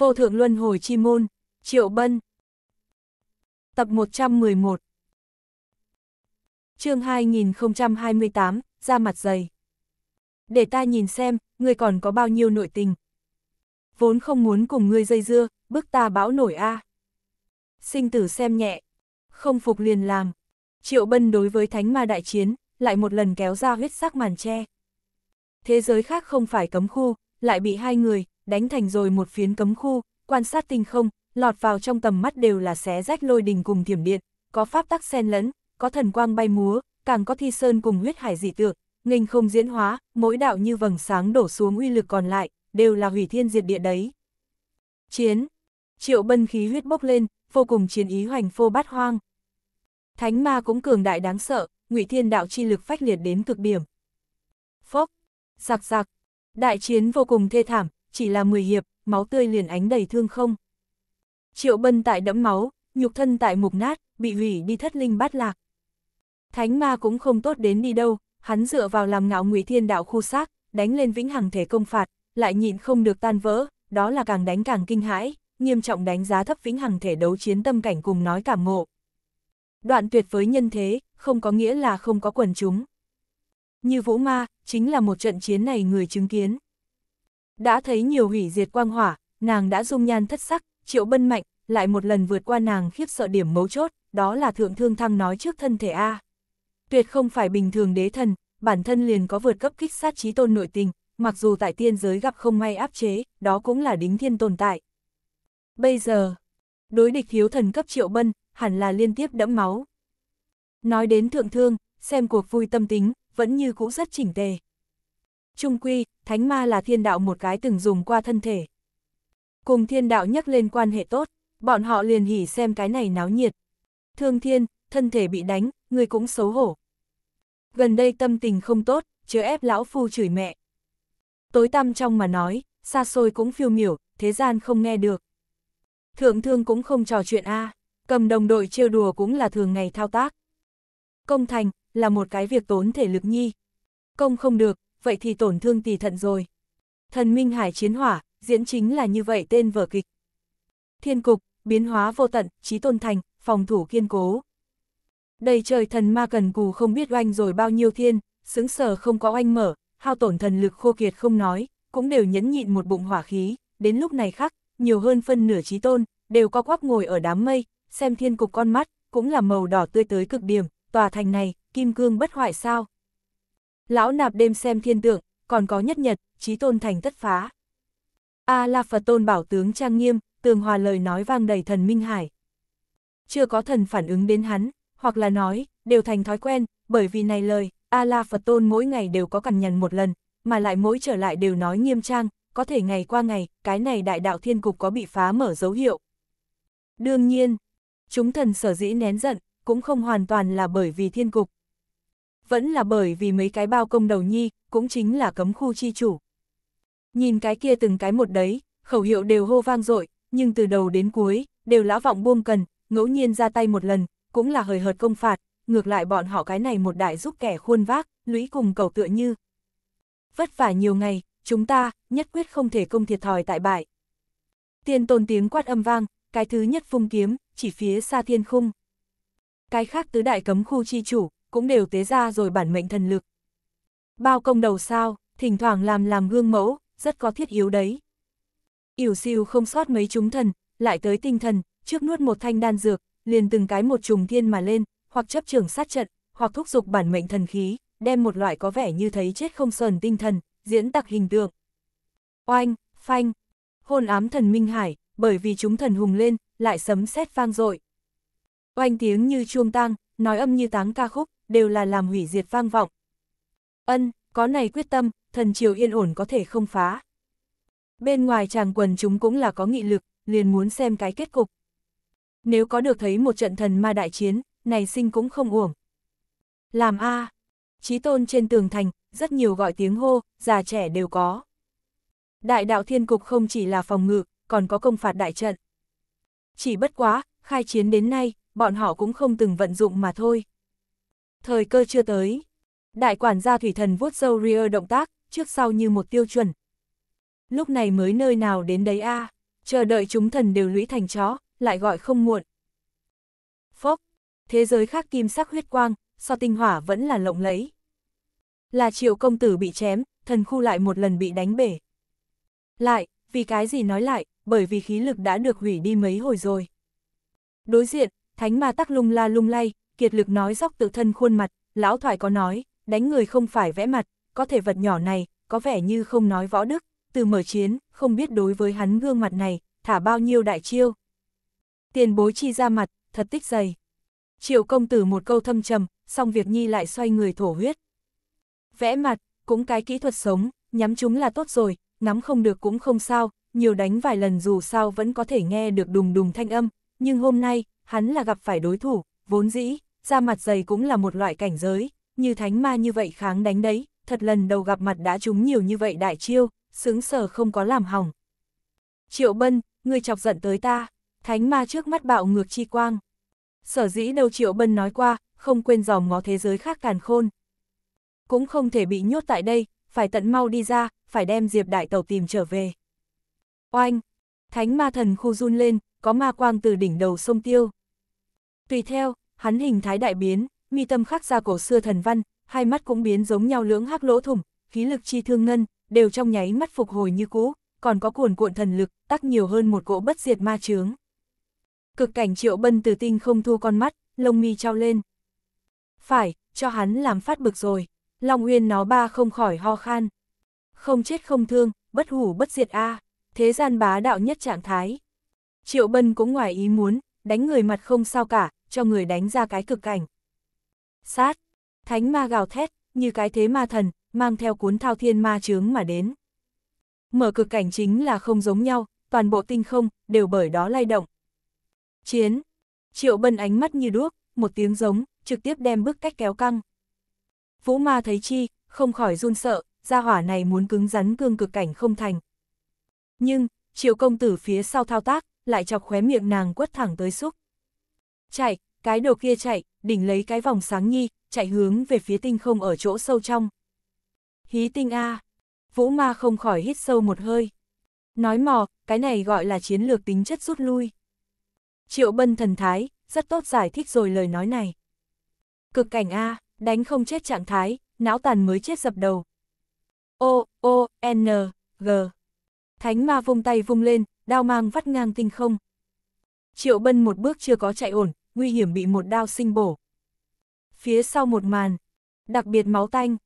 Vô thượng luân hồi chi môn, Triệu Bân. Tập 111 chương 2028, ra mặt dày. Để ta nhìn xem, ngươi còn có bao nhiêu nội tình. Vốn không muốn cùng ngươi dây dưa, bức ta bão nổi a. À. Sinh tử xem nhẹ, không phục liền làm. Triệu Bân đối với thánh ma đại chiến, lại một lần kéo ra huyết sắc màn che. Thế giới khác không phải cấm khu, lại bị hai người, đánh thành rồi một phiến cấm khu, quan sát tinh không, lọt vào trong tầm mắt đều là xé rách lôi đình cùng thiểm điện, có pháp tắc xen lẫn, có thần quang bay múa, càng có thi sơn cùng huyết hải dị tượng, nghênh không diễn hóa, mỗi đạo như vầng sáng đổ xuống uy lực còn lại, đều là hủy thiên diệt địa đấy. Chiến Triệu bân khí huyết bốc lên, vô cùng chiến ý hoành phô bát hoang. Thánh ma cũng cường đại đáng sợ, ngụy thiên đạo chi lực phách liệt đến cực điểm. Phốc, giặc giặc, đại chiến vô cùng thê thảm, chỉ là 10 hiệp, máu tươi liền ánh đầy thương không. Triệu bân tại đẫm máu, nhục thân tại mục nát, bị hủy đi thất linh bát lạc. Thánh ma cũng không tốt đến đi đâu, hắn dựa vào làm ngạo ngụy thiên đạo khu xác, đánh lên vĩnh hằng thể công phạt, lại nhịn không được tan vỡ, đó là càng đánh càng kinh hãi, nghiêm trọng đánh giá thấp vĩnh hằng thể đấu chiến tâm cảnh cùng nói cảm ngộ. Đoạn tuyệt với nhân thế, không có nghĩa là không có quần chúng. Như vũ ma, chính là một trận chiến này người chứng kiến đã thấy nhiều hủy diệt quang hỏa, nàng đã dung nhan thất sắc, triệu bân mạnh, lại một lần vượt qua nàng khiếp sợ điểm mấu chốt, đó là thượng thương thăng nói trước thân thể A. Tuyệt không phải bình thường đế thần, bản thân liền có vượt cấp kích sát trí tôn nội tình, mặc dù tại tiên giới gặp không may áp chế, đó cũng là đính thiên tồn tại. Bây giờ, đối địch thiếu thần cấp triệu bân, hẳn là liên tiếp đẫm máu. Nói đến thượng thương, xem cuộc vui tâm tính, vẫn như cũ rất chỉnh tề, trung quy, thánh ma là thiên đạo một cái từng dùng qua thân thể. Cùng thiên đạo nhắc lên quan hệ tốt, bọn họ liền hỉ xem cái này náo nhiệt. Thương thiên, thân thể bị đánh, người cũng xấu hổ. Gần đây tâm tình không tốt, chớ ép lão phu chửi mẹ. Tối tăm trong mà nói, xa xôi cũng phiêu miểu, thế gian không nghe được. Thượng thương cũng không trò chuyện a cầm đồng đội trêu đùa cũng là thường ngày thao tác. Công thành, là một cái việc tốn thể lực nhi. Công không được, vậy thì tổn thương tỷ thận rồi. Thần Minh Hải Chiến Hỏa, diễn chính là như vậy tên vở kịch. Thiên cục, biến hóa vô tận, trí tôn thành, phòng thủ kiên cố. Đầy trời thần ma cần cù không biết oanh rồi bao nhiêu thiên, xứng sở không có oanh mở, hao tổn thần lực khô kiệt không nói, cũng đều nhẫn nhịn một bụng hỏa khí, đến lúc này khắc nhiều hơn phân nửa trí tôn, đều co quắp ngồi ở đám mây, xem thiên cục con mắt, cũng là màu đỏ tươi tới cực điểm, tòa thành này, kim cương bất hoại sao, lão nạp đêm xem thiên tượng, còn có nhất nhật, trí tôn thành tất phá. A à La Phật Tôn bảo tướng trang nghiêm, tường hòa lời nói vang đầy thần Minh Hải. Chưa có thần phản ứng đến hắn, hoặc là nói, đều thành thói quen, bởi vì này lời, A à La Phật Tôn mỗi ngày đều có cằn nhằn một lần, mà lại mỗi trở lại đều nói nghiêm trang, có thể ngày qua ngày, cái này đại đạo thiên cục có bị phá mở dấu hiệu. Đương nhiên, chúng thần sở dĩ nén giận, cũng không hoàn toàn là bởi vì thiên cục, vẫn là bởi vì mấy cái bao công đầu nhi, cũng chính là cấm khu chi chủ. Nhìn cái kia từng cái một đấy, khẩu hiệu đều hô vang dội nhưng từ đầu đến cuối, đều lão vọng buông cần, ngẫu nhiên ra tay một lần, cũng là hời hợt công phạt, ngược lại bọn họ cái này một đại giúp kẻ khuôn vác, lũy cùng cầu tựa như. Vất vả nhiều ngày, chúng ta, nhất quyết không thể công thiệt thòi tại bại. Tiên tôn tiếng quát âm vang, cái thứ nhất phung kiếm, chỉ phía xa thiên khung. Cái khác tứ đại cấm khu chi chủ, cũng đều tế ra rồi bản mệnh thần lực. Bao công đầu sao, thỉnh thoảng làm làm gương mẫu, rất có thiết yếu đấy. ỉu siêu không sót mấy chúng thần, lại tới tinh thần, trước nuốt một thanh đan dược, liền từng cái một trùng thiên mà lên, hoặc chấp trường sát trận, hoặc thúc dục bản mệnh thần khí, đem một loại có vẻ như thấy chết không sờn tinh thần, diễn tặc hình tượng. Oanh, phanh, hôn ám thần Minh Hải, bởi vì chúng thần hùng lên, lại sấm sét vang dội Oanh tiếng như chuông tang, nói âm như táng ca khúc, đều là làm hủy diệt vang vọng. Ân, có này quyết tâm, thần triều yên ổn có thể không phá. Bên ngoài chàng quần chúng cũng là có nghị lực, liền muốn xem cái kết cục. Nếu có được thấy một trận thần ma đại chiến, này sinh cũng không uổng. Làm a à, Chí tôn trên tường thành, rất nhiều gọi tiếng hô, già trẻ đều có. Đại đạo thiên cục không chỉ là phòng ngự, còn có công phạt đại trận. Chỉ bất quá, khai chiến đến nay, bọn họ cũng không từng vận dụng mà thôi. Thời cơ chưa tới. Đại quản gia thủy thần vuốt sâu ria động tác, trước sau như một tiêu chuẩn. Lúc này mới nơi nào đến đấy a à, chờ đợi chúng thần đều lũy thành chó, lại gọi không muộn. Phốc, thế giới khác kim sắc huyết quang, so tinh hỏa vẫn là lộng lẫy. Là triệu công tử bị chém, thần khu lại một lần bị đánh bể. Lại, vì cái gì nói lại, bởi vì khí lực đã được hủy đi mấy hồi rồi. Đối diện, thánh ma tắc lung la lung lay, kiệt lực nói dóc tự thân khuôn mặt, lão thoại có nói, đánh người không phải vẽ mặt, có thể vật nhỏ này, có vẻ như không nói võ đức, từ mở chiến, không biết đối với hắn gương mặt này, thả bao nhiêu đại chiêu. Tiền bối chi ra mặt, thật tích dày. Triệu công tử một câu thâm trầm, xong việc nhi lại xoay người thổ huyết. Vẽ mặt, cũng cái kỹ thuật sống, nhắm chúng là tốt rồi, nắm không được cũng không sao, nhiều đánh vài lần dù sao vẫn có thể nghe được đùng đùng thanh âm, nhưng hôm nay, hắn là gặp phải đối thủ, vốn dĩ, ra mặt dày cũng là một loại cảnh giới, như thánh ma như vậy kháng đánh đấy, thật lần đầu gặp mặt đã trúng nhiều như vậy đại chiêu, sướng sở không có làm hỏng. Triệu Bân, người chọc giận tới ta, thánh ma trước mắt bạo ngược chi quang. Sở dĩ đâu Triệu Bân nói qua, không quên dòm ngó thế giới khác càn khôn. Cũng không thể bị nhốt tại đây, phải tận mau đi ra, phải đem Diệp Đại tàu tìm trở về. Oanh! Thánh ma thần khu run lên, có ma quang từ đỉnh đầu sông tiêu. Tùy theo, hắn hình thái đại biến, mi tâm khắc ra cổ xưa thần văn, hai mắt cũng biến giống nhau lưỡng hắc lỗ thủng, khí lực chi thương ngân, đều trong nháy mắt phục hồi như cũ, còn có cuồn cuộn thần lực, tắc nhiều hơn một cỗ bất diệt ma chướng. Cực cảnh triệu bân từ tinh không thu con mắt, lông mi trao lên. Phải, cho hắn làm phát bực rồi, Long Uyên nó ba không khỏi ho khan. Không chết không thương, bất hủ bất diệt a thế gian bá đạo nhất trạng thái. Triệu Bân cũng ngoài ý muốn, đánh người mặt không sao cả, cho người đánh ra cái cực cảnh. Sát! Thánh ma gào thét, như cái thế ma thần, mang theo cuốn thao thiên ma chướng mà đến. Mở cực cảnh chính là không giống nhau, toàn bộ tinh không, đều bởi đó lay động. Chiến! Triệu bân ánh mắt như đuốc, một tiếng giống, trực tiếp đem bước cách kéo căng. Vũ ma thấy chi, không khỏi run sợ, gia hỏa này muốn cứng rắn cương cực cảnh không thành. Nhưng, triệu công tử phía sau thao tác, lại chọc khóe miệng nàng quất thẳng tới xúc chạy, cái đầu kia chạy, đỉnh lấy cái vòng sáng nhi, chạy hướng về phía tinh không ở chỗ sâu trong. Hí tinh A. Vũ ma không khỏi hít sâu một hơi. Nói mò, cái này gọi là chiến lược tính chất rút lui. Triệu bân thần thái, rất tốt giải thích rồi lời nói này. Cực cảnh A, đánh không chết trạng thái, não tàn mới chết dập đầu. O, O, N, G. Thánh ma vung tay vung lên, đao mang vắt ngang tinh không. Triệu bân một bước chưa có chạy ổn, nguy hiểm bị một đao sinh bổ. Phía sau một màn, đặc biệt máu tanh,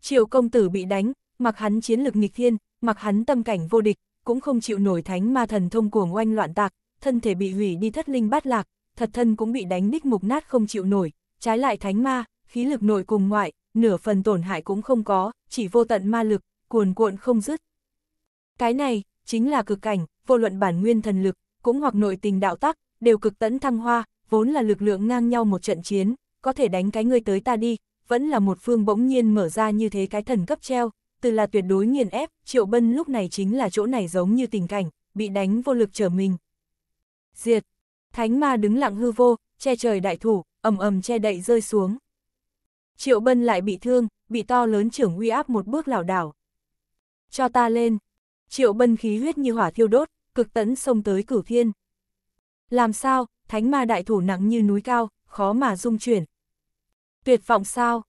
triệu công tử bị đánh, mặc hắn chiến lực nghịch thiên, mặc hắn tâm cảnh vô địch, cũng không chịu nổi thánh ma thần thông cuồng oanh loạn tạc, thân thể bị hủy đi thất linh bát lạc, thật thân cũng bị đánh đích mục nát không chịu nổi, trái lại thánh ma, khí lực nội cùng ngoại, nửa phần tổn hại cũng không có, chỉ vô tận ma lực, cuồn cuộn không dứt. Cái này, chính là cực cảnh, vô luận bản nguyên thần lực, cũng hoặc nội tình đạo tắc, đều cực tấn thăng hoa, vốn là lực lượng ngang nhau một trận chiến, có thể đánh cái ngươi tới ta đi, vẫn là một phương bỗng nhiên mở ra như thế cái thần cấp treo, từ là tuyệt đối nghiền ép, Triệu Bân lúc này chính là chỗ này giống như tình cảnh, bị đánh vô lực trở mình. Diệt! Thánh ma đứng lặng hư vô, che trời đại thủ, ầm ầm che đậy rơi xuống. Triệu Bân lại bị thương, bị to lớn trưởng uy áp một bước lảo đảo. Cho ta lên! Triệu Bân khí huyết như hỏa thiêu đốt, cực tấn xông tới cửu thiên. Làm sao, thánh ma đại thủ nặng như núi cao, khó mà dung chuyển. Tuyệt vọng sao?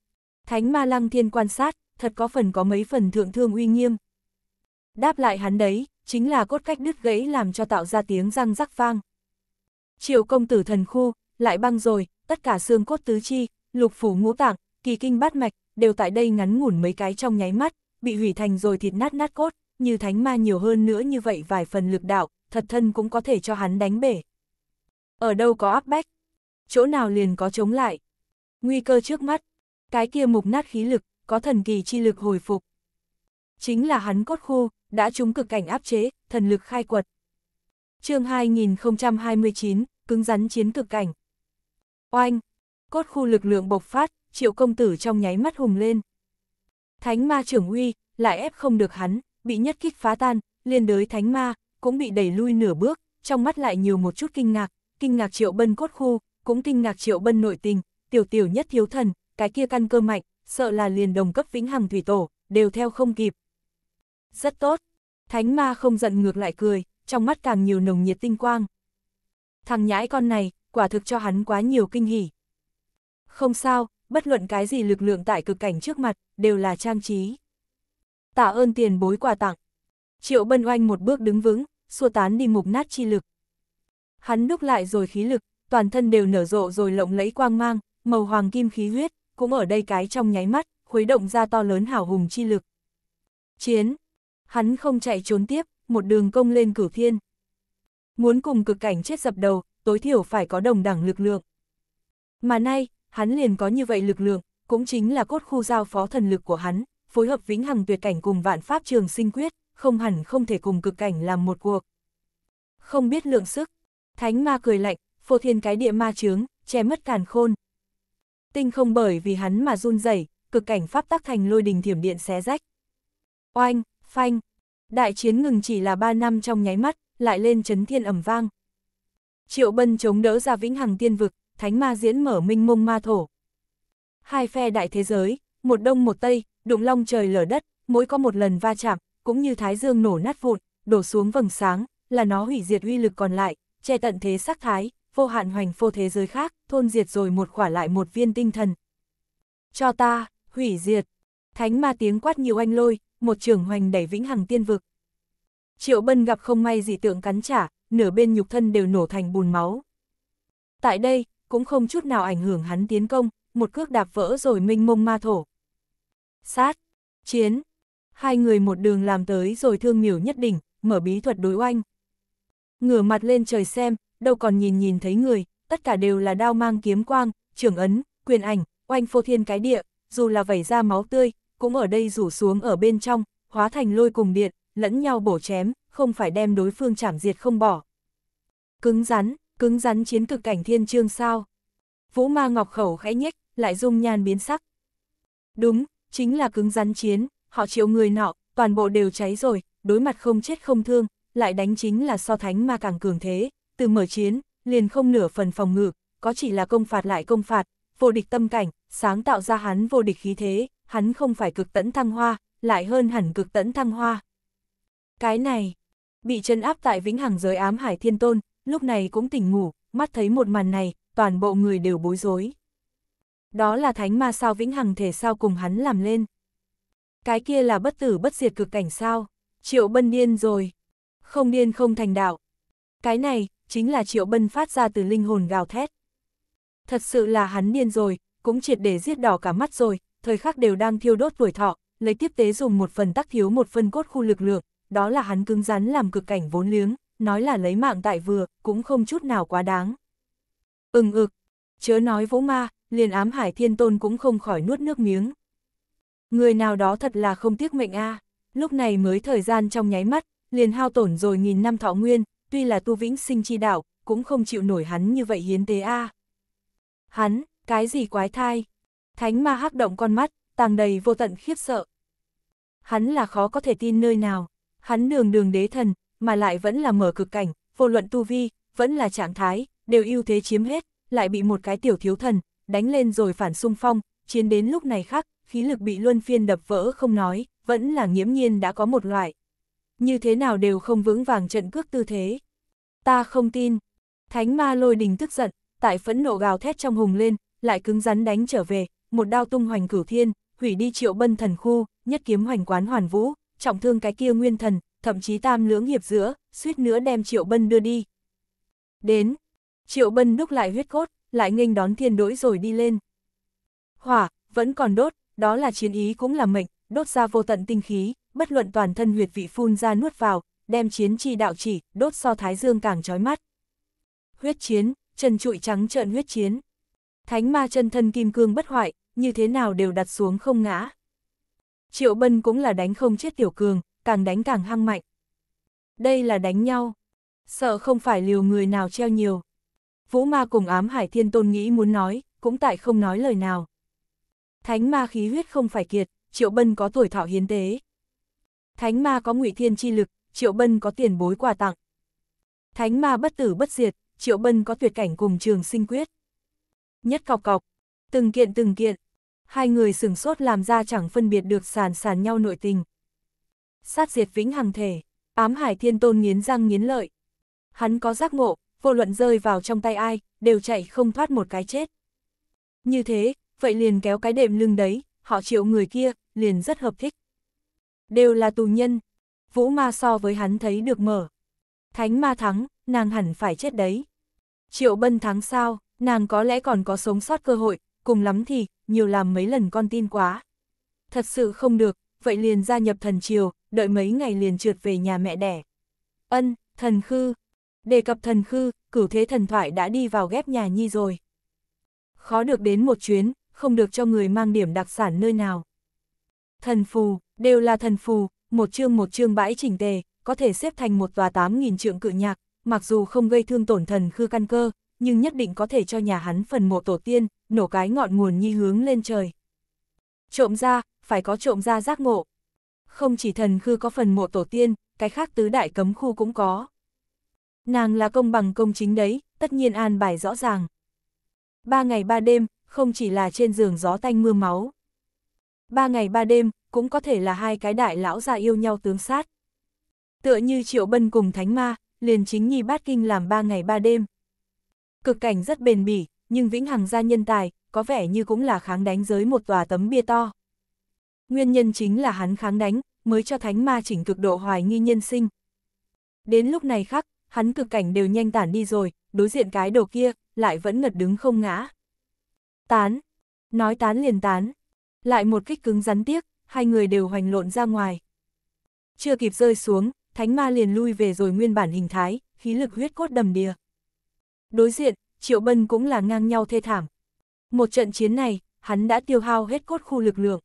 Thánh ma lăng thiên quan sát, thật có phần có mấy phần thượng thương uy nghiêm. Đáp lại hắn đấy, chính là cốt cách đứt gãy làm cho tạo ra tiếng răng rắc vang. Triệu công tử thần khu, lại băng rồi, tất cả xương cốt tứ chi, lục phủ ngũ tạng, kỳ kinh bát mạch, đều tại đây ngắn ngủn mấy cái trong nháy mắt, bị hủy thành rồi thịt nát nát cốt, như thánh ma nhiều hơn nữa như vậy vài phần lực đạo, thật thân cũng có thể cho hắn đánh bể. Ở đâu có áp bách, chỗ nào liền có chống lại. Nguy cơ trước mắt, cái kia mục nát khí lực, có thần kỳ chi lực hồi phục. Chính là hắn cốt khu, đã trúng cực cảnh áp chế, thần lực khai quật. chương 2029, cứng rắn chiến cực cảnh. Oanh, cốt khu lực lượng bộc phát, triệu công tử trong nháy mắt hùng lên. Thánh ma trưởng huy lại ép không được hắn, bị nhất kích phá tan, liên đới thánh ma, cũng bị đẩy lui nửa bước, trong mắt lại nhiều một chút kinh ngạc, kinh ngạc triệu bân cốt khu, cũng kinh ngạc triệu bân nội tình, tiểu tiểu nhất thiếu thần, cái kia căn cơ mạnh, sợ là liền đồng cấp vĩnh hằng thủy tổ, đều theo không kịp. Rất tốt, thánh ma không giận ngược lại cười, trong mắt càng nhiều nồng nhiệt tinh quang. Thằng nhãi con này, quả thực cho hắn quá nhiều kinh hỉ. Không sao, bất luận cái gì lực lượng tại cực cảnh trước mặt, đều là trang trí. Tạ ơn tiền bối quà tặng. Triệu Bân Oanh một bước đứng vững, xua tán đi mục nát chi lực hắn đúc lại rồi khí lực, toàn thân đều nở rộ rồi lộng lẫy quang mang, màu hoàng kim khí huyết, cũng ở đây cái trong nháy mắt, khuấy động ra to lớn hào hùng chi lực. Chiến! Hắn không chạy trốn tiếp, một đường công lên cửu thiên. Muốn cùng cực cảnh chết dập đầu, tối thiểu phải có đồng đẳng lực lượng. Mà nay, hắn liền có như vậy lực lượng, cũng chính là cốt khu giao phó thần lực của hắn, phối hợp vĩnh hằng tuyệt cảnh cùng vạn pháp trường sinh quyết, không hẳn không thể cùng cực cảnh làm một cuộc. Không biết lượng sức, Thánh ma cười lạnh, phô thiên cái địa ma chướng, che mất càn khôn. Tinh không bởi vì hắn mà run rẩy, cực cảnh pháp tắc thành lôi đình thiểm điện xé rách. Oanh, phanh, đại chiến ngừng chỉ là ba năm trong nháy mắt, lại lên chấn thiên ẩm vang. Triệu Bân chống đỡ ra vĩnh hằng tiên vực, thánh ma diễn mở minh mông ma thổ. Hai phe đại thế giới, một đông một tây, đụng long trời lở đất, mỗi có một lần va chạm, cũng như thái dương nổ nát vụn, đổ xuống vầng sáng, là nó hủy diệt uy lực còn lại, che tận thế sắc thái, vô hạn hoành phô thế giới khác, thôn diệt rồi một khỏa lại một viên tinh thần. Cho ta, hủy diệt. Thánh ma tiếng quát nhiều anh lôi, một trường hoành đẩy vĩnh hằng tiên vực. Triệu bân gặp không may dị tượng cắn trả, nửa bên nhục thân đều nổ thành bùn máu. Tại đây, cũng không chút nào ảnh hưởng hắn tiến công, một cước đạp vỡ rồi minh mông ma thổ. Sát, chiến, hai người một đường làm tới rồi thương miểu nhất đỉnh, mở bí thuật đối oanh ngửa mặt lên trời xem, đâu còn nhìn nhìn thấy người, tất cả đều là đao mang kiếm quang, trưởng ấn, quyền ảnh, oanh phô thiên cái địa, dù là vẩy ra máu tươi, cũng ở đây rủ xuống ở bên trong, hóa thành lôi cùng điện, lẫn nhau bổ chém, không phải đem đối phương chảm diệt không bỏ. Cứng rắn, cứng rắn chiến cực cảnh thiên trương sao. Vũ ma ngọc khẩu khẽ nhếch, lại dung nhan biến sắc. Đúng, chính là cứng rắn chiến, họ chịu người nọ, toàn bộ đều cháy rồi, đối mặt không chết không thương, lại đánh chính là so thánh ma càng cường thế, từ mở chiến, liền không nửa phần phòng ngự, có chỉ là công phạt lại công phạt, vô địch tâm cảnh, sáng tạo ra hắn vô địch khí thế, hắn không phải cực tẫn thăng hoa, lại hơn hẳn cực tẫn thăng hoa. Cái này, bị chân áp tại vĩnh hằng giới ám hải thiên tôn, lúc này cũng tỉnh ngủ, mắt thấy một màn này, toàn bộ người đều bối rối. Đó là thánh ma sao vĩnh hằng thể sao cùng hắn làm lên. Cái kia là bất tử bất diệt cực cảnh sao, triệu bân điên rồi không điên không thành đạo. Cái này, chính là Triệu Bân phát ra từ linh hồn gào thét. Thật sự là hắn điên rồi, cũng triệt để giết đỏ cả mắt rồi, thời khắc đều đang thiêu đốt tuổi thọ, lấy tiếp tế dùng một phần tắc thiếu một phân cốt khu lực lượng, đó là hắn cứng rắn làm cực cảnh vốn liếng, nói là lấy mạng tại vừa, cũng không chút nào quá đáng. Ừng ực, chớ nói vũ ma, liền ám hải thiên tôn cũng không khỏi nuốt nước miếng. Người nào đó thật là không tiếc mệnh a lúc này mới thời gian trong nháy mắt, liền hao tổn rồi nghìn năm thọ nguyên, tuy là tu vĩnh sinh chi đạo, cũng không chịu nổi hắn như vậy hiến tế a. Hắn, cái gì quái thai? Thánh ma hắc động con mắt, tàng đầy vô tận khiếp sợ. Hắn là khó có thể tin nơi nào, hắn đường đường đế thần, mà lại vẫn là mở cực cảnh, vô luận tu vi, vẫn là trạng thái, đều ưu thế chiếm hết, lại bị một cái tiểu thiếu thần, đánh lên rồi phản xung phong, chiến đến lúc này khác, khí lực bị luân phiên đập vỡ không nói, vẫn là nghiễm nhiên đã có một loại như thế nào đều không vững vàng trận cước tư thế. Ta không tin. Thánh ma lôi đình tức giận, tại phẫn nộ gào thét trong hùng lên, lại cứng rắn đánh trở về, một đao tung hoành cửu thiên, hủy đi triệu bân thần khu, nhất kiếm hoành quán hoàn vũ, trọng thương cái kia nguyên thần, thậm chí tam lưỡng hiệp giữa, suýt nữa đem triệu bân đưa đi. Đến, triệu bân đúc lại huyết cốt, lại nghênh đón thiên đỗi rồi đi lên. Hỏa, vẫn còn đốt, đó là chiến ý cũng là mệnh, đốt ra vô tận tinh khí, bất luận toàn thân huyệt vị phun ra nuốt vào, đem chiến chi đạo chỉ, đốt so thái dương càng chói mắt. Huyết chiến, chân trụi trắng trợn huyết chiến. Thánh ma chân thân kim cương bất hoại, như thế nào đều đặt xuống không ngã. Triệu Bân cũng là đánh không chết tiểu cường, càng đánh càng hăng mạnh. Đây là đánh nhau. Sợ không phải liều người nào treo nhiều. Vũ ma cùng ám hải thiên tôn nghĩ muốn nói, cũng tại không nói lời nào. Thánh ma khí huyết không phải kiệt, Triệu Bân có tuổi thọ hiến tế, Thánh ma có ngụy thiên chi lực, Triệu Bân có tiền bối quà tặng. Thánh ma bất tử bất diệt, Triệu Bân có tuyệt cảnh cùng trường sinh quyết. Nhất cọc cọc, từng kiện từng kiện, hai người sừng sốt làm ra chẳng phân biệt được sàn sàn nhau nội tình. Sát diệt vĩnh hằng thể, ám hải thiên tôn nghiến răng nghiến lợi. Hắn có giác ngộ, vô luận rơi vào trong tay ai, đều chạy không thoát một cái chết. Như thế, vậy liền kéo cái đệm lưng đấy, họ triệu người kia, liền rất hợp thích đều là tù nhân. Vũ ma so với hắn thấy được mở. Thánh ma thắng, nàng hẳn phải chết đấy. Triệu bân thắng sao, nàng có lẽ còn có sống sót cơ hội, cùng lắm thì, nhiều làm mấy lần con tin quá. Thật sự không được, vậy liền gia nhập thần triều, đợi mấy ngày liền trượt về nhà mẹ đẻ. Ân, thần khư. Đề cập thần khư, cửu thế thần thoại đã đi vào ghép nhà nhi rồi. Khó được đến một chuyến, không được cho người mang điểm đặc sản nơi nào. Thần phù, đều là thần phù, một chương một chương bãi chỉnh tề, có thể xếp thành một tòa 8.000 trượng cự nhạc, mặc dù không gây thương tổn thần khư căn cơ, nhưng nhất định có thể cho nhà hắn phần mộ tổ tiên, nổ cái ngọn nguồn nhi hướng lên trời. Trộm ra, phải có trộm ra giác ngộ. Không chỉ thần khư có phần mộ tổ tiên, cái khác tứ đại cấm khu cũng có. Nàng là công bằng công chính đấy, tất nhiên an bài rõ ràng. Ba ngày ba đêm, không chỉ là trên giường gió tanh mưa máu. Ba ngày ba đêm, cũng có thể là hai cái đại lão già yêu nhau tướng sát. Tựa như Triệu Bân cùng Thánh Ma, liền chính nhi bát kinh làm ba ngày ba đêm. Cực cảnh rất bền bỉ, nhưng vĩnh hằng gia nhân tài, có vẻ như cũng là kháng đánh giới một tòa tấm bia to. Nguyên nhân chính là hắn kháng đánh, mới cho Thánh Ma chỉnh cực độ hoài nghi nhân sinh. Đến lúc này khắc, hắn cực cảnh đều nhanh tản đi rồi, đối diện cái đồ kia, lại vẫn ngật đứng không ngã. Tán. Nói tán liền tán. Lại một kích cứng rắn tiếc, hai người đều hoành lộn ra ngoài. Chưa kịp rơi xuống, thánh ma liền lui về rồi nguyên bản hình thái, khí lực huyết cốt đầm đìa. Đối diện, Triệu Bân cũng là ngang nhau thê thảm. Một trận chiến này, hắn đã tiêu hao hết cốt khu lực lượng.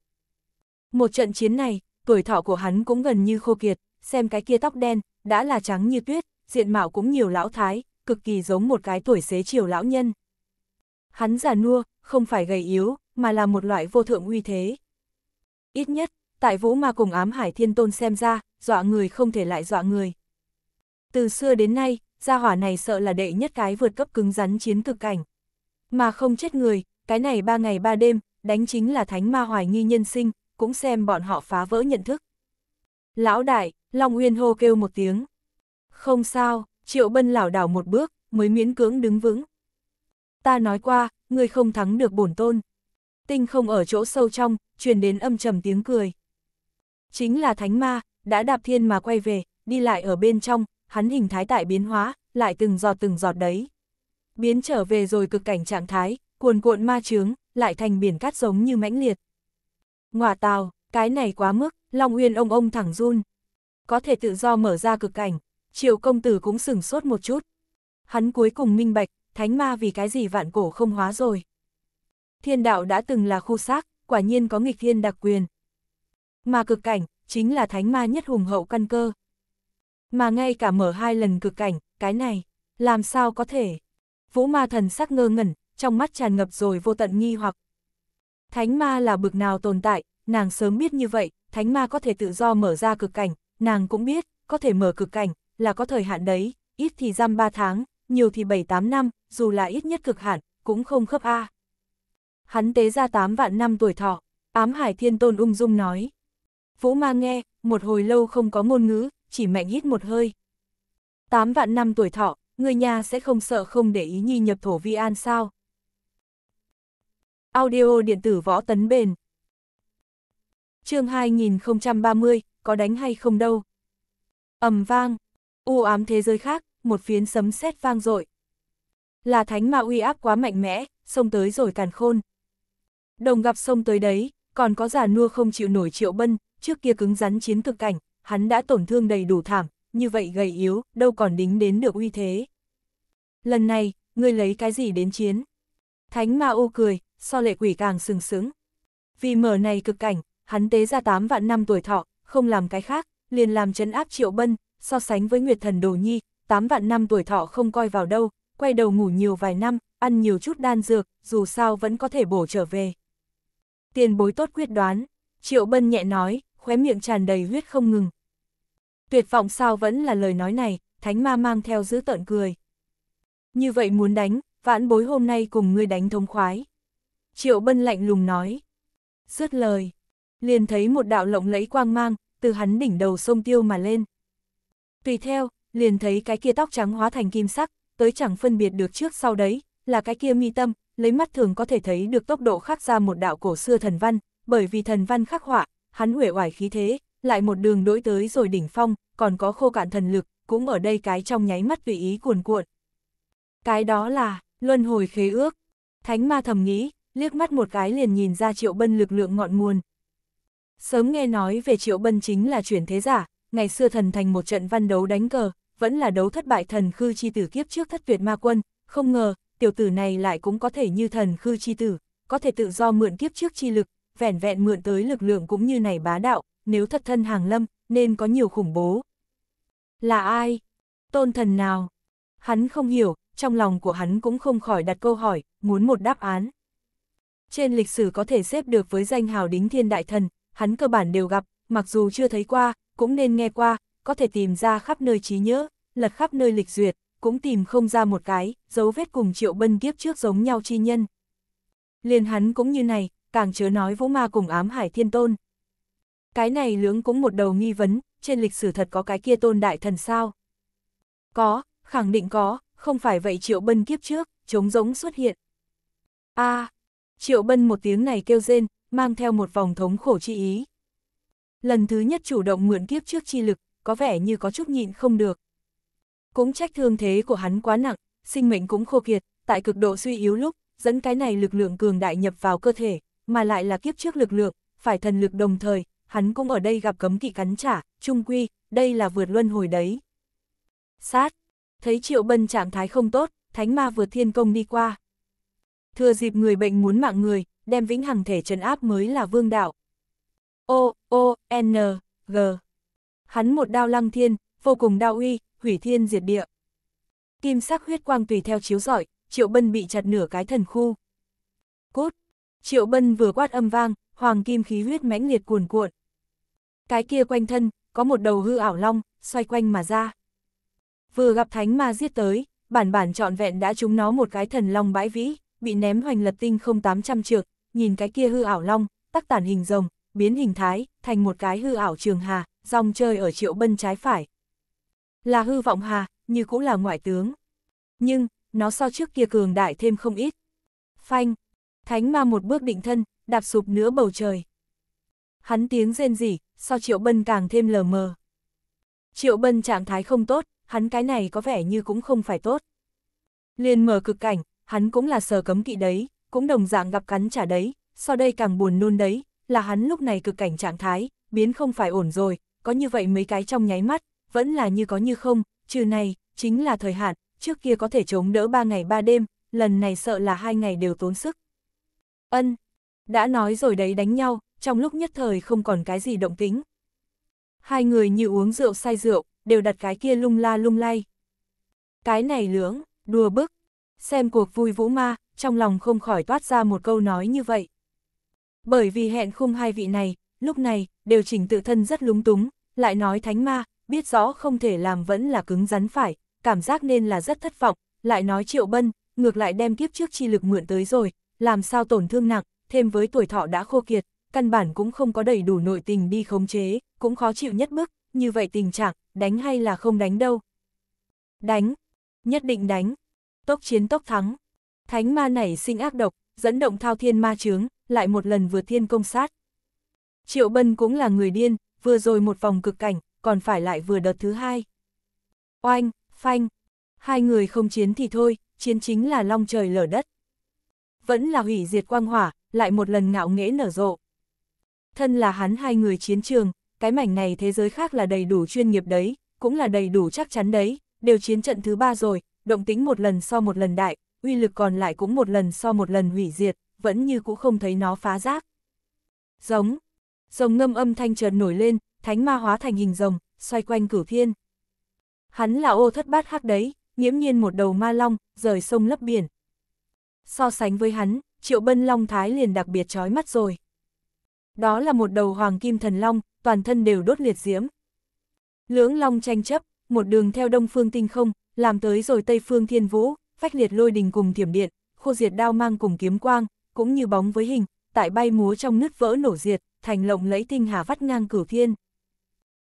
Một trận chiến này, tuổi thọ của hắn cũng gần như khô kiệt, xem cái kia tóc đen, đã là trắng như tuyết, diện mạo cũng nhiều lão thái, cực kỳ giống một cái tuổi xế chiều lão nhân. Hắn già nua, không phải gầy yếu, mà là một loại vô thượng uy thế. Ít nhất, tại vũ ma cùng ám hải thiên tôn xem ra, dọa người không thể lại dọa người. Từ xưa đến nay, gia hỏa này sợ là đệ nhất cái vượt cấp cứng rắn chiến cực cảnh. Mà không chết người, cái này ba ngày ba đêm, đánh chính là thánh ma hoài nghi nhân sinh, cũng xem bọn họ phá vỡ nhận thức. Lão đại, Long Uyên hô kêu một tiếng. Không sao, Triệu Bân lảo đảo một bước, mới miễn cưỡng đứng vững. Ta nói qua, người không thắng được bổn tôn tinh không ở chỗ sâu trong, truyền đến âm trầm tiếng cười. Chính là thánh ma, đã đạp thiên mà quay về, đi lại ở bên trong, hắn hình thái tại biến hóa, lại từng giọt từng giọt đấy. Biến trở về rồi cực cảnh trạng thái, cuồn cuộn ma chướng, lại thành biển cát giống như mãnh liệt. Ngoà tào, cái này quá mức, Long Uyên ông ông thẳng run. Có thể tự do mở ra cực cảnh, triệu công tử cũng sửng sốt một chút. Hắn cuối cùng minh bạch, thánh ma vì cái gì vạn cổ không hóa rồi thiên đạo đã từng là khu xác, quả nhiên có nghịch thiên đặc quyền. Mà cực cảnh, chính là thánh ma nhất hùng hậu căn cơ. Mà ngay cả mở hai lần cực cảnh, cái này, làm sao có thể? Vũ ma thần sắc ngơ ngẩn, trong mắt tràn ngập rồi vô tận nghi hoặc. Thánh ma là bực nào tồn tại, nàng sớm biết như vậy, thánh ma có thể tự do mở ra cực cảnh, nàng cũng biết, có thể mở cực cảnh, là có thời hạn đấy, ít thì giam 3 tháng, nhiều thì 7-8 năm, dù là ít nhất cực hạn, cũng không khớp A. À hắn tế ra 8 vạn năm tuổi thọ, ám hải thiên tôn ung dung nói. Vũ ma nghe, một hồi lâu không có ngôn ngữ, chỉ mạnh hít một hơi. 8 vạn năm tuổi thọ, người nhà sẽ không sợ không để ý nhi nhập thổ vi an sao. Audio điện tử võ tấn bền. chương 2030, có đánh hay không đâu. ầm vang, u ám thế giới khác, một phiến sấm sét vang dội Là thánh ma uy áp quá mạnh mẽ, xông tới rồi càn khôn. Đồng gặp sông tới đấy, còn có giả nua không chịu nổi triệu bân, trước kia cứng rắn chiến cực cảnh, hắn đã tổn thương đầy đủ thảm, như vậy gầy yếu, đâu còn đính đến được uy thế. Lần này, ngươi lấy cái gì đến chiến? Thánh ma ô cười, so lệ quỷ càng sừng sững. Vì mở này cực cảnh, hắn tế ra 8 vạn năm tuổi thọ, không làm cái khác, liền làm chấn áp triệu bân, so sánh với Nguyệt Thần Đồ Nhi, 8 vạn năm tuổi thọ không coi vào đâu, quay đầu ngủ nhiều vài năm, ăn nhiều chút đan dược, dù sao vẫn có thể bổ trở về. Tiền bối tốt quyết đoán, Triệu Bân nhẹ nói, khóe miệng tràn đầy huyết không ngừng. Tuyệt vọng sao vẫn là lời nói này, thánh ma mang theo giữ tợn cười. Như vậy muốn đánh, vãn bối hôm nay cùng ngươi đánh thống khoái. Triệu Bân lạnh lùng nói. Dứt lời, liền thấy một đạo lộng lẫy quang mang, từ hắn đỉnh đầu sông tiêu mà lên. Tùy theo, liền thấy cái kia tóc trắng hóa thành kim sắc, tới chẳng phân biệt được trước sau đấy, là cái kia mi tâm, lấy mắt thường có thể thấy được tốc độ khắc ra một đạo cổ xưa thần văn, bởi vì thần văn khắc họa, hắn uể hoài khí thế, lại một đường đối tới rồi đỉnh phong, còn có khô cạn thần lực, cũng ở đây cái trong nháy mắt tùy ý cuồn cuộn. Cái đó là, luân hồi khế ước. Thánh ma thầm nghĩ, liếc mắt một cái liền nhìn ra triệu bân lực lượng ngọn nguồn. Sớm nghe nói về triệu bân chính là chuyển thế giả, ngày xưa thần thành một trận văn đấu đánh cờ, vẫn là đấu thất bại thần khư chi tử kiếp trước thất tuyệt ma quân, không ngờ, tiểu tử này lại cũng có thể như thần khư chi tử, có thể tự do mượn kiếp trước chi lực, vẻn vẹn mượn tới lực lượng cũng như này bá đạo, nếu thật thân hàng lâm, nên có nhiều khủng bố. Là ai? Tôn thần nào? Hắn không hiểu, trong lòng của hắn cũng không khỏi đặt câu hỏi, muốn một đáp án. Trên lịch sử có thể xếp được với danh hào đính thiên đại thần, hắn cơ bản đều gặp, mặc dù chưa thấy qua, cũng nên nghe qua, có thể tìm ra khắp nơi trí nhớ, lật khắp nơi lịch duyệt, cũng tìm không ra một cái, dấu vết cùng triệu bân kiếp trước giống nhau chi nhân. Liền hắn cũng như này, càng chớ nói vũ ma cùng ám hải thiên tôn. Cái này lưỡng cũng một đầu nghi vấn, trên lịch sử thật có cái kia tôn đại thần sao? Có, khẳng định có, không phải vậy triệu bân kiếp trước, trống giống xuất hiện. a à, triệu bân một tiếng này kêu rên, mang theo một vòng thống khổ chi ý. Lần thứ nhất chủ động mượn kiếp trước chi lực, có vẻ như có chút nhịn không được. Cũng trách thương thế của hắn quá nặng, sinh mệnh cũng khô kiệt, tại cực độ suy yếu lúc, dẫn cái này lực lượng cường đại nhập vào cơ thể, mà lại là kiếp trước lực lượng, phải thần lực đồng thời, hắn cũng ở đây gặp cấm kỵ cắn trả, trung quy, đây là vượt luân hồi đấy. Sát, thấy triệu bân trạng thái không tốt, thánh ma vượt thiên công đi qua. Thừa dịp người bệnh muốn mạng người, đem vĩnh hằng thể trấn áp mới là vương đạo. O, O, N, G. Hắn một đao lăng thiên, vô cùng đao uy, hủy thiên diệt địa. Kim sắc huyết quang tùy theo chiếu rọi, Triệu Bân bị chặt nửa cái thần khu. cút Triệu Bân vừa quát âm vang, hoàng kim khí huyết mãnh liệt cuồn cuộn. Cái kia quanh thân, có một đầu hư ảo long, xoay quanh mà ra. Vừa gặp thánh ma giết tới, bản bản trọn vẹn đã trúng nó một cái thần long bãi vĩ, bị ném hoành lật tinh không 800 trượt, nhìn cái kia hư ảo long, tắc tản hình rồng, biến hình thái, thành một cái hư ảo trường hà, dòng chơi ở triệu bân trái phải, là hư vọng hà, như cũng là ngoại tướng. Nhưng, nó so trước kia cường đại thêm không ít. Phanh, thánh ma một bước định thân, đạp sụp nửa bầu trời. Hắn tiếng rên rỉ, so triệu bân càng thêm lờ mờ. Triệu bân trạng thái không tốt, hắn cái này có vẻ như cũng không phải tốt. Liên mở cực cảnh, hắn cũng là sờ cấm kỵ đấy, cũng đồng dạng gặp cắn trả đấy, Sau đây càng buồn nôn đấy, là hắn lúc này cực cảnh trạng thái, biến không phải ổn rồi, có như vậy mấy cái trong nháy mắt, vẫn là như có như không, trừ này, chính là thời hạn, trước kia có thể chống đỡ 3 ngày 3 đêm, lần này sợ là hai ngày đều tốn sức. Ân, đã nói rồi đấy đánh nhau, trong lúc nhất thời không còn cái gì động tính. Hai người như uống rượu say rượu, đều đặt cái kia lung la lung lay. Cái này lưỡng, đùa bức, xem cuộc vui vũ ma, trong lòng không khỏi toát ra một câu nói như vậy. Bởi vì hẹn khung hai vị này, lúc này, đều chỉnh tự thân rất lúng túng, lại nói thánh ma, biết rõ không thể làm vẫn là cứng rắn phải, cảm giác nên là rất thất vọng, lại nói Triệu Bân, ngược lại đem kiếp trước chi lực mượn tới rồi, làm sao tổn thương nặng, thêm với tuổi thọ đã khô kiệt, căn bản cũng không có đầy đủ nội tình đi khống chế, cũng khó chịu nhất bức, như vậy tình trạng, đánh hay là không đánh đâu. Đánh, nhất định đánh, tốc chiến tốc thắng. Thánh ma nảy sinh ác độc, dẫn động thao thiên ma chướng, lại một lần vừa thiên công sát. Triệu Bân cũng là người điên, vừa rồi một vòng cực cảnh, còn phải lại vừa đợt thứ hai. Oanh, phanh, hai người không chiến thì thôi, chiến chính là long trời lở đất. Vẫn là hủy diệt quang hỏa, lại một lần ngạo nghễ nở rộ. Thân là hắn hai người chiến trường, cái mảnh này thế giới khác là đầy đủ chuyên nghiệp đấy, cũng là đầy đủ chắc chắn đấy, đều chiến trận thứ ba rồi, động tính một lần so một lần đại, uy lực còn lại cũng một lần so một lần hủy diệt, vẫn như cũng không thấy nó phá rác. Giống, rồng ngâm âm thanh chợt nổi lên, thánh ma hóa thành hình rồng, xoay quanh cửu thiên. Hắn là ô thất bát hắc đấy, nghiễm nhiên một đầu ma long, rời sông lấp biển. So sánh với hắn, triệu bân long thái liền đặc biệt trói mắt rồi. Đó là một đầu hoàng kim thần long, toàn thân đều đốt liệt diễm. Lưỡng long tranh chấp, một đường theo đông phương tinh không, làm tới rồi tây phương thiên vũ, phách liệt lôi đình cùng thiểm điện, khô diệt đao mang cùng kiếm quang, cũng như bóng với hình, tại bay múa trong nứt vỡ nổ diệt, thành lộng lẫy tinh hà vắt ngang cửu thiên.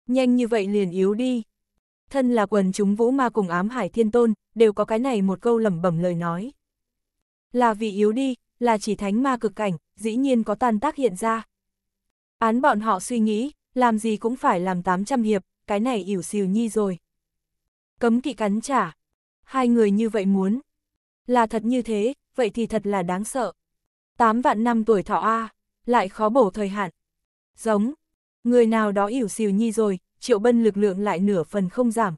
Nhanh như vậy liền yếu đi. Thân là quần chúng vũ ma cùng ám hải thiên tôn, đều có cái này một câu lẩm bẩm lời nói. Là vì yếu đi, là chỉ thánh ma cực cảnh, dĩ nhiên có tan tác hiện ra. Án bọn họ suy nghĩ, làm gì cũng phải làm 800 hiệp, cái này ỉu xìu nhi rồi. Cấm kỵ cắn trả. Hai người như vậy muốn. Là thật như thế, vậy thì thật là đáng sợ. tám vạn năm tuổi thọ A, lại khó bổ thời hạn. Giống, Người nào đó ỉu xìu nhi rồi, triệu bân lực lượng lại nửa phần không giảm.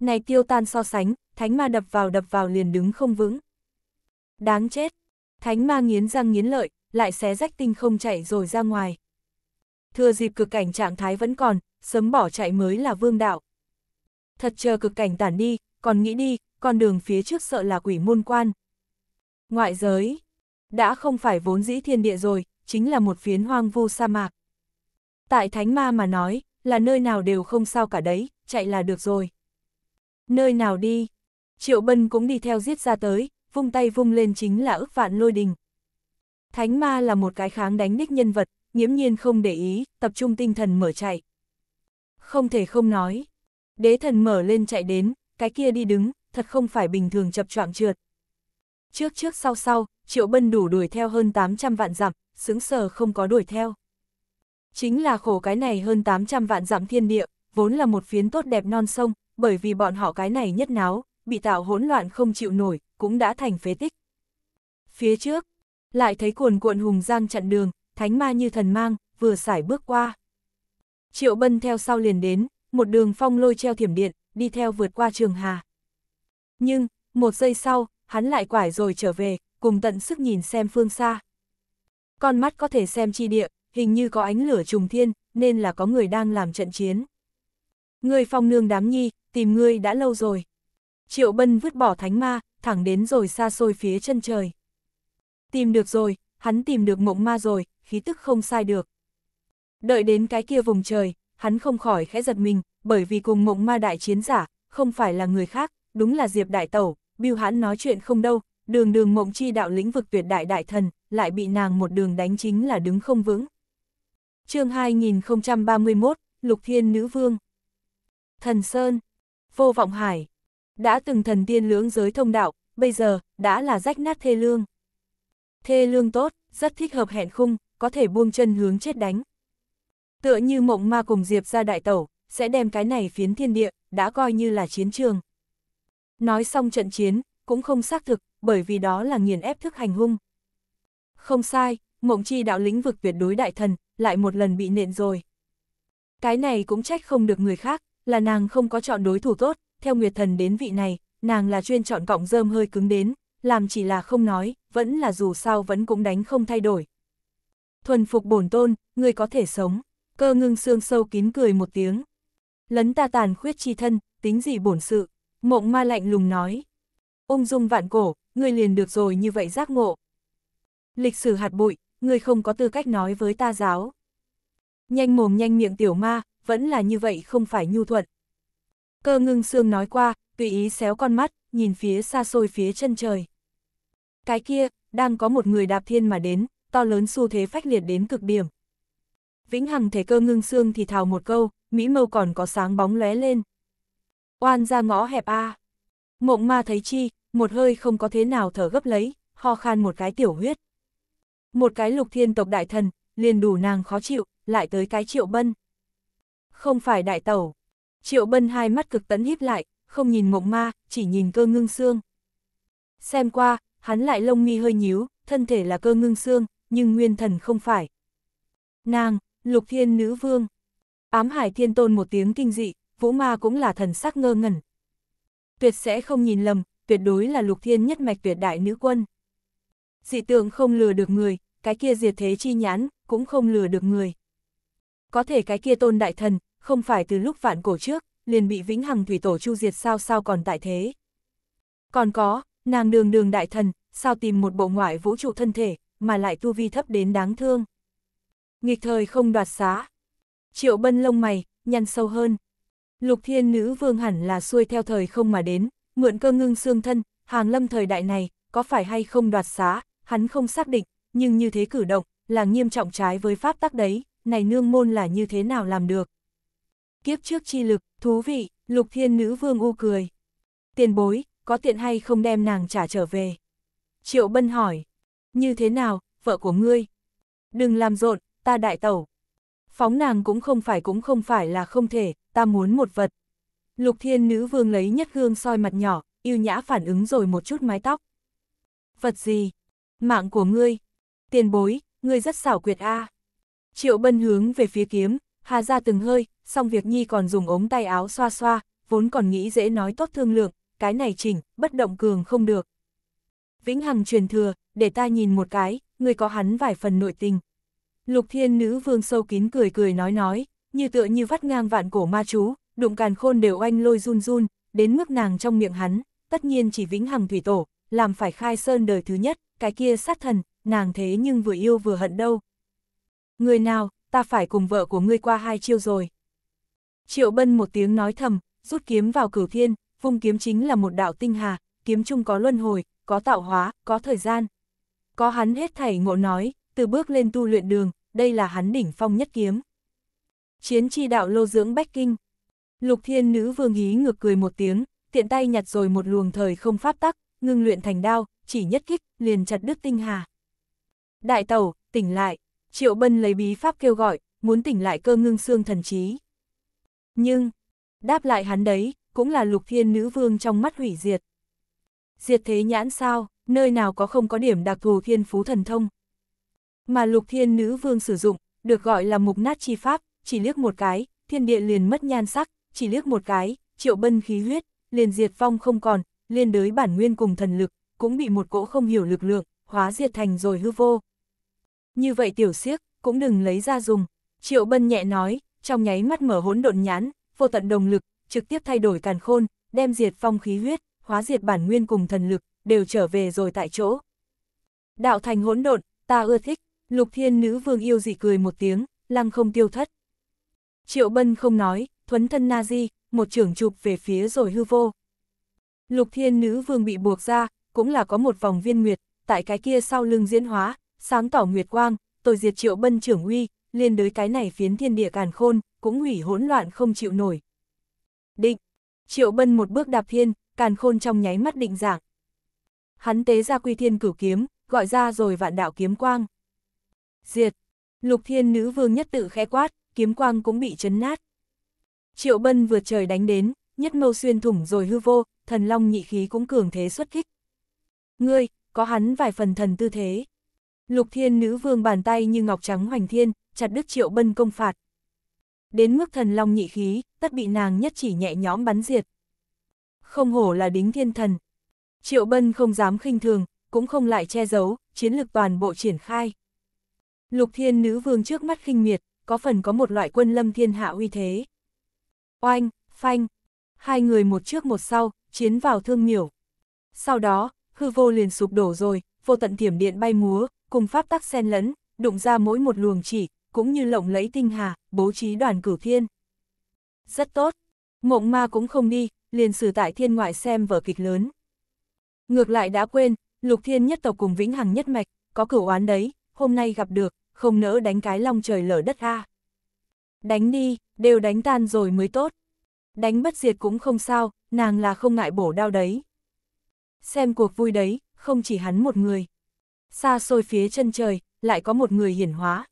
Này tiêu tan so sánh, thánh ma đập vào đập vào liền đứng không vững. Đáng chết! Thánh ma nghiến răng nghiến lợi, lại xé rách tinh không chạy rồi ra ngoài. Thừa dịp cực cảnh trạng thái vẫn còn, sớm bỏ chạy mới là vương đạo. Thật chờ cực cảnh tản đi, còn nghĩ đi, con đường phía trước sợ là quỷ môn quan. Ngoại giới, đã không phải vốn dĩ thiên địa rồi, chính là một phiến hoang vu sa mạc. Tại Thánh Ma mà nói, là nơi nào đều không sao cả đấy, chạy là được rồi. Nơi nào đi? Triệu Bân cũng đi theo giết ra tới, vung tay vung lên chính là ức vạn lôi đình. Thánh Ma là một cái kháng đánh đích nhân vật, nghiễm nhiên không để ý, tập trung tinh thần mở chạy. Không thể không nói. Đế thần mở lên chạy đến, cái kia đi đứng, thật không phải bình thường chập choạng trượt. Trước trước sau sau, Triệu Bân đủ đuổi theo hơn 800 vạn dặm, sững sờ không có đuổi theo. Chính là khổ cái này hơn 800 vạn dặm thiên địa, vốn là một phiến tốt đẹp non sông, bởi vì bọn họ cái này nhất náo, bị tạo hỗn loạn không chịu nổi, cũng đã thành phế tích. Phía trước, lại thấy cuồn cuộn hùng giang chặn đường, thánh ma như thần mang, vừa xải bước qua. Triệu Bân theo sau liền đến, một đường phong lôi treo thiểm điện, đi theo vượt qua trường hà. Nhưng, một giây sau, hắn lại quải rồi trở về, cùng tận sức nhìn xem phương xa. Con mắt có thể xem chi địa, hình như có ánh lửa trùng thiên, nên là có người đang làm trận chiến. Người phong nương đám nhi, tìm ngươi đã lâu rồi. Triệu Bân vứt bỏ thánh ma, thẳng đến rồi xa xôi phía chân trời. Tìm được rồi, hắn tìm được mộng ma rồi, khí tức không sai được. Đợi đến cái kia vùng trời, hắn không khỏi khẽ giật mình, bởi vì cùng mộng ma đại chiến giả, không phải là người khác, đúng là Diệp Đại Tẩu, Biêu hắn nói chuyện không đâu, đường đường mộng chi đạo lĩnh vực tuyệt đại đại thần, lại bị nàng một đường đánh chính là đứng không vững chương 2031, Lục Thiên Nữ Vương. Thần Sơn, Vô Vọng Hải, đã từng thần tiên lưỡng giới thông đạo, bây giờ, đã là rách nát thê lương. Thê lương tốt, rất thích hợp hẹn khung, có thể buông chân hướng chết đánh. Tựa như mộng ma cùng Diệp ra đại tẩu, sẽ đem cái này phiến thiên địa, đã coi như là chiến trường. Nói xong trận chiến, cũng không xác thực, bởi vì đó là nghiền ép thức hành hung. Không sai, mộng chi đạo lĩnh vực tuyệt đối đại thần, lại một lần bị nện rồi. Cái này cũng trách không được người khác, là nàng không có chọn đối thủ tốt, theo Nguyệt Thần đến vị này, nàng là chuyên chọn cọng rơm hơi cứng đến, làm chỉ là không nói, vẫn là dù sao vẫn cũng đánh không thay đổi. Thuần phục bổn tôn, người có thể sống, cơ ngưng xương sâu kín cười một tiếng. Lấn ta tàn khuyết chi thân, tính gì bổn sự, mộng ma lạnh lùng nói. Ung dung vạn cổ, người liền được rồi như vậy giác ngộ. Lịch sử hạt bụi, ngươi không có tư cách nói với ta giáo. Nhanh mồm nhanh miệng tiểu ma, vẫn là như vậy không phải nhu thuận. Cơ ngưng xương nói qua, tùy ý xéo con mắt, nhìn phía xa xôi phía chân trời. Cái kia, đang có một người đạp thiên mà đến, to lớn xu thế phách liệt đến cực điểm. Vĩnh Hằng thể cơ ngưng xương thì thào một câu, mỹ mâu còn có sáng bóng lóe lên. Oan ra ngõ hẹp a. À. Mộng ma thấy chi, một hơi không có thế nào thở gấp lấy, ho khan một cái tiểu huyết. Một cái lục thiên tộc đại thần, liền đủ nàng khó chịu, lại tới cái triệu bân. Không phải đại tẩu. Triệu bân hai mắt cực tấn híp lại, không nhìn mộng ma, chỉ nhìn cơ ngưng xương. Xem qua, hắn lại lông mi hơi nhíu, thân thể là cơ ngưng xương, nhưng nguyên thần không phải. Nàng, lục thiên nữ vương. Ám hải thiên tôn một tiếng kinh dị, vũ ma cũng là thần sắc ngơ ngẩn. Tuyệt sẽ không nhìn lầm, tuyệt đối là lục thiên nhất mạch tuyệt đại nữ quân dị tượng không lừa được người, cái kia diệt thế chi nhãn, cũng không lừa được người. Có thể cái kia tôn đại thần, không phải từ lúc vạn cổ trước, liền bị vĩnh hằng thủy tổ chu diệt sao sao còn tại thế. Còn có, nàng đường đường đại thần, sao tìm một bộ ngoại vũ trụ thân thể, mà lại tu vi thấp đến đáng thương. Nghịch thời không đoạt xá. Triệu bân lông mày, nhăn sâu hơn. Lục thiên nữ vương hẳn là xuôi theo thời không mà đến, mượn cơ ngưng xương thân, hàng lâm thời đại này, có phải hay không đoạt xá, hắn không xác định, nhưng như thế cử động, là nghiêm trọng trái với pháp tắc đấy, này nương môn là như thế nào làm được. Kiếp trước chi lực, thú vị, lục thiên nữ vương u cười. Tiền bối, có tiện hay không đem nàng trả trở về? Triệu bân hỏi, như thế nào, vợ của ngươi? Đừng làm rộn, ta đại tẩu. Phóng nàng cũng không phải cũng không phải là không thể, ta muốn một vật. Lục thiên nữ vương lấy nhất gương soi mặt nhỏ, yêu nhã phản ứng rồi một chút mái tóc. Vật gì, Mạng của ngươi. Tiền bối, ngươi rất xảo quyệt a. Triệu bân hướng về phía kiếm, hà ra từng hơi, xong việc nhi còn dùng ống tay áo xoa xoa, vốn còn nghĩ dễ nói tốt thương lượng, cái này chỉnh, bất động cường không được. Vĩnh Hằng truyền thừa, để ta nhìn một cái, ngươi có hắn vài phần nội tình. Lục thiên nữ vương sâu kín cười cười nói nói, như tựa như vắt ngang vạn cổ ma chú, đụng càn khôn đều oanh lôi run run, đến mức nàng trong miệng hắn, tất nhiên chỉ Vĩnh Hằng thủy tổ, làm phải khai sơn đời thứ nhất, cái kia sát thần, nàng thế nhưng vừa yêu vừa hận đâu. Người nào, ta phải cùng vợ của ngươi qua hai chiêu rồi. Triệu Bân một tiếng nói thầm, rút kiếm vào cửu thiên, vung kiếm chính là một đạo tinh hà, kiếm chung có luân hồi, có tạo hóa, có thời gian. Có hắn hết thảy ngộ nói, từ bước lên tu luyện đường, đây là hắn đỉnh phong nhất kiếm. Chiến chi đạo lô dưỡng bách kinh. Lục thiên nữ vương hí ngược cười một tiếng, tiện tay nhặt rồi một luồng thời không pháp tắc, ngưng luyện thành đao, chỉ nhất kích, liền chặt đứt tinh hà. Đại tẩu, tỉnh lại, triệu bân lấy bí pháp kêu gọi, muốn tỉnh lại cơ ngưng xương thần trí. Nhưng, đáp lại hắn đấy, cũng là lục thiên nữ vương trong mắt hủy diệt. Diệt thế nhãn sao, nơi nào có không có điểm đặc thù thiên phú thần thông. Mà lục thiên nữ vương sử dụng, được gọi là mục nát chi pháp, chỉ liếc một cái, thiên địa liền mất nhan sắc, chỉ liếc một cái, triệu bân khí huyết, liền diệt vong không còn, liên đới bản nguyên cùng thần lực, cũng bị một cỗ không hiểu lực lượng, hóa diệt thành rồi hư vô. Như vậy tiểu siếc, cũng đừng lấy ra dùng. Triệu Bân nhẹ nói, trong nháy mắt mở hỗn độn nhãn, vô tận đồng lực, trực tiếp thay đổi càn khôn, đem diệt phong khí huyết, hóa diệt bản nguyên cùng thần lực, đều trở về rồi tại chỗ. Đạo thành hỗn độn, ta ưa thích, lục thiên nữ vương yêu dị cười một tiếng, lăng không tiêu thất. Triệu Bân không nói, thuấn thân na di, một trưởng chụp về phía rồi hư vô. Lục thiên nữ vương bị buộc ra, cũng là có một vòng viên nguyệt, tại cái kia sau lưng diễn hóa, sáng tỏ nguyệt quang, tôi diệt triệu bân trưởng uy, liên đới cái này phiến thiên địa càn khôn, cũng hủy hỗn loạn không chịu nổi. Định, triệu bân một bước đạp thiên, càn khôn trong nháy mắt định dạng. Hắn tế ra quy thiên cửu kiếm, gọi ra rồi vạn đạo kiếm quang. Diệt, lục thiên nữ vương nhất tự khẽ quát, kiếm quang cũng bị chấn nát. Triệu bân vượt trời đánh đến, nhất mâu xuyên thủng rồi hư vô, thần long nhị khí cũng cường thế xuất kích ngươi, có hắn vài phần thần tư thế. Lục thiên nữ vương bàn tay như ngọc trắng hoành thiên, chặt đứt triệu bân công phạt. Đến mức thần long nhị khí, tất bị nàng nhất chỉ nhẹ nhõm bắn diệt. Không hổ là đính thiên thần. Triệu bân không dám khinh thường, cũng không lại che giấu, chiến lược toàn bộ triển khai. Lục thiên nữ vương trước mắt khinh miệt, có phần có một loại quân lâm thiên hạ uy thế. Oanh, phanh, hai người một trước một sau, chiến vào thương miểu. Sau đó, hư vô liền sụp đổ rồi, vô tận thiểm điện bay múa, cùng pháp tắc xen lẫn, đụng ra mỗi một luồng chỉ, cũng như lộng lẫy tinh hà, bố trí đoàn cửu thiên. Rất tốt, mộng ma cũng không đi, liền xử tại thiên ngoại xem vở kịch lớn. Ngược lại đã quên, lục thiên nhất tộc cùng vĩnh hằng nhất mạch, có cửu oán đấy, hôm nay gặp được, không nỡ đánh cái long trời lở đất a. Đánh đi, đều đánh tan rồi mới tốt. Đánh bất diệt cũng không sao, nàng là không ngại bổ đau đấy xem cuộc vui đấy, không chỉ hắn một người. Xa xôi phía chân trời, lại có một người hiển hóa.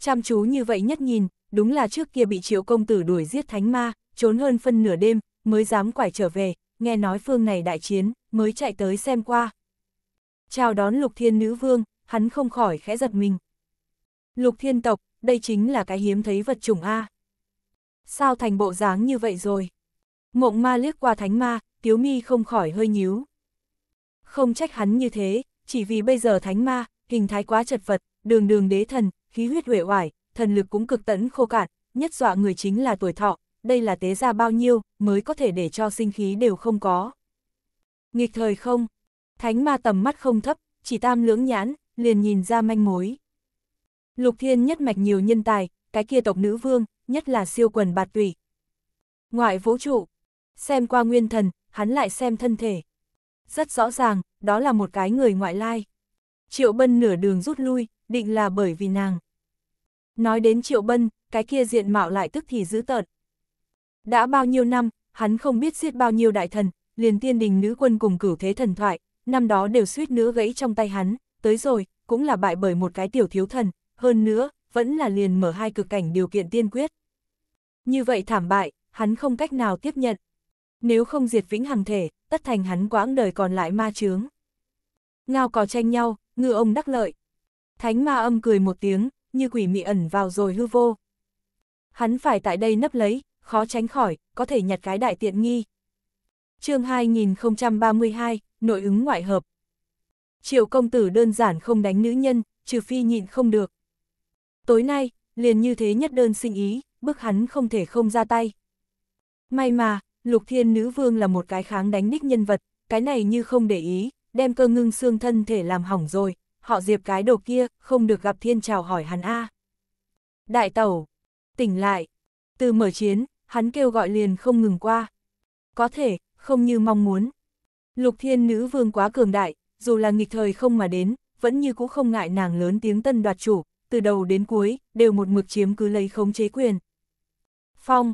Chăm chú như vậy nhất nhìn, đúng là trước kia bị triệu công tử đuổi giết thánh ma, trốn hơn phân nửa đêm, mới dám quải trở về, nghe nói phương này đại chiến, mới chạy tới xem qua. Chào đón lục thiên nữ vương, hắn không khỏi khẽ giật mình. Lục thiên tộc, đây chính là cái hiếm thấy vật chủng A. Sao thành bộ dáng như vậy rồi? Mộng ma liếc qua thánh ma, tiếu mi không khỏi hơi nhíu. Không trách hắn như thế, chỉ vì bây giờ thánh ma, hình thái quá chật vật, đường đường đế thần, khí huyết huệ oải, thần lực cũng cực tẫn khô cạn, nhất dọa người chính là tuổi thọ, đây là tế ra bao nhiêu mới có thể để cho sinh khí đều không có. Nghịch thời không, thánh ma tầm mắt không thấp, chỉ tam lưỡng nhãn, liền nhìn ra manh mối. Lục thiên nhất mạch nhiều nhân tài, cái kia tộc nữ vương, nhất là siêu quần bạt tùy. Ngoại vũ trụ, xem qua nguyên thần, hắn lại xem thân thể. Rất rõ ràng, đó là một cái người ngoại lai. Triệu Bân nửa đường rút lui, định là bởi vì nàng. Nói đến Triệu Bân, cái kia diện mạo lại tức thì dữ tợn. Đã bao nhiêu năm, hắn không biết giết bao nhiêu đại thần, liền tiên đình nữ quân cùng cửu thế thần thoại, năm đó đều suýt nữa gãy trong tay hắn, tới rồi, cũng là bại bởi một cái tiểu thiếu thần, hơn nữa, vẫn là liền mở hai cực cảnh điều kiện tiên quyết. Như vậy thảm bại, hắn không cách nào tiếp nhận. Nếu không diệt vĩnh hằng thể, tất thành hắn quãng đời còn lại ma chướng. Ngao cò tranh nhau, ngư ông đắc lợi. Thánh ma âm cười một tiếng, như quỷ mị ẩn vào rồi hư vô. Hắn phải tại đây nấp lấy, khó tránh khỏi, có thể nhặt cái đại tiện nghi. chương 2032, nội ứng ngoại hợp. Triệu công tử đơn giản không đánh nữ nhân, trừ phi nhịn không được. Tối nay, liền như thế nhất đơn sinh ý, bức hắn không thể không ra tay. May mà, lục thiên nữ vương là một cái kháng đánh ních nhân vật, cái này như không để ý, đem cơ ngưng xương thân thể làm hỏng rồi, họ diệp cái đồ kia, không được gặp thiên chào hỏi hắn A. Đại tẩu, tỉnh lại, từ mở chiến, hắn kêu gọi liền không ngừng qua. Có thể, không như mong muốn. Lục thiên nữ vương quá cường đại, dù là nghịch thời không mà đến, vẫn như cũ không ngại nàng lớn tiếng tân đoạt chủ, từ đầu đến cuối, đều một mực chiếm cứ lấy khống chế quyền. Phong,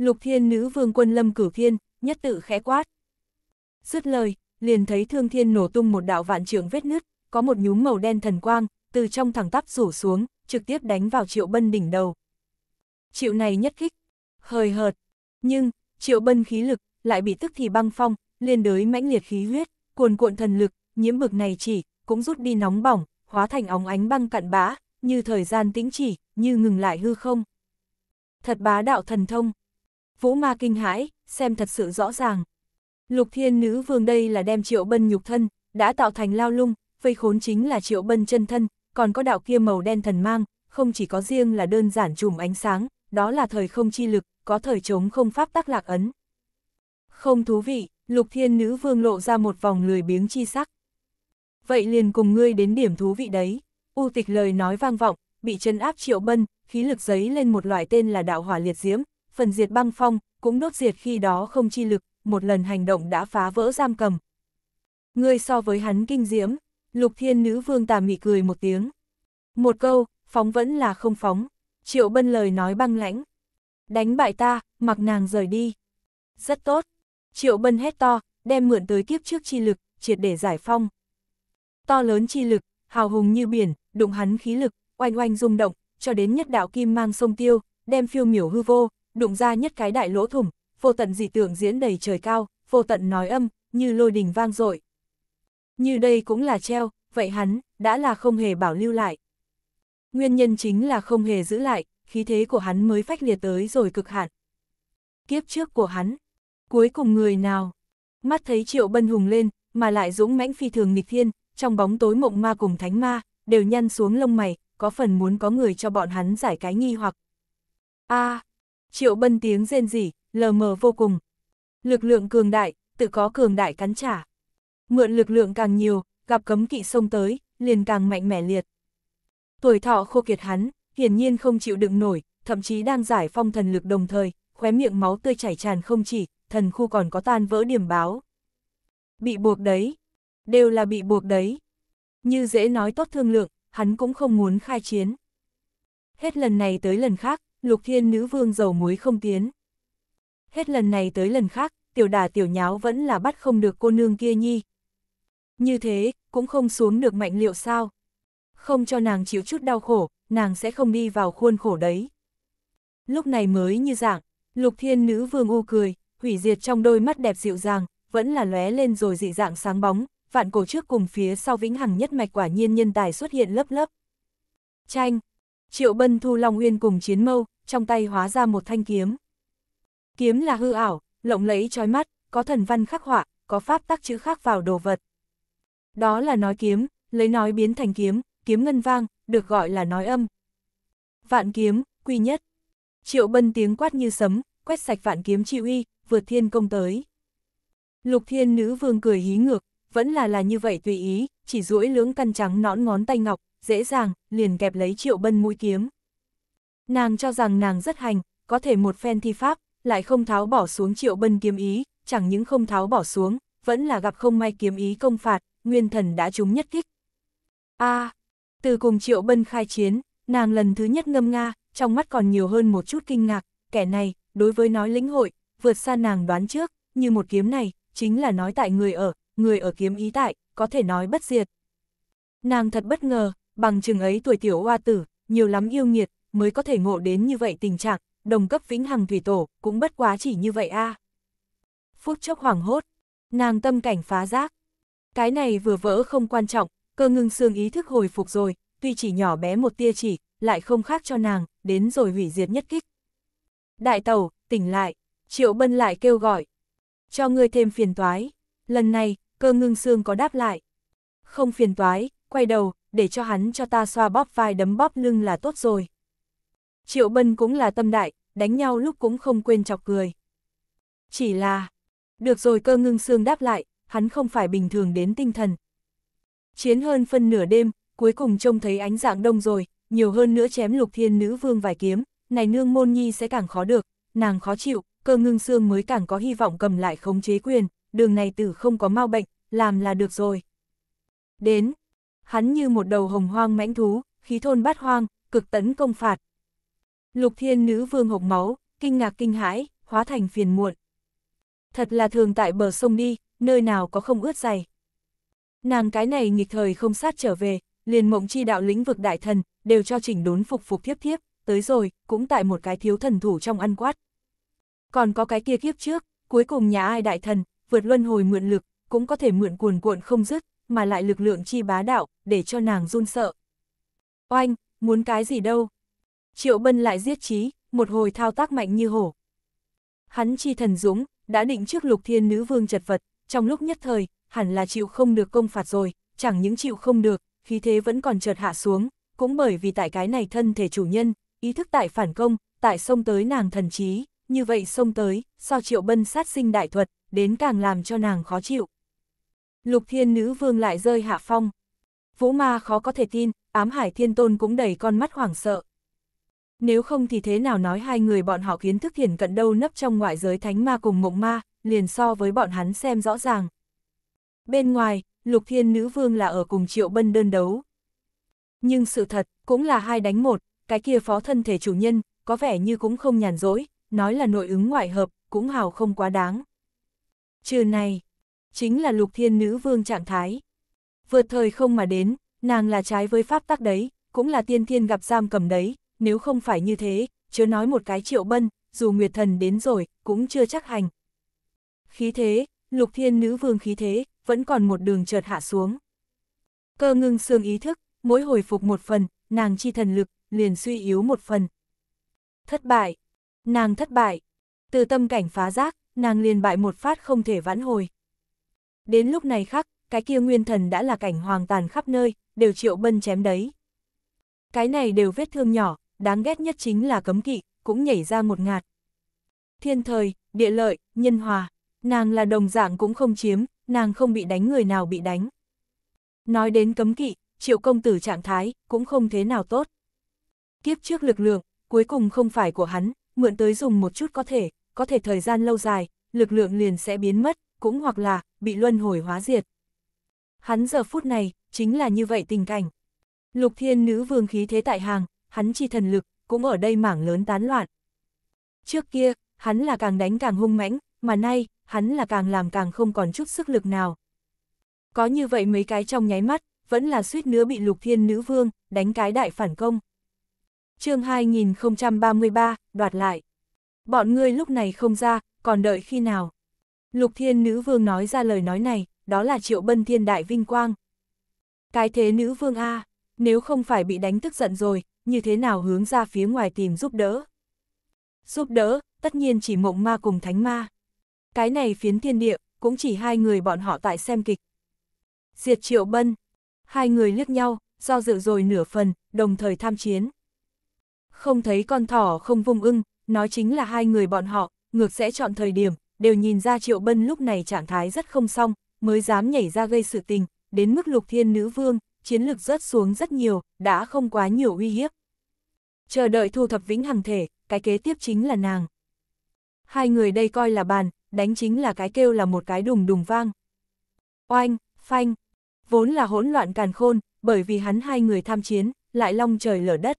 Lục thiên nữ vương quân lâm cử thiên, nhất tự khẽ quát. Dứt lời, liền thấy thương thiên nổ tung một đạo vạn trường vết nứt, có một nhúm màu đen thần quang, từ trong thẳng tắp rủ xuống, trực tiếp đánh vào triệu bân đỉnh đầu. Triệu này nhất kích, hời hợt, nhưng, triệu bân khí lực, lại bị tức thì băng phong, liền đới mãnh liệt khí huyết, cuồn cuộn thần lực, nhiễm bực này chỉ, cũng rút đi nóng bỏng, hóa thành óng ánh băng cạn bã, như thời gian tĩnh chỉ, như ngừng lại hư không. Thật bá đạo thần thông. Vũ ma kinh hãi, xem thật sự rõ ràng. Lục thiên nữ vương đây là đem triệu bân nhục thân, đã tạo thành lao lung, vây khốn chính là triệu bân chân thân, còn có đạo kia màu đen thần mang, không chỉ có riêng là đơn giản chùm ánh sáng, đó là thời không chi lực, có thời chống không pháp tác lạc ấn. Không thú vị, lục thiên nữ vương lộ ra một vòng lười biếng chi sắc. Vậy liền cùng ngươi đến điểm thú vị đấy, u tịch lời nói vang vọng, bị chân áp triệu bân, khí lực giấy lên một loại tên là đạo hỏa liệt diễm, phần diệt băng phong, cũng đốt diệt khi đó không chi lực, một lần hành động đã phá vỡ giam cầm. Ngươi so với hắn kinh diễm, lục thiên nữ vương tà mị cười một tiếng. Một câu, phóng vẫn là không phóng, triệu bân lời nói băng lãnh. Đánh bại ta, mặc nàng rời đi. Rất tốt, triệu bân hét to, đem mượn tới kiếp trước chi lực, triệt để giải phong. To lớn chi lực, hào hùng như biển, đụng hắn khí lực, oanh oanh rung động, cho đến nhất đạo kim mang sông tiêu, đem phiêu miểu hư vô, đụng ra nhất cái đại lỗ thủng, vô tận dị tưởng diễn đầy trời cao, vô tận nói âm, như lôi đình vang dội. Như đây cũng là treo, vậy hắn, đã là không hề bảo lưu lại. Nguyên nhân chính là không hề giữ lại, khí thế của hắn mới phách liệt tới rồi cực hạn. Kiếp trước của hắn, cuối cùng người nào? Mắt thấy triệu bân hùng lên, mà lại dũng mãnh phi thường nghịch thiên, trong bóng tối mộng ma cùng thánh ma, đều nhăn xuống lông mày, có phần muốn có người cho bọn hắn giải cái nghi hoặc. a à, Triệu bân tiếng rên rỉ, lờ mờ vô cùng. Lực lượng cường đại, tự có cường đại cắn trả. Mượn lực lượng càng nhiều, gặp cấm kỵ sông tới, liền càng mạnh mẽ liệt. Tuổi thọ khô kiệt hắn, hiển nhiên không chịu đựng nổi, thậm chí đang giải phong thần lực đồng thời, khóe miệng máu tươi chảy tràn không chỉ, thần khu còn có tan vỡ điểm báo. Bị buộc đấy, đều là bị buộc đấy. Như dễ nói tốt thương lượng, hắn cũng không muốn khai chiến. Hết lần này tới lần khác, lục thiên nữ vương dầu muối không tiến. Hết lần này tới lần khác, tiểu đà tiểu nháo vẫn là bắt không được cô nương kia nhi. Như thế, cũng không xuống được mạnh liệu sao. Không cho nàng chịu chút đau khổ, nàng sẽ không đi vào khuôn khổ đấy. Lúc này mới như dạng, lục thiên nữ vương u cười, hủy diệt trong đôi mắt đẹp dịu dàng, vẫn là lóe lên rồi dị dạng sáng bóng, vạn cổ trước cùng phía sau vĩnh hằng nhất mạch quả nhiên nhân tài xuất hiện lấp lấp. Tranh, Triệu Bân Thu Long Uyên cùng chiến mâu, trong tay hóa ra một thanh kiếm. Kiếm là hư ảo, lộng lẫy trói mắt, có thần văn khắc họa, có pháp tác chữ khắc vào đồ vật. Đó là nói kiếm, lấy nói biến thành kiếm, kiếm ngân vang, được gọi là nói âm. Vạn kiếm, quy nhất. Triệu bân tiếng quát như sấm, quét sạch vạn kiếm chi uy, vượt thiên công tới. Lục thiên nữ vương cười hí ngược, vẫn là là như vậy tùy ý, chỉ duỗi lưỡng căn trắng nõn ngón tay ngọc, dễ dàng, liền kẹp lấy triệu bân mũi kiếm. Nàng cho rằng nàng rất hành, có thể một phen thi pháp, lại không tháo bỏ xuống triệu bân kiếm ý, chẳng những không tháo bỏ xuống, vẫn là gặp không may kiếm ý công phạt, nguyên thần đã trúng nhất kích. a từ cùng triệu bân khai chiến, nàng lần thứ nhất ngâm nga, trong mắt còn nhiều hơn một chút kinh ngạc, kẻ này, đối với nói lĩnh hội, vượt xa nàng đoán trước, như một kiếm này, chính là nói tại người ở, người ở kiếm ý tại, có thể nói bất diệt. Nàng thật bất ngờ, bằng chừng ấy tuổi tiểu hoa tử, nhiều lắm yêu nghiệt, mới có thể ngộ đến như vậy tình trạng, đồng cấp vĩnh hằng thủy tổ, cũng bất quá chỉ như vậy a. À. Phút chốc hoảng hốt, nàng tâm cảnh phá giác. Cái này vừa vỡ không quan trọng, cơ ngưng xương ý thức hồi phục rồi, tuy chỉ nhỏ bé một tia chỉ, lại không khác cho nàng, đến rồi hủy diệt nhất kích. Đại tàu, tỉnh lại, triệu bân lại kêu gọi. Cho ngươi thêm phiền toái, lần này, cơ ngưng xương có đáp lại. Không phiền toái, quay đầu, để cho hắn cho ta xoa bóp vai đấm bóp lưng là tốt rồi. Triệu Bân cũng là tâm đại, đánh nhau lúc cũng không quên chọc cười. Chỉ là, được rồi cơ ngưng xương đáp lại, hắn không phải bình thường đến tinh thần. Chiến hơn phân nửa đêm, cuối cùng trông thấy ánh dạng đông rồi, nhiều hơn nữa chém lục thiên nữ vương vài kiếm, này nương môn nhi sẽ càng khó được, nàng khó chịu, cơ ngưng xương mới càng có hy vọng cầm lại khống chế quyền, đường này tử không có mau bệnh, làm là được rồi. Đến, hắn như một đầu hồng hoang mãnh thú, khí thôn bát hoang, cực tấn công phạt, Lục thiên nữ vương hộc máu, kinh ngạc kinh hãi, hóa thành phiền muộn. Thật là thường tại bờ sông đi, nơi nào có không ướt dày. Nàng cái này nghịch thời không sát trở về, liền mộng chi đạo lĩnh vực đại thần, đều cho chỉnh đốn phục phục thiếp thiếp. tới rồi, cũng tại một cái thiếu thần thủ trong ăn quát. Còn có cái kia kiếp trước, cuối cùng nhà ai đại thần, vượt luân hồi mượn lực, cũng có thể mượn cuồn cuộn không dứt, mà lại lực lượng chi bá đạo, để cho nàng run sợ. Oanh, muốn cái gì đâu, Triệu Bân lại giết trí, một hồi thao tác mạnh như hổ. Hắn chi thần dũng, đã định trước lục thiên nữ vương chật vật, trong lúc nhất thời, hẳn là chịu không được công phạt rồi, chẳng những chịu không được, khí thế vẫn còn chợt hạ xuống, cũng bởi vì tại cái này thân thể chủ nhân, ý thức tại phản công, tại sông tới nàng thần trí, như vậy sông tới, so triệu bân sát sinh đại thuật, đến càng làm cho nàng khó chịu. Lục thiên nữ vương lại rơi hạ phong. Vũ ma khó có thể tin, ám hải thiên tôn cũng đầy con mắt hoảng sợ, nếu không thì thế nào nói hai người bọn họ kiến thức hiển cận đâu nấp trong ngoại giới thánh ma cùng mộng ma, liền so với bọn hắn xem rõ ràng. Bên ngoài, lục thiên nữ vương là ở cùng triệu bân đơn đấu. Nhưng sự thật, cũng là hai đánh một, cái kia phó thân thể chủ nhân, có vẻ như cũng không nhàn rỗi, nói là nội ứng ngoại hợp, cũng hào không quá đáng. Trừ này, chính là lục thiên nữ vương trạng thái. Vượt thời không mà đến, nàng là trái với pháp tắc đấy, cũng là tiên thiên gặp giam cầm đấy, nếu không phải như thế, chớ nói một cái triệu bân, dù Nguyệt Thần đến rồi, cũng chưa chắc hành. Khí thế, lục thiên nữ vương khí thế, vẫn còn một đường chợt hạ xuống. Cơ ngưng xương ý thức, mỗi hồi phục một phần, nàng chi thần lực, liền suy yếu một phần. Thất bại, nàng thất bại, từ tâm cảnh phá giác, nàng liền bại một phát không thể vãn hồi. Đến lúc này khắc, cái kia nguyên thần đã là cảnh hoàng tàn khắp nơi, đều triệu bân chém đấy. Cái này đều vết thương nhỏ, đáng ghét nhất chính là cấm kỵ, cũng nhảy ra một ngạt. Thiên thời, địa lợi, nhân hòa, nàng là đồng dạng cũng không chiếm, nàng không bị đánh người nào bị đánh. Nói đến cấm kỵ, triệu công tử trạng thái cũng không thế nào tốt. Kiếp trước lực lượng, cuối cùng không phải của hắn, mượn tới dùng một chút có thể, có thể thời gian lâu dài, lực lượng liền sẽ biến mất, cũng hoặc là bị luân hồi hóa diệt. Hắn giờ phút này, chính là như vậy tình cảnh. Lục thiên nữ vương khí thế tại hàng, hắn chi thần lực, cũng ở đây mảng lớn tán loạn. Trước kia, hắn là càng đánh càng hung mãnh, mà nay, hắn là càng làm càng không còn chút sức lực nào. Có như vậy mấy cái trong nháy mắt, vẫn là suýt nữa bị lục thiên nữ vương, đánh cái đại phản công. chương 2033, đoạt lại. Bọn ngươi lúc này không ra, còn đợi khi nào? Lục thiên nữ vương nói ra lời nói này, đó là triệu bân thiên đại vinh quang. Cái thế nữ vương A, nếu không phải bị đánh tức giận rồi, như thế nào hướng ra phía ngoài tìm giúp đỡ. Giúp đỡ, tất nhiên chỉ mộng ma cùng thánh ma. Cái này phiến thiên địa, cũng chỉ hai người bọn họ tại xem kịch. Diệt triệu bân, hai người liếc nhau, do dự rồi nửa phần, đồng thời tham chiến. Không thấy con thỏ không vung ưng, nói chính là hai người bọn họ, ngược sẽ chọn thời điểm, đều nhìn ra triệu bân lúc này trạng thái rất không xong, mới dám nhảy ra gây sự tình, đến mức lục thiên nữ vương, chiến lực rớt xuống rất nhiều, đã không quá nhiều uy hiếp chờ đợi thu thập vĩnh hằng thể, cái kế tiếp chính là nàng. Hai người đây coi là bàn, đánh chính là cái kêu là một cái đùng đùng vang. Oanh, phanh, vốn là hỗn loạn càn khôn, bởi vì hắn hai người tham chiến, lại long trời lở đất.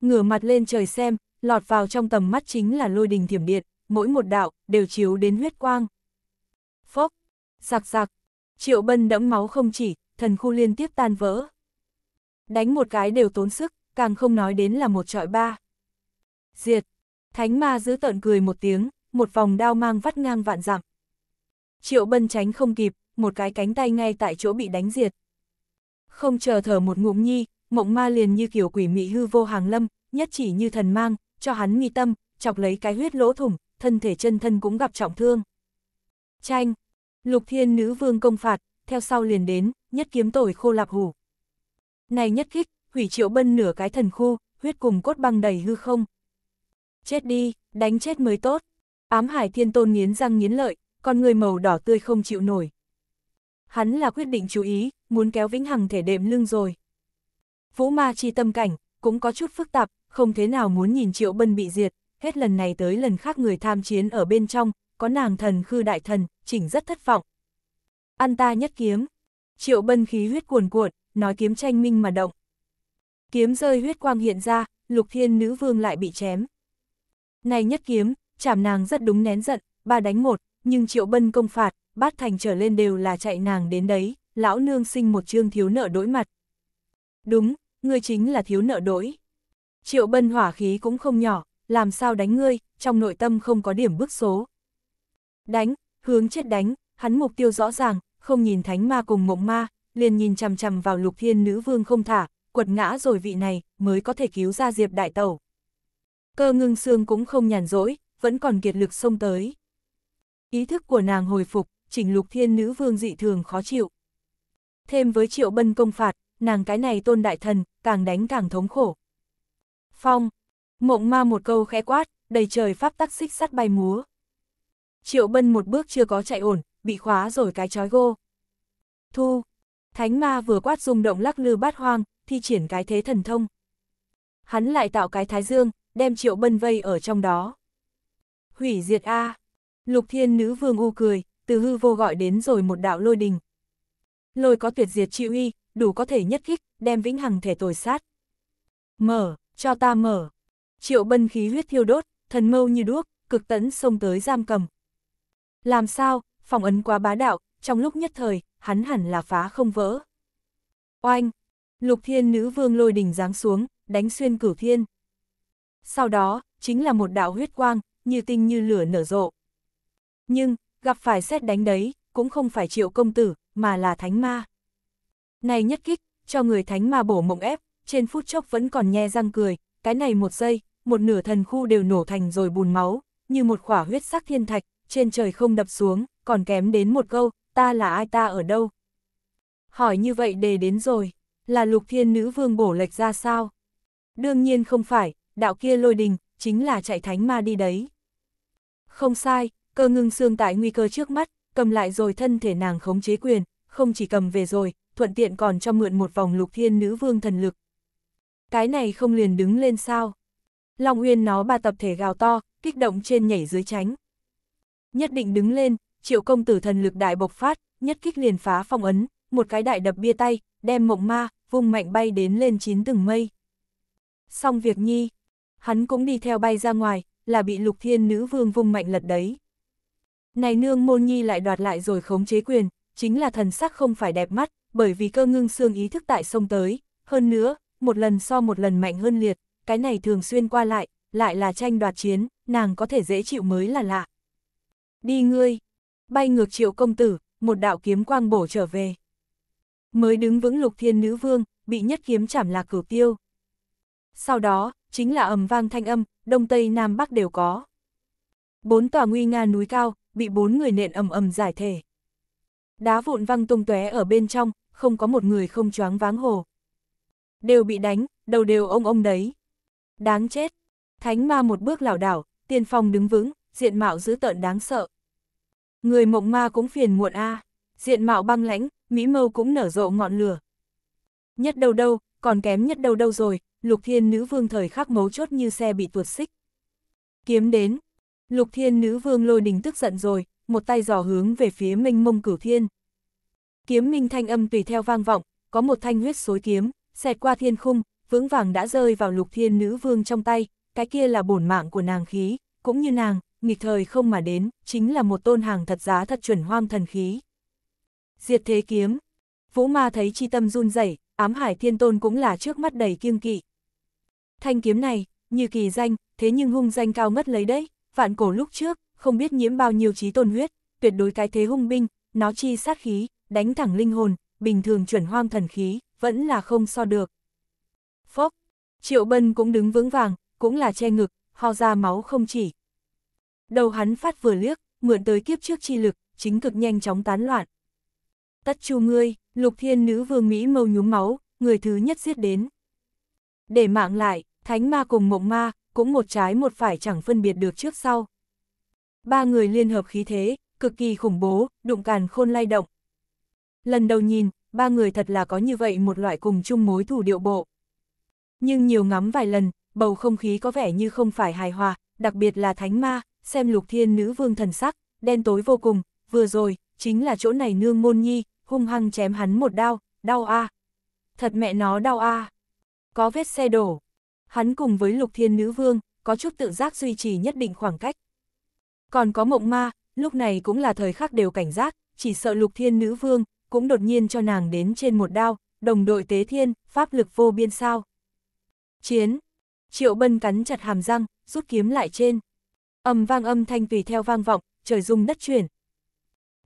Ngửa mặt lên trời xem, lọt vào trong tầm mắt chính là lôi đình thiểm điện, mỗi một đạo, đều chiếu đến huyết quang. Phốc, sạc sạc, triệu bân đẫm máu không chỉ, thần khu liên tiếp tan vỡ. Đánh một cái đều tốn sức, càng không nói đến là một trọi ba. Diệt! Thánh ma giữ tợn cười một tiếng, một vòng đao mang vắt ngang vạn dặm. Triệu bân tránh không kịp, một cái cánh tay ngay tại chỗ bị đánh diệt. Không chờ thở một ngụm nhi, mộng ma liền như kiểu quỷ mị hư vô hàng lâm, nhất chỉ như thần mang, cho hắn nghi tâm, chọc lấy cái huyết lỗ thủng, thân thể chân thân cũng gặp trọng thương. Tranh, lục thiên nữ vương công phạt, theo sau liền đến, nhất kiếm tổi khô lạp hủ. Này nhất khích, hủy triệu bân nửa cái thần khu, huyết cùng cốt băng đầy hư không. Chết đi, đánh chết mới tốt. Ám hải thiên tôn nghiến răng nghiến lợi, con người màu đỏ tươi không chịu nổi. Hắn là quyết định chú ý, muốn kéo vĩnh hằng thể đệm lưng rồi. Vũ ma chi tâm cảnh, cũng có chút phức tạp, không thế nào muốn nhìn triệu bân bị diệt, hết lần này tới lần khác người tham chiến ở bên trong, có nàng thần khư đại thần, chỉnh rất thất vọng. Ăn ta nhất kiếm. Triệu bân khí huyết cuồn cuộn, nói kiếm tranh minh mà động kiếm rơi huyết quang hiện ra, lục thiên nữ vương lại bị chém. Này nhất kiếm, chảm nàng rất đúng nén giận, ba đánh một, nhưng triệu bân công phạt, bát thành trở lên đều là chạy nàng đến đấy, lão nương sinh một chương thiếu nợ đổi mặt. Đúng, ngươi chính là thiếu nợ đổi. Triệu bân hỏa khí cũng không nhỏ, làm sao đánh ngươi, trong nội tâm không có điểm bước số. Đánh, hướng chết đánh, hắn mục tiêu rõ ràng, không nhìn thánh ma cùng mộng ma, liền nhìn chằm chằm vào lục thiên nữ vương không thả, quật ngã rồi vị này, mới có thể cứu ra Diệp Đại Tẩu. Cơ ngưng xương cũng không nhàn rỗi, vẫn còn kiệt lực xông tới. Ý thức của nàng hồi phục, chỉnh lục thiên nữ vương dị thường khó chịu. Thêm với triệu bân công phạt, nàng cái này tôn đại thần, càng đánh càng thống khổ. Phong, mộng ma một câu khẽ quát, đầy trời pháp tắc xích sắt bay múa. Triệu bân một bước chưa có chạy ổn, bị khóa rồi cái chói gô. Thu, thánh ma vừa quát rung động lắc lư bát hoang, thi triển cái thế thần thông. Hắn lại tạo cái thái dương, đem triệu bân vây ở trong đó. Hủy diệt A. Lục thiên nữ vương u cười, từ hư vô gọi đến rồi một đạo lôi đình. Lôi có tuyệt diệt chịu uy, đủ có thể nhất kích, đem vĩnh hằng thể tồi sát. Mở, cho ta mở. Triệu bân khí huyết thiêu đốt, thần mâu như đuốc, cực tấn xông tới giam cầm. Làm sao, phòng ấn quá bá đạo, trong lúc nhất thời, hắn hẳn là phá không vỡ. Oanh, Lục thiên nữ vương lôi đỉnh giáng xuống, đánh xuyên cửu thiên. Sau đó, chính là một đạo huyết quang, như tinh như lửa nở rộ. Nhưng, gặp phải xét đánh đấy, cũng không phải triệu công tử, mà là thánh ma. Này nhất kích, cho người thánh ma bổ mộng ép, trên phút chốc vẫn còn nhe răng cười, cái này một giây, một nửa thần khu đều nổ thành rồi bùn máu, như một khỏa huyết sắc thiên thạch, trên trời không đập xuống, còn kém đến một câu, ta là ai ta ở đâu. Hỏi như vậy đề đến rồi là lục thiên nữ vương bổ lệch ra sao? Đương nhiên không phải, đạo kia lôi đình, chính là chạy thánh ma đi đấy. Không sai, cơ ngưng xương tại nguy cơ trước mắt, cầm lại rồi thân thể nàng khống chế quyền, không chỉ cầm về rồi, thuận tiện còn cho mượn một vòng lục thiên nữ vương thần lực. Cái này không liền đứng lên sao? Long Uyên nó ba tập thể gào to, kích động trên nhảy dưới tránh. Nhất định đứng lên, triệu công tử thần lực đại bộc phát, nhất kích liền phá phong ấn, một cái đại đập bia tay, đem mộng ma, vùng mạnh bay đến lên chín tầng mây. Xong việc nhi, hắn cũng đi theo bay ra ngoài, là bị lục thiên nữ vương vung mạnh lật đấy. Này nương môn nhi lại đoạt lại rồi khống chế quyền, chính là thần sắc không phải đẹp mắt, bởi vì cơ ngưng xương ý thức tại sông tới, hơn nữa, một lần so một lần mạnh hơn liệt, cái này thường xuyên qua lại, lại là tranh đoạt chiến, nàng có thể dễ chịu mới là lạ. Đi ngươi, bay ngược triệu công tử, một đạo kiếm quang bổ trở về. Mới đứng vững lục thiên nữ vương, bị nhất kiếm chảm lạc cửu tiêu. Sau đó, chính là ầm vang thanh âm, đông tây nam bắc đều có. Bốn tòa nguy nga núi cao, bị bốn người nện ầm ầm giải thể. Đá vụn văng tung tóe ở bên trong, không có một người không choáng váng hồ. Đều bị đánh, đầu đều ông ông đấy. Đáng chết. Thánh ma một bước lảo đảo, tiên phong đứng vững, diện mạo dữ tợn đáng sợ. Người mộng ma cũng phiền muộn a, à. diện mạo băng lãnh, Mỹ Mâu cũng nở rộ ngọn lửa. Nhất đầu đâu, còn kém nhất đầu đâu rồi, Lục Thiên Nữ Vương thời khắc mấu chốt như xe bị tuột xích. Kiếm đến, Lục Thiên Nữ Vương lôi đình tức giận rồi, một tay giò hướng về phía minh mông cửu thiên. Kiếm minh thanh âm tùy theo vang vọng, có một thanh huyết xối kiếm, xẹt qua thiên khung, vững vàng đã rơi vào Lục Thiên Nữ Vương trong tay, cái kia là bổn mạng của nàng khí, cũng như nàng, nghịch thời không mà đến, chính là một tôn hàng thật giá thật chuẩn hoang thần khí diệt thế kiếm. Vũ ma thấy chi tâm run rẩy, ám hải thiên tôn cũng là trước mắt đầy kiêng kỵ. Thanh kiếm này, như kỳ danh, thế nhưng hung danh cao ngất lấy đấy, vạn cổ lúc trước, không biết nhiễm bao nhiêu trí tôn huyết, tuyệt đối cái thế hung binh, nó chi sát khí, đánh thẳng linh hồn, bình thường chuẩn hoang thần khí, vẫn là không so được. Phốc, triệu bân cũng đứng vững vàng, cũng là che ngực, ho ra máu không chỉ. Đầu hắn phát vừa liếc, mượn tới kiếp trước chi lực, chính cực nhanh chóng tán loạn tất chu ngươi, lục thiên nữ vương Mỹ mâu nhúm máu, người thứ nhất giết đến. Để mạng lại, thánh ma cùng mộng ma, cũng một trái một phải chẳng phân biệt được trước sau. Ba người liên hợp khí thế, cực kỳ khủng bố, đụng càn khôn lay động. Lần đầu nhìn, ba người thật là có như vậy một loại cùng chung mối thủ điệu bộ. Nhưng nhiều ngắm vài lần, bầu không khí có vẻ như không phải hài hòa, đặc biệt là thánh ma, xem lục thiên nữ vương thần sắc, đen tối vô cùng, vừa rồi, chính là chỗ này nương môn nhi, hung hăng chém hắn một đao, đau a. Thật mẹ nó đau a. Có vết xe đổ. Hắn cùng với lục thiên nữ vương, có chút tự giác duy trì nhất định khoảng cách. Còn có mộng ma, lúc này cũng là thời khắc đều cảnh giác, chỉ sợ lục thiên nữ vương, cũng đột nhiên cho nàng đến trên một đao, đồng đội tế thiên, pháp lực vô biên sao. Chiến! Triệu bân cắn chặt hàm răng, rút kiếm lại trên. Âm vang âm thanh tùy theo vang vọng, trời rung đất chuyển.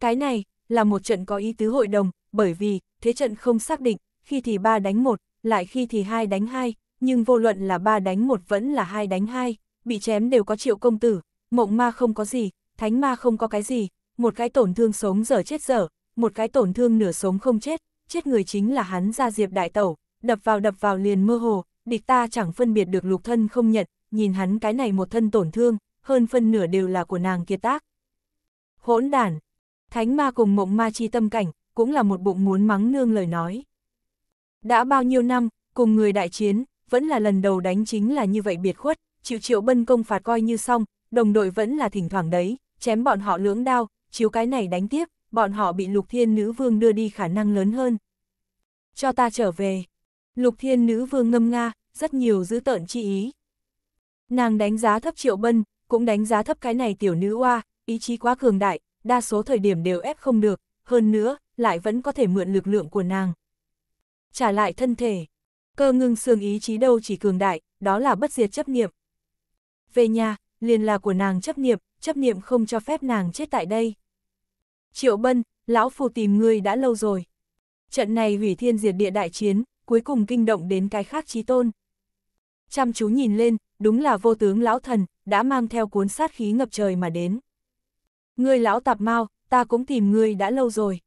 Cái này, là một trận có ý tứ hội đồng, bởi vì, thế trận không xác định, khi thì 3 đánh 1, lại khi thì 2 đánh 2, nhưng vô luận là 3 đánh 1 vẫn là 2 đánh 2, bị chém đều có triệu công tử, mộng ma không có gì, thánh ma không có cái gì, một cái tổn thương sống dở chết dở, một cái tổn thương nửa sống không chết, chết người chính là hắn ra diệp đại tẩu, đập vào đập vào liền mơ hồ, địch ta chẳng phân biệt được lục thân không nhận, nhìn hắn cái này một thân tổn thương, hơn phân nửa đều là của nàng kiệt tác. Hỗn đản, Thánh ma cùng mộng ma chi tâm cảnh, cũng là một bụng muốn mắng nương lời nói. Đã bao nhiêu năm, cùng người đại chiến, vẫn là lần đầu đánh chính là như vậy biệt khuất, chịu triệu bân công phạt coi như xong, đồng đội vẫn là thỉnh thoảng đấy, chém bọn họ lưỡng đao, chiếu cái này đánh tiếp, bọn họ bị lục thiên nữ vương đưa đi khả năng lớn hơn. Cho ta trở về. Lục thiên nữ vương ngâm nga, rất nhiều dữ tợn chi ý. Nàng đánh giá thấp triệu bân, cũng đánh giá thấp cái này tiểu nữ oa, ý chí quá cường đại, đa số thời điểm đều ép không được, hơn nữa, lại vẫn có thể mượn lực lượng của nàng. Trả lại thân thể, cơ ngưng xương ý chí đâu chỉ cường đại, đó là bất diệt chấp niệm. Về nhà, liền là của nàng chấp niệm, chấp niệm không cho phép nàng chết tại đây. Triệu Bân, lão phù tìm ngươi đã lâu rồi. Trận này hủy thiên diệt địa đại chiến, cuối cùng kinh động đến cái khác chí tôn. Chăm chú nhìn lên, đúng là vô tướng lão thần, đã mang theo cuốn sát khí ngập trời mà đến. Ngươi lão tạp mau, ta cũng tìm ngươi đã lâu rồi.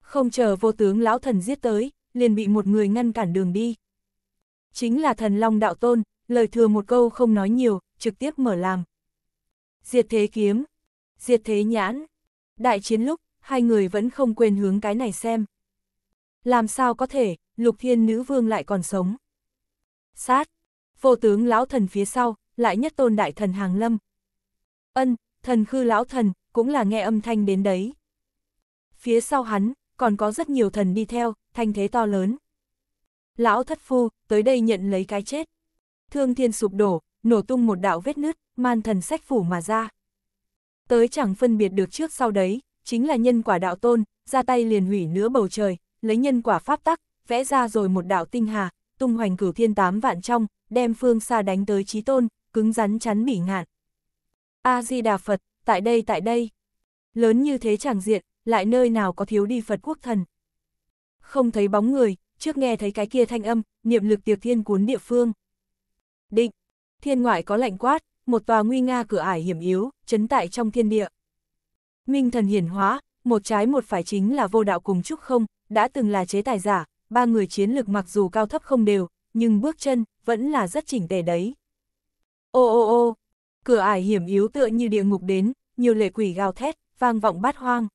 Không chờ vô tướng lão thần giết tới, liền bị một người ngăn cản đường đi. Chính là thần Long Đạo Tôn, lời thừa một câu không nói nhiều, trực tiếp mở làm. Diệt thế kiếm, diệt thế nhãn. Đại chiến lúc, hai người vẫn không quên hướng cái này xem. Làm sao có thể, lục thiên nữ vương lại còn sống. Sát, vô tướng lão thần phía sau, lại nhất tôn đại thần hàng lâm. Ân, Thần khư lão thần, cũng là nghe âm thanh đến đấy. Phía sau hắn, còn có rất nhiều thần đi theo, thanh thế to lớn. Lão thất phu, tới đây nhận lấy cái chết. Thương thiên sụp đổ, nổ tung một đạo vết nứt, man thần sách phủ mà ra. Tới chẳng phân biệt được trước sau đấy, chính là nhân quả đạo tôn, ra tay liền hủy nửa bầu trời, lấy nhân quả pháp tắc, vẽ ra rồi một đạo tinh hà, tung hoành cửu thiên tám vạn trong, đem phương xa đánh tới trí tôn, cứng rắn chắn bỉ ngạn. A-di-đà Phật, tại đây tại đây. Lớn như thế chẳng diện, lại nơi nào có thiếu đi Phật quốc thần. Không thấy bóng người, trước nghe thấy cái kia thanh âm, niệm lực tiệc thiên cuốn địa phương. Định, thiên ngoại có lạnh quát, một tòa nguy nga cửa ải hiểm yếu, chấn tại trong thiên địa. Minh thần hiển hóa, một trái một phải chính là vô đạo cùng trúc không, đã từng là chế tài giả, ba người chiến lực mặc dù cao thấp không đều, nhưng bước chân vẫn là rất chỉnh tề đấy. Ô ô ô, cửa ải hiểm yếu tựa như địa ngục đến, nhiều lệ quỷ gào thét, vang vọng bát hoang.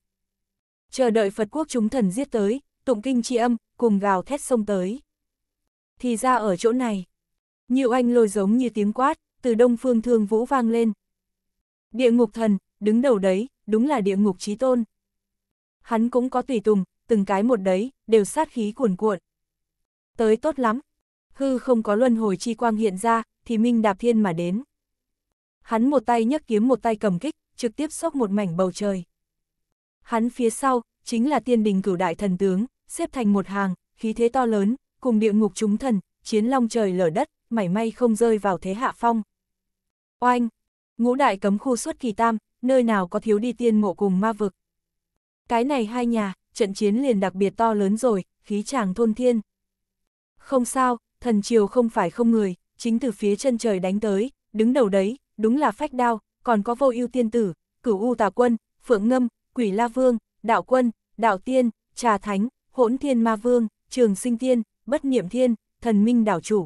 Chờ đợi Phật quốc chúng thần giết tới, tụng kinh tri âm, cùng gào thét xông tới. Thì ra ở chỗ này, nhiều anh lôi giống như tiếng quát, từ đông phương thương vũ vang lên. Địa ngục thần, đứng đầu đấy, đúng là địa ngục trí tôn. Hắn cũng có tùy tùng, từng cái một đấy, đều sát khí cuồn cuộn. Tới tốt lắm, hư không có luân hồi chi quang hiện ra, thì minh đạp thiên mà đến hắn một tay nhấc kiếm một tay cầm kích, trực tiếp xốc một mảnh bầu trời. Hắn phía sau, chính là tiên đình cửu đại thần tướng, xếp thành một hàng, khí thế to lớn, cùng địa ngục chúng thần, chiến long trời lở đất, mảy may không rơi vào thế hạ phong. Oanh! Ngũ đại cấm khu xuất kỳ tam, nơi nào có thiếu đi tiên mộ cùng ma vực. Cái này hai nhà, trận chiến liền đặc biệt to lớn rồi, khí tràng thôn thiên. Không sao, thần triều không phải không người, chính từ phía chân trời đánh tới, đứng đầu đấy, đúng là phách đao, còn có vô ưu tiên tử, cửu u tà quân, phượng ngâm, quỷ la vương, đạo quân, đạo tiên, trà thánh, hỗn thiên ma vương, trường sinh tiên, bất niệm thiên, thần minh đảo chủ.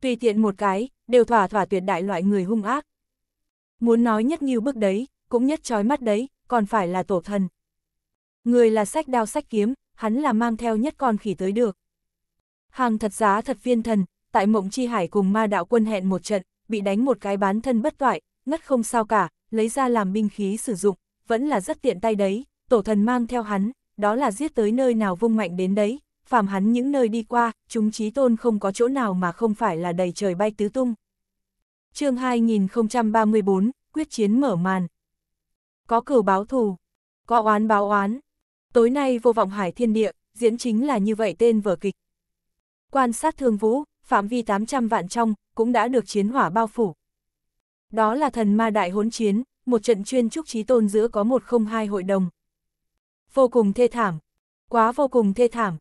Tùy tiện một cái, đều thỏa thỏa tuyệt đại loại người hung ác. Muốn nói nhất nghiêu bức đấy, cũng nhất trói mắt đấy, còn phải là tổ thần. Người là sách đao sách kiếm, hắn là mang theo nhất con khỉ tới được. Hàng thật giá thật viên thần, tại mộng chi hải cùng ma đạo quân hẹn một trận, bị đánh một cái bán thân bất toại, ngất không sao cả, lấy ra làm binh khí sử dụng, vẫn là rất tiện tay đấy, tổ thần mang theo hắn, đó là giết tới nơi nào vung mạnh đến đấy, phàm hắn những nơi đi qua, chúng trí tôn không có chỗ nào mà không phải là đầy trời bay tứ tung. chương 2034, quyết chiến mở màn. Có cửu báo thù, có oán báo oán. Tối nay vô vọng hải thiên địa, diễn chính là như vậy tên vở kịch. Quan sát thương vũ, phạm vi 800 vạn trong, cũng đã được chiến hỏa bao phủ. Đó là thần ma đại hỗn chiến, một trận chuyên trúc trí tôn giữa có một không hai hội đồng. Vô cùng thê thảm, quá vô cùng thê thảm.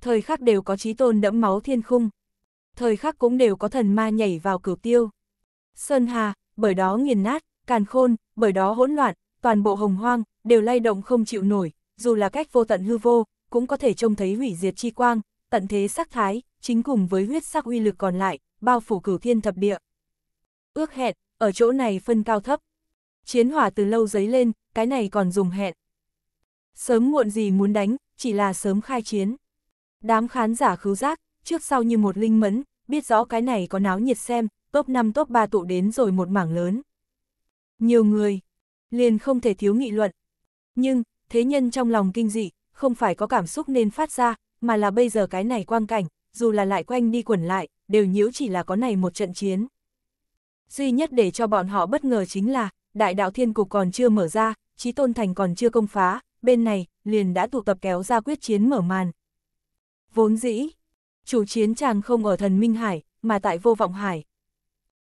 Thời khắc đều có trí tôn đẫm máu thiên khung. Thời khắc cũng đều có thần ma nhảy vào cửu tiêu. Sơn Hà, bởi đó nghiền nát, càn khôn, bởi đó hỗn loạn, toàn bộ hồng hoang, đều lay động không chịu nổi, dù là cách vô tận hư vô, cũng có thể trông thấy hủy diệt chi quang, tận thế sắc thái, chính cùng với huyết sắc uy lực còn lại, bao phủ cửu thiên thập địa. Ước hẹn, ở chỗ này phân cao thấp. Chiến hỏa từ lâu giấy lên, cái này còn dùng hẹn. Sớm muộn gì muốn đánh, chỉ là sớm khai chiến. Đám khán giả khứu giác, trước sau như một linh mẫn, biết rõ cái này có náo nhiệt xem, top 5 top 3 tụ đến rồi một mảng lớn. Nhiều người, liền không thể thiếu nghị luận. Nhưng, thế nhân trong lòng kinh dị, không phải có cảm xúc nên phát ra, mà là bây giờ cái này quang cảnh, dù là lại quanh đi quẩn lại, đều nhiễu chỉ là có này một trận chiến. Duy nhất để cho bọn họ bất ngờ chính là, đại đạo thiên cục còn chưa mở ra, trí tôn thành còn chưa công phá, bên này, liền đã tụ tập kéo ra quyết chiến mở màn. Vốn dĩ, chủ chiến chàng không ở thần Minh Hải, mà tại vô vọng hải.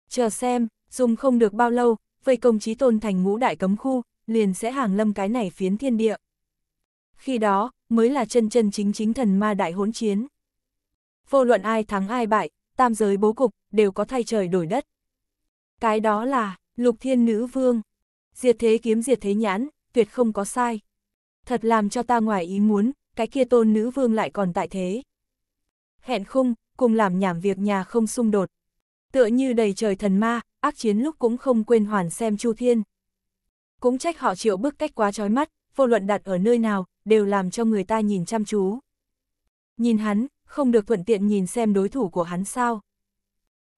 Chờ xem, dùng không được bao lâu, vây công trí tôn thành ngũ đại cấm khu, liền sẽ hàng lâm cái này phiến thiên địa. Khi đó, mới là chân chân chính chính thần ma đại hỗn chiến vô luận ai thắng ai bại, tam giới bố cục, đều có thay trời đổi đất. Cái đó là, lục thiên nữ vương, diệt thế kiếm diệt thế nhãn, tuyệt không có sai. Thật làm cho ta ngoài ý muốn, cái kia tôn nữ vương lại còn tại thế. Hẹn khung, cùng làm nhảm việc nhà không xung đột. Tựa như đầy trời thần ma, ác chiến lúc cũng không quên hoàn xem Chu Thiên. Cũng trách họ chịu bức cách quá trói mắt, vô luận đặt ở nơi nào, đều làm cho người ta nhìn chăm chú. Nhìn hắn, không được thuận tiện nhìn xem đối thủ của hắn sao.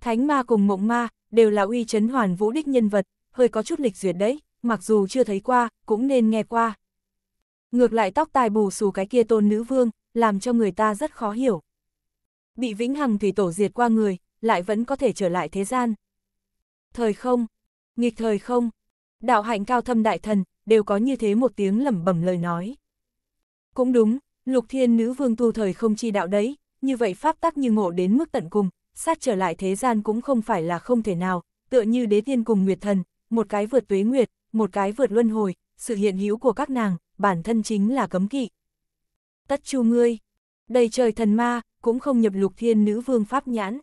Thánh ma cùng mộng ma, đều là uy chấn hoàn vũ đích nhân vật, hơi có chút lịch duyệt đấy, mặc dù chưa thấy qua, cũng nên nghe qua. Ngược lại tóc tài bù xù cái kia tôn nữ vương, làm cho người ta rất khó hiểu. Bị vĩnh hằng thủy tổ diệt qua người, lại vẫn có thể trở lại thế gian. Thời không, nghịch thời không, đạo hạnh cao thâm đại thần, đều có như thế một tiếng lẩm bẩm lời nói. Cũng đúng, lục thiên nữ vương tu thời không chi đạo đấy, như vậy pháp tắc như ngộ đến mức tận cùng, sát trở lại thế gian cũng không phải là không thể nào, tựa như đế tiên cùng nguyệt thần, một cái vượt tuế nguyệt, một cái vượt luân hồi, sự hiện hữu của các nàng, bản thân chính là cấm kỵ. Tất chu ngươi, đầy trời thần ma, cũng không nhập lục thiên nữ vương pháp nhãn.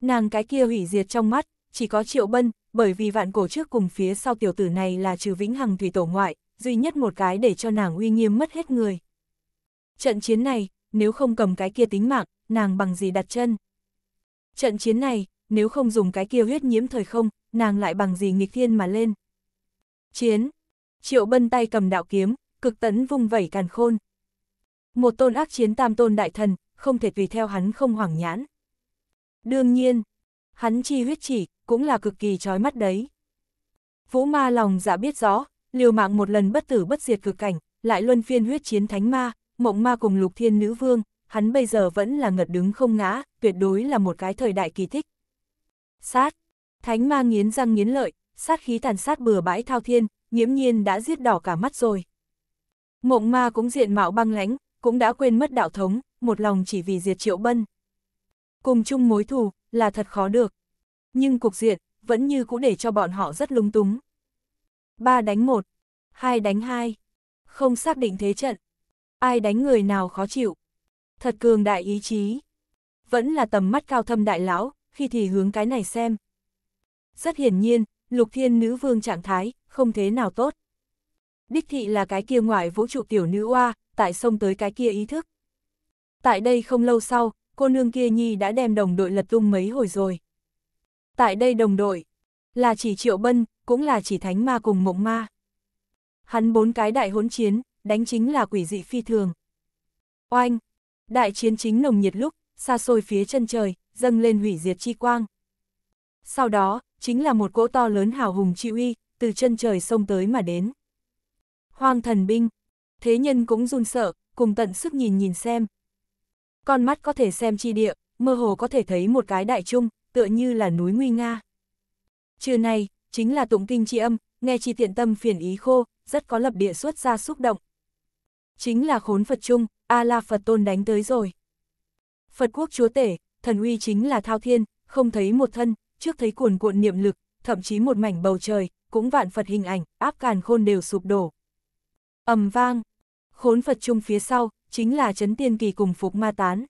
Nàng cái kia hủy diệt trong mắt, chỉ có triệu bân, bởi vì vạn cổ trước cùng phía sau tiểu tử này là trừ vĩnh hằng thủy tổ ngoại, duy nhất một cái để cho nàng uy nghiêm mất hết người. Trận chiến này, nếu không cầm cái kia tính mạng, nàng bằng gì đặt chân. Trận chiến này, nếu không dùng cái kia huyết nhiễm thời không, nàng lại bằng gì nghịch thiên mà lên. Chiến, triệu bân tay cầm đạo kiếm, cực tấn vung vẩy càn khôn. Một tôn ác chiến tam tôn đại thần, không thể tùy theo hắn không hoảng nhãn. Đương nhiên, hắn chi huyết chỉ, cũng là cực kỳ trói mắt đấy. Vũ ma lòng dạ biết rõ, liều mạng một lần bất tử bất diệt cực cảnh, lại luân phiên huyết chiến thánh ma, mộng ma cùng lục thiên nữ vương, hắn bây giờ vẫn là ngật đứng không ngã, tuyệt đối là một cái thời đại kỳ tích. Sát! Thánh ma nghiến răng nghiến lợi, sát khí tàn sát bừa bãi thao thiên, nghiễm nhiên đã giết đỏ cả mắt rồi. Mộng ma cũng diện mạo băng lãnh, cũng đã quên mất đạo thống, một lòng chỉ vì diệt triệu bân. Cùng chung mối thù, là thật khó được. Nhưng cục diện, vẫn như cũ để cho bọn họ rất lung túng. 3 đánh 1, 2 đánh 2, không xác định thế trận ai đánh người nào khó chịu. Thật cường đại ý chí. Vẫn là tầm mắt cao thâm đại lão, khi thì hướng cái này xem. Rất hiển nhiên, lục thiên nữ vương trạng thái, không thế nào tốt. Đích thị là cái kia ngoại vũ trụ tiểu nữ oa, tại sông tới cái kia ý thức. Tại đây không lâu sau, cô nương kia nhi đã đem đồng đội lật tung mấy hồi rồi. Tại đây đồng đội, là chỉ Triệu Bân, cũng là chỉ Thánh Ma cùng Mộng Ma. Hắn bốn cái đại hỗn chiến, đánh chính là quỷ dị phi thường. Oanh! Đại chiến chính nồng nhiệt lúc, xa xôi phía chân trời, dâng lên hủy diệt chi quang. Sau đó, chính là một cỗ to lớn hào hùng chi uy, từ chân trời sông tới mà đến. Hoang thần binh, thế nhân cũng run sợ, cùng tận sức nhìn nhìn xem. Con mắt có thể xem chi địa, mơ hồ có thể thấy một cái đại trung, tựa như là núi nguy nga. Trưa nay, chính là tụng kinh chi âm, nghe chi tiện tâm phiền ý khô, rất có lập địa xuất ra xúc động chính là khốn Phật chung, A-la Phật tôn đánh tới rồi. Phật quốc chúa tể, thần uy chính là thao thiên, không thấy một thân, trước thấy cuồn cuộn niệm lực, thậm chí một mảnh bầu trời, cũng vạn Phật hình ảnh, áp càn khôn đều sụp đổ. ầm vang, khốn Phật chung phía sau, chính là chấn tiên kỳ cùng phục ma tán.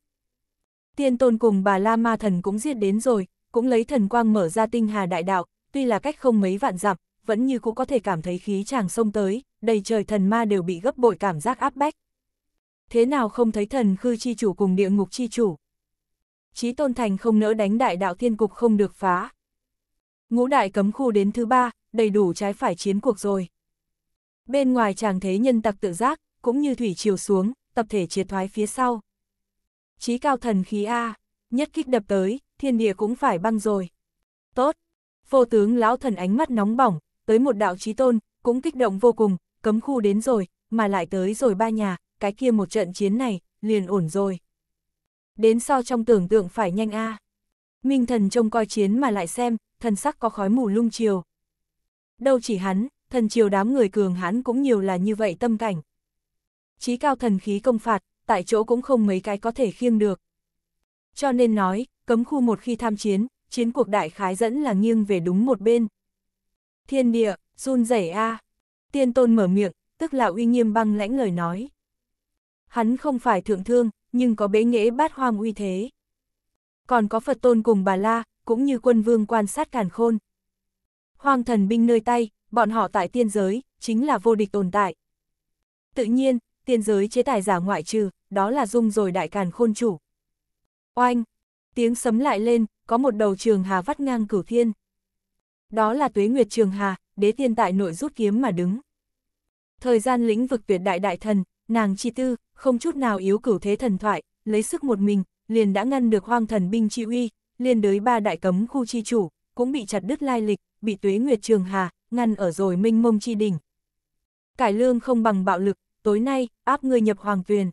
Tiên tôn cùng bà La Ma thần cũng giết đến rồi, cũng lấy thần quang mở ra tinh hà đại đạo, tuy là cách không mấy vạn dặm, vẫn như cũng có thể cảm thấy khí chàng sông tới, đầy trời thần ma đều bị gấp bội cảm giác áp bách. Thế nào không thấy thần khư chi chủ cùng địa ngục chi chủ? Chí Tôn Thành không nỡ đánh đại đạo thiên cục không được phá. Ngũ đại cấm khu đến thứ ba, đầy đủ trái phải chiến cuộc rồi. Bên ngoài chàng thế nhân tặc tự giác, cũng như thủy chiều xuống, tập thể chia thoái phía sau. Chí cao thần khí A, nhất kích đập tới, thiên địa cũng phải băng rồi. Tốt, vô tướng lão thần ánh mắt nóng bỏng, tới một đạo chí tôn, cũng kích động vô cùng, cấm khu đến rồi, mà lại tới rồi ba nhà, cái kia một trận chiến này, liền ổn rồi. Đến so trong tưởng tượng phải nhanh a. À. Minh thần trông coi chiến mà lại xem, thần sắc có khói mù lung chiều. Đâu chỉ hắn, thần chiều đám người cường hãn cũng nhiều là như vậy tâm cảnh. Chí cao thần khí công phạt, tại chỗ cũng không mấy cái có thể khiêng được. Cho nên nói, cấm khu một khi tham chiến, chiến cuộc đại khái dẫn là nghiêng về đúng một bên. Thiên địa, run rẩy a. À. Tiên tôn mở miệng, tức là uy nghiêm băng lãnh lời nói. Hắn không phải thượng thương, nhưng có bế nghĩa bát hoang uy thế. Còn có Phật tôn cùng bà La, cũng như quân vương quan sát càn khôn. Hoang thần binh nơi tay, bọn họ tại tiên giới, chính là vô địch tồn tại. Tự nhiên, tiên giới chế tài giả ngoại trừ, đó là dung rồi đại càn khôn chủ. Oanh, tiếng sấm lại lên, có một đầu trường hà vắt ngang cửu thiên. Đó là tuế nguyệt trường hà, đế Thiên tại nội rút kiếm mà đứng. Thời gian lĩnh vực tuyệt đại đại thần, nàng chi tư, không chút nào yếu cửu thế thần thoại, lấy sức một mình, liền đã ngăn được hoang thần binh chi uy, liền đới ba đại cấm khu chi chủ, cũng bị chặt đứt lai lịch, bị tuế nguyệt trường hà, ngăn ở rồi minh mông chi đỉnh. Cải lương không bằng bạo lực, tối nay, áp người nhập hoàng tuyền.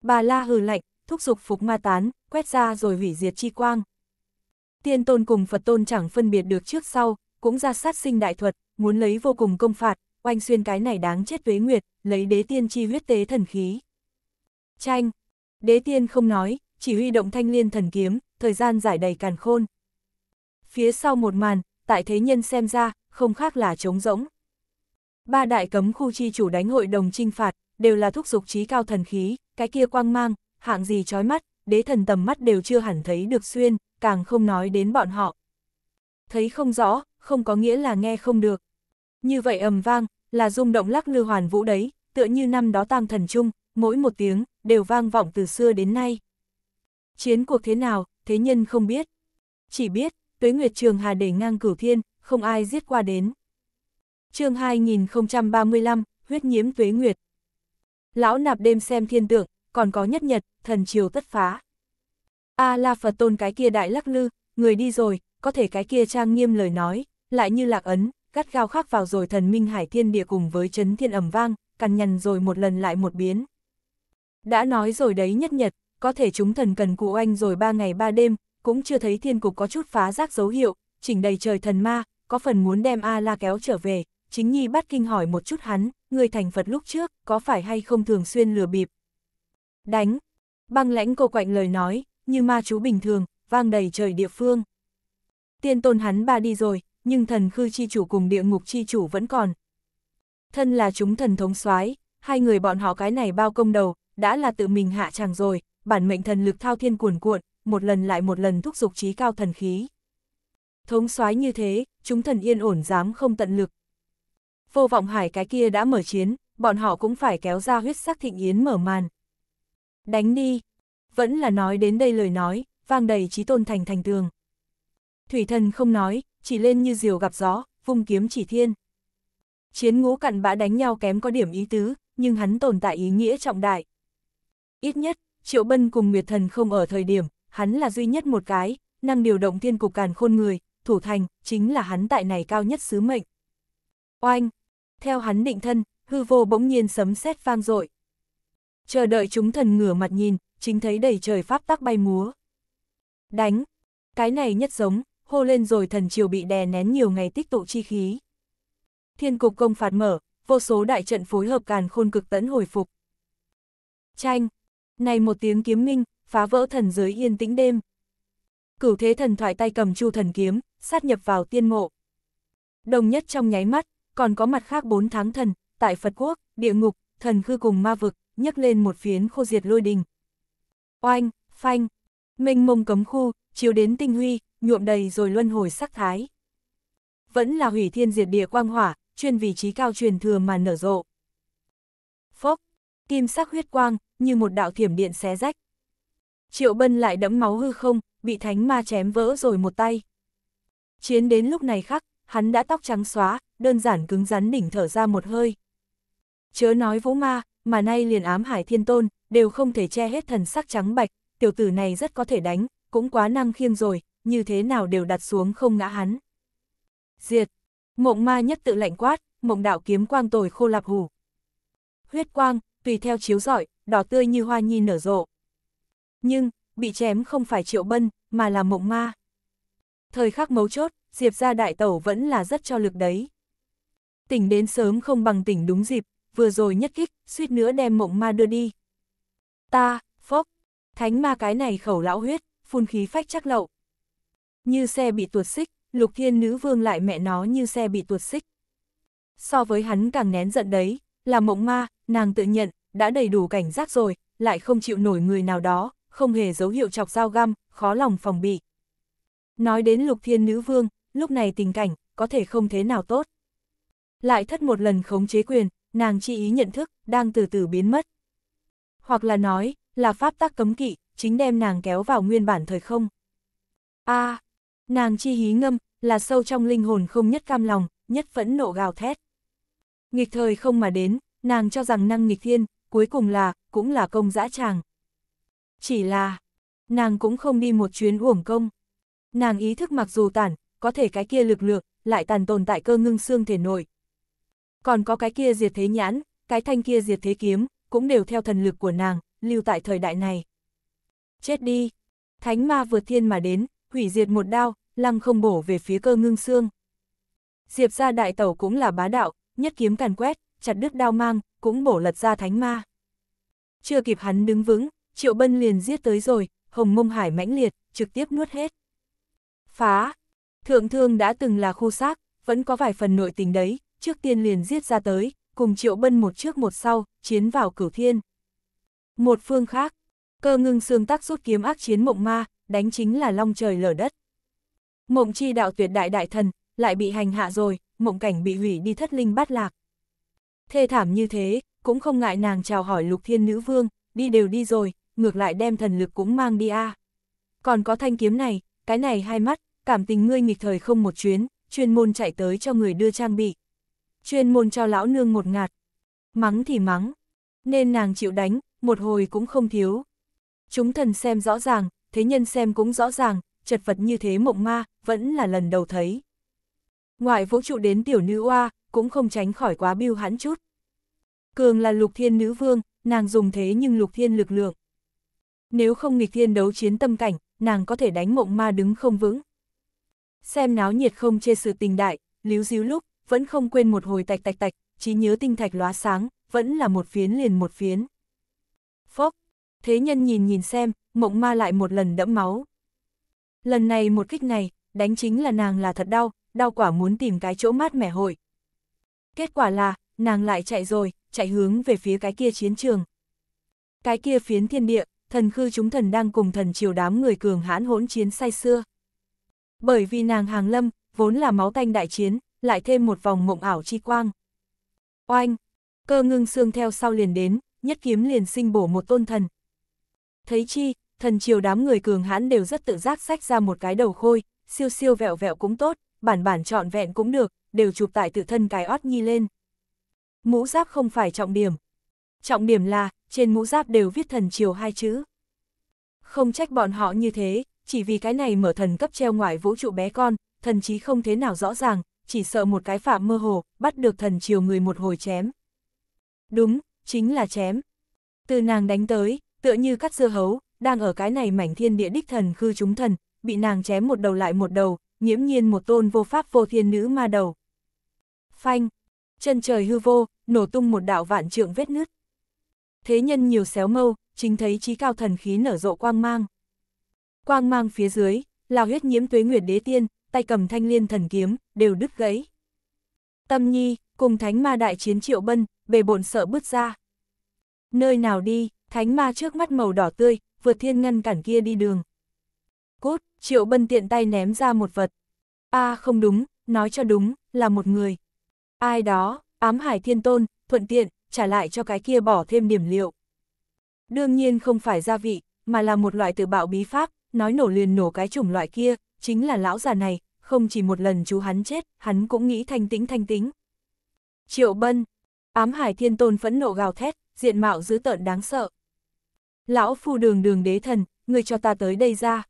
Bà la hừ lạnh, thúc dục phục ma tán, quét ra rồi hủy diệt chi quang. Tiên tôn cùng Phật tôn chẳng phân biệt được trước sau, cũng ra sát sinh đại thuật, muốn lấy vô cùng công phạt, oanh xuyên cái này đáng chết vế nguyệt, lấy đế tiên chi huyết tế thần khí. Tranh, đế tiên không nói, chỉ huy động thanh liên thần kiếm, thời gian giải đầy càn khôn. Phía sau một màn, tại thế nhân xem ra, không khác là trống rỗng. Ba đại cấm khu chi chủ đánh hội đồng trinh phạt, đều là thúc dục trí cao thần khí, cái kia quang mang, hạng gì chói mắt, đế thần tầm mắt đều chưa hẳn thấy được xuyên, càng không nói đến bọn họ. Thấy không rõ, không có nghĩa là nghe không được. Như vậy ầm vang, là rung động lắc lư hoàn vũ đấy, tựa như năm đó tang thần chung, mỗi một tiếng, đều vang vọng từ xưa đến nay. Chiến cuộc thế nào, thế nhân không biết. Chỉ biết, tuế nguyệt trường hà để ngang cửu thiên, không ai giết qua đến. chương 2035, huyết nhiễm tuế nguyệt. Lão nạp đêm xem thiên tượng, còn có nhất nhật, thần chiều tất phá. A la Phật tôn cái kia đại lắc lư, người đi rồi, có thể cái kia trang nghiêm lời nói, lại như lạc ấn, cắt gao khắc vào rồi thần minh hải thiên địa cùng với chấn thiên ẩm vang, căn nhằn rồi một lần lại một biến. Đã nói rồi đấy nhất nhật, có thể chúng thần cần cụ anh rồi ba ngày ba đêm, cũng chưa thấy thiên cục có chút phá rác dấu hiệu, chỉnh đầy trời thần ma, có phần muốn đem A-la kéo trở về, chính nhi bắt kinh hỏi một chút hắn, người thành Phật lúc trước, có phải hay không thường xuyên lừa bịp. Đánh, băng lãnh cô quạnh lời nói, như ma chú bình thường, vang đầy trời địa phương. Tiên tôn hắn ba đi rồi, nhưng thần khư chi chủ cùng địa ngục chi chủ vẫn còn. Thân là chúng thần thống soái hai người bọn họ cái này bao công đầu, đã là tự mình hạ chàng rồi, bản mệnh thần lực thao thiên cuồn cuộn, một lần lại một lần thúc giục trí cao thần khí. Thống soái như thế, chúng thần yên ổn dám không tận lực. Vô vọng hải cái kia đã mở chiến, bọn họ cũng phải kéo ra huyết sắc thịnh yến mở màn. Đánh đi, vẫn là nói đến đây lời nói, vang đầy trí tôn thành thành tường. Thủy thần không nói, chỉ lên như diều gặp gió, vung kiếm chỉ thiên. Chiến ngũ cặn bã đánh nhau kém có điểm ý tứ, nhưng hắn tồn tại ý nghĩa trọng đại. Ít nhất, Triệu Bân cùng Nguyệt Thần không ở thời điểm, hắn là duy nhất một cái, năng điều động thiên cục càn khôn người, thủ thành, chính là hắn tại này cao nhất sứ mệnh. Oanh! Theo hắn định thân, hư vô bỗng nhiên sấm sét vang dội Chờ đợi chúng thần ngửa mặt nhìn, chính thấy đầy trời pháp tắc bay múa. Đánh! Cái này nhất giống, hô lên rồi thần triều bị đè nén nhiều ngày tích tụ chi khí. Thiên cục công phạt mở, vô số đại trận phối hợp càn khôn cực tấn hồi phục. tranh này một tiếng kiếm minh, phá vỡ thần giới yên tĩnh đêm. Cửu thế thần thoại tay cầm chu thần kiếm, sát nhập vào tiên mộ. Đồng nhất trong nháy mắt, còn có mặt khác bốn tháng thần, tại Phật Quốc, địa ngục, thần khư cùng ma vực, nhấc lên một phiến khô diệt lôi đình. Oanh, phanh, minh mông cấm khu, chiếu đến tinh huy, nhuộm đầy rồi luân hồi sắc thái. Vẫn là hủy thiên diệt địa quang hỏa, chuyên vị trí cao truyền thừa mà nở rộ. Phốc, kim sắc huyết quang, như một đạo thiểm điện xé rách. Triệu Bân lại đẫm máu hư không, bị thánh ma chém vỡ rồi một tay. Chiến đến lúc này khắc, hắn đã tóc trắng xóa, đơn giản cứng rắn đỉnh thở ra một hơi. Chớ nói vũ ma, mà nay liền ám hải thiên tôn, đều không thể che hết thần sắc trắng bạch, tiểu tử này rất có thể đánh, cũng quá năng khiêng rồi, như thế nào đều đặt xuống không ngã hắn. Diệt! Mộng ma nhất tự lạnh quát, mộng đạo kiếm quang tồi khô lạp hủ. Huyết quang, tùy theo chiếu rọi, đỏ tươi như hoa nhi nở rộ. Nhưng, bị chém không phải triệu bân, mà là mộng ma. Thời khắc mấu chốt, Diệp ra đại tẩu vẫn là rất cho lực đấy. Tỉnh đến sớm không bằng tỉnh đúng dịp, vừa rồi nhất kích, suýt nữa đem mộng ma đưa đi. Ta, phốc, thánh ma cái này khẩu lão huyết, phun khí phách chắc lậu, như xe bị tuột xích, lục thiên nữ vương lại mẹ nó như xe bị tuột xích. So với hắn càng nén giận đấy, là mộng ma, nàng tự nhận, đã đầy đủ cảnh giác rồi, lại không chịu nổi người nào đó, không hề dấu hiệu chọc dao găm, khó lòng phòng bị. Nói đến lục thiên nữ vương, lúc này tình cảnh, có thể không thế nào tốt. Lại thất một lần khống chế quyền, nàng chi ý nhận thức, đang từ từ biến mất. Hoặc là nói, là pháp tắc cấm kỵ, chính đem nàng kéo vào nguyên bản thời không. a à, Nàng chi hí ngâm, là sâu trong linh hồn không nhất cam lòng, nhất phẫn nộ gào thét. Nghịch thời không mà đến, nàng cho rằng năng nghịch thiên, cuối cùng là, cũng là công dã tràng. Chỉ là, nàng cũng không đi một chuyến uổng công. Nàng ý thức mặc dù tản, có thể cái kia lực lượng, lại tàn tồn tại cơ ngưng xương thể nội. Còn có cái kia diệt thế nhãn, cái thanh kia diệt thế kiếm, cũng đều theo thần lực của nàng, lưu tại thời đại này. Chết đi! Thánh ma vượt thiên mà đến, hủy diệt một đao, lăng không bổ về phía cơ ngưng xương. Diệp ra đại tẩu cũng là bá đạo, nhất kiếm càn quét, chặt đứt đao mang, cũng bổ lật ra thánh ma. Chưa kịp hắn đứng vững, triệu bân liền giết tới rồi, hồng mông hải mãnh liệt, trực tiếp nuốt hết. Phá! Thượng thương đã từng là khu xác, vẫn có vài phần nội tình đấy, trước tiên liền giết ra tới, cùng triệu bân một trước một sau, chiến vào cửu thiên. Một phương khác, cơ ngưng xương tác rút kiếm ác chiến mộng ma, đánh chính là long trời lở đất. Mộng chi đạo tuyệt đại đại thần, lại bị hành hạ rồi, mộng cảnh bị hủy đi thất linh bát lạc. Thê thảm như thế, cũng không ngại nàng chào hỏi lục thiên nữ vương, đi đều đi rồi, ngược lại đem thần lực cũng mang đi a. À. Còn có thanh kiếm này, cái này hai mắt, cảm tình ngươi nghịch thời không một chuyến, chuyên môn chạy tới cho người đưa trang bị. Chuyên môn cho lão nương một ngạt. Mắng thì mắng, nên nàng chịu đánh, một hồi cũng không thiếu. Chúng thần xem rõ ràng, thế nhân xem cũng rõ ràng, chật vật như thế mộng ma, vẫn là lần đầu thấy. Ngoại vũ trụ đến tiểu nữ oa, cũng không tránh khỏi quá biêu hãn chút. Cường là lục thiên nữ vương, nàng dùng thế nhưng lục thiên lực lượng. Nếu không nghịch thiên đấu chiến tâm cảnh, nàng có thể đánh mộng ma đứng không vững. Xem náo nhiệt không chê sự tình đại, líu díu lúc, vẫn không quên một hồi tạch tạch tạch, trí nhớ tinh thạch lóa sáng, vẫn là một phiến liền một phiến. Phốc, thế nhân nhìn nhìn xem, mộng ma lại một lần đẫm máu. Lần này một kích này, đánh chính là nàng là thật đau, đau quả muốn tìm cái chỗ mát mẻ hội. Kết quả là, nàng lại chạy rồi, chạy hướng về phía cái kia chiến trường. Cái kia phiến thiên địa, thần khư chúng thần đang cùng thần triều đám người cường hãn hỗn chiến say xưa. Bởi vì nàng hàng lâm, vốn là máu tanh đại chiến, lại thêm một vòng mộng ảo chi quang. Oanh, cơ ngưng xương theo sau liền đến, nhất kiếm liền sinh bổ một tôn thần. Thấy chi, thần triều đám người cường hãn đều rất tự giác sách ra một cái đầu khôi, siêu siêu vẹo vẹo cũng tốt, bản bản trọn vẹn cũng được, đều chụp tại tự thân cái ót nhi lên. Mũ giáp không phải trọng điểm. Trọng điểm là, trên mũ giáp đều viết thần triều hai chữ. Không trách bọn họ như thế, chỉ vì cái này mở thần cấp treo ngoài vũ trụ bé con, thần chí không thế nào rõ ràng, chỉ sợ một cái phạm mơ hồ, bắt được thần triều người một hồi chém. Đúng, chính là chém. Từ nàng đánh tới, tựa như cắt dưa hấu, đang ở cái này mảnh thiên địa đích thần khư chúng thần, bị nàng chém một đầu lại một đầu, nhiễm nhiên một tôn vô pháp vô thiên nữ ma đầu. Phanh, chân trời hư vô, nổ tung một đạo vạn trượng vết nứt. Thế nhân nhiều xéo mâu, chính thấy trí cao thần khí nở rộ quang mang. Quang mang phía dưới, là huyết nhiễm tuế nguyệt đế tiên, tay cầm thanh liên thần kiếm, đều đứt gãy. Tâm nhi, cùng thánh ma đại chiến triệu bân, bề bộn sợ bứt ra. Nơi nào đi, thánh ma trước mắt màu đỏ tươi, vượt thiên ngăn cản kia đi đường. Cốt, Triệu Bân tiện tay ném ra một vật. a à, không đúng, nói cho đúng, là một người. Ai đó, ám hải thiên tôn, thuận tiện, trả lại cho cái kia bỏ thêm điểm liệu. Đương nhiên không phải gia vị, mà là một loại tự bạo bí pháp, nói nổ liền nổ cái chủng loại kia, chính là lão già này, không chỉ một lần chú hắn chết, hắn cũng nghĩ thanh tĩnh thanh tĩnh. Triệu Bân, ám hải thiên tôn phẫn nộ gào thét, diện mạo dữ tợn đáng sợ lão phu đường đường đế thần, người cho ta tới đây ra.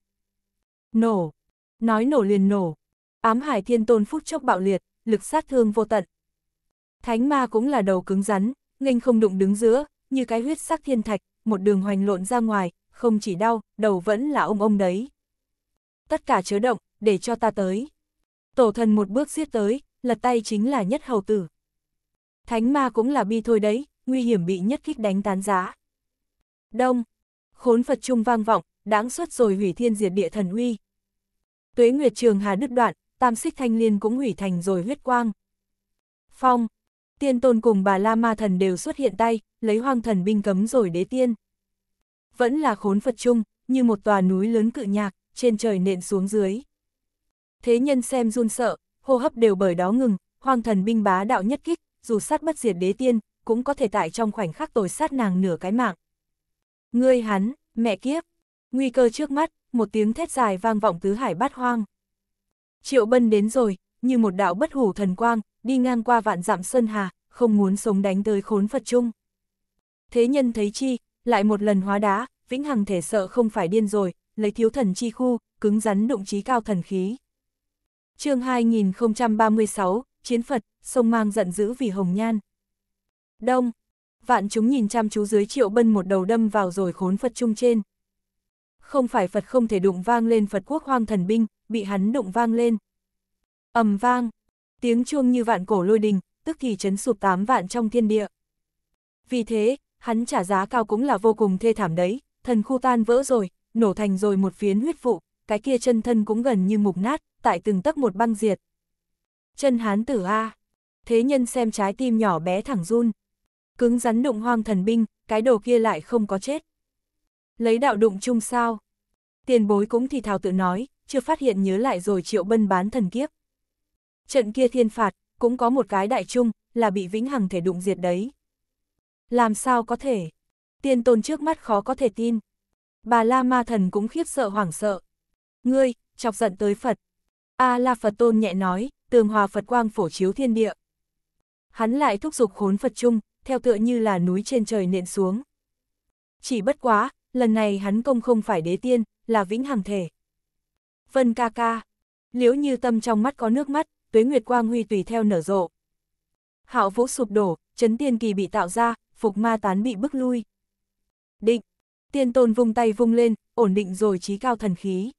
Nổ, nói nổ liền nổ, ám hải thiên tôn phút chốc bạo liệt, lực sát thương vô tận. Thánh ma cũng là đầu cứng rắn, nghênh không đụng đứng giữa, như cái huyết sắc thiên thạch, một đường hoành lộn ra ngoài, không chỉ đau, đầu vẫn là ông ông đấy. Tất cả chớ động, để cho ta tới. Tổ thần một bước giết tới, lật tay chính là nhất hầu tử. Thánh ma cũng là bi thôi đấy, nguy hiểm bị nhất kích đánh tán giá. Đông, khốn Phật trung vang vọng, đáng suất rồi hủy thiên diệt địa thần uy. Tuế Nguyệt Trường Hà đứt đoạn, tam xích thanh liên cũng hủy thành rồi huyết quang. Phong, tiên tôn cùng bà La Ma Thần đều xuất hiện tay, lấy hoang thần binh cấm rồi đế tiên. Vẫn là khốn Phật trung, như một tòa núi lớn cự nhạc, trên trời nện xuống dưới. Thế nhân xem run sợ, hô hấp đều bởi đó ngừng, hoang thần binh bá đạo nhất kích, dù sát bất diệt đế tiên, cũng có thể tại trong khoảnh khắc tồi sát nàng nửa cái mạng. Ngươi hắn, mẹ kiếp. Nguy cơ trước mắt, một tiếng thét dài vang vọng tứ hải bát hoang. Triệu Bân đến rồi, như một đạo bất hủ thần quang, đi ngang qua vạn dặm sơn hà, không muốn sống đánh tới khốn Phật chung. Thế nhân thấy chi, lại một lần hóa đá, vĩnh hằng thể sợ không phải điên rồi, lấy thiếu thần chi khu, cứng rắn đụng trí cao thần khí. chương 2036, Chiến Phật, sông mang giận dữ vì hồng nhan. Đông, vạn chúng nhìn chăm chú dưới triệu bân một đầu đâm vào rồi khốn Phật chung trên. Không phải Phật không thể đụng vang lên Phật quốc hoang thần binh, bị hắn đụng vang lên. ầm vang, tiếng chuông như vạn cổ lôi đình, tức thì chấn sụp tám vạn trong thiên địa. Vì thế, hắn trả giá cao cũng là vô cùng thê thảm đấy, thần khu tan vỡ rồi, nổ thành rồi một phiến huyết vụ, cái kia chân thân cũng gần như mục nát, tại từng tấc một băng diệt. Chân hán tử A. Thế nhân xem trái tim nhỏ bé thẳng run cứng rắn đụng hoang thần binh, cái đồ kia lại không có chết. Lấy đạo đụng chung sao? Tiền bối cũng thì thào tự nói, chưa phát hiện nhớ lại rồi triệu bân bán thần kiếp. Trận kia thiên phạt, cũng có một cái đại chung, là bị vĩnh hằng thể đụng diệt đấy. Làm sao có thể? tiền tôn trước mắt khó có thể tin. Bà La Ma Thần cũng khiếp sợ hoảng sợ. Ngươi, chọc giận tới Phật. A à, La Phật Tôn nhẹ nói, tường hòa Phật quang phổ chiếu thiên địa. Hắn lại thúc giục khốn Phật chung, theo tựa như là núi trên trời nện xuống. Chỉ bất quá, lần này hắn công không phải đế tiên, là vĩnh hằng thể. Vân ca ca, liễu như tâm trong mắt có nước mắt, tuế nguyệt quang huy tùy theo nở rộ. Hạo vũ sụp đổ, chấn tiên kỳ bị tạo ra, phục ma tán bị bức lui. Định, tiên tôn vung tay vung lên, ổn định rồi trí cao thần khí.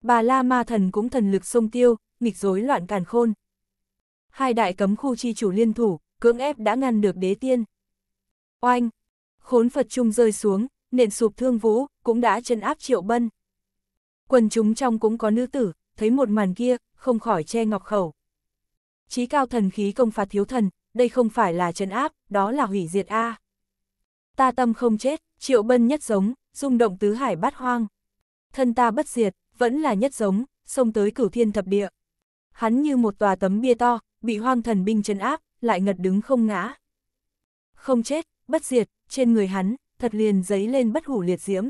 Bà la ma thần cũng thần lực sông tiêu, nghịch rối loạn càn khôn. Hai đại cấm khu chi chủ liên thủ, cưỡng ép đã ngăn được đế tiên. Oanh! Khốn Phật Trung rơi xuống, nện sụp thương vũ, cũng đã chân áp triệu bân. Quần chúng trong cũng có nữ tử, thấy một màn kia, không khỏi che ngọc khẩu. Chí cao thần khí công phạt thiếu thần, đây không phải là chân áp, đó là hủy diệt A. Ta tâm không chết, triệu bân nhất giống, rung động tứ hải bát hoang. Thân ta bất diệt, vẫn là nhất giống, xông tới cửu thiên thập địa. Hắn như một tòa tấm bia to, bị hoang thần binh chân áp, lại ngật đứng không ngã. Không chết, bất diệt, trên người hắn, thật liền giấy lên bất hủ liệt diễm.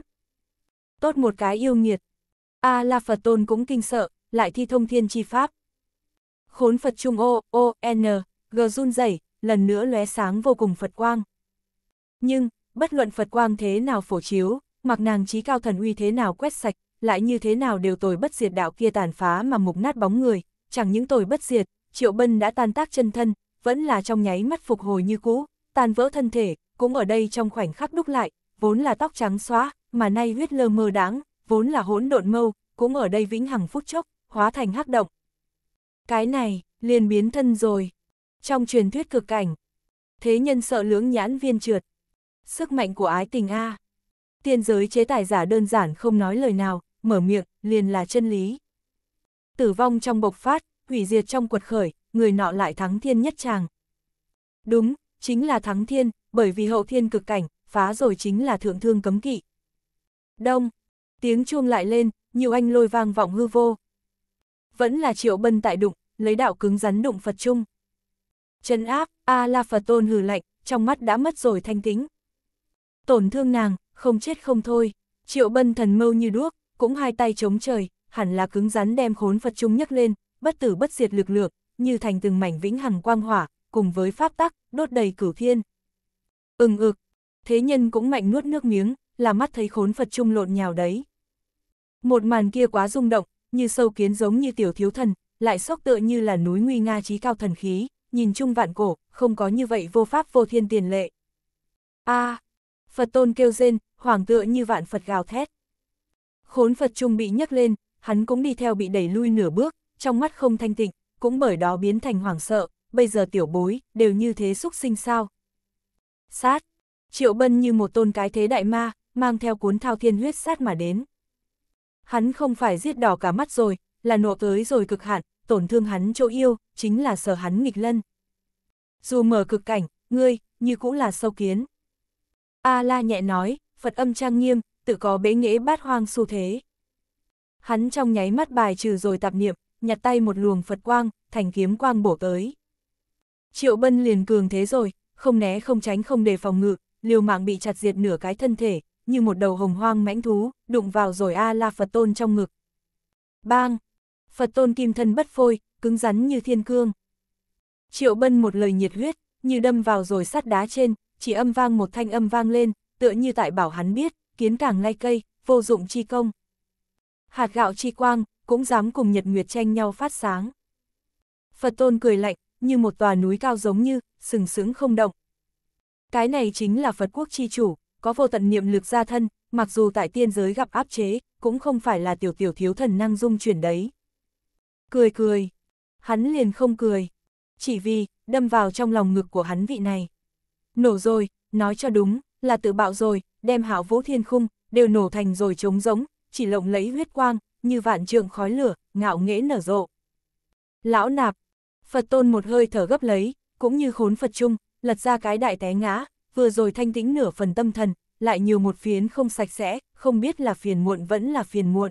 Tốt một cái yêu nghiệt. A à, La Phật Tôn cũng kinh sợ, lại thi thông thiên chi pháp. Khốn Phật Trung O, O, N, G run dày lần nữa lóe sáng vô cùng Phật quang. Nhưng, bất luận Phật quang thế nào phổ chiếu, mặc nàng trí cao thần uy thế nào quét sạch, lại như thế nào đều tồi bất diệt đạo kia tàn phá mà mục nát bóng người, chẳng những tồi bất diệt, Triệu Bân đã tan tác chân thân, vẫn là trong nháy mắt phục hồi như cũ, tan vỡ thân thể, cũng ở đây trong khoảnh khắc đúc lại, vốn là tóc trắng xóa, mà nay huyết lơ mơ đáng, vốn là hỗn độn mâu, cũng ở đây vĩnh hằng phút chốc, hóa thành hắc động. Cái này, liền biến thân rồi. Trong truyền thuyết cực cảnh, thế nhân sợ lưỡng nhãn viên trượt. Sức mạnh của ái tình A. Tiên giới chế tài giả đơn giản không nói lời nào, mở miệng, liền là chân lý. Tử vong trong bộc phát, hủy diệt trong quật khởi, người nọ lại thắng thiên nhất chàng. Đúng, chính là thắng thiên, bởi vì hậu thiên cực cảnh, phá rồi chính là thượng thương cấm kỵ. Đông, tiếng chuông lại lên, nhiều anh lôi vang vọng hư vô. Vẫn là triệu bân tại đụng, lấy đạo cứng rắn đụng Phật chung. Chân áp, A-la Phật tôn hừ lạnh, trong mắt đã mất rồi thanh tính. Tổn thương nàng, không chết không thôi, triệu bân thần mâu như đuốc, cũng hai tay chống trời, hẳn là cứng rắn đem khốn Phật chung nhấc lên, bất tử bất diệt lực lượng, như thành từng mảnh vĩnh hằng quang hỏa, cùng với pháp tắc, đốt đầy cửu thiên. Ừng ực, thế nhân cũng mạnh nuốt nước miếng, là mắt thấy khốn Phật trung lộn nhào đấy. Một màn kia quá rung động, như sâu kiến giống như tiểu thiếu thần, lại sốc tựa như là núi nguy nga trí cao thần khí, nhìn chung vạn cổ, không có như vậy vô pháp vô thiên tiền lệ. a à, Phật tôn kêu rên, hoàng tựa như vạn Phật gào thét. Khốn Phật trung bị nhấc lên, hắn cũng đi theo bị đẩy lui nửa bước, trong mắt không thanh tịnh, cũng bởi đó biến thành hoảng sợ, bây giờ tiểu bối, đều như thế xúc sinh sao. Sát! Triệu Bân như một tôn cái thế đại ma, mang theo cuốn thao thiên huyết sát mà đến. Hắn không phải giết đỏ cả mắt rồi, là nộ tới rồi cực hạn, tổn thương hắn chỗ yêu, chính là sở hắn nghịch lân. Dù mở cực cảnh, ngươi, như cũng là sâu kiến. A-la nhẹ nói, Phật âm trang nghiêm, tự có bế nghĩa bát hoang xu thế. Hắn trong nháy mắt bài trừ rồi tạp niệm, nhặt tay một luồng Phật quang, thành kiếm quang bổ tới. Triệu Bân liền cường thế rồi, không né không tránh không đề phòng ngự, liều mạng bị chặt diệt nửa cái thân thể, như một đầu hồng hoang mãnh thú, đụng vào rồi A La Phật Tôn trong ngực. Bang! Phật Tôn kim thân bất phôi, cứng rắn như thiên cương. Triệu Bân một lời nhiệt huyết, như đâm vào rồi sắt đá trên, chỉ âm vang một thanh âm vang lên, tựa như tại bảo hắn biết, kiến càng lay cây, vô dụng chi công. Hạt gạo chi quang, cũng dám cùng Nhật Nguyệt tranh nhau phát sáng. Phật tôn cười lạnh, như một tòa núi cao giống như, sừng sững không động. Cái này chính là Phật quốc chi chủ, có vô tận niệm lực gia thân, mặc dù tại tiên giới gặp áp chế, cũng không phải là tiểu tiểu thiếu thần năng dung chuyển đấy. Cười cười, hắn liền không cười, chỉ vì, đâm vào trong lòng ngực của hắn vị này. Nổ rồi, nói cho đúng, là tự bạo rồi, đem hảo vũ thiên khung, đều nổ thành rồi trống rỗng, chỉ lộng lẫy huyết quang, như vạn trường khói lửa, ngạo nghễ nở rộ. Lão nạp, Phật tôn một hơi thở gấp lấy, cũng như khốn Phật chung, lật ra cái đại té ngã, vừa rồi thanh tĩnh nửa phần tâm thần, lại nhiều một phiến không sạch sẽ, không biết là phiền muộn vẫn là phiền muộn.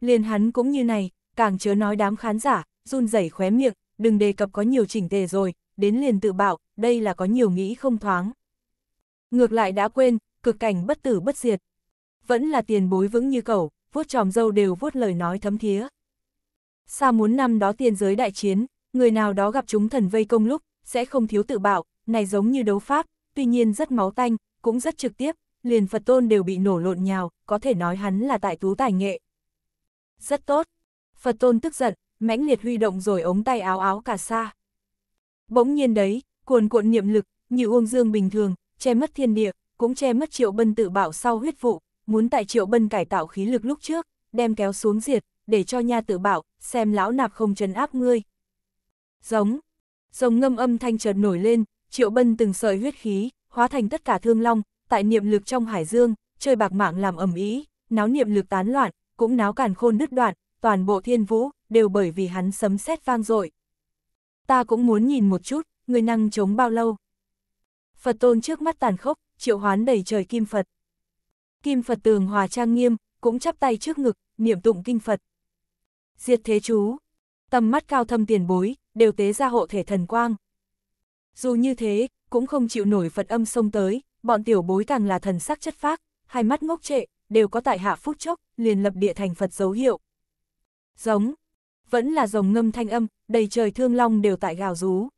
Liền hắn cũng như này, càng chớ nói đám khán giả, run rẩy khóe miệng, đừng đề cập có nhiều chỉnh tề rồi, đến liền tự bảo, đây là có nhiều nghĩ không thoáng. Ngược lại đã quên, cực cảnh bất tử bất diệt. Vẫn là tiền bối vững như cẩu vuốt tròm dâu đều vuốt lời nói thấm thía. Sa muốn năm đó tiền giới đại chiến, người nào đó gặp chúng thần vây công lúc, sẽ không thiếu tự bạo, này giống như đấu pháp, tuy nhiên rất máu tanh, cũng rất trực tiếp, liền Phật tôn đều bị nổ lộn nhào, có thể nói hắn là tại tú tài nghệ. Rất tốt. Phật tôn tức giận, mãnh liệt huy động rồi ống tay áo áo cả xa. Bỗng nhiên đấy, cuồn cuộn niệm lực, như uông dương bình thường, che mất thiên địa, cũng che mất triệu bân tự bảo sau huyết vụ, muốn tại triệu bân cải tạo khí lực lúc trước, đem kéo xuống diệt, để cho nha tử bảo, xem lão nạp không trấn áp ngươi. Giống, giống ngâm âm thanh chợt nổi lên, triệu bân từng sợi huyết khí, hóa thành tất cả thương long, tại niệm lực trong hải dương, chơi bạc mạng làm ẩm ý, náo niệm lực tán loạn, cũng náo càn khôn đứt đoạn, toàn bộ thiên vũ, đều bởi vì hắn sấm sét vang dội. Ta cũng muốn nhìn một chút, người năng chống bao lâu. Phật tôn trước mắt tàn khốc, triệu hoán đầy trời kim Phật. Kim Phật tường hòa trang nghiêm, cũng chắp tay trước ngực, niệm tụng kinh Phật. Diệt thế chú, tầm mắt cao thâm tiền bối, đều tế ra hộ thể thần quang. Dù như thế, cũng không chịu nổi Phật âm sông tới, bọn tiểu bối càng là thần sắc chất phác, hai mắt ngốc trệ, đều có tại hạ phút chốc, liền lập địa thành Phật dấu hiệu. Giống, vẫn là rồng ngâm thanh âm, đầy trời thương long đều tại gào rú.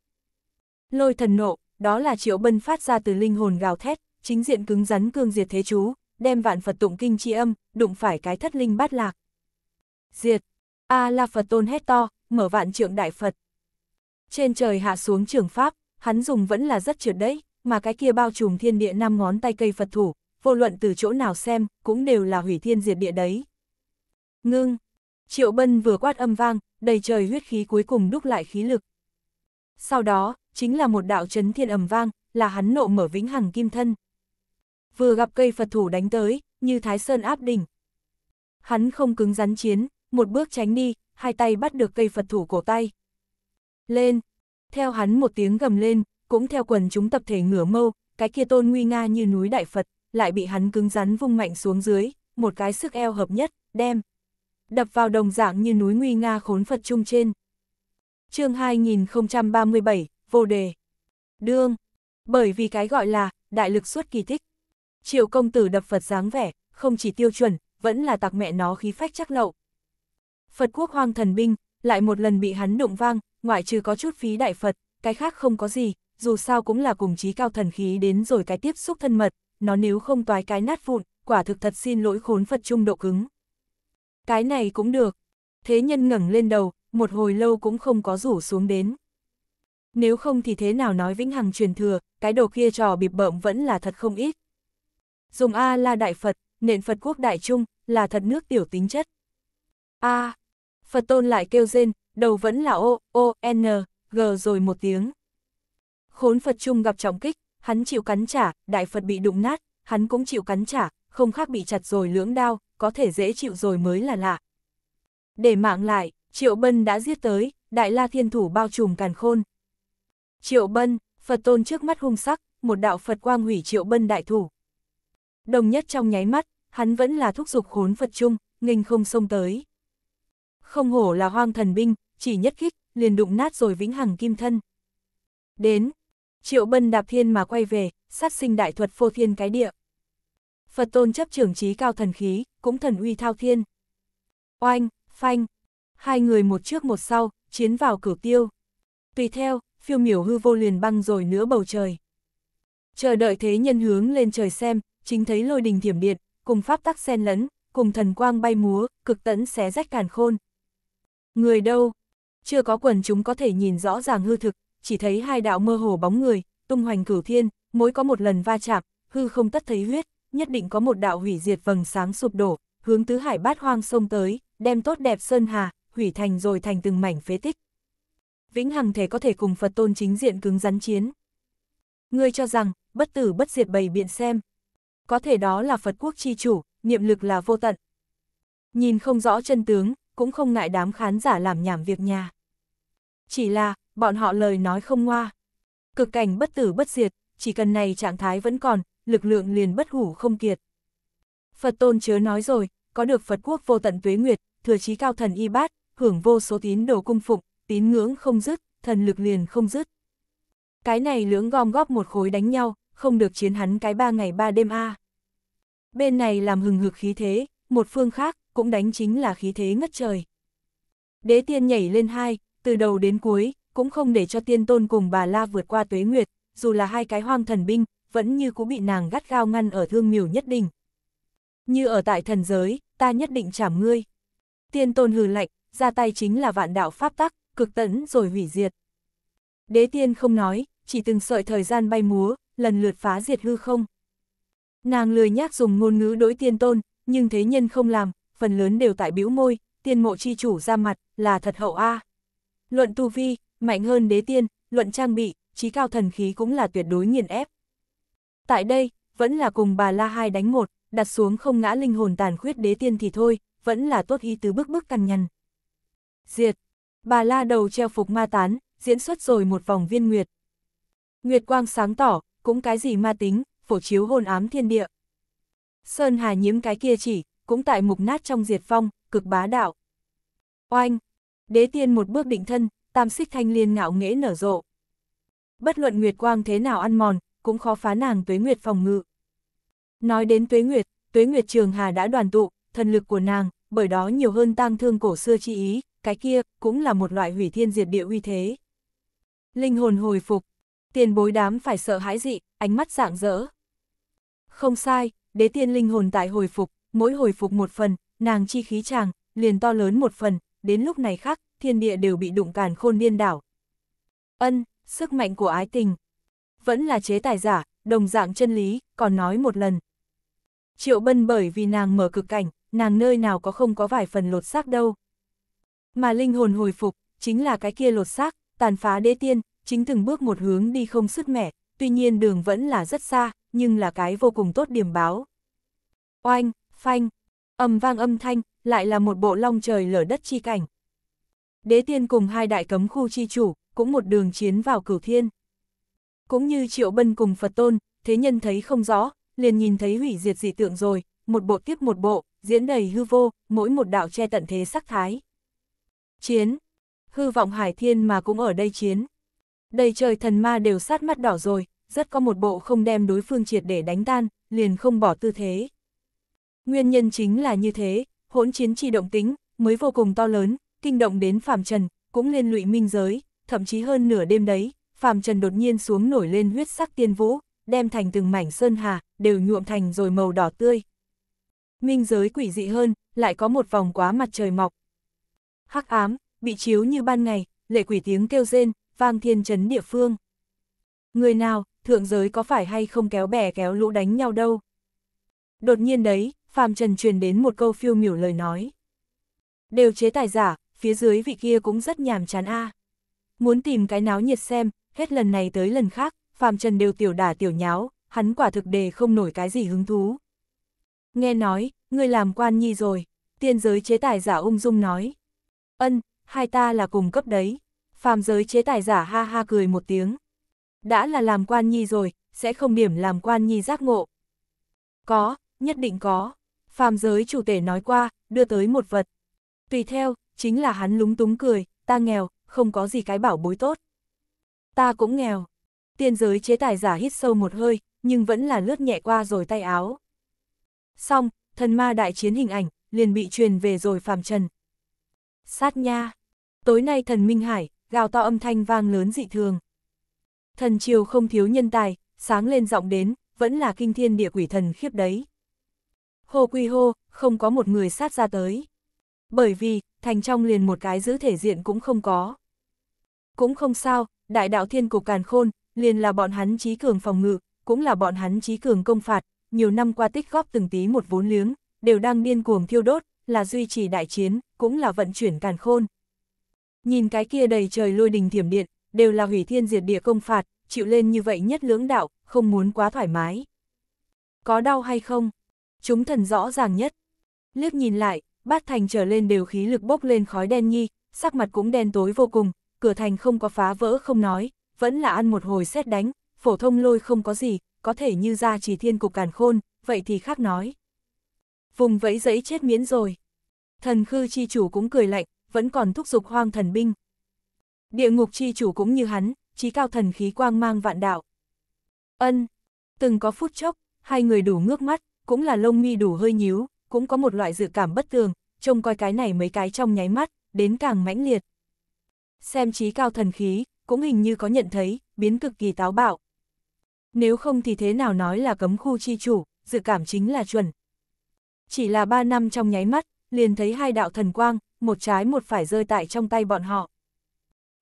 Lôi thần nộ, đó là triệu bân phát ra từ linh hồn gào thét, chính diện cứng rắn cương diệt thế chú, đem vạn Phật tụng kinh tri âm, đụng phải cái thất linh bát lạc. Diệt! A à La Phật tôn hét to, mở vạn trượng đại Phật. Trên trời hạ xuống trường Pháp, hắn dùng vẫn là rất trượt đấy, mà cái kia bao trùm thiên địa năm ngón tay cây Phật thủ, vô luận từ chỗ nào xem, cũng đều là hủy thiên diệt địa đấy. Ngưng! Triệu Bân vừa quát âm vang, đầy trời huyết khí cuối cùng đúc lại khí lực. Sau đó, chính là một đạo chấn thiên ầm vang, là hắn nộ mở vĩnh hằng kim thân, vừa gặp cây Phật thủ đánh tới, như Thái Sơn áp đỉnh. Hắn không cứng rắn chiến, một bước tránh đi, hai tay bắt được cây Phật thủ cổ tay. Lên! Theo hắn một tiếng gầm lên, cũng theo quần chúng tập thể ngửa mâu, cái kia tôn nguy nga như núi đại Phật, lại bị hắn cứng rắn vung mạnh xuống dưới, một cái sức eo hợp nhất, đem. Đập vào đồng dạng như núi nguy nga khốn Phật chung trên. chương 2037, vô đề. Đương! Bởi vì cái gọi là, đại lực suốt kỳ thích, triều công tử đập Phật dáng vẻ, không chỉ tiêu chuẩn, vẫn là tặc mẹ nó khí phách chắc lậu. Phật quốc hoang thần binh, lại một lần bị hắn đụng vang, ngoại trừ có chút phí đại Phật, cái khác không có gì, dù sao cũng là cùng chí cao thần khí đến rồi cái tiếp xúc thân mật, nó nếu không toái cái nát vụn, quả thực thật xin lỗi khốn Phật trung độ cứng. Cái này cũng được. Thế nhân ngẩng lên đầu, một hồi lâu cũng không có rủ xuống đến. Nếu không thì thế nào nói vĩnh hằng truyền thừa, cái đồ kia trò bịp bợm vẫn là thật không ít. Dùng A la đại Phật, nền Phật quốc đại trung, là thật nước tiểu tính chất. A. Phật tôn lại kêu rên, đầu vẫn là O, O, N, G rồi một tiếng. Khốn Phật trung gặp trọng kích, hắn chịu cắn trả, đại Phật bị đụng nát, hắn cũng chịu cắn trả, không khác bị chặt rồi lưỡng đao, có thể dễ chịu rồi mới là lạ. Để mạng lại, Triệu Bân đã giết tới, Đại La Thiên Thủ bao trùm càn khôn. Triệu Bân, Phật tôn trước mắt hung sắc, một đạo Phật quang hủy Triệu Bân đại thủ đồng nhất trong nháy mắt, hắn vẫn là thúc dục khốn Phật chung, nghênh không xông tới. Không hổ là hoang thần binh, chỉ nhất kích, liền đụng nát rồi vĩnh hằng kim thân. Đến, triệu bân đạp thiên mà quay về, sát sinh đại thuật phô thiên cái địa. Phật tôn chấp trưởng trí cao thần khí, cũng thần uy thao thiên. Oanh, phanh, hai người một trước một sau, chiến vào cửu tiêu. Tùy theo, phiêu miểu hư vô liền băng rồi nữa bầu trời. Chờ đợi thế nhân hướng lên trời xem, chính thấy lôi đình thiểm điện, cùng pháp tắc xen lẫn, cùng thần quang bay múa, cực tẫn xé rách càn khôn. Người đâu? Chưa có quần chúng có thể nhìn rõ ràng hư thực, chỉ thấy hai đạo mơ hồ bóng người, tung hoành cửu thiên, mỗi có một lần va chạm, hư không tất thấy huyết, nhất định có một đạo hủy diệt vầng sáng sụp đổ, hướng tứ hải bát hoang sông tới, đem tốt đẹp sơn hà, hủy thành rồi thành từng mảnh phế tích. Vĩnh Hằng Thể có thể cùng Phật Tôn chính diện cứng rắn chiến. Ngươi cho rằng, bất tử bất diệt bày biện xem có thể đó là Phật quốc chi chủ, niệm lực là vô tận. Nhìn không rõ chân tướng, cũng không ngại đám khán giả làm nhảm việc nhà. Chỉ là, bọn họ lời nói không ngoa. Cực cảnh bất tử bất diệt, chỉ cần này trạng thái vẫn còn, lực lượng liền bất hủ không kiệt. Phật tôn chớ nói rồi, có được Phật quốc vô tận tuế nguyệt, thừa chí cao thần y bát, hưởng vô số tín đồ cung phụng, tín ngưỡng không dứt, thần lực liền không dứt. Cái này lưỡng gom góp một khối đánh nhau, không được chiến hắn cái ba ngày ba đêm a. Bên này làm hừng hực khí thế, một phương khác cũng đánh chính là khí thế ngất trời. Đế tiên nhảy lên hai, từ đầu đến cuối, cũng không để cho tiên tôn cùng bà La vượt qua tuế nguyệt, dù là hai cái hoang thần binh, vẫn như cũ bị nàng gắt gao ngăn ở thương miểu nhất định. Như ở tại thần giới, ta nhất định chảm ngươi. Tiên tôn hừ lạnh, ra tay chính là vạn đạo pháp tắc, cực tẫn rồi hủy diệt. Đế tiên không nói, chỉ từng sợi thời gian bay múa, lần lượt phá diệt hư không. Nàng lười nhác dùng ngôn ngữ đối tiên tôn, nhưng thế nhân không làm, phần lớn đều tại bĩu môi, tiên mộ chi chủ ra mặt, là thật hậu A. Luận tu vi, mạnh hơn đế tiên, luận trang bị, trí cao thần khí cũng là tuyệt đối nghiền ép. Tại đây, vẫn là cùng bà La Hai đánh một, đặt xuống không ngã linh hồn tàn khuyết đế tiên thì thôi, vẫn là tốt y tứ bức bức cằn nhằn. Diệt, bà La đầu treo phục ma tán, diễn xuất rồi một vòng viên nguyệt. Nguyệt quang sáng tỏ, cũng cái gì ma tính, phổ chiếu hôn ám thiên địa. Sơn Hà nhiễm cái kia chỉ, cũng tại mục nát trong diệt phong, cực bá đạo. Oanh! Đế tiên một bước định thân, tam xích thanh liên ngạo nghễ nở rộ. Bất luận Nguyệt Quang thế nào ăn mòn, cũng khó phá nàng tuế Nguyệt phòng ngự. Nói đến tuế Nguyệt, tuế Nguyệt Trường Hà đã đoàn tụ, thần lực của nàng, bởi đó nhiều hơn tang thương cổ xưa chi ý, cái kia cũng là một loại hủy thiên diệt địa uy thế. Linh hồn hồi phục, tiền bối đám phải sợ hãi dị, ánh mắt rạng rỡ. Không sai, đế tiên linh hồn tại hồi phục, mỗi hồi phục một phần, nàng chi khí chàng, liền to lớn một phần, đến lúc này khác, thiên địa đều bị đụng càn khôn điên đảo. Ân, sức mạnh của ái tình. Vẫn là chế tài giả, đồng dạng chân lý, còn nói một lần. Triệu bân bởi vì nàng mở cực cảnh, nàng nơi nào có không có vài phần lột xác đâu. Mà linh hồn hồi phục, chính là cái kia lột xác, tàn phá đế tiên, chính từng bước một hướng đi không sứt mẻ, tuy nhiên đường vẫn là rất xa, nhưng là cái vô cùng tốt điểm báo. Oanh, phanh, âm vang âm thanh, lại là một bộ long trời lở đất chi cảnh. Đế tiên cùng hai đại cấm khu chi chủ, cũng một đường chiến vào cửu thiên. Cũng như triệu bân cùng Phật tôn, thế nhân thấy không rõ, liền nhìn thấy hủy diệt dị tượng rồi, một bộ tiếp một bộ, diễn đầy hư vô, mỗi một đạo che tận thế sắc thái. Chiến, hư vọng hải thiên mà cũng ở đây chiến, Đầy trời thần ma đều sát mắt đỏ rồi, rất có một bộ không đem đối phương triệt để đánh tan, liền không bỏ tư thế. Nguyên nhân chính là như thế, hỗn chiến chi động tính, mới vô cùng to lớn, kinh động đến phạm trần, cũng liên lụy minh giới, thậm chí hơn nửa đêm đấy, phạm trần đột nhiên xuống nổi lên huyết sắc tiên vũ, đem thành từng mảnh sơn hà, đều nhuộm thành rồi màu đỏ tươi. Minh giới quỷ dị hơn, lại có một vòng quá mặt trời mọc. Hắc ám, bị chiếu như ban ngày, lệ quỷ tiếng kêu rên, vang thiên chấn địa phương. Người nào, thượng giới có phải hay không kéo bè kéo lũ đánh nhau đâu. Đột nhiên đấy, phàm Trần truyền đến một câu phiêu miểu lời nói. Đều chế tài giả, phía dưới vị kia cũng rất nhàm chán a. Muốn tìm cái náo nhiệt xem, hết lần này tới lần khác, phàm Trần đều tiểu đả tiểu nháo, hắn quả thực đề không nổi cái gì hứng thú. Nghe nói, ngươi làm quan nhi rồi, tiên giới chế tài giả ung dung nói. Ân, hai ta là cùng cấp đấy phàm giới chế tài giả ha ha cười một tiếng. Đã là làm quan nhi rồi, sẽ không điểm làm quan nhi giác ngộ. Có, nhất định có. Phàm giới chủ tể nói qua, đưa tới một vật. Tùy theo, chính là hắn lúng túng cười, ta nghèo, không có gì cái bảo bối tốt. Ta cũng nghèo. Tiên giới chế tài giả hít sâu một hơi, nhưng vẫn là lướt nhẹ qua rồi tay áo. Xong, thần ma đại chiến hình ảnh, liền bị truyền về rồi phàm trần. Sát nha! Tối nay thần Minh Hải, gào to âm thanh vang lớn dị thường. Thần triều không thiếu nhân tài, sáng lên giọng đến, vẫn là kinh thiên địa quỷ thần khiếp đấy. Hô quy hô, không có một người sát ra tới. Bởi vì, thành trong liền một cái giữ thể diện cũng không có. Cũng không sao, đại đạo thiên cục càn khôn, liền là bọn hắn trí cường phòng ngự, cũng là bọn hắn trí cường công phạt, nhiều năm qua tích góp từng tí một vốn liếng, đều đang điên cuồng thiêu đốt, là duy trì đại chiến, cũng là vận chuyển càn khôn. Nhìn cái kia đầy trời lôi đình thiểm điện, đều là hủy thiên diệt địa công phạt, chịu lên như vậy nhất lưỡng đạo, không muốn quá thoải mái. Có đau hay không? Chúng thần rõ ràng nhất. Liếc nhìn lại, bát thành trở lên đều khí lực bốc lên khói đen nhi, sắc mặt cũng đen tối vô cùng, cửa thành không có phá vỡ không nói, vẫn là ăn một hồi xét đánh, phổ thông lôi không có gì, có thể như ra chỉ thiên cục càn khôn, vậy thì khác nói. Vùng vẫy giấy chết miễn rồi. Thần khư chi chủ cũng cười lạnh, vẫn còn thúc giục hoang thần binh. Địa ngục chi chủ cũng như hắn, trí cao thần khí quang mang vạn đạo. Ân, từng có phút chốc, hai người đủ ngước mắt, cũng là lông mi đủ hơi nhíu, cũng có một loại dự cảm bất tường, trông coi cái này mấy cái trong nháy mắt, đến càng mãnh liệt. Xem trí cao thần khí, cũng hình như có nhận thấy, biến cực kỳ táo bạo. Nếu không thì thế nào nói là cấm khu chi chủ, dự cảm chính là chuẩn. Chỉ là ba năm trong nháy mắt, liền thấy hai đạo thần quang, một trái một phải rơi tại trong tay bọn họ.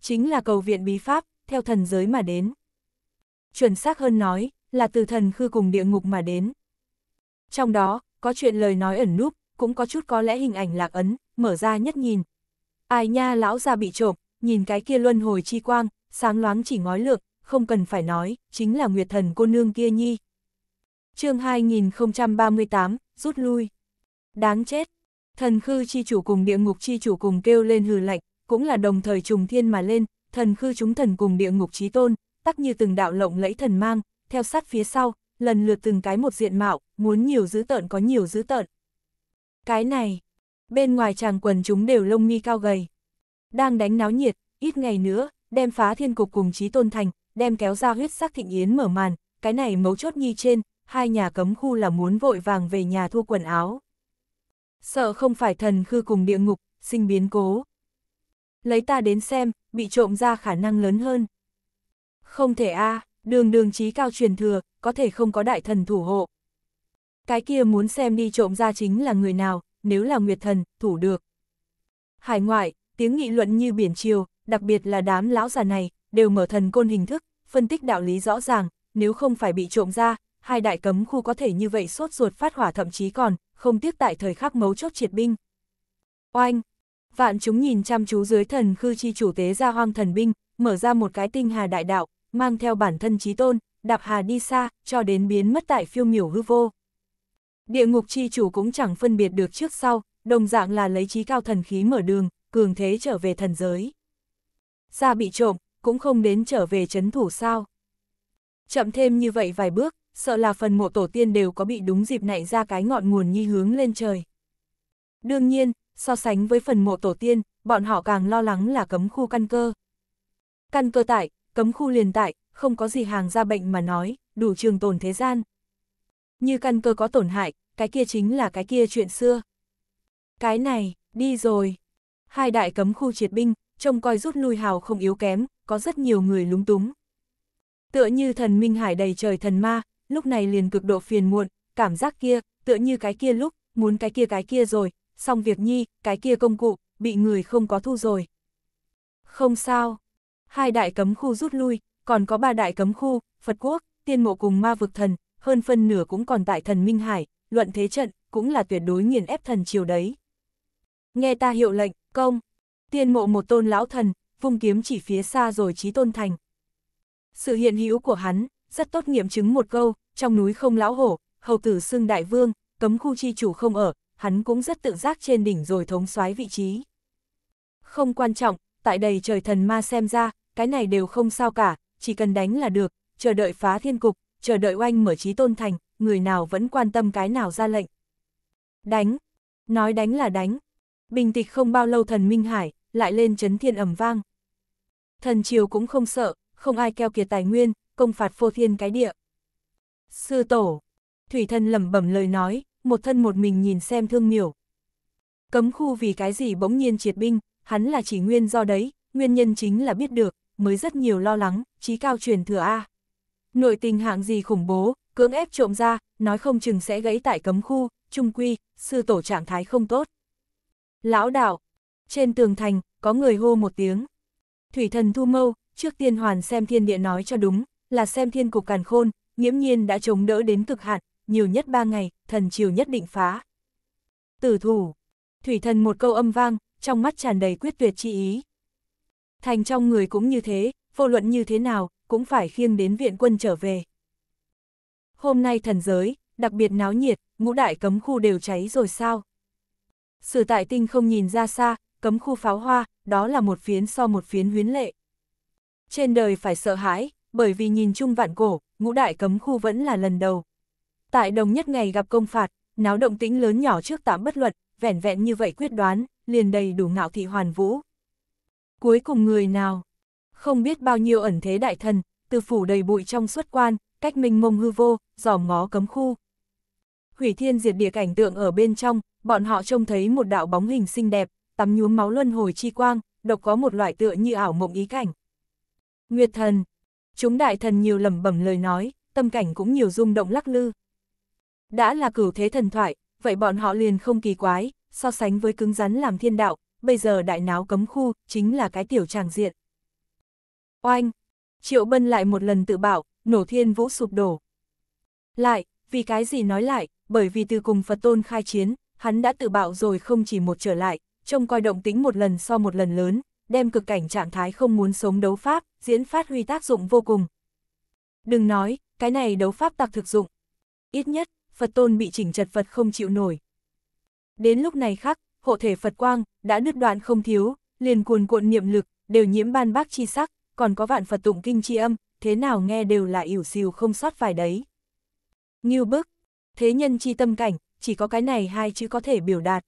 Chính là cầu viện bí pháp, theo thần giới mà đến. Chuẩn xác hơn nói, là từ thần khư cùng địa ngục mà đến. Trong đó, có chuyện lời nói ẩn núp, cũng có chút có lẽ hình ảnh lạc ấn, mở ra nhất nhìn. Ai nha lão già bị trộm, nhìn cái kia luân hồi chi quang, sáng loáng chỉ ngói lược, không cần phải nói, chính là nguyệt thần cô nương kia nhi. chương 2038, rút lui. Đáng chết, Thần khư chi chủ cùng địa ngục chi chủ cùng kêu lên hừ lạnh, cũng là đồng thời trùng thiên mà lên, thần khư chúng thần cùng địa ngục chí tôn, tắc như từng đạo lộng lẫy thần mang, theo sát phía sau, lần lượt từng cái một diện mạo, muốn nhiều dữ tợn có nhiều dữ tợn. Cái này, bên ngoài chàng quần chúng đều lông mi cao gầy. Đang đánh náo nhiệt, ít ngày nữa, đem phá thiên cục cùng chí tôn thành, đem kéo ra huyết sắc thịnh yến mở màn, cái này mấu chốt nhi trên, hai nhà cấm khu là muốn vội vàng về nhà thua quần áo. Sợ không phải thần khư cùng địa ngục, sinh biến cố. Lấy ta đến xem, bị trộm ra khả năng lớn hơn. Không thể a à, đường đường trí cao truyền thừa, có thể không có đại thần thủ hộ. Cái kia muốn xem đi trộm ra chính là người nào, nếu là nguyệt thần, thủ được. Hải ngoại, tiếng nghị luận như biển chiều, đặc biệt là đám lão già này, đều mở thần côn hình thức, phân tích đạo lý rõ ràng, nếu không phải bị trộm ra, hai đại cấm khu có thể như vậy sốt ruột phát hỏa thậm chí còn, không tiếc tại thời khắc mấu chốt triệt binh. Oanh! Vạn chúng nhìn chăm chú dưới thần khư chi chủ tế ra hoang thần binh, mở ra một cái tinh hà đại đạo, mang theo bản thân trí tôn, đạp hà đi xa, cho đến biến mất tại phiêu miểu hư vô. Địa ngục chi chủ cũng chẳng phân biệt được trước sau, đồng dạng là lấy trí cao thần khí mở đường, cường thế trở về thần giới. Ra bị trộm, cũng không đến trở về chấn thủ sao. Chậm thêm như vậy vài bước, sợ là phần mộ tổ tiên đều có bị đúng dịp này ra cái ngọn nguồn nhi hướng lên trời. Đương nhiên, so sánh với phần mộ tổ tiên, bọn họ càng lo lắng là cấm khu căn cơ. Căn cơ tại, cấm khu liền tại, không có gì hàng ra bệnh mà nói, đủ trường tồn thế gian. Như căn cơ có tổn hại, cái kia chính là cái kia chuyện xưa. Cái này, đi rồi. Hai đại cấm khu triệt binh, trông coi rút lui hào không yếu kém, có rất nhiều người lúng túng. Tựa như thần Minh Hải đầy trời thần ma, lúc này liền cực độ phiền muộn, cảm giác kia, tựa như cái kia lúc, muốn cái kia cái kia rồi, xong việc nhi, cái kia công cụ, bị người không có thu rồi. Không sao, hai đại cấm khu rút lui, còn có ba đại cấm khu, Phật Quốc, tiên mộ cùng ma vực thần, hơn phân nửa cũng còn tại thần Minh Hải, luận thế trận, cũng là tuyệt đối nghiền ép thần chiều đấy. Nghe ta hiệu lệnh, công, tiên mộ một tôn lão thần, vung kiếm chỉ phía xa rồi trí tôn thành. Sự hiện hữu của hắn, rất tốt nghiệm chứng một câu, trong núi không lão hổ, hầu tử xưng đại vương, cấm khu chi chủ không ở, hắn cũng rất tự giác trên đỉnh rồi thống soái vị trí. Không quan trọng, tại đầy trời thần ma xem ra, cái này đều không sao cả, chỉ cần đánh là được, chờ đợi phá thiên cục, chờ đợi oanh mở trí tôn thành, người nào vẫn quan tâm cái nào ra lệnh. Đánh, nói đánh là đánh. Bình tịch không bao lâu thần Minh Hải, lại lên chấn thiên ẩm vang. Thần triều cũng không sợ, không ai keo kiệt tài nguyên, công phạt phô thiên cái địa. Sư tổ, thủy thân lẩm bẩm lời nói, một thân một mình nhìn xem thương miểu. Cấm khu vì cái gì bỗng nhiên triệt binh, hắn là chỉ nguyên do đấy, nguyên nhân chính là biết được, mới rất nhiều lo lắng, trí cao truyền thừa A. Nội tình hạng gì khủng bố, cưỡng ép trộm ra, nói không chừng sẽ gãy tại cấm khu, trung quy, sư tổ trạng thái không tốt. Lão đạo, trên tường thành, có người hô một tiếng. Thủy thần thu mâu, trước tiên hoàn xem thiên địa nói cho đúng, là xem thiên cục càn khôn, nghiễm nhiên đã chống đỡ đến cực hạn, nhiều nhất ba ngày, thần chiều nhất định phá. Tử thủ, thủy thần một câu âm vang, trong mắt tràn đầy quyết tuyệt chi ý. Thành trong người cũng như thế, vô luận như thế nào, cũng phải khiêng đến viện quân trở về. Hôm nay thần giới, đặc biệt náo nhiệt, ngũ đại cấm khu đều cháy rồi sao? Sử tại tinh không nhìn ra xa, cấm khu pháo hoa, đó là một phiến so một phiến huyến lệ. Trên đời phải sợ hãi, bởi vì nhìn chung vạn cổ, ngũ đại cấm khu vẫn là lần đầu. Tại đồng nhất ngày gặp công phạt, náo động tĩnh lớn nhỏ trước tạm bất luật, vẻn vẹn như vậy quyết đoán, liền đầy đủ ngạo thị hoàn vũ. Cuối cùng người nào? Không biết bao nhiêu ẩn thế đại thần, từ phủ đầy bụi trong xuất quan, cách minh mông hư vô, dòm ngó cấm khu. Hủy thiên diệt địa cảnh tượng ở bên trong, bọn họ trông thấy một đạo bóng hình xinh đẹp, tắm nhuốm máu luân hồi chi quang, độc có một loại tựa như ảo mộng ý cảnh. Nguyệt thần, chúng đại thần nhiều lẩm bẩm lời nói, tâm cảnh cũng nhiều rung động lắc lư. Đã là cửu thế thần thoại, vậy bọn họ liền không kỳ quái, so sánh với cứng rắn làm thiên đạo, bây giờ đại náo cấm khu, chính là cái tiểu tràng diện. Oanh! Triệu Bân lại một lần tự bảo, nổ thiên vũ sụp đổ. Lại, vì cái gì nói lại, bởi vì từ cùng Phật Tôn khai chiến, hắn đã tự bạo rồi không chỉ một trở lại, trông coi động tính một lần so một lần lớn, đem cực cảnh trạng thái không muốn sống đấu pháp, diễn phát huy tác dụng vô cùng. Đừng nói, cái này đấu pháp tạc thực dụng. Ít nhất, Phật tôn bị chỉnh chật Phật không chịu nổi. Đến lúc này khắc, hộ thể Phật quang, đã đứt đoạn không thiếu, liền cuồn cuộn niệm lực, đều nhiễm ban bác chi sắc, còn có vạn Phật tụng kinh chi âm, thế nào nghe đều là ỉu xìu không sót vài đấy. Nghiêu bức, thế nhân chi tâm cảnh, chỉ có cái này hai chữ có thể biểu đạt.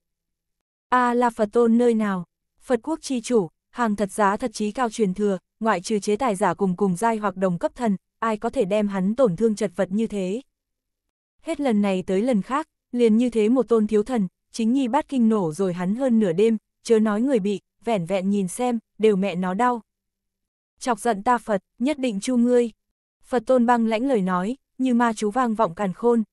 A à, là Phật tôn nơi nào, Phật quốc chi chủ, hàng thật giá thật chí cao truyền thừa, ngoại trừ chế tài giả cùng cùng giai hoặc đồng cấp thần, ai có thể đem hắn tổn thương chật vật như thế. Hết lần này tới lần khác, liền như thế một tôn thiếu thần, chính nhi bát kinh nổ rồi hắn hơn nửa đêm, chớ nói người bị, vẻn vẹn nhìn xem, đều mẹ nó đau. Chọc giận ta Phật, nhất định chu ngươi. Phật tôn băng lãnh lời nói, như ma chú vang vọng càn khôn.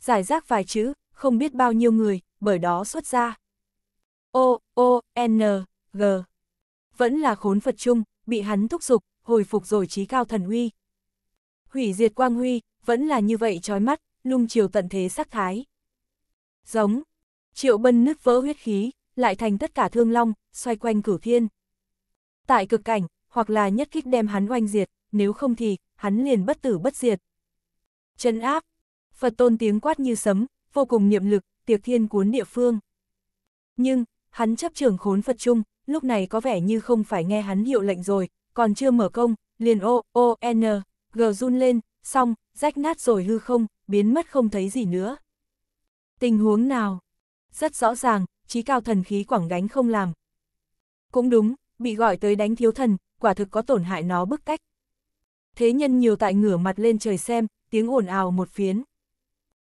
Giải rác vài chữ, không biết bao nhiêu người, bởi đó xuất ra. O, O, N, G vẫn là khốn Phật chung, bị hắn thúc giục, hồi phục rồi trí cao thần uy Hủy diệt quang huy, vẫn là như vậy trói mắt, lung chiều tận thế sắc thái. Giống, triệu bân nứt vỡ huyết khí, lại thành tất cả thương long, xoay quanh cửu thiên. Tại cực cảnh, hoặc là nhất kích đem hắn oanh diệt, nếu không thì, hắn liền bất tử bất diệt. Chân áp, Phật tôn tiếng quát như sấm, vô cùng niệm lực, tiệc thiên cuốn địa phương. Nhưng, hắn chấp trưởng khốn Phật chung, lúc này có vẻ như không phải nghe hắn hiệu lệnh rồi, còn chưa mở công, liền ô, ô, n, g run lên, xong, rách nát rồi hư không, biến mất không thấy gì nữa. Tình huống nào? Rất rõ ràng, trí cao thần khí quảng gánh không làm. Cũng đúng, bị gọi tới đánh thiếu thần, quả thực có tổn hại nó bức cách. Thế nhân nhiều tại ngửa mặt lên trời xem, tiếng ồn ào một phiến.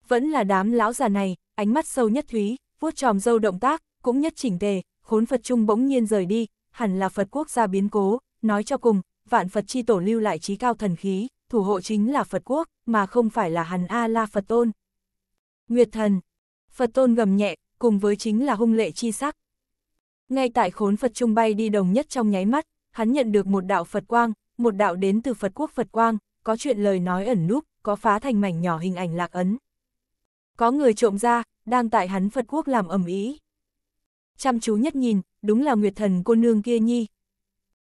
Vẫn là đám lão già này, ánh mắt sâu nhất thúy, vuốt tròm dâu động tác, cũng nhất chỉnh tề, khốn Phật chung bỗng nhiên rời đi, hẳn là Phật quốc gia biến cố, nói cho cùng, vạn Phật chi tổ lưu lại trí cao thần khí, thủ hộ chính là Phật quốc, mà không phải là hẳn A-la Phật tôn. Nguyệt thần, Phật tôn gầm nhẹ, cùng với chính là hung lệ chi sắc. Ngay tại khốn Phật trung bay đi đồng nhất trong nháy mắt, hắn nhận được một đạo Phật quang, một đạo đến từ Phật quốc Phật quang, có chuyện lời nói ẩn núp, có phá thành mảnh nhỏ hình ảnh lạc ấn. Có người trộm ra, đang tại hắn Phật quốc làm ầm ý chăm chú nhất nhìn, đúng là Nguyệt Thần cô nương kia nhi.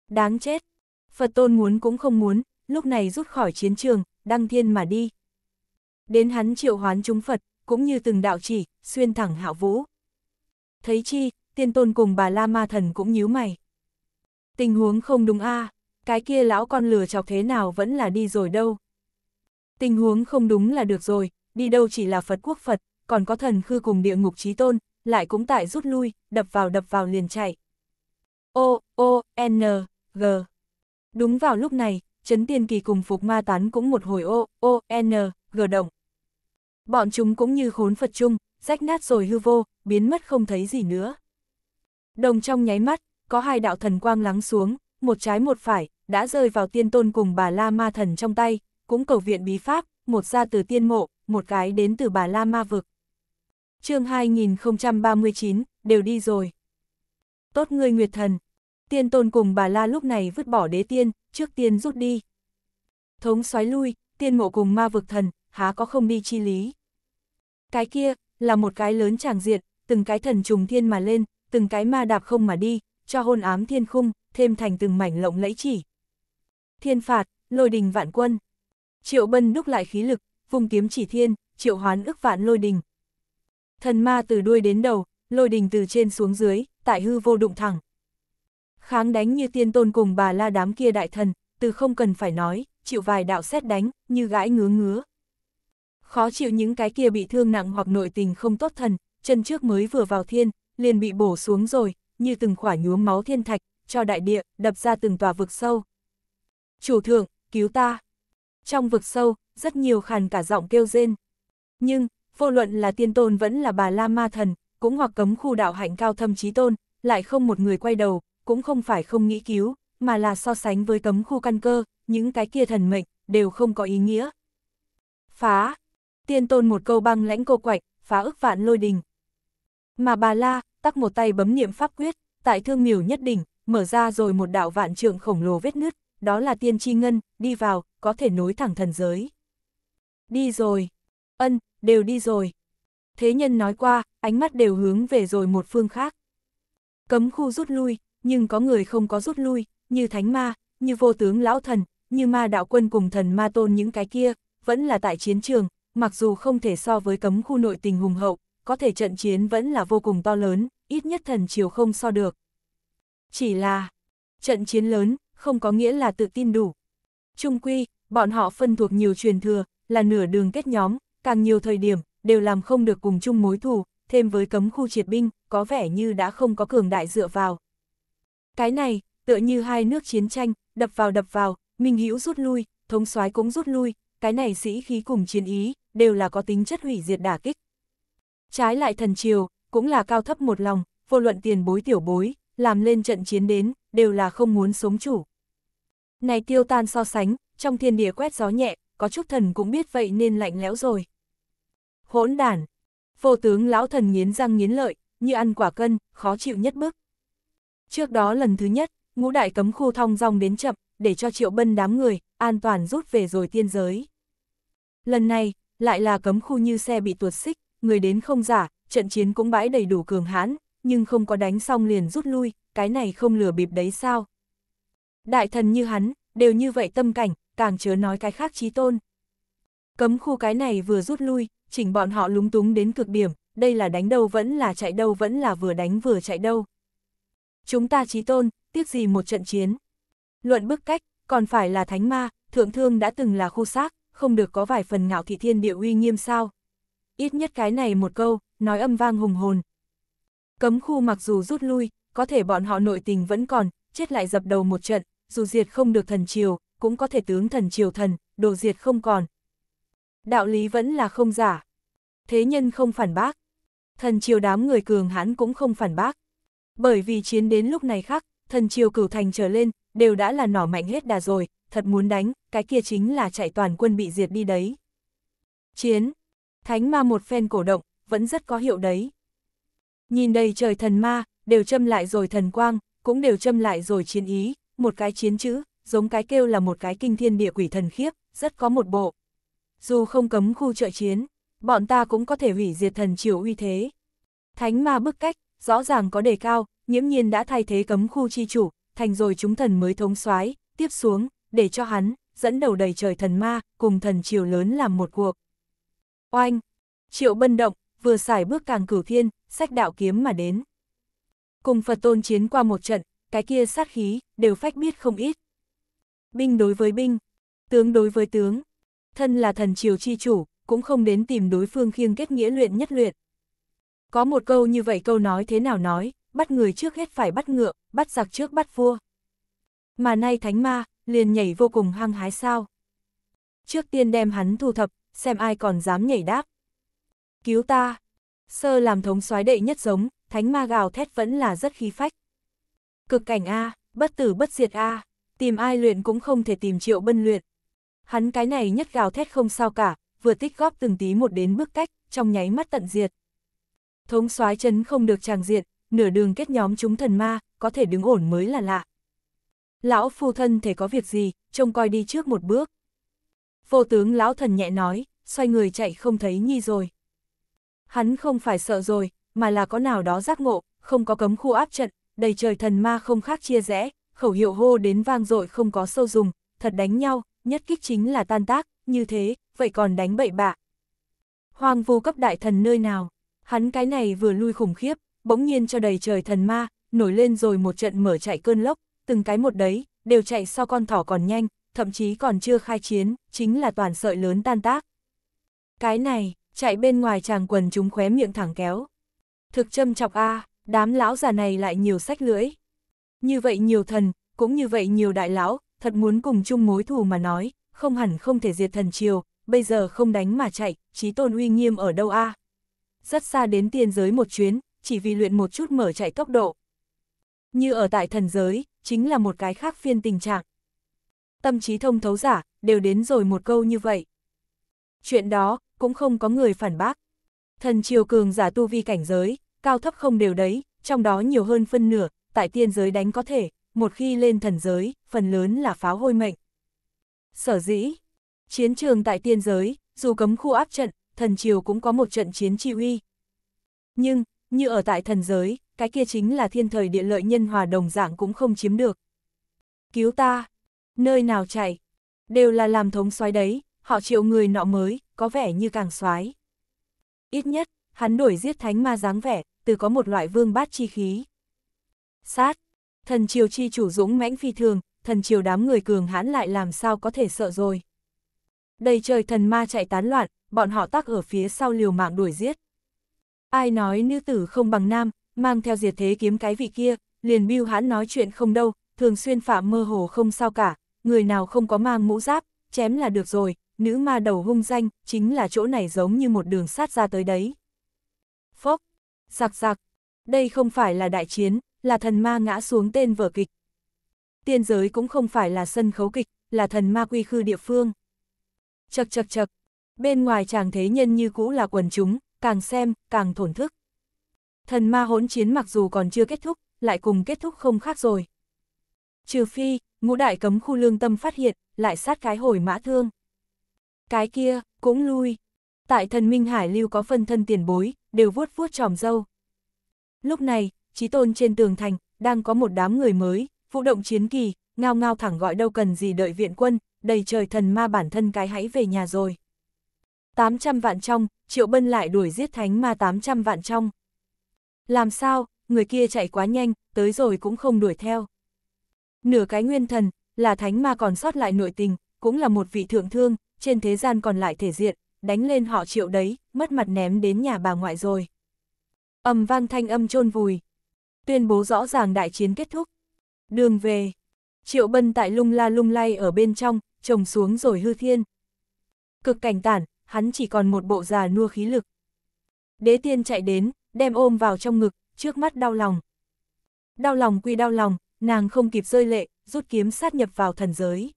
Đáng chết! Phật tôn muốn cũng không muốn, lúc này rút khỏi chiến trường, đăng thiên mà đi. Đến hắn triệu hoán chúng Phật, cũng như từng đạo chỉ, xuyên thẳng hạo vũ. Thấy chi, tiên tôn cùng bà La Ma Thần cũng nhíu mày. Tình huống không đúng a à, cái kia lão con lừa chọc thế nào vẫn là đi rồi đâu. Tình huống không đúng là được rồi, đi đâu chỉ là Phật quốc Phật, còn có thần khư cùng địa ngục trí tôn, lại cũng tại rút lui, đập vào đập vào liền chạy. O, O, N, G. Đúng vào lúc này, chấn Tiên Kỳ cùng Phục Ma Tán cũng một hồi O, O, N, G động. Bọn chúng cũng như khốn Phật chung, rách nát rồi hư vô, biến mất không thấy gì nữa. Đồng trong nháy mắt, có hai đạo thần quang lắng xuống, một trái một phải, đã rơi vào tiên tôn cùng bà La Ma Thần trong tay, cũng cầu viện bí pháp, một ra từ tiên mộ, một cái đến từ bà La Ma Vực chương 2039, đều đi rồi. Tốt ngươi Nguyệt Thần, tiên tôn cùng bà La lúc này vứt bỏ đế tiên, trước tiên rút đi. Thống xoáy lui, tiên ngộ cùng ma vực thần, há có không đi chi lý. Cái kia, là một cái lớn tràng diệt từng cái thần trùng thiên mà lên, từng cái ma đạp không mà đi, cho hôn ám thiên khung, thêm thành từng mảnh lộng lẫy chỉ. Thiên phạt, lôi đình vạn quân. Triệu bân đúc lại khí lực, vùng kiếm chỉ thiên, triệu hoán ức vạn lôi đình, thần ma từ đuôi đến đầu, lôi đình từ trên xuống dưới, tại hư vô đụng thẳng. Kháng đánh như tiên tôn cùng bà la đám kia đại thần, từ không cần phải nói, chịu vài đạo xét đánh, như gãi ngứa ngứa. Khó chịu những cái kia bị thương nặng hoặc nội tình không tốt thần, chân trước mới vừa vào thiên, liền bị bổ xuống rồi, như từng khỏa nhuốm máu thiên thạch, cho đại địa, đập ra từng tòa vực sâu. Chủ thượng, cứu ta! Trong vực sâu, rất nhiều khàn cả giọng kêu rên. Nhưng, vô luận là tiên tôn vẫn là bà la ma thần, cũng hoặc cấm khu đạo hạnh cao thâm trí tôn, lại không một người quay đầu, cũng không phải không nghĩ cứu, mà là so sánh với cấm khu căn cơ, những cái kia thần mệnh, đều không có ý nghĩa. Phá! Tiên tôn một câu băng lãnh cô quạch, phá ức vạn lôi đình. Mà bà la, tắc một tay bấm niệm pháp quyết, tại thương miểu nhất đỉnh, mở ra rồi một đạo vạn trượng khổng lồ vết nứt, đó là tiên tri ngân, đi vào, có thể nối thẳng thần giới. Đi rồi! ân, đều đi rồi. Thế nhân nói qua, ánh mắt đều hướng về rồi một phương khác. Cấm khu rút lui, nhưng có người không có rút lui, như thánh ma, như vô tướng lão thần, như ma đạo quân cùng thần ma tôn những cái kia, vẫn là tại chiến trường, mặc dù không thể so với cấm khu nội tình hùng hậu, có thể trận chiến vẫn là vô cùng to lớn, ít nhất thần chiều không so được. Chỉ là, trận chiến lớn, không có nghĩa là tự tin đủ. Trung quy, bọn họ phân thuộc nhiều truyền thừa, là nửa đường kết nhóm, càng nhiều thời điểm, đều làm không được cùng chung mối thù, thêm với cấm khu triệt binh, có vẻ như đã không có cường đại dựa vào. Cái này, tựa như hai nước chiến tranh, đập vào đập vào, Minh Hữu rút lui, thống soái cũng rút lui, cái này sĩ khí cùng chiến ý, đều là có tính chất hủy diệt đả kích. Trái lại thần triều, cũng là cao thấp một lòng, vô luận tiền bối tiểu bối, làm lên trận chiến đến, đều là không muốn sống chủ. Này tiêu tan so sánh, trong thiên địa quét gió nhẹ, có chút thần cũng biết vậy nên lạnh lẽo rồi hỗn đản. Vô tướng lão thần nghiến răng nghiến lợi, như ăn quả cân, khó chịu nhất bức. Trước đó lần thứ nhất, ngũ đại cấm khu thong dong đến chậm, để cho triệu bân đám người, an toàn rút về rồi tiên giới. Lần này, lại là cấm khu như xe bị tuột xích, người đến không giả, trận chiến cũng bãi đầy đủ cường hãn, nhưng không có đánh xong liền rút lui, cái này không lừa bịp đấy sao. Đại thần như hắn, đều như vậy tâm cảnh, càng chớ nói cái khác trí tôn. Cấm khu cái này vừa rút lui, chỉnh bọn họ lúng túng đến cực điểm, đây là đánh đâu vẫn là chạy đâu vẫn là vừa đánh vừa chạy đâu. Chúng ta trí tôn, tiếc gì một trận chiến. Luận bức cách, còn phải là thánh ma, thượng thương đã từng là khu xác, không được có vài phần ngạo thị thiên địa uy nghiêm sao. Ít nhất cái này một câu, nói âm vang hùng hồn. Cấm khu mặc dù rút lui, có thể bọn họ nội tình vẫn còn, chết lại dập đầu một trận, dù diệt không được thần triều, cũng có thể tướng thần triều thần, đồ diệt không còn, đạo lý vẫn là không giả. Thế nhân không phản bác. Thần triều đám người cường hãn cũng không phản bác. Bởi vì chiến đến lúc này khác, thần triều cửu thành trở lên, đều đã là nỏ mạnh hết đà rồi, thật muốn đánh, cái kia chính là chạy toàn quân bị diệt đi đấy. Chiến. Thánh ma một phen cổ động, vẫn rất có hiệu đấy. Nhìn đầy trời thần ma, đều châm lại rồi thần quang, cũng đều châm lại rồi chiến ý, một cái chiến chữ, giống cái kêu là một cái kinh thiên địa quỷ thần khiếp, rất có một bộ dù không cấm khu trợ chiến, bọn ta cũng có thể hủy diệt thần triều uy thế. Thánh ma bức cách, rõ ràng có đề cao, nhiễm nhiên đã thay thế cấm khu chi chủ, thành rồi chúng thần mới thống soái tiếp xuống, để cho hắn, dẫn đầu đầy trời thần ma, cùng thần triều lớn làm một cuộc. Oanh! Triệu bân động, vừa xài bước càng cửu thiên, sách đạo kiếm mà đến. Cùng Phật tôn chiến qua một trận, cái kia sát khí, đều phách biết không ít. Binh đối với binh, tướng đối với tướng, thân là thần triều chi chủ, cũng không đến tìm đối phương khiêng kết nghĩa luyện nhất luyện. Có một câu như vậy câu nói thế nào nói, bắt người trước hết phải bắt ngựa, bắt giặc trước bắt vua. Mà nay thánh ma, liền nhảy vô cùng hăng hái sao. Trước tiên đem hắn thu thập, xem ai còn dám nhảy đáp. Cứu ta! Sơ làm thống soái đệ nhất giống, thánh ma gào thét vẫn là rất khí phách. Cực cảnh A, bất tử bất diệt A, tìm ai luyện cũng không thể tìm triệu bân luyện. Hắn cái này nhất gào thét không sao cả, vừa tích góp từng tí một đến bước cách, trong nháy mắt tận diệt. Thống soái chấn không được tràng diện, nửa đường kết nhóm chúng thần ma, có thể đứng ổn mới là lạ. Lão phu thân thể có việc gì, trông coi đi trước một bước. Vô tướng lão thần nhẹ nói, xoay người chạy không thấy nhi rồi. Hắn không phải sợ rồi, mà là có nào đó giác ngộ, không có cấm khu áp trận, đầy trời thần ma không khác chia rẽ, khẩu hiệu hô đến vang dội không có sâu dùng, thật đánh nhau, nhất kích chính là tan tác, như thế, vậy còn đánh bậy bạ. Hoàng vô cấp đại thần nơi nào, hắn cái này vừa lui khủng khiếp, bỗng nhiên cho đầy trời thần ma, nổi lên rồi một trận mở chạy cơn lốc, từng cái một đấy, đều chạy sau con thỏ còn nhanh, thậm chí còn chưa khai chiến, chính là toàn sợi lớn tan tác. Cái này, chạy bên ngoài chàng quần chúng khóe miệng thẳng kéo. Thực châm chọc a đám lão già này lại nhiều sách lưỡi. Như vậy nhiều thần, cũng như vậy nhiều đại lão, thật muốn cùng chung mối thù mà nói, không hẳn không thể diệt thần triều, bây giờ không đánh mà chạy, trí tôn uy nghiêm ở đâu a? Rất xa đến tiên giới một chuyến, chỉ vì luyện một chút mở chạy tốc độ. Như ở tại thần giới, chính là một cái khác phiên tình trạng. Tâm trí thông thấu giả, đều đến rồi một câu như vậy. Chuyện đó, cũng không có người phản bác. Thần triều cường giả tu vi cảnh giới, cao thấp không đều đấy, trong đó nhiều hơn phân nửa, tại tiên giới đánh có thể, một khi lên thần giới, phần lớn là pháo hôi mệnh. Sở dĩ, chiến trường tại tiên giới, dù cấm khu áp trận, thần triều cũng có một trận chiến chi uy. Nhưng, như ở tại thần giới, cái kia chính là thiên thời địa lợi nhân hòa đồng dạng cũng không chiếm được. Cứu ta, nơi nào chạy, đều là làm thống soái đấy, họ triệu người nọ mới, có vẻ như càng soái. Ít nhất, hắn đổi giết thánh ma dáng vẻ, từ có một loại vương bát chi khí. Sát, Thần triều chi chủ dũng mãnh phi thường, thần triều đám người cường hãn lại làm sao có thể sợ rồi. Đầy trời thần ma chạy tán loạn, bọn họ tắc ở phía sau liều mạng đuổi giết. Ai nói nữ tử không bằng nam, mang theo diệt thế kiếm cái vị kia, liền biêu hãn nói chuyện không đâu, thường xuyên phạm mơ hồ không sao cả, người nào không có mang mũ giáp, chém là được rồi, nữ ma đầu hung danh, chính là chỗ này giống như một đường sát ra tới đấy. Phốc, giặc giặc, đây không phải là đại chiến, là thần ma ngã xuống tên vở kịch. Tiên giới cũng không phải là sân khấu kịch, là thần ma quy khư địa phương. Chật chật chật, bên ngoài chàng thế nhân như cũ là quần chúng, càng xem, càng thổn thức. Thần ma hỗn chiến mặc dù còn chưa kết thúc, lại cùng kết thúc không khác rồi. Trừ phi, ngũ đại cấm khu lương tâm phát hiện, lại sát cái hồi mã thương. Cái kia, cũng lui. Tại thần Minh Hải Lưu có phân thân tiền bối, đều vuốt vuốt tròm dâu. Lúc này, trí tôn trên tường thành, đang có một đám người mới, vũ động chiến kỳ, ngao ngao thẳng gọi đâu cần gì đợi viện quân, đầy trời thần ma bản thân cái hãy về nhà rồi. 800 vạn trong, triệu bân lại đuổi giết thánh ma 800 vạn trong. Làm sao, người kia chạy quá nhanh, tới rồi cũng không đuổi theo. Nửa cái nguyên thần, là thánh ma còn sót lại nội tình, cũng là một vị thượng thương, trên thế gian còn lại thể diện, đánh lên họ triệu đấy, mất mặt ném đến nhà bà ngoại rồi. Âm vang thanh âm chôn vùi, tuyên bố rõ ràng đại chiến kết thúc. Đường về, Triệu Bân tại lung la lung lay ở bên trong, trồng xuống rồi hư thiên. Cực cảnh tản, hắn chỉ còn một bộ già nua khí lực. Đế tiên chạy đến, đem ôm vào trong ngực, trước mắt đau lòng. Đau lòng quy đau lòng, nàng không kịp rơi lệ, rút kiếm sát nhập vào thần giới.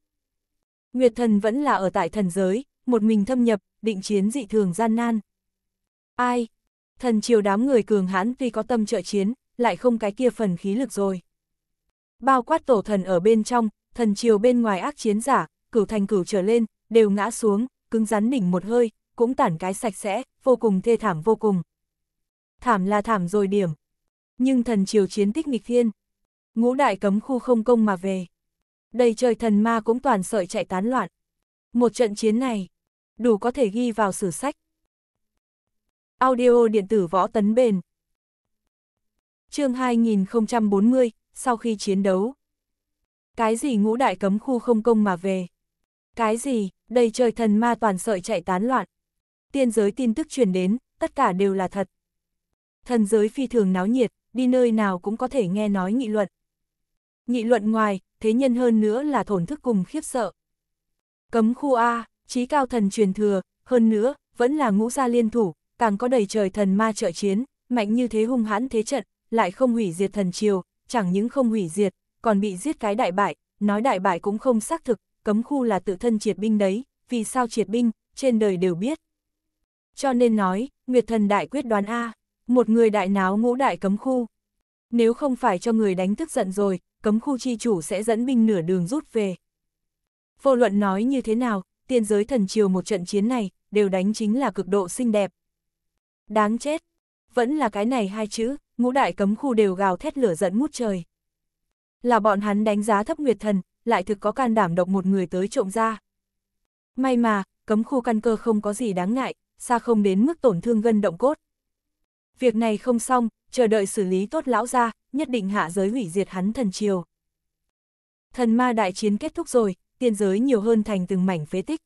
Nguyệt thần vẫn là ở tại thần giới, một mình thâm nhập, định chiến dị thường gian nan. Ai? Thần triều đám người cường hãn tuy có tâm trợ chiến, lại không cái kia phần khí lực rồi. Bao quát tổ thần ở bên trong, thần chiều bên ngoài ác chiến giả, cửu thành cửu trở lên, đều ngã xuống, cứng rắn đỉnh một hơi, cũng tản cái sạch sẽ, vô cùng thê thảm vô cùng. Thảm là thảm rồi điểm. Nhưng thần chiều chiến tích nghịch thiên. Ngũ đại cấm khu không công mà về. Đây trời thần ma cũng toàn sợi chạy tán loạn. Một trận chiến này, đủ có thể ghi vào sử sách. Audio điện tử võ tấn bền, chương 2040, sau khi chiến đấu. Cái gì ngũ đại cấm khu không công mà về? Cái gì, đầy trời thần ma toàn sợi chạy tán loạn. Tiên giới tin tức truyền đến, tất cả đều là thật. Thần giới phi thường náo nhiệt, đi nơi nào cũng có thể nghe nói nghị luận. Nghị luận ngoài, thế nhân hơn nữa là thổn thức cùng khiếp sợ. Cấm khu A, trí cao thần truyền thừa, hơn nữa, vẫn là ngũ gia liên thủ, càng có đầy trời thần ma trợ chiến, mạnh như thế hung hãn thế trận, lại không hủy diệt thần triều, chẳng những không hủy diệt, còn bị giết cái đại bại, nói đại bại cũng không xác thực, cấm khu là tự thân triệt binh đấy, vì sao triệt binh, trên đời đều biết. Cho nên nói, Nguyệt thần đại quyết đoán A, một người đại náo ngũ đại cấm khu. Nếu không phải cho người đánh tức giận rồi, cấm khu chi chủ sẽ dẫn binh nửa đường rút về. Vô luận nói như thế nào, tiên giới thần triều một trận chiến này, đều đánh chính là cực độ xinh đẹp. Đáng chết, vẫn là cái này hai chữ, ngũ đại cấm khu đều gào thét lửa giận ngút trời. Là bọn hắn đánh giá thấp Nguyệt Thần, lại thực có can đảm độc một người tới trộm ra. May mà, cấm khu căn cơ không có gì đáng ngại, xa không đến mức tổn thương gân động cốt. Việc này không xong, chờ đợi xử lý tốt lão ra, nhất định hạ giới hủy diệt hắn thần triều. Thần ma đại chiến kết thúc rồi, tiên giới nhiều hơn thành từng mảnh phế tích.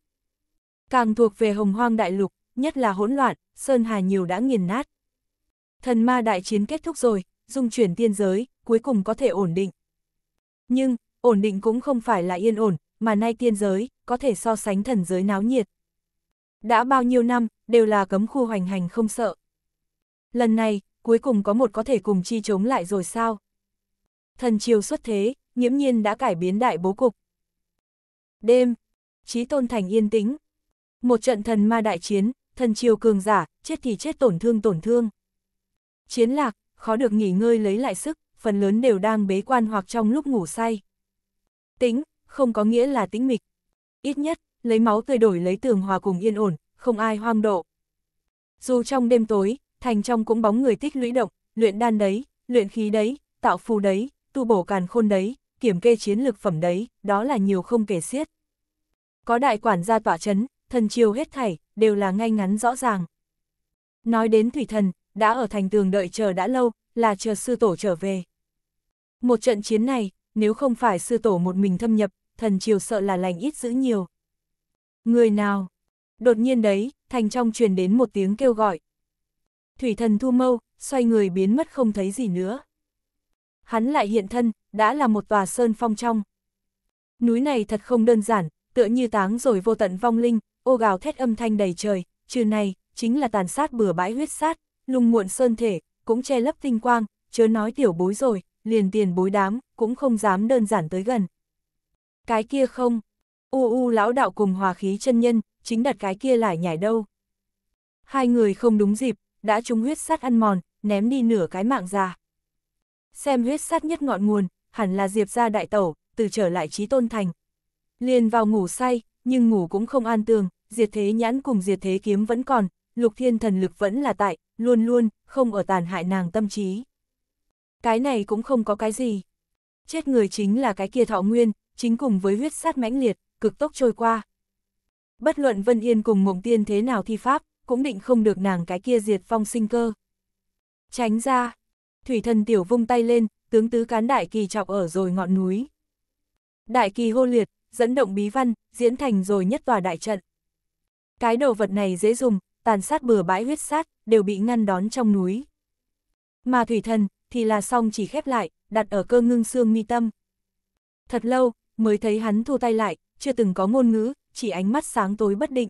Càng thuộc về hồng hoang đại lục, nhất là hỗn loạn, sơn hà nhiều đã nghiền nát. Thần ma đại chiến kết thúc rồi, dung chuyển tiên giới, cuối cùng có thể ổn định. Nhưng, ổn định cũng không phải là yên ổn, mà nay tiên giới, có thể so sánh thần giới náo nhiệt. Đã bao nhiêu năm, đều là cấm khu hoành hành không sợ. Lần này, cuối cùng có một có thể cùng chi chống lại rồi sao? Thần triều xuất thế, nghiễm nhiên đã cải biến đại bố cục. Đêm, trí tôn thành yên tĩnh. Một trận thần ma đại chiến, thần triều cường giả, chết thì chết tổn thương tổn thương chiến lạc, khó được nghỉ ngơi lấy lại sức, phần lớn đều đang bế quan hoặc trong lúc ngủ say. Tĩnh, không có nghĩa là tĩnh mịch. Ít nhất, lấy máu tươi đổi lấy tường hòa cùng yên ổn, không ai hoang độ. Dù trong đêm tối, thành trong cũng bóng người tích lũy động, luyện đan đấy, luyện khí đấy, tạo phù đấy, tu bổ càn khôn đấy, kiểm kê chiến lực phẩm đấy, đó là nhiều không kể xiết. Có đại quản gia tỏa chấn, thần chiều hết thảy, đều là ngay ngắn rõ ràng. Nói đến thủy thần, đã ở thành tường đợi chờ đã lâu, là chờ sư tổ trở về. Một trận chiến này, nếu không phải sư tổ một mình thâm nhập, thần triều sợ là lành ít giữ nhiều. Người nào? Đột nhiên đấy, thành trong truyền đến một tiếng kêu gọi. Thủy thần thu mâu, xoay người biến mất không thấy gì nữa. Hắn lại hiện thân, đã là một tòa sơn phong trong. Núi này thật không đơn giản, tựa như táng rồi vô tận vong linh, ô gào thét âm thanh đầy trời, trừ này, chính là tàn sát bừa bãi huyết sát, lùng muộn sơn thể, cũng che lấp tinh quang, chớ nói tiểu bối rồi, liền tiền bối đám, cũng không dám đơn giản tới gần. Cái kia không, u u lão đạo cùng hòa khí chân nhân, chính đặt cái kia lại nhảy đâu. Hai người không đúng dịp, đã trúng huyết sát ăn mòn, ném đi nửa cái mạng ra. Xem huyết sát nhất ngọn nguồn, hẳn là diệp ra đại tẩu, từ trở lại trí tôn thành. Liền vào ngủ say, nhưng ngủ cũng không an tường, diệt thế nhãn cùng diệt thế kiếm vẫn còn, lục thiên thần lực vẫn là tại, luôn luôn, không ở tàn hại nàng tâm trí. Cái này cũng không có cái gì. Chết người chính là cái kia thọ nguyên, chính cùng với huyết sát mãnh liệt, cực tốc trôi qua. Bất luận Vân Yên cùng Mộng Tiên thế nào thi pháp, cũng định không được nàng cái kia diệt phong sinh cơ. Tránh ra, thủy thần tiểu vung tay lên, tướng tứ cán đại kỳ chọc ở rồi ngọn núi. Đại kỳ hô liệt, dẫn động bí văn, diễn thành rồi nhất tòa đại trận. Cái đồ vật này dễ dùng, tàn sát bừa bãi huyết sát, đều bị ngăn đón trong núi. Mà thủy thần, thì là song chỉ khép lại, đặt ở cơ ngưng xương mi tâm. Thật lâu, mới thấy hắn thu tay lại, chưa từng có ngôn ngữ, chỉ ánh mắt sáng tối bất định.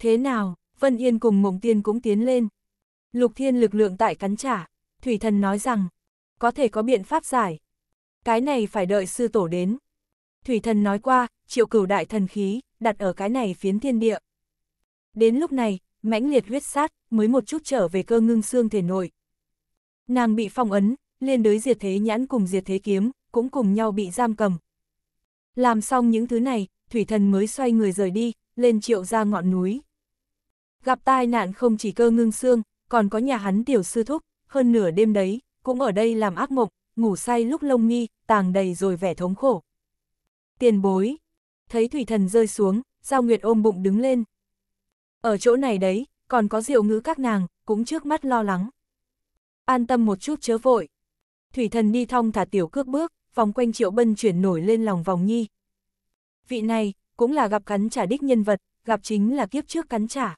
Thế nào, Vân Yên cùng Mộng Tiên cũng tiến lên. Lục Thiên lực lượng tại cắn trả, Thủy Thần nói rằng, có thể có biện pháp giải. Cái này phải đợi sư tổ đến. Thủy Thần nói qua, triệu cửu đại thần khí, đặt ở cái này phiến thiên địa. Đến lúc này, mãnh liệt huyết sát, mới một chút trở về cơ ngưng xương thể nội. Nàng bị phong ấn, liên đới diệt thế nhãn cùng diệt thế kiếm, cũng cùng nhau bị giam cầm. Làm xong những thứ này, thủy thần mới xoay người rời đi, lên triệu ra ngọn núi. Gặp tai nạn không chỉ cơ ngưng xương, còn có nhà hắn tiểu sư thúc, hơn nửa đêm đấy, cũng ở đây làm ác mộng, ngủ say lúc lông nghi, tàng đầy rồi vẻ thống khổ. Tiền bối, thấy thủy thần rơi xuống, Giao Nguyệt ôm bụng đứng lên, ở chỗ này đấy, còn có diệu ngữ các nàng, cũng trước mắt lo lắng. An tâm một chút chớ vội. Thủy thần đi thong thả tiểu cước bước, vòng quanh triệu bân chuyển nổi lên lòng vòng nhi. Vị này, cũng là gặp cắn trả đích nhân vật, gặp chính là kiếp trước cắn trả.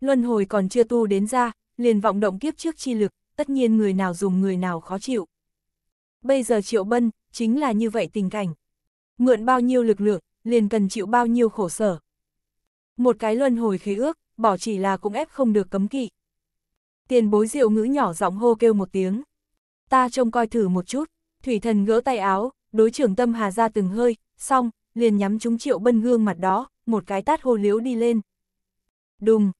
Luân hồi còn chưa tu đến ra, liền vọng động kiếp trước chi lực, tất nhiên người nào dùng người nào khó chịu. Bây giờ triệu bân, chính là như vậy tình cảnh. Mượn bao nhiêu lực lượng, liền cần chịu bao nhiêu khổ sở một cái luân hồi khí ước, bỏ chỉ là cũng ép không được cấm kỵ. Tiền bối diệu ngữ nhỏ giọng hô kêu một tiếng. Ta trông coi thử một chút, thủy thần gỡ tay áo, đối trưởng tâm hà ra từng hơi, xong, liền nhắm chúng triệu bân gương mặt đó, một cái tát hô liếu đi lên. Đùng!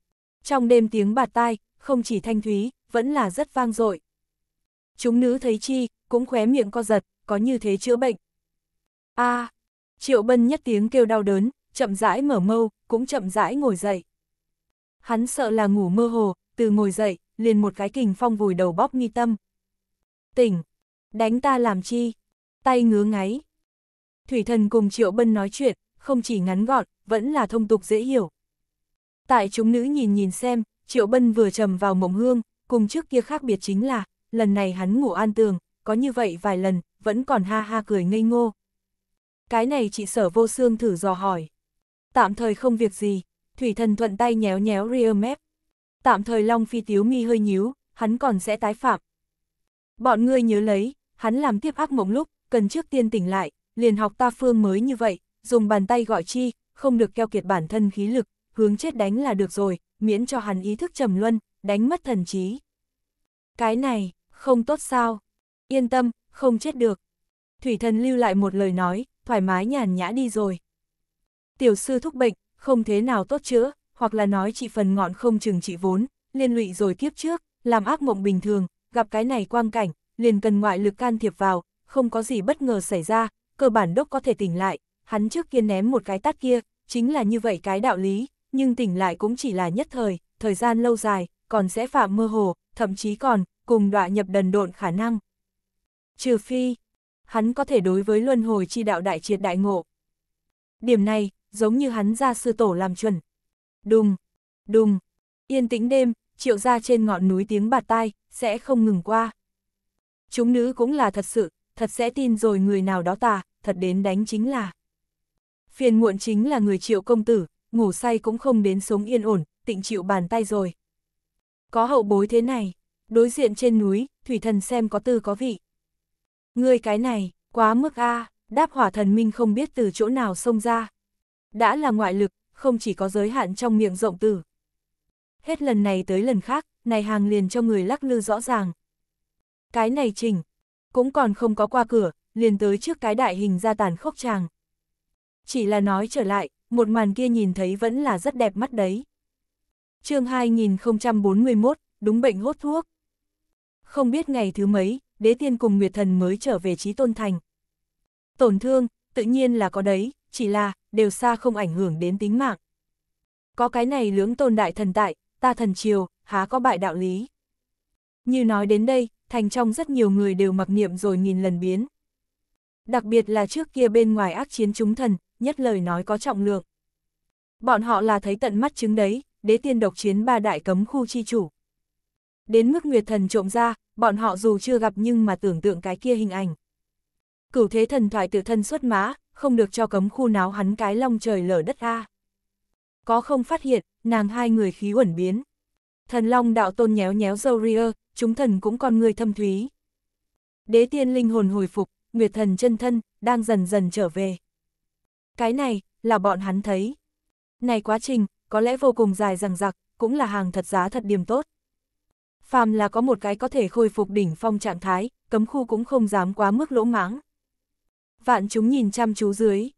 Trong đêm tiếng bạt tai, không chỉ thanh thúy, vẫn là rất vang dội. Chúng nữ thấy chi, cũng khóe miệng co giật, có như thế chữa bệnh. a à, Triệu bân nhất tiếng kêu đau đớn, chậm rãi mở mâu, cũng chậm rãi ngồi dậy. Hắn sợ là ngủ mơ hồ, từ ngồi dậy, liền một cái kình phong vùi đầu bóp nghi tâm. Tỉnh! Đánh ta làm chi? Tay ngứa ngáy. Thủy thần cùng Triệu Bân nói chuyện, không chỉ ngắn gọn, vẫn là thông tục dễ hiểu. Tại chúng nữ nhìn nhìn xem, Triệu Bân vừa trầm vào mộng hương, cùng trước kia khác biệt chính là, lần này hắn ngủ an tường, có như vậy vài lần, vẫn còn ha ha cười ngây ngô. Cái này chị sở vô xương thử dò hỏi tạm thời không việc gì, thủy thần thuận tay nhéo nhéo rear map. Tạm thời Long Phi Tiếu mi hơi nhíu, hắn còn sẽ tái phạm. Bọn ngươi nhớ lấy, hắn làm tiếp ác mộng lúc, cần trước tiên tỉnh lại, liền học ta phương mới như vậy, dùng bàn tay gọi chi, không được keo kiệt bản thân khí lực, hướng chết đánh là được rồi, miễn cho hắn ý thức trầm luân, đánh mất thần trí. Cái này, không tốt sao? Yên tâm, không chết được. Thủy thần lưu lại một lời nói, thoải mái nhàn nhã đi rồi. Tiểu sư thúc bệnh, không thế nào tốt chữa, hoặc là nói chị phần ngọn không chừng chị vốn, liên lụy rồi kiếp trước, làm ác mộng bình thường, gặp cái này quang cảnh, liền cần ngoại lực can thiệp vào, không có gì bất ngờ xảy ra, cơ bản đốc có thể tỉnh lại, hắn trước kia ném một cái tát kia, chính là như vậy cái đạo lý, nhưng tỉnh lại cũng chỉ là nhất thời, thời gian lâu dài, còn sẽ phạm mơ hồ, thậm chí còn, cùng đọa nhập đần độn khả năng. Trừ phi, hắn có thể đối với luân hồi chi đạo đại triệt đại ngộ. Điểm này, giống như hắn ra sư tổ làm chuẩn. Đùng, đùng, yên tĩnh đêm, triệu ra trên ngọn núi tiếng bạt tai, sẽ không ngừng qua. Chúng nữ cũng là thật sự, thật sẽ tin rồi người nào đó tà, thật đến đánh chính là. Phiền muộn chính là người triệu công tử, ngủ say cũng không đến sống yên ổn, tịnh chịu bàn tay rồi. Có hậu bối thế này, đối diện trên núi, thủy thần xem có tư có vị. Ngươi cái này, quá mức a à, đáp hỏa thần minh không biết từ chỗ nào xông ra đã là ngoại lực, không chỉ có giới hạn trong miệng rộng từ. Hết lần này tới lần khác, này hàng liền cho người lắc lư rõ ràng. Cái này trình, cũng còn không có qua cửa, liền tới trước cái đại hình gia tàn khốc tràng. Chỉ là nói trở lại, một màn kia nhìn thấy vẫn là rất đẹp mắt đấy. chương 2041, đúng bệnh hốt thuốc. Không biết ngày thứ mấy, đế tiên cùng Nguyệt Thần mới trở về trí tôn thành. Tổn thương, tự nhiên là có đấy, chỉ là, đều xa không ảnh hưởng đến tính mạng. Có cái này lưỡng tôn đại thần tại, ta thần triều, há có bại đạo lý. Như nói đến đây, thành trong rất nhiều người đều mặc niệm rồi nghìn lần biến. Đặc biệt là trước kia bên ngoài ác chiến chúng thần, nhất lời nói có trọng lượng. Bọn họ là thấy tận mắt chứng đấy, đế tiên độc chiến ba đại cấm khu chi chủ. Đến mức Nguyệt Thần trộm ra, bọn họ dù chưa gặp nhưng mà tưởng tượng cái kia hình ảnh. Cửu thế thần thoại tự thân xuất mã, không được cho cấm khu náo hắn cái long trời lở đất a. Có không phát hiện, nàng hai người khí uẩn biến. Thần long đạo tôn nhéo nhéo dâu ria, chúng thần cũng còn người thâm thúy. Đế tiên linh hồn hồi phục, nguyệt thần chân thân, đang dần dần trở về. Cái này, là bọn hắn thấy. Này quá trình, có lẽ vô cùng dài rằng giặc, cũng là hàng thật giá thật điểm tốt. Phàm là có một cái có thể khôi phục đỉnh phong trạng thái, cấm khu cũng không dám quá mức lỗ mãng vạn chúng nhìn chăm chú dưới.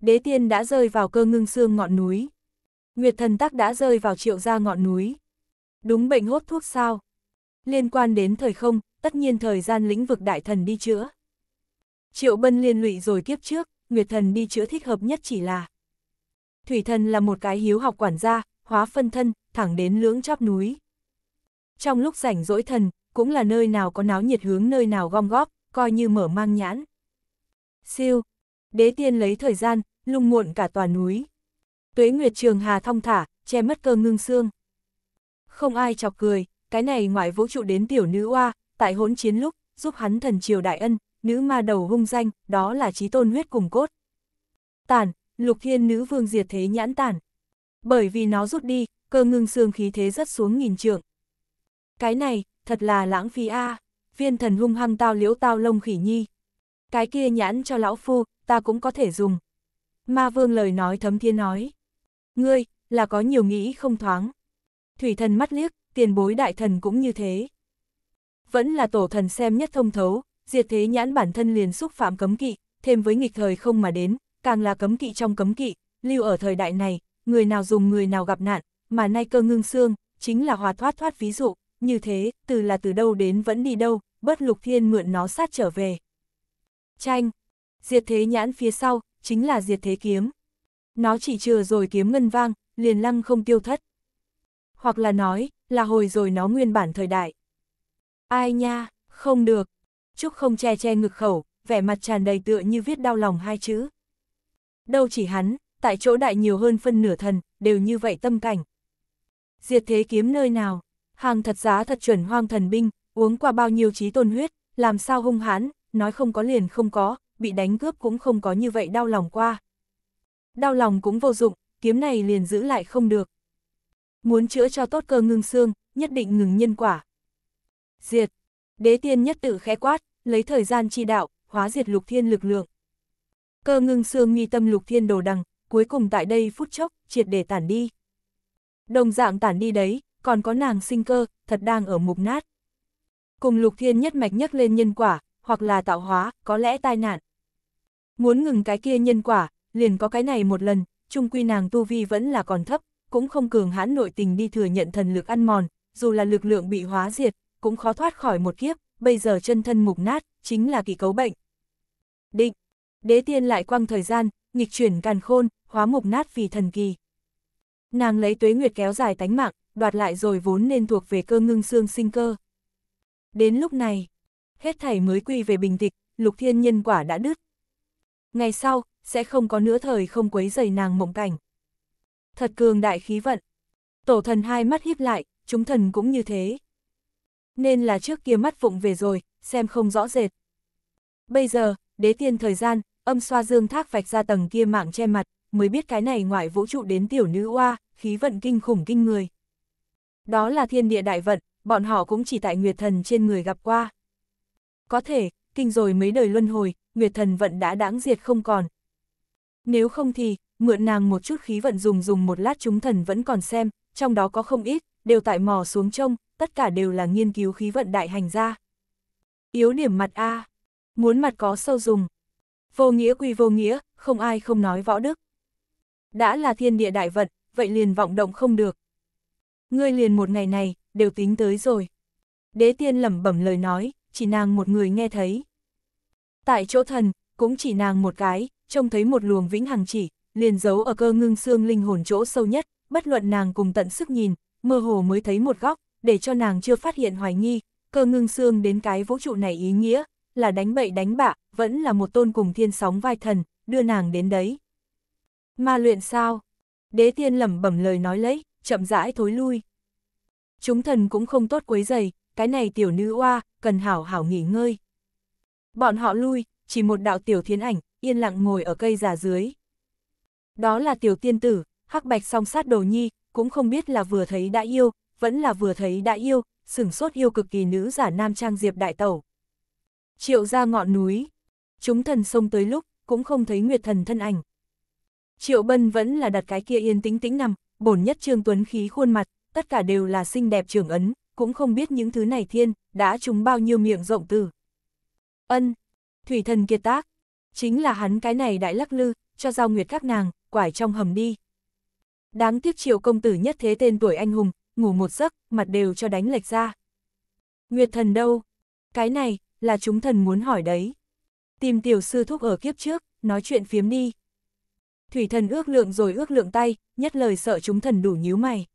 Đế tiên đã rơi vào cơ ngưng xương ngọn núi. Nguyệt thần tắc đã rơi vào triệu gia ngọn núi. Đúng bệnh hốt thuốc sao? Liên quan đến thời không, tất nhiên thời gian lĩnh vực đại thần đi chữa. Triệu bân liên lụy rồi kiếp trước, Nguyệt thần đi chữa thích hợp nhất chỉ là. Thủy thần là một cái hiếu học quản gia, hóa phân thân, thẳng đến lưỡng chóp núi. Trong lúc rảnh rỗi thần, cũng là nơi nào có náo nhiệt hướng nơi nào gom góp, coi như mở mang nhãn. Siêu, đế tiên lấy thời gian, lung muộn cả tòa núi. Tuế Nguyệt Trường Hà thong thả, che mất cơ ngưng xương. Không ai chọc cười, cái này ngoại vũ trụ đến tiểu nữ oa, tại hỗn chiến lúc, giúp hắn thần triều đại ân, nữ ma đầu hung danh, đó là trí tôn huyết cùng cốt. Tản, lục thiên nữ vương diệt thế nhãn tản. Bởi vì nó rút đi, cơ ngưng xương khí thế rất xuống nghìn trượng. Cái này, thật là lãng phí a à. viên thần hung hăng tao liễu tao lông khỉ nhi, cái kia nhãn cho lão phu, ta cũng có thể dùng. Ma vương lời nói thấm thiên nói. Ngươi, là có nhiều nghĩ không thoáng. Thủy thần mắt liếc, tiền bối đại thần cũng như thế. Vẫn là tổ thần xem nhất thông thấu, diệt thế nhãn bản thân liền xúc phạm cấm kỵ, thêm với nghịch thời không mà đến, càng là cấm kỵ trong cấm kỵ, lưu ở thời đại này, người nào dùng người nào gặp nạn, mà nay cơ ngưng xương, chính là hòa thoát thoát ví dụ, như thế, từ là từ đâu đến vẫn đi đâu, bất lục thiên mượn nó sát trở về. Tranh. Diệt thế nhãn phía sau, chính là diệt thế kiếm. Nó chỉ chừa rồi kiếm ngân vang, liền lăng không tiêu thất. Hoặc là nói, là hồi rồi nó nguyên bản thời đại. Ai nha, không được. Trúc không che che ngực khẩu, vẻ mặt tràn đầy tựa như viết đau lòng hai chữ. Đâu chỉ hắn, tại chỗ đại nhiều hơn phân nửa thần, đều như vậy tâm cảnh. Diệt thế kiếm nơi nào, hàng thật giá thật chuẩn hoang thần binh, uống qua bao nhiêu trí tôn huyết, làm sao hung hãn, nói không có liền không có, bị đánh cướp cũng không có như vậy đau lòng qua. Đau lòng cũng vô dụng, kiếm này liền giữ lại không được. Muốn chữa cho tốt cơ ngưng xương, nhất định ngừng nhân quả. Diệt. Đế tiên nhất tự khẽ quát, lấy thời gian chi đạo, hóa diệt lục thiên lực lượng. Cơ ngưng xương nghi tâm lục thiên đồ đằng, cuối cùng tại đây phút chốc, triệt để tản đi. Đồng dạng tản đi đấy, còn có nàng sinh cơ, thật đang ở mục nát. Cùng lục thiên nhất mạch nhất lên nhân quả, hoặc là tạo hóa, có lẽ tai nạn. Muốn ngừng cái kia nhân quả, liền có cái này một lần, chung quy nàng tu vi vẫn là còn thấp, cũng không cường hãn nội tình đi thừa nhận thần lực ăn mòn, dù là lực lượng bị hóa diệt, cũng khó thoát khỏi một kiếp, bây giờ chân thân mục nát, chính là kỳ cấu bệnh. Định, đế tiên lại quăng thời gian, nghịch chuyển càn khôn, hóa mục nát vì thần kỳ. Nàng lấy tuế nguyệt kéo dài tánh mạng, đoạt lại rồi vốn nên thuộc về cơ ngưng xương sinh cơ. Đến lúc này, hết thảy mới quy về bình tịch, lục thiên nhân quả đã đứt. Ngày sau, sẽ không có nữa thời không quấy dày nàng mộng cảnh. Thật cường đại khí vận. Tổ thần hai mắt híp lại, chúng thần cũng như thế. Nên là trước kia mắt vụng về rồi, xem không rõ rệt. Bây giờ, đế tiên thời gian, âm xoa dương thác vạch ra tầng kia mạng che mặt, mới biết cái này ngoại vũ trụ đến tiểu nữ oa, khí vận kinh khủng kinh người. Đó là thiên địa đại vận, bọn họ cũng chỉ tại Nguyệt Thần trên người gặp qua có thể, kinh rồi mấy đời luân hồi, Nguyệt Thần Vận đã đáng diệt không còn. Nếu không thì, mượn nàng một chút khí vận dùng dùng một lát chúng thần vẫn còn xem, trong đó có không ít, đều tại mò xuống trông, tất cả đều là nghiên cứu khí vận đại hành gia. Yếu điểm mặt A. Muốn mặt có sâu dùng. Vô nghĩa quy vô nghĩa, không ai không nói võ đức. Đã là thiên địa đại vận, vậy liền vọng động không được. Ngươi liền một ngày này, đều tính tới rồi. Đế tiên lẩm bẩm lời nói, chỉ nàng một người nghe thấy. Tại chỗ thần, cũng chỉ nàng một cái, trông thấy một luồng vĩnh hằng chỉ, liền giấu ở cơ ngưng xương linh hồn chỗ sâu nhất, bất luận nàng cùng tận sức nhìn, mơ hồ mới thấy một góc, để cho nàng chưa phát hiện hoài nghi, cơ ngưng xương đến cái vũ trụ này ý nghĩa, là đánh bậy đánh bạ, vẫn là một tôn cùng thiên sóng vai thần, đưa nàng đến đấy. Ma luyện sao? Đế tiên lẩm bẩm lời nói lấy, chậm rãi thối lui. Chúng thần cũng không tốt quấy giày, cái này tiểu nữ oa, cần hảo hảo nghỉ ngơi. Bọn họ lui, chỉ một đạo tiểu thiến ảnh, yên lặng ngồi ở cây già dưới. Đó là tiểu tiên tử, hắc bạch song sát đồ nhi, cũng không biết là vừa thấy đã yêu, vẫn là vừa thấy đã yêu, sửng sốt yêu cực kỳ nữ giả nam trang diệp đại tẩu. Triệu ra ngọn núi, chúng thần sông tới lúc, cũng không thấy nguyệt thần thân ảnh. Triệu bân vẫn là đặt cái kia yên tĩnh tĩnh nằm, bổn nhất trương tuấn khí khuôn mặt, tất cả đều là xinh đẹp trưởng ấn, cũng không biết những thứ này thiên, đã trúng bao nhiêu miệng rộng từ. Ân, thủy thần kiệt tác, chính là hắn cái này đại lắc lư, cho giao nguyệt các nàng, quải trong hầm đi. Đáng tiếc triệu công tử nhất thế tên tuổi anh hùng, ngủ một giấc, mặt đều cho đánh lệch ra. Nguyệt thần đâu? Cái này, là chúng thần muốn hỏi đấy. Tìm tiểu sư thúc ở kiếp trước, nói chuyện phiếm đi. Thủy thần ước lượng rồi ước lượng tay, nhất lời sợ chúng thần đủ nhíu mày.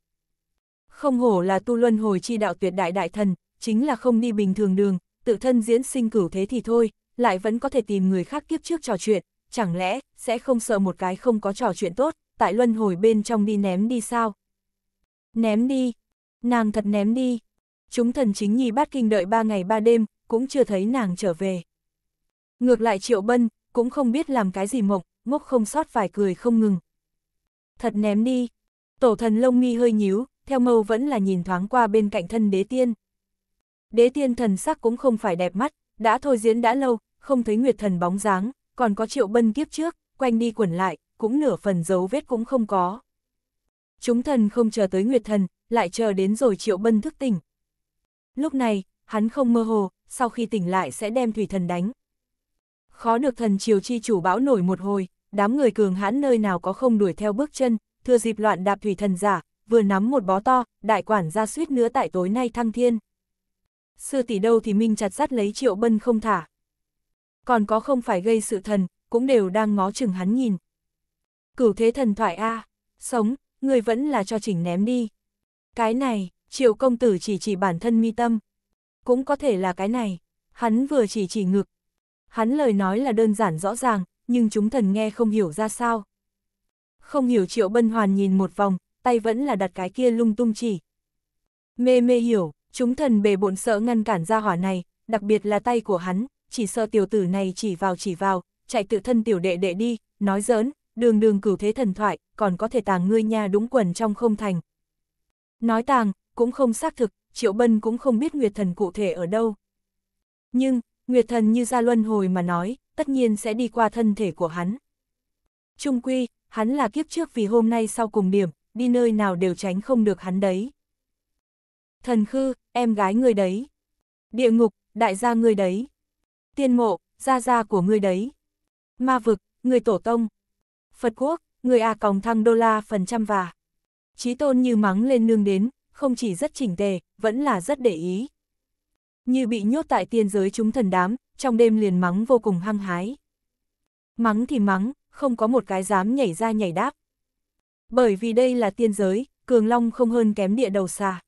Không hổ là tu luân hồi chi đạo tuyệt đại đại thần, chính là không đi bình thường đường, tự thân diễn sinh cửu thế thì thôi, lại vẫn có thể tìm người khác kiếp trước trò chuyện, chẳng lẽ sẽ không sợ một cái không có trò chuyện tốt, tại luân hồi bên trong đi ném đi sao? Ném đi, nàng thật ném đi. Chúng thần chính nhi bát kinh đợi ba ngày ba đêm, cũng chưa thấy nàng trở về. Ngược lại triệu bân, cũng không biết làm cái gì mộng, ngốc không sót vài cười không ngừng. Thật ném đi, tổ thần lông mi hơi nhíu, theo mâu vẫn là nhìn thoáng qua bên cạnh thân đế tiên. Đế tiên thần sắc cũng không phải đẹp mắt, đã thôi diễn đã lâu, không thấy nguyệt thần bóng dáng, còn có triệu bân kiếp trước, quanh đi quẩn lại, cũng nửa phần dấu vết cũng không có. Chúng thần không chờ tới nguyệt thần, lại chờ đến rồi triệu bân thức tỉnh. Lúc này, hắn không mơ hồ, sau khi tỉnh lại sẽ đem thủy thần đánh. Khó được thần triều chi chủ bão nổi một hồi, đám người cường hãn nơi nào có không đuổi theo bước chân, thừa dịp loạn đạp thủy thần giả, vừa nắm một bó to, đại quản ra suýt nữa tại tối nay thăng thiên. Sư tỷ đâu thì Minh chặt sắt lấy triệu bân không thả. Còn có không phải gây sự thần, cũng đều đang ngó chừng hắn nhìn. Cửu thế thần thoại A, à, sống, người vẫn là cho chỉnh ném đi. Cái này, triệu công tử chỉ chỉ bản thân mi tâm. Cũng có thể là cái này, hắn vừa chỉ chỉ ngực. Hắn lời nói là đơn giản rõ ràng, nhưng chúng thần nghe không hiểu ra sao. Không hiểu triệu bân hoàn nhìn một vòng, tay vẫn là đặt cái kia lung tung chỉ. Mê mê hiểu, chúng thần bề bộn sợ ngăn cản ra hỏa này, đặc biệt là tay của hắn, chỉ sợ tiểu tử này chỉ vào chỉ vào, chạy tự thân tiểu đệ đệ đi, nói giỡn, đường đường cửu thế thần thoại, còn có thể tàng ngươi nha đúng quần trong không thành. Nói tàng, cũng không xác thực, Triệu Bân cũng không biết Nguyệt Thần cụ thể ở đâu. Nhưng, Nguyệt Thần như ra luân hồi mà nói, tất nhiên sẽ đi qua thân thể của hắn. Trung quy, hắn là kiếp trước vì hôm nay sau cùng điểm, đi nơi nào đều tránh không được hắn đấy. Thần khư, em gái người đấy. Địa ngục, đại gia người đấy. Tiên mộ, gia gia của người đấy. Ma vực, người tổ tông. Phật quốc, người A còng thăng đô la phần trăm và. Chí tôn như mắng lên nương đến, không chỉ rất chỉnh tề, vẫn là rất để ý. Như bị nhốt tại tiên giới chúng thần đám, trong đêm liền mắng vô cùng hăng hái. Mắng thì mắng, không có một cái dám nhảy ra nhảy đáp bởi vì đây là tiên giới, cường long không hơn kém địa đầu xà.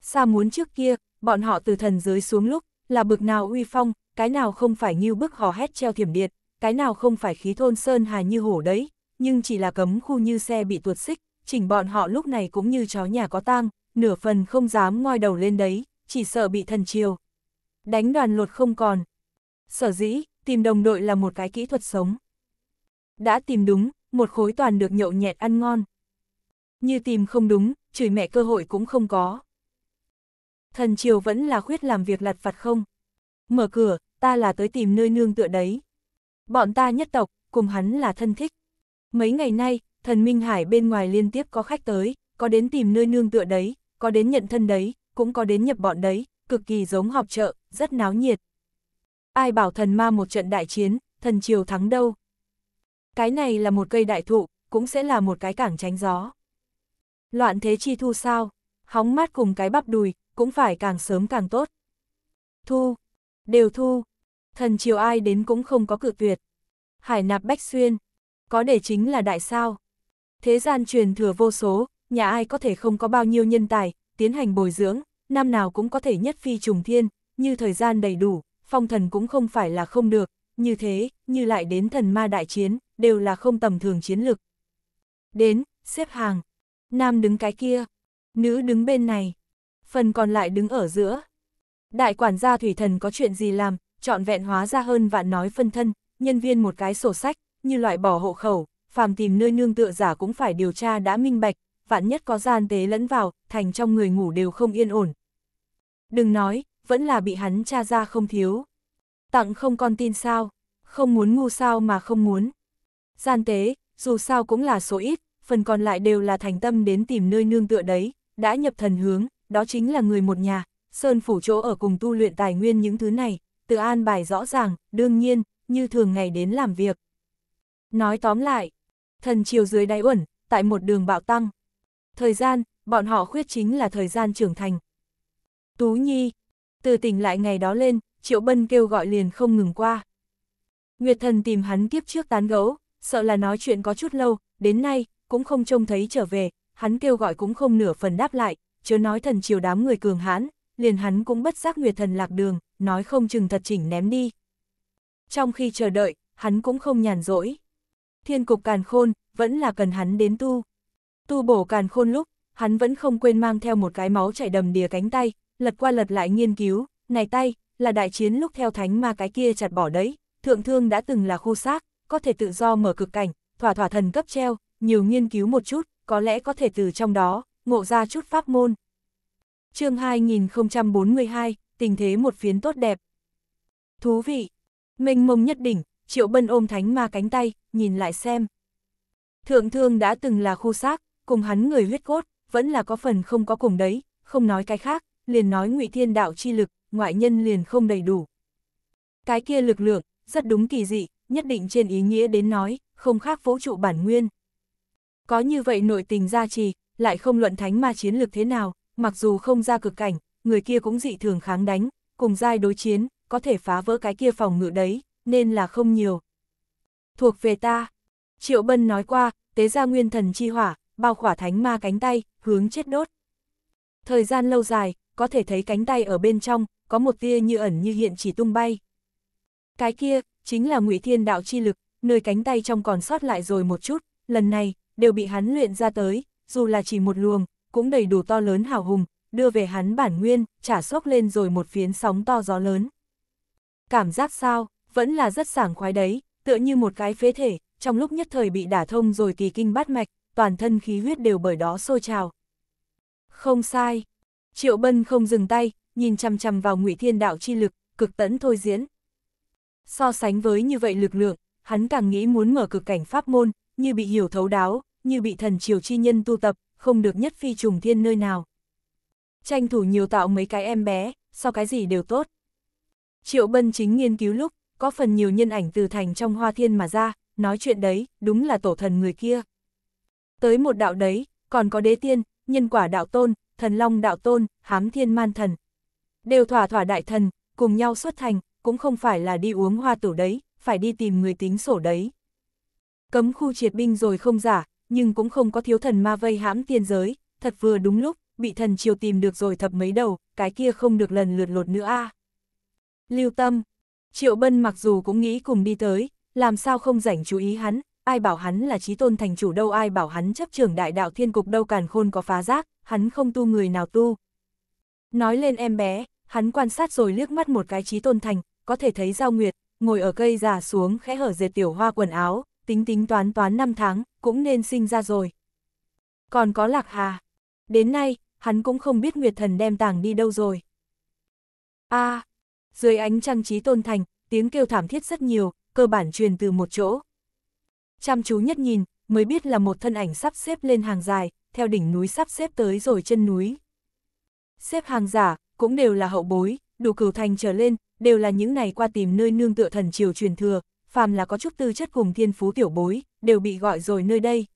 Xa muốn trước kia, bọn họ từ thần giới xuống lúc, là bực nào uy phong, cái nào không phải như bức hò hét treo thiểm điện, cái nào không phải khí thôn sơn hà như hổ đấy, nhưng chỉ là cấm khu như xe bị tuột xích, chỉnh bọn họ lúc này cũng như chó nhà có tang, nửa phần không dám ngoi đầu lên đấy, chỉ sợ bị thần chiều. Đánh đoàn lột không còn. Sở dĩ, tìm đồng đội là một cái kỹ thuật sống. Đã tìm đúng, một khối toàn được nhậu nhẹt ăn ngon. Như tìm không đúng, chửi mẹ cơ hội cũng không có. Thần triều vẫn là khuyết làm việc lặt vặt không. Mở cửa, ta là tới tìm nơi nương tựa đấy. Bọn ta nhất tộc, cùng hắn là thân thích. Mấy ngày nay, thần Minh Hải bên ngoài liên tiếp có khách tới, có đến tìm nơi nương tựa đấy, có đến nhận thân đấy, cũng có đến nhập bọn đấy, cực kỳ giống họp chợ, rất náo nhiệt. Ai bảo thần ma một trận đại chiến, thần triều thắng đâu cái này là một cây đại thụ, cũng sẽ là một cái cảng tránh gió. Loạn thế chi thu sao, hóng mát cùng cái bắp đùi, cũng phải càng sớm càng tốt. Thu, đều thu, thần chiều ai đến cũng không có cự tuyệt. Hải nạp bách xuyên, có để chính là đại sao. Thế gian truyền thừa vô số, nhà ai có thể không có bao nhiêu nhân tài, tiến hành bồi dưỡng, năm nào cũng có thể nhất phi trùng thiên, như thời gian đầy đủ, phong thần cũng không phải là không được, như thế, như lại đến thần ma đại chiến, đều là không tầm thường chiến lực. Đến, xếp hàng, nam đứng cái kia, nữ đứng bên này, phần còn lại đứng ở giữa. Đại quản gia thủy thần có chuyện gì làm, trọn vẹn hóa ra hơn vạn nói phân thân, nhân viên một cái sổ sách, như loại bỏ hộ khẩu, phàm tìm nơi nương tựa giả cũng phải điều tra đã minh bạch, vạn nhất có gian tế lẫn vào, thành trong người ngủ đều không yên ổn. Đừng nói, vẫn là bị hắn tra ra không thiếu. Tặng không con tin sao, không muốn ngu sao mà không muốn. Gian tế, dù sao cũng là số ít, phần còn lại đều là thành tâm đến tìm nơi nương tựa đấy, đã nhập thần hướng, đó chính là người một nhà, Sơn Phủ chỗ ở cùng tu luyện tài nguyên những thứ này, tự an bài rõ ràng, đương nhiên, như thường ngày đến làm việc. Nói tóm lại, thần chiều dưới đáy uẩn, tại một đường bạo tăng. Thời gian, bọn họ khuyết chính là thời gian trưởng thành. Tú Nhi, từ tỉnh lại ngày đó lên, Triệu Bân kêu gọi liền không ngừng qua. Nguyệt thần tìm hắn kiếp trước tán gấu, sợ là nói chuyện có chút lâu, đến nay, cũng không trông thấy trở về, hắn kêu gọi cũng không nửa phần đáp lại, chớ nói thần chiều đám người cường hãn, liền hắn cũng bất giác nguyệt thần lạc đường, nói không chừng thật chỉnh ném đi. Trong khi chờ đợi, hắn cũng không nhàn rỗi. Thiên cục càn khôn, vẫn là cần hắn đến tu. Tu bổ càn khôn lúc, hắn vẫn không quên mang theo một cái máu chảy đầm đìa cánh tay, lật qua lật lại nghiên cứu, này tay, là đại chiến lúc theo thánh ma cái kia chặt bỏ đấy, thượng thương đã từng là khu xác, có thể tự do mở cực cảnh, thỏa thỏa thần cấp treo, nhiều nghiên cứu một chút, có lẽ có thể từ trong đó, ngộ ra chút pháp môn. chương 2042, tình thế một phiến tốt đẹp. Thú vị! Mênh mông nhất đỉnh, triệu bân ôm thánh ma cánh tay, nhìn lại xem. Thượng thương đã từng là khu xác, cùng hắn người huyết cốt, vẫn là có phần không có cùng đấy, không nói cái khác, liền nói ngụy thiên đạo chi lực, ngoại nhân liền không đầy đủ. Cái kia lực lượng, rất đúng kỳ dị, nhất định trên ý nghĩa đến nói, không khác vũ trụ bản nguyên. Có như vậy nội tình gia trì, lại không luận thánh ma chiến lược thế nào, mặc dù không ra cực cảnh, người kia cũng dị thường kháng đánh, cùng giai đối chiến, có thể phá vỡ cái kia phòng ngự đấy, nên là không nhiều. Thuộc về ta, Triệu Bân nói qua, tế ra nguyên thần chi hỏa, bao khỏa thánh ma cánh tay, hướng chết đốt. Thời gian lâu dài, có thể thấy cánh tay ở bên trong, có một tia như ẩn như hiện chỉ tung bay. Cái kia, chính là ngụy thiên đạo chi lực, nơi cánh tay trong còn sót lại rồi một chút, lần này, đều bị hắn luyện ra tới, dù là chỉ một luồng, cũng đầy đủ to lớn hào hùng, đưa về hắn bản nguyên, trả sốc lên rồi một phiến sóng to gió lớn. Cảm giác sao, vẫn là rất sảng khoái đấy, tựa như một cái phế thể, trong lúc nhất thời bị đả thông rồi kỳ kinh bát mạch, toàn thân khí huyết đều bởi đó sôi trào. Không sai, Triệu Bân không dừng tay, nhìn chăm chăm vào ngụy Thiên Đạo chi lực, cực tấn thôi diễn, So sánh với như vậy lực lượng, hắn càng nghĩ muốn mở cực cảnh pháp môn, như bị hiểu thấu đáo, như bị thần triều chi nhân tu tập, không được nhất phi trùng thiên nơi nào. Tranh thủ nhiều tạo mấy cái em bé, so cái gì đều tốt. Triệu Bân chính nghiên cứu lúc, có phần nhiều nhân ảnh từ thành trong hoa thiên mà ra, nói chuyện đấy, đúng là tổ thần người kia. Tới một đạo đấy, còn có đế tiên, nhân quả đạo tôn, thần long đạo tôn, hám thiên man thần. Đều thỏa thỏa đại thần, cùng nhau xuất thành, cũng không phải là đi uống hoa tử đấy, phải đi tìm người tính sổ đấy. Cấm khu triệt binh rồi không giả, nhưng cũng không có thiếu thần ma vây hãm tiên giới, thật vừa đúng lúc, bị thần chiều tìm được rồi thập mấy đầu, cái kia không được lần lượt lột nữa a. Lưu tâm, triệu bân mặc dù cũng nghĩ cùng đi tới, làm sao không rảnh chú ý hắn, ai bảo hắn là trí tôn thành chủ đâu ai bảo hắn chấp trưởng đại đạo thiên cục đâu càn khôn có phá giác, hắn không tu người nào tu. Nói lên em bé, hắn quan sát rồi liếc mắt một cái trí tôn thành, có thể thấy giao nguyệt, ngồi ở cây già xuống khẽ hở dệt tiểu hoa quần áo, tính tính toán toán năm tháng, cũng nên sinh ra rồi. Còn có lạc hà. Đến nay, hắn cũng không biết Nguyệt Thần đem tàng đi đâu rồi. a à, dưới ánh trang trí tôn thành, tiếng kêu thảm thiết rất nhiều, cơ bản truyền từ một chỗ. Chăm chú nhất nhìn, mới biết là một thân ảnh sắp xếp lên hàng dài, theo đỉnh núi sắp xếp tới rồi chân núi. Xếp hàng giả, cũng đều là hậu bối, đủ cửu thành trở lên, đều là những này qua tìm nơi nương tựa thần triều truyền thừa, phàm là có chút tư chất cùng thiên phú tiểu bối, đều bị gọi rồi nơi đây.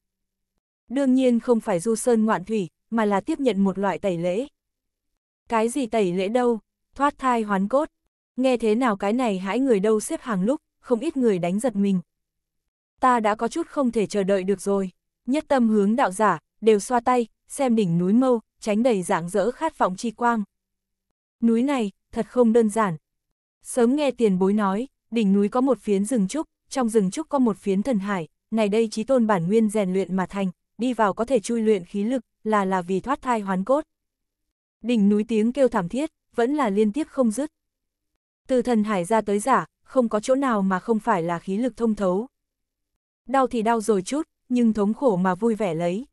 Đương nhiên không phải du sơn ngoạn thủy, mà là tiếp nhận một loại tẩy lễ. Cái gì tẩy lễ đâu, thoát thai hoán cốt, nghe thế nào cái này hãi người đâu xếp hàng lúc, không ít người đánh giật mình. Ta đã có chút không thể chờ đợi được rồi, nhất tâm hướng đạo giả, đều xoa tay, xem đỉnh núi mâu, tránh đầy dạng dỡ khát vọng chi quang. Núi này, thật không đơn giản. Sớm nghe tiền bối nói, đỉnh núi có một phiến rừng trúc, trong rừng trúc có một phiến thần hải, này đây trí tôn bản nguyên rèn luyện mà thành, đi vào có thể chui luyện khí lực, là là vì thoát thai hoán cốt. Đỉnh núi tiếng kêu thảm thiết, vẫn là liên tiếp không dứt. Từ thần hải ra tới giả, không có chỗ nào mà không phải là khí lực thông thấu. Đau thì đau rồi chút, nhưng thống khổ mà vui vẻ lấy.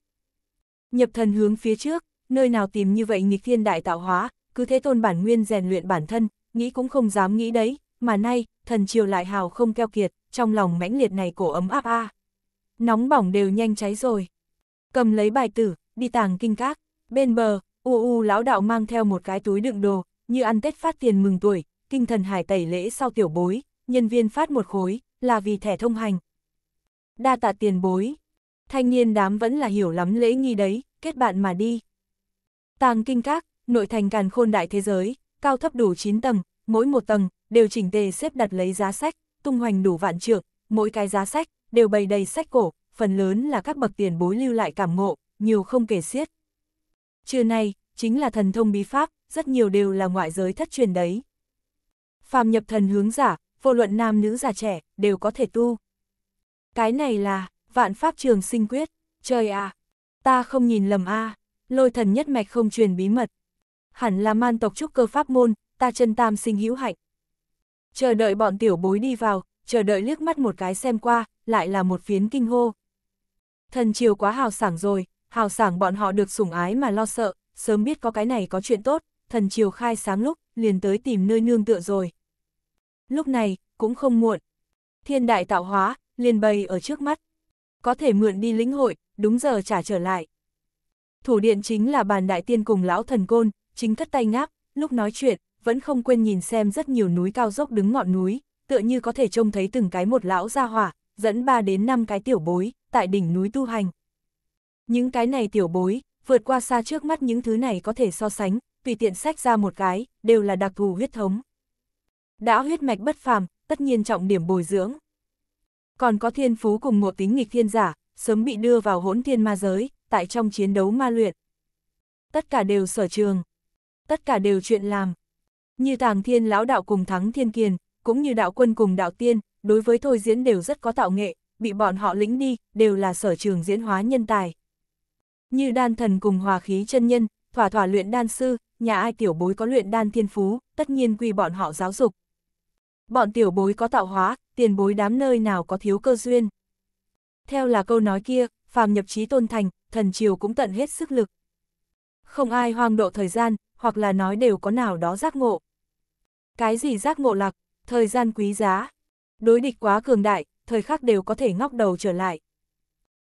Nhập thần hướng phía trước, nơi nào tìm như vậy nghịch thiên đại tạo hóa, cứ thế tôn bản nguyên rèn luyện bản thân, nghĩ cũng không dám nghĩ đấy, mà nay, thần triều lại hào không keo kiệt, trong lòng mãnh liệt này cổ ấm áp a. Nóng bỏng đều nhanh cháy rồi. Cầm lấy bài tử, đi tàng kinh các, bên bờ, u u lão đạo mang theo một cái túi đựng đồ, như ăn Tết phát tiền mừng tuổi, kinh thần hải tẩy lễ sau tiểu bối, nhân viên phát một khối, là vì thẻ thông hành. Đa tạ tiền bối. Thanh niên đám vẫn là hiểu lắm lễ nghi đấy, kết bạn mà đi. Tàng kinh các, Nội thành càn khôn đại thế giới, cao thấp đủ 9 tầng, mỗi một tầng, đều chỉnh tề xếp đặt lấy giá sách, tung hoành đủ vạn trượng, mỗi cái giá sách, đều bày đầy sách cổ, phần lớn là các bậc tiền bối lưu lại cảm ngộ, nhiều không kể xiết. Trưa nay, chính là thần thông bí pháp, rất nhiều đều là ngoại giới thất truyền đấy. Phàm nhập thần hướng giả, vô luận nam nữ già trẻ, đều có thể tu. Cái này là, vạn pháp trường sinh quyết, trời à, ta không nhìn lầm a à. lôi thần nhất mạch không truyền bí mật, hẳn là man tộc trúc cơ pháp môn, ta chân tam sinh hữu hạnh. Chờ đợi bọn tiểu bối đi vào, chờ đợi liếc mắt một cái xem qua, lại là một phiến kinh hô. Thần triều quá hào sảng rồi, hào sảng bọn họ được sủng ái mà lo sợ, sớm biết có cái này có chuyện tốt, thần triều khai sáng lúc, liền tới tìm nơi nương tựa rồi. Lúc này, cũng không muộn. Thiên đại tạo hóa, liền bày ở trước mắt. Có thể mượn đi lĩnh hội, đúng giờ trả trở lại. Thủ điện chính là bàn đại tiên cùng lão thần côn, chính thất tay ngáp, lúc nói chuyện, vẫn không quên nhìn xem rất nhiều núi cao dốc đứng ngọn núi, tựa như có thể trông thấy từng cái một lão gia hỏa, dẫn ba đến năm cái tiểu bối, tại đỉnh núi tu hành. Những cái này tiểu bối, vượt qua xa trước mắt những thứ này có thể so sánh, tùy tiện sách ra một cái, đều là đặc thù huyết thống. Đã huyết mạch bất phàm, tất nhiên trọng điểm bồi dưỡng. Còn có thiên phú cùng ngộ tính nghịch thiên giả, sớm bị đưa vào hỗn thiên ma giới, tại trong chiến đấu ma luyện. Tất cả đều sở trường, tất cả đều chuyện làm. Như tàng thiên lão đạo cùng thắng thiên kiền, cũng như đạo quân cùng đạo tiên, đối với thôi diễn đều rất có tạo nghệ, bị bọn họ lĩnh đi, đều là sở trường diễn hóa nhân tài. Như đan thần cùng hòa khí chân nhân, thỏa thỏa luyện đan sư, nhà ai tiểu bối có luyện đan thiên phú, tất nhiên quy bọn họ giáo dục. Bọn tiểu bối có tạo hóa, tiền bối đám nơi nào có thiếu cơ duyên. Theo là câu nói kia, phàm nhập trí tôn thành, thần triều cũng tận hết sức lực. Không ai hoang độ thời gian, hoặc là nói đều có nào đó giác ngộ. Cái gì giác ngộ lạc, thời gian quý giá, đối địch quá cường đại, thời khắc đều có thể ngóc đầu trở lại.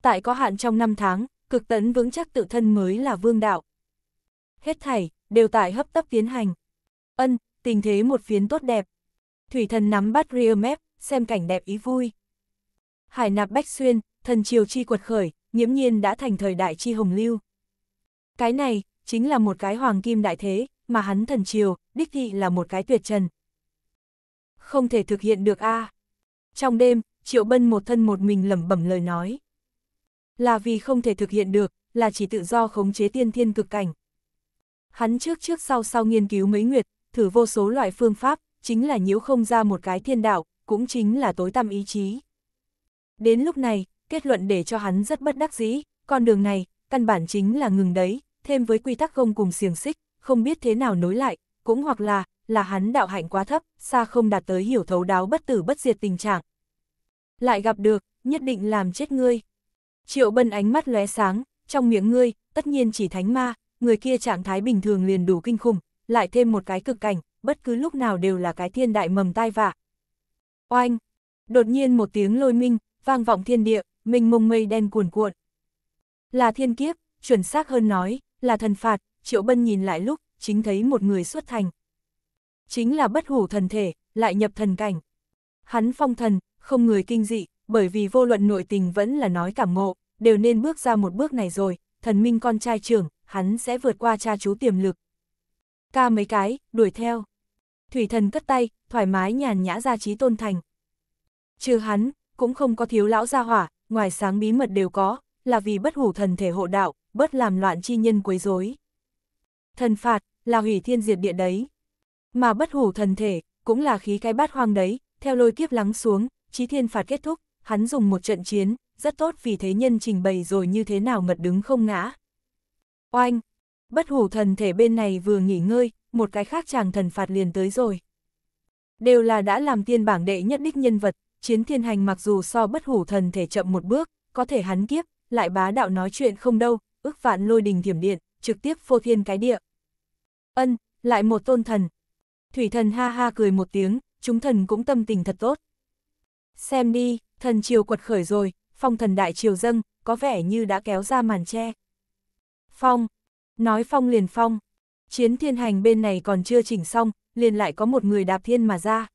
Tại có hạn trong năm tháng, cực tấn vững chắc tự thân mới là vương đạo. Hết thảy, đều tại hấp tấp tiến hành. Ân, tình thế một phiến tốt đẹp. Thủy thần nắm bắt rear map, xem cảnh đẹp ý vui. Hải nạp bách xuyên, thần triều chi quật khởi, nhiễm nhiên đã thành thời đại chi hồng lưu. Cái này, chính là một cái hoàng kim đại thế, mà hắn thần triều, đích thị là một cái tuyệt trần. Không thể thực hiện được a. À. Trong đêm, Triệu Bân một thân một mình lẩm bẩm lời nói. Là vì không thể thực hiện được, là chỉ tự do khống chế tiên thiên cực cảnh. Hắn trước trước sau sau nghiên cứu mấy nguyệt, thử vô số loại phương pháp, chính là nhiễu không ra một cái thiên đạo, cũng chính là tối tăm ý chí. Đến lúc này, kết luận để cho hắn rất bất đắc dĩ, con đường này, căn bản chính là ngừng đấy, thêm với quy tắc không cùng xiềng xích, không biết thế nào nối lại, cũng hoặc là, là hắn đạo hạnh quá thấp, xa không đạt tới hiểu thấu đáo bất tử bất diệt tình trạng. Lại gặp được, nhất định làm chết ngươi. Triệu bân ánh mắt lóe sáng, trong miệng ngươi, tất nhiên chỉ thánh ma, người kia trạng thái bình thường liền đủ kinh khủng, lại thêm một cái cực cảnh, bất cứ lúc nào đều là cái thiên đại mầm tai vạ. Oanh! Đột nhiên một tiếng lôi minh, vang vọng thiên địa, minh mông mây đen cuồn cuộn. Là thiên kiếp, chuẩn xác hơn nói, là thần phạt, Triệu Bân nhìn lại lúc, chính thấy một người xuất thành. Chính là bất hủ thần thể, lại nhập thần cảnh. Hắn phong thần, không người kinh dị, bởi vì vô luận nội tình vẫn là nói cảm ngộ, đều nên bước ra một bước này rồi, thần minh con trai trưởng, hắn sẽ vượt qua cha chú tiềm lực. Ca mấy cái, đuổi theo. Thủy thần cất tay, thoải mái nhàn nhã ra trí tôn thành. Trừ hắn, cũng không có thiếu lão gia hỏa, ngoài sáng bí mật đều có, là vì bất hủ thần thể hộ đạo, bớt làm loạn chi nhân quấy rối. Thần phạt, là hủy thiên diệt địa đấy. Mà bất hủ thần thể, cũng là khí cái bát hoang đấy, theo lôi kiếp lắng xuống, chí thiên phạt kết thúc, hắn dùng một trận chiến, rất tốt vì thế nhân trình bày rồi như thế nào ngật đứng không ngã. Oanh! Bất hủ thần thể bên này vừa nghỉ ngơi, một cái khác chàng thần phạt liền tới rồi. Đều là đã làm tiên bảng đệ nhất đích nhân vật, chiến thiên hành mặc dù so bất hủ thần thể chậm một bước, có thể hắn kiếp, lại bá đạo nói chuyện không đâu, ước vạn lôi đình thiểm điện, trực tiếp phô thiên cái địa. Ân, lại một tôn thần. Thủy thần ha ha cười một tiếng, chúng thần cũng tâm tình thật tốt. Xem đi, thần triều quật khởi rồi, phong thần đại triều dâng, có vẻ như đã kéo ra màn che. Phong, nói phong liền phong, chiến thiên hành bên này còn chưa chỉnh xong, liền lại có một người đạp thiên mà ra.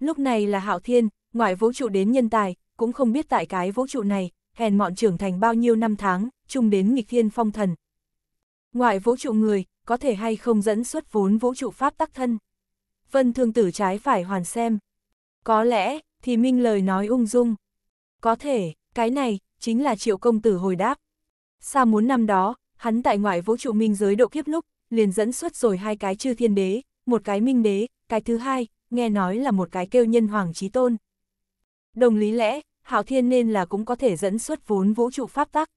Lúc này là hạo thiên, ngoại vũ trụ đến nhân tài, cũng không biết tại cái vũ trụ này, hèn mọn trưởng thành bao nhiêu năm tháng, chung đến nghịch thiên phong thần. Ngoại vũ trụ người, có thể hay không dẫn xuất vốn vũ trụ pháp tắc thân. Vân thương tử trái phải hoàn xem. Có lẽ, thì minh lời nói ung dung. Có thể, cái này, chính là triệu công tử hồi đáp. Sao muốn năm đó, hắn tại ngoại vũ trụ minh giới độ kiếp lúc, liền dẫn xuất rồi hai cái chư thiên đế, một cái minh đế, cái thứ hai, nghe nói là một cái kêu nhân hoàng trí tôn. Đồng lý lẽ, Hạo Thiên nên là cũng có thể dẫn xuất vốn vũ trụ pháp tắc.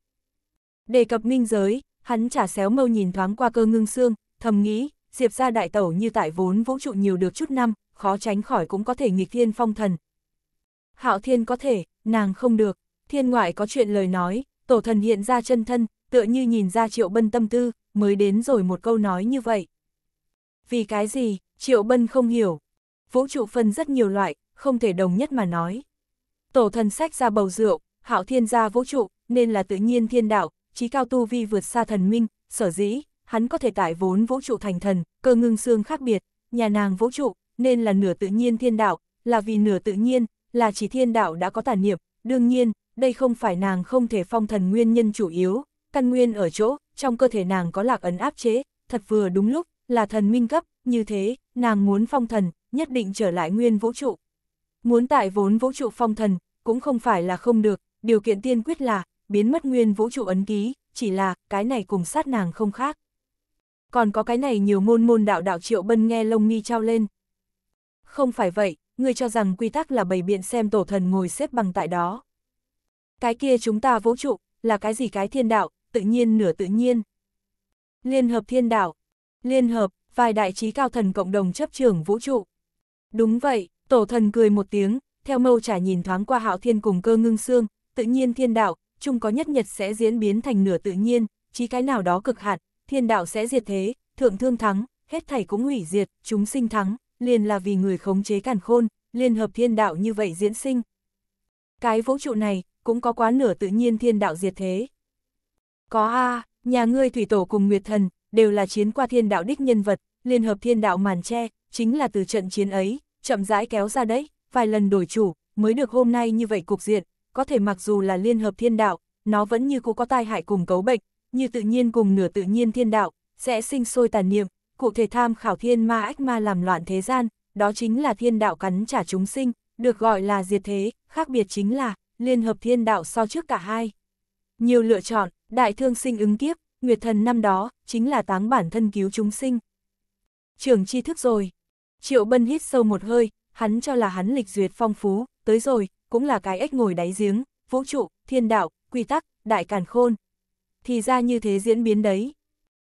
Đề cập minh giới, hắn trả xéo mâu nhìn thoáng qua cơ ngưng xương, thầm nghĩ, diệp ra đại tẩu như tại vốn vũ trụ nhiều được chút năm, khó tránh khỏi cũng có thể nghịch thiên phong thần. Hạo Thiên có thể, nàng không được, thiên ngoại có chuyện lời nói, tổ thần hiện ra chân thân, tựa như nhìn ra triệu bân tâm tư, mới đến rồi một câu nói như vậy. Vì cái gì, triệu bân không hiểu. Vũ trụ phân rất nhiều loại, không thể đồng nhất mà nói. Tổ thần sách ra bầu rượu, hạo thiên gia vũ trụ, nên là tự nhiên thiên đạo, trí cao tu vi vượt xa thần minh, sở dĩ, hắn có thể tải vốn vũ trụ thành thần, cơ ngưng xương khác biệt, nhà nàng vũ trụ, nên là nửa tự nhiên thiên đạo, là vì nửa tự nhiên, là chỉ thiên đạo đã có tàn niệm, đương nhiên, đây không phải nàng không thể phong thần nguyên nhân chủ yếu, căn nguyên ở chỗ, trong cơ thể nàng có lạc ấn áp chế, thật vừa đúng lúc, là thần minh cấp, như thế, nàng muốn phong thần, nhất định trở lại nguyên vũ trụ, Muốn tại vốn vũ trụ phong thần, cũng không phải là không được, điều kiện tiên quyết là, biến mất nguyên vũ trụ ấn ký, chỉ là, cái này cùng sát nàng không khác. Còn có cái này nhiều môn môn đạo đạo triệu bân nghe lông nghi trao lên. Không phải vậy, ngươi cho rằng quy tắc là bày biện xem tổ thần ngồi xếp bằng tại đó. Cái kia chúng ta vũ trụ, là cái gì cái thiên đạo, tự nhiên nửa tự nhiên. Liên hợp thiên đạo, liên hợp, vài đại trí cao thần cộng đồng chấp trưởng vũ trụ. Đúng vậy, Tổ thần cười một tiếng, theo mâu trả nhìn thoáng qua hạo thiên cùng cơ ngưng xương, tự nhiên thiên đạo, chung có nhất nhật sẽ diễn biến thành nửa tự nhiên, chí cái nào đó cực hạn, thiên đạo sẽ diệt thế, thượng thương thắng, hết thảy cũng hủy diệt, chúng sinh thắng, liền là vì người khống chế càn khôn, liên hợp thiên đạo như vậy diễn sinh. Cái vũ trụ này, cũng có quá nửa tự nhiên thiên đạo diệt thế. Có a nhà ngươi thủy tổ cùng nguyệt thần, đều là chiến qua thiên đạo đích nhân vật, liên hợp thiên đạo màn che, chính là từ trận chiến ấy, chậm rãi kéo ra đấy, vài lần đổi chủ, mới được hôm nay như vậy cục diện, có thể mặc dù là liên hợp thiên đạo, nó vẫn như cũ có tai hại cùng cấu bệnh, như tự nhiên cùng nửa tự nhiên thiên đạo, sẽ sinh sôi tàn niệm, cụ thể tham khảo thiên ma ách ma làm loạn thế gian, đó chính là thiên đạo cắn trả chúng sinh, được gọi là diệt thế, khác biệt chính là liên hợp thiên đạo so trước cả hai. Nhiều lựa chọn, đại thương sinh ứng kiếp, nguyệt thần năm đó, chính là táng bản thân cứu chúng sinh. Trưởng tri thức rồi, Triệu Bân hít sâu một hơi, hắn cho là hắn lịch duyệt phong phú, tới rồi, cũng là cái ếch ngồi đáy giếng, vũ trụ, thiên đạo, quy tắc, đại càn khôn. Thì ra như thế diễn biến đấy.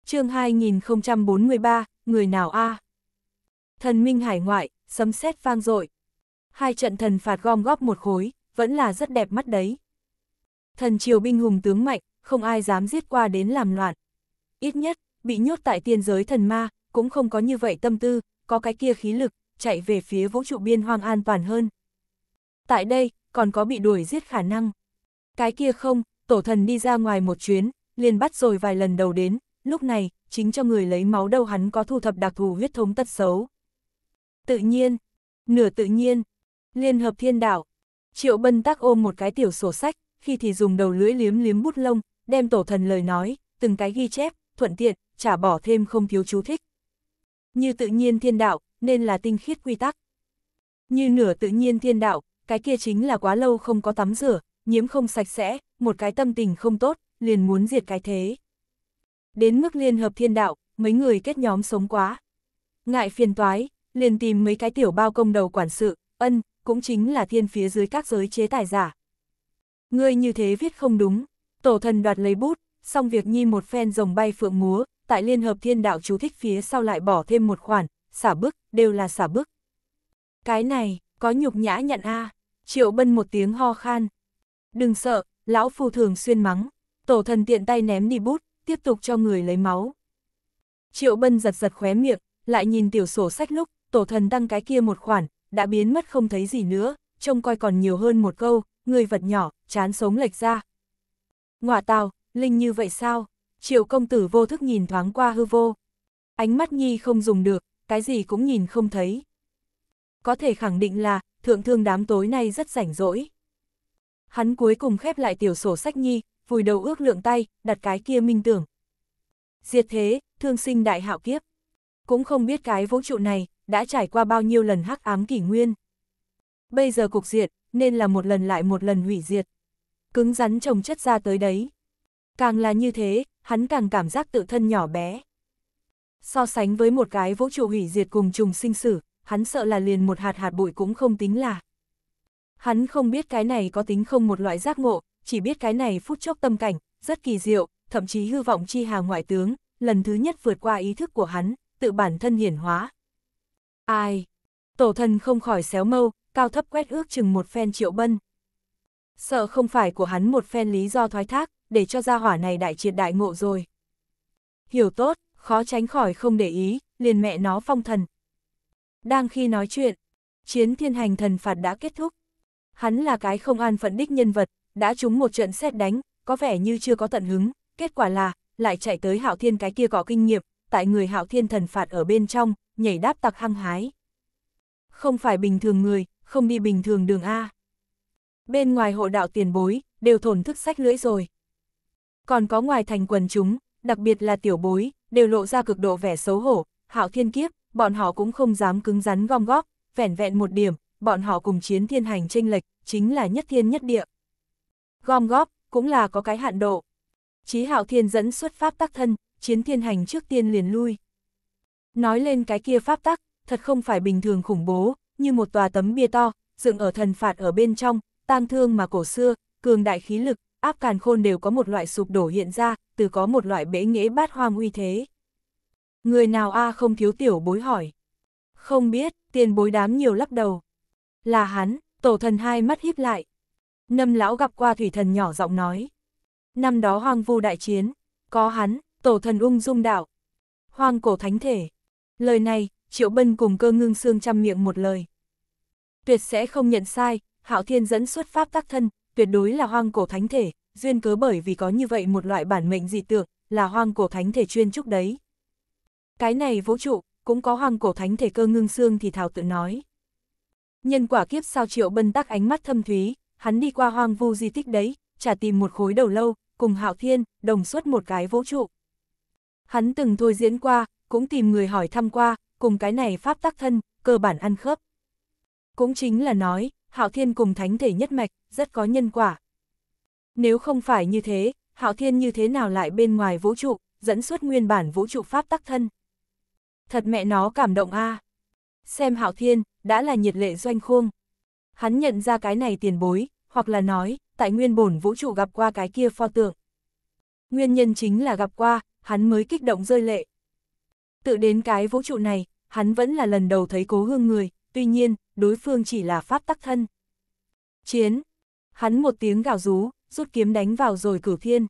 chương 2043, người nào a Thần minh hải ngoại, sấm sét vang dội Hai trận thần phạt gom góp một khối, vẫn là rất đẹp mắt đấy. Thần triều binh hùng tướng mạnh, không ai dám giết qua đến làm loạn. Ít nhất, bị nhốt tại tiên giới thần ma, cũng không có như vậy tâm tư, có cái kia khí lực, chạy về phía vũ trụ biên hoang an toàn hơn. Tại đây, còn có bị đuổi giết khả năng. Cái kia không, tổ thần đi ra ngoài một chuyến, liền bắt rồi vài lần đầu đến, lúc này, chính cho người lấy máu đâu hắn có thu thập đặc thù huyết thống tất xấu. Tự nhiên, nửa tự nhiên, Liên Hợp Thiên Đạo, Triệu Bân tác ôm một cái tiểu sổ sách, khi thì dùng đầu lưỡi liếm liếm bút lông, đem tổ thần lời nói, từng cái ghi chép, thuận tiện, trả bỏ thêm không thiếu chú thích. Như tự nhiên thiên đạo, nên là tinh khiết quy tắc. Như nửa tự nhiên thiên đạo, cái kia chính là quá lâu không có tắm rửa, nhiễm không sạch sẽ, một cái tâm tình không tốt, liền muốn diệt cái thế. Đến mức liên hợp thiên đạo, mấy người kết nhóm sống quá. Ngại phiền toái, liền tìm mấy cái tiểu bao công đầu quản sự, ân, cũng chính là thiên phía dưới các giới chế tài giả. Ngươi như thế viết không đúng, tổ thần đoạt lấy bút, xong việc nhi một phen rồng bay phượng múa, tại Liên Hợp Thiên Đạo chú thích phía sau lại bỏ thêm một khoản, xả bức, đều là xả bức. Cái này, có nhục nhã nhận a à. Triệu Bân một tiếng ho khan. Đừng sợ, lão phu thường xuyên mắng. Tổ thần tiện tay ném đi bút, tiếp tục cho người lấy máu. Triệu Bân giật giật khóe miệng, lại nhìn tiểu sổ sách lúc, tổ thần đăng cái kia một khoản, đã biến mất không thấy gì nữa, trông coi còn nhiều hơn một câu, người vật nhỏ, chán sống lệch ra. Ngoạ tào, linh như vậy sao? triều công tử vô thức nhìn thoáng qua hư vô. Ánh mắt nhi không dùng được, cái gì cũng nhìn không thấy. Có thể khẳng định là, thượng thương đám tối nay rất rảnh rỗi. Hắn cuối cùng khép lại tiểu sổ sách nhi, vùi đầu ước lượng tay, đặt cái kia minh tưởng. Diệt thế, thương sinh đại hạo kiếp. Cũng không biết cái vũ trụ này, đã trải qua bao nhiêu lần hắc ám kỷ nguyên. Bây giờ cục diệt, nên là một lần lại một lần hủy diệt. Cứng rắn trồng chất ra tới đấy. Càng là như thế, hắn càng cảm giác tự thân nhỏ bé. So sánh với một cái vũ trụ hủy diệt cùng trùng sinh sử, hắn sợ là liền một hạt hạt bụi cũng không tính là. Hắn không biết cái này có tính không một loại giác ngộ, chỉ biết cái này phút chốc tâm cảnh, rất kỳ diệu, thậm chí hư vọng chi hà ngoại tướng, lần thứ nhất vượt qua ý thức của hắn, tự bản thân hiển hóa. Ai? Tổ thần không khỏi xéo mâu, cao thấp quét ước chừng một phen triệu bân. Sợ không phải của hắn một phen lý do thoái thác, để cho gia hỏa này đại triệt đại ngộ rồi. Hiểu tốt, khó tránh khỏi không để ý, liền mẹ nó phong thần. Đang khi nói chuyện, chiến thiên hành thần phạt đã kết thúc. Hắn là cái không an phận đích nhân vật, đã trúng một trận xét đánh, có vẻ như chưa có tận hứng, kết quả là, lại chạy tới hạo thiên cái kia có kinh nghiệm, tại người hạo thiên thần phạt ở bên trong, nhảy đáp tặc hăng hái. Không phải bình thường người, không đi bình thường đường A. Bên ngoài hộ đạo tiền bối, đều thổn thức sách lưỡi rồi còn có ngoài thành quần chúng, đặc biệt là tiểu bối, đều lộ ra cực độ vẻ xấu hổ, hạo thiên kiếp, bọn họ cũng không dám cứng rắn gom góp, vẻn vẹn một điểm, bọn họ cùng chiến thiên hành tranh lệch, chính là nhất thiên nhất địa. Gom góp, cũng là có cái hạn độ. Chí hạo thiên dẫn xuất pháp tắc thân, chiến thiên hành trước tiên liền lui. Nói lên cái kia pháp tắc, thật không phải bình thường khủng bố, như một tòa tấm bia to, dựng ở thần phạt ở bên trong, tang thương mà cổ xưa, cường đại khí lực, áp càn khôn đều có một loại sụp đổ hiện ra, từ có một loại bế nghĩa bát hoang uy thế. Người nào a không thiếu tiểu bối hỏi. Không biết, tiền bối đám nhiều lắc đầu. Là hắn, tổ thần hai mắt híp lại. Nâm lão gặp qua thủy thần nhỏ giọng nói. Năm đó hoang vu đại chiến, có hắn, tổ thần ung dung đạo. Hoang cổ thánh thể. Lời này, triệu bân cùng cơ ngưng xương chăm miệng một lời. Tuyệt sẽ không nhận sai, hạo thiên dẫn xuất pháp tác thân, tuyệt đối là hoang cổ thánh thể, duyên cớ bởi vì có như vậy một loại bản mệnh dị tượng, là hoang cổ thánh thể chuyên trúc đấy. Cái này vũ trụ, cũng có hoang cổ thánh thể cơ ngưng xương thì thảo tự nói. Nhân quả kiếp sao triệu bân tắc ánh mắt thâm thúy, hắn đi qua hoang vu di tích đấy, trả tìm một khối đầu lâu, cùng hạo thiên, đồng xuất một cái vũ trụ. Hắn từng thôi diễn qua, cũng tìm người hỏi thăm qua, cùng cái này pháp tác thân, cơ bản ăn khớp. Cũng chính là nói, Hạo Thiên cùng thánh thể nhất mạch, rất có nhân quả. Nếu không phải như thế, Hạo Thiên như thế nào lại bên ngoài vũ trụ, dẫn xuất nguyên bản vũ trụ pháp tắc thân. Thật mẹ nó cảm động a. À. Xem Hạo Thiên, đã là nhiệt lệ doanh khuông. Hắn nhận ra cái này tiền bối, hoặc là nói, tại nguyên bổn vũ trụ gặp qua cái kia pho tượng. Nguyên nhân chính là gặp qua, hắn mới kích động rơi lệ. Tự đến cái vũ trụ này, hắn vẫn là lần đầu thấy cố hương người, tuy nhiên, đối phương chỉ là pháp tắc thân. Chiến! Hắn một tiếng gào rú, rút kiếm đánh vào rồi cửu thiên.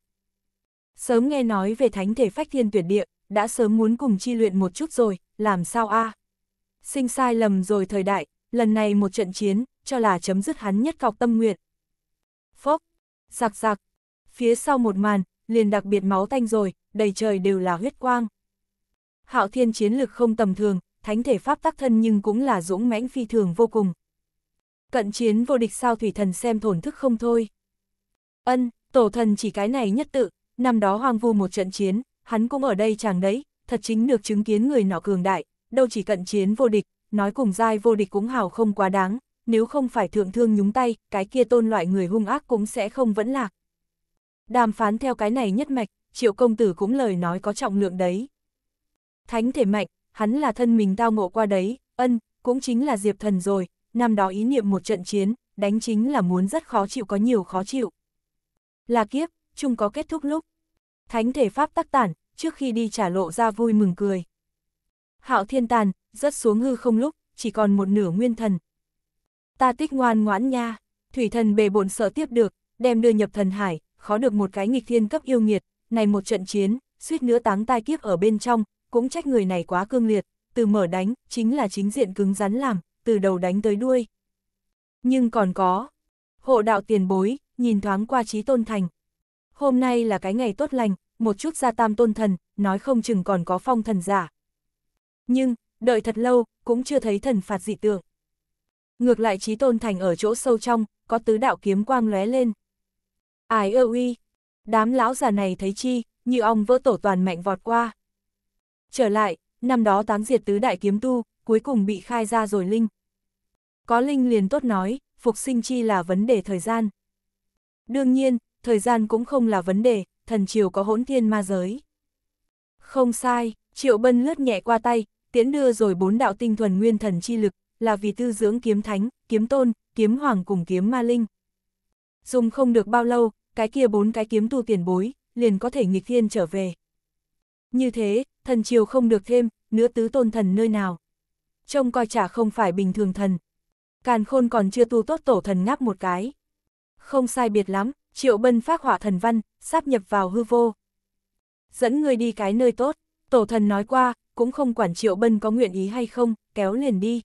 Sớm nghe nói về thánh thể phách thiên tuyệt địa, đã sớm muốn cùng chi luyện một chút rồi, làm sao a? Sinh sai lầm rồi thời đại, lần này một trận chiến, cho là chấm dứt hắn nhất cọc tâm nguyện. Phốc! Giặc giặc! Phía sau một màn, liền đặc biệt máu tanh rồi, đầy trời đều là huyết quang. Hạo thiên chiến lực không tầm thường, thánh thể pháp tác thân nhưng cũng là dũng mãnh phi thường vô cùng. Cận chiến vô địch sao thủy thần xem thổn thức không thôi. Ân, tổ thần chỉ cái này nhất tự, năm đó hoang vu một trận chiến, hắn cũng ở đây chàng đấy, thật chính được chứng kiến người nọ cường đại, đâu chỉ cận chiến vô địch, nói cùng giai vô địch cũng hào không quá đáng, nếu không phải thượng thương nhúng tay, cái kia tôn loại người hung ác cũng sẽ không vẫn lạc. Đàm phán theo cái này nhất mạch, triệu công tử cũng lời nói có trọng lượng đấy. Thánh thể mạnh, hắn là thân mình tao ngộ qua đấy, ân, cũng chính là Diệp Thần rồi, năm đó ý niệm một trận chiến, đánh chính là muốn rất khó chịu có nhiều khó chịu. Là kiếp, chung có kết thúc lúc. Thánh thể pháp tắc tản, trước khi đi trả lộ ra vui mừng cười. Hạo thiên tàn, rất xuống hư không lúc, chỉ còn một nửa nguyên thần. Ta tích ngoan ngoãn nha, thủy thần bề bộn sợ tiếp được, đem đưa nhập thần hải, khó được một cái nghịch thiên cấp yêu nghiệt, này một trận chiến, suýt nữa táng tai kiếp ở bên trong, cũng trách người này quá cương liệt, từ mở đánh, chính là chính diện cứng rắn làm, từ đầu đánh tới đuôi. Nhưng còn có, hộ đạo tiền bối, nhìn thoáng qua trí tôn thành. Hôm nay là cái ngày tốt lành, một chút gia tam tôn thần, nói không chừng còn có phong thần giả. Nhưng, đợi thật lâu, cũng chưa thấy thần phạt dị tượng. Ngược lại trí tôn thành ở chỗ sâu trong, có tứ đạo kiếm quang lóe lên. ai ơ uy, đám lão già này thấy chi, như ong vỡ tổ toàn mạnh vọt qua. Trở lại, năm đó táng diệt tứ đại kiếm tu, cuối cùng bị khai ra rồi Linh. Có Linh liền tốt nói, phục sinh chi là vấn đề thời gian. Đương nhiên, thời gian cũng không là vấn đề, thần triều có hỗn thiên ma giới. Không sai, Triệu Bân lướt nhẹ qua tay, tiễn đưa rồi bốn đạo tinh thuần nguyên thần chi lực, là vì tư dưỡng kiếm thánh, kiếm tôn, kiếm hoàng cùng kiếm ma linh. Dùng không được bao lâu, cái kia bốn cái kiếm tu tiền bối, liền có thể nghịch thiên trở về. Như thế, thần triều không được thêm, nữa tứ tôn thần nơi nào. Trông coi chả không phải bình thường thần. Càn khôn còn chưa tu tốt tổ thần ngáp một cái. Không sai biệt lắm, triệu bân phát hỏa thần văn, sáp nhập vào hư vô. Dẫn người đi cái nơi tốt, tổ thần nói qua, cũng không quản triệu bân có nguyện ý hay không, kéo liền đi.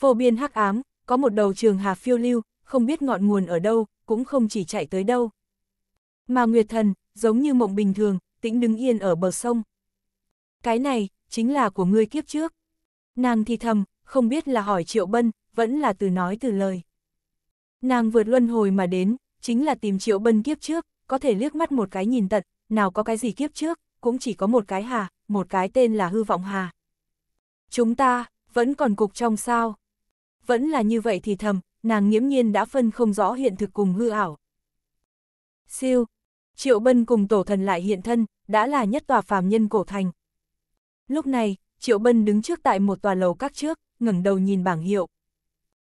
Vô biên hắc ám, có một đầu trường hà phiêu lưu, không biết ngọn nguồn ở đâu, cũng không chỉ chạy tới đâu. Mà Nguyệt Thần, giống như mộng bình thường, tĩnh đứng yên ở bờ sông. Cái này, chính là của ngươi kiếp trước. Nàng thì thầm, không biết là hỏi Triệu Bân, vẫn là từ nói từ lời. Nàng vượt luân hồi mà đến, chính là tìm Triệu Bân kiếp trước, có thể liếc mắt một cái nhìn tận, nào có cái gì kiếp trước, cũng chỉ có một cái hà, một cái tên là hư vọng hà. Chúng ta, vẫn còn cục trong sao. Vẫn là như vậy thì thầm, nàng nghiễm nhiên đã phân không rõ hiện thực cùng hư ảo. Siêu, Triệu Bân cùng tổ thần lại hiện thân, đã là nhất tòa phàm nhân cổ thành. Lúc này, Triệu Bân đứng trước tại một tòa lầu các trước, ngẩng đầu nhìn bảng hiệu.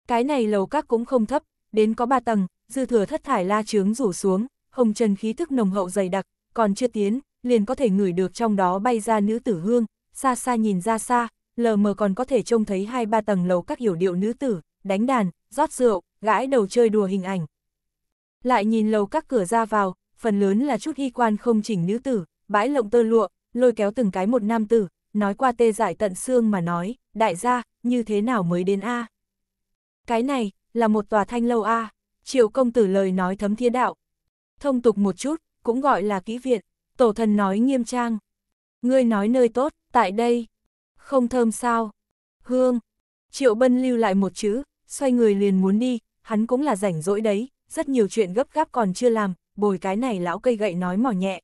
Cái này lầu các cũng không thấp, đến có ba tầng, dư thừa thất thải la trướng rủ xuống, hồng trần khí thức nồng hậu dày đặc, còn chưa tiến, liền có thể ngửi được trong đó bay ra nữ tử hương, xa xa nhìn ra xa, lờ mờ còn có thể trông thấy hai ba tầng lầu các hiểu điệu nữ tử, đánh đàn, rót rượu, gãi đầu chơi đùa hình ảnh. Lại nhìn lầu các cửa ra vào, phần lớn là chút y quan không chỉnh nữ tử, bãi lộng tơ lụa, lôi kéo từng cái một nam tử, nói qua tê giải tận xương mà nói, đại gia, như thế nào mới đến A. Cái này, là một tòa thanh lâu A, triệu công tử lời nói thấm thiên đạo. Thông tục một chút, cũng gọi là kỹ viện, tổ thần nói nghiêm trang. Ngươi nói nơi tốt, tại đây, không thơm sao, hương. Triệu bân lưu lại một chữ, xoay người liền muốn đi, hắn cũng là rảnh rỗi đấy, rất nhiều chuyện gấp gáp còn chưa làm, bồi cái này lão cây gậy nói mỏ nhẹ.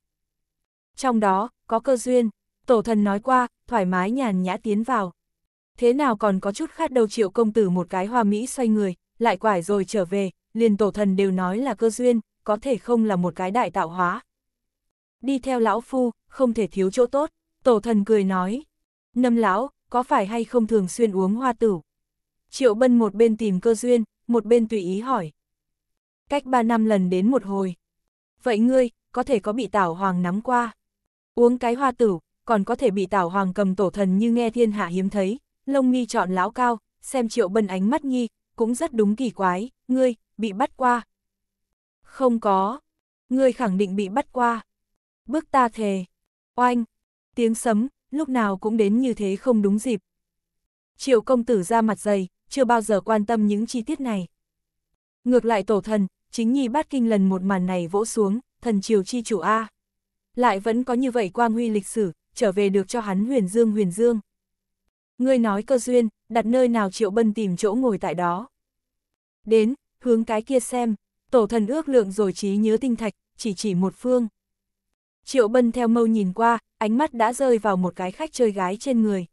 Trong đó, có cơ duyên, tổ thần nói qua, thoải mái nhàn nhã tiến vào. Thế nào còn có chút khát đầu triệu công tử một cái hoa mỹ xoay người, lại quải rồi trở về, liền tổ thần đều nói là cơ duyên, có thể không là một cái đại tạo hóa. Đi theo lão phu, không thể thiếu chỗ tốt, tổ thần cười nói. nâm lão, có phải hay không thường xuyên uống hoa tử? Triệu bân một bên tìm cơ duyên, một bên tùy ý hỏi. Cách ba năm lần đến một hồi vậy ngươi, có thể có bị tảo hoàng nắm qua. Uống cái hoa tử, còn có thể bị tảo hoàng cầm tổ thần như nghe thiên hạ hiếm thấy, lông nghi chọn lão cao, xem triệu bân ánh mắt nghi, cũng rất đúng kỳ quái, ngươi, bị bắt qua. Không có, ngươi khẳng định bị bắt qua. Bước ta thề, oanh, tiếng sấm, lúc nào cũng đến như thế không đúng dịp. Triệu công tử ra mặt dày, chưa bao giờ quan tâm những chi tiết này. Ngược lại tổ thần, chính nhi bát kinh lần một màn này vỗ xuống, thần triều chi chủ A. Lại vẫn có như vậy quang huy lịch sử, trở về được cho hắn huyền dương huyền dương. Ngươi nói cơ duyên, đặt nơi nào triệu bân tìm chỗ ngồi tại đó. Đến, hướng cái kia xem, tổ thần ước lượng rồi trí nhớ tinh thạch, chỉ chỉ một phương. Triệu bân theo mâu nhìn qua, ánh mắt đã rơi vào một cái khách chơi gái trên người.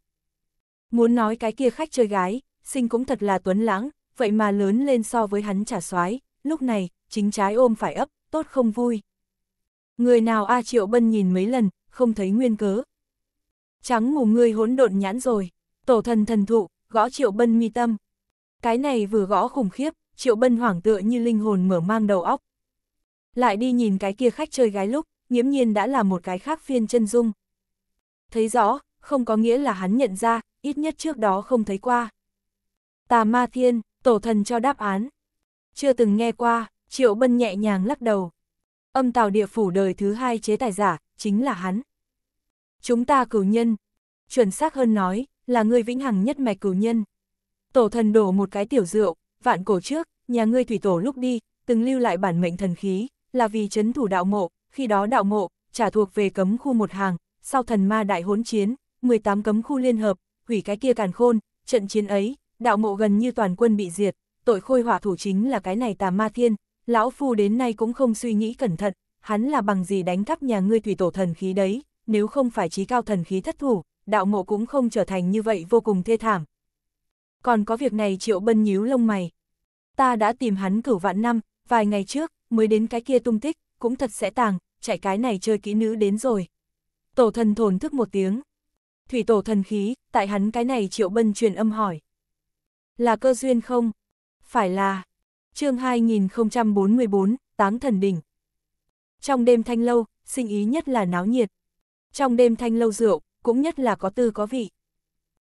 Muốn nói cái kia khách chơi gái, sinh cũng thật là tuấn lãng, vậy mà lớn lên so với hắn trả soái lúc này, chính trái ôm phải ấp, tốt không vui. Người nào A Triệu Bân nhìn mấy lần, không thấy nguyên cớ. Trắng mù người hỗn độn nhãn rồi, tổ thần thần thụ, gõ Triệu Bân mi tâm. Cái này vừa gõ khủng khiếp, Triệu Bân hoảng tựa như linh hồn mở mang đầu óc. Lại đi nhìn cái kia khách chơi gái lúc, nghiễm nhiên đã là một cái khác phiên chân dung. Thấy rõ, không có nghĩa là hắn nhận ra, ít nhất trước đó không thấy qua. Tà ma thiên, tổ thần cho đáp án chưa từng nghe qua, Triệu Bân nhẹ nhàng lắc đầu. Âm tào địa phủ đời thứ hai chế tài giả, chính là hắn. Chúng ta cửu nhân, chuẩn xác hơn nói, là ngươi vĩnh hằng nhất mạch cửu nhân. Tổ thần đổ một cái tiểu rượu, vạn cổ trước, nhà ngươi thủy tổ lúc đi, từng lưu lại bản mệnh thần khí, là vì chấn thủ đạo mộ, khi đó đạo mộ, trả thuộc về cấm khu một hàng, sau thần ma đại hỗn chiến, 18 cấm khu liên hợp, hủy cái kia càn khôn, trận chiến ấy, đạo mộ gần như toàn quân bị diệt, tội khôi hỏa thủ chính là cái này tà ma thiên, lão phu đến nay cũng không suy nghĩ cẩn thận, hắn là bằng gì đánh cắp nhà ngươi thủy tổ thần khí đấy, nếu không phải trí cao thần khí thất thủ, đạo mộ cũng không trở thành như vậy vô cùng thê thảm. Còn có việc này triệu bân nhíu lông mày. Ta đã tìm hắn cửu vạn năm, vài ngày trước, mới đến cái kia tung tích, cũng thật sẽ tàng, chạy cái này chơi kỹ nữ đến rồi. Tổ thần thồn thức một tiếng. Thủy tổ thần khí, tại hắn cái này triệu bân truyền âm hỏi. Là cơ duyên không? phải là chương 2044, Táng Thần Đỉnh. Trong đêm thanh lâu, sinh ý nhất là náo nhiệt. Trong đêm thanh lâu rượu, cũng nhất là có tư có vị.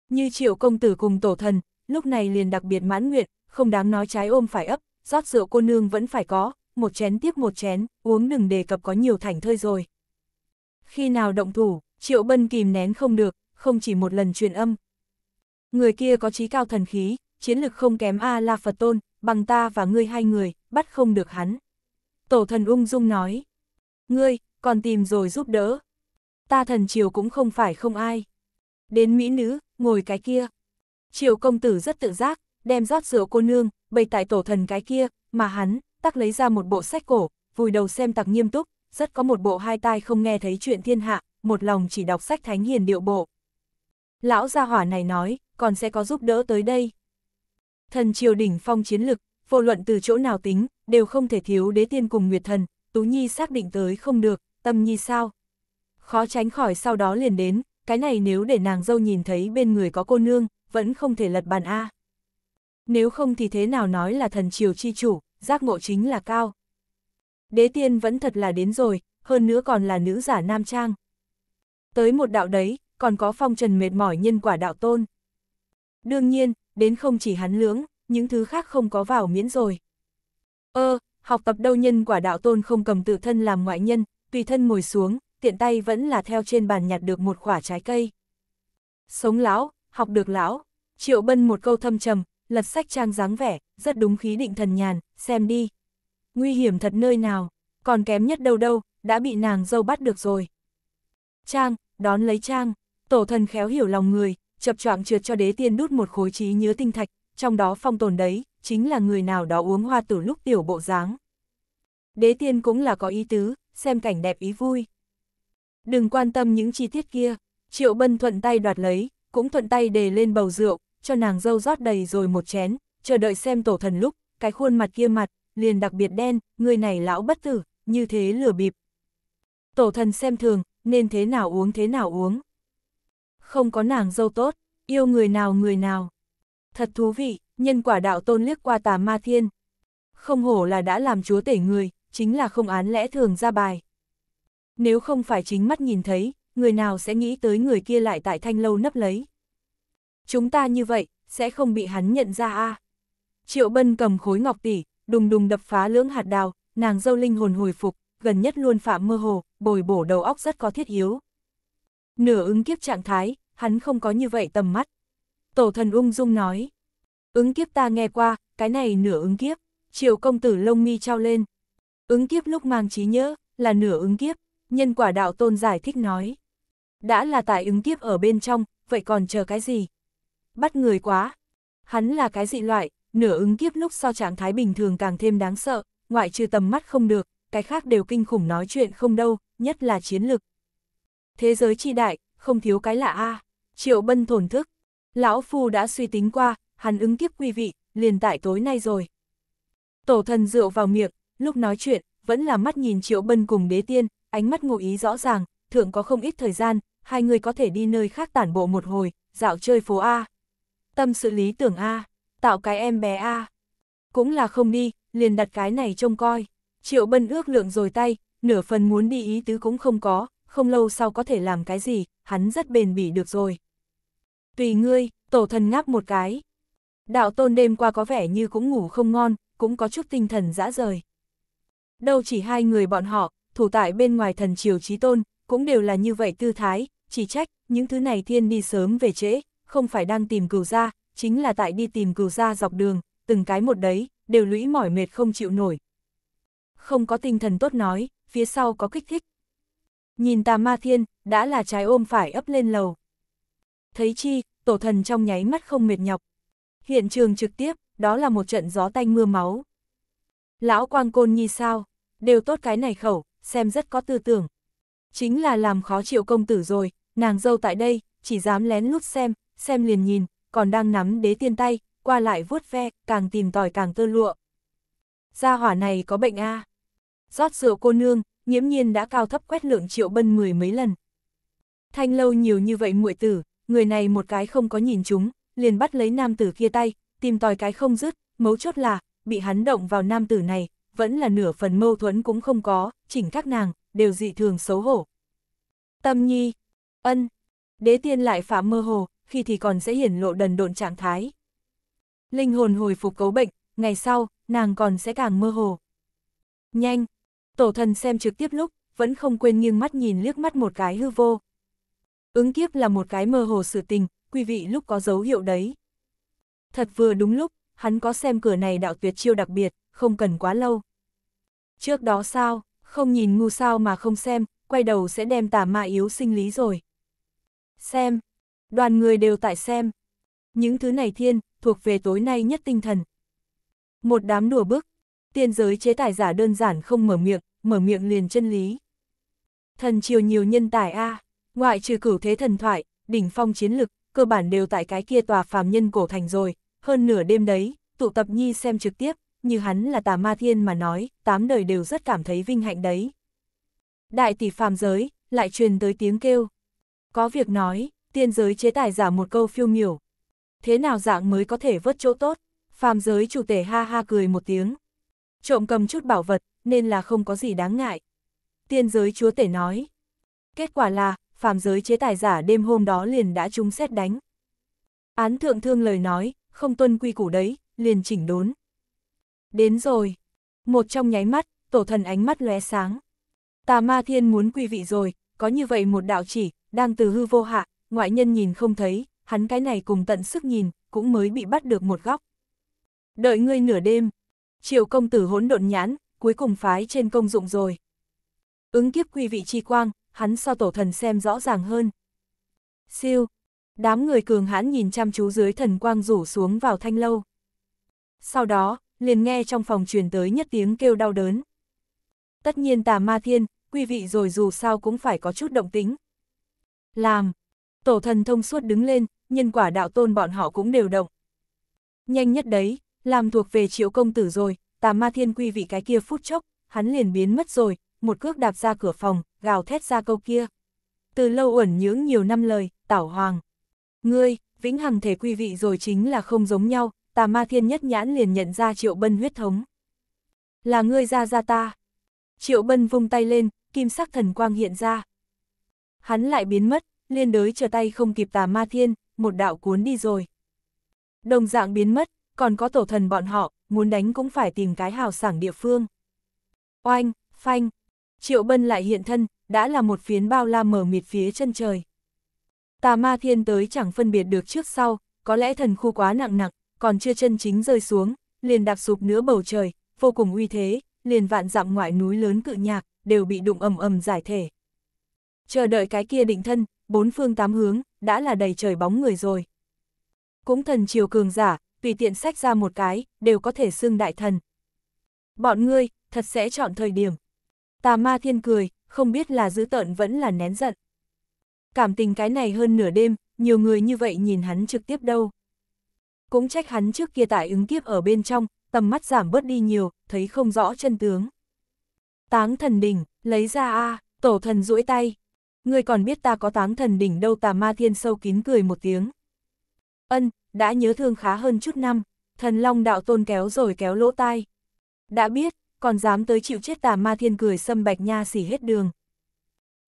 Như triệu công tử cùng tổ thần, lúc này liền đặc biệt mãn nguyện, không đáng nói trái ôm phải ấp, rót rượu cô nương vẫn phải có, một chén tiếp một chén, uống đừng đề cập có nhiều thành thơi rồi. Khi nào động thủ, triệu bân kìm nén không được, không chỉ một lần truyền âm. Người kia có trí cao thần khí, chiến lực không kém A La Phật Tôn, bằng ta và ngươi hai người, bắt không được hắn. Tổ thần ung dung nói, ngươi, còn tìm rồi giúp đỡ. Ta thần triều cũng không phải không ai. Đến mỹ nữ, ngồi cái kia. Triều công tử rất tự giác, đem rót rượu cô nương, bày tại tổ thần cái kia, mà hắn, tắc lấy ra một bộ sách cổ, vùi đầu xem tặc nghiêm túc, rất có một bộ hai tai không nghe thấy chuyện thiên hạ, một lòng chỉ đọc sách thánh hiền điệu bộ. Lão gia hỏa này nói, còn sẽ có giúp đỡ tới đây thần triều đỉnh phong chiến lực, vô luận từ chỗ nào tính, đều không thể thiếu đế tiên cùng nguyệt thần, Tú Nhi xác định tới không được, tâm nhi sao? Khó tránh khỏi sau đó liền đến, cái này nếu để nàng dâu nhìn thấy bên người có cô nương, vẫn không thể lật bàn A. Nếu không thì thế nào nói là thần triều chi chủ, giác ngộ chính là cao. Đế tiên vẫn thật là đến rồi, hơn nữa còn là nữ giả nam trang. Tới một đạo đấy, còn có phong trần mệt mỏi nhân quả đạo tôn. Đương nhiên, đến không chỉ hắn lưỡng, những thứ khác không có vào miễn rồi. Ơ, ờ, học tập đâu nhân quả đạo tôn không cầm tự thân làm ngoại nhân, tùy thân ngồi xuống, tiện tay vẫn là theo trên bàn nhặt được một quả trái cây. Sống lão, học được lão, triệu bân một câu thâm trầm, lật sách trang dáng vẻ, rất đúng khí định thần nhàn, xem đi. Nguy hiểm thật nơi nào, còn kém nhất đâu đâu, đã bị nàng dâu bắt được rồi. Trang, đón lấy Trang, tổ thần khéo hiểu lòng người, chập choạng trượt cho đế tiên đút một khối trí nhớ tinh thạch, trong đó phong tồn đấy, chính là người nào đó uống hoa tử lúc tiểu bộ dáng. Đế tiên cũng là có ý tứ, xem cảnh đẹp ý vui. Đừng quan tâm những chi tiết kia, Triệu Bân thuận tay đoạt lấy, cũng thuận tay đề lên bầu rượu, cho nàng dâu rót đầy rồi một chén, chờ đợi xem tổ thần lúc, cái khuôn mặt kia mặt, liền đặc biệt đen, người này lão bất tử, như thế lừa bịp. Tổ thần xem thường, nên thế nào uống thế nào uống không có nàng dâu tốt, yêu người nào người nào. Thật thú vị, nhân quả đạo tôn liếc qua tà ma thiên. Không hổ là đã làm chúa tể người, chính là không án lẽ thường ra bài. Nếu không phải chính mắt nhìn thấy, người nào sẽ nghĩ tới người kia lại tại thanh lâu nấp lấy. Chúng ta như vậy, sẽ không bị hắn nhận ra a à. Triệu bân cầm khối ngọc tỷ, đùng đùng đập phá lưỡng hạt đào, nàng dâu linh hồn hồi phục, gần nhất luôn phạm mơ hồ, bồi bổ đầu óc rất có thiết yếu. Nửa ứng kiếp trạng thái, hắn không có như vậy tầm mắt. Tổ thần ung dung nói. Ứng kiếp ta nghe qua, cái này nửa ứng kiếp. Triều công tử lông mi trao lên. Ứng kiếp lúc mang trí nhớ, là nửa ứng kiếp. Nhân quả đạo tôn giải thích nói. Đã là tại ứng kiếp ở bên trong, vậy còn chờ cái gì? Bắt người quá. Hắn là cái dị loại, nửa ứng kiếp lúc so trạng thái bình thường càng thêm đáng sợ, ngoại trừ tầm mắt không được, cái khác đều kinh khủng nói chuyện không đâu, nhất là chiến lực thế giới chi đại, không thiếu cái lạ a Triệu Bân thổn thức. Lão Phu đã suy tính qua, hắn ứng kiếp quý vị, liền tại tối nay rồi. Tổ thần rượu vào miệng, lúc nói chuyện, vẫn là mắt nhìn Triệu Bân cùng đế tiên, ánh mắt ngụ ý rõ ràng, thượng có không ít thời gian, hai người có thể đi nơi khác tản bộ một hồi, dạo chơi phố A. Tâm sự lý tưởng A, tạo cái em bé A. Cũng là không đi, liền đặt cái này trông coi. Triệu Bân ước lượng rồi tay, nửa phần muốn đi ý tứ cũng không có, không lâu sau có thể làm cái gì, hắn rất bền bỉ được rồi. Tùy ngươi, tổ thần ngáp một cái. Đạo tôn đêm qua có vẻ như cũng ngủ không ngon, cũng có chút tinh thần dã rời. Đâu chỉ hai người bọn họ, thủ tại bên ngoài thần triều trí tôn, cũng đều là như vậy tư thái, chỉ trách, những thứ này thiên đi sớm về trễ, không phải đang tìm cừu ra, chính là tại đi tìm cừu ra dọc đường, từng cái một đấy, đều lũy mỏi mệt không chịu nổi. Không có tinh thần tốt nói, phía sau có kích thích, Nhìn tà ma thiên, đã là trái ôm phải ấp lên lầu. Thấy chi, tổ thần trong nháy mắt không mệt nhọc. Hiện trường trực tiếp, đó là một trận gió tanh mưa máu. Lão Quang Côn Nhi sao, đều tốt cái này khẩu, xem rất có tư tưởng. Chính là làm khó chịu công tử rồi, nàng dâu tại đây, chỉ dám lén lút xem, xem liền nhìn, còn đang nắm đế tiên tay, qua lại vuốt ve, càng tìm tòi càng tơ lụa. Gia hỏa này có bệnh a à. rót rượu cô nương, nghiễm nhiên đã cao thấp quét lượng triệu bân mười mấy lần. Thanh lâu nhiều như vậy muội tử, người này một cái không có nhìn chúng, liền bắt lấy nam tử kia tay, tìm tòi cái không dứt, mấu chốt là, bị hắn động vào nam tử này, vẫn là nửa phần mâu thuẫn cũng không có, chỉnh các nàng, đều dị thường xấu hổ. Tâm nhi, ân, đế tiên lại phạm mơ hồ, khi thì còn sẽ hiển lộ đần độn trạng thái. Linh hồn hồi phục cấu bệnh, ngày sau, nàng còn sẽ càng mơ hồ. Nhanh, tổ thần xem trực tiếp lúc, vẫn không quên nghiêng mắt nhìn liếc mắt một cái hư vô. Ứng kiếp là một cái mơ hồ sự tình, quý vị lúc có dấu hiệu đấy. Thật vừa đúng lúc, hắn có xem cửa này đạo tuyệt chiêu đặc biệt, không cần quá lâu. Trước đó sao, không nhìn ngu sao mà không xem, quay đầu sẽ đem tả ma yếu sinh lý rồi. Xem, đoàn người đều tại xem. Những thứ này thiên, thuộc về tối nay nhất tinh thần. Một đám đùa bức, tiên giới chế tài giả đơn giản không mở miệng, mở miệng liền chân lý. Thần triều nhiều nhân tài a ngoại trừ cửu thế thần thoại, đỉnh phong chiến lực, cơ bản đều tại cái kia tòa phàm nhân cổ thành rồi, hơn nửa đêm đấy, tụ tập nhi xem trực tiếp, như hắn là tà ma thiên mà nói, tám đời đều rất cảm thấy vinh hạnh đấy. Đại tỷ phàm giới, lại truyền tới tiếng kêu. Có việc nói, tiên giới chế tài giả một câu phiêu miểu. Thế nào dạng mới có thể vớt chỗ tốt? Phàm giới chủ tể ha ha cười một tiếng. Trộm cầm chút bảo vật, nên là không có gì đáng ngại. Tiên giới chúa tể nói. Kết quả là, phàm giới chế tài giả đêm hôm đó liền đã trúng xét đánh. Án thượng thương lời nói, không tuân quy củ đấy, liền chỉnh đốn. Đến rồi. Một trong nháy mắt, tổ thần ánh mắt lóe sáng. Tà ma thiên muốn quy vị rồi, có như vậy một đạo chỉ, đang từ hư vô hạ, ngoại nhân nhìn không thấy, hắn cái này cùng tận sức nhìn, cũng mới bị bắt được một góc. Đợi ngươi nửa đêm, triệu công tử hỗn độn nhãn, cuối cùng phái trên công dụng rồi. Ứng kiếp quy vị chi quang, hắn so tổ thần xem rõ ràng hơn. Siêu, đám người cường hãn nhìn chăm chú dưới thần quang rủ xuống vào thanh lâu. Sau đó, liền nghe trong phòng truyền tới nhất tiếng kêu đau đớn. Tất nhiên tà ma thiên, quy vị rồi dù sao cũng phải có chút động tính. Làm, tổ thần thông suốt đứng lên, nhân quả đạo tôn bọn họ cũng đều động. Nhanh nhất đấy, làm thuộc về triệu công tử rồi, tà ma thiên quy vị cái kia phút chốc, hắn liền biến mất rồi, một cước đạp ra cửa phòng, gào thét ra câu kia. Từ lâu uẩn nhưỡng nhiều năm lời, tảo hoàng. Ngươi, vĩnh hằng thể quy vị rồi chính là không giống nhau, tà ma thiên nhất nhãn liền nhận ra triệu bân huyết thống. Là ngươi ra ra ta. Triệu bân vung tay lên, kim sắc thần quang hiện ra. Hắn lại biến mất, liên đới trở tay không kịp tà ma thiên, một đạo cuốn đi rồi. Đồng dạng biến mất, còn có tổ thần bọn họ, muốn đánh cũng phải tìm cái hào sảng địa phương. Oanh, phanh, triệu bân lại hiện thân, đã là một phiến bao la mở mịt phía chân trời. Tà ma thiên tới chẳng phân biệt được trước sau, có lẽ thần khu quá nặng nặng, còn chưa chân chính rơi xuống, liền đạp sụp nữa bầu trời, vô cùng uy thế, liền vạn dặm ngoại núi lớn cự nhạc, đều bị đụng ầm ầm giải thể. Chờ đợi cái kia định thân, bốn phương tám hướng, đã là đầy trời bóng người rồi. Cũng thần chiều cường giả, tùy tiện sách ra một cái, đều có thể xưng đại thần. Bọn ngươi, thật sẽ chọn thời điểm. Tà ma thiên cười, không biết là giữ tợn vẫn là nén giận. Cảm tình cái này hơn nửa đêm, nhiều người như vậy nhìn hắn trực tiếp đâu. Cũng trách hắn trước kia tại ứng kiếp ở bên trong, tầm mắt giảm bớt đi nhiều, thấy không rõ chân tướng. Táng thần đỉnh, lấy ra a tổ thần duỗi tay. Ngươi còn biết ta có táng thần đỉnh đâu tà ma thiên sâu kín cười một tiếng. Ân, đã nhớ thương khá hơn chút năm, thần long đạo tôn kéo rồi kéo lỗ tai. Đã biết, còn dám tới chịu chết tà ma thiên cười xâm bạch nha xỉ hết đường.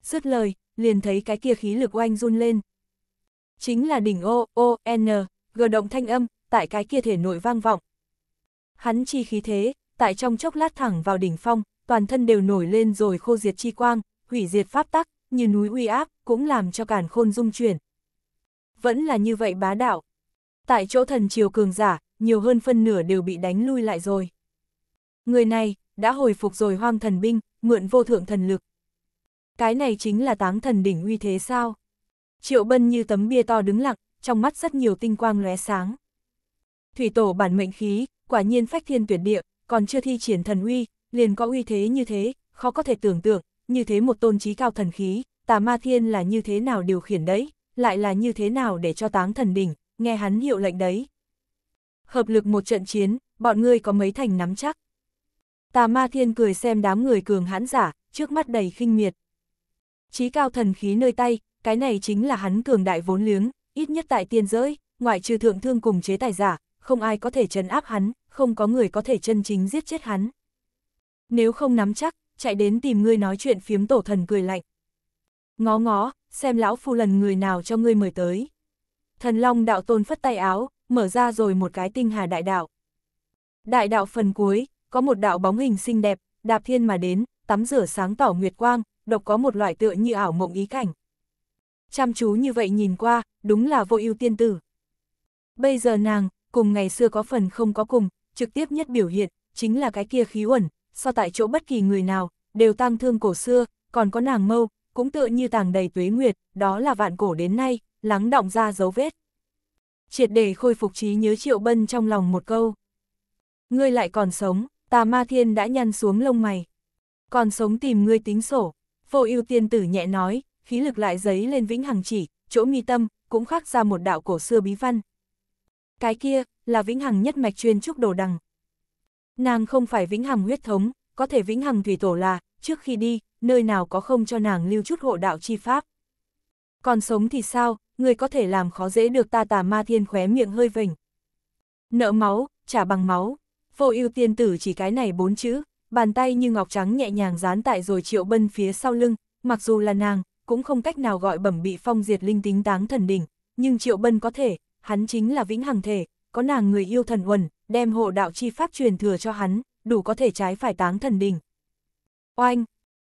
Dứt lời, liền thấy cái kia khí lực oanh run lên. Chính là đỉnh O, O, N, G động thanh âm, tại cái kia thể nội vang vọng. Hắn chi khí thế, tại trong chốc lát thẳng vào đỉnh phong, toàn thân đều nổi lên rồi khô diệt chi quang, hủy diệt pháp tắc, như núi uy áp, cũng làm cho càn khôn dung chuyển. Vẫn là như vậy bá đạo, Tại chỗ thần triều cường giả, nhiều hơn phân nửa đều bị đánh lui lại rồi. Người này, đã hồi phục rồi hoang thần binh, mượn vô thượng thần lực. Cái này chính là táng thần đỉnh uy thế sao? Triệu bân như tấm bia to đứng lặng, trong mắt rất nhiều tinh quang lóe sáng. Thủy tổ bản mệnh khí, quả nhiên phách thiên tuyệt địa, còn chưa thi triển thần uy, liền có uy thế như thế, khó có thể tưởng tượng, như thế một tôn trí cao thần khí, tà ma thiên là như thế nào điều khiển đấy, lại là như thế nào để cho táng thần đỉnh, nghe hắn hiệu lệnh đấy. Hợp lực một trận chiến, bọn ngươi có mấy thành nắm chắc. Tà ma thiên cười xem đám người cường hãn giả, trước mắt đầy khinh miệt. Chí cao thần khí nơi tay, cái này chính là hắn cường đại vốn liếng, ít nhất tại tiên giới, ngoại trừ thượng thương cùng chế tài giả, không ai có thể trấn áp hắn, không có người có thể chân chính giết chết hắn. Nếu không nắm chắc, chạy đến tìm ngươi nói chuyện phiếm tổ thần cười lạnh. Ngó ngó, xem lão phu lần người nào cho ngươi mời tới thần long đạo tôn phất tay áo, mở ra rồi một cái tinh hà đại đạo. Đại đạo phần cuối, có một đạo bóng hình xinh đẹp, đạp thiên mà đến, tắm rửa sáng tỏ nguyệt quang, độc có một loại tựa như ảo mộng ý cảnh. Chăm chú như vậy nhìn qua, đúng là vô ưu tiên tử. Bây giờ nàng, cùng ngày xưa có phần không có cùng, trực tiếp nhất biểu hiện, chính là cái kia khí uẩn, so tại chỗ bất kỳ người nào, đều tăng thương cổ xưa, còn có nàng mâu, cũng tựa như tàng đầy tuế nguyệt, đó là vạn cổ đến nay, lắng động ra dấu vết. Triệt để khôi phục trí nhớ Triệu Bân trong lòng một câu. Ngươi lại còn sống, tà ma thiên đã nhăn xuống lông mày. Còn sống tìm ngươi tính sổ, vô ưu tiên tử nhẹ nói, khí lực lại giấy lên vĩnh hằng chỉ, chỗ mi tâm, cũng khắc ra một đạo cổ xưa bí văn. Cái kia, là vĩnh hằng nhất mạch chuyên trúc đồ đằng. Nàng không phải vĩnh hằng huyết thống, có thể vĩnh hằng thủy tổ là, trước khi đi, nơi nào có không cho nàng lưu chút hộ đạo chi pháp. Còn sống thì sao, người có thể làm khó dễ được ta tà ma thiên khóe miệng hơi vỉnh. Nợ máu, trả bằng máu, vô ưu tiên tử chỉ cái này bốn chữ, bàn tay như ngọc trắng nhẹ nhàng dán tại rồi triệu bân phía sau lưng, mặc dù là nàng, cũng không cách nào gọi bẩm bị phong diệt linh tính táng thần đỉnh, nhưng triệu bân có thể, hắn chính là vĩnh hằng thể, có nàng người yêu thần uẩn, đem hộ đạo chi pháp truyền thừa cho hắn, đủ có thể trái phải táng thần đỉnh. Oanh!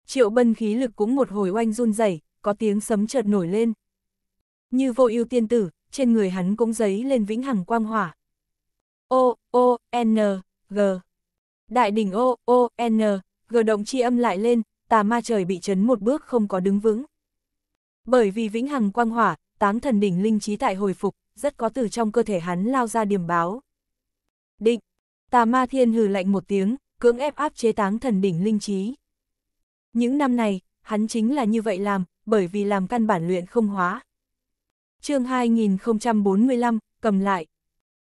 Triệu bân khí lực cũng một hồi oanh run rẩy có tiếng sấm chợt nổi lên. Như vô ưu tiên tử, trên người hắn cũng giấy lên vĩnh hằng quang hỏa. O, O, N, G. Đại đỉnh O, O, N, G động chi âm lại lên, tà ma trời bị chấn một bước không có đứng vững. Bởi vì vĩnh hằng quang hỏa, tám thần đỉnh linh trí tại hồi phục, rất có từ trong cơ thể hắn lao ra điểm báo. Định, tà ma thiên hừ lạnh một tiếng, cưỡng ép áp chế táng thần đỉnh linh trí. Những năm này, hắn chính là như vậy làm, bởi vì làm căn bản luyện không hóa chương 2045, cầm lại.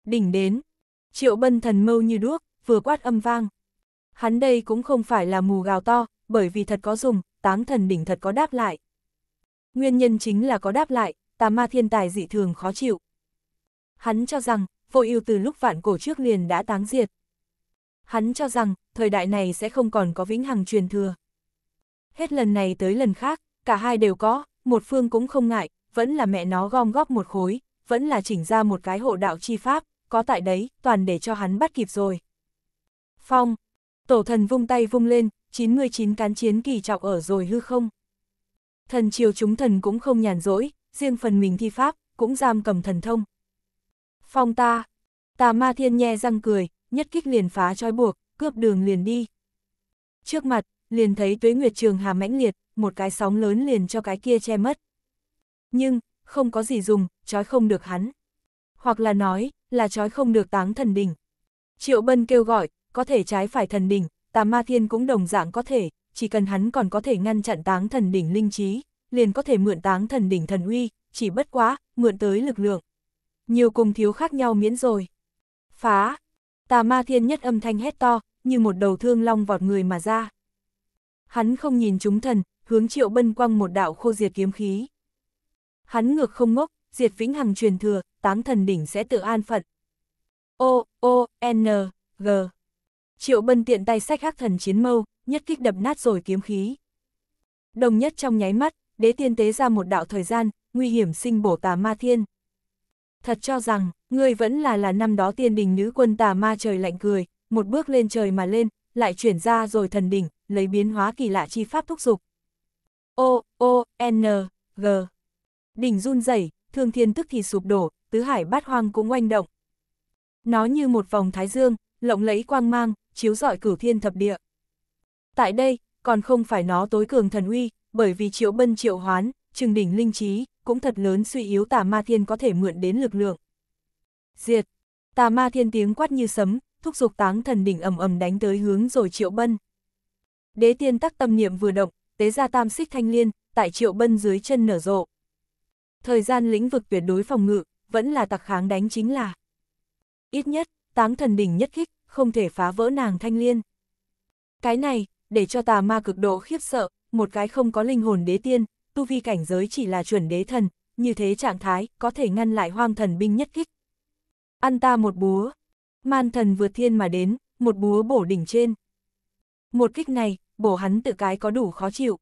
Đỉnh đến. Triệu bân thần mâu như đuốc, vừa quát âm vang. Hắn đây cũng không phải là mù gào to, bởi vì thật có dùng, táng thần đỉnh thật có đáp lại. Nguyên nhân chính là có đáp lại, tà ma thiên tài dị thường khó chịu. Hắn cho rằng, vô ưu từ lúc vạn cổ trước liền đã táng diệt. Hắn cho rằng, thời đại này sẽ không còn có vĩnh hằng truyền thừa. Hết lần này tới lần khác, cả hai đều có, một phương cũng không ngại, vẫn là mẹ nó gom góp một khối, vẫn là chỉnh ra một cái hộ đạo chi pháp, có tại đấy, toàn để cho hắn bắt kịp rồi. Phong, tổ thần vung tay vung lên, 99 cán chiến kỳ trọng ở rồi hư không. Thần triều chúng thần cũng không nhàn rỗi, riêng phần mình thi pháp, cũng giam cầm thần thông. Phong ta, tà ma thiên nhe răng cười, nhất kích liền phá trói buộc, cướp đường liền đi. Trước mặt, liền thấy tuế nguyệt trường hà mãnh liệt, một cái sóng lớn liền cho cái kia che mất nhưng, không có gì dùng, trói không được hắn. Hoặc là nói, là trói không được táng thần đỉnh. Triệu Bân kêu gọi, có thể trái phải thần đỉnh, tà ma thiên cũng đồng dạng có thể, chỉ cần hắn còn có thể ngăn chặn táng thần đỉnh linh trí, liền có thể mượn táng thần đỉnh thần uy, chỉ bất quá, mượn tới lực lượng. Nhiều cùng thiếu khác nhau miễn rồi. Phá! Tà ma thiên nhất âm thanh hét to, như một đầu thương long vọt người mà ra. Hắn không nhìn chúng thần, hướng triệu bân quăng một đạo khô diệt kiếm khí hắn ngược không ngốc, diệt vĩnh hằng truyền thừa, tám thần đỉnh sẽ tự an phận. O, O, N, G. Triệu Bân tiện tay sách hắc thần chiến mâu, nhất kích đập nát rồi kiếm khí. Đồng nhất trong nháy mắt, đế tiên tế ra một đạo thời gian, nguy hiểm sinh bổ tà ma thiên. Thật cho rằng, ngươi vẫn là là năm đó tiên đình nữ quân tà ma trời lạnh cười, một bước lên trời mà lên, lại chuyển ra rồi thần đỉnh, lấy biến hóa kỳ lạ chi pháp thúc dục. O, O, N, G đỉnh run rẩy, thương thiên tức thì sụp đổ, tứ hải bát hoang cũng oanh động. Nó như một vòng thái dương, lộng lẫy quang mang, chiếu rọi cửu thiên thập địa. Tại đây, còn không phải nó tối cường thần uy, bởi vì triệu bân triệu hoán, trừng đỉnh linh trí, cũng thật lớn suy yếu tà ma thiên có thể mượn đến lực lượng. Diệt! Tà ma thiên tiếng quát như sấm, thúc giục táng thần đỉnh ầm ầm đánh tới hướng rồi triệu bân. Đế tiên tắc tâm niệm vừa động, tế ra tam xích thanh liên, tại triệu bân dưới chân nở rộ thời gian lĩnh vực tuyệt đối phòng ngự, vẫn là tặc kháng đánh chính là. Ít nhất, táng thần đỉnh nhất kích, không thể phá vỡ nàng thanh liên. Cái này, để cho tà ma cực độ khiếp sợ, một cái không có linh hồn đế tiên, tu vi cảnh giới chỉ là chuẩn đế thần, như thế trạng thái có thể ngăn lại hoang thần binh nhất kích. Ăn ta một búa, man thần vượt thiên mà đến, một búa bổ đỉnh trên. Một kích này, bổ hắn tự cái có đủ khó chịu.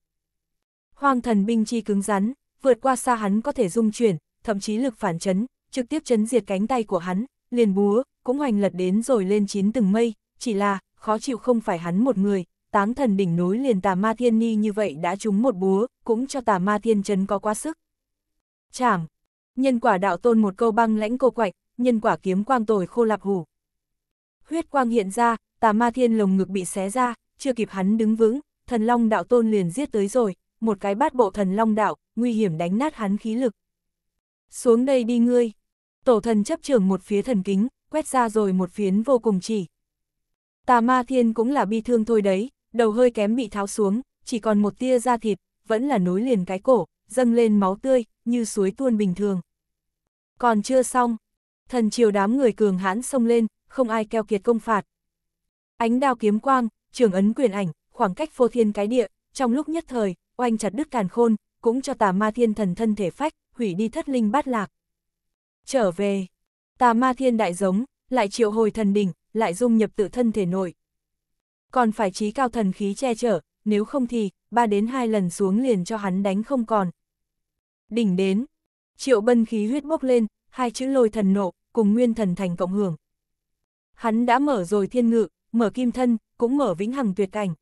Hoang thần binh chi cứng rắn, vượt qua xa hắn có thể dung chuyển, thậm chí lực phản chấn, trực tiếp chấn diệt cánh tay của hắn, liền búa, cũng hoành lật đến rồi lên chín từng mây, chỉ là, khó chịu không phải hắn một người, táng thần đỉnh núi liền tà ma thiên ni như vậy đã trúng một búa, cũng cho tà ma thiên chấn có quá sức. Chảm, nhân quả đạo tôn một câu băng lãnh cô quạch, nhân quả kiếm quang tồi khô lạp hủ. Huyết quang hiện ra, tà ma thiên lồng ngực bị xé ra, chưa kịp hắn đứng vững, thần long đạo tôn liền giết tới rồi, một cái bát bộ thần long đạo, nguy hiểm đánh nát hắn khí lực. Xuống đây đi ngươi. Tổ thần chấp trưởng một phía thần kính, quét ra rồi một phiến vô cùng chỉ. Tà ma thiên cũng là bi thương thôi đấy, đầu hơi kém bị tháo xuống, chỉ còn một tia da thịt, vẫn là nối liền cái cổ, dâng lên máu tươi, như suối tuôn bình thường. Còn chưa xong, thần triều đám người cường hãn xông lên, không ai keo kiệt công phạt. Ánh đao kiếm quang, trường ấn quyền ảnh, khoảng cách phô thiên cái địa, trong lúc nhất thời, oanh chặt đứt càn khôn, cũng cho tà ma thiên thần thân thể phách, hủy đi thất linh bát lạc. Trở về, tà ma thiên đại giống, lại triệu hồi thần đỉnh, lại dung nhập tự thân thể nội. Còn phải trí cao thần khí che chở, nếu không thì, ba đến hai lần xuống liền cho hắn đánh không còn. Đỉnh đến, triệu bân khí huyết bốc lên, hai chữ lôi thần nộ, cùng nguyên thần thành cộng hưởng. Hắn đã mở rồi thiên ngự, mở kim thân, cũng mở vĩnh hằng tuyệt cảnh.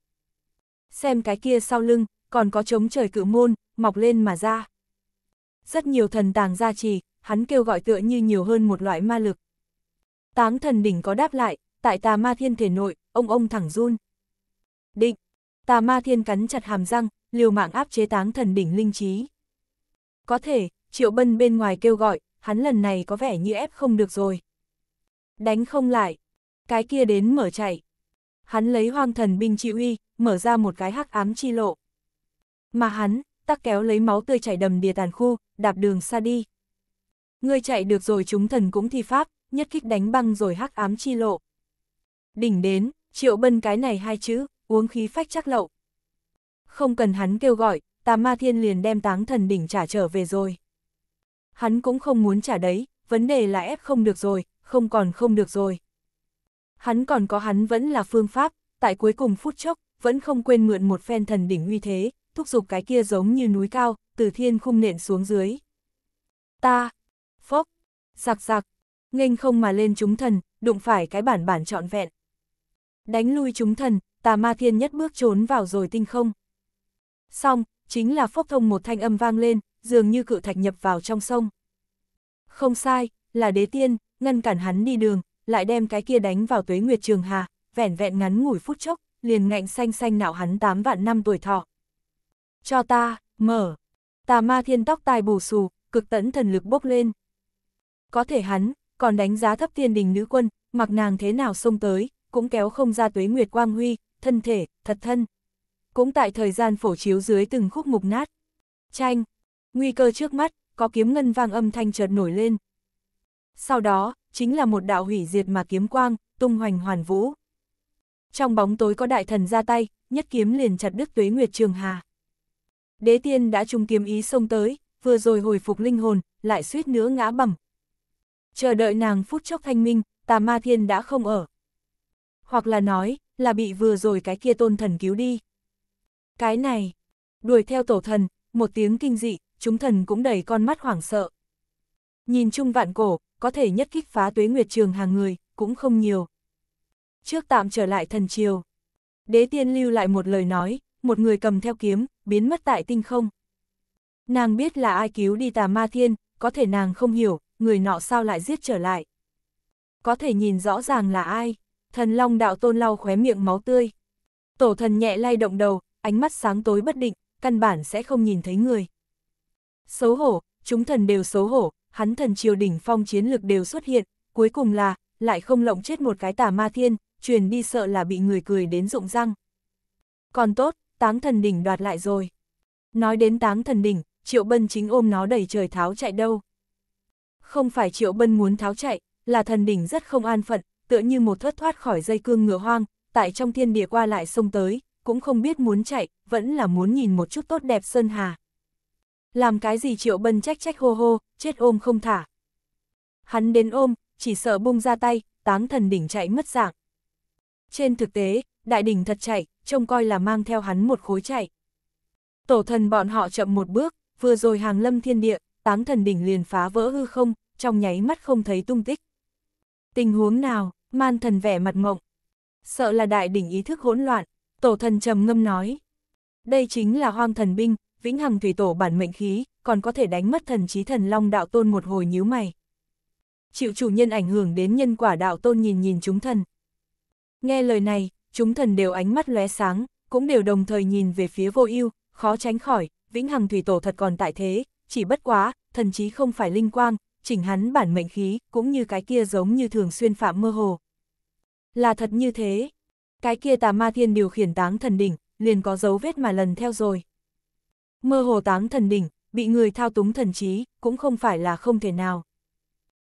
Xem cái kia sau lưng, còn có chống trời cự môn, mọc lên mà ra. Rất nhiều thần tàng gia trì, hắn kêu gọi tựa như nhiều hơn một loại ma lực. Táng thần đỉnh có đáp lại, tại tà ma thiên thể nội, ông ông thẳng run. Định, tà ma thiên cắn chặt hàm răng, liều mạng áp chế táng thần đỉnh linh trí. Có thể, triệu bân bên ngoài kêu gọi, hắn lần này có vẻ như ép không được rồi. Đánh không lại, cái kia đến mở chạy. Hắn lấy hoang thần binh chỉ uy, mở ra một cái hắc ám chi lộ. Mà hắn, ta kéo lấy máu tươi chảy đầm đìa tàn khu, đạp đường xa đi. Ngươi chạy được rồi chúng thần cũng thi pháp, nhất kích đánh băng rồi hắc ám chi lộ. Đỉnh đến, triệu bân cái này hai chữ, uống khí phách chắc lậu. Không cần hắn kêu gọi, tà ma thiên liền đem táng thần đỉnh trả trở về rồi. Hắn cũng không muốn trả đấy, vấn đề là ép không được rồi, không còn không được rồi. Hắn còn có hắn vẫn là phương pháp, tại cuối cùng phút chốc, vẫn không quên mượn một phen thần đỉnh uy thế, thúc giục cái kia giống như núi cao, từ thiên khung nện xuống dưới. Ta, phốc, giặc giặc, nghênh không mà lên chúng thần, đụng phải cái bản bản trọn vẹn. Đánh lui chúng thần, tà ma thiên nhất bước trốn vào rồi tinh không. Xong, chính là phốc thông một thanh âm vang lên, dường như cự thạch nhập vào trong sông. Không sai, là đế tiên, ngăn cản hắn đi đường, lại đem cái kia đánh vào tuế nguyệt trường hà, vẻn vẹn ngắn ngủi phút chốc, liền ngạnh xanh xanh nạo hắn 8 vạn năm tuổi thọ cho ta, mở. Tà ma thiên tóc tai bù xù, cực tẫn thần lực bốc lên. Có thể hắn, còn đánh giá thấp thiên đình nữ quân, mặc nàng thế nào xông tới, cũng kéo không ra tuế nguyệt quang huy, thân thể, thật thân. Cũng tại thời gian phổ chiếu dưới từng khúc mục nát. Tranh, nguy cơ trước mắt, có kiếm ngân vang âm thanh chợt nổi lên. Sau đó, chính là một đạo hủy diệt mà kiếm quang, tung hoành hoàn vũ. Trong bóng tối có đại thần ra tay, nhất kiếm liền chặt đứt tuế nguyệt trường hà. Đế tiên đã trùng kiếm ý xông tới, vừa rồi hồi phục linh hồn, lại suýt nữa ngã bầm. Chờ đợi nàng phút chốc thanh minh, tà ma thiên đã không ở. Hoặc là nói, là bị vừa rồi cái kia tôn thần cứu đi. Cái này, đuổi theo tổ thần, một tiếng kinh dị, chúng thần cũng đầy con mắt hoảng sợ. Nhìn chung vạn cổ, có thể nhất kích phá tuế nguyệt trường hàng người, cũng không nhiều. Trước tạm trở lại thần triều. Đế tiên lưu lại một lời nói, một người cầm theo kiếm, biến mất tại tinh không. Nàng biết là ai cứu đi tà ma thiên, có thể nàng không hiểu, người nọ sao lại giết trở lại. Có thể nhìn rõ ràng là ai, thần long đạo tôn lau khóe miệng máu tươi. Tổ thần nhẹ lay động đầu, ánh mắt sáng tối bất định, căn bản sẽ không nhìn thấy người. Xấu hổ, chúng thần đều xấu hổ, hắn thần triều đỉnh phong chiến lực đều xuất hiện, cuối cùng là, lại không lộng chết một cái tà ma thiên, truyền đi sợ là bị người cười đến rụng răng. Còn tốt, táng thần đỉnh đoạt lại rồi. Nói đến táng thần đỉnh, Triệu Bân chính ôm nó đẩy trời tháo chạy đâu. Không phải Triệu Bân muốn tháo chạy, là thần đỉnh rất không an phận, tựa như một thoát thoát khỏi dây cương ngựa hoang, tại trong thiên địa qua lại sông tới, cũng không biết muốn chạy, vẫn là muốn nhìn một chút tốt đẹp Sơn Hà. Làm cái gì Triệu Bân trách trách hô hô, chết ôm không thả. Hắn đến ôm, chỉ sợ bung ra tay, táng thần đỉnh chạy mất dạng. Trên thực tế, đại đỉnh thật chạy, trông coi là mang theo hắn một khối chạy. Tổ thần bọn họ chậm một bước, vừa rồi hàng lâm thiên địa, táng thần đỉnh liền phá vỡ hư không, trong nháy mắt không thấy tung tích. Tình huống nào, man thần vẻ mặt ngộng. Sợ là đại đỉnh ý thức hỗn loạn, tổ thần trầm ngâm nói. Đây chính là hoang thần binh, vĩnh hằng thủy tổ bản mệnh khí, còn có thể đánh mất thần trí thần long đạo tôn một hồi nhíu mày. Chịu chủ nhân ảnh hưởng đến nhân quả đạo tôn nhìn nhìn chúng thần. Nghe lời này, chúng thần đều ánh mắt lóe sáng, cũng đều đồng thời nhìn về phía vô ưu, khó tránh khỏi, vĩnh hằng thủy tổ thật còn tại thế, chỉ bất quá, thần chí không phải linh quang, chỉnh hắn bản mệnh khí, cũng như cái kia giống như thường xuyên phạm mơ hồ. Là thật như thế, cái kia tà ma thiên điều khiển táng thần đỉnh, liền có dấu vết mà lần theo rồi. Mơ hồ táng thần đỉnh, bị người thao túng thần trí, cũng không phải là không thể nào.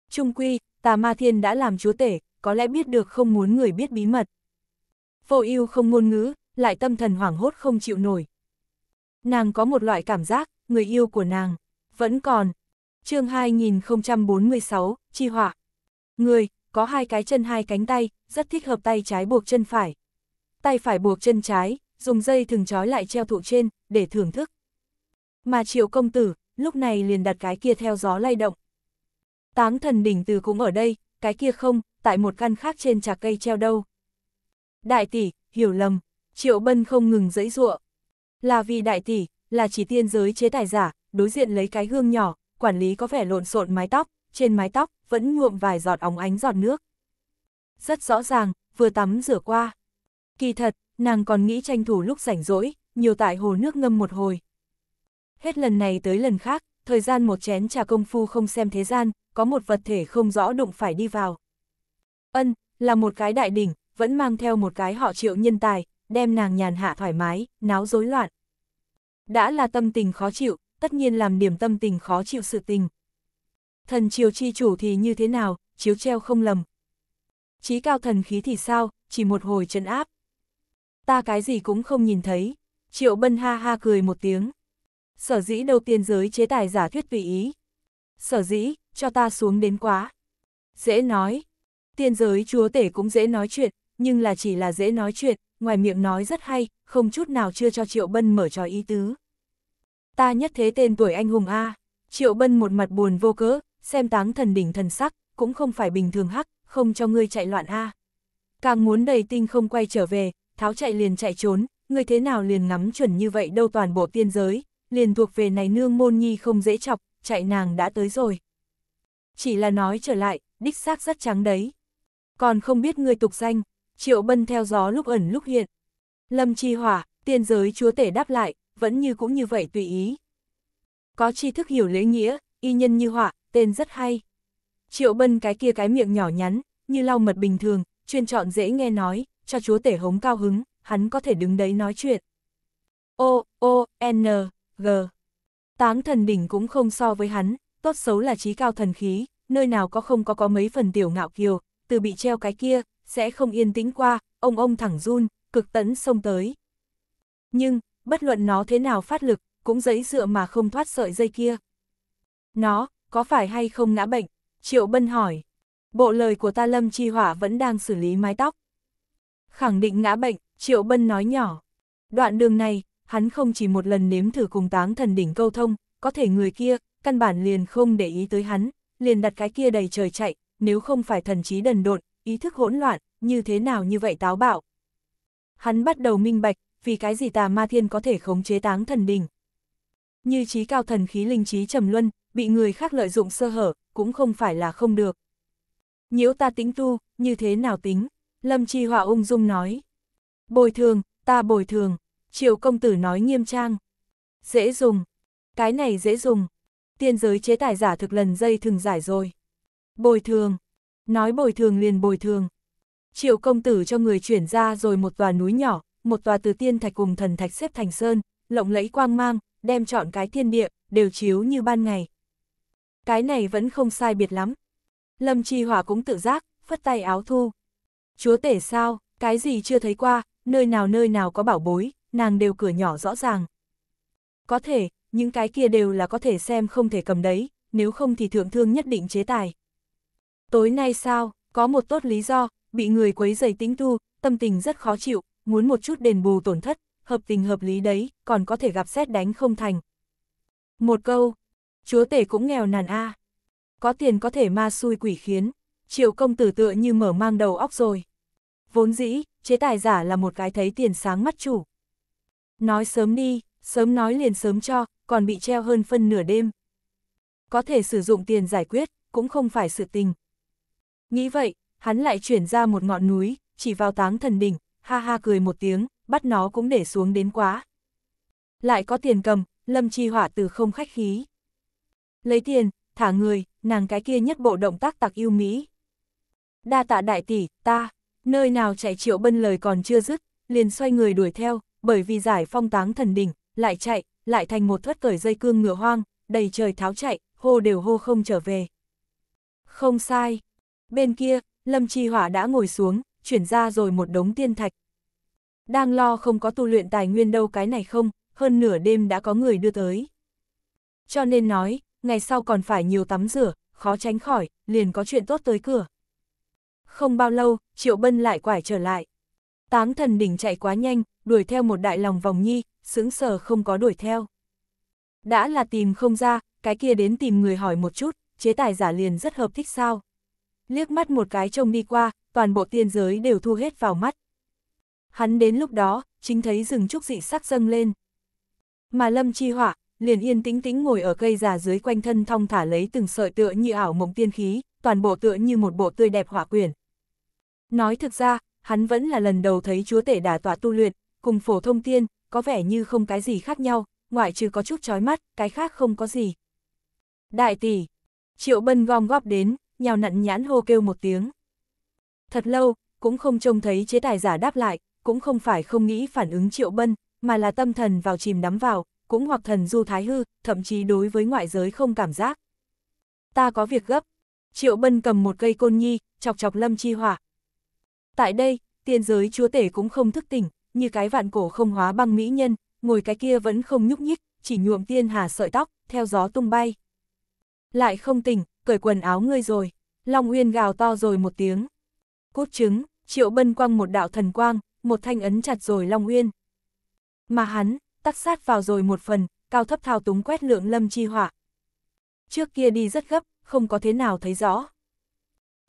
Trung quy, tà ma thiên đã làm chúa tể, có lẽ biết được không muốn người biết bí mật. Vô ưu không ngôn ngữ, lại tâm thần hoảng hốt không chịu nổi. Nàng có một loại cảm giác, người yêu của nàng, vẫn còn. chương 2046, Chi Họa. Người, có hai cái chân hai cánh tay, rất thích hợp tay trái buộc chân phải. Tay phải buộc chân trái, dùng dây thường trói lại treo thụ trên, để thưởng thức. Mà triệu công tử, lúc này liền đặt cái kia theo gió lay động. Táng thần đỉnh từ cũng ở đây, cái kia không, tại một căn khác trên trà cây treo đâu. Đại tỷ, hiểu lầm, Triệu Bân không ngừng dẫy dụa. Là vì đại tỷ, là chỉ tiên giới chế tài giả, đối diện lấy cái gương nhỏ, quản lý có vẻ lộn xộn mái tóc, trên mái tóc vẫn nhuộm vài giọt óng ánh giọt nước. Rất rõ ràng, vừa tắm rửa qua. Kỳ thật, nàng còn nghĩ tranh thủ lúc rảnh rỗi, nhiều tại hồ nước ngâm một hồi. Hết lần này tới lần khác, thời gian một chén trà công phu không xem thế gian, có một vật thể không rõ đụng phải đi vào. Ân, là một cái đại đỉnh, vẫn mang theo một cái họ triệu nhân tài, đem nàng nhàn hạ thoải mái, náo rối loạn. Đã là tâm tình khó chịu, tất nhiên làm điểm tâm tình khó chịu sự tình. Thần triều chi chủ thì như thế nào, chiếu treo không lầm. Chí cao thần khí thì sao, chỉ một hồi chân áp. Ta cái gì cũng không nhìn thấy, triệu bân ha ha cười một tiếng. Sở dĩ đầu tiên giới chế tài giả thuyết tùy ý. Sở dĩ, cho ta xuống đến quá. Dễ nói. Tiên giới chúa tể cũng dễ nói chuyện, nhưng là chỉ là dễ nói chuyện, ngoài miệng nói rất hay, không chút nào chưa cho Triệu Bân mở trò ý tứ. Ta nhất thế tên tuổi anh hùng A, Triệu Bân một mặt buồn vô cớ, xem táng thần đỉnh thần sắc, cũng không phải bình thường hắc, không cho ngươi chạy loạn A. Càng muốn đầy tinh không quay trở về, tháo chạy liền chạy trốn, ngươi thế nào liền ngắm chuẩn như vậy đâu toàn bộ tiên giới, liền thuộc về này nương môn nhi không dễ chọc, chạy nàng đã tới rồi. Chỉ là nói trở lại, đích xác rất trắng đấy. Còn không biết ngươi tục danh, triệu bân theo gió lúc ẩn lúc hiện. Lâm chi hỏa, tiên giới chúa tể đáp lại, vẫn như cũng như vậy tùy ý. Có tri thức hiểu lễ nghĩa, y nhân như họa, tên rất hay. Triệu bân cái kia cái miệng nhỏ nhắn, như lau mật bình thường, chuyên chọn dễ nghe nói, cho chúa tể hống cao hứng, hắn có thể đứng đấy nói chuyện. O, O, N, G. Táng thần đỉnh cũng không so với hắn, tốt xấu là trí cao thần khí, nơi nào có không có có mấy phần tiểu ngạo kiều, từ bị treo cái kia, sẽ không yên tĩnh qua, ông ông thẳng run, cực tấn xông tới. Nhưng, bất luận nó thế nào phát lực, cũng giấy dựa mà không thoát sợi dây kia. Nó, có phải hay không ngã bệnh? Triệu Bân hỏi. Bộ lời của ta Lâm Chi Hỏa vẫn đang xử lý mái tóc. Khẳng định ngã bệnh, Triệu Bân nói nhỏ. Đoạn đường này, hắn không chỉ một lần nếm thử cùng táng thần đỉnh câu thông, có thể người kia, căn bản liền không để ý tới hắn, liền đặt cái kia đầy trời chạy, nếu không phải thần trí đần độn, ý thức hỗn loạn, như thế nào như vậy táo bạo. Hắn bắt đầu minh bạch, vì cái gì tà ma thiên có thể khống chế táng thần đình. Như trí cao thần khí linh trí trầm luân, bị người khác lợi dụng sơ hở, cũng không phải là không được. Nhiễu ta tính tu, như thế nào tính? Lâm Chi Hòa ung dung nói. Bồi thường, ta bồi thường. Triệu công tử nói nghiêm trang. Dễ dùng. Cái này dễ dùng. Tiên giới chế tài giả thực lần dây thường giải rồi. Bồi thường, nói bồi thường liền bồi thường. Triệu công tử cho người chuyển ra rồi một tòa núi nhỏ, một tòa từ tiên thạch cùng thần thạch xếp thành sơn, lộng lẫy quang mang, đem chọn cái thiên địa, đều chiếu như ban ngày. Cái này vẫn không sai biệt lắm. Lâm Chi Hỏa cũng tự giác, phất tay áo thu. Chúa tể sao, cái gì chưa thấy qua, nơi nào nơi nào có bảo bối, nàng đều cửa nhỏ rõ ràng. Có thể, những cái kia đều là có thể xem không thể cầm đấy, nếu không thì thượng thương nhất định chế tài. Tối nay sao, có một tốt lý do, bị người quấy dày tính tu, tâm tình rất khó chịu, muốn một chút đền bù tổn thất, hợp tình hợp lý đấy, còn có thể gặp xét đánh không thành. Một câu, chúa tể cũng nghèo nàn a Có tiền có thể ma xui quỷ khiến, triệu công tử tựa như mở mang đầu óc rồi. Vốn dĩ, chế tài giả là một cái thấy tiền sáng mắt chủ. Nói sớm đi, sớm nói liền sớm cho, còn bị treo hơn phân nửa đêm. Có thể sử dụng tiền giải quyết, cũng không phải sự tình, Nghĩ vậy, hắn lại chuyển ra một ngọn núi, chỉ vào táng thần đỉnh, ha ha cười một tiếng, bắt nó cũng để xuống đến quá. Lại có tiền cầm, lâm chi hỏa từ không khách khí. Lấy tiền, thả người, nàng cái kia nhất bộ động tác tặc yêu Mỹ. Đa tạ đại tỷ, ta, nơi nào chạy triệu bân lời còn chưa dứt, liền xoay người đuổi theo, bởi vì giải phong táng thần đỉnh, lại chạy, lại thành một thoát cởi dây cương ngựa hoang, đầy trời tháo chạy, hô đều hô không trở về. Không sai, Bên kia, Lâm Chi Hỏa đã ngồi xuống, chuyển ra rồi một đống tiên thạch. Đang lo không có tu luyện tài nguyên đâu cái này không, hơn nửa đêm đã có người đưa tới. Cho nên nói, ngày sau còn phải nhiều tắm rửa, khó tránh khỏi, liền có chuyện tốt tới cửa. Không bao lâu, Triệu Bân lại quải trở lại. Táng thần đỉnh chạy quá nhanh, đuổi theo một đại lòng vòng nhi, sững sờ không có đuổi theo. Đã là tìm không ra, cái kia đến tìm người hỏi một chút, chế tài giả liền rất hợp thích sao liếc mắt một cái trông đi qua, toàn bộ tiên giới đều thu hết vào mắt. Hắn đến lúc đó, chính thấy rừng trúc dị sắc dâng lên. Mà Lâm Chi Họa, liền yên tĩnh tĩnh ngồi ở cây già dưới quanh thân thong thả lấy từng sợi tựa như ảo mộng tiên khí, toàn bộ tựa như một bộ tươi đẹp hỏa quyển. Nói thực ra, hắn vẫn là lần đầu thấy chúa tể đà tọa tu luyện, cùng phổ thông tiên, có vẻ như không cái gì khác nhau, ngoại trừ có chút chói mắt, cái khác không có gì. Đại tỷ, triệu bân gom góp đến, nhào nặn nhãn hô kêu một tiếng. Thật lâu, cũng không trông thấy chế tài giả đáp lại, cũng không phải không nghĩ phản ứng triệu bân, mà là tâm thần vào chìm đắm vào, cũng hoặc thần du thái hư, thậm chí đối với ngoại giới không cảm giác. Ta có việc gấp. Triệu bân cầm một cây côn nhi, chọc chọc lâm chi hỏa. Tại đây, tiên giới chúa tể cũng không thức tỉnh, như cái vạn cổ không hóa băng mỹ nhân, ngồi cái kia vẫn không nhúc nhích, chỉ nhuộm tiên hà sợi tóc, theo gió tung bay. Lại không tỉnh, cởi quần áo ngươi rồi. Long Uyên gào to rồi một tiếng. Cốt trứng, triệu bân quăng một đạo thần quang, một thanh ấn chặt rồi Long Uyên. Mà hắn, tắc sát vào rồi một phần, cao thấp thao túng quét lượng lâm chi hỏa. Trước kia đi rất gấp, không có thế nào thấy rõ.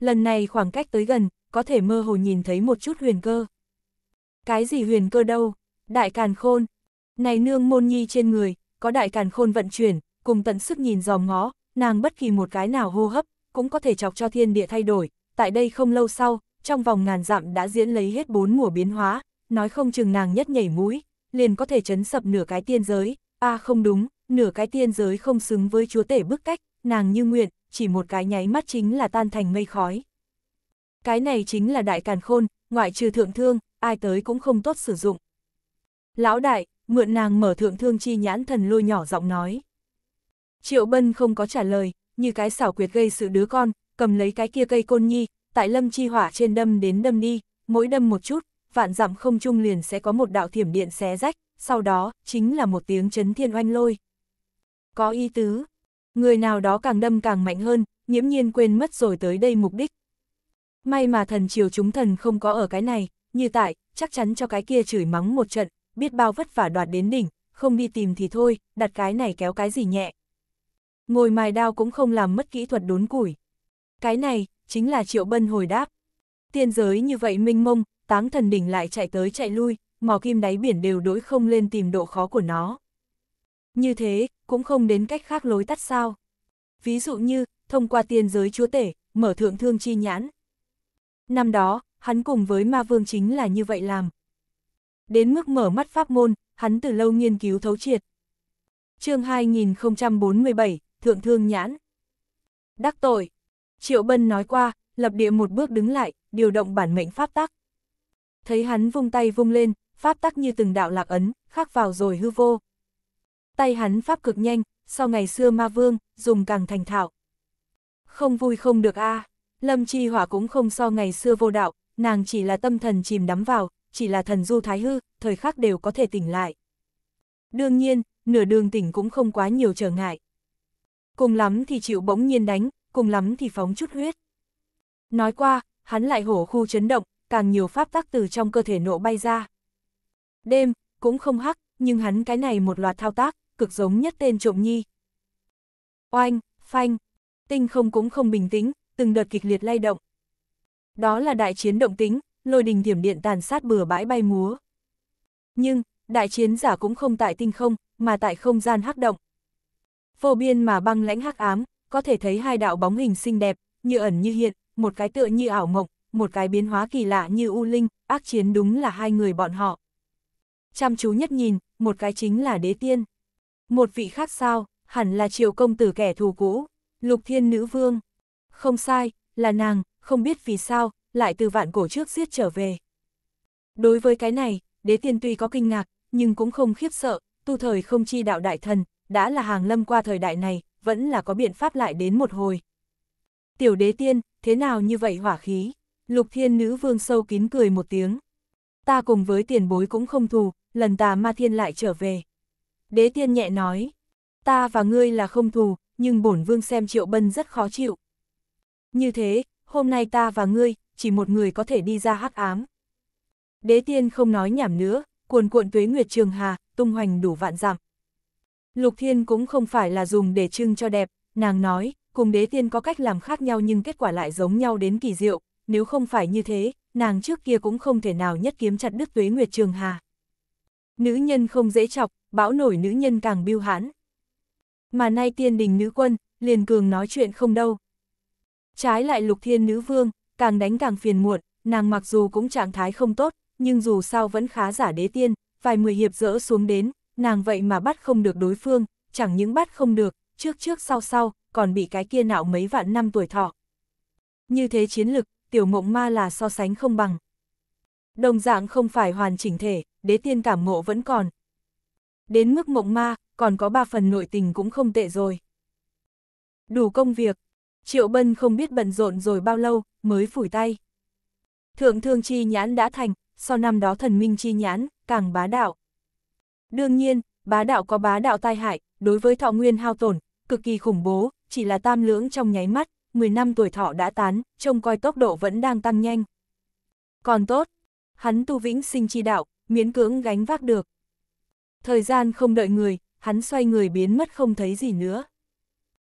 Lần này khoảng cách tới gần, có thể mơ hồ nhìn thấy một chút huyền cơ. Cái gì huyền cơ đâu? Đại càn khôn. Này nương môn nhi trên người, có đại càn khôn vận chuyển, cùng tận sức nhìn dò ngó, nàng bất kỳ một cái nào hô hấp, cũng có thể chọc cho thiên địa thay đổi, tại đây không lâu sau, trong vòng ngàn dặm đã diễn lấy hết bốn mùa biến hóa, nói không chừng nàng nhất nhảy mũi, liền có thể chấn sập nửa cái tiên giới, a à, không đúng, nửa cái tiên giới không xứng với chúa tể bức cách, nàng như nguyện, chỉ một cái nháy mắt chính là tan thành mây khói. Cái này chính là đại càn khôn, ngoại trừ thượng thương, ai tới cũng không tốt sử dụng. Lão đại, mượn nàng mở thượng thương chi nhãn thần lôi nhỏ giọng nói. Triệu Bân không có trả lời, như cái xảo quyệt gây sự đứa con, cầm lấy cái kia cây côn nhi, tại lâm chi hỏa trên đâm đến đâm đi, mỗi đâm một chút, vạn dặm không trung liền sẽ có một đạo thiểm điện xé rách, sau đó, chính là một tiếng chấn thiên oanh lôi. Có ý tứ, người nào đó càng đâm càng mạnh hơn, nhiễm nhiên quên mất rồi tới đây mục đích. May mà thần triều chúng thần không có ở cái này, như tại, chắc chắn cho cái kia chửi mắng một trận, biết bao vất vả đoạt đến đỉnh, không đi tìm thì thôi, đặt cái này kéo cái gì nhẹ, ngồi mài đao cũng không làm mất kỹ thuật đốn củi. Cái này, chính là Triệu Bân hồi đáp. Tiên giới như vậy minh mông, táng thần đỉnh lại chạy tới chạy lui, mò kim đáy biển đều đối không lên tìm độ khó của nó. Như thế, cũng không đến cách khác lối tắt sao. Ví dụ như, thông qua tiên giới chúa tể, mở thượng thương chi nhãn. Năm đó, hắn cùng với ma vương chính là như vậy làm. Đến mức mở mắt pháp môn, hắn từ lâu nghiên cứu thấu triệt. chương 2047, thượng thương nhãn. Đắc tội. Triệu Bân nói qua, lập địa một bước đứng lại, điều động bản mệnh pháp tắc. Thấy hắn vung tay vung lên, pháp tắc như từng đạo lạc ấn, khắc vào rồi hư vô. Tay hắn pháp cực nhanh, sau ngày xưa ma vương, dùng càng thành thạo. Không vui không được a à. Lâm Chi Hỏa cũng không so ngày xưa vô đạo, nàng chỉ là tâm thần chìm đắm vào, chỉ là thần du thái hư, thời khắc đều có thể tỉnh lại. Đương nhiên, nửa đường tỉnh cũng không quá nhiều trở ngại cùng lắm thì chịu bỗng nhiên đánh, cùng lắm thì phóng chút huyết. Nói qua, hắn lại hổ khu chấn động, càng nhiều pháp tắc từ trong cơ thể nộ bay ra. Đêm, cũng không hắc, nhưng hắn cái này một loạt thao tác, cực giống nhất tên trộm nhi. Oanh, phanh, tinh không cũng không bình tĩnh, từng đợt kịch liệt lay động. Đó là đại chiến động tính, lôi đình thiểm điện tàn sát bừa bãi bay múa. Nhưng, đại chiến giả cũng không tại tinh không, mà tại không gian hắc động. Vô biên mà băng lãnh hắc ám, có thể thấy hai đạo bóng hình xinh đẹp, như ẩn như hiện, một cái tựa như ảo mộng, một cái biến hóa kỳ lạ như u linh, ác chiến đúng là hai người bọn họ. Chăm chú nhất nhìn, một cái chính là đế tiên. Một vị khác sao, hẳn là triều công tử kẻ thù cũ, lục thiên nữ vương. Không sai, là nàng, không biết vì sao, lại từ vạn cổ trước giết trở về. Đối với cái này, đế tiên tuy có kinh ngạc, nhưng cũng không khiếp sợ, tu thời không chi đạo đại thần, đã là hàng lâm qua thời đại này, vẫn là có biện pháp lại đến một hồi. Tiểu đế tiên, thế nào như vậy hỏa khí? Lục thiên nữ vương sâu kín cười một tiếng. Ta cùng với tiền bối cũng không thù, lần tà ma thiên lại trở về. Đế tiên nhẹ nói, ta và ngươi là không thù, nhưng bổn vương xem triệu bân rất khó chịu. Như thế, hôm nay ta và ngươi, chỉ một người có thể đi ra hắc ám. Đế tiên không nói nhảm nữa, cuồn cuộn tuế nguyệt trường hà, tung hoành đủ vạn dặm Lục Thiên cũng không phải là dùng để trưng cho đẹp, nàng nói, cùng đế tiên có cách làm khác nhau nhưng kết quả lại giống nhau đến kỳ diệu, nếu không phải như thế, nàng trước kia cũng không thể nào nhất kiếm chặt đứt tuế nguyệt trường hà. Nữ nhân không dễ chọc, bão nổi nữ nhân càng biêu hãn. Mà nay tiên đình nữ quân, liền cường nói chuyện không đâu. Trái lại lục thiên nữ vương, càng đánh càng phiền muộn, nàng mặc dù cũng trạng thái không tốt, nhưng dù sao vẫn khá giả đế tiên, vài mười hiệp dỡ xuống đến, nàng vậy mà bắt không được đối phương, chẳng những bắt không được, trước trước sau sau, còn bị cái kia nạo mấy vạn năm tuổi thọ. Như thế chiến lực, tiểu mộng ma là so sánh không bằng. Đồng dạng không phải hoàn chỉnh thể, đế tiên cảm ngộ vẫn còn. Đến mức mộng ma, còn có ba phần nội tình cũng không tệ rồi. Đủ công việc, Triệu Bân không biết bận rộn rồi bao lâu, mới phủi tay. Thượng thương chi nhãn đã thành, so năm đó thần minh chi nhãn, càng bá đạo. Đương nhiên, bá đạo có bá đạo tai hại, đối với thọ nguyên hao tổn, cực kỳ khủng bố, chỉ là tam lưỡng trong nháy mắt, 10 năm tuổi thọ đã tán, trông coi tốc độ vẫn đang tăng nhanh. Còn tốt, hắn tu vĩnh sinh chi đạo, miễn cưỡng gánh vác được. Thời gian không đợi người, hắn xoay người biến mất không thấy gì nữa.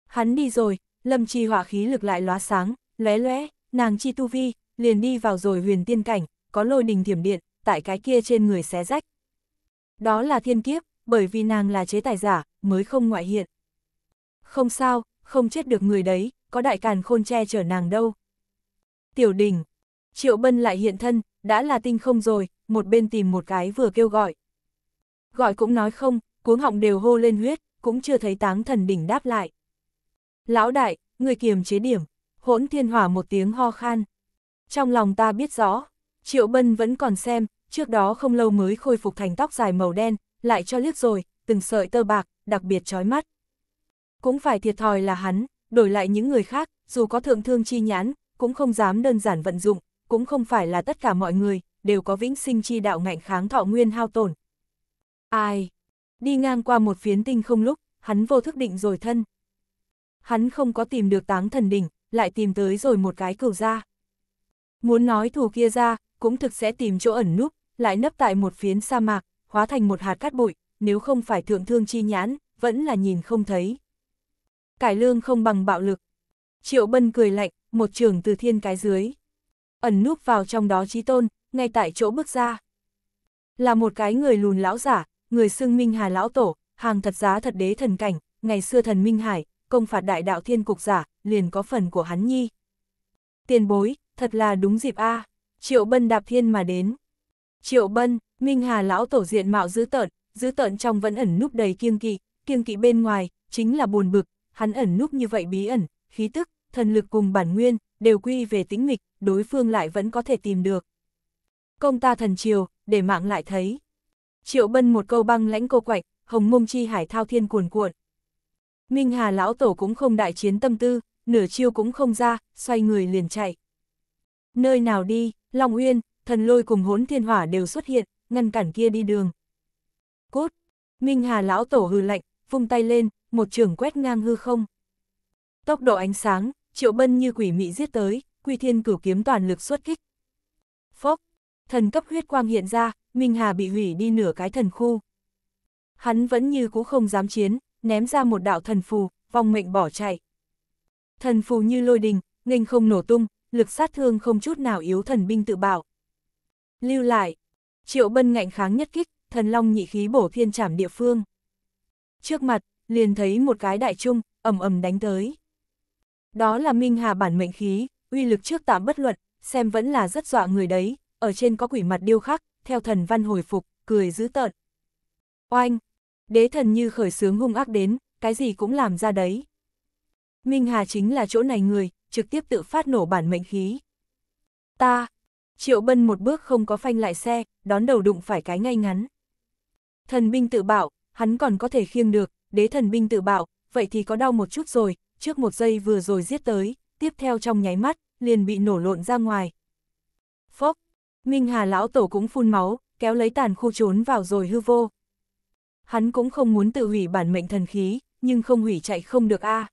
Hắn đi rồi, lâm chi hỏa khí lực lại lóa sáng, lóe lóe, nàng chi tu vi, liền đi vào rồi huyền tiên cảnh, có lôi đình thiểm điện, tại cái kia trên người xé rách, đó là thiên kiếp, bởi vì nàng là chế tài giả, mới không ngoại hiện. Không sao, không chết được người đấy, có đại càn khôn che chở nàng đâu. Tiểu đình, triệu bân lại hiện thân, đã là tinh không rồi, một bên tìm một cái vừa kêu gọi. Gọi cũng nói không, cuống họng đều hô lên huyết, cũng chưa thấy táng thần đỉnh đáp lại. Lão đại, người kiềm chế điểm, hỗn thiên hỏa một tiếng ho khan. Trong lòng ta biết rõ, triệu bân vẫn còn xem, trước đó không lâu mới khôi phục thành tóc dài màu đen, lại cho liếc rồi, từng sợi tơ bạc, đặc biệt chói mắt. Cũng phải thiệt thòi là hắn, đổi lại những người khác, dù có thượng thương chi nhãn, cũng không dám đơn giản vận dụng, cũng không phải là tất cả mọi người, đều có vĩnh sinh chi đạo ngạnh kháng thọ nguyên hao tổn. Ai? Đi ngang qua một phiến tinh không lúc, hắn vô thức định rồi thân. Hắn không có tìm được táng thần đỉnh, lại tìm tới rồi một cái cửu ra. Muốn nói thù kia ra, cũng thực sẽ tìm chỗ ẩn núp, lại nấp tại một phiến sa mạc, hóa thành một hạt cát bụi, nếu không phải thượng thương chi nhãn, vẫn là nhìn không thấy. Cải lương không bằng bạo lực. Triệu Bân cười lạnh, một trường từ thiên cái dưới. Ẩn núp vào trong đó chí tôn, ngay tại chỗ bước ra. Là một cái người lùn lão giả, người xưng Minh Hà lão tổ, hàng thật giá thật đế thần cảnh, ngày xưa thần Minh Hải, công phạt đại đạo thiên cục giả, liền có phần của hắn nhi. Tiền bối, thật là đúng dịp a à. Triệu Bân đạp thiên mà đến. Triệu Bân, Minh Hà lão tổ diện mạo dữ tợn, dữ tợn trong vẫn ẩn núp đầy kiêng kỵ, kiêng kỵ bên ngoài chính là buồn bực, hắn ẩn núp như vậy bí ẩn, khí tức, thần lực cùng bản nguyên đều quy về tính mịch, đối phương lại vẫn có thể tìm được. Công ta thần triều, để mạng lại thấy. Triệu Bân một câu băng lãnh cô quạch, hồng mông chi hải thao thiên cuồn cuộn. Minh Hà lão tổ cũng không đại chiến tâm tư, nửa chiêu cũng không ra, xoay người liền chạy. Nơi nào đi, Long Uyên, thần lôi cùng hỗn thiên hỏa đều xuất hiện, ngăn cản kia đi đường. Cốt, Minh Hà lão tổ hừ lạnh, vung tay lên, một trường quét ngang hư không. Tốc độ ánh sáng, triệu bân như quỷ mị giết tới, quy thiên cửu kiếm toàn lực xuất kích. Phốc, thần cấp huyết quang hiện ra, Minh Hà bị hủy đi nửa cái thần khu. Hắn vẫn như cũ không dám chiến, ném ra một đạo thần phù, vòng mệnh bỏ chạy. Thần phù như lôi đình, nghênh không nổ tung, lực sát thương không chút nào yếu thần binh tự bảo lưu lại. Triệu Bân ngạnh kháng nhất kích, thần long nhị khí bổ thiên trảm địa phương. Trước mặt, liền thấy một cái đại trung, ầm ầm đánh tới. Đó là Minh Hà bản mệnh khí, uy lực trước tạm bất luận, xem vẫn là rất dọa người đấy, ở trên có quỷ mặt điêu khắc, theo thần văn hồi phục, cười dữ tợn. Oanh! Đế thần như khởi sướng hung ác đến, cái gì cũng làm ra đấy. Minh Hà chính là chỗ này người, trực tiếp tự phát nổ bản mệnh khí. Ta, Triệu Bân một bước không có phanh lại xe, đón đầu đụng phải cái ngay ngắn. Thần binh tự bảo, hắn còn có thể khiêng được, đế thần binh tự bảo, vậy thì có đau một chút rồi, trước một giây vừa rồi giết tới, tiếp theo trong nháy mắt, liền bị nổ lộn ra ngoài. Phốc, Minh Hà lão tổ cũng phun máu, kéo lấy tàn khu trốn vào rồi hư vô. Hắn cũng không muốn tự hủy bản mệnh thần khí, nhưng không hủy chạy không được a. À.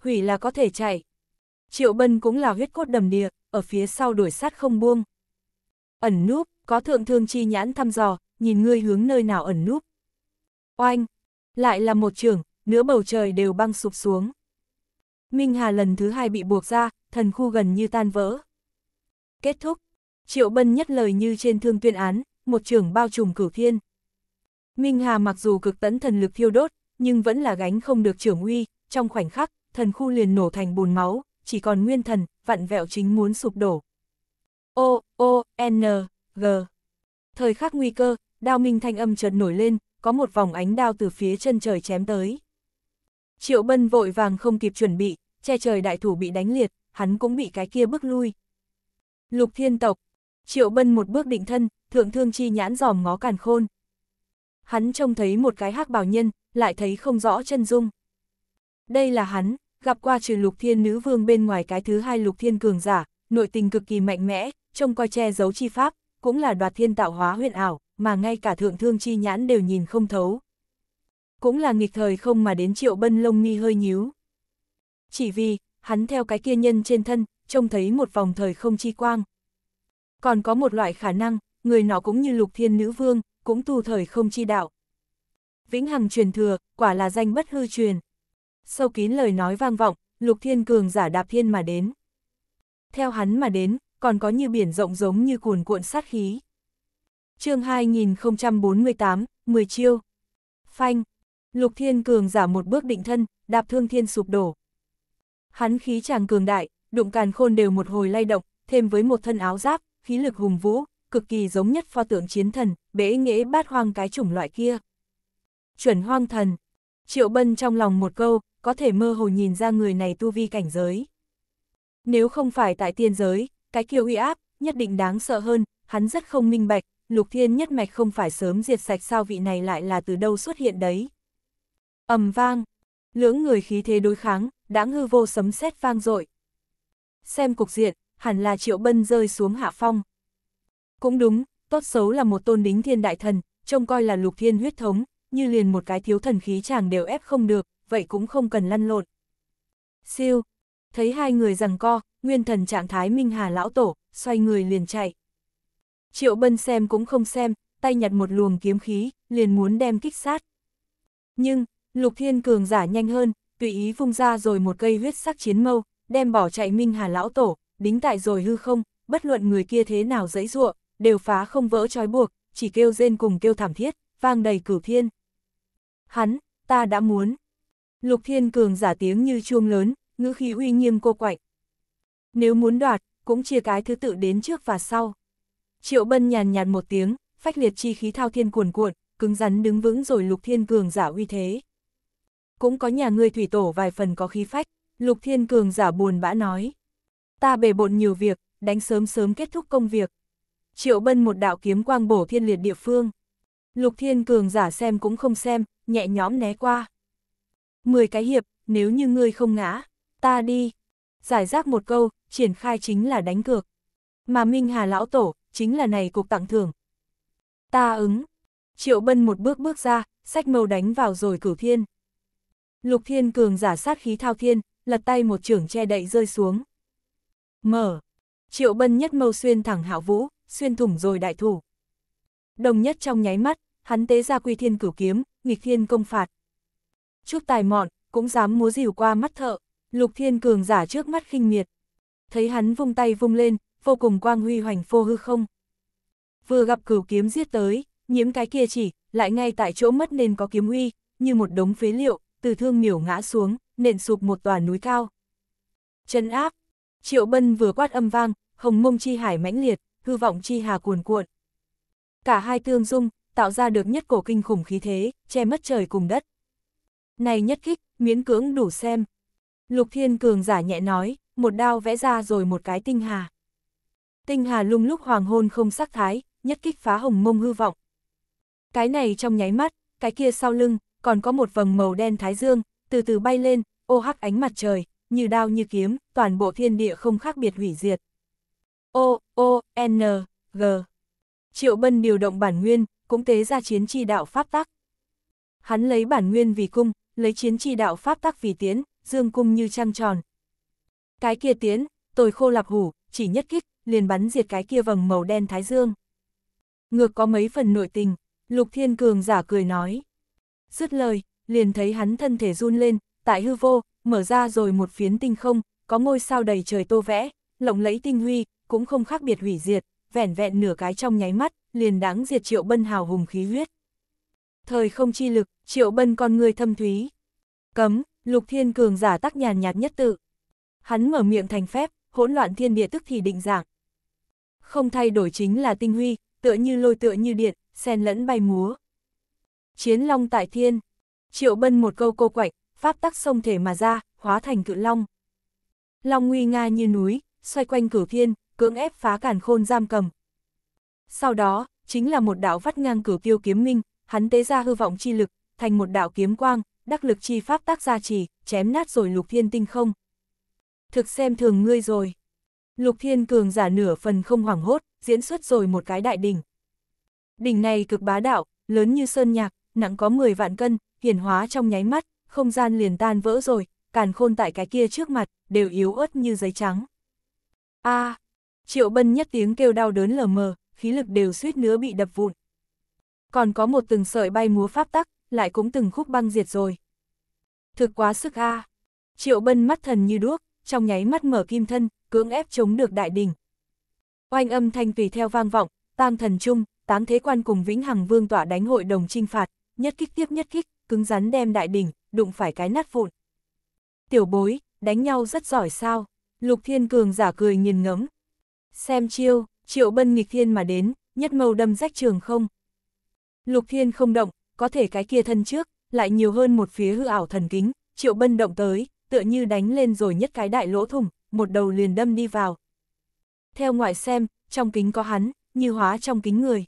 Hủy là có thể chạy. Triệu Bân cũng là huyết cốt đầm địa, ở phía sau đuổi sát không buông. Ẩn núp, có thượng thương chi nhãn thăm dò, nhìn ngươi hướng nơi nào ẩn núp. Oanh, lại là một trường, nửa bầu trời đều băng sụp xuống. Minh Hà lần thứ hai bị buộc ra, thần khu gần như tan vỡ. Kết thúc, Triệu Bân nhất lời như trên thương tuyên án, một trường bao trùm cửu thiên. Minh Hà mặc dù cực tấn thần lực thiêu đốt, nhưng vẫn là gánh không được trưởng uy, trong khoảnh khắc, thần khu liền nổ thành bùn máu, chỉ còn nguyên thần, vặn vẹo chính muốn sụp đổ. O, O, N, G. Thời khắc nguy cơ, đao minh thanh âm chợt nổi lên, có một vòng ánh đao từ phía chân trời chém tới. Triệu bân vội vàng không kịp chuẩn bị, che trời đại thủ bị đánh liệt, hắn cũng bị cái kia bước lui. Lục thiên tộc, triệu bân một bước định thân, thượng thương chi nhãn giòm ngó càn khôn. Hắn trông thấy một cái hắc bào nhân, lại thấy không rõ chân dung. Đây là hắn, gặp qua trừ lục thiên nữ vương bên ngoài cái thứ hai lục thiên cường giả, nội tình cực kỳ mạnh mẽ, trông coi che giấu chi pháp, cũng là đoạt thiên tạo hóa huyền ảo, mà ngay cả thượng thương chi nhãn đều nhìn không thấu. Cũng là nghịch thời không mà đến triệu bân lông mi hơi nhíu. Chỉ vì, hắn theo cái kia nhân trên thân, trông thấy một vòng thời không chi quang. Còn có một loại khả năng, người nó cũng như lục thiên nữ vương, cũng tu thời không chi đạo. Vĩnh hằng truyền thừa, quả là danh bất hư truyền sâu kín lời nói vang vọng, lục thiên cường giả đạp thiên mà đến. Theo hắn mà đến, còn có như biển rộng giống như cuồn cuộn sát khí. chương 2048, 10 chiêu. Phanh, lục thiên cường giả một bước định thân, đạp thương thiên sụp đổ. Hắn khí chàng cường đại, đụng càn khôn đều một hồi lay động, thêm với một thân áo giáp, khí lực hùng vũ, cực kỳ giống nhất pho tượng chiến thần, bế nghĩa bát hoang cái chủng loại kia. Chuẩn hoang thần. Triệu Bân trong lòng một câu, có thể mơ hồ nhìn ra người này tu vi cảnh giới. Nếu không phải tại tiên giới, cái kia uy áp, nhất định đáng sợ hơn, hắn rất không minh bạch, lục thiên nhất mạch không phải sớm diệt sạch sao vị này lại là từ đâu xuất hiện đấy. ầm vang, lưỡng người khí thế đối kháng, đáng hư vô sấm sét vang dội Xem cục diện, hẳn là triệu bân rơi xuống hạ phong. Cũng đúng, tốt xấu là một tôn đính thiên đại thần, trông coi là lục thiên huyết thống, như liền một cái thiếu thần khí chàng đều ép không được, vậy cũng không cần lăn lộn. Siêu, thấy hai người rằng co, nguyên thần trạng thái Minh Hà lão tổ, xoay người liền chạy. Triệu Bân xem cũng không xem, tay nhặt một luồng kiếm khí, liền muốn đem kích sát. Nhưng, Lục Thiên Cường giả nhanh hơn, tùy ý vung ra rồi một cây huyết sắc chiến mâu, đem bỏ chạy Minh Hà lão tổ, đính tại rồi hư không, bất luận người kia thế nào dãy dụa, đều phá không vỡ trói buộc, chỉ kêu rên cùng kêu thảm thiết, vang đầy cửu thiên. Hắn, ta đã muốn, Lục Thiên Cường giả tiếng như chuông lớn, ngữ khí uy nghiêm cô quạnh. Nếu muốn đoạt, cũng chia cái thứ tự đến trước và sau. Triệu Bân nhàn nhạt một tiếng, phách liệt chi khí thao thiên cuồn cuộn, cứng rắn đứng vững rồi Lục Thiên Cường giả uy thế. Cũng có nhà người thủy tổ vài phần có khí phách, Lục Thiên Cường giả buồn bã nói. Ta bề bộn nhiều việc, đánh sớm sớm kết thúc công việc. Triệu Bân một đạo kiếm quang bổ thiên liệt địa phương. Lục Thiên Cường giả xem cũng không xem, nhẹ nhõm né qua. 10 cái hiệp, nếu như ngươi không ngã, ta đi. Giải rác một câu, triển khai chính là đánh cược. Mà Minh Hà Lão Tổ, chính là này cuộc tặng thưởng. Ta ứng. Triệu Bân một bước bước ra, sách màu đánh vào rồi cửu thiên. Lục thiên cường giả sát khí thao thiên, lật tay một trưởng che đậy rơi xuống. Mở. Triệu Bân nhất mâu xuyên thẳng hạo vũ, xuyên thủng rồi đại thủ. Đồng nhất trong nháy mắt, hắn tế ra quy thiên cửu kiếm, nghịch thiên công phạt. Chút tài mọn, cũng dám múa rìu qua mắt thợ, lục thiên cường giả trước mắt khinh miệt. Thấy hắn vung tay vung lên, vô cùng quang huy hoành phô hư không. Vừa gặp cửu kiếm giết tới, nhiễm cái kia chỉ, lại ngay tại chỗ mất nên có kiếm uy, như một đống phế liệu, từ thương miểu ngã xuống, nện sụp một tòa núi cao. Chân áp, triệu bân vừa quát âm vang, hồng mông chi hải mãnh liệt, hư vọng chi hà cuồn cuộn. Cả hai tương dung, tạo ra được nhất cổ kinh khủng khí thế, che mất trời cùng đất. Này nhất kích miễn cưỡng đủ xem. Lục Thiên Cường giả nhẹ nói, một đao vẽ ra rồi một cái tinh hà. Tinh hà lung lúc hoàng hôn không sắc thái, nhất kích phá hồng mông hư vọng. Cái này trong nháy mắt, cái kia sau lưng, còn có một vầng màu đen thái dương, từ từ bay lên, ô hắc ánh mặt trời, như đao như kiếm, toàn bộ thiên địa không khác biệt hủy diệt. O, O, N, G. Triệu Bân điều động bản nguyên, cũng tế ra chiến chi đạo pháp tắc. Hắn lấy bản nguyên vì cung, lấy chiến chi đạo pháp tắc vì tiến, dương cung như trăng tròn. Cái kia tiến, tồi khô lạp hủ, chỉ nhất kích, liền bắn diệt cái kia vầng màu đen thái dương. Ngược có mấy phần nội tình, Lục Thiên Cường giả cười nói. Dứt lời, liền thấy hắn thân thể run lên, tại hư vô, mở ra rồi một phiến tinh không, có ngôi sao đầy trời tô vẽ, lộng lẫy tinh huy, cũng không khác biệt hủy diệt, vẻn vẹn nửa cái trong nháy mắt, liền đáng diệt triệu bân hào hùng khí huyết. Thời không chi lực, triệu bân con người thâm thúy. Cấm, lục thiên cường giả tắc nhàn nhạt nhất tự. Hắn mở miệng thành phép, hỗn loạn thiên địa tức thì định dạng. Không thay đổi chính là tinh huy, tựa như lôi tựa như điện, xen lẫn bay múa. Chiến long tại thiên, triệu bân một câu cô quạnh, pháp tắc sông thể mà ra, hóa thành cự long. Long nguy nga như núi, xoay quanh cửu thiên, cưỡng ép phá cản khôn giam cầm. Sau đó, chính là một đạo vắt ngang cửu tiêu kiếm minh, hắn tế ra hư vọng chi lực, thành một đạo kiếm quang, đắc lực chi pháp tác gia trì, chém nát rồi lục thiên tinh không. Thực xem thường ngươi rồi. Lục thiên cường giả nửa phần không hoảng hốt, diễn xuất rồi một cái đại đỉnh. Đỉnh này cực bá đạo, lớn như sơn nhạc, nặng có 10 vạn cân, hiển hóa trong nháy mắt, không gian liền tan vỡ rồi, càn khôn tại cái kia trước mặt, đều yếu ớt như giấy trắng. a triệu bân nhất tiếng kêu đau đớn lờ mờ, khí lực đều suýt nữa bị đập vụn. Còn có một từng sợi bay múa pháp tắc, lại cũng từng khúc băng diệt rồi. Thực quá sức a Triệu bân mắt thần như đuốc, trong nháy mắt mở kim thân, cưỡng ép chống được đại đỉnh. Oanh âm thanh tùy theo vang vọng, tang thần chung, táng thế quan cùng vĩnh hằng vương tọa đánh hội đồng trinh phạt, nhất kích tiếp nhất kích, cứng rắn đem đại đỉnh, đụng phải cái nát vụn. Tiểu bối, đánh nhau rất giỏi sao? Lục Thiên Cường giả cười nhìn ngẫm. Xem chiêu, triệu bân nghịch thiên mà đến, nhất mâu đâm rách trường không. Lục Thiên không động, có thể cái kia thân trước, lại nhiều hơn một phía hư ảo thần kính, triệu bân động tới, tựa như đánh lên rồi nhất cái đại lỗ thủng, một đầu liền đâm đi vào. Theo ngoại xem, trong kính có hắn, như hóa trong kính người.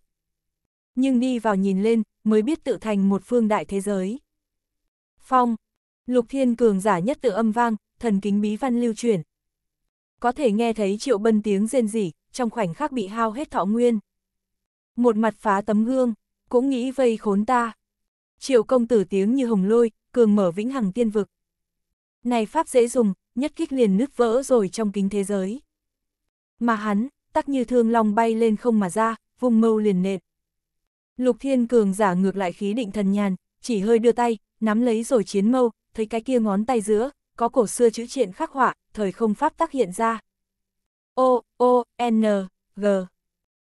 Nhưng đi vào nhìn lên, mới biết tự thành một phương đại thế giới. Phong, lục thiên cường giả nhất tự âm vang, thần kính bí văn lưu truyền. Có thể nghe thấy triệu bân tiếng rên rỉ, trong khoảnh khắc bị hao hết thọ nguyên. Một mặt phá tấm gương, cũng nghĩ vây khốn ta. Triệu công tử tiếng như hồng lôi, cường mở vĩnh hằng tiên vực. Này pháp dễ dùng, nhất kích liền nứt vỡ rồi trong kính thế giới. Mà hắn, tắc như thương long bay lên không mà ra, vùng mâu liền nệt. Lục thiên cường giả ngược lại khí định thần nhàn, chỉ hơi đưa tay, nắm lấy rồi chiến mâu, thấy cái kia ngón tay giữa, có cổ xưa chữ triện khắc họa, thời không pháp tác hiện ra. O, O, N, G.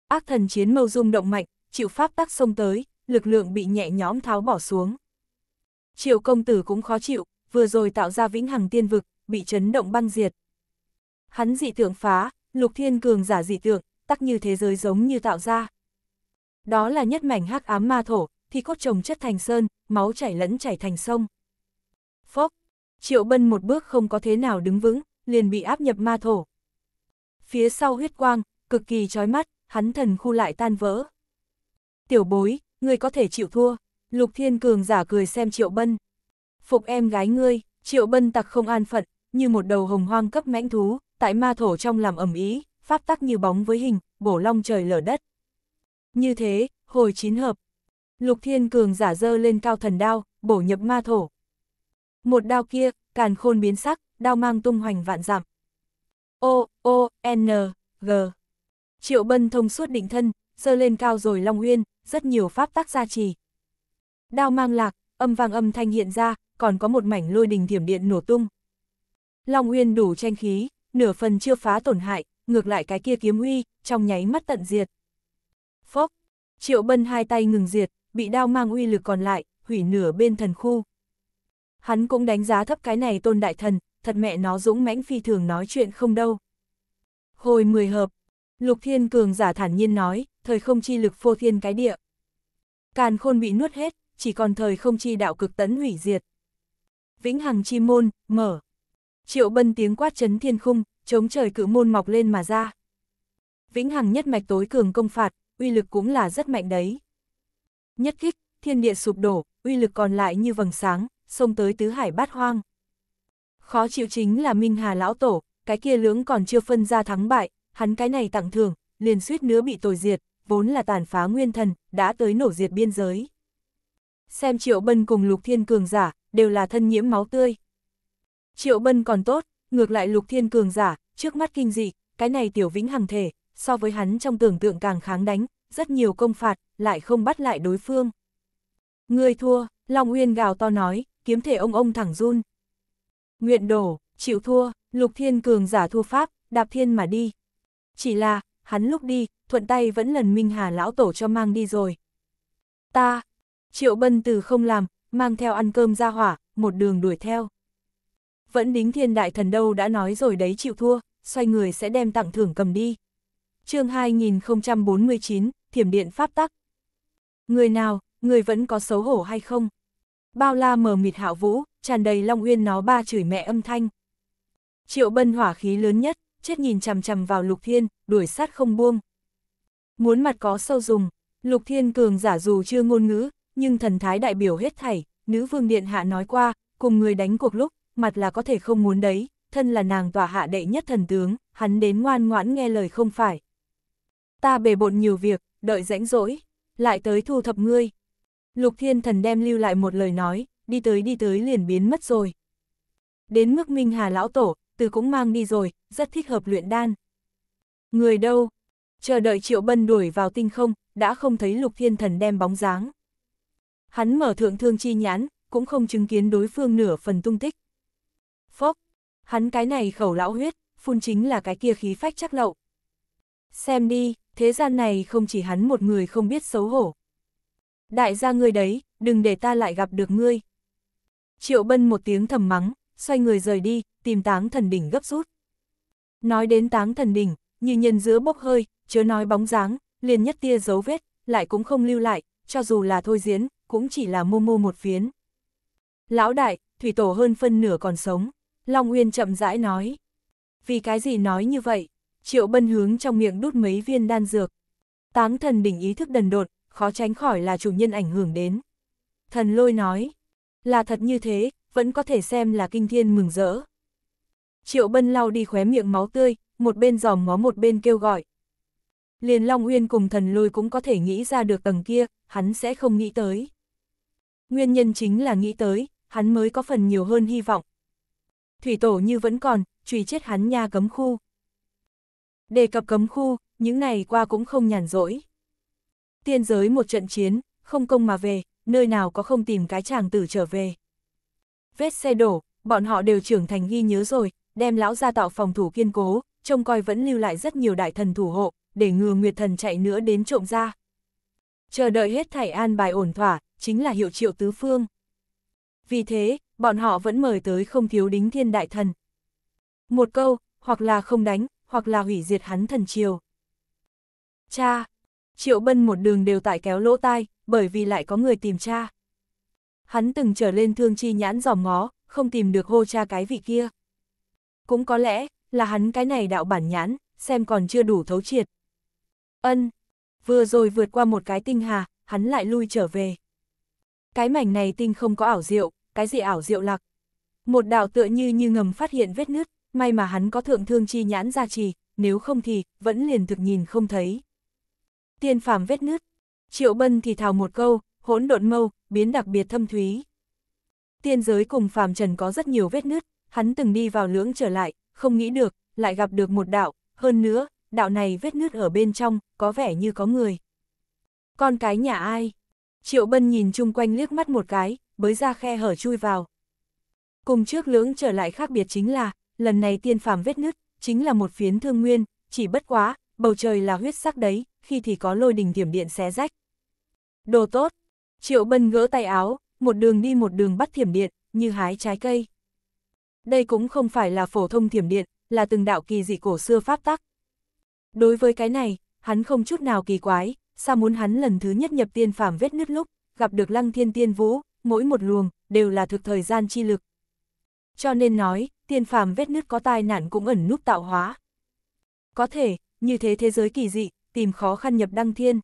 Ác thần chiến mâu rung động mạnh, chịu pháp tắc xông tới, lực lượng bị nhẹ nhõm tháo bỏ xuống. Triệu công tử cũng khó chịu, vừa rồi tạo ra vĩnh hằng tiên vực, bị chấn động băng diệt. Hắn dị tượng phá, lục thiên cường giả dị tượng, tắc như thế giới giống như tạo ra. Đó là nhất mảnh hắc ám ma thổ, thì cốt trồng chất thành sơn, máu chảy lẫn chảy thành sông. Phốc, triệu bân một bước không có thế nào đứng vững, liền bị áp nhập ma thổ. Phía sau huyết quang, cực kỳ chói mắt, hắn thần khu lại tan vỡ tiểu bối, ngươi có thể chịu thua. Lục Thiên Cường giả cười xem Triệu Bân. Phục em gái ngươi, Triệu Bân tặc không an phận, như một đầu hồng hoang cấp mãnh thú, tại ma thổ trong làm ẩm ý, pháp tắc như bóng với hình, bổ long trời lở đất. Như thế, hồi chín hợp. Lục Thiên Cường giả dơ lên cao thần đao, bổ nhập ma thổ. Một đao kia, càn khôn biến sắc, đao mang tung hoành vạn dặm. O, O, N, G. Triệu Bân thông suốt định thân, dơ lên cao rồi Long Uyên, rất nhiều pháp tác gia trì. Đao mang lạc, âm vang âm thanh hiện ra, còn có một mảnh lôi đình thiểm điện nổ tung. Long Uyên đủ tranh khí, nửa phần chưa phá tổn hại, ngược lại cái kia kiếm uy, trong nháy mắt tận diệt. Phốc, Triệu Bân hai tay ngừng diệt, bị đao mang uy lực còn lại, hủy nửa bên thần khu. Hắn cũng đánh giá thấp cái này tôn đại thần, thật mẹ nó dũng mãnh phi thường nói chuyện không đâu. Hồi mười hợp, Lục Thiên Cường giả thản nhiên nói, thời không chi lực phô thiên cái địa. Càn khôn bị nuốt hết, chỉ còn thời không chi đạo cực tấn hủy diệt. Vĩnh hằng chi môn, mở. Triệu bân tiếng quát chấn thiên khung, chống trời cự môn mọc lên mà ra. Vĩnh hằng nhất mạch tối cường công phạt, uy lực cũng là rất mạnh đấy. Nhất kích, thiên địa sụp đổ, uy lực còn lại như vầng sáng, xông tới tứ hải bát hoang. Khó chịu chính là Minh Hà lão tổ, cái kia lưỡng còn chưa phân ra thắng bại, hắn cái này tặng thưởng, liền suýt nữa bị tồi diệt, vốn là tàn phá nguyên thần, đã tới nổ diệt biên giới. Xem Triệu Bân cùng Lục Thiên Cường giả, đều là thân nhiễm máu tươi. Triệu Bân còn tốt, ngược lại Lục Thiên Cường giả, trước mắt kinh dị, cái này tiểu vĩnh hằng thể, so với hắn trong tưởng tượng càng kháng đánh, rất nhiều công phạt, lại không bắt lại đối phương. Người thua, Long Uyên gào to nói, kiếm thể ông ông thẳng run. Nguyện đổ, chịu thua, Lục Thiên Cường giả thua pháp, đạp thiên mà đi. Chỉ là, hắn lúc đi, thuận tay vẫn lần Minh Hà lão tổ cho mang đi rồi. Ta, Triệu Bân từ không làm, mang theo ăn cơm ra hỏa, một đường đuổi theo. Vẫn đính thiên đại thần đâu đã nói rồi đấy chịu thua, xoay người sẽ đem tặng thưởng cầm đi. chương 2049, Thiểm Điện Pháp Tắc. Người nào, người vẫn có xấu hổ hay không? Bao la mờ mịt hạo vũ, tràn đầy long uyên nó ba chửi mẹ âm thanh. Triệu bân hỏa khí lớn nhất, chết nhìn chằm chằm vào Lục Thiên, đuổi sát không buông. Muốn mặt có sâu dùng, Lục Thiên cường giả dù chưa ngôn ngữ, nhưng thần thái đại biểu hết thảy, nữ vương điện hạ nói qua, cùng người đánh cuộc lúc, mặt là có thể không muốn đấy, thân là nàng tỏa hạ đệ nhất thần tướng, hắn đến ngoan ngoãn nghe lời không phải. Ta bề bộn nhiều việc, đợi rãnh rỗi, lại tới thu thập ngươi. Lục Thiên Thần đem lưu lại một lời nói, đi tới đi tới liền biến mất rồi. Đến mức Minh Hà Lão Tổ, từ cũng mang đi rồi, rất thích hợp luyện đan. Người đâu? Chờ đợi Triệu Bân đuổi vào tinh không, đã không thấy Lục Thiên Thần đem bóng dáng. Hắn mở thượng thương chi nhãn, cũng không chứng kiến đối phương nửa phần tung tích. Phốc, hắn cái này khẩu lão huyết, phun chính là cái kia khí phách chắc lậu. Xem đi, thế gian này không chỉ hắn một người không biết xấu hổ. Đại gia ngươi đấy, đừng để ta lại gặp được ngươi. Triệu Bân một tiếng thầm mắng, xoay người rời đi, tìm táng thần đỉnh gấp rút. Nói đến táng thần đỉnh, như nhân giữa bốc hơi, chớ nói bóng dáng, liền nhất tia dấu vết, lại cũng không lưu lại, cho dù là thôi diễn, cũng chỉ là mô mô một phiến. Lão đại, thủy tổ hơn phân nửa còn sống, Long Uyên chậm rãi nói. Vì cái gì nói như vậy? Triệu bân hướng trong miệng đút mấy viên đan dược. Táng thần đỉnh ý thức đần đột, khó tránh khỏi là chủ nhân ảnh hưởng đến. Thần lôi nói, là thật như thế, vẫn có thể xem là kinh thiên mừng rỡ. Triệu Bân lau đi khóe miệng máu tươi, một bên giòm ngó một bên kêu gọi. Liền Long Uyên cùng thần lôi cũng có thể nghĩ ra được tầng kia, hắn sẽ không nghĩ tới. Nguyên nhân chính là nghĩ tới, hắn mới có phần nhiều hơn hy vọng. Thủy tổ như vẫn còn, truy chết hắn nha cấm khu. Đề cập cấm khu, những ngày qua cũng không nhàn rỗi. Tiên giới một trận chiến, không công mà về, nơi nào có không tìm cái chàng tử trở về vết xe đổ, bọn họ đều trưởng thành ghi nhớ rồi, đem lão ra tạo phòng thủ kiên cố, trông coi vẫn lưu lại rất nhiều đại thần thủ hộ, để ngừa nguyệt thần chạy nữa đến trộm ra. Chờ đợi hết thảy an bài ổn thỏa, chính là hiệu triệu tứ phương. Vì thế, bọn họ vẫn mời tới không thiếu đính thiên đại thần. Một câu, hoặc là không đánh, hoặc là hủy diệt hắn thần triều. Cha, triệu bân một đường đều tại kéo lỗ tai, bởi vì lại có người tìm cha hắn từng trở lên thương chi nhãn dòm ngó, không tìm được hô cha cái vị kia. Cũng có lẽ, là hắn cái này đạo bản nhãn, xem còn chưa đủ thấu triệt. Ân, vừa rồi vượt qua một cái tinh hà, hắn lại lui trở về. Cái mảnh này tinh không có ảo diệu, cái gì ảo diệu lạc. Một đạo tựa như như ngầm phát hiện vết nứt, may mà hắn có thượng thương chi nhãn gia trì, nếu không thì, vẫn liền thực nhìn không thấy. Tiên phàm vết nứt, triệu bân thì thào một câu, hỗn độn mâu, biến đặc biệt thâm thúy. Tiên giới cùng phàm trần có rất nhiều vết nứt, hắn từng đi vào lưỡng trở lại, không nghĩ được, lại gặp được một đạo, hơn nữa, đạo này vết nứt ở bên trong, có vẻ như có người. Con cái nhà ai? Triệu Bân nhìn chung quanh liếc mắt một cái, bới ra khe hở chui vào. Cùng trước lưỡng trở lại khác biệt chính là, lần này tiên phàm vết nứt, chính là một phiến thương nguyên, chỉ bất quá, bầu trời là huyết sắc đấy, khi thì có lôi đình thiểm điện xé rách. Đồ tốt, Triệu Bân gỡ tay áo, một đường đi một đường bắt thiểm điện, như hái trái cây. Đây cũng không phải là phổ thông thiểm điện, là từng đạo kỳ dị cổ xưa pháp tắc. Đối với cái này, hắn không chút nào kỳ quái, sao muốn hắn lần thứ nhất nhập tiên phàm vết nứt lúc, gặp được lăng thiên tiên vũ, mỗi một luồng, đều là thực thời gian chi lực. Cho nên nói, tiên phàm vết nứt có tai nạn cũng ẩn núp tạo hóa. Có thể, như thế thế giới kỳ dị, tìm khó khăn nhập đăng thiên.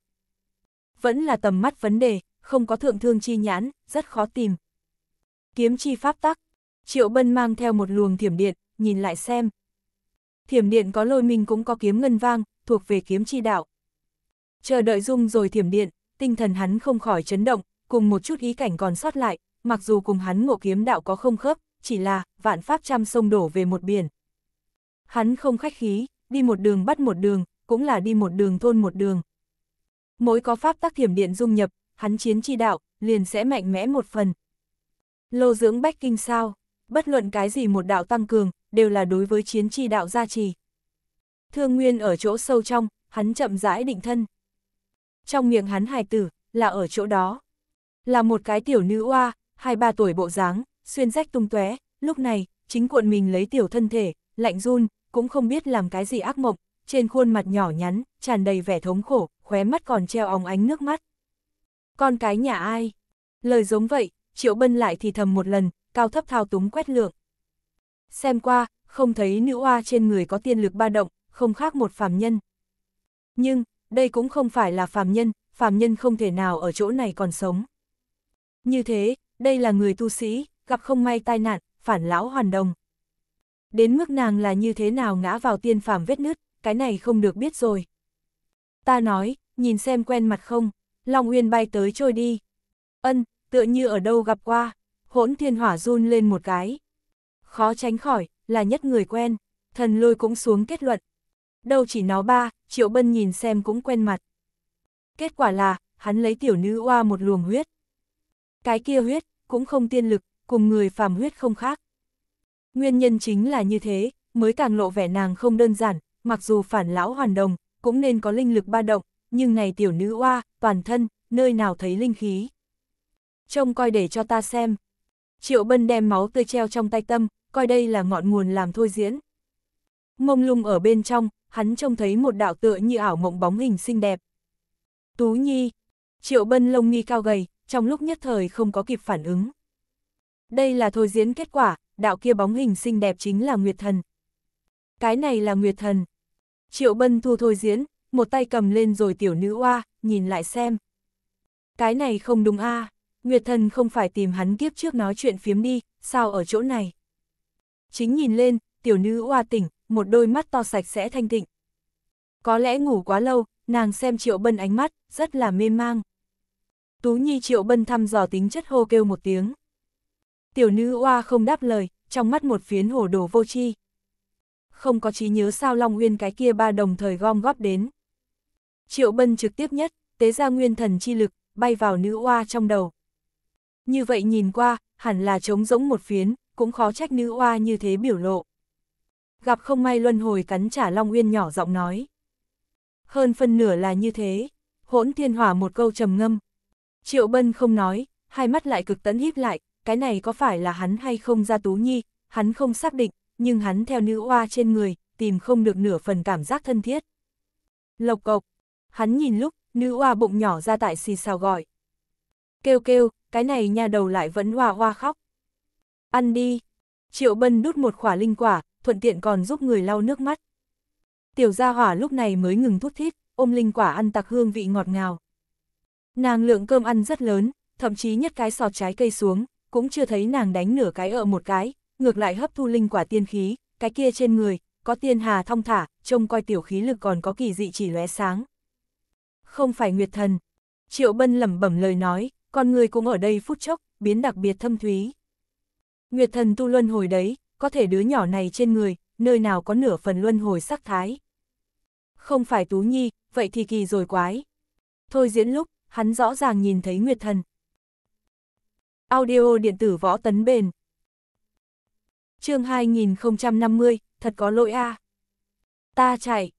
Vẫn là tầm mắt vấn đề, không có thượng thương chi nhãn, rất khó tìm. Kiếm chi pháp tắc, Triệu Bân mang theo một luồng thiểm điện, nhìn lại xem. Thiểm điện có lôi mình cũng có kiếm ngân vang, thuộc về kiếm chi đạo. Chờ đợi dung rồi thiểm điện, tinh thần hắn không khỏi chấn động, cùng một chút ý cảnh còn sót lại, mặc dù cùng hắn ngộ kiếm đạo có không khớp, chỉ là vạn pháp trăm sông đổ về một biển. Hắn không khách khí, đi một đường bắt một đường, cũng là đi một đường thôn một đường. Mỗi có pháp tắc thiểm điện dung nhập, hắn chiến chi đạo, liền sẽ mạnh mẽ một phần. Lô dưỡng bách kinh sao, bất luận cái gì một đạo tăng cường, đều là đối với chiến chi đạo gia trì. Thương Nguyên ở chỗ sâu trong, hắn chậm rãi định thân. Trong miệng hắn hài tử, là ở chỗ đó. Là một cái tiểu nữ oa, hai ba tuổi bộ dáng, xuyên rách tung tóe, lúc này, chính cuộn mình lấy tiểu thân thể, lạnh run, cũng không biết làm cái gì ác mộng, trên khuôn mặt nhỏ nhắn, tràn đầy vẻ thống khổ, khóe mắt còn treo óng ánh nước mắt. Con cái nhà ai? Lời giống vậy, Triệu Bân lại thì thầm một lần, cao thấp thao túng quét lượng. Xem qua, không thấy nữ oa trên người có tiên lực ba động, không khác một phàm nhân. Nhưng, đây cũng không phải là phàm nhân, phàm nhân không thể nào ở chỗ này còn sống. Như thế, đây là người tu sĩ, gặp không may tai nạn, phản lão hoàn đồng. Đến mức nàng là như thế nào ngã vào tiên phàm vết nứt, cái này không được biết rồi. Ta nói, nhìn xem quen mặt không, Long Uyên bay tới trôi đi. Ân, tựa như ở đâu gặp qua, hỗn thiên hỏa run lên một cái. Khó tránh khỏi, là nhất người quen, thần lôi cũng xuống kết luận. Đâu chỉ nó ba, triệu bân nhìn xem cũng quen mặt. Kết quả là, hắn lấy tiểu nữ oa một luồng huyết. Cái kia huyết, cũng không tiên lực, cùng người phàm huyết không khác. Nguyên nhân chính là như thế, mới càng lộ vẻ nàng không đơn giản, mặc dù phản lão hoàn đồng, cũng nên có linh lực ba động, nhưng này tiểu nữ oa, toàn thân, nơi nào thấy linh khí. Trông coi để cho ta xem. Triệu Bân đem máu tươi treo trong tay tâm, coi đây là ngọn nguồn làm thôi diễn. Mông lung ở bên trong, hắn trông thấy một đạo tựa như ảo mộng bóng hình xinh đẹp. Tú Nhi, Triệu Bân lông nghi cao gầy, trong lúc nhất thời không có kịp phản ứng. Đây là thôi diễn kết quả, đạo kia bóng hình xinh đẹp chính là Nguyệt Thần. Cái này là Nguyệt Thần. Triệu Bân thu thôi diễn, một tay cầm lên rồi tiểu nữ oa, nhìn lại xem. Cái này không đúng a à. Nguyệt thần không phải tìm hắn kiếp trước nói chuyện phiếm đi, sao ở chỗ này? Chính nhìn lên, tiểu nữ oa tỉnh, một đôi mắt to sạch sẽ thanh tịnh. Có lẽ ngủ quá lâu, nàng xem Triệu Bân ánh mắt, rất là mê mang. Tú Nhi Triệu Bân thăm dò tính chất hô kêu một tiếng. Tiểu nữ oa không đáp lời, trong mắt một phiến hồ đồ vô chi. Không có trí nhớ sao Long nguyên cái kia ba đồng thời gom góp đến. Triệu Bân trực tiếp nhất, tế ra nguyên thần chi lực, bay vào nữ oa trong đầu. Như vậy nhìn qua, hẳn là trống rỗng một phiến, cũng khó trách nữ oa như thế biểu lộ. Gặp không may luân hồi cắn trả Long Uyên nhỏ giọng nói. Hơn phân nửa là như thế, hỗn thiên hỏa một câu trầm ngâm. Triệu Bân không nói, hai mắt lại cực tấn híp lại, cái này có phải là hắn hay không ra tú nhi, hắn không xác định, nhưng hắn theo nữ oa trên người, tìm không được nửa phần cảm giác thân thiết. Lộc cộc, hắn nhìn lúc, nữ oa bụng nhỏ ra tại xì xào gọi. Kêu kêu, cái này nhà đầu lại vẫn hoa hoa khóc. Ăn đi. Triệu Bân đút một khỏa linh quả, thuận tiện còn giúp người lau nước mắt. Tiểu gia hỏa lúc này mới ngừng thút thít, ôm linh quả ăn tặc hương vị ngọt ngào. Nàng lượng cơm ăn rất lớn, thậm chí nhất cái sọt trái cây xuống, cũng chưa thấy nàng đánh nửa cái ở một cái, ngược lại hấp thu linh quả tiên khí, cái kia trên người, có tiên hà thong thả, trông coi tiểu khí lực còn có kỳ dị chỉ lóe sáng không phải Nguyệt Thần. Triệu Bân lẩm bẩm lời nói, con người cũng ở đây phút chốc, biến đặc biệt thâm thúy. Nguyệt Thần tu luân hồi đấy, có thể đứa nhỏ này trên người, nơi nào có nửa phần luân hồi sắc thái. Không phải Tú Nhi, vậy thì kỳ rồi quái. Thôi diễn lúc, hắn rõ ràng nhìn thấy Nguyệt Thần. Audio điện tử võ tấn bền. chương 2050, thật có lỗi a à. Ta chạy.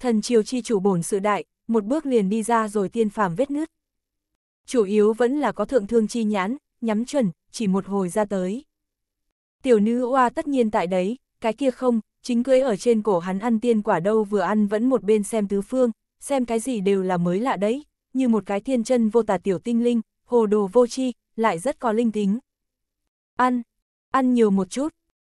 Thần triều chi chủ bổn sự đại, một bước liền đi ra rồi tiên phàm vết nứt. Chủ yếu vẫn là có thượng thương chi nhãn, nhắm chuẩn, chỉ một hồi ra tới. Tiểu nữ oa tất nhiên tại đấy, cái kia không, chính cưỡi ở trên cổ hắn ăn tiên quả đâu vừa ăn vẫn một bên xem tứ phương, xem cái gì đều là mới lạ đấy, như một cái thiên chân vô tà tiểu tinh linh, hồ đồ vô chi, lại rất có linh tính. Ăn, ăn nhiều một chút.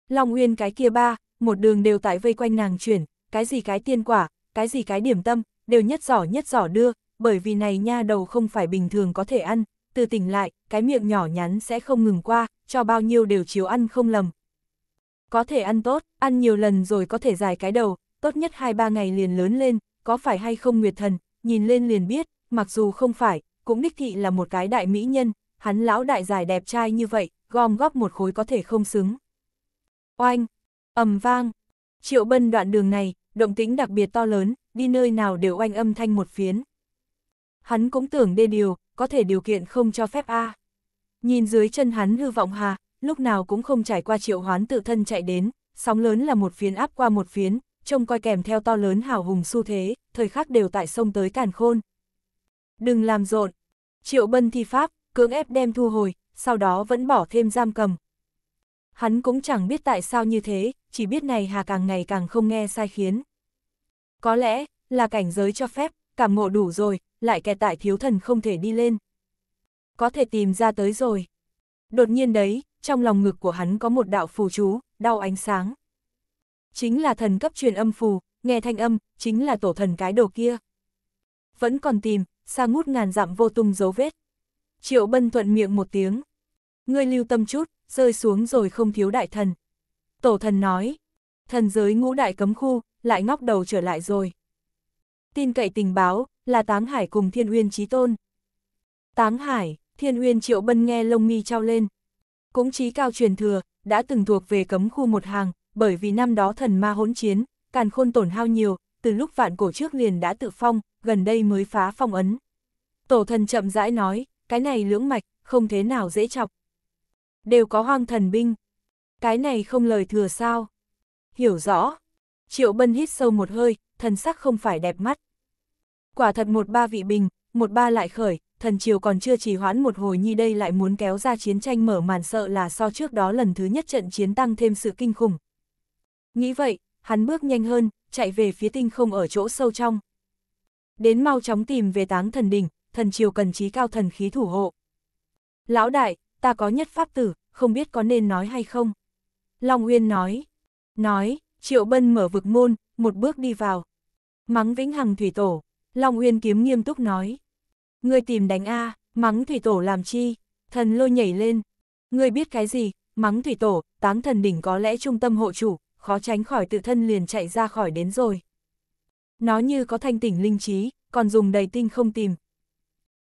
Long Uyên cái kia ba, một đường đều tại vây quanh nàng chuyển, cái gì cái tiên quả, cái gì cái điểm tâm, đều nhất giỏ nhất giỏ đưa, bởi vì này nha đầu không phải bình thường có thể ăn, từ tỉnh lại, cái miệng nhỏ nhắn sẽ không ngừng qua, cho bao nhiêu đều chiếu ăn không lầm. Có thể ăn tốt, ăn nhiều lần rồi có thể dài cái đầu, tốt nhất 2-3 ngày liền lớn lên, có phải hay không nguyệt thần, nhìn lên liền biết, mặc dù không phải, cũng đích thị là một cái đại mỹ nhân, hắn lão đại dài đẹp trai như vậy, gom góp một khối có thể không xứng. Oanh, ầm vang, triệu bân đoạn đường này, động tính đặc biệt to lớn, đi nơi nào đều oanh âm thanh một phiến. Hắn cũng tưởng đê điều, có thể điều kiện không cho phép A. Nhìn dưới chân hắn hư vọng hà, lúc nào cũng không trải qua triệu hoán tự thân chạy đến, sóng lớn là một phiến áp qua một phiến, trông coi kèm theo to lớn hào hùng xu thế, thời khắc đều tại sông tới càn khôn. Đừng làm rộn. Triệu bân thi pháp, cưỡng ép đem thu hồi, sau đó vẫn bỏ thêm giam cầm. Hắn cũng chẳng biết tại sao như thế, chỉ biết này hà càng ngày càng không nghe sai khiến. Có lẽ, là cảnh giới cho phép, cảm ngộ đủ rồi, lại kẻ tại thiếu thần không thể đi lên. Có thể tìm ra tới rồi. Đột nhiên đấy, trong lòng ngực của hắn có một đạo phù chú, đau ánh sáng. Chính là thần cấp truyền âm phù, nghe thanh âm, chính là tổ thần cái đồ kia. Vẫn còn tìm, xa ngút ngàn dặm vô tung dấu vết. Triệu bân thuận miệng một tiếng. Ngươi lưu tâm chút, rơi xuống rồi không thiếu đại thần. Tổ thần nói, thần giới ngũ đại cấm khu, lại ngóc đầu trở lại rồi. Tin cậy tình báo, là Táng Hải cùng Thiên Uyên Chí Tôn. Táng Hải, Thiên Uyên Triệu Bân nghe lông mi trao lên. Cũng chí cao truyền thừa, đã từng thuộc về cấm khu một hàng, bởi vì năm đó thần ma hỗn chiến, càn khôn tổn hao nhiều, từ lúc vạn cổ trước liền đã tự phong, gần đây mới phá phong ấn. Tổ thần chậm rãi nói, cái này lưỡng mạch, không thế nào dễ chọc. Đều có hoang thần binh. Cái này không lời thừa sao. Hiểu rõ, Triệu Bân hít sâu một hơi, thần sắc không phải đẹp mắt. Quả thật một ba vị bình, một ba lại khởi, thần triều còn chưa trì hoãn một hồi như đây lại muốn kéo ra chiến tranh mở màn sợ là so trước đó lần thứ nhất trận chiến tăng thêm sự kinh khủng. Nghĩ vậy, hắn bước nhanh hơn, chạy về phía tinh không ở chỗ sâu trong. Đến mau chóng tìm về táng thần đỉnh, thần triều cần trí cao thần khí thủ hộ. Lão đại, ta có nhất pháp tử, không biết có nên nói hay không? Long Uyên nói, nói, Triệu Bân mở vực môn, một bước đi vào. Mắng Vĩnh Hằng Thủy Tổ, Long Uyên Kiếm nghiêm túc nói. Ngươi tìm đánh A, mắng Thủy Tổ làm chi? Thần lôi nhảy lên. Ngươi biết cái gì, mắng Thủy Tổ, táng thần đỉnh có lẽ trung tâm hộ chủ, khó tránh khỏi tự thân liền chạy ra khỏi đến rồi. Nó như có thanh tỉnh linh trí, còn dùng đầy tinh không tìm.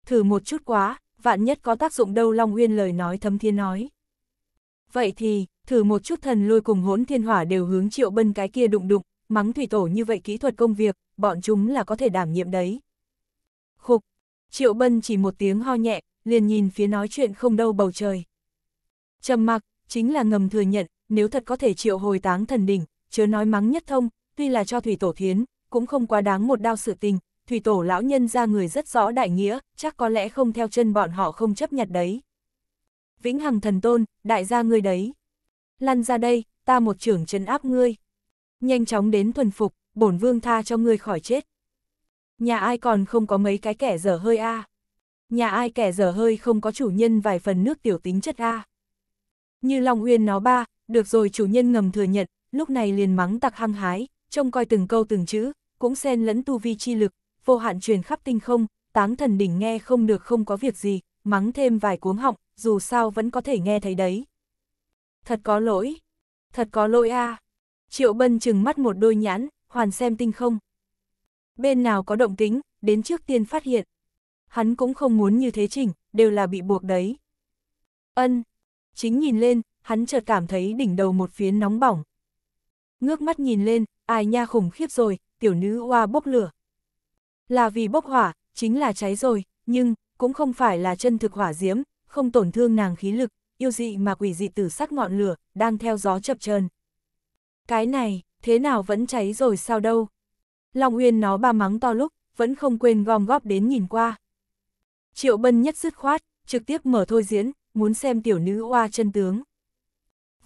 Thử một chút quá, vạn nhất có tác dụng đâu Long Uyên lời nói thấm thiên nói. Vậy thì, thử một chút thần lôi cùng hỗn thiên hỏa đều hướng triệu bân cái kia đụng đụng, mắng thủy tổ như vậy kỹ thuật công việc, bọn chúng là có thể đảm nhiệm đấy. Khục, triệu bân chỉ một tiếng ho nhẹ, liền nhìn phía nói chuyện không đâu bầu trời. Trầm mặc, chính là ngầm thừa nhận, nếu thật có thể triệu hồi táng thần đỉnh, chớ nói mắng nhất thông, tuy là cho thủy tổ thiến, cũng không quá đáng một đao sự tình, thủy tổ lão nhân ra người rất rõ đại nghĩa, chắc có lẽ không theo chân bọn họ không chấp nhặt đấy. Vĩnh Hằng thần tôn, đại gia người đấy lăn ra đây, ta một trưởng trấn áp ngươi. Nhanh chóng đến thuần phục, bổn vương tha cho ngươi khỏi chết. Nhà ai còn không có mấy cái kẻ dở hơi a à? Nhà ai kẻ dở hơi không có chủ nhân vài phần nước tiểu tính chất a à? Như Long Uyên nó ba, được rồi chủ nhân ngầm thừa nhận, lúc này liền mắng tặc hăng hái, trông coi từng câu từng chữ, cũng xen lẫn tu vi chi lực, vô hạn truyền khắp tinh không, táng thần đỉnh nghe không được không có việc gì, mắng thêm vài cuống họng, dù sao vẫn có thể nghe thấy đấy. Thật có lỗi. Thật có lỗi a à. Triệu Bân chừng mắt một đôi nhãn, hoàn xem tinh không. Bên nào có động tính, đến trước tiên phát hiện. Hắn cũng không muốn như thế chỉnh, đều là bị buộc đấy. Ân. Chính nhìn lên, hắn chợt cảm thấy đỉnh đầu một phía nóng bỏng. Ngước mắt nhìn lên, ai nha khủng khiếp rồi, tiểu nữ oa bốc lửa. Là vì bốc hỏa, chính là cháy rồi, nhưng, cũng không phải là chân thực hỏa diễm, không tổn thương nàng khí lực, yêu dị mà quỷ dị tử sắc ngọn lửa, đang theo gió chập chờn. Cái này, thế nào vẫn cháy rồi sao đâu? Long Uyên nó ba mắng to lúc, vẫn không quên gom góp đến nhìn qua. Triệu Bân nhất dứt khoát, trực tiếp mở thôi diễn, muốn xem tiểu nữ oa chân tướng.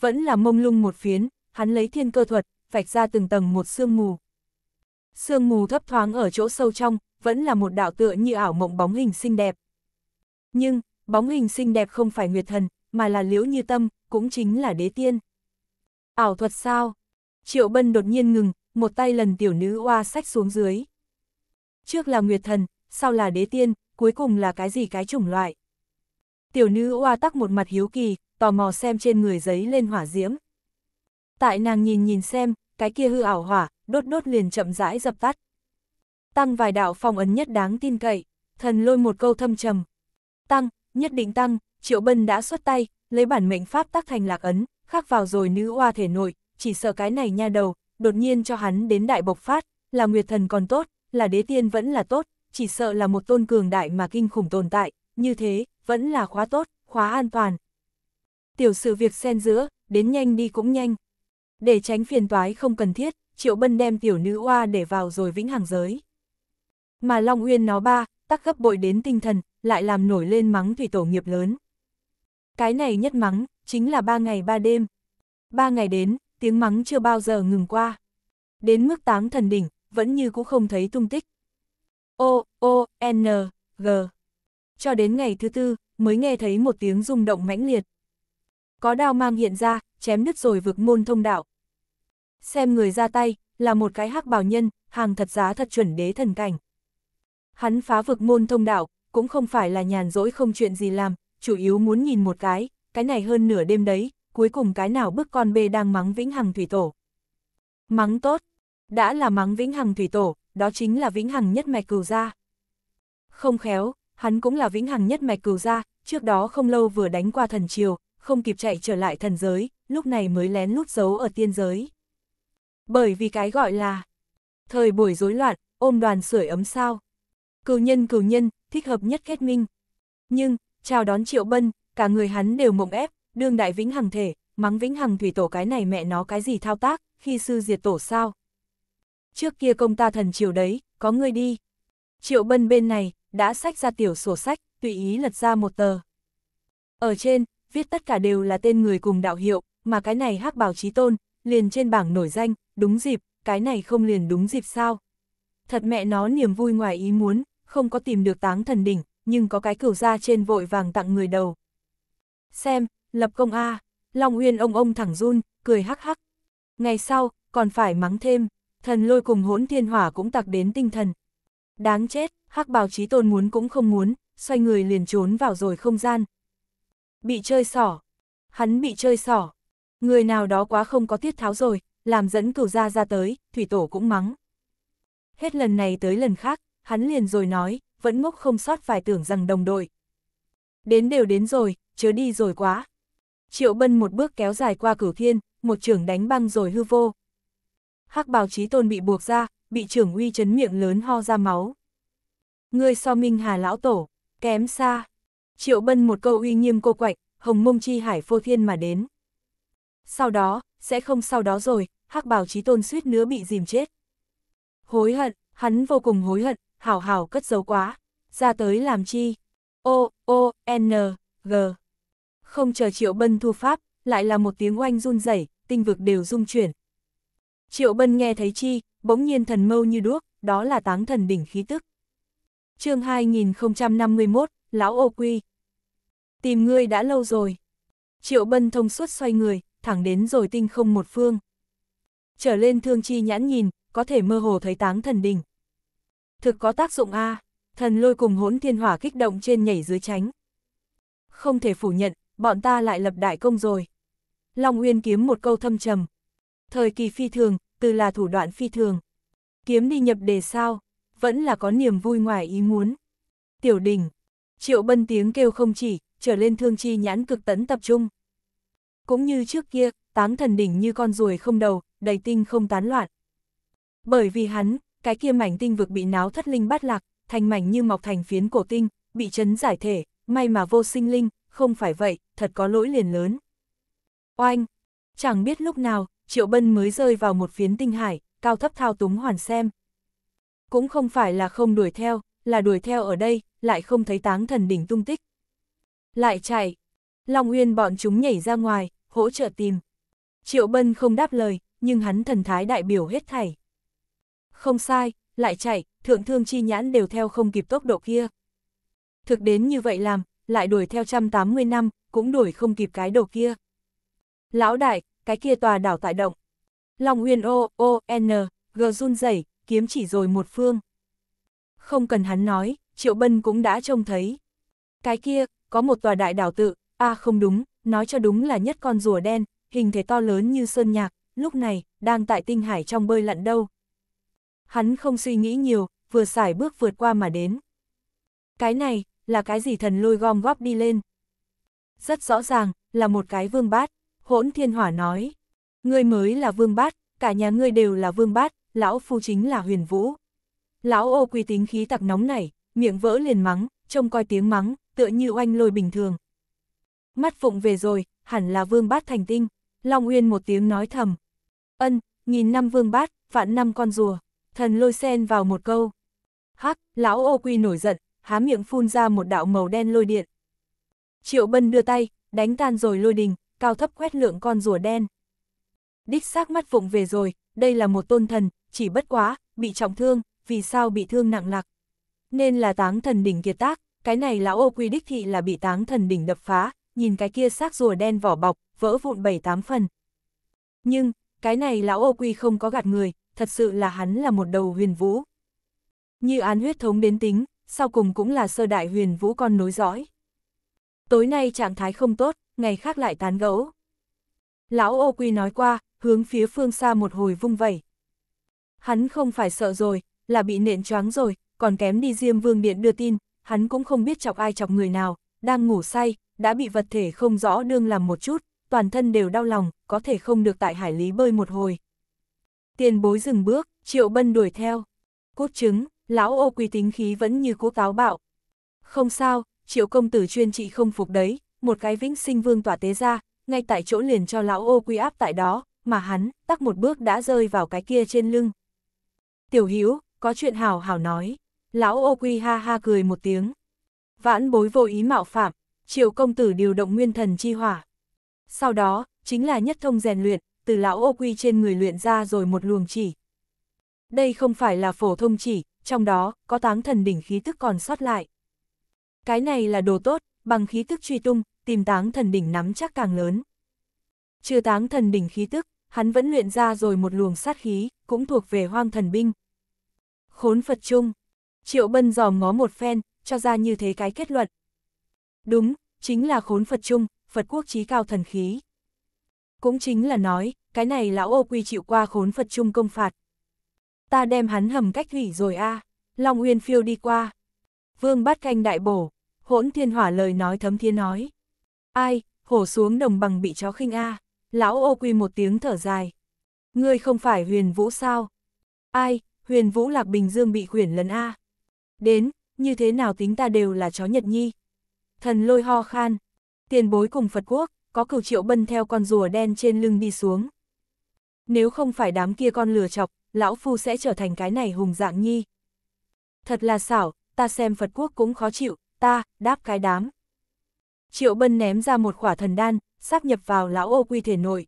Vẫn là mông lung một phiến, hắn lấy thiên cơ thuật, vạch ra từng tầng một sương mù. Sương mù thấp thoáng ở chỗ sâu trong, vẫn là một đạo tựa như ảo mộng bóng hình xinh đẹp. Nhưng, bóng hình xinh đẹp không phải nguyệt thần, mà là liễu như tâm, cũng chính là đế tiên. Ảo thuật sao? Triệu Bân đột nhiên ngừng, một tay lần tiểu nữ oa sách xuống dưới. Trước là Nguyệt Thần, sau là đế tiên, cuối cùng là cái gì cái chủng loại. Tiểu nữ oa tắc một mặt hiếu kỳ, tò mò xem trên người giấy lên hỏa diễm. Tại nàng nhìn nhìn xem, cái kia hư ảo hỏa, đốt đốt liền chậm rãi dập tắt. Tăng vài đạo phong ấn nhất đáng tin cậy, thần lôi một câu thâm trầm. Tăng, nhất định tăng, Triệu Bân đã xuất tay, lấy bản mệnh pháp tác thành lạc ấn, khắc vào rồi nữ oa thể nội, chỉ sợ cái này nha đầu, đột nhiên cho hắn đến đại bộc phát, là nguyệt thần còn tốt, là đế tiên vẫn là tốt, chỉ sợ là một tôn cường đại mà kinh khủng tồn tại, như thế, vẫn là khóa tốt, khóa an toàn. Tiểu sự việc xen giữa, đến nhanh đi cũng nhanh. Để tránh phiền toái không cần thiết, Triệu Bân đem tiểu nữ oa để vào rồi vĩnh hằng giới. Mà Long Uyên nó ba, tắc gấp bội đến tinh thần, lại làm nổi lên mắng thủy tổ nghiệp lớn. Cái này nhất mắng, chính là ba ngày ba đêm. Ba ngày đến, tiếng mắng chưa bao giờ ngừng qua. Đến mức táng thần đỉnh, vẫn như cũng không thấy tung tích. O, O, N, G. Cho đến ngày thứ tư, mới nghe thấy một tiếng rung động mãnh liệt. Có đao mang hiện ra, chém đứt rồi vực môn thông đạo. Xem người ra tay, là một cái hắc bảo nhân, hàng thật giá thật chuẩn đế thần cảnh. Hắn phá vực môn thông đạo, cũng không phải là nhàn rỗi không chuyện gì làm, chủ yếu muốn nhìn một cái, cái này hơn nửa đêm đấy, cuối cùng cái nào bức con bê đang mắng vĩnh hằng thủy tổ. Mắng tốt, đã là mắng vĩnh hằng thủy tổ, đó chính là vĩnh hằng nhất mạch cừu gia. Không khéo, hắn cũng là vĩnh hằng nhất mạch cừu gia, trước đó không lâu vừa đánh qua thần triều, không kịp chạy trở lại thần giới, lúc này mới lén lút giấu ở tiên giới. Bởi vì cái gọi là thời buổi rối loạn, ôm đoàn sưởi ấm sao. Cừu nhân cừu nhân, thích hợp nhất kết minh. Nhưng, chào đón Triệu Bân, cả người hắn đều mộng ép, đương đại vĩnh hằng thể, mắng vĩnh hằng thủy tổ cái này mẹ nó cái gì thao tác, khi sư diệt tổ sao. Trước kia công ta thần triều đấy, có người đi. Triệu Bân bên này, đã sách ra tiểu sổ sách, tùy ý lật ra một tờ. Ở trên, viết tất cả đều là tên người cùng đạo hiệu, mà cái này hắc bảo chí tôn, liền trên bảng nổi danh, đúng dịp, cái này không liền đúng dịp sao. Thật mẹ nó niềm vui ngoài ý muốn, không có tìm được táng thần đỉnh, nhưng có cái cửu ra trên vội vàng tặng người đầu. Xem, lập công A, Long Uyên ông ông thẳng run, cười hắc hắc. Ngày sau, còn phải mắng thêm, thần lôi cùng hỗn thiên hỏa cũng tặc đến tinh thần. Đáng chết, hắc bào trí tôn muốn cũng không muốn, xoay người liền trốn vào rồi không gian. Bị chơi sỏ, hắn bị chơi sỏ. Người nào đó quá không có tiết tháo rồi, làm dẫn cửu ra ra tới, thủy tổ cũng mắng. Hết lần này tới lần khác, hắn liền rồi nói, vẫn ngốc không sót vài tưởng rằng đồng đội. Đến đều đến rồi, chớ đi rồi quá. Triệu Bân một bước kéo dài qua cửu thiên, một trưởng đánh băng rồi hư vô. Hắc bào trí tôn bị buộc ra, bị trưởng uy chấn miệng lớn ho ra máu. Ngươi so minh hà lão tổ, kém xa. Triệu Bân một câu uy nghiêm cô quạnh, hồng mông chi hải phô thiên mà đến. Sau đó, sẽ không sau đó rồi, hắc bào trí tôn suýt nữa bị dìm chết. Hối hận, hắn vô cùng hối hận, hảo hảo cất giấu quá, ra tới làm chi? O, O, N, G. Không chờ Triệu Bân thu pháp, lại là một tiếng oanh run rẩy, tinh vực đều rung chuyển. Triệu Bân nghe thấy chi, bỗng nhiên thần mâu như đuốc, đó là táng thần đỉnh khí tức. chương 2051, Lão Ô Quy. Tìm ngươi đã lâu rồi. Triệu Bân thông suốt xoay người, thẳng đến rồi tinh không một phương. Trở lên thương chi nhãn nhìn, có thể mơ hồ thấy táng thần đỉnh, thực có tác dụng A, thần lôi cùng hỗn thiên hỏa kích động trên nhảy dưới tránh. Không thể phủ nhận, bọn ta lại lập đại công rồi. Long Uyên kiếm một câu thâm trầm. Thời kỳ phi thường, từ là thủ đoạn phi thường. Kiếm đi nhập đề sao, vẫn là có niềm vui ngoài ý muốn. Tiểu đình, triệu bân tiếng kêu không chỉ, trở lên thương chi nhãn cực tấn tập trung. Cũng như trước kia, táng thần đỉnh như con ruồi không đầu, đầy tinh không tán loạn. Bởi vì hắn, cái kia mảnh tinh vực bị náo thất linh bắt lạc, thành mảnh như mọc thành phiến cổ tinh, bị chấn giải thể, may mà vô sinh linh, không phải vậy, thật có lỗi liền lớn. Oanh! Chẳng biết lúc nào, Triệu Bân mới rơi vào một phiến tinh hải, cao thấp thao túng hoàn xem. Cũng không phải là không đuổi theo, là đuổi theo ở đây, lại không thấy táng thần đỉnh tung tích. Lại chạy! Long Uyên bọn chúng nhảy ra ngoài, hỗ trợ tìm. Triệu Bân không đáp lời, nhưng hắn thần thái đại biểu hết thảy. Không sai, lại chạy, thượng thương chi nhãn đều theo không kịp tốc độ kia. Thực đến như vậy làm, lại đuổi theo 180 năm, cũng đuổi không kịp cái đầu kia. Lão đại, cái kia tòa đảo tại động. Long Uyên O, O, N, G run rẩy, kiếm chỉ rồi một phương. Không cần hắn nói, Triệu Bân cũng đã trông thấy. Cái kia, có một tòa đại đảo tự, a à, không đúng, nói cho đúng là nhất con rùa đen, hình thể to lớn như sơn nhạc, lúc này, đang tại tinh hải trong bơi lặn đâu hắn không suy nghĩ nhiều, vừa xài bước vượt qua mà đến. Cái này, là cái gì thần lôi gom góp đi lên? Rất rõ ràng, là một cái vương bát, hỗn thiên hỏa nói. Ngươi mới là vương bát, cả nhà ngươi đều là vương bát, lão phu chính là huyền vũ. Lão ô quy tính khí tặc nóng nảy, miệng vỡ liền mắng, trông coi tiếng mắng, tựa như oanh lôi bình thường. Mắt phụng về rồi, hẳn là vương bát thành tinh, Long Uyên một tiếng nói thầm. Ân, nghìn năm vương bát, vạn năm con rùa. Thần lôi sen vào một câu. Hắc, lão ô quy nổi giận, há miệng phun ra một đạo màu đen lôi điện. Triệu bân đưa tay, đánh tan rồi lôi đình, cao thấp quét lượng con rùa đen. Đích xác mắt vụng về rồi, đây là một tôn thần, chỉ bất quá, bị trọng thương, vì sao bị thương nặng lạc. Nên là táng thần đỉnh kiệt tác, cái này lão ô quy đích thị là bị táng thần đỉnh đập phá, nhìn cái kia xác rùa đen vỏ bọc, vỡ vụn bảy tám phần. Nhưng, cái này lão ô quy không có gạt người, thật sự là hắn là một đầu huyền vũ. Như án huyết thống biến tính, sau cùng cũng là sơ đại huyền vũ con nối dõi. Tối nay trạng thái không tốt, ngày khác lại tán gẫu. Lão ô quy nói qua, hướng phía phương xa một hồi vung vẩy. Hắn không phải sợ rồi, là bị nện choáng rồi, còn kém đi diêm vương điện đưa tin, hắn cũng không biết chọc ai chọc người nào, đang ngủ say, đã bị vật thể không rõ đương làm một chút, toàn thân đều đau lòng, có thể không được tại hải lý bơi một hồi. Tiền bối dừng bước, triệu bân đuổi theo. Cốt chứng, lão ô quy tính khí vẫn như cố táo bạo. Không sao, triệu công tử chuyên trị không phục đấy, một cái vĩnh sinh vương tỏa tế ra, ngay tại chỗ liền cho lão ô quy áp tại đó, mà hắn, tắc một bước đã rơi vào cái kia trên lưng. Tiểu hiếu có chuyện hào hào nói. Lão ô quy ha ha cười một tiếng. Vãn bối vô ý mạo phạm, triệu công tử điều động nguyên thần chi hỏa. Sau đó, chính là nhất thông rèn luyện, từ lão ô quy trên người luyện ra rồi một luồng chỉ. Đây không phải là phổ thông chỉ, trong đó có táng thần đỉnh khí tức còn sót lại. Cái này là đồ tốt, bằng khí tức truy tung, tìm táng thần đỉnh nắm chắc càng lớn. Chưa táng thần đỉnh khí tức, hắn vẫn luyện ra rồi một luồng sát khí, cũng thuộc về hoang thần binh. Khốn Phật Trung, Triệu Bân dòm ngó một phen, cho ra như thế cái kết luận. Đúng, chính là khốn Phật Trung, Phật quốc trí cao thần khí. Cũng chính là nói, cái này lão ô quy chịu qua khốn Phật chung công phạt. Ta đem hắn hầm cách hủy rồi a à. Long Uyên phiêu đi qua. Vương bát canh đại bổ, hỗn thiên hỏa lời nói thấm thiên nói. Ai, hổ xuống đồng bằng bị chó khinh a à. Lão ô quy một tiếng thở dài. Ngươi không phải huyền vũ sao? Ai, huyền vũ lạc bình dương bị khuyển lần a à. Đến, như thế nào tính ta đều là chó Nhật Nhi. Thần lôi ho khan, tiền bối cùng Phật quốc, có cửu triệu bân theo con rùa đen trên lưng đi xuống. Nếu không phải đám kia con lừa chọc, lão phu sẽ trở thành cái này hùng dạng nhi. Thật là xảo, ta xem Phật quốc cũng khó chịu, ta, đáp cái đám. Triệu bân ném ra một quả thần đan, sáp nhập vào lão ô quy thể nội.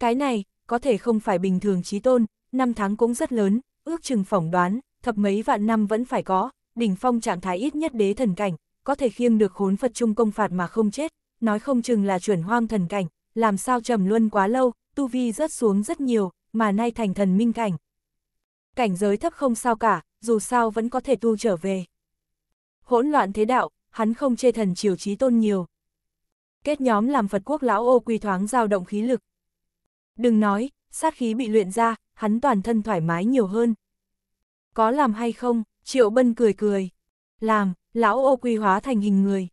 Cái này, có thể không phải bình thường trí tôn, năm tháng cũng rất lớn, ước chừng phỏng đoán, thập mấy vạn năm vẫn phải có, đỉnh phong trạng thái ít nhất đế thần cảnh, có thể khiêng được khốn Phật trung công phạt mà không chết, nói không chừng là chuẩn hoang thần cảnh, làm sao trầm luân quá lâu, tu vi rớt xuống rất nhiều, mà nay thành thần minh cảnh. Cảnh giới thấp không sao cả, dù sao vẫn có thể tu trở về. Hỗn loạn thế đạo, hắn không chê thần chiều trí tôn nhiều. Kết nhóm làm Phật quốc lão ô quy thoáng giao động khí lực. Đừng nói, sát khí bị luyện ra, hắn toàn thân thoải mái nhiều hơn. Có làm hay không, Triệu Bân cười cười. Làm, lão ô quy hóa thành hình người.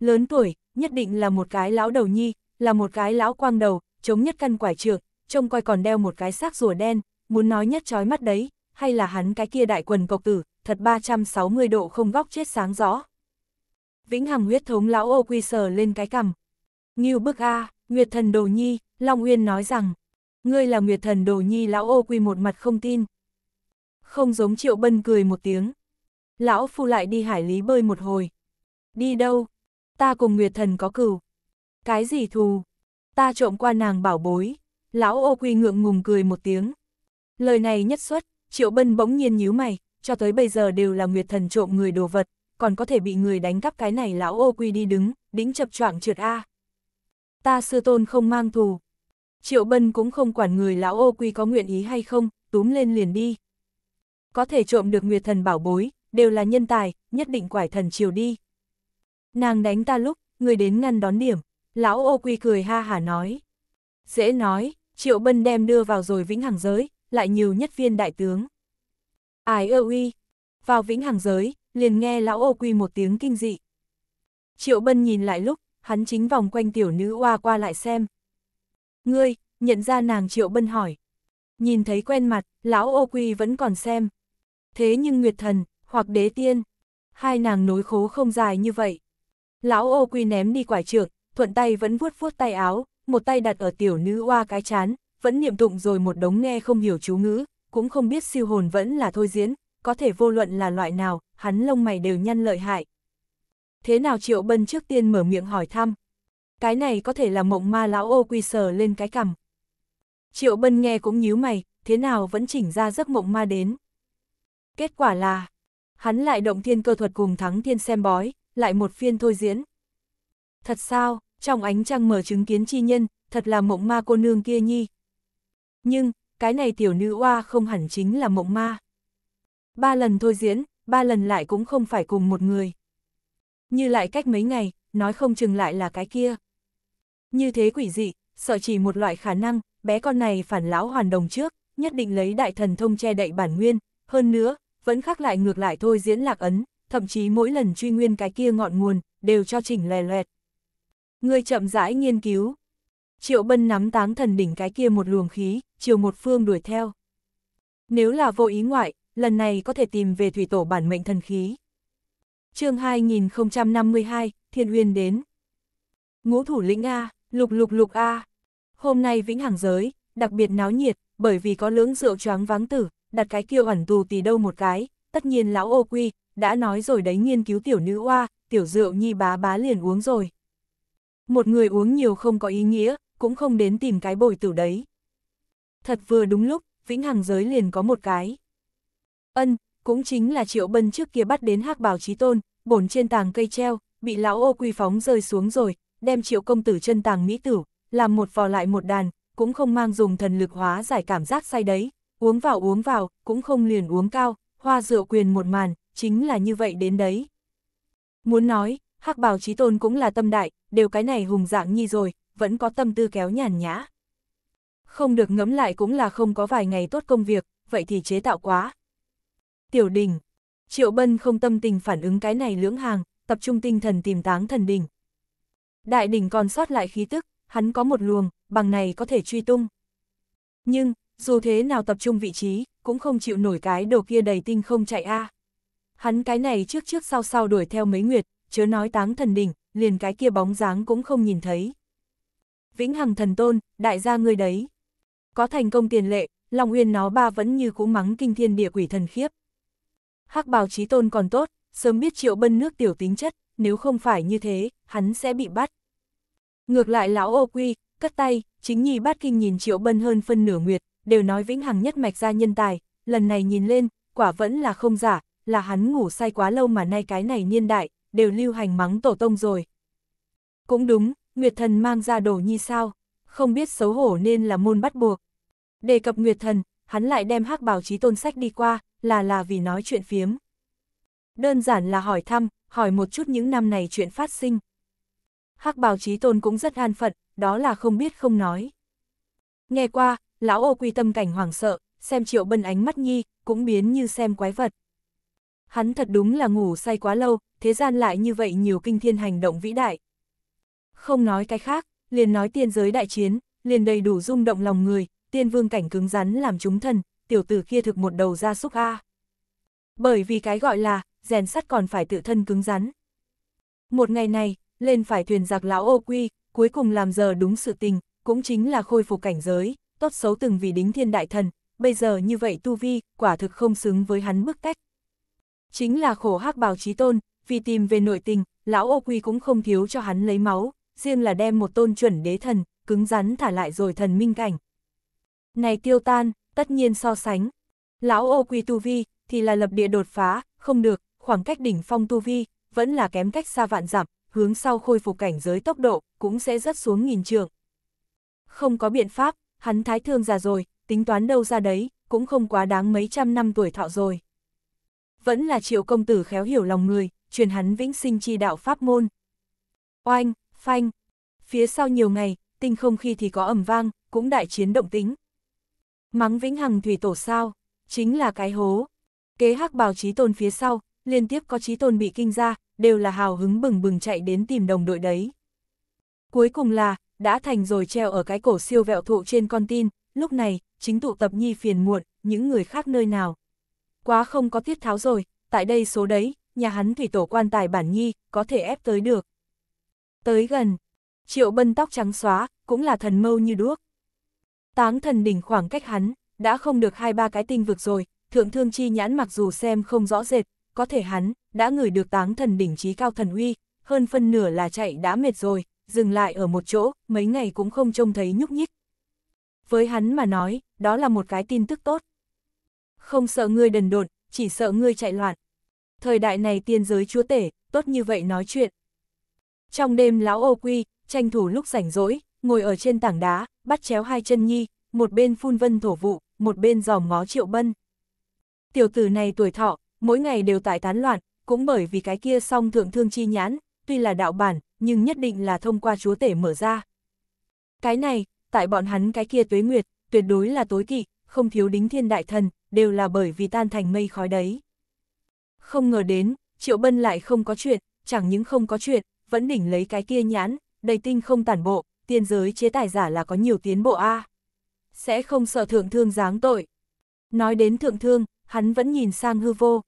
Lớn tuổi, nhất định là một cái lão đầu nhi, là một cái lão quang đầu, chống nhất căn quải trượng, trông coi còn đeo một cái xác rùa đen, muốn nói nhất trói mắt đấy, hay là hắn cái kia đại quần cộc tử, thật 360 độ không góc chết sáng rõ. Vĩnh Hằng huyết thống lão ô quy sờ lên cái cằm. Nghiêu bức A, Nguyệt thần đồ nhi, Long Uyên nói rằng, ngươi là Nguyệt thần đồ nhi lão ô quy một mặt không tin. Không giống triệu bân cười một tiếng. Lão phu lại đi hải lý bơi một hồi. Đi đâu, ta cùng Nguyệt Thần có cừu. Cái gì thù? Ta trộm qua nàng bảo bối. Lão ô quy ngượng ngùng cười một tiếng. Lời này nhất xuất, Triệu Bân bỗng nhiên nhíu mày, cho tới bây giờ đều là Nguyệt Thần trộm người đồ vật, còn có thể bị người đánh cắp cái này lão ô quy đi đứng, đĩnh chập choạng trượt A. Ta sư tôn không mang thù. Triệu Bân cũng không quản người lão ô quy có nguyện ý hay không, túm lên liền đi. Có thể trộm được Nguyệt Thần bảo bối, đều là nhân tài, nhất định quải thần chiều đi nàng đánh ta lúc, người đến ngăn đón điểm. Lão ô quy cười ha hả nói. Dễ nói, triệu bân đem đưa vào rồi vĩnh hằng giới, lại nhiều nhất viên đại tướng. ai ơ uy, vào vĩnh hằng giới, liền nghe lão ô quy một tiếng kinh dị. Triệu bân nhìn lại lúc, hắn chính vòng quanh tiểu nữ oa qua lại xem. Ngươi, nhận ra nàng triệu bân hỏi. Nhìn thấy quen mặt, lão ô quy vẫn còn xem. Thế nhưng Nguyệt Thần, hoặc Đế Tiên, hai nàng nối khố không dài như vậy. Lão ô quy ném đi quải trược, thuận tay vẫn vuốt vuốt tay áo, một tay đặt ở tiểu nữ oa cái chán, vẫn niệm tụng rồi một đống nghe không hiểu chú ngữ, cũng không biết siêu hồn vẫn là thôi diễn, có thể vô luận là loại nào, hắn lông mày đều nhăn lợi hại. Thế nào Triệu Bân trước tiên mở miệng hỏi thăm? Cái này có thể là mộng ma lão ô quy sờ lên cái cằm. Triệu Bân nghe cũng nhíu mày, thế nào vẫn chỉnh ra giấc mộng ma đến. Kết quả là, hắn lại động thiên cơ thuật cùng thắng thiên xem bói, lại một phiên thôi diễn. Thật sao, trong ánh trăng mở chứng kiến chi nhân, thật là mộng ma cô nương kia nhi. Nhưng, cái này tiểu nữ oa không hẳn chính là mộng ma. Ba lần thôi diễn, ba lần lại cũng không phải cùng một người. Như lại cách mấy ngày, nói không chừng lại là cái kia. Như thế quỷ dị, sợ chỉ một loại khả năng, bé con này phản lão hoàn đồng trước, nhất định lấy đại thần thông che đậy bản nguyên, hơn nữa, vẫn khắc lại ngược lại thôi diễn lạc ấn, thậm chí mỗi lần truy nguyên cái kia ngọn nguồn, đều cho chỉnh lè loẹt. Người chậm rãi nghiên cứu. Triệu Bân nắm táng thần đỉnh cái kia một luồng khí, chiều một phương đuổi theo. Nếu là vô ý ngoại, lần này có thể tìm về thủy tổ bản mệnh thần khí. chương 2052, Thiên Uyên đến. Ngũ thủ lĩnh A, lục lục lục A. Hôm nay Vĩnh Hằng Giới, đặc biệt náo nhiệt, bởi vì có lưỡng rượu choáng váng tử, đặt cái kia ẩn tù tì đâu một cái, tất nhiên lão ô quy, đã nói rồi đấy nghiên cứu tiểu nữ oa, tiểu rượu nhi bá bá liền uống rồi. Một người uống nhiều không có ý nghĩa, cũng không đến tìm cái bồi tử đấy. Thật vừa đúng lúc, vĩnh hằng giới liền có một cái. Ân, cũng chính là triệu bân trước kia bắt đến hắc bảo trí tôn, bổn trên tàng cây treo, bị lão ô quy phóng rơi xuống rồi, đem triệu công tử chân tàng mỹ tử, làm một vò lại một đàn, cũng không mang dùng thần lực hóa giải cảm giác say đấy, uống vào uống vào, cũng không liền uống cao, hoa rượu quyền một màn, chính là như vậy đến đấy. Muốn nói, hắc bào trí tôn cũng là tâm đại, đều cái này hùng dạng nhi rồi, vẫn có tâm tư kéo nhàn nhã. Không được ngẫm lại cũng là không có vài ngày tốt công việc, vậy thì chế tạo quá. Tiểu đình, triệu bân không tâm tình phản ứng cái này lưỡng hàng, tập trung tinh thần tìm táng thần đình. Đại đỉnh còn sót lại khí tức, hắn có một luồng, bằng này có thể truy tung. Nhưng, dù thế nào tập trung vị trí, cũng không chịu nổi cái đồ kia đầy tinh không chạy a. À. Hắn cái này trước trước sau sau đuổi theo mấy nguyệt, chớ nói táng thần đỉnh, liền cái kia bóng dáng cũng không nhìn thấy. Vĩnh Hằng thần tôn, đại gia ngươi đấy. Có thành công tiền lệ, Long Uyên nó ba vẫn như cũ mắng kinh thiên địa quỷ thần khiếp. Hắc bào chí tôn còn tốt, sớm biết triệu bân nước tiểu tính chất, nếu không phải như thế, hắn sẽ bị bắt. Ngược lại lão ô quy, cất tay, chính nhi bát kinh nhìn triệu bân hơn phân nửa nguyệt, đều nói vĩnh hằng nhất mạch ra nhân tài, lần này nhìn lên, quả vẫn là không giả, là hắn ngủ say quá lâu mà nay cái này niên đại, đều lưu hành mắng tổ tông rồi. Cũng đúng, Nguyệt Thần mang ra đồ nhi sao, không biết xấu hổ nên là môn bắt buộc. Đề cập Nguyệt Thần, hắn lại đem hắc Bảo chí tôn sách đi qua, là là vì nói chuyện phiếm. Đơn giản là hỏi thăm, hỏi một chút những năm này chuyện phát sinh. hắc báo chí tôn cũng rất an phận, đó là không biết không nói. Nghe qua, lão ô quy tâm cảnh hoảng sợ, xem triệu bân ánh mắt nhi, cũng biến như xem quái vật. Hắn thật đúng là ngủ say quá lâu, thế gian lại như vậy nhiều kinh thiên hành động vĩ đại. Không nói cái khác, liền nói tiên giới đại chiến, liền đầy đủ rung động lòng người, tiên vương cảnh cứng rắn làm chúng thần tiểu tử kia thực một đầu ra xúc A. Bởi vì cái gọi là, rèn sắt còn phải tự thân cứng rắn. Một ngày này, lên phải thuyền giặc lão ô quy, cuối cùng làm giờ đúng sự tình, cũng chính là khôi phục cảnh giới, tốt xấu từng vì đính thiên đại thần, bây giờ như vậy tu vi, quả thực không xứng với hắn bức cách Chính là khổ hắc bào trí tôn, vì tìm về nội tình, lão ô quy cũng không thiếu cho hắn lấy máu, riêng là đem một tôn chuẩn đế thần, cứng rắn thả lại rồi thần minh cảnh. Này tiêu tan, tất nhiên so sánh. Lão ô quy tu vi, thì là lập địa đột phá, không được, khoảng cách đỉnh phong tu vi, vẫn là kém cách xa vạn dặm, hướng sau khôi phục cảnh giới tốc độ, cũng sẽ rất xuống nghìn trượng. Không có biện pháp, hắn thái thương già rồi, tính toán đâu ra đấy, cũng không quá đáng mấy trăm năm tuổi thọ rồi vẫn là triệu công tử khéo hiểu lòng người, truyền hắn vĩnh sinh chi đạo pháp môn. Oanh, phanh, phía sau nhiều ngày, tinh không khi thì có ẩm vang, cũng đại chiến động tính. Mắng vĩnh hằng thủy tổ sao, chính là cái hố. Kế hắc bào trí tôn phía sau, liên tiếp có trí tôn bị kinh ra, đều là hào hứng bừng bừng chạy đến tìm đồng đội đấy. Cuối cùng là, đã thành rồi treo ở cái cổ siêu vẹo thụ trên con tin, lúc này, chính tụ tập nhi phiền muộn, những người khác nơi nào quá không có tiết tháo rồi, tại đây số đấy, nhà hắn thủy tổ quan tài bản nhi, có thể ép tới được. Tới gần, triệu bân tóc trắng xóa, cũng là thần mâu như đuốc. Táng thần đỉnh khoảng cách hắn, đã không được hai ba cái tinh vực rồi, thượng thương chi nhãn mặc dù xem không rõ rệt, có thể hắn, đã ngửi được táng thần đỉnh trí cao thần uy, hơn phân nửa là chạy đã mệt rồi, dừng lại ở một chỗ, mấy ngày cũng không trông thấy nhúc nhích. Với hắn mà nói, đó là một cái tin tức tốt không sợ ngươi đần độn, chỉ sợ ngươi chạy loạn. Thời đại này tiên giới chúa tể, tốt như vậy nói chuyện. Trong đêm lão ô quy, tranh thủ lúc rảnh rỗi, ngồi ở trên tảng đá, bắt chéo hai chân nhi, một bên phun vân thổ vụ, một bên giòm ngó triệu bân. Tiểu tử này tuổi thọ, mỗi ngày đều tại tán loạn, cũng bởi vì cái kia song thượng thương chi nhãn, tuy là đạo bản, nhưng nhất định là thông qua chúa tể mở ra. Cái này, tại bọn hắn cái kia tuế nguyệt, tuyệt đối là tối kỵ, không thiếu đính thiên đại thần, đều là bởi vì tan thành mây khói đấy. Không ngờ đến, Triệu Bân lại không có chuyện, chẳng những không có chuyện, vẫn đỉnh lấy cái kia nhãn, đầy tinh không tản bộ, tiên giới chế tài giả là có nhiều tiến bộ a Sẽ không sợ thượng thương giáng tội. Nói đến thượng thương, hắn vẫn nhìn sang hư vô.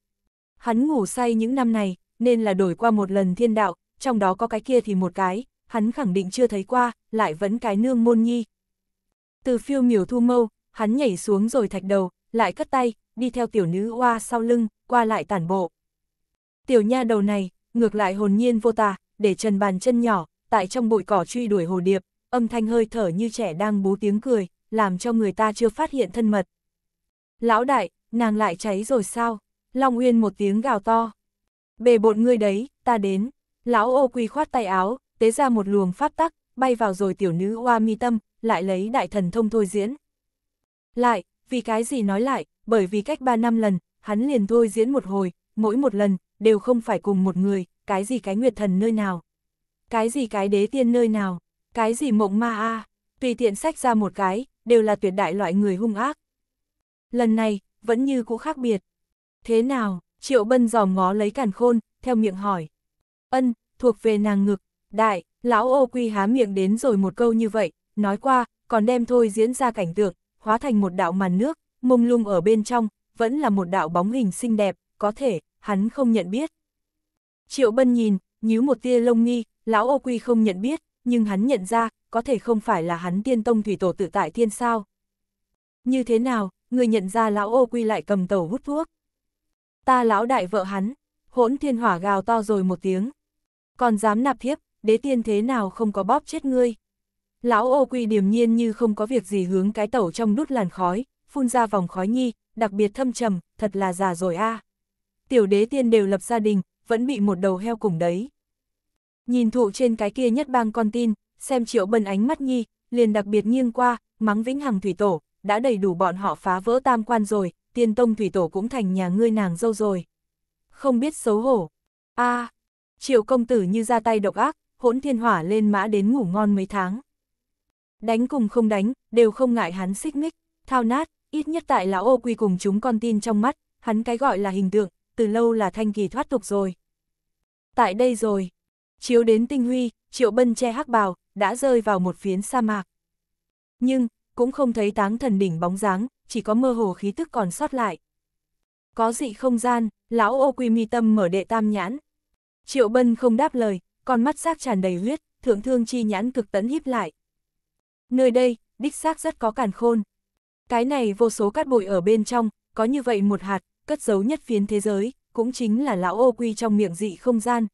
Hắn ngủ say những năm này, nên là đổi qua một lần thiên đạo, trong đó có cái kia thì một cái, hắn khẳng định chưa thấy qua, lại vẫn cái nương môn nhi. Từ phiêu miểu thu mâu, hắn nhảy xuống rồi thạch đầu, lại cất tay, đi theo tiểu nữ oa sau lưng, qua lại tản bộ. Tiểu nha đầu này, ngược lại hồn nhiên vô tà, để trần bàn chân nhỏ, tại trong bụi cỏ truy đuổi hồ điệp, âm thanh hơi thở như trẻ đang bú tiếng cười, làm cho người ta chưa phát hiện thân mật. Lão đại, nàng lại cháy rồi sao? Long Uyên một tiếng gào to. Bề bộn ngươi đấy, ta đến. Lão ô quy khoát tay áo, tế ra một luồng pháp tắc, bay vào rồi tiểu nữ oa mi tâm, lại lấy đại thần thông thôi diễn. Lại, vì cái gì nói lại, bởi vì cách 3 năm lần, hắn liền thôi diễn một hồi, mỗi một lần, đều không phải cùng một người, cái gì cái nguyệt thần nơi nào. Cái gì cái đế tiên nơi nào, cái gì mộng ma a tùy tiện sách ra một cái, đều là tuyệt đại loại người hung ác. Lần này, vẫn như cũ khác biệt. Thế nào, triệu bân giòm ngó lấy càn khôn, theo miệng hỏi. Ân, thuộc về nàng ngực, đại, lão ô quy há miệng đến rồi một câu như vậy, nói qua, còn đem thôi diễn ra cảnh tượng, hóa thành một đạo màn nước, mông lung ở bên trong, vẫn là một đạo bóng hình xinh đẹp, có thể, hắn không nhận biết. Triệu Bân nhìn, nhíu một tia lông nghi, lão ô quy không nhận biết, nhưng hắn nhận ra, có thể không phải là hắn tiên tông thủy tổ tự tại thiên sao. Như thế nào, người nhận ra lão ô quy lại cầm tàu hút thuốc. Ta lão đại vợ hắn, hỗn thiên hỏa gào to rồi một tiếng. Còn dám nạp thiếp, đế tiên thế nào không có bóp chết ngươi. Lão ô quy điềm nhiên như không có việc gì hướng cái tẩu trong nút làn khói, phun ra vòng khói nhi, đặc biệt thâm trầm, thật là già rồi a. Tiểu đế tiên đều lập gia đình, vẫn bị một đầu heo cùng đấy. Nhìn thụ trên cái kia nhất bang con tin, xem triệu bần ánh mắt nhi, liền đặc biệt nghiêng qua, mắng vĩnh hằng thủy tổ, đã đầy đủ bọn họ phá vỡ tam quan rồi, tiên tông thủy tổ cũng thành nhà ngươi nàng dâu rồi. Không biết xấu hổ. a triệu công tử như ra tay độc ác, hỗn thiên hỏa lên mã đến ngủ ngon mấy tháng. Đánh cùng không đánh, đều không ngại hắn xích mích, thao nát, ít nhất tại lão ô quy cùng chúng con tin trong mắt, hắn cái gọi là hình tượng, từ lâu là thanh kỳ thoát tục rồi. Tại đây rồi, chiếu đến tinh huy, triệu bân che hắc bào, đã rơi vào một phiến sa mạc. Nhưng, cũng không thấy táng thần đỉnh bóng dáng, chỉ có mơ hồ khí tức còn sót lại. Có dị không gian, lão ô quy mi tâm mở đệ tam nhãn. Triệu bân không đáp lời, con mắt xác tràn đầy huyết, thượng thương chi nhãn cực tấn híp lại. Nơi đây, đích xác rất có càn khôn. Cái này vô số cát bụi ở bên trong, có như vậy một hạt, cất giấu nhất phiến thế giới, cũng chính là lão ô quy trong miệng dị không gian.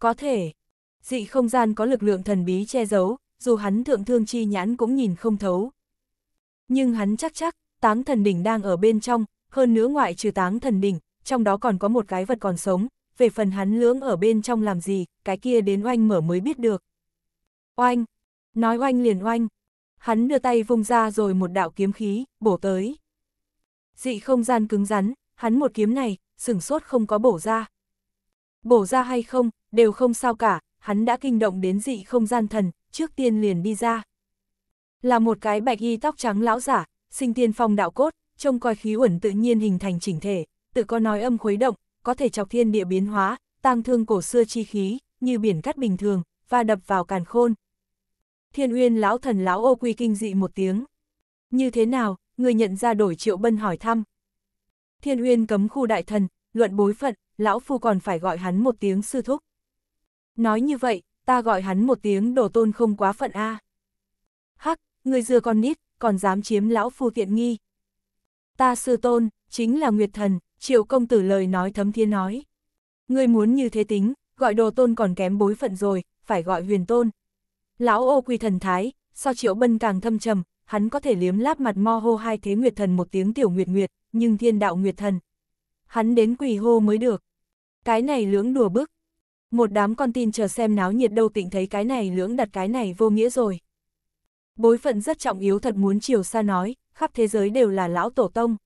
Có thể, dị không gian có lực lượng thần bí che giấu, dù hắn thượng thương chi nhãn cũng nhìn không thấu. Nhưng hắn chắc chắc, táng thần đỉnh đang ở bên trong, hơn nữa ngoại trừ táng thần đỉnh, trong đó còn có một cái vật còn sống, về phần hắn lưỡng ở bên trong làm gì, cái kia đến oanh mở mới biết được. Oanh, Nói oanh liền oanh. Hắn đưa tay vung ra rồi một đạo kiếm khí, bổ tới. Dị không gian cứng rắn, hắn một kiếm này, sửng sốt không có bổ ra. Bổ ra hay không, đều không sao cả, hắn đã kinh động đến dị không gian thần, trước tiên liền đi ra. Là một cái bạch y tóc trắng lão giả, sinh tiên phong đạo cốt, trông coi khí uẩn tự nhiên hình thành chỉnh thể, tự có nói âm khuấy động, có thể chọc thiên địa biến hóa, tăng thương cổ xưa chi khí, như biển cắt bình thường, và đập vào càn khôn, thiên uyên lão thần lão ô quy kinh dị một tiếng. Như thế nào, người nhận ra đổi triệu bân hỏi thăm. Thiên uyên cấm khu đại thần, luận bối phận, lão phu còn phải gọi hắn một tiếng sư thúc. Nói như vậy, ta gọi hắn một tiếng đồ tôn không quá phận a. Hắc, người dừa con nít, còn dám chiếm lão phu tiện nghi. Ta sư tôn, chính là Nguyệt Thần, triệu công tử lời nói thấm thiên nói. Ngươi muốn như thế tính, gọi đồ tôn còn kém bối phận rồi, phải gọi huyền tôn, Lão ô quy thần thái, so triệu bân càng thâm trầm, hắn có thể liếm láp mặt mo hô hai thế nguyệt thần một tiếng tiểu nguyệt nguyệt, nhưng thiên đạo nguyệt thần. Hắn đến quỳ hô mới được. Cái này lưỡng đùa bức. Một đám con tin chờ xem náo nhiệt đâu tịnh thấy cái này lưỡng đặt cái này vô nghĩa rồi. Bối phận rất trọng yếu thật muốn chiều xa nói, khắp thế giới đều là lão tổ tông.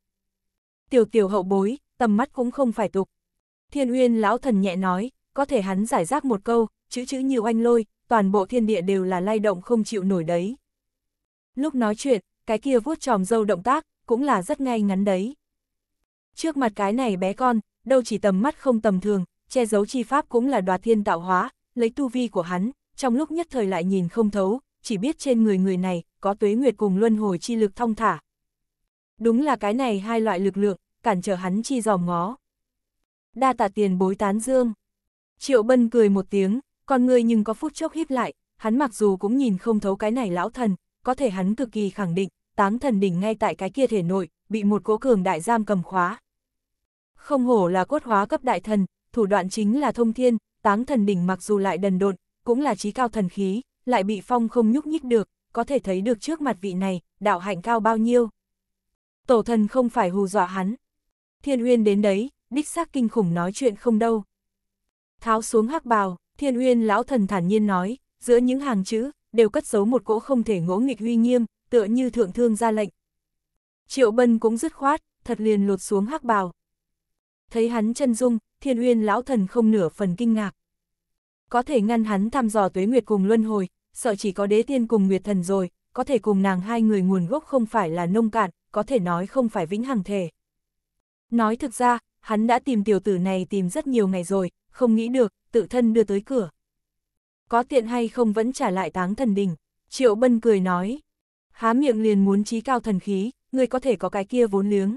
Tiểu tiểu hậu bối, tầm mắt cũng không phải tục. Thiên uyên lão thần nhẹ nói, có thể hắn giải rác một câu, chữ chữ như oanh lôi, toàn bộ thiên địa đều là lay động không chịu nổi đấy. Lúc nói chuyện, cái kia vuốt tròm dâu động tác, cũng là rất ngay ngắn đấy. Trước mặt cái này bé con, đâu chỉ tầm mắt không tầm thường, che giấu chi pháp cũng là đoạt thiên tạo hóa, lấy tu vi của hắn, trong lúc nhất thời lại nhìn không thấu, chỉ biết trên người người này, có tuế nguyệt cùng luân hồi chi lực thong thả. Đúng là cái này hai loại lực lượng, cản trở hắn chi dòm ngó. Đa tạ tiền bối tán dương. Triệu Bân cười một tiếng, còn người nhưng có phút chốc híp lại, hắn mặc dù cũng nhìn không thấu cái này lão thần, có thể hắn cực kỳ khẳng định, táng thần đỉnh ngay tại cái kia thể nội, bị một cố cường đại giam cầm khóa. Không hổ là cốt hóa cấp đại thần, thủ đoạn chính là thông thiên, táng thần đỉnh mặc dù lại đần độn, cũng là trí cao thần khí, lại bị phong không nhúc nhích được, có thể thấy được trước mặt vị này, đạo hạnh cao bao nhiêu. Tổ thần không phải hù dọa hắn. Thiên Uyên đến đấy, đích xác kinh khủng nói chuyện không đâu. Tháo xuống hắc bào. Thiên Uyên lão thần thản nhiên nói, giữa những hàng chữ, đều cất giấu một cỗ không thể ngỗ nghịch uy nghiêm, tựa như thượng thương ra lệnh. Triệu Bân cũng dứt khoát, thật liền lột xuống hắc bào. Thấy hắn chân dung, Thiên Uyên lão thần không nửa phần kinh ngạc. Có thể ngăn hắn thăm dò tuế nguyệt cùng luân hồi, sợ chỉ có đế tiên cùng nguyệt thần rồi, có thể cùng nàng hai người nguồn gốc không phải là nông cạn, có thể nói không phải vĩnh hằng thể. Nói thực ra, hắn đã tìm tiểu tử này tìm rất nhiều ngày rồi, không nghĩ được, tự thân đưa tới cửa. Có tiện hay không vẫn trả lại táng thần đình, triệu bân cười nói. Há miệng liền muốn trí cao thần khí, người có thể có cái kia vốn liếng.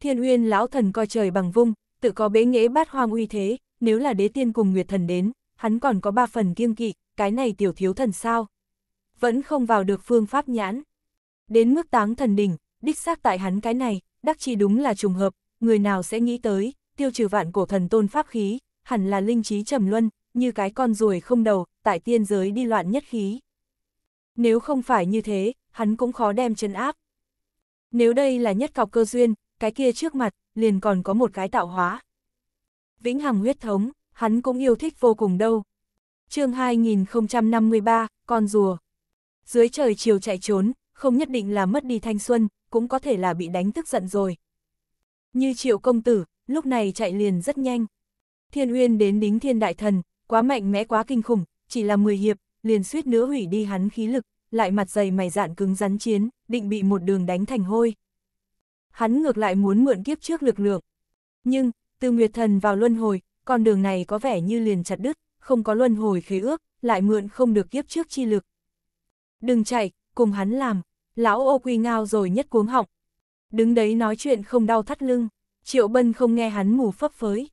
Thiên uyên lão thần coi trời bằng vung, tự có bế nghĩa bát hoang uy thế, nếu là đế tiên cùng nguyệt thần đến, hắn còn có ba phần kiêng kỵ, cái này tiểu thiếu thần sao. Vẫn không vào được phương pháp nhãn. Đến mức táng thần đỉnh, đích xác tại hắn cái này, đắc chi đúng là trùng hợp, người nào sẽ nghĩ tới, tiêu trừ vạn cổ thần tôn pháp khí, hẳn là linh trí trầm luân, như cái con ruồi không đầu, tại tiên giới đi loạn nhất khí. Nếu không phải như thế, hắn cũng khó đem chân áp. Nếu đây là nhất cọc cơ duyên, cái kia trước mặt, liền còn có một cái tạo hóa. Vĩnh hằng huyết thống, hắn cũng yêu thích vô cùng đâu. chương 2053, con rùa. Dưới trời chiều chạy trốn, không nhất định là mất đi thanh xuân, cũng có thể là bị đánh tức giận rồi. Như triệu công tử, lúc này chạy liền rất nhanh. Thiên Huyên đến đính thiên đại thần, quá mạnh mẽ quá kinh khủng, chỉ là 10 hiệp, liền suýt nữa hủy đi hắn khí lực, lại mặt dày mày dạn cứng rắn chiến, định bị một đường đánh thành hôi. Hắn ngược lại muốn mượn kiếp trước lực lượng. Nhưng, từ Nguyệt Thần vào luân hồi, con đường này có vẻ như liền chặt đứt, không có luân hồi khế ước, lại mượn không được kiếp trước chi lực. Đừng chạy, cùng hắn làm, lão ô quy ngao rồi nhất cuống họng. Đứng đấy nói chuyện không đau thắt lưng, triệu bân không nghe hắn ngủ phấp phới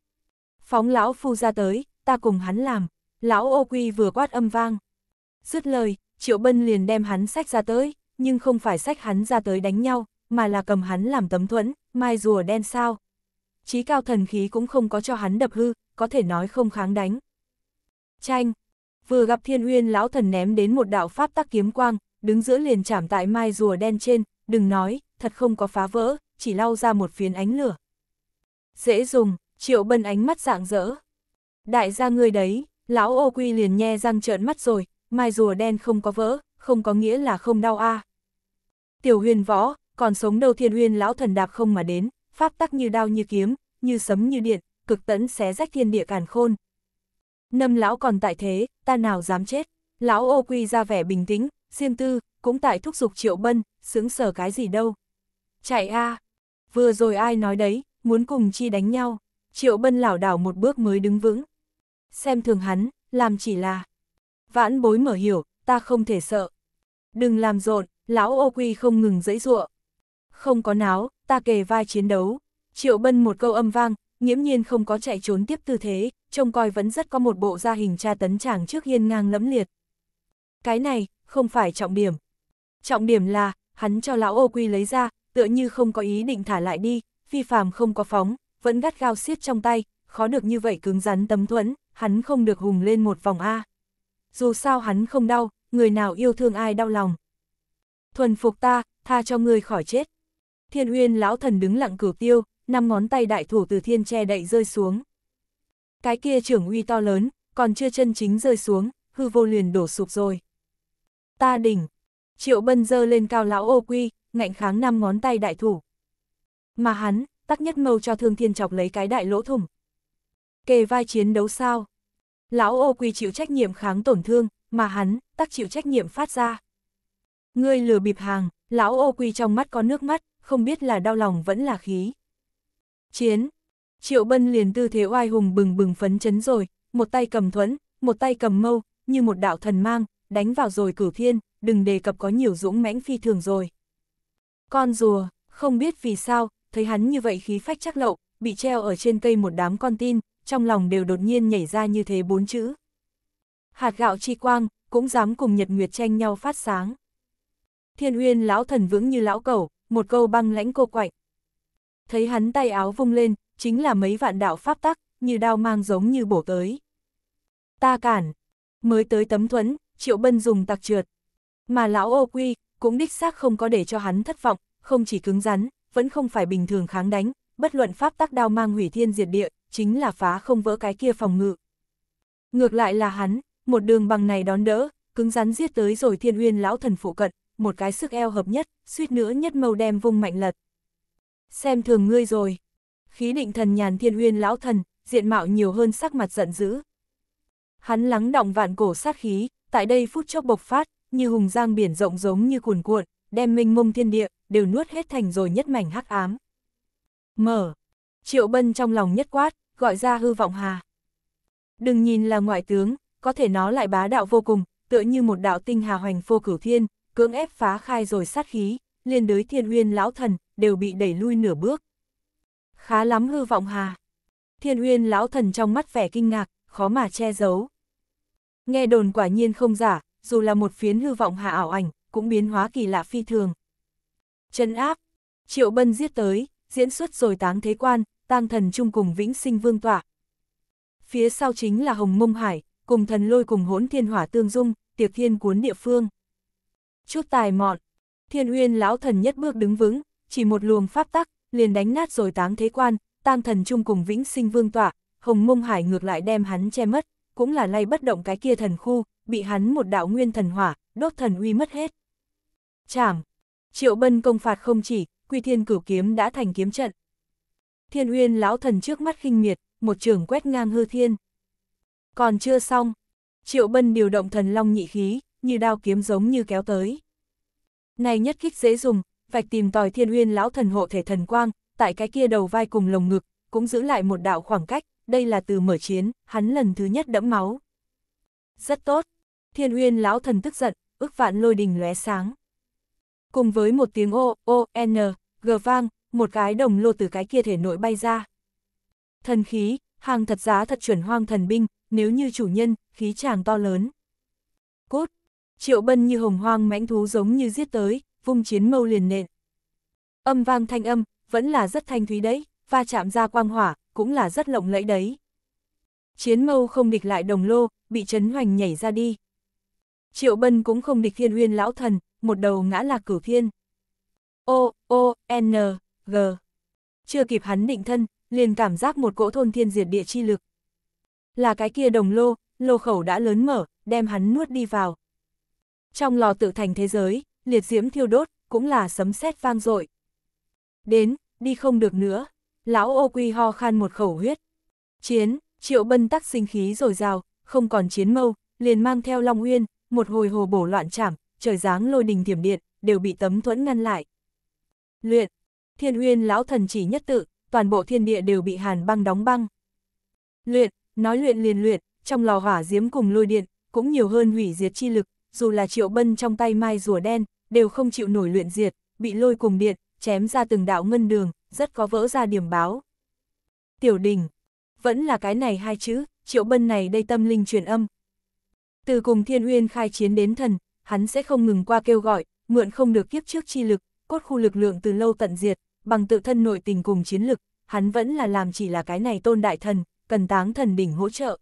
phóng lão phu ra tới, ta cùng hắn làm, lão ô quy vừa quát âm vang. Dứt lời, Triệu Bân liền đem hắn sách ra tới, nhưng không phải sách hắn ra tới đánh nhau, mà là cầm hắn làm tấm thuẫn, mai rùa đen sao. Chí cao thần khí cũng không có cho hắn đập hư, có thể nói không kháng đánh. tranh vừa gặp thiên uyên lão thần ném đến một đạo pháp tắc kiếm quang, đứng giữa liền chạm tại mai rùa đen trên, đừng nói, thật không có phá vỡ, chỉ lau ra một phiến ánh lửa. Dễ dùng, Triệu Bân ánh mắt rạng rỡ. Đại gia ngươi đấy, lão ô quy liền nhe răng trợn mắt rồi, mai rùa đen không có vỡ, không có nghĩa là không đau a. À. Tiểu huyền võ, còn sống đâu thiên huyền lão thần đạp không mà đến, pháp tắc như đao như kiếm, như sấm như điện, cực tẫn xé rách thiên địa càn khôn. Năm lão còn tại thế, ta nào dám chết. Lão ô quy ra vẻ bình tĩnh, riêng tư, cũng tại thúc giục triệu bân, sướng sở cái gì đâu. Chạy a à. Vừa rồi ai nói đấy, muốn cùng chi đánh nhau. Triệu Bân lảo đảo một bước mới đứng vững. Xem thường hắn, làm chỉ là. Vãn bối mở hiểu, ta không thể sợ. Đừng làm rộn, lão ô quy không ngừng dẫy dụa. Không có náo, ta kề vai chiến đấu. Triệu Bân một câu âm vang, nghiễm nhiên không có chạy trốn tiếp tư thế, trông coi vẫn rất có một bộ gia hình tra tấn chàng trước hiên ngang lẫm liệt. Cái này, không phải trọng điểm. Trọng điểm là, hắn cho lão ô quy lấy ra, tựa như không có ý định thả lại đi, phi phàm không có phóng, vẫn gắt gao xiết trong tay, khó được như vậy cứng rắn tấm thuẫn, hắn không được hùng lên một vòng A. Dù sao hắn không đau, người nào yêu thương ai đau lòng. Thuần phục ta, tha cho ngươi khỏi chết. Thiên uyên lão thần đứng lặng cửu tiêu, năm ngón tay đại thủ từ thiên che đậy rơi xuống. Cái kia trưởng uy to lớn, còn chưa chân chính rơi xuống, hư vô liền đổ sụp rồi. Ta đỉnh, triệu bân dơ lên cao lão ô quy, ngạnh kháng năm ngón tay đại thủ. Mà hắn, tắc nhất mâu cho thương thiên chọc lấy cái đại lỗ thủng. Kề vai chiến đấu sao? Lão ô quy chịu trách nhiệm kháng tổn thương, mà hắn, tắc chịu trách nhiệm phát ra. Ngươi lừa bịp hàng, lão ô quy trong mắt có nước mắt, không biết là đau lòng vẫn là khí. Chiến! Triệu Bân liền tư thế oai hùng bừng bừng phấn chấn rồi, một tay cầm thuẫn, một tay cầm mâu, như một đạo thần mang, đánh vào rồi cửu thiên, đừng đề cập có nhiều dũng mãnh phi thường rồi. Con rùa, không biết vì sao, thấy hắn như vậy khí phách chắc lậu, bị treo ở trên cây một đám con tin, trong lòng đều đột nhiên nhảy ra như thế bốn chữ. Hạt gạo chi quang, cũng dám cùng Nhật Nguyệt tranh nhau phát sáng. Thiên Uyên lão thần vững như lão cẩu, một câu băng lãnh cô quạnh. Thấy hắn tay áo vung lên, chính là mấy vạn đạo pháp tắc, như đao mang giống như bổ tới. Ta cản, mới tới tấm thuẫn, Triệu Bân dùng tặc trượt. Mà lão ô quy, cũng đích xác không có để cho hắn thất vọng, không chỉ cứng rắn, vẫn không phải bình thường kháng đánh, bất luận pháp tắc đao mang hủy thiên diệt địa, chính là phá không vỡ cái kia phòng ngự. Ngược lại là hắn, một đường bằng này đón đỡ, cứng rắn giết tới rồi thiên uyên lão thần phụ cận, một cái sức eo hợp nhất, suýt nữa nhất mâu đem vung mạnh lật. Xem thường ngươi rồi. Khí định thần nhàn thiên uyên lão thần, diện mạo nhiều hơn sắc mặt giận dữ. Hắn lắng động vạn cổ sát khí, tại đây phút chốc bộc phát, như hùng giang biển rộng giống như cuồn cuộn, đem minh mông thiên địa, đều nuốt hết thành rồi nhất mảnh hắc ám. Mở. Triệu Bân trong lòng nhất quát, gọi ra hư vọng hà. Đừng nhìn là ngoại tướng, có thể nó lại bá đạo vô cùng, tựa như một đạo tinh hà hoành phô cửu thiên, cưỡng ép phá khai rồi sát khí, liên đới thiên uyên lão thần, đều bị đẩy lui nửa bước. Khá lắm hư vọng hà. Thiên uyên lão thần trong mắt vẻ kinh ngạc, khó mà che giấu. Nghe đồn quả nhiên không giả, dù là một phiến hư vọng hà ảo ảnh, cũng biến hóa kỳ lạ phi thường, chân áp, triệu bân giết tới, diễn xuất rồi táng thế quan, tang thần chung cùng vĩnh sinh vương tọa. Phía sau chính là Hồng Mông Hải, cùng thần lôi cùng hỗn thiên hỏa tương dung, tiệc thiên cuốn địa phương. Chút tài mọn, thiên uyên lão thần nhất bước đứng vững, chỉ một luồng pháp tắc, liền đánh nát rồi táng thế quan, tang thần chung cùng vĩnh sinh vương tọa, Hồng Mông Hải ngược lại đem hắn che mất, cũng là lay bất động cái kia thần khu, bị hắn một đạo nguyên thần hỏa, đốt thần uy mất hết. Chảm, Triệu Bân công phạt không chỉ, Quy Thiên Cửu kiếm đã thành kiếm trận. Thiên Uyên lão thần trước mắt khinh miệt, một trường quét ngang hư thiên. Còn chưa xong, Triệu Bân điều động thần long nhị khí, như đao kiếm giống như kéo tới. Này nhất kích dễ dùng, vạch tìm tòi Thiên Uyên lão thần hộ thể thần quang, tại cái kia đầu vai cùng lồng ngực, cũng giữ lại một đạo khoảng cách, đây là từ mở chiến, hắn lần thứ nhất đẫm máu. Rất tốt. Thiên Uyên lão thần tức giận, ức vạn lôi đình lóe sáng cùng với một tiếng ô, ô, n, g vang, một cái đồng lô từ cái kia thể nội bay ra. Thần khí, hàng thật giá thật chuẩn hoang thần binh, nếu như chủ nhân, khí chàng to lớn. Cốt, triệu bân như hồng hoang mãnh thú giống như giết tới, vung chiến mâu liền nện. Âm vang thanh âm, vẫn là rất thanh thúy đấy, va chạm ra quang hỏa, cũng là rất lộng lẫy đấy. Chiến mâu không địch lại đồng lô, bị chấn hoành nhảy ra đi. Triệu bân cũng không địch thiên huyên lão thần, một đầu ngã lạc cửu thiên. O, O, N, G. Chưa kịp hắn định thân, liền cảm giác một cỗ thôn thiên diệt địa chi lực. Là cái kia đồng lô, lô khẩu đã lớn mở, đem hắn nuốt đi vào. Trong lò tự thành thế giới, liệt diễm thiêu đốt, cũng là sấm sét vang dội. Đến, đi không được nữa, lão ô quy ho khan một khẩu huyết. Chiến, triệu bân tắc sinh khí rồi rào, không còn chiến mâu, liền mang theo Long Uyên, một hồi hồ bổ loạn chảm, trời giáng lôi đình thiểm điện, đều bị tấm thuẫn ngăn lại. Luyện, thiên huyên lão thần chỉ nhất tự, toàn bộ thiên địa đều bị hàn băng đóng băng. Luyện, nói luyện liền luyện, trong lò hỏa diếm cùng lôi điện, cũng nhiều hơn hủy diệt chi lực, dù là triệu bân trong tay mai rùa đen, đều không chịu nổi luyện diệt, bị lôi cùng điện, chém ra từng đạo ngân đường, rất có vỡ ra điểm báo. Tiểu đình, vẫn là cái này hai chữ, triệu bân này đây tâm linh truyền âm. Từ cùng thiên uyên khai chiến đến thần, hắn sẽ không ngừng qua kêu gọi, mượn không được kiếp trước chi lực, cốt khu lực lượng từ lâu tận diệt, bằng tự thân nội tình cùng chiến lực, hắn vẫn là làm chỉ là cái này tôn đại thần, cần táng thần đỉnh hỗ trợ.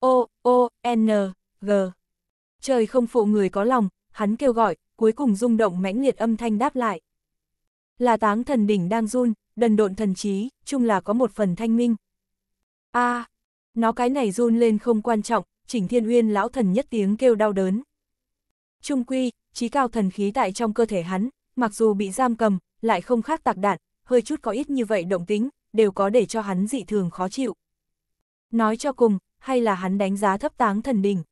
O, O, N, G. Trời không phụ người có lòng, hắn kêu gọi, cuối cùng rung động mãnh liệt âm thanh đáp lại. Là táng thần đỉnh đang run, đần độn thần trí, chung là có một phần thanh minh. a nó cái này run lên không quan trọng, chỉnh thiên uyên lão thần nhất tiếng kêu đau đớn. Trung quy, trí cao thần khí tại trong cơ thể hắn, mặc dù bị giam cầm, lại không khác tạc đạn, hơi chút có ít như vậy động tính, đều có để cho hắn dị thường khó chịu. Nói cho cùng, hay là hắn đánh giá thấp táng thần đình.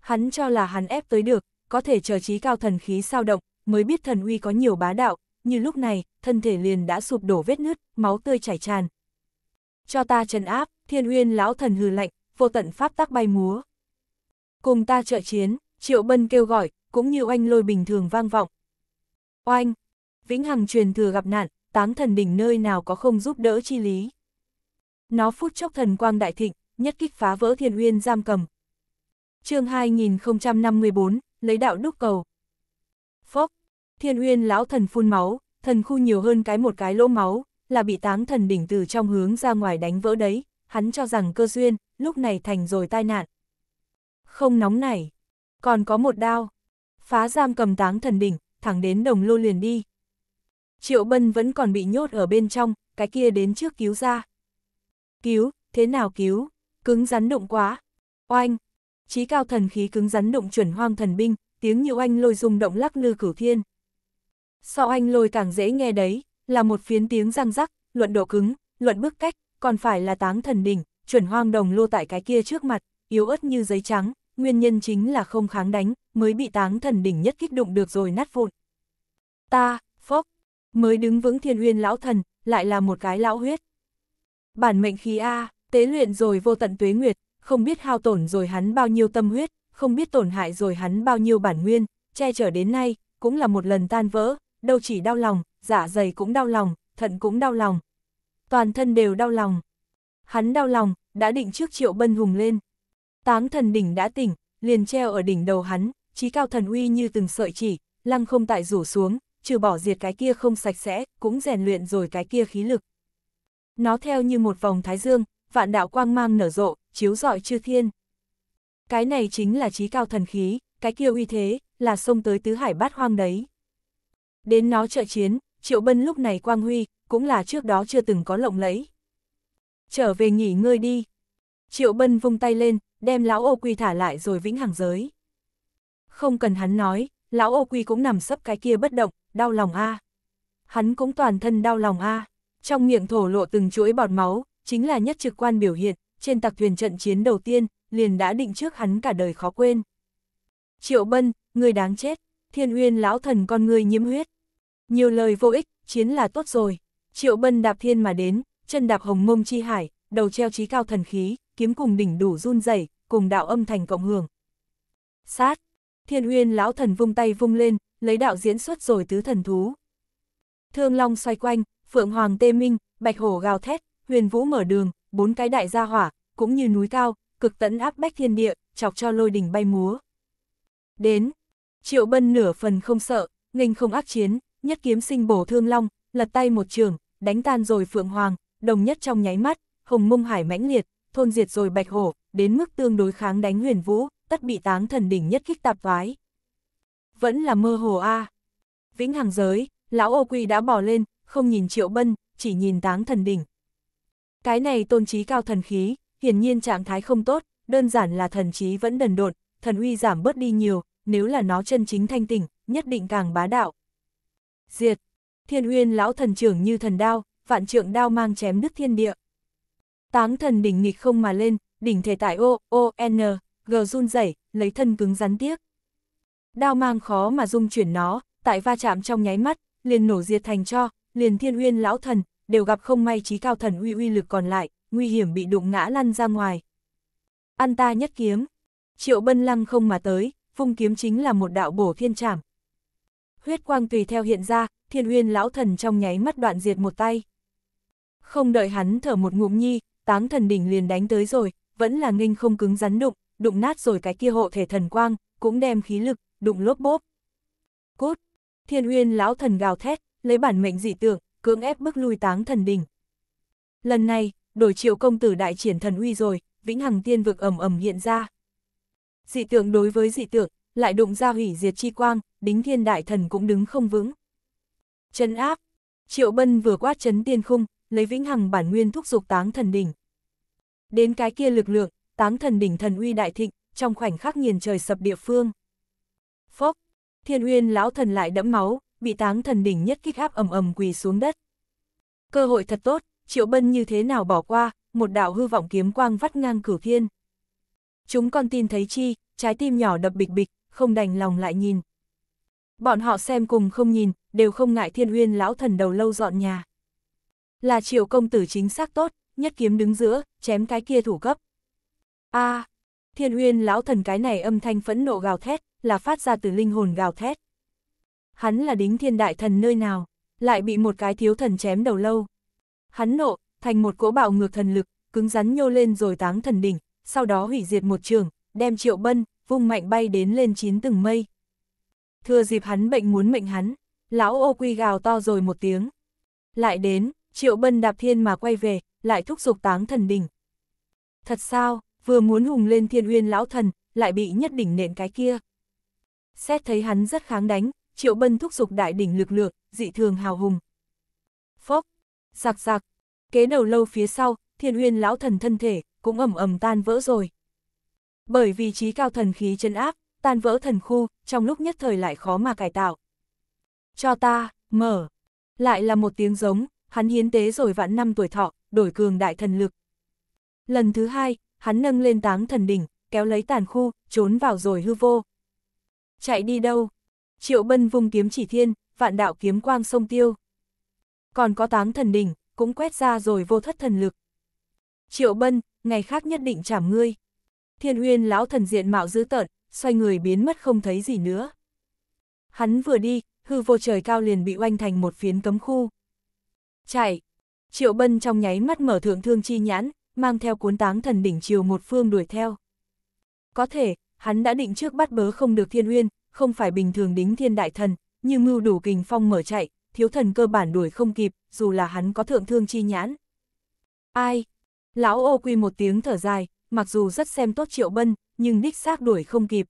Hắn cho là hắn ép tới được, có thể chờ trí cao thần khí sao động, mới biết thần uy có nhiều bá đạo, như lúc này, thân thể liền đã sụp đổ vết nứt, máu tươi chảy tràn. Cho ta trấn áp, thiên uyên lão thần hừ lạnh, vô tận pháp tắc bay múa. Cùng ta trợ chiến, Triệu Bân kêu gọi, cũng như oanh lôi bình thường vang vọng. Oanh! Vĩnh Hằng truyền thừa gặp nạn, táng thần đỉnh nơi nào có không giúp đỡ chi lý. Nó phút chốc thần quang đại thịnh, nhất kích phá vỡ thiên uyên giam cầm. chương 2054, lấy đạo đúc cầu. Phốc! Thiên uyên lão thần phun máu, thần khu nhiều hơn cái một cái lỗ máu, là bị táng thần đỉnh từ trong hướng ra ngoài đánh vỡ đấy, hắn cho rằng cơ duyên, lúc này thành rồi tai nạn. Không nóng này. Còn có một đao. Phá giam cầm táng thần đỉnh, thẳng đến đồng lô liền đi. Triệu Bân vẫn còn bị nhốt ở bên trong, cái kia đến trước cứu ra. Cứu, thế nào cứu? Cứng rắn đụng quá. Oanh! Chí cao thần khí cứng rắn đụng chuẩn hoang thần binh, tiếng như anh lôi rung động lắc lư cửu thiên. Sau anh lôi càng dễ nghe đấy, là một phiến tiếng răng rắc, luận độ cứng, luận bước cách, còn phải là táng thần đỉnh, chuẩn hoang đồng lô tại cái kia trước mặt, yếu ớt như giấy trắng, nguyên nhân chính là không kháng đánh, mới bị táng thần đỉnh nhất kích đụng được rồi nát vụn. Ta, phốc, mới đứng vững thiên uyên lão thần, lại là một cái lão huyết. Bản mệnh khí A, tế luyện rồi vô tận tuế nguyệt, không biết hao tổn rồi hắn bao nhiêu tâm huyết, không biết tổn hại rồi hắn bao nhiêu bản nguyên, che chở đến nay, cũng là một lần tan vỡ, đâu chỉ đau lòng, dạ dày cũng đau lòng, thận cũng đau lòng. Toàn thân đều đau lòng. Hắn đau lòng, đã định trước triệu bân hùng lên. Táng thần đỉnh đã tỉnh, liền treo ở đỉnh đầu hắn, trí cao thần uy như từng sợi chỉ, lăng không tại rủ xuống, trừ bỏ diệt cái kia không sạch sẽ, cũng rèn luyện rồi cái kia khí lực. Nó theo như một vòng thái dương, vạn đạo quang mang nở rộ, chiếu rọi chư thiên. Cái này chính là trí cao thần khí, cái kia uy thế, là sông tới tứ hải bát hoang đấy. Đến nó trợ chiến, triệu bân lúc này quang huy, cũng là trước đó chưa từng có lộng lẫy. Trở về nghỉ ngơi đi. Triệu bân vung tay lên, đem lão ô quy thả lại rồi vĩnh hằng giới. Không cần hắn nói, lão ô quy cũng nằm sấp cái kia bất động, đau lòng a. Hắn cũng toàn thân đau lòng a. Trong miệng thổ lộ từng chuỗi bọt máu, chính là nhất trực quan biểu hiện, trên tặc thuyền trận chiến đầu tiên, liền đã định trước hắn cả đời khó quên. Triệu Bân, người đáng chết, thiên uyên lão thần con người nhiễm huyết. Nhiều lời vô ích, chiến là tốt rồi. Triệu Bân đạp thiên mà đến, chân đạp hồng mông chi hải, đầu treo trí cao thần khí, kiếm cùng đỉnh đủ run rẩy cùng đạo âm thành cộng hưởng. Sát! Thiên uyên lão thần vung tay vung lên, lấy đạo diễn xuất rồi tứ thần thú. Thương long xoay quanh, phượng hoàng tê minh, bạch hổ gào thét, huyền vũ mở đường, bốn cái đại gia hỏa, cũng như núi cao, cực tấn áp bách thiên địa, chọc cho lôi đỉnh bay múa. Đến! Triệu bân nửa phần không sợ, nghênh không ác chiến, nhất kiếm sinh bổ thương long, lật tay một trường, đánh tan rồi phượng hoàng, đồng nhất trong nháy mắt, hồng mông hải mãnh liệt, thôn diệt rồi bạch hổ, đến mức tương đối kháng đánh huyền vũ, tất bị táng thần đỉnh nhất kích tạp vái. Vẫn là mơ hồ a Vĩnh hằng giới, lão ô quy đã bỏ lên, không nhìn triệu bân, chỉ nhìn táng thần đỉnh. Cái này tôn trí cao thần khí, hiển nhiên trạng thái không tốt, đơn giản là thần trí vẫn đần độn, thần uy giảm bớt đi nhiều, nếu là nó chân chính thanh tỉnh, nhất định càng bá đạo. Diệt, thiên uyên lão thần trưởng như thần đao, vạn trượng đao mang chém đứt thiên địa. Táng thần đỉnh nghịch không mà lên, đỉnh thể tại O, O, N, G run rẩy, lấy thân cứng rắn tiếc. Đao mang khó mà dung chuyển nó, tại va chạm trong nháy mắt, liền nổ diệt thành cho, liền thiên uyên lão thần, đều gặp không may trí cao thần uy uy lực còn lại, nguy hiểm bị đụng ngã lăn ra ngoài. An ta nhất kiếm, triệu bân lăng không mà tới, phung kiếm chính là một đạo bổ thiên trảm. Huyết quang tùy theo hiện ra, thiên uyên lão thần trong nháy mắt đoạn diệt một tay. Không đợi hắn thở một ngụm nhi, táng thần đỉnh liền đánh tới rồi, vẫn là nghinh không cứng rắn đụng, đụng nát rồi cái kia hộ thể thần quang, cũng đem khí lực, đụng lốp bốp. Cút! Thiên uyên lão thần gào thét, lấy bản mệnh dị tượng, cưỡng ép bức lui táng thần đỉnh Lần này, đổi triệu công tử đại triển thần uy rồi, vĩnh hằng tiên vực ầm ầm hiện ra. Dị tượng đối với dị tượng, lại đụng ra hủy diệt chi quang, đính thiên đại thần cũng đứng không vững. Chân áp, triệu bân vừa quát chấn tiên khung, lấy vĩnh hằng bản nguyên thúc dục táng thần đỉnh đến cái kia lực lượng, táng thần đỉnh thần uy đại thịnh, trong khoảnh khắc nghiền trời sập địa phương. Phốc, thiên uyên lão thần lại đẫm máu, bị táng thần đỉnh nhất kích áp ầm ầm quỳ xuống đất. Cơ hội thật tốt, triệu bân như thế nào bỏ qua, một đạo hư vọng kiếm quang vắt ngang cửu thiên. Chúng con tin thấy chi, trái tim nhỏ đập bịch bịch, không đành lòng lại nhìn. Bọn họ xem cùng không nhìn, đều không ngại thiên uyên lão thần đầu lâu dọn nhà. Là triệu công tử chính xác tốt, nhất kiếm đứng giữa, chém cái kia thủ cấp. a à, thiên huyên lão thần cái này âm thanh phẫn nộ gào thét, là phát ra từ linh hồn gào thét. Hắn là đính thiên đại thần nơi nào, lại bị một cái thiếu thần chém đầu lâu. Hắn nộ, thành một cỗ bạo ngược thần lực, cứng rắn nhô lên rồi táng thần đỉnh, sau đó hủy diệt một trường, đem triệu bân, vung mạnh bay đến lên chín tầng mây. Thừa dịp hắn bệnh muốn mệnh hắn, lão ô quy gào to rồi một tiếng. Lại đến, triệu bân đạp thiên mà quay về, lại thúc giục táng thần đỉnh. Thật sao, vừa muốn hùng lên thiên uyên lão thần, lại bị nhất đỉnh nện cái kia. Xét thấy hắn rất kháng đánh, triệu bân thúc giục đại đỉnh lực lượng, dị thường hào hùng. Phốc, giặc giặc, kế đầu lâu phía sau, thiên uyên lão thần thân thể, cũng ẩm ẩm tan vỡ rồi. Bởi vì trí cao thần khí chân áp, tan vỡ thần khu, trong lúc nhất thời lại khó mà cải tạo. Cho ta, mở. Lại là một tiếng giống, hắn hiến tế rồi vạn năm tuổi thọ, đổi cường đại thần lực. Lần thứ hai, hắn nâng lên táng thần đỉnh, kéo lấy tàn khu, trốn vào rồi hư vô. Chạy đi đâu? Triệu bân vung kiếm chỉ thiên, vạn đạo kiếm quang sông tiêu. Còn có táng thần đỉnh, cũng quét ra rồi vô thất thần lực. Triệu bân, ngày khác nhất định chảm ngươi. Thiên Huyên lão thần diện mạo dữ tợn, xoay người biến mất không thấy gì nữa. Hắn vừa đi, hư vô trời cao liền bị oanh thành một phiến cấm khu. Chạy! Triệu Bân trong nháy mắt mở thượng thương chi nhãn, mang theo cuốn táng thần đỉnh chiều một phương đuổi theo. Có thể, hắn đã định trước bắt bớ không được thiên uyên, không phải bình thường đính thiên đại thần, như mưu đủ kình phong mở chạy, thiếu thần cơ bản đuổi không kịp, dù là hắn có thượng thương chi nhãn. Ai? Lão ô quy một tiếng thở dài, mặc dù rất xem tốt triệu bân, nhưng đích xác đuổi không kịp.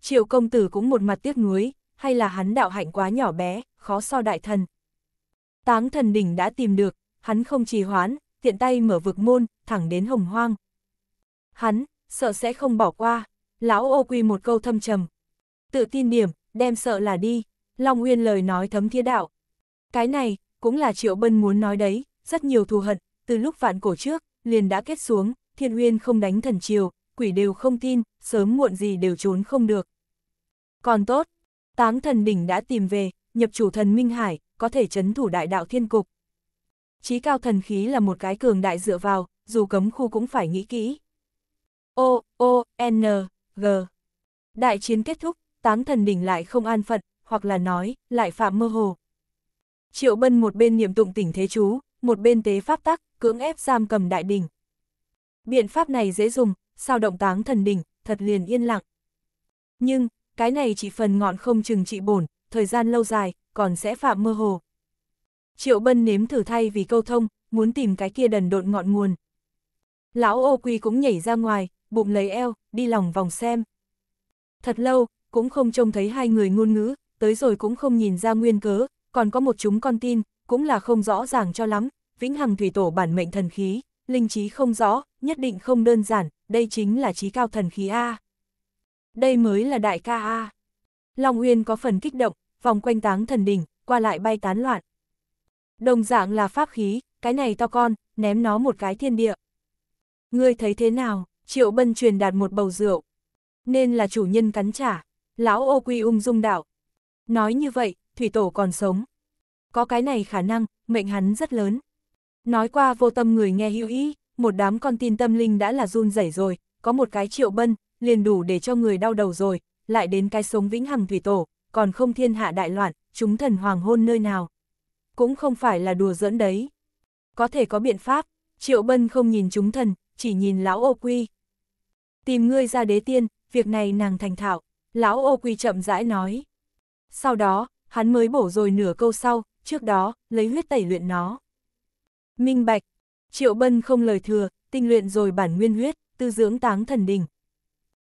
Triệu công tử cũng một mặt tiếc nuối, hay là hắn đạo hạnh quá nhỏ bé, khó so đại thần. Táng thần đỉnh đã tìm được, hắn không trì hoãn, tiện tay mở vực môn, thẳng đến hồng hoang. Hắn, sợ sẽ không bỏ qua, lão ô quy một câu thâm trầm. Tự tin điểm, đem sợ là đi, Long Uyên lời nói thấm thiên đạo. Cái này, cũng là Triệu Bân muốn nói đấy, rất nhiều thù hận, từ lúc vạn cổ trước, liền đã kết xuống, thiên uyên không đánh thần triều, quỷ đều không tin, sớm muộn gì đều trốn không được. Còn tốt, táng thần đỉnh đã tìm về, nhập chủ thần Minh Hải, có thể chấn thủ đại đạo thiên cục trí cao thần khí là một cái cường đại dựa vào, dù cấm khu cũng phải nghĩ kỹ. O, O, N, G. Đại chiến kết thúc, táng thần đỉnh lại không an phận, hoặc là nói, lại phạm mơ hồ. Triệu Bân một bên niệm tụng tỉnh thế chú, một bên tế pháp tắc, cưỡng ép giam cầm đại đỉnh. Biện pháp này dễ dùng, sao động táng thần đỉnh, thật liền yên lặng. Nhưng, cái này chỉ phần ngọn không chừng trị bổn, thời gian lâu dài, còn sẽ phạm mơ hồ. Triệu Bân nếm thử thay vì câu thông, muốn tìm cái kia đần độn ngọn nguồn. Lão ô quy cũng nhảy ra ngoài, bụng lấy eo, đi lòng vòng xem. Thật lâu, cũng không trông thấy hai người ngôn ngữ, tới rồi cũng không nhìn ra nguyên cớ, còn có một chúng con tin, cũng là không rõ ràng cho lắm, vĩnh hằng thủy tổ bản mệnh thần khí, linh trí không rõ, nhất định không đơn giản, đây chính là trí cao thần khí A. Đây mới là đại ca A. Long Uyên có phần kích động, vòng quanh táng thần đỉnh, qua lại bay tán loạn. Đồng dạng là pháp khí, cái này to con, ném nó một cái thiên địa. Ngươi thấy thế nào, triệu bân truyền đạt một bầu rượu. Nên là chủ nhân cắn trả, lão ô quy ung dung đạo. Nói như vậy, thủy tổ còn sống. Có cái này khả năng, mệnh hắn rất lớn. Nói qua vô tâm người nghe hữu ý, một đám con tin tâm linh đã là run rẩy rồi, có một cái triệu bân, liền đủ để cho người đau đầu rồi, lại đến cái sống vĩnh hằng thủy tổ, còn không thiên hạ đại loạn, chúng thần hoàng hôn nơi nào, cũng không phải là đùa giỡn đấy. Có thể có biện pháp, Triệu Bân không nhìn chúng thần, chỉ nhìn lão ô quy. Tìm ngươi ra đế tiên, việc này nàng thành thạo, lão ô quy chậm rãi nói. Sau đó, hắn mới bổ rồi nửa câu sau, trước đó, lấy huyết tẩy luyện nó. Minh bạch, Triệu Bân không lời thừa, tinh luyện rồi bản nguyên huyết, tư dưỡng táng thần đình.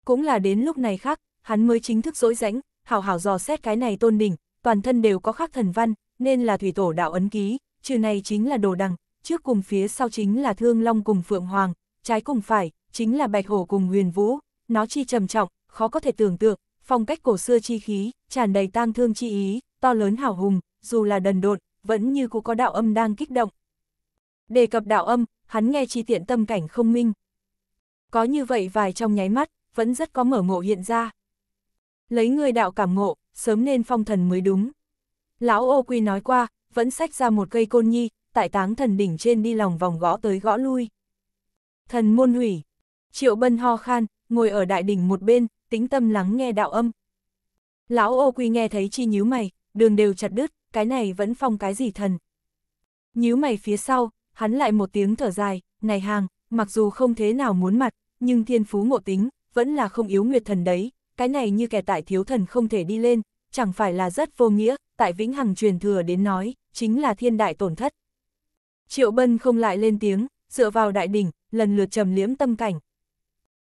Cũng là đến lúc này khác, hắn mới chính thức dỗi rãnh, hào hào dò xét cái này tôn đỉnh, toàn thân đều có khắc thần văn, nên là thủy tổ đạo ấn ký, trừ này chính là đồ đằng, trước cùng phía sau chính là thương long cùng phượng hoàng, trái cùng phải, chính là bạch hổ cùng huyền vũ, nó chi trầm trọng, khó có thể tưởng tượng, phong cách cổ xưa chi khí, tràn đầy tang thương chi ý, to lớn hào hùng, dù là đần độn, vẫn như cũ có đạo âm đang kích động. Đề cập đạo âm, hắn nghe chi tiện tâm cảnh không minh. Có như vậy vài trong nháy mắt, vẫn rất có mở ngộ hiện ra. Lấy người đạo cảm ngộ, sớm nên phong thần mới đúng. Lão ô quy nói qua, vẫn sách ra một cây côn nhi, tại táng thần đỉnh trên đi lòng vòng gõ tới gõ lui. Thần môn hủy, triệu bân ho khan, ngồi ở đại đỉnh một bên, tính tâm lắng nghe đạo âm. Lão ô quy nghe thấy chi nhíu mày, đường đều chặt đứt, cái này vẫn phong cái gì thần. Nhíu mày phía sau, hắn lại một tiếng thở dài, này hàng, mặc dù không thế nào muốn mặt, nhưng thiên phú ngộ tính, vẫn là không yếu nguyệt thần đấy, cái này như kẻ tại thiếu thần không thể đi lên, chẳng phải là rất vô nghĩa, tại vĩnh hằng truyền thừa đến nói, chính là thiên đại tổn thất. Triệu Bân không lại lên tiếng, dựa vào đại đỉnh, lần lượt trầm liễm tâm cảnh.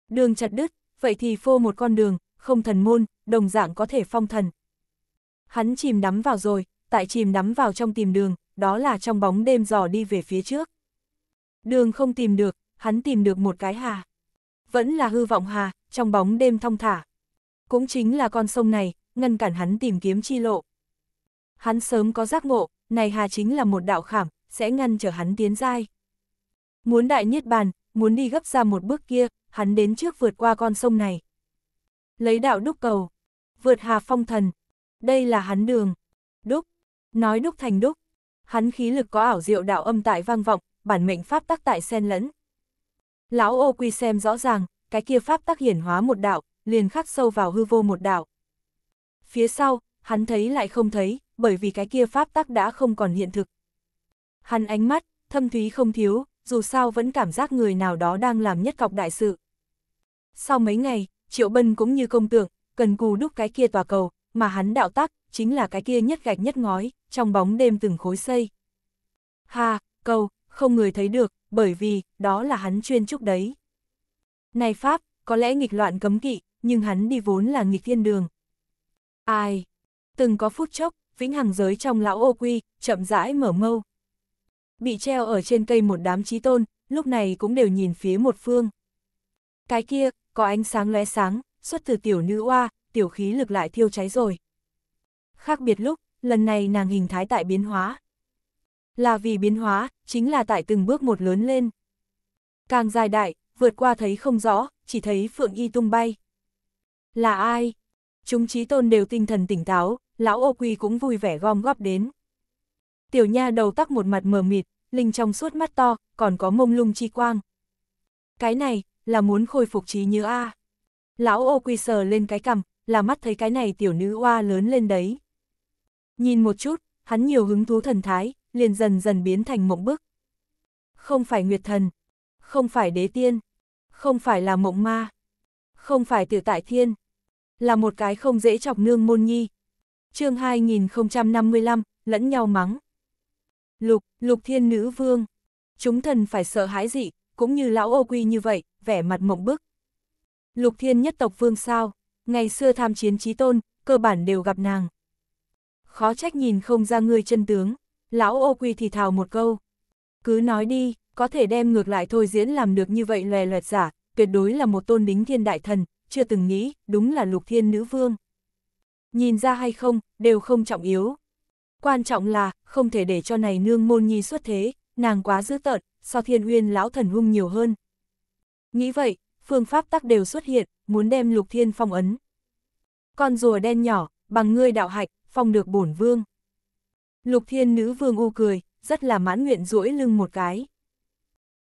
Đường chặt đứt, vậy thì phô một con đường, không thần môn, đồng dạng có thể phong thần. Hắn chìm đắm vào rồi, tại chìm đắm vào trong tìm đường, đó là trong bóng đêm dò đi về phía trước. Đường không tìm được, hắn tìm được một cái hà. Vẫn là hư vọng hà, trong bóng đêm thong thả. Cũng chính là con sông này, ngăn cản hắn tìm kiếm chi lộ. Hắn sớm có giác ngộ, này hà chính là một đạo khảm, sẽ ngăn trở hắn tiến dai. Muốn đại niết bàn, muốn đi gấp ra một bước kia, hắn đến trước vượt qua con sông này. Lấy đạo đúc cầu, vượt hà phong thần, đây là hắn đường, đúc, nói đúc thành đúc, hắn khí lực có ảo diệu đạo âm tại vang vọng, bản mệnh pháp tắc tại xen lẫn. Lão ô quy xem rõ ràng, cái kia pháp tắc hiển hóa một đạo, liền khắc sâu vào hư vô một đạo. Phía sau, hắn thấy lại không thấy, bởi vì cái kia pháp tắc đã không còn hiện thực. Hắn ánh mắt, thâm thúy không thiếu, dù sao vẫn cảm giác người nào đó đang làm nhất cọc đại sự. Sau mấy ngày, Triệu Bân cũng như công tượng, cần cù đúc cái kia tòa cầu, mà hắn đạo tắc, chính là cái kia nhất gạch nhất ngói, trong bóng đêm từng khối xây. Ha, cầu, không người thấy được, bởi vì, đó là hắn chuyên trúc đấy. Này Pháp, có lẽ nghịch loạn cấm kỵ, nhưng hắn đi vốn là nghịch thiên đường. Ai? Từng có phút chốc, vĩnh hằng giới trong lão ô quy, chậm rãi mở mâu. Bị treo ở trên cây một đám trí tôn, lúc này cũng đều nhìn phía một phương. Cái kia, có ánh sáng lóe sáng, xuất từ tiểu nữ oa, tiểu khí lực lại thiêu cháy rồi. Khác biệt lúc, lần này nàng hình thái tại biến hóa. Là vì biến hóa, chính là tại từng bước một lớn lên. Càng dài đại, vượt qua thấy không rõ, chỉ thấy phượng y tung bay. Là ai? chúng trí tôn đều tinh thần tỉnh táo, lão ô quy cũng vui vẻ gom góp đến. Tiểu nha đầu tóc một mặt mờ mịt, linh trong suốt mắt to, còn có mông lung chi quang. Cái này, là muốn khôi phục trí như a Lão ô quy sờ lên cái cằm, là mắt thấy cái này tiểu nữ oa lớn lên đấy. Nhìn một chút, hắn nhiều hứng thú thần thái, liền dần dần biến thành mộng bức. Không phải nguyệt thần, không phải đế tiên, không phải là mộng ma, không phải tiểu tại thiên, là một cái không dễ chọc nương môn nhi. chương 2055, lẫn nhau mắng. Lục, lục thiên nữ vương. Chúng thần phải sợ hãi dị, cũng như lão ô quy như vậy, vẻ mặt mộng bức. Lục thiên nhất tộc vương sao, ngày xưa tham chiến trí tôn, cơ bản đều gặp nàng. Khó trách nhìn không ra người chân tướng, lão ô quy thì thào một câu. Cứ nói đi, có thể đem ngược lại thôi diễn làm được như vậy lè loẹt giả, tuyệt đối là một tôn đính thiên đại thần, chưa từng nghĩ, đúng là lục thiên nữ vương. Nhìn ra hay không, đều không trọng yếu. Quan trọng là, không thể để cho này nương môn nhi xuất thế, nàng quá dữ tợn, so thiên uyên lão thần hung nhiều hơn. Nghĩ vậy, phương pháp tắc đều xuất hiện, muốn đem lục thiên phong ấn. Con rùa đen nhỏ, bằng ngươi đạo hạch, phong được bổn vương. Lục thiên nữ vương u cười, rất là mãn nguyện duỗi lưng một cái.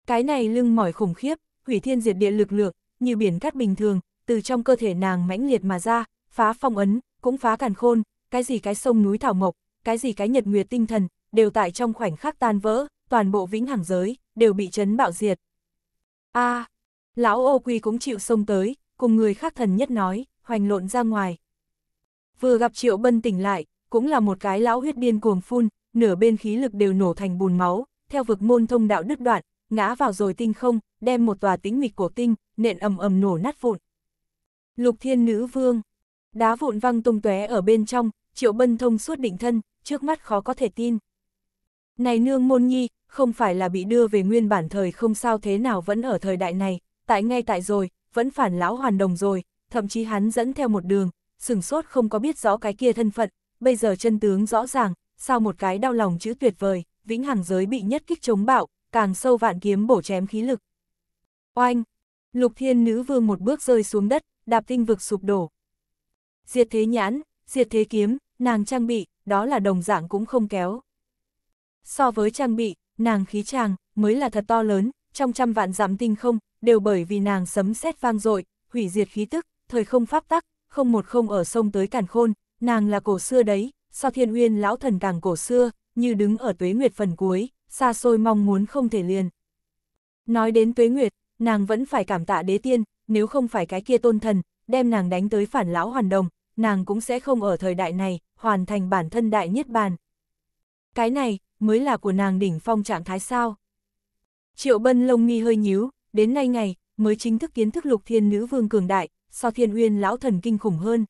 Cái này lưng mỏi khủng khiếp, hủy thiên diệt địa lực lượng, như biển cát bình thường, từ trong cơ thể nàng mãnh liệt mà ra, phá phong ấn, cũng phá càn khôn, cái gì cái sông núi thảo mộc, cái gì cái nhật nguyệt tinh thần, đều tại trong khoảnh khắc tan vỡ, toàn bộ vĩnh hằng giới đều bị chấn bạo diệt. A, lão Ô Quy cũng chịu sông tới, cùng người khác thần nhất nói, hoành lộn ra ngoài. Vừa gặp Triệu Bân tỉnh lại, cũng là một cái lão huyết điên cuồng phun, nửa bên khí lực đều nổ thành bùn máu, theo vực môn thông đạo đứt đoạn, ngã vào rồi tinh không, đem một tòa tính mịch cổ tinh, nện ầm ầm nổ nát vụn. Lục thiên nữ vương. Đá vụn văng tung tóe ở bên trong, triệu bân thông suốt định thân, trước mắt khó có thể tin. Này nương môn nhi, không phải là bị đưa về nguyên bản thời không sao thế nào vẫn ở thời đại này, tại ngay tại rồi, vẫn phản lão hoàn đồng rồi, thậm chí hắn dẫn theo một đường, sừng sốt không có biết rõ cái kia thân phận, bây giờ chân tướng rõ ràng, sau một cái đau lòng chữ tuyệt vời, vĩnh hằng giới bị nhất kích chống bạo, càng sâu vạn kiếm bổ chém khí lực. Oanh! Lục thiên nữ vương một bước rơi xuống đất, đạp tinh vực sụp đổ. Diệt thế nhãn, diệt thế kiếm, nàng trang bị, đó là đồng dạng cũng không kéo. So với trang bị, nàng khí tràng, mới là thật to lớn, trong trăm vạn giảm tinh không, đều bởi vì nàng sấm sét vang dội hủy diệt khí tức, thời không pháp tắc, không một không ở sông tới càn khôn, nàng là cổ xưa đấy, so thiên uyên lão thần càng cổ xưa, như đứng ở tuế nguyệt phần cuối, xa xôi mong muốn không thể liền. Nói đến tuế nguyệt, nàng vẫn phải cảm tạ đế tiên, nếu không phải cái kia tôn thần, đem nàng đánh tới phản lão hoàn đồng, nàng cũng sẽ không ở thời đại này, hoàn thành bản thân đại nhất bàn. Cái này, mới là của nàng đỉnh phong trạng thái sao. Triệu bân lông nghi hơi nhíu, đến nay ngày, mới chính thức kiến thức lục thiên nữ vương cường đại, so thiên uyên lão thần kinh khủng hơn.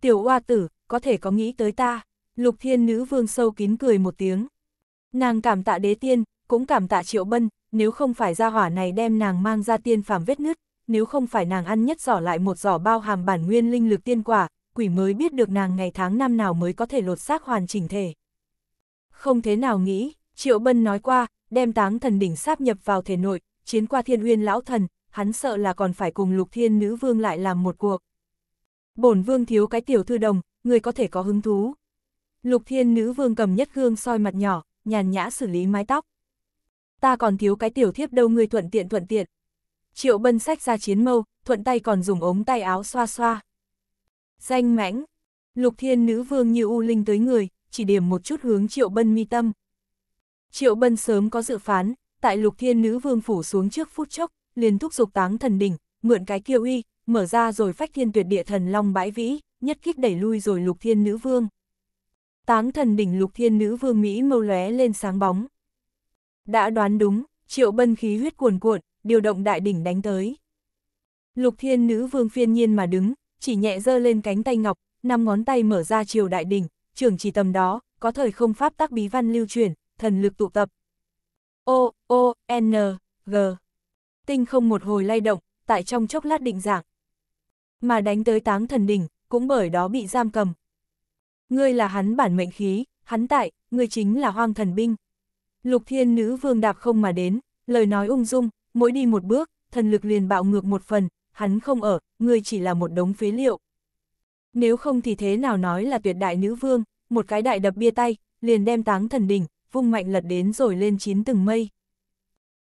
Tiểu oa tử, có thể có nghĩ tới ta, lục thiên nữ vương sâu kín cười một tiếng. Nàng cảm tạ đế tiên, cũng cảm tạ triệu bân, nếu không phải gia hỏa này đem nàng mang ra tiên phàm vết nứt, nếu không phải nàng ăn nhất giỏ lại một giỏ bao hàm bản nguyên linh lực tiên quả, quỷ mới biết được nàng ngày tháng năm nào mới có thể lột xác hoàn chỉnh thể. Không thế nào nghĩ, Triệu Bân nói qua, đem táng thần đỉnh sáp nhập vào thể nội, chiến qua thiên uyên lão thần, hắn sợ là còn phải cùng lục thiên nữ vương lại làm một cuộc. Bổn vương thiếu cái tiểu thư đồng, người có thể có hứng thú. Lục thiên nữ vương cầm nhất gương soi mặt nhỏ, nhàn nhã xử lý mái tóc. Ta còn thiếu cái tiểu thiếp đâu người thuận tiện thuận tiện, Triệu Bân sách ra chiến mâu, thuận tay còn dùng ống tay áo xoa xoa. Danh mãnh, lục thiên nữ vương như u linh tới người, chỉ điểm một chút hướng Triệu Bân mi tâm. Triệu Bân sớm có dự phán, tại lục thiên nữ vương phủ xuống trước phút chốc, liền thúc dục táng thần đỉnh, mượn cái kiêu uy, mở ra rồi phách thiên tuyệt địa thần long bãi vĩ, nhất kích đẩy lui rồi lục thiên nữ vương. Táng thần đỉnh lục thiên nữ vương Mỹ mâu lóe lên sáng bóng. Đã đoán đúng, triệu bân khí huyết cuồn cuộn, điều động đại đỉnh đánh tới. Lục thiên nữ vương phiên nhiên mà đứng, chỉ nhẹ giơ lên cánh tay ngọc, năm ngón tay mở ra chiều đại đỉnh, trưởng chỉ tầm đó, có thời không pháp tác bí văn lưu truyền, thần lực tụ tập. O, O, N, G. Tinh không một hồi lay động, tại trong chốc lát định dạng. Mà đánh tới táng thần đỉnh, cũng bởi đó bị giam cầm. Ngươi là hắn bản mệnh khí, hắn tại, ngươi chính là hoang thần binh. Lục thiên nữ vương đạp không mà đến, lời nói ung dung, mỗi đi một bước, thần lực liền bạo ngược một phần, hắn không ở, ngươi chỉ là một đống phế liệu. Nếu không thì thế nào nói là tuyệt đại nữ vương, một cái đại đập bia tay, liền đem táng thần đỉnh, vung mạnh lật đến rồi lên chín từng mây.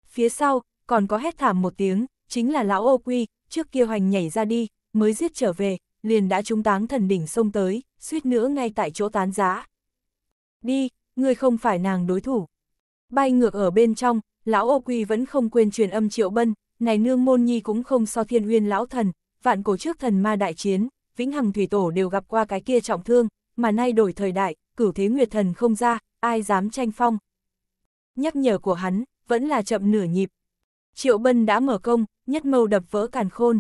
Phía sau, còn có hét thảm một tiếng, chính là lão ô quy, trước kia hoành nhảy ra đi, mới giết trở về, liền đã trúng táng thần đỉnh xông tới, suýt nữa ngay tại chỗ tán giá. Đi, ngươi không phải nàng đối thủ. Bay ngược ở bên trong, lão ô quy vẫn không quên truyền âm triệu bân, này nương môn nhi cũng không so thiên uyên lão thần, vạn cổ trước thần ma đại chiến, vĩnh hằng thủy tổ đều gặp qua cái kia trọng thương, mà nay đổi thời đại, cửu thế nguyệt thần không ra, ai dám tranh phong. Nhắc nhở của hắn, vẫn là chậm nửa nhịp. Triệu bân đã mở công, nhất mâu đập vỡ càn khôn.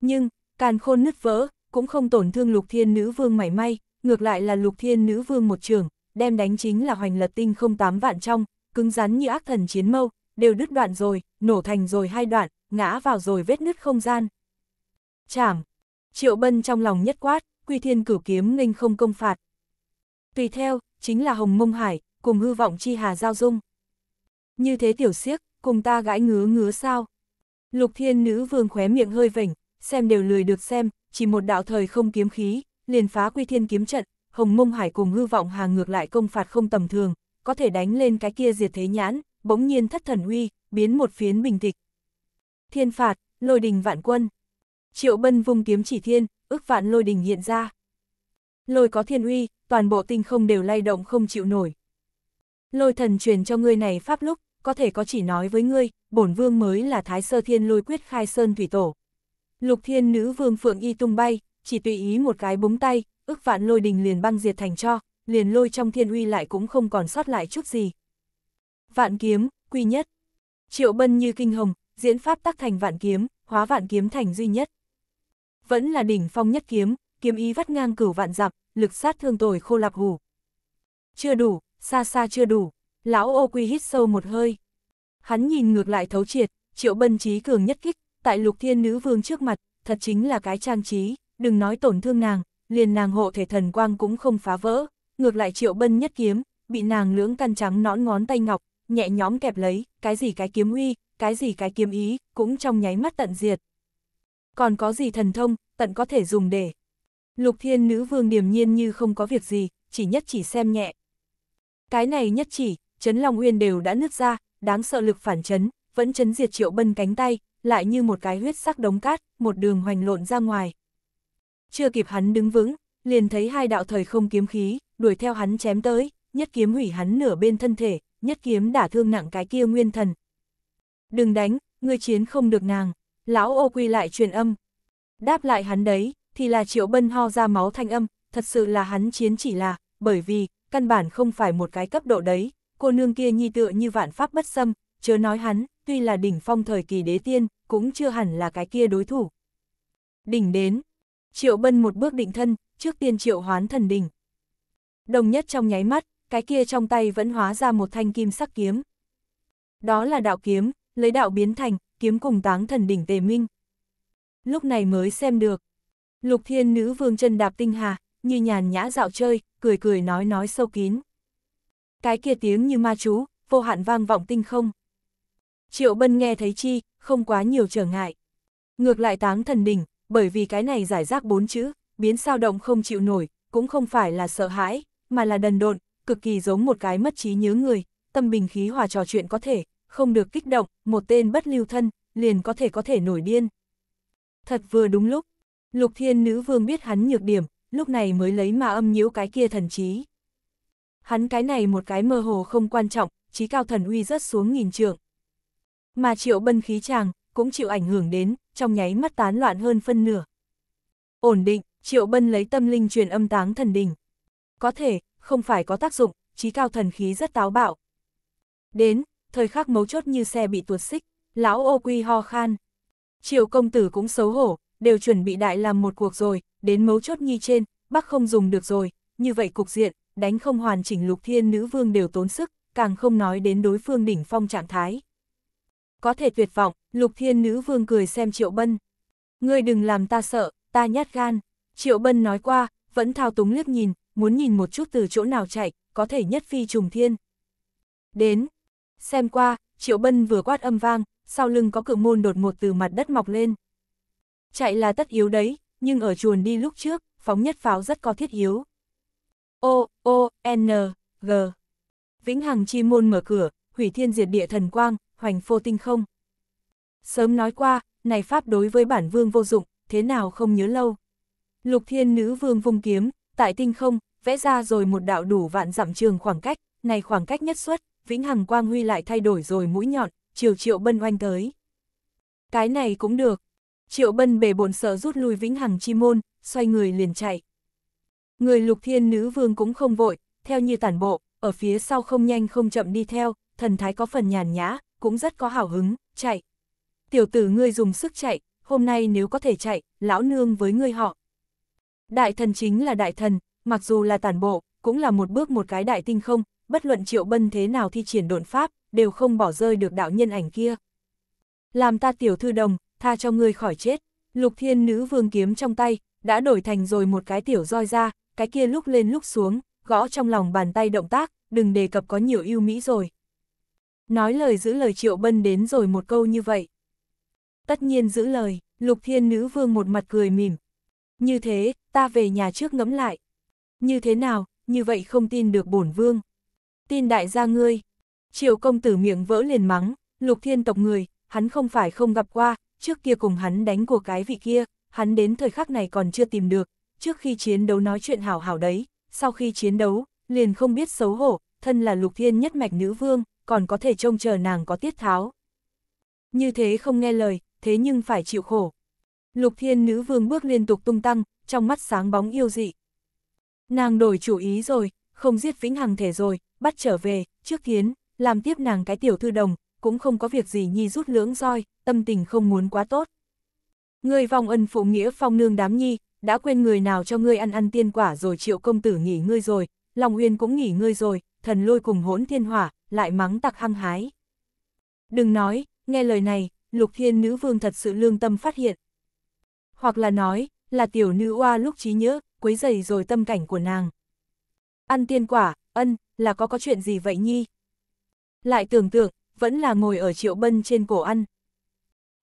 Nhưng, càn khôn nứt vỡ, cũng không tổn thương lục thiên nữ vương mảy may, ngược lại là lục thiên nữ vương một trường, đem đánh chính là hoành lật tinh không tám vạn trong, cứng rắn như ác thần chiến mâu, đều đứt đoạn rồi, nổ thành rồi hai đoạn, ngã vào rồi vết nứt không gian. Chảm! Triệu Bân trong lòng nhất quát, quy thiên cửu kiếm nghênh không công phạt. Tùy theo, chính là Hồng Mông Hải, cùng hư vọng chi hà giao dung. Như thế tiểu siếc, cùng ta gãi ngứa ngứa sao? Lục thiên nữ vương khóe miệng hơi vỉnh, xem đều lười được xem, chỉ một đạo thời không kiếm khí, liền phá quy thiên kiếm trận, Hồng Mông Hải cùng hư vọng hà ngược lại công phạt không tầm thường, có thể đánh lên cái kia diệt thế nhãn, bỗng nhiên thất thần uy, biến một phiến bình tịch. Thiên phạt, lôi đình vạn quân. Triệu bân vung kiếm chỉ thiên, ước vạn lôi đình hiện ra. Lôi có thiên uy, toàn bộ tinh không đều lay động không chịu nổi. Lôi thần truyền cho ngươi này pháp lúc, có thể có chỉ nói với ngươi, bổn vương mới là thái sơ thiên lôi quyết khai sơn thủy tổ. Lục thiên nữ vương phượng y tung bay, chỉ tùy ý một cái búng tay, ước vạn lôi đình liền băng diệt thành cho, liền lôi trong thiên uy lại cũng không còn sót lại chút gì. Vạn kiếm, quy nhất. Triệu bân như kinh hồng, diễn pháp tác thành vạn kiếm, hóa vạn kiếm thành duy nhất. Vẫn là đỉnh phong nhất kiếm, kiếm ý vắt ngang cửu vạn dặm, lực sát thương tồi khô lạp hủ. Chưa đủ, xa xa chưa đủ, lão ô quy hít sâu một hơi. Hắn nhìn ngược lại thấu triệt, triệu bân trí cường nhất kích, tại lục thiên nữ vương trước mặt, thật chính là cái trang trí, đừng nói tổn thương nàng, liền nàng hộ thể thần quang cũng không phá vỡ ngược lại triệu bân nhất kiếm, bị nàng lưỡng căn trắng nõn ngón tay ngọc, nhẹ nhóm kẹp lấy, cái gì cái kiếm uy, cái gì cái kiếm ý, cũng trong nháy mắt tận diệt. Còn có gì thần thông, tận có thể dùng để. Lục thiên nữ vương điềm nhiên như không có việc gì, chỉ nhất chỉ xem nhẹ. Cái này nhất chỉ, chấn lòng Uyên đều đã nứt ra, đáng sợ lực phản chấn, vẫn chấn diệt triệu bân cánh tay, lại như một cái huyết sắc đống cát, một đường hoành lộn ra ngoài. Chưa kịp hắn đứng vững, liền thấy hai đạo thời không kiếm khí, đuổi theo hắn chém tới, nhất kiếm hủy hắn nửa bên thân thể, nhất kiếm đả thương nặng cái kia nguyên thần. Đừng đánh, ngươi chiến không được nàng, lão ô quy lại truyền âm. Đáp lại hắn đấy, thì là triệu bân ho ra máu thanh âm, thật sự là hắn chiến chỉ là, bởi vì, căn bản không phải một cái cấp độ đấy, cô nương kia nhi tựa như vạn pháp bất xâm, chớ nói hắn, tuy là đỉnh phong thời kỳ đế tiên, cũng chưa hẳn là cái kia đối thủ. Đỉnh đến, triệu bân một bước định thân, trước tiên triệu hoán thần đỉnh đồng nhất trong nháy mắt, cái kia trong tay vẫn hóa ra một thanh kim sắc kiếm. Đó là đạo kiếm, lấy đạo biến thành, kiếm cùng táng thần đỉnh tề minh. Lúc này mới xem được. Lục thiên nữ vương chân đạp tinh hà, như nhàn nhã dạo chơi, cười cười nói nói sâu kín. Cái kia tiếng như ma chú, vô hạn vang vọng tinh không. Triệu bân nghe thấy chi, không quá nhiều trở ngại. Ngược lại táng thần đỉnh, bởi vì cái này giải rác bốn chữ, biến sao động không chịu nổi, cũng không phải là sợ hãi, mà là đần độn, cực kỳ giống một cái mất trí nhớ người, tâm bình khí hòa trò chuyện có thể, không được kích động, một tên bất lưu thân, liền có thể có thể nổi điên. Thật vừa đúng lúc, lục thiên nữ vương biết hắn nhược điểm, lúc này mới lấy mà âm nhiễu cái kia thần trí. Hắn cái này một cái mơ hồ không quan trọng, trí cao thần uy rớt xuống nghìn trượng. Mà triệu bân khí chàng, cũng chịu ảnh hưởng đến, trong nháy mắt tán loạn hơn phân nửa. Ổn định, triệu bân lấy tâm linh truyền âm táng thần đình có thể, không phải có tác dụng, trí cao thần khí rất táo bạo. Đến, thời khắc mấu chốt như xe bị tuột xích, lão ô quy ho khan. Triệu công tử cũng xấu hổ, đều chuẩn bị đại làm một cuộc rồi, đến mấu chốt nghi trên, bắc không dùng được rồi, như vậy cục diện, đánh không hoàn chỉnh lục thiên nữ vương đều tốn sức, càng không nói đến đối phương đỉnh phong trạng thái. Có thể tuyệt vọng, lục thiên nữ vương cười xem triệu bân. Ngươi đừng làm ta sợ, ta nhát gan. Triệu bân nói qua, vẫn thao túng liếc nhìn, muốn nhìn một chút từ chỗ nào chạy, có thể nhất phi trùng thiên. Đến, xem qua, Triệu Bân vừa quát âm vang, sau lưng có cự môn đột ngột từ mặt đất mọc lên. Chạy là tất yếu đấy, nhưng ở chuồn đi lúc trước, phóng nhất pháo rất có thiết yếu. O, O, N, G. Vĩnh Hằng Chi Môn mở cửa, hủy thiên diệt địa thần quang, hoành phô tinh không. Sớm nói qua, này pháp đối với bản vương vô dụng, thế nào không nhớ lâu. Lục thiên nữ vương vung kiếm, tại tinh không, vẽ ra rồi một đạo đủ vạn dặm trường khoảng cách, này khoảng cách nhất suất, vĩnh hằng quang huy lại thay đổi rồi mũi nhọn, chiều triệu bân oanh tới. Cái này cũng được. Triệu bân bề bộn sợ rút lui vĩnh hằng chi môn, xoay người liền chạy. Người lục thiên nữ vương cũng không vội, theo như tản bộ, ở phía sau không nhanh không chậm đi theo, thần thái có phần nhàn nhã, cũng rất có hào hứng, chạy. Tiểu tử ngươi dùng sức chạy, hôm nay nếu có thể chạy, lão nương với ngươi họ, Đại thần chính là đại thần, mặc dù là tản bộ, cũng là một bước một cái đại tinh không, bất luận triệu bân thế nào thi triển độn pháp, đều không bỏ rơi được đạo nhân ảnh kia. Làm ta tiểu thư đồng, tha cho ngươi khỏi chết, lục thiên nữ vương kiếm trong tay, đã đổi thành rồi một cái tiểu roi ra, cái kia lúc lên lúc xuống, gõ trong lòng bàn tay động tác, đừng đề cập có nhiều yêu mỹ rồi. Nói lời giữ lời triệu bân đến rồi một câu như vậy. Tất nhiên giữ lời, lục thiên nữ vương một mặt cười mỉm, như thế, ta về nhà trước ngẫm lại. Như thế nào, như vậy không tin được bổn vương. Tin đại gia ngươi. Triệu công tử miệng vỡ liền mắng, lục thiên tộc người, hắn không phải không gặp qua, trước kia cùng hắn đánh của cái vị kia, hắn đến thời khắc này còn chưa tìm được, trước khi chiến đấu nói chuyện hảo hảo đấy, sau khi chiến đấu, liền không biết xấu hổ, thân là lục thiên nhất mạch nữ vương, còn có thể trông chờ nàng có tiết tháo. Như thế không nghe lời, thế nhưng phải chịu khổ, Lục thiên nữ vương bước liên tục tung tăng, trong mắt sáng bóng yêu dị. Nàng đổi chủ ý rồi, không giết vĩnh hằng thể rồi, bắt trở về, trước kiến, làm tiếp nàng cái tiểu thư đồng, cũng không có việc gì nhi rút lưỡng roi, tâm tình không muốn quá tốt. Người vòng ân phụ nghĩa phong nương đám nhi, đã quên người nào cho ngươi ăn ăn tiên quả rồi triệu công tử nghỉ ngươi rồi, Long Uyên cũng nghỉ ngươi rồi, thần lôi cùng hỗn thiên hỏa, lại mắng tặc hăng hái. Đừng nói, nghe lời này, lục thiên nữ vương thật sự lương tâm phát hiện, hoặc là nói, là tiểu nữ oa lúc trí nhớ, quấy dày rồi tâm cảnh của nàng. Ăn tiên quả, ân, là có có chuyện gì vậy nhi? Lại tưởng tượng, vẫn là ngồi ở triệu bân trên cổ ăn.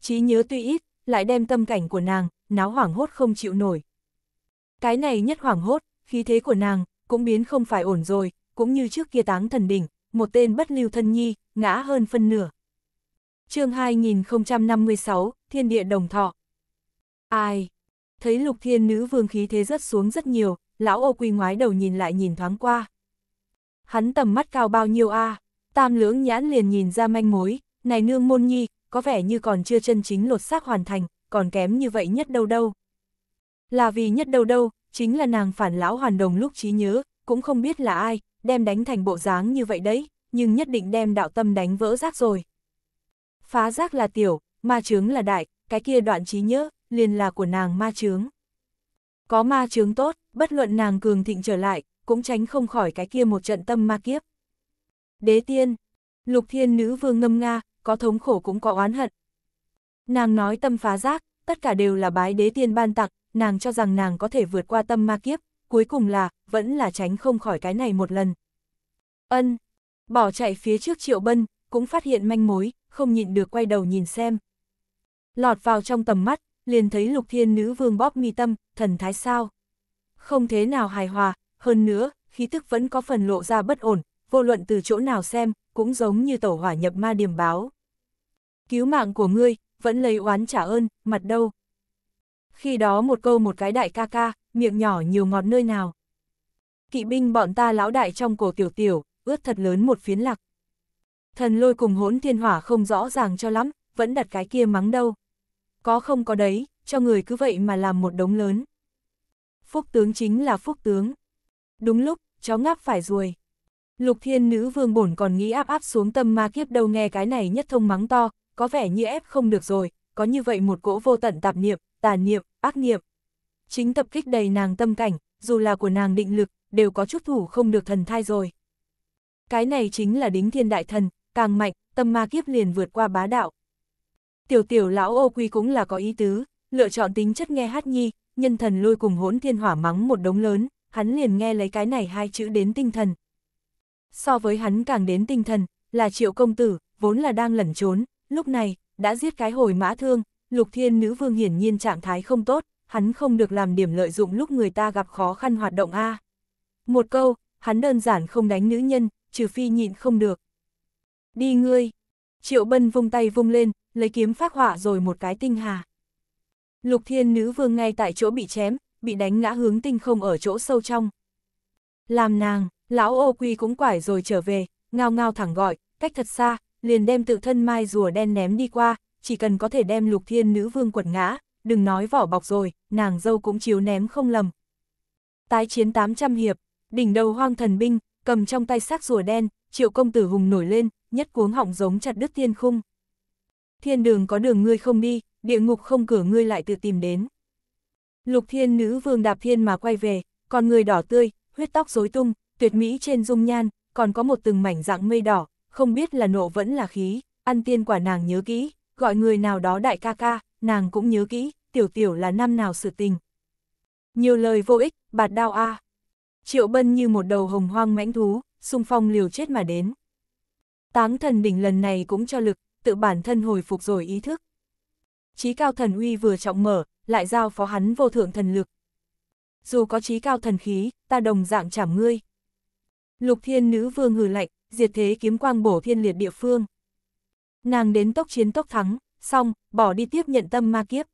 Trí nhớ tuy ít, lại đem tâm cảnh của nàng, náo hoảng hốt không chịu nổi. Cái này nhất hoảng hốt, khí thế của nàng, cũng biến không phải ổn rồi, cũng như trước kia táng thần đỉnh, một tên bất lưu thân nhi, ngã hơn phân nửa. chương 2056, Thiên địa đồng thọ. Ai? Thấy lục thiên nữ vương khí thế rất xuống rất nhiều, lão ô quy ngoái đầu nhìn lại nhìn thoáng qua. Hắn tầm mắt cao bao nhiêu a Tam lưỡng nhãn liền nhìn ra manh mối, này nương môn nhi, có vẻ như còn chưa chân chính lột xác hoàn thành, còn kém như vậy nhất đâu đâu. Là vì nhất đâu đâu, chính là nàng phản lão hoàn đồng lúc trí nhớ, cũng không biết là ai, đem đánh thành bộ dáng như vậy đấy, nhưng nhất định đem đạo tâm đánh vỡ rác rồi. Phá rác là tiểu, ma chướng là đại, cái kia đoạn trí nhớ, liền là của nàng ma chướng. Có ma chướng tốt, bất luận nàng cường thịnh trở lại, cũng tránh không khỏi cái kia một trận tâm ma kiếp. Đế tiên, lục thiên nữ vương ngâm nga, có thống khổ cũng có oán hận. Nàng nói tâm phá giác, tất cả đều là bái đế tiên ban tặng, nàng cho rằng nàng có thể vượt qua tâm ma kiếp, cuối cùng là, vẫn là tránh không khỏi cái này một lần. Ân, bỏ chạy phía trước triệu bân, cũng phát hiện manh mối, không nhịn được quay đầu nhìn xem. Lọt vào trong tầm mắt, liền thấy lục thiên nữ vương bóp mi tâm, thần thái sao. Không thế nào hài hòa, hơn nữa, khí tức vẫn có phần lộ ra bất ổn, vô luận từ chỗ nào xem, cũng giống như tẩu hỏa nhập ma điểm báo. Cứu mạng của ngươi, vẫn lấy oán trả ơn, mặt đâu. Khi đó một câu một cái đại ca ca, miệng nhỏ nhiều ngọt nơi nào. Kỵ binh bọn ta lão đại trong cổ tiểu tiểu, ướt thật lớn một phiến lạc. Thần lôi cùng hỗn thiên hỏa không rõ ràng cho lắm, vẫn đặt cái kia mắng đâu có không có đấy, cho người cứ vậy mà làm một đống lớn. Phúc tướng chính là phúc tướng. Đúng lúc, cháu ngáp phải ruồi. Lục thiên nữ vương bổn còn nghĩ áp áp xuống tâm ma kiếp đâu nghe cái này nhất thông mắng to, có vẻ như ép không được rồi, có như vậy một cỗ vô tận tạp niệm, tà niệm, ác niệm. Chính tập kích đầy nàng tâm cảnh, dù là của nàng định lực, đều có chút thủ không được thần thai rồi. Cái này chính là đính thiên đại thần, càng mạnh, tâm ma kiếp liền vượt qua bá đạo, tiểu tiểu lão ô quy cũng là có ý tứ, lựa chọn tính chất nghe hát nhi, nhân thần lôi cùng hỗn thiên hỏa mắng một đống lớn, hắn liền nghe lấy cái này hai chữ đến tinh thần. So với hắn càng đến tinh thần, là triệu công tử, vốn là đang lẩn trốn, lúc này, đã giết cái hồi mã thương, lục thiên nữ vương hiển nhiên trạng thái không tốt, hắn không được làm điểm lợi dụng lúc người ta gặp khó khăn hoạt động A. Một câu, hắn đơn giản không đánh nữ nhân, trừ phi nhịn không được. Đi ngươi! Triệu bân vung tay vung lên, lấy kiếm phát họa rồi một cái tinh hà. Lục thiên nữ vương ngay tại chỗ bị chém, bị đánh ngã hướng tinh không ở chỗ sâu trong. Làm nàng, lão ô quy cũng quải rồi trở về, ngao ngao thẳng gọi, cách thật xa, liền đem tự thân mai rùa đen ném đi qua, chỉ cần có thể đem lục thiên nữ vương quật ngã, đừng nói vỏ bọc rồi, nàng dâu cũng chiếu ném không lầm. Tái chiến 800 hiệp, đỉnh đầu hoang thần binh, cầm trong tay sắc rùa đen, triệu công tử hùng nổi lên, nhất cuống họng giống chặt đứt tiên khung. Thiên đường có đường ngươi không đi, địa ngục không cửa ngươi lại tự tìm đến. Lục thiên nữ vương đạp thiên mà quay về, con người đỏ tươi, huyết tóc rối tung, tuyệt mỹ trên dung nhan, còn có một từng mảnh dạng mây đỏ, không biết là nộ vẫn là khí, ăn tiên quả nàng nhớ kỹ, gọi người nào đó đại ca ca, nàng cũng nhớ kỹ, tiểu tiểu là năm nào sự tình. Nhiều lời vô ích, bạt đao a. Triệu Bân như một đầu hồng hoang mãnh thú, xung phong liều chết mà đến. Táng thần đỉnh lần này cũng cho lực, tự bản thân hồi phục rồi ý thức. Chí cao thần uy vừa trọng mở, lại giao phó hắn vô thượng thần lực. Dù có chí cao thần khí, ta đồng dạng chảm ngươi. Lục thiên nữ vương hừ lạnh, diệt thế kiếm quang bổ thiên liệt địa phương. Nàng đến tốc chiến tốc thắng, xong, bỏ đi tiếp nhận tâm ma kiếp.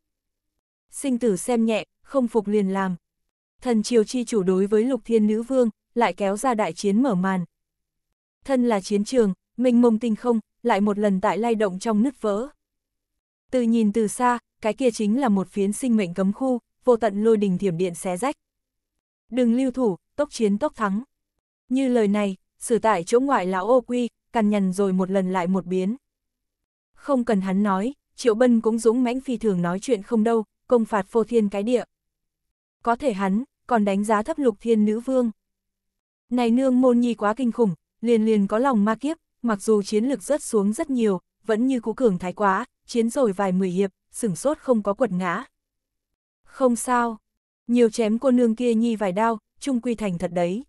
Sinh tử xem nhẹ, không phục liền làm. Thần triều chi chủ đối với lục thiên nữ vương, lại kéo ra đại chiến mở màn. Thân là chiến trường, mình mông tinh không, lại một lần tại lay động trong nứt vỡ. Từ nhìn từ xa, cái kia chính là một phiến sinh mệnh cấm khu, vô tận lôi đình thiểm điện xé rách. Đừng lưu thủ, tốc chiến tốc thắng. Như lời này, sử tại chỗ ngoại lão ô quy, cằn nhằn rồi một lần lại một biến. Không cần hắn nói, Triệu Bân cũng dũng mãnh phi thường nói chuyện không đâu, công phạt phô thiên cái địa. Có thể hắn, còn đánh giá thấp lục thiên nữ vương. Này nương môn nhi quá kinh khủng, liền liền có lòng ma kiếp, mặc dù chiến lực rất xuống rất nhiều, vẫn như cú cường thái quá, chiến rồi vài mười hiệp, sửng sốt không có quật ngã. Không sao, nhiều chém cô nương kia nhi vài đao, trung quy thành thật đấy.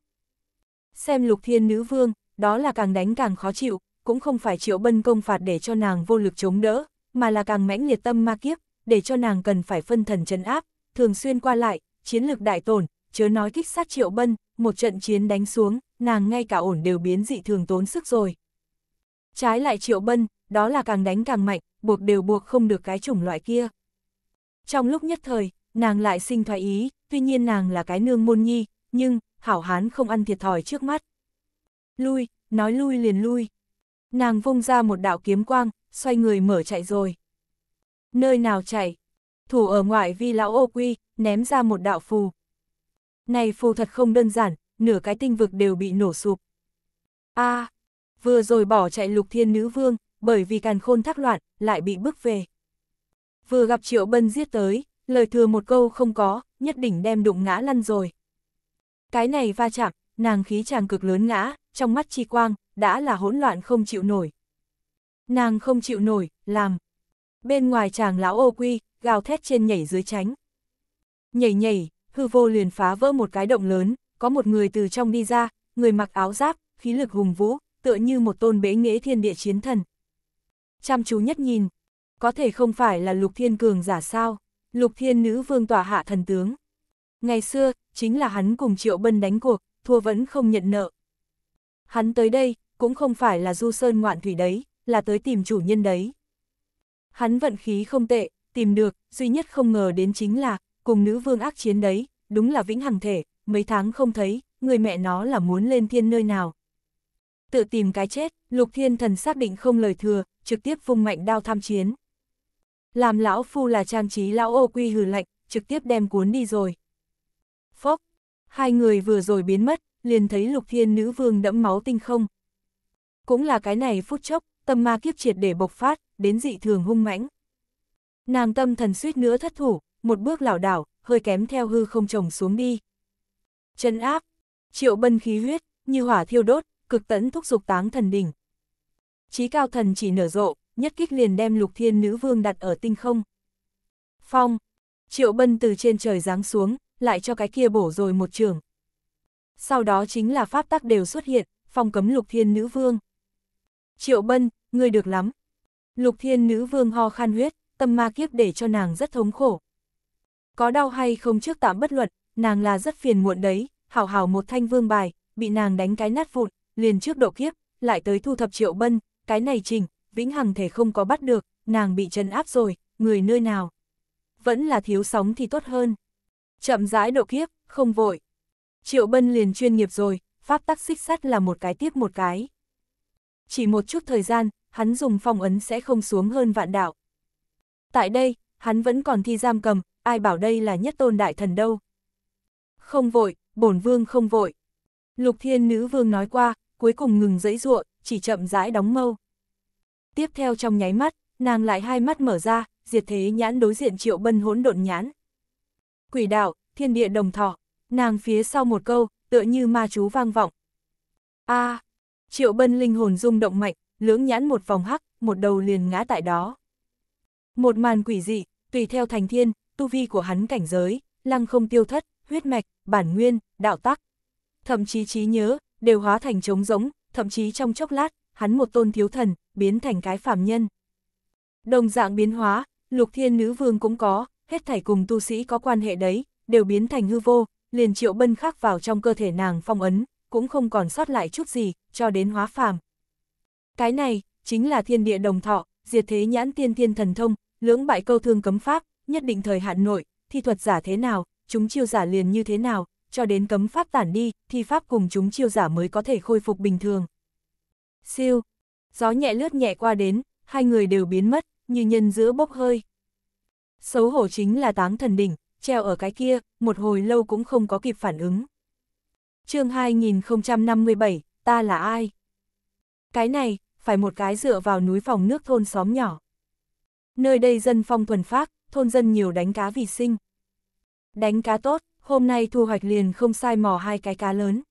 Xem lục thiên nữ vương, đó là càng đánh càng khó chịu, cũng không phải triệu bân công phạt để cho nàng vô lực chống đỡ, mà là càng mãnh liệt tâm ma kiếp, để cho nàng cần phải phân thần chấn áp, thường xuyên qua lại, chiến lực đại tổn, chớ nói kích sát triệu bân, một trận chiến đánh xuống, nàng ngay cả ổn đều biến dị thường tốn sức rồi. Trái lại Triệu Bân, đó là càng đánh càng mạnh, buộc đều buộc không được cái chủng loại kia. Trong lúc nhất thời, nàng lại sinh thoái ý, tuy nhiên nàng là cái nương môn nhi, nhưng, hảo hán không ăn thiệt thòi trước mắt. Lui, nói lui liền lui. Nàng vung ra một đạo kiếm quang, xoay người mở chạy rồi. Nơi nào chạy? Thủ ở ngoại vi lão ô quy, ném ra một đạo phù. Này phù thật không đơn giản, nửa cái tinh vực đều bị nổ sụp. a à, vừa rồi bỏ chạy lục thiên nữ vương, bởi vì càn khôn thác loạn, lại bị bước về. Vừa gặp triệu bân giết tới, lời thừa một câu không có, nhất định đem đụng ngã lăn rồi. Cái này va chạm, nàng khí chàng cực lớn ngã, trong mắt chi quang, đã là hỗn loạn không chịu nổi. Nàng không chịu nổi, làm. Bên ngoài chàng lão ô quy, gào thét trên nhảy dưới tránh. Nhảy nhảy, hư vô liền phá vỡ một cái động lớn, có một người từ trong đi ra, người mặc áo giáp, khí lực hùng vũ, tựa như một tôn bế nghĩa thiên địa chiến thần. Chăm chú nhất nhìn, có thể không phải là lục thiên cường giả sao, lục thiên nữ vương tỏa hạ thần tướng. Ngày xưa, chính là hắn cùng triệu bân đánh cuộc, thua vẫn không nhận nợ. Hắn tới đây, cũng không phải là du sơn ngoạn thủy đấy, là tới tìm chủ nhân đấy. Hắn vận khí không tệ, tìm được, duy nhất không ngờ đến chính là, cùng nữ vương ác chiến đấy, đúng là vĩnh hằng thể, mấy tháng không thấy, người mẹ nó là muốn lên thiên nơi nào tự tìm cái chết, Lục Thiên Thần xác định không lời thừa, trực tiếp vung mạnh đao tham chiến. Làm lão phu là trang trí lão ô quy hừ lạnh, trực tiếp đem cuốn đi rồi. Phốc, hai người vừa rồi biến mất, liền thấy Lục Thiên Nữ Vương đẫm máu tinh không. Cũng là cái này phút chốc, tâm ma kiếp triệt để bộc phát, đến dị thường hung mãnh. Nàng tâm thần suýt nữa thất thủ, một bước lảo đảo, hơi kém theo hư không trồng xuống đi. Chân áp, triệu bân khí huyết, như hỏa thiêu đốt, cực tẫn thúc dục táng thần đỉnh. Chí cao thần chỉ nở rộ, nhất kích liền đem lục thiên nữ vương đặt ở tinh không. Phong, triệu bân từ trên trời giáng xuống, lại cho cái kia bổ rồi một trường. Sau đó chính là pháp tắc đều xuất hiện, phong cấm lục thiên nữ vương. Triệu bân, ngươi được lắm. Lục thiên nữ vương ho khan huyết, tâm ma kiếp để cho nàng rất thống khổ. Có đau hay không trước tạm bất luận, nàng là rất phiền muộn đấy, hảo hảo một thanh vương bài, bị nàng đánh cái nát vụn, liền trước độ kiếp, lại tới thu thập triệu bân, cái này trình, vĩnh hằng thể không có bắt được, nàng bị trấn áp rồi, người nơi nào. Vẫn là thiếu sóng thì tốt hơn. Chậm rãi độ kiếp, không vội. Triệu bân liền chuyên nghiệp rồi, pháp tắc xích sắt là một cái tiếp một cái. Chỉ một chút thời gian, hắn dùng phong ấn sẽ không xuống hơn vạn đạo. Tại đây, hắn vẫn còn thi giam cầm, ai bảo đây là nhất tôn đại thần đâu. Không vội, bổn vương không vội. Lục thiên nữ vương nói qua, cuối cùng ngừng dẫy ruộng, chỉ chậm rãi đóng mâu. Tiếp theo trong nháy mắt, nàng lại hai mắt mở ra, diệt thế nhãn đối diện triệu bân hỗn độn nhãn. Quỷ đạo, thiên địa đồng thọ, nàng phía sau một câu, tựa như ma chú vang vọng. a à, triệu bân linh hồn rung động mạnh, lưỡng nhãn một vòng hắc, một đầu liền ngã tại đó. Một màn quỷ dị, tùy theo thành thiên, tu vi của hắn cảnh giới, lăng không tiêu thất, huyết mạch, bản nguyên, đạo tắc. Thậm chí trí nhớ, đều hóa thành trống rỗng, thậm chí trong chốc lát, hắn một tôn thiếu thần, biến thành cái phàm nhân. Đồng dạng biến hóa, lục thiên nữ vương cũng có, hết thảy cùng tu sĩ có quan hệ đấy, đều biến thành hư vô, liền triệu bân khắc vào trong cơ thể nàng phong ấn, cũng không còn sót lại chút gì, cho đến hóa phàm. Cái này, chính là thiên địa đồng thọ, diệt thế nhãn tiên thiên thần thông, lưỡng bại câu thương cấm pháp, nhất định thời hạn nội, thi thuật giả thế nào, chúng chiêu giả liền như thế nào, cho đến cấm pháp tản đi, thi pháp cùng chúng chiêu giả mới có thể khôi phục bình thường. Siêu, gió nhẹ lướt nhẹ qua đến, hai người đều biến mất, như nhân giữa bốc hơi. Xấu hổ chính là táng thần đỉnh, treo ở cái kia, một hồi lâu cũng không có kịp phản ứng. chương 2057, ta là ai? Cái này, phải một cái dựa vào núi phòng nước thôn xóm nhỏ. Nơi đây dân phong thuần phác, thôn dân nhiều đánh cá vì sinh. Đánh cá tốt, hôm nay thu hoạch liền không sai mò hai cái cá lớn.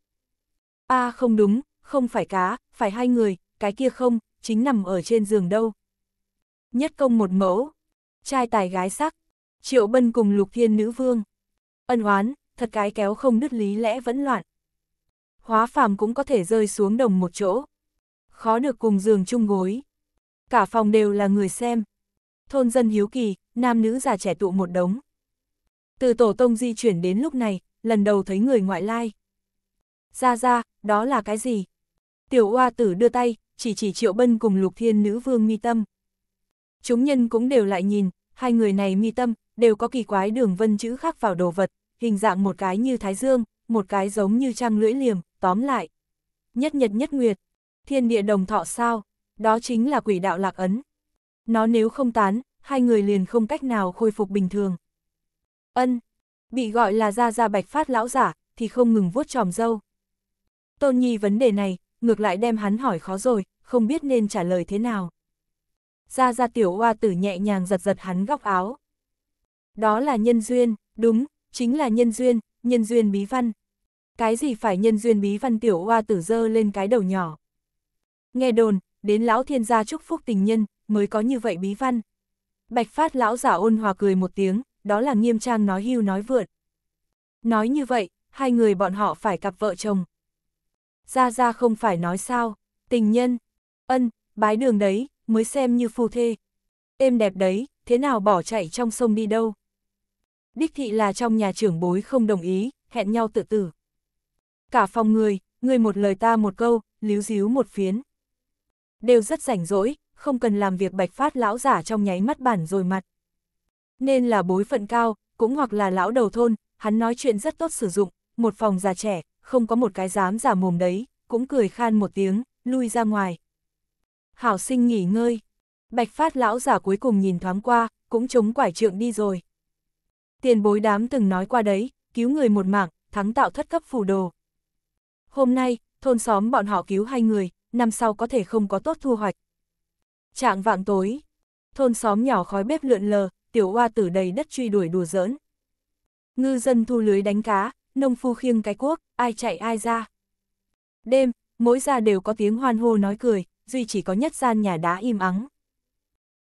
a à, không đúng, không phải cá, phải hai người, cái kia không, chính nằm ở trên giường đâu. Nhất công một mẫu, trai tài gái sắc, triệu bân cùng lục thiên nữ vương. Ân oán, thật cái kéo không đứt lý lẽ vẫn loạn. Hóa phàm cũng có thể rơi xuống đồng một chỗ. Khó được cùng giường chung gối. Cả phòng đều là người xem. Thôn dân hiếu kỳ, nam nữ già trẻ tụ một đống. Từ tổ tông di chuyển đến lúc này, lần đầu thấy người ngoại lai. Ra ra, đó là cái gì? Tiểu oa tử đưa tay, chỉ chỉ triệu bân cùng lục thiên nữ vương mi tâm. Chúng nhân cũng đều lại nhìn, hai người này mi tâm, đều có kỳ quái đường vân chữ khác vào đồ vật, hình dạng một cái như thái dương, một cái giống như trăng lưỡi liềm, tóm lại. Nhất nhật nhất nguyệt, thiên địa đồng thọ sao, đó chính là quỷ đạo lạc ấn. Nó nếu không tán, hai người liền không cách nào khôi phục bình thường. Ân, bị gọi là ra ra bạch phát lão giả, thì không ngừng vuốt tròm dâu. Tôn Nhi vấn đề này, ngược lại đem hắn hỏi khó rồi, không biết nên trả lời thế nào. Ra ra tiểu oa tử nhẹ nhàng giật giật hắn góc áo. Đó là nhân duyên, đúng, chính là nhân duyên, nhân duyên bí văn. Cái gì phải nhân duyên bí văn tiểu oa tử dơ lên cái đầu nhỏ. Nghe đồn, đến lão thiên gia chúc phúc tình nhân, mới có như vậy bí văn. Bạch phát lão giả ôn hòa cười một tiếng, đó là nghiêm trang nói hưu nói vượt. Nói như vậy, hai người bọn họ phải cặp vợ chồng. Ra ra không phải nói sao, tình nhân, ân, bái đường đấy, mới xem như phù thê. Êm đẹp đấy, thế nào bỏ chạy trong sông đi đâu. Đích thị là trong nhà trưởng bối không đồng ý, hẹn nhau tự tử. Cả phòng người, người một lời ta một câu, líu díu một phiến. Đều rất rảnh rỗi, không cần làm việc bạch phát lão giả trong nháy mắt bản rồi mặt nên là bối phận cao, cũng hoặc là lão đầu thôn, hắn nói chuyện rất tốt sử dụng, một phòng già trẻ, không có một cái dám giả mồm đấy, cũng cười khan một tiếng, lui ra ngoài. Hảo sinh nghỉ ngơi. Bạch phát lão giả cuối cùng nhìn thoáng qua, cũng chống quải trượng đi rồi. Tiền bối đám từng nói qua đấy, cứu người một mạng, thắng tạo thất cấp phù đồ. Hôm nay, thôn xóm bọn họ cứu hai người, năm sau có thể không có tốt thu hoạch. Trạng vạng tối, thôn xóm nhỏ khói bếp lượn lờ, tiểu oa tử đầy đất truy đuổi đùa giỡn. Ngư dân thu lưới đánh cá, nông phu khiêng cái cuốc, ai chạy ai ra. Đêm, mỗi gia đều có tiếng hoan hô nói cười, duy chỉ có nhất gian nhà đá im ắng.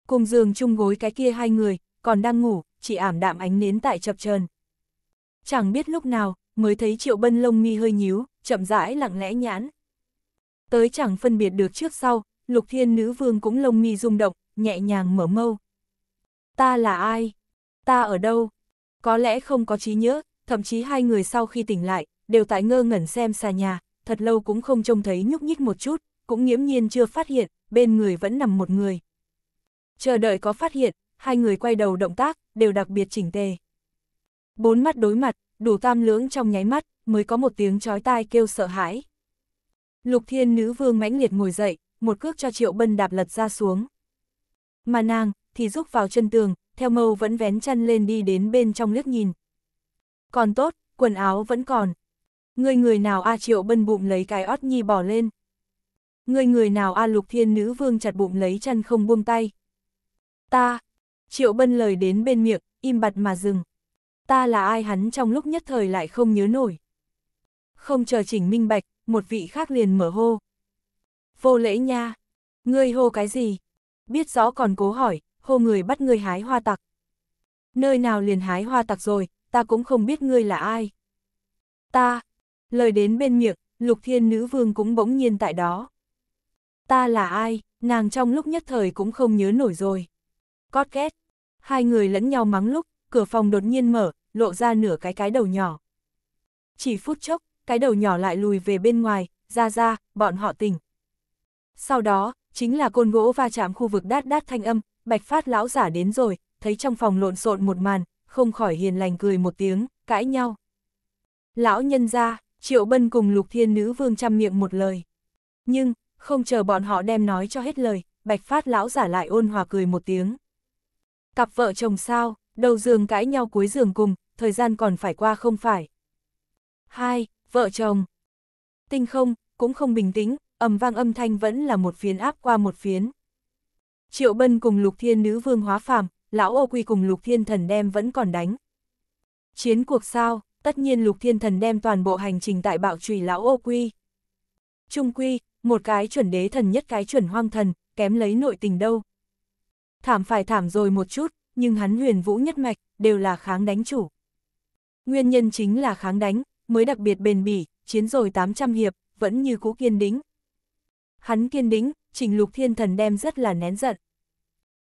Cùng giường chung gối cái kia hai người, còn đang ngủ, chỉ ảm đạm ánh nến tại chập trần. Chẳng biết lúc nào, mới thấy triệu bân lông mi hơi nhíu, chậm rãi lặng lẽ nhãn. Tới chẳng phân biệt được trước sau, lục thiên nữ vương cũng lông mi rung động, nhẹ nhàng mở mâu. Ta là ai? Ta ở đâu? Có lẽ không có trí nhớ, thậm chí hai người sau khi tỉnh lại, đều tại ngơ ngẩn xem xà nhà, thật lâu cũng không trông thấy nhúc nhích một chút, cũng nghiễm nhiên chưa phát hiện, bên người vẫn nằm một người. Chờ đợi có phát hiện, hai người quay đầu động tác, đều đặc biệt chỉnh tề. Bốn mắt đối mặt, đủ tam lưỡng trong nháy mắt, mới có một tiếng chói tai kêu sợ hãi. Lục thiên nữ vương mãnh liệt ngồi dậy, một cước cho triệu bân đạp lật ra xuống. Mà nàng, thì rúc vào chân tường, theo mâu vẫn vén chân lên đi đến bên trong liếc nhìn. Còn tốt, quần áo vẫn còn. Người người nào A Triệu bân bụng lấy cái ót nhi bỏ lên. Người người nào A Lục Thiên Nữ Vương chặt bụng lấy chân không buông tay. Ta, Triệu bân lời đến bên miệng, im bặt mà dừng. Ta là ai hắn trong lúc nhất thời lại không nhớ nổi. Không chờ chỉnh minh bạch, một vị khác liền mở hô. Vô lễ nha, ngươi hô cái gì? Biết rõ còn cố hỏi, hô người bắt người hái hoa tặc. Nơi nào liền hái hoa tặc rồi, ta cũng không biết ngươi là ai. Ta, lời đến bên miệng, lục thiên nữ vương cũng bỗng nhiên tại đó. Ta là ai, nàng trong lúc nhất thời cũng không nhớ nổi rồi. Cót két, hai người lẫn nhau mắng lúc, cửa phòng đột nhiên mở, lộ ra nửa cái cái đầu nhỏ. Chỉ phút chốc, cái đầu nhỏ lại lùi về bên ngoài, ra ra, bọn họ tỉnh. Sau đó, chính là côn gỗ va chạm khu vực đát đát thanh âm, bạch phát lão giả đến rồi, thấy trong phòng lộn xộn một màn, không khỏi hiền lành cười một tiếng, cãi nhau. Lão nhân ra, triệu bân cùng lục thiên nữ vương chăm miệng một lời. Nhưng, không chờ bọn họ đem nói cho hết lời, bạch phát lão giả lại ôn hòa cười một tiếng. Cặp vợ chồng sao, đầu giường cãi nhau cuối giường cùng, thời gian còn phải qua không phải. Hai, vợ chồng. Tinh không, cũng không bình tĩnh, ầm vang âm thanh vẫn là một phiến áp qua một phiến. Triệu Bân cùng Lục Thiên Nữ Vương hóa phàm, lão ô quy cùng Lục Thiên Thần đem vẫn còn đánh. Chiến cuộc sao, tất nhiên Lục Thiên Thần đem toàn bộ hành trình tại bạo trùy lão ô quy. Trung quy, một cái chuẩn đế thần nhất cái chuẩn hoang thần, kém lấy nội tình đâu. Thảm phải thảm rồi một chút, nhưng hắn huyền vũ nhất mạch, đều là kháng đánh chủ. Nguyên nhân chính là kháng đánh, mới đặc biệt bền bỉ, chiến rồi 800 hiệp, vẫn như cũ kiên đính, Hắn kiên đính trình lục thiên thần đem rất là nén giận.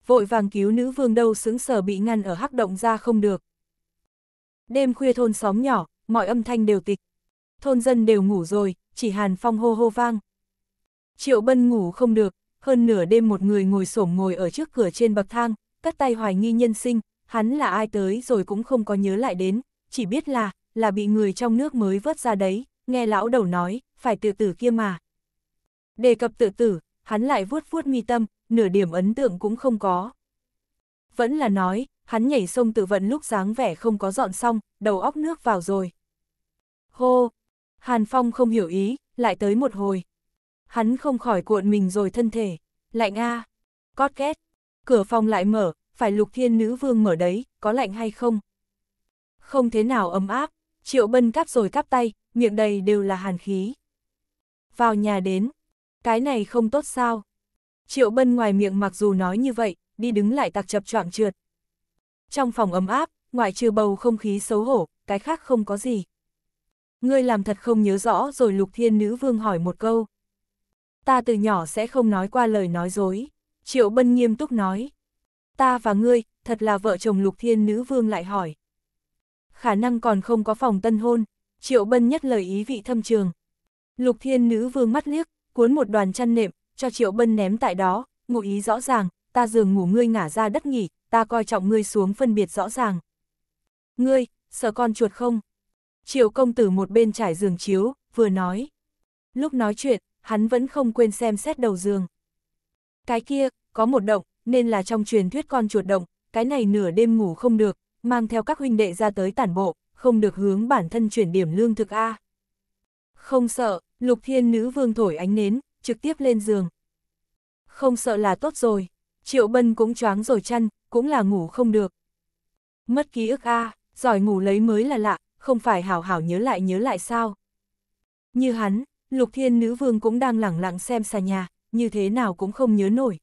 Vội vàng cứu nữ vương đâu xứng sở bị ngăn ở hắc động ra không được. Đêm khuya thôn xóm nhỏ, mọi âm thanh đều tịch. Thôn dân đều ngủ rồi, chỉ hàn phong hô hô vang. Triệu bân ngủ không được, hơn nửa đêm một người ngồi xổm ngồi ở trước cửa trên bậc thang, cắt tay hoài nghi nhân sinh, hắn là ai tới rồi cũng không có nhớ lại đến, chỉ biết là, là bị người trong nước mới vớt ra đấy, nghe lão đầu nói, phải tự tử kia mà. Đề cập tự tử, hắn lại vuốt vuốt mi tâm, nửa điểm ấn tượng cũng không có. Vẫn là nói, hắn nhảy sông tự vận lúc dáng vẻ không có dọn xong, đầu óc nước vào rồi. Hô! Hàn Phong không hiểu ý, lại tới một hồi. Hắn không khỏi cuộn mình rồi thân thể. Lạnh a à. Cót két! Cửa phòng lại mở, phải lục thiên nữ vương mở đấy, có lạnh hay không? Không thế nào ấm áp, triệu bân cắp rồi cắp tay, miệng đầy đều là hàn khí. Vào nhà đến, cái này không tốt sao? Triệu Bân ngoài miệng mặc dù nói như vậy, đi đứng lại tạc chập choạng trượt. Trong phòng ấm áp, ngoại trừ bầu không khí xấu hổ, cái khác không có gì. Ngươi làm thật không nhớ rõ rồi Lục Thiên Nữ Vương hỏi một câu. Ta từ nhỏ sẽ không nói qua lời nói dối. Triệu Bân nghiêm túc nói. Ta và ngươi, thật là vợ chồng Lục Thiên Nữ Vương lại hỏi. Khả năng còn không có phòng tân hôn. Triệu Bân nhất lời ý vị thâm trường. Lục Thiên Nữ Vương mắt liếc, cuốn một đoàn chăn nệm, cho Triệu Bân ném tại đó, ngụ ý rõ ràng, ta giường ngủ ngươi ngả ra đất nghỉ, ta coi trọng ngươi xuống phân biệt rõ ràng. Ngươi, sợ con chuột không? Triệu công tử một bên trải giường chiếu, vừa nói. Lúc nói chuyện, hắn vẫn không quên xem xét đầu giường. Cái kia, có một động, nên là trong truyền thuyết con chuột động, cái này nửa đêm ngủ không được, mang theo các huynh đệ ra tới tản bộ, không được hướng bản thân chuyển điểm lương thực A. Không sợ, lục thiên nữ vương thổi ánh nến, trực tiếp lên giường. Không sợ là tốt rồi, triệu bân cũng choáng rồi chăn, cũng là ngủ không được. Mất ký ức a giỏi ngủ lấy mới là lạ, không phải hảo hảo nhớ lại nhớ lại sao. Như hắn, lục thiên nữ vương cũng đang lẳng lặng xem xà nhà, như thế nào cũng không nhớ nổi.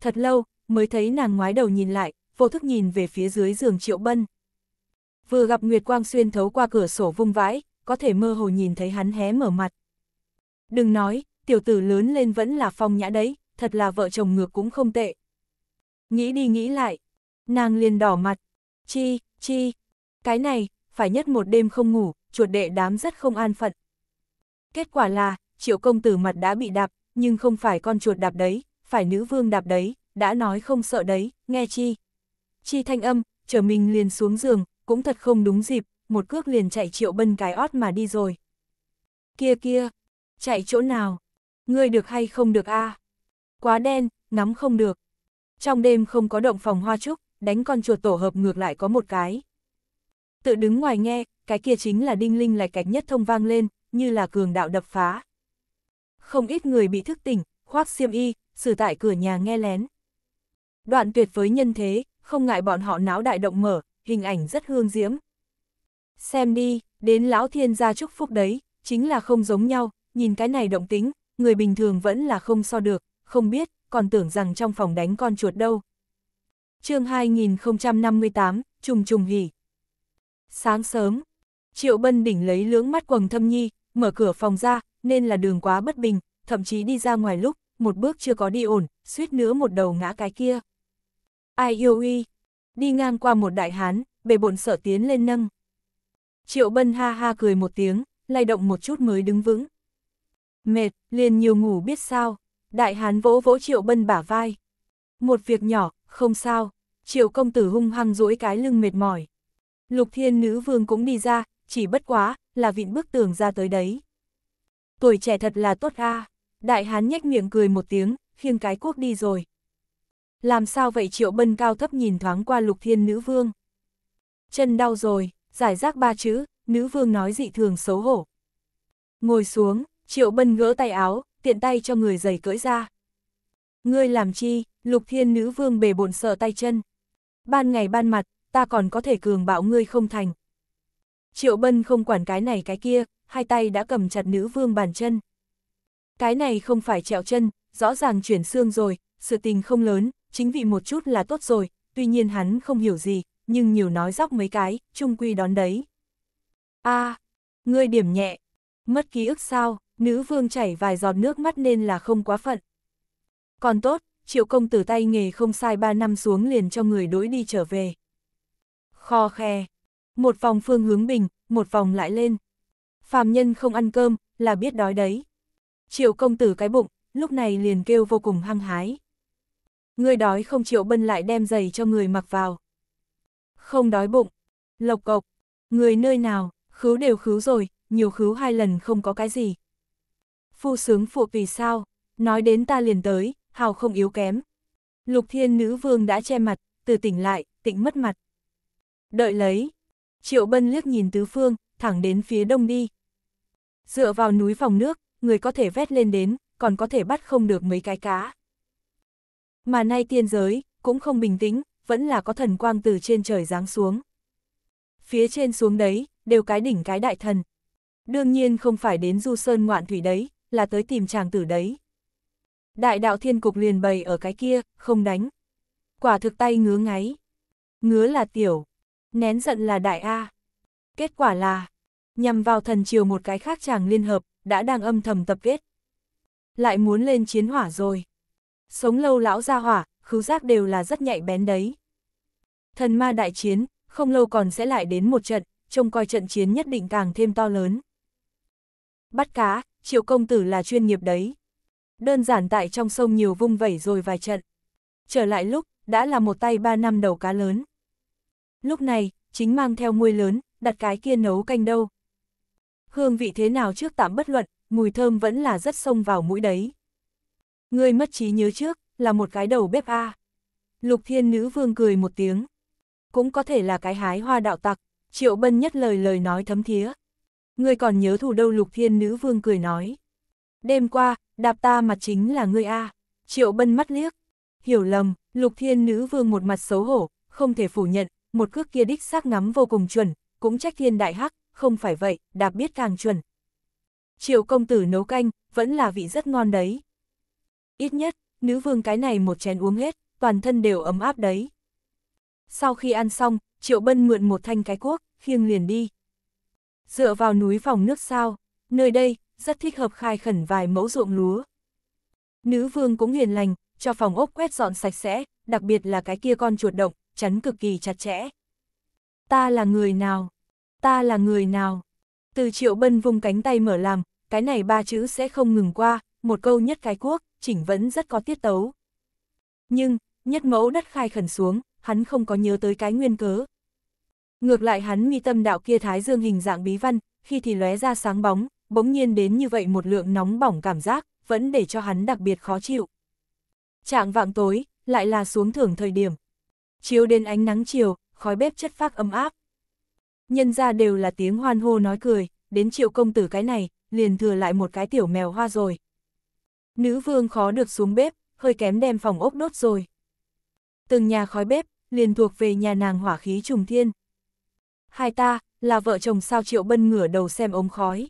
Thật lâu, mới thấy nàng ngoái đầu nhìn lại, vô thức nhìn về phía dưới giường triệu bân. Vừa gặp Nguyệt Quang xuyên thấu qua cửa sổ vung vãi, có thể mơ hồ nhìn thấy hắn hé mở mặt. Đừng nói, tiểu tử lớn lên vẫn là phong nhã đấy, thật là vợ chồng ngược cũng không tệ. Nghĩ đi nghĩ lại, nàng liền đỏ mặt, chi, chi, cái này, phải nhất một đêm không ngủ, chuột đệ đám rất không an phận. Kết quả là, triệu công tử mặt đã bị đạp, nhưng không phải con chuột đạp đấy, phải nữ vương đạp đấy, đã nói không sợ đấy, nghe chi. Chi thanh âm, trở mình liền xuống giường, cũng thật không đúng dịp, một cước liền chạy triệu bân cái ót mà đi rồi. Kia kia, chạy chỗ nào? Ngươi được hay không được a? À? Quá đen, ngắm không được. Trong đêm không có động phòng hoa trúc, đánh con chuột tổ hợp ngược lại có một cái. Tự đứng ngoài nghe, cái kia chính là đinh linh lạch cạch nhất thông vang lên, như là cường đạo đập phá. Không ít người bị thức tỉnh, khoác xiêm y, xử tại cửa nhà nghe lén. Đoạn tuyệt với nhân thế, không ngại bọn họ náo đại động mở, hình ảnh rất hương diễm. Xem đi, đến lão thiên gia chúc phúc đấy, chính là không giống nhau, nhìn cái này động tính, người bình thường vẫn là không so được, không biết, còn tưởng rằng trong phòng đánh con chuột đâu. chương 2058, trùng trùng hỉ. Sáng sớm, Triệu Bân Đỉnh lấy lưỡng mắt quầng thâm nhi, mở cửa phòng ra, nên là đường quá bất bình, thậm chí đi ra ngoài lúc, một bước chưa có đi ổn, suýt nữa một đầu ngã cái kia. Ai yêu y, đi ngang qua một đại hán, bề bộn sở tiến lên nâng. Triệu Bân ha ha cười một tiếng, lay động một chút mới đứng vững. Mệt, liền nhiều ngủ biết sao. Đại hán vỗ vỗ Triệu Bân bả vai. Một việc nhỏ, không sao. Triệu công tử hung hăng duỗi cái lưng mệt mỏi. Lục thiên nữ vương cũng đi ra, chỉ bất quá, là vịn bức tường ra tới đấy. Tuổi trẻ thật là tốt a Đại hán nhếch miệng cười một tiếng, khiêng cái cuốc đi rồi. Làm sao vậy Triệu Bân cao thấp nhìn thoáng qua lục thiên nữ vương. Chân đau rồi, giải rác ba chữ, nữ vương nói dị thường xấu hổ. Ngồi xuống, triệu bân gỡ tay áo, tiện tay cho người giày cưỡi ra. Ngươi làm chi, lục thiên nữ vương bề bộn sợ tay chân. Ban ngày ban mặt, ta còn có thể cường bạo ngươi không thành. Triệu bân không quản cái này cái kia, hai tay đã cầm chặt nữ vương bàn chân. Cái này không phải trẹo chân, rõ ràng chuyển xương rồi, sự tình không lớn, chính vì một chút là tốt rồi, tuy nhiên hắn không hiểu gì, nhưng nhiều nói dóc mấy cái, trung quy đón đấy. a à, ngươi điểm nhẹ, mất ký ức sao, nữ vương chảy vài giọt nước mắt nên là không quá phận. Còn tốt, triệu công tử tay nghề không sai ba năm xuống liền cho người đối đi trở về. Kho khe, một vòng phương hướng bình, một vòng lại lên. Phàm nhân không ăn cơm, là biết đói đấy. Triệu công tử cái bụng, lúc này liền kêu vô cùng hăng hái. Người đói không chịu bân lại đem giày cho người mặc vào không đói bụng. Lộc cộc, người nơi nào, khứu đều khứu rồi, nhiều khứu hai lần không có cái gì. Phu sướng phụ vì sao, nói đến ta liền tới, hào không yếu kém. Lục thiên nữ vương đã che mặt, từ tỉnh lại, tỉnh mất mặt. Đợi lấy, triệu bân liếc nhìn tứ phương, thẳng đến phía đông đi. Dựa vào núi phòng nước, người có thể vét lên đến, còn có thể bắt không được mấy cái cá. Mà nay tiên giới, cũng không bình tĩnh, vẫn là có thần quang từ trên trời giáng xuống. Phía trên xuống đấy, đều cái đỉnh cái đại thần. Đương nhiên không phải đến du sơn ngoạn thủy đấy, là tới tìm chàng tử đấy. Đại đạo thiên cục liền bày ở cái kia, không đánh. Quả thực tay ngứa ngáy. Ngứa là tiểu, nén giận là đại A. Kết quả là, nhằm vào thần triều một cái khác chàng liên hợp, đã đang âm thầm tập kết. Lại muốn lên chiến hỏa rồi. Sống lâu lão ra hỏa, khứu giác đều là rất nhạy bén đấy. Thần ma đại chiến, không lâu còn sẽ lại đến một trận, trông coi trận chiến nhất định càng thêm to lớn. Bắt cá, triệu công tử là chuyên nghiệp đấy. Đơn giản tại trong sông nhiều vung vẩy rồi vài trận. Trở lại lúc, đã là một tay ba năm đầu cá lớn. Lúc này, chính mang theo muôi lớn, đặt cái kia nấu canh đâu. Hương vị thế nào trước tạm bất luận, mùi thơm vẫn là rất sông vào mũi đấy. Ngươi mất trí nhớ trước, là một cái đầu bếp A. Lục thiên nữ vương cười một tiếng. Cũng có thể là cái hái hoa đạo tặc, triệu bân nhất lời lời nói thấm thía. Ngươi còn nhớ thủ đâu lục thiên nữ vương cười nói. Đêm qua, đạp ta mặt chính là ngươi A. Triệu bân mắt liếc. Hiểu lầm, lục thiên nữ vương một mặt xấu hổ, không thể phủ nhận, một cước kia đích xác ngắm vô cùng chuẩn, cũng trách thiên đại hắc, không phải vậy, đạp biết càng chuẩn. Triệu công tử nấu canh, vẫn là vị rất ngon đấy. Ít nhất, nữ vương cái này một chén uống hết, toàn thân đều ấm áp đấy. Sau khi ăn xong, Triệu Bân mượn một thanh cái cuốc, khiêng liền đi. Dựa vào núi phòng nước sao, nơi đây, rất thích hợp khai khẩn vài mẫu ruộng lúa. Nữ vương cũng hiền lành, cho phòng ốc quét dọn sạch sẽ, đặc biệt là cái kia con chuột động, chắn cực kỳ chặt chẽ. Ta là người nào? Ta là người nào? Từ triệu bân vùng cánh tay mở làm, cái này ba chữ sẽ không ngừng qua, một câu nhất cái quốc, chỉnh vẫn rất có tiết tấu. Nhưng, nhất mẫu đất khai khẩn xuống, hắn không có nhớ tới cái nguyên cớ. Ngược lại hắn mi tâm đạo kia thái dương hình dạng bí văn, khi thì lóe ra sáng bóng, bỗng nhiên đến như vậy một lượng nóng bỏng cảm giác, vẫn để cho hắn đặc biệt khó chịu. Trạng vạng tối, lại là xuống thưởng thời điểm. Chiếu đến ánh nắng chiều, khói bếp chất phác âm áp. Nhân ra đều là tiếng hoan hô nói cười, đến triệu công tử cái này, liền thừa lại một cái tiểu mèo hoa rồi. Nữ vương khó được xuống bếp, hơi kém đem phòng ốc đốt rồi. Từng nhà khói bếp, liền thuộc về nhà nàng hỏa khí trùng thiên. Hai ta, là vợ chồng sao triệu bân ngửa đầu xem ống khói.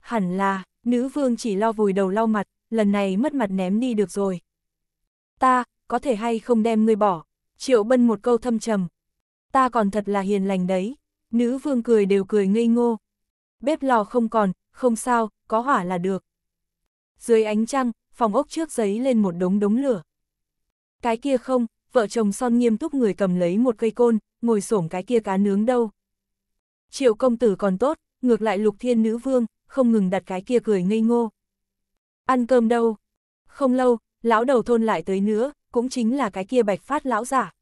Hẳn là, nữ vương chỉ lo vùi đầu lau mặt, lần này mất mặt ném đi được rồi. Ta, có thể hay không đem ngươi bỏ, triệu bân một câu thâm trầm. Ta còn thật là hiền lành đấy, nữ vương cười đều cười ngây ngô. Bếp lò không còn, không sao, có hỏa là được dưới ánh trăng, phòng ốc trước giấy lên một đống đống lửa. Cái kia không, vợ chồng son nghiêm túc người cầm lấy một cây côn, ngồi xổm cái kia cá nướng đâu. Triệu công tử còn tốt, ngược lại lục thiên nữ vương, không ngừng đặt cái kia cười ngây ngô. Ăn cơm đâu? Không lâu, lão đầu thôn lại tới nữa, cũng chính là cái kia bạch phát lão giả.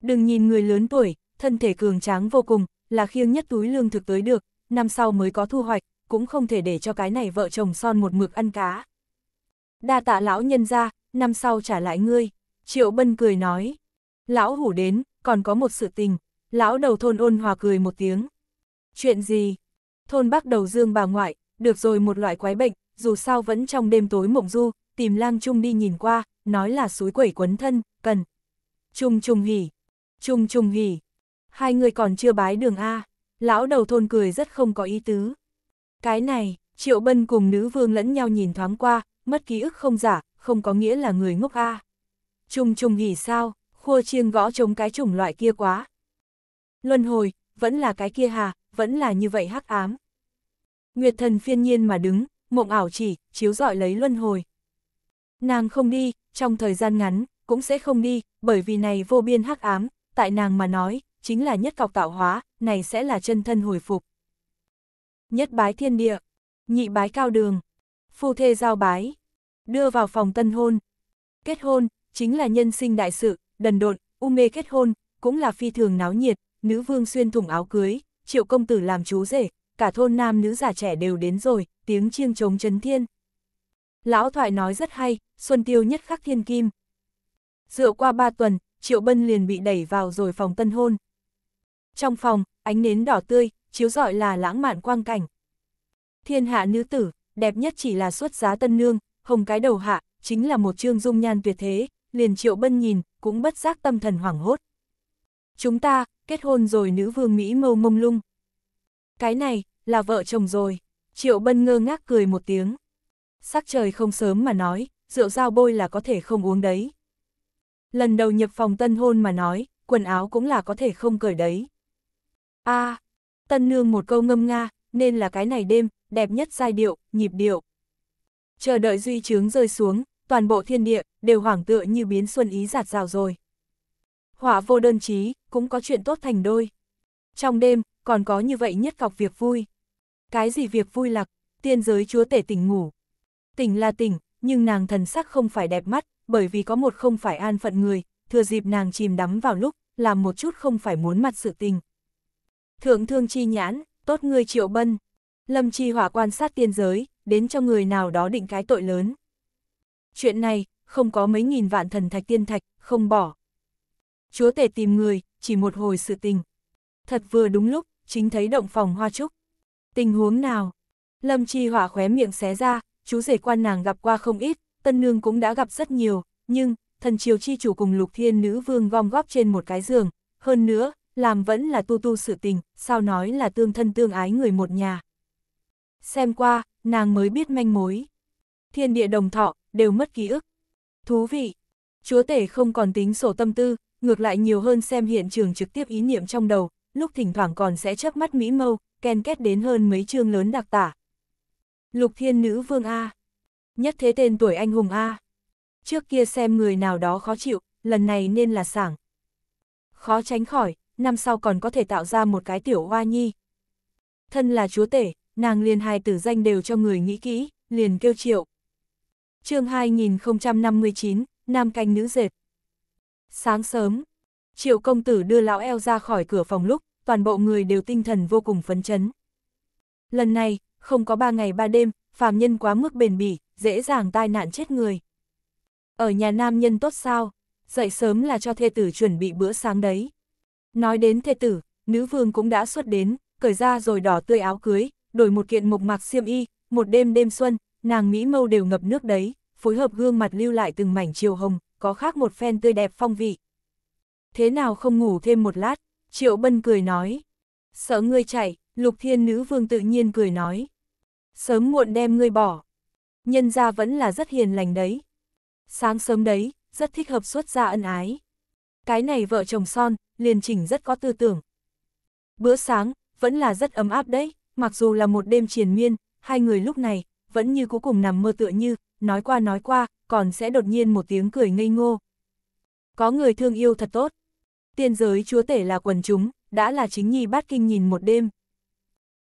Đừng nhìn người lớn tuổi, thân thể cường tráng vô cùng, là khiêng nhất túi lương thực tới được, năm sau mới có thu hoạch, cũng không thể để cho cái này vợ chồng son một mực ăn cá. Đa tạ lão nhân ra, năm sau trả lại ngươi, triệu bân cười nói. Lão hủ đến, còn có một sự tình, lão đầu thôn ôn hòa cười một tiếng. Chuyện gì? Thôn bắc đầu dương bà ngoại, được rồi một loại quái bệnh, dù sao vẫn trong đêm tối mộng du, tìm lang trung đi nhìn qua, nói là suối quẩy quấn thân, cần. Trung trung hỉ, trung trung hỉ, hai người còn chưa bái đường A, lão đầu thôn cười rất không có ý tứ. Cái này, Triệu Bân cùng nữ vương lẫn nhau nhìn thoáng qua, mất ký ức không giả, không có nghĩa là người ngốc a. Trùng trùng hỉ sao, khua chiêng gõ chống cái chủng loại kia quá. Luân hồi, vẫn là cái kia hà, vẫn là như vậy hắc ám. Nguyệt thần phiên nhiên mà đứng, mộng ảo chỉ, chiếu dọi lấy luân hồi. Nàng không đi, trong thời gian ngắn, cũng sẽ không đi, bởi vì này vô biên hắc ám, tại nàng mà nói, chính là nhất cọc tạo hóa, này sẽ là chân thân hồi phục. Nhất bái thiên địa, nhị bái cao đường, phu thê giao bái, đưa vào phòng tân hôn. Kết hôn, chính là nhân sinh đại sự, đần độn, u mê kết hôn, cũng là phi thường náo nhiệt, nữ vương xuyên thủng áo cưới, triệu công tử làm chú rể, cả thôn nam nữ già trẻ đều đến rồi, tiếng chiêng trống chấn thiên. Lão thoại nói rất hay, xuân tiêu nhất khắc thiên kim. Dựa qua ba tuần, triệu bân liền bị đẩy vào rồi phòng tân hôn. Trong phòng, ánh nến đỏ tươi, chiếu rọi là lãng mạn quang cảnh. Thiên hạ nữ tử, đẹp nhất chỉ là xuất giá tân nương, hồng cái đầu hạ, chính là một chương dung nhan tuyệt thế, liền triệu bân nhìn, cũng bất giác tâm thần hoảng hốt. Chúng ta, kết hôn rồi nữ vương Mỹ mâu mông lung. Cái này, là vợ chồng rồi. Triệu bân ngơ ngác cười một tiếng. Sắc trời không sớm mà nói, rượu dao bôi là có thể không uống đấy. Lần đầu nhập phòng tân hôn mà nói, quần áo cũng là có thể không cởi đấy. a à, tân nương một câu ngâm nga, nên là cái này đêm, đẹp nhất giai điệu, nhịp điệu. Chờ đợi duy trướng rơi xuống, toàn bộ thiên địa, đều hoảng tựa như biến xuân ý giạt rào rồi. Họa vô đơn chí, cũng có chuyện tốt thành đôi. Trong đêm, còn có như vậy nhất cọc việc vui. Cái gì việc vui lạc, tiên giới chúa tể tỉnh ngủ. Tỉnh là tỉnh, nhưng nàng thần sắc không phải đẹp mắt, bởi vì có một không phải an phận người, thừa dịp nàng chìm đắm vào lúc, làm một chút không phải muốn mặt sự tình. Thượng thương chi nhãn, tốt người triệu bân. Lâm chi hỏa quan sát tiên giới, đến cho người nào đó định cái tội lớn. Chuyện này, không có mấy nghìn vạn thần thạch tiên thạch, không bỏ. Chúa tể tìm người, chỉ một hồi sự tình. Thật vừa đúng lúc, chính thấy động phòng hoa trúc. Tình huống nào? Lâm Chi Hỏa khóe miệng xé ra, chú rể quan nàng gặp qua không ít, tân nương cũng đã gặp rất nhiều, nhưng, thần triều chi chủ cùng lục thiên nữ vương gom góp trên một cái giường. Hơn nữa, làm vẫn là tu tu sự tình, sao nói là tương thân tương ái người một nhà. Xem qua, nàng mới biết manh mối. Thiên địa đồng thọ, đều mất ký ức. Thú vị, chúa tể không còn tính sổ tâm tư, ngược lại nhiều hơn xem hiện trường trực tiếp ý niệm trong đầu, lúc thỉnh thoảng còn sẽ chớp mắt mỹ mâu, ken kết đến hơn mấy chương lớn đặc tả. Lục thiên nữ vương A. Nhất thế tên tuổi anh hùng A. Trước kia xem người nào đó khó chịu, lần này nên là sảng. Khó tránh khỏi, năm sau còn có thể tạo ra một cái tiểu hoa nhi. Thân là chúa tể, nàng liền hai tử danh đều cho người nghĩ kỹ, liền kêu triệu. chương 2059, nam canh nữ dệt. Sáng sớm, triệu công tử đưa lão eo ra khỏi cửa phòng lúc, toàn bộ người đều tinh thần vô cùng phấn chấn. Lần này, không có ba ngày ba đêm, phàm nhân quá mức bền bỉ, dễ dàng tai nạn chết người. Ở nhà nam nhân tốt sao, dậy sớm là cho thê tử chuẩn bị bữa sáng đấy. Nói đến thê tử, nữ vương cũng đã xuất đến, cởi ra rồi đỏ tươi áo cưới, đổi một kiện mộc mạc xiêm y, một đêm đêm xuân, nàng Mỹ mâu đều ngập nước đấy, phối hợp gương mặt lưu lại từng mảnh chiều hồng, có khác một phen tươi đẹp phong vị. Thế nào không ngủ thêm một lát, triệu bân cười nói. Sợ ngươi chạy, lục thiên nữ vương tự nhiên cười nói. Sớm muộn đem ngươi bỏ. Nhân ra vẫn là rất hiền lành đấy. Sáng sớm đấy, rất thích hợp xuất ra ân ái. Cái này vợ chồng son, liền chỉnh rất có tư tưởng. Bữa sáng, vẫn là rất ấm áp đấy, mặc dù là một đêm triền miên, hai người lúc này, vẫn như cuối cùng nằm mơ tựa như, nói qua nói qua, còn sẽ đột nhiên một tiếng cười ngây ngô. Có người thương yêu thật tốt. Tiên giới chúa tể là quần chúng, đã là chính nhi bát kinh nhìn một đêm.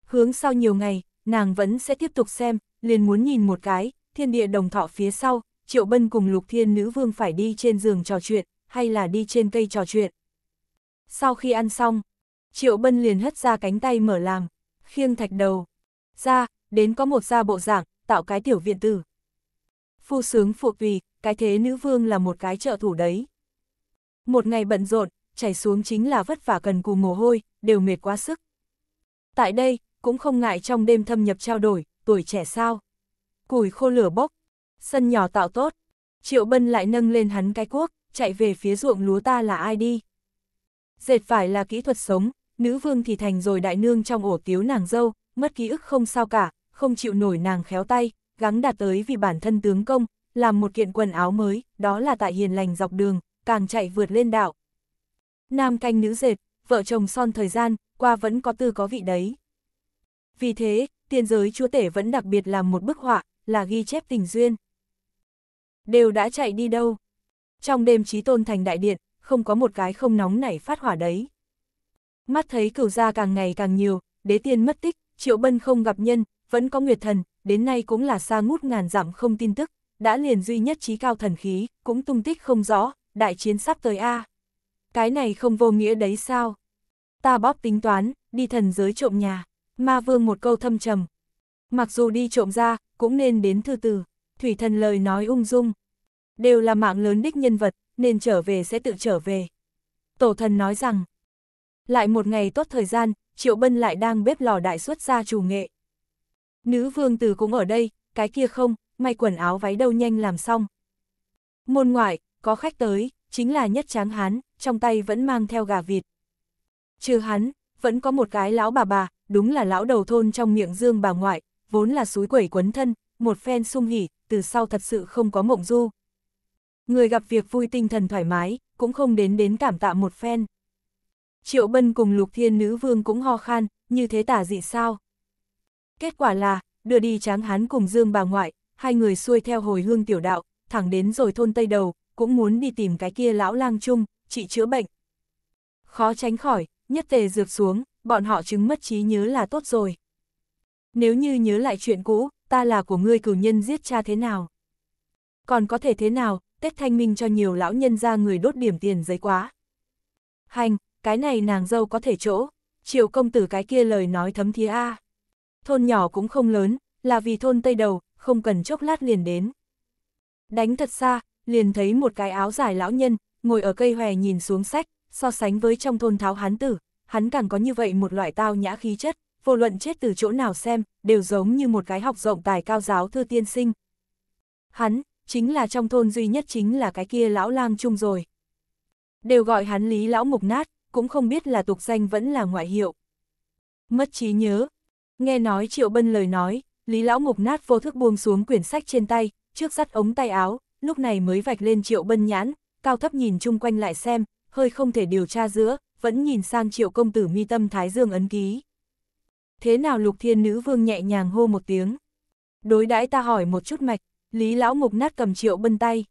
Hướng sau nhiều ngày, nàng vẫn sẽ tiếp tục xem, liền muốn nhìn một cái, thiên địa đồng thọ phía sau, triệu bân cùng lục thiên nữ vương phải đi trên giường trò chuyện, hay là đi trên cây trò chuyện. Sau khi ăn xong, Triệu Bân liền hất ra cánh tay mở làm, khiêng thạch đầu. Ra, đến có một gia bộ dạng, tạo cái tiểu viện tử. Phu sướng phụ vì cái thế nữ vương là một cái trợ thủ đấy. Một ngày bận rộn, chảy xuống chính là vất vả cần cù mồ hôi, đều mệt quá sức. Tại đây, cũng không ngại trong đêm thâm nhập trao đổi, tuổi trẻ sao. Củi khô lửa bốc, sân nhỏ tạo tốt. Triệu Bân lại nâng lên hắn cái cuốc, chạy về phía ruộng lúa ta là ai đi. Dệt phải là kỹ thuật sống, nữ vương thì thành rồi đại nương trong ổ tiếu nàng dâu, mất ký ức không sao cả, không chịu nổi nàng khéo tay, gắng đạt tới vì bản thân tướng công, làm một kiện quần áo mới, đó là tại hiền lành dọc đường, càng chạy vượt lên đạo. Nam canh nữ dệt, vợ chồng son thời gian, qua vẫn có tư có vị đấy. Vì thế, tiền giới chúa tể vẫn đặc biệt làm một bức họa, là ghi chép tình duyên. Đều đã chạy đi đâu? Trong đêm trí tôn thành đại điện, không có một cái không nóng nảy phát hỏa đấy. Mắt thấy cửu gia càng ngày càng nhiều, đế tiên mất tích, triệu bân không gặp nhân, vẫn có nguyệt thần, đến nay cũng là xa ngút ngàn dặm không tin tức, đã liền duy nhất trí cao thần khí, cũng tung tích không rõ, đại chiến sắp tới A. Cái này không vô nghĩa đấy sao? Ta bóp tính toán, đi thần giới trộm nhà, ma vương một câu thâm trầm. Mặc dù đi trộm ra, cũng nên đến thư từ, thủy thần lời nói ung dung. Đều là mạng lớn đích nhân vật, nên trở về sẽ tự trở về. Tổ thần nói rằng, lại một ngày tốt thời gian, Triệu Bân lại đang bếp lò đại xuất ra chủ nghệ. Nữ vương tử cũng ở đây, cái kia không, may quần áo váy đâu nhanh làm xong. Môn ngoại, có khách tới, chính là nhất tráng hán, trong tay vẫn mang theo gà vịt. Trừ hắn, vẫn có một cái lão bà bà, đúng là lão đầu thôn trong miệng dương bà ngoại, vốn là suối quẩy quấn thân, một phen sung hỉ, từ sau thật sự không có mộng du người gặp việc vui tinh thần thoải mái, cũng không đến đến cảm tạ một phen. Triệu Bân cùng Lục Thiên Nữ Vương cũng ho khan, như thế tả dị sao. Kết quả là, đưa đi tráng hán cùng Dương bà ngoại, hai người xuôi theo hồi hương tiểu đạo, thẳng đến rồi thôn Tây Đầu, cũng muốn đi tìm cái kia lão lang chung, trị chữa bệnh. Khó tránh khỏi, nhất tề dược xuống, bọn họ chứng mất trí nhớ là tốt rồi. Nếu như nhớ lại chuyện cũ, ta là của ngươi cử nhân giết cha thế nào? Còn có thể thế nào, Tết Thanh Minh cho nhiều lão nhân ra người đốt điểm tiền giấy quá. Hành, cái này nàng dâu có thể chỗ, triệu công tử cái kia lời nói thấm thía a. Thôn nhỏ cũng không lớn, là vì thôn Tây Đầu, không cần chốc lát liền đến. Đánh thật xa, liền thấy một cái áo dài lão nhân, ngồi ở cây hòe nhìn xuống sách, so sánh với trong thôn tháo hán tử, hắn càng có như vậy một loại tao nhã khí chất, vô luận chết từ chỗ nào xem, đều giống như một cái học rộng tài cao giáo thư tiên sinh. Hắn, chính là trong thôn duy nhất chính là cái kia lão lang chung rồi. Đều gọi hắn lý lão mục nát, cũng không biết là tục danh vẫn là ngoại hiệu. Mất trí nhớ, nghe nói triệu bân lời nói, lý lão mục nát vô thức buông xuống quyển sách trên tay, trước sắt ống tay áo, lúc này mới vạch lên triệu bân nhãn, cao thấp nhìn chung quanh lại xem, hơi không thể điều tra giữa, vẫn nhìn sang triệu công tử mi tâm thái dương ấn ký. Thế nào lục thiên nữ vương nhẹ nhàng hô một tiếng. Đối đãi ta hỏi một chút mạch, Lý lão mục nát cầm triệu bân tay.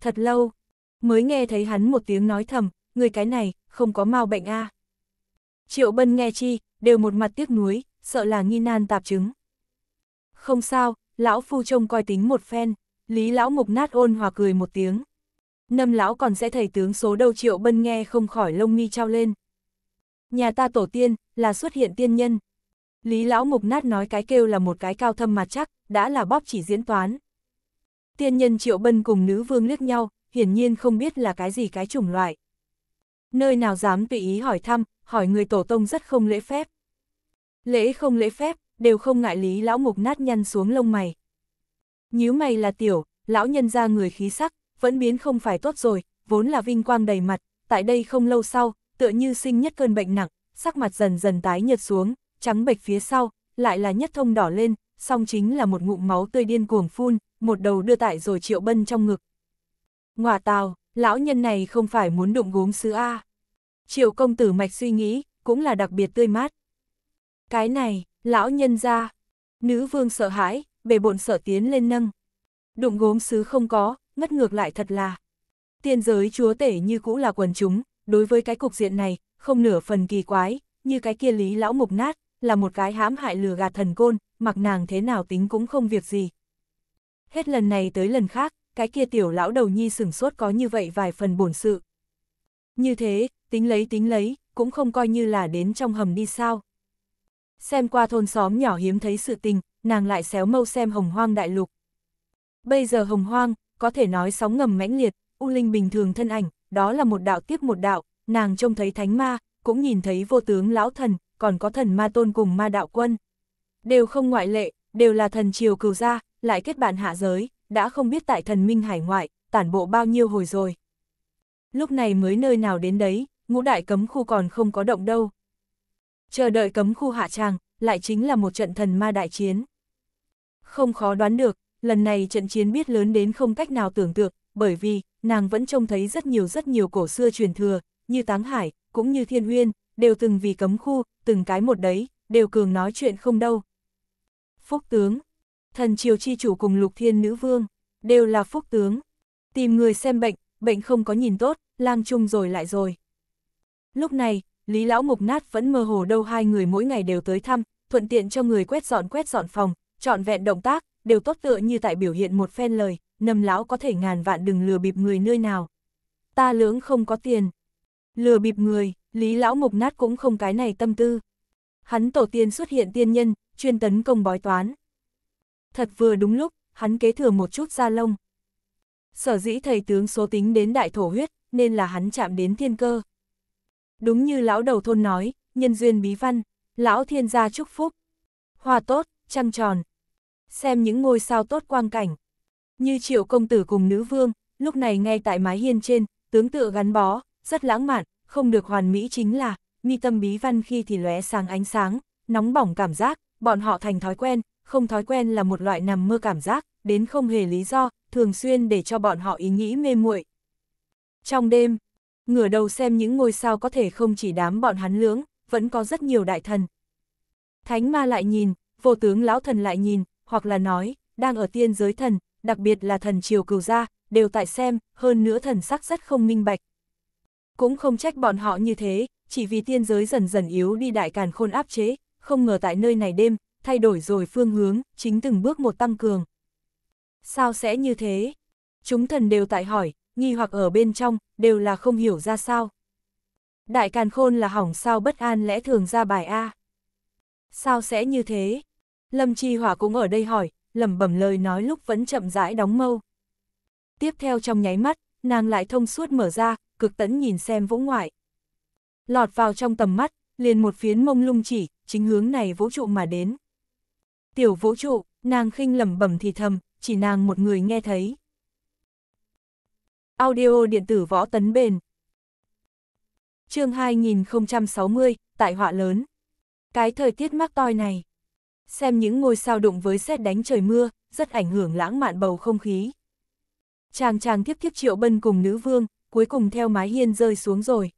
Thật lâu, mới nghe thấy hắn một tiếng nói thầm, người cái này, không có mau bệnh a à. Triệu bân nghe chi, đều một mặt tiếc nuối, sợ là nghi nan tạp chứng. Không sao, lão phu trông coi tính một phen, lý lão mục nát ôn hòa cười một tiếng. Nâm lão còn sẽ thầy tướng số đâu triệu bân nghe không khỏi lông mi trao lên. Nhà ta tổ tiên, là xuất hiện tiên nhân. Lý lão mục nát nói cái kêu là một cái cao thâm mà chắc, đã là bóp chỉ diễn toán. Tiên nhân Triệu Bân cùng nữ vương liếc nhau, hiển nhiên không biết là cái gì cái chủng loại. Nơi nào dám tùy ý hỏi thăm, hỏi người tổ tông rất không lễ phép. Lễ không lễ phép, đều không ngại lý lão mục nát nhăn xuống lông mày. Nhíu mày là tiểu, lão nhân ra người khí sắc, vẫn biến không phải tốt rồi, vốn là vinh quang đầy mặt, tại đây không lâu sau, tựa như sinh nhất cơn bệnh nặng, sắc mặt dần dần tái nhợt xuống, trắng bệch phía sau, lại là nhất thông đỏ lên, song chính là một ngụm máu tươi điên cuồng phun, một đầu đưa tại rồi triệu bân trong ngực. Ngoà tào, lão nhân này không phải muốn đụng gốm sứ A. Triệu công tử mạch suy nghĩ, cũng là đặc biệt tươi mát. Cái này, lão nhân ra. Nữ vương sợ hãi, bề bộn sợ tiến lên nâng. Đụng gốm sứ không có, ngất ngược lại thật là. Tiên giới chúa tể như cũ là quần chúng, đối với cái cục diện này, không nửa phần kỳ quái, như cái kia lý lão mục nát, là một cái hãm hại lừa gạt thần côn, mặc nàng thế nào tính cũng không việc gì, hết lần này tới lần khác, cái kia tiểu lão đầu nhi sừng sốt có như vậy vài phần bổn sự. Như thế, tính lấy tính lấy, cũng không coi như là đến trong hầm đi sao. Xem qua thôn xóm nhỏ hiếm thấy sự tình, nàng lại xéo mâu xem hồng hoang đại lục. Bây giờ hồng hoang, có thể nói sóng ngầm mãnh liệt, U Linh bình thường thân ảnh, đó là một đạo tiếp một đạo, nàng trông thấy thánh ma, cũng nhìn thấy vô tướng lão thần, còn có thần ma tôn cùng ma đạo quân. Đều không ngoại lệ, đều là thần triều cừu gia, lại kết bạn hạ giới, đã không biết tại thần minh hải ngoại, tản bộ bao nhiêu hồi rồi. Lúc này mới nơi nào đến đấy, ngũ đại cấm khu còn không có động đâu. Chờ đợi cấm khu hạ tràng, lại chính là một trận thần ma đại chiến. Không khó đoán được, lần này trận chiến biết lớn đến không cách nào tưởng tượng, bởi vì, nàng vẫn trông thấy rất nhiều rất nhiều cổ xưa truyền thừa, như Táng Hải, cũng như Thiên Uyên, đều từng vì cấm khu, từng cái một đấy, đều cường nói chuyện không đâu. Phúc tướng, thần triều chi chủ cùng lục thiên nữ vương, đều là phúc tướng. Tìm người xem bệnh, bệnh không có nhìn tốt, lang chung rồi lại rồi. Lúc này, Lý Lão Mục Nát vẫn mơ hồ đâu hai người mỗi ngày đều tới thăm, thuận tiện cho người quét dọn quét dọn phòng, trọn vẹn động tác, đều tốt tựa như tại biểu hiện một phen lời, nầm lão có thể ngàn vạn đừng lừa bịp người nơi nào. Ta lưỡng không có tiền. Lừa bịp người, Lý Lão Mục Nát cũng không cái này tâm tư. Hắn tổ tiên xuất hiện tiên nhân, chuyên tấn công bói toán thật vừa đúng lúc, hắn kế thừa một chút da lông. Sở dĩ thầy tướng số tính đến đại thổ huyết, nên là hắn chạm đến thiên cơ. Đúng như lão đầu thôn nói, nhân duyên bí văn, lão thiên gia chúc phúc. Hòa tốt, trăng tròn. Xem những ngôi sao tốt quang cảnh. Như triệu công tử cùng nữ vương, lúc này ngay tại mái hiên trên, tướng tự gắn bó, rất lãng mạn, không được hoàn mỹ chính là, mi tâm bí văn khi thì lóe sáng ánh sáng, nóng bỏng cảm giác, bọn họ thành thói quen, không thói quen là một loại nằm mơ cảm giác, đến không hề lý do, thường xuyên để cho bọn họ ý nghĩ mê muội. Trong đêm, ngửa đầu xem những ngôi sao có thể không chỉ đám bọn hắn lưỡng, vẫn có rất nhiều đại thần. Thánh ma lại nhìn, vô tướng lão thần lại nhìn, hoặc là nói, đang ở tiên giới thần, đặc biệt là thần triều cửu gia, đều tại xem, hơn nữa thần sắc rất không minh bạch. Cũng không trách bọn họ như thế, chỉ vì tiên giới dần dần yếu đi đại càn khôn áp chế, không ngờ tại nơi này đêm, thay đổi rồi phương hướng, chính từng bước một tăng cường. Sao sẽ như thế? Chúng thần đều tại hỏi, nghi hoặc ở bên trong, đều là không hiểu ra sao. Đại càn khôn là hỏng sao bất an lẽ thường ra bài A. Sao sẽ như thế? Lâm Chi Hỏa cũng ở đây hỏi, lẩm bẩm lời nói lúc vẫn chậm rãi đóng mâu. Tiếp theo trong nháy mắt, nàng lại thông suốt mở ra, cực tấn nhìn xem vũ ngoại. Lọt vào trong tầm mắt, liền một phiến mông lung chỉ, chính hướng này vũ trụ mà đến tiểu vũ trụ, nàng khinh lẩm bẩm thì thầm, chỉ nàng một người nghe thấy. Audio điện tử võ tấn bền chương 2060, tại họa lớn. Cái thời tiết mắc toi này, xem những ngôi sao đụng với xét đánh trời mưa, rất ảnh hưởng lãng mạn bầu không khí. Chàng chàng tiếp tiếp triệu bân cùng nữ vương, cuối cùng theo mái hiên rơi xuống rồi.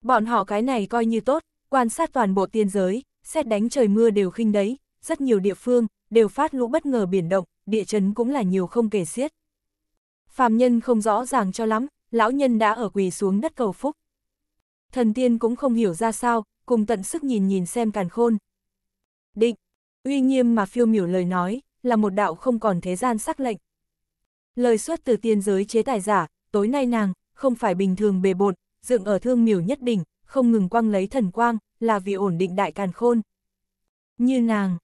Bọn họ cái này coi như tốt, quan sát toàn bộ tiên giới, xét đánh trời mưa đều khinh đấy, rất nhiều địa phương đều phát lũ bất ngờ biển động, địa chấn cũng là nhiều không kể xiết. Phàm nhân không rõ ràng cho lắm, lão nhân đã ở quỳ xuống đất cầu phúc. Thần tiên cũng không hiểu ra sao, cùng tận sức nhìn nhìn xem càn khôn. Định, uy nghiêm mà phiêu miểu lời nói, là một đạo không còn thế gian sắc lệnh. Lời xuất từ tiên giới chế tài giả, tối nay nàng, không phải bình thường bề bột, dựng ở thương miểu nhất đỉnh, không ngừng quăng lấy thần quang, là vì ổn định đại càn khôn. Như nàng,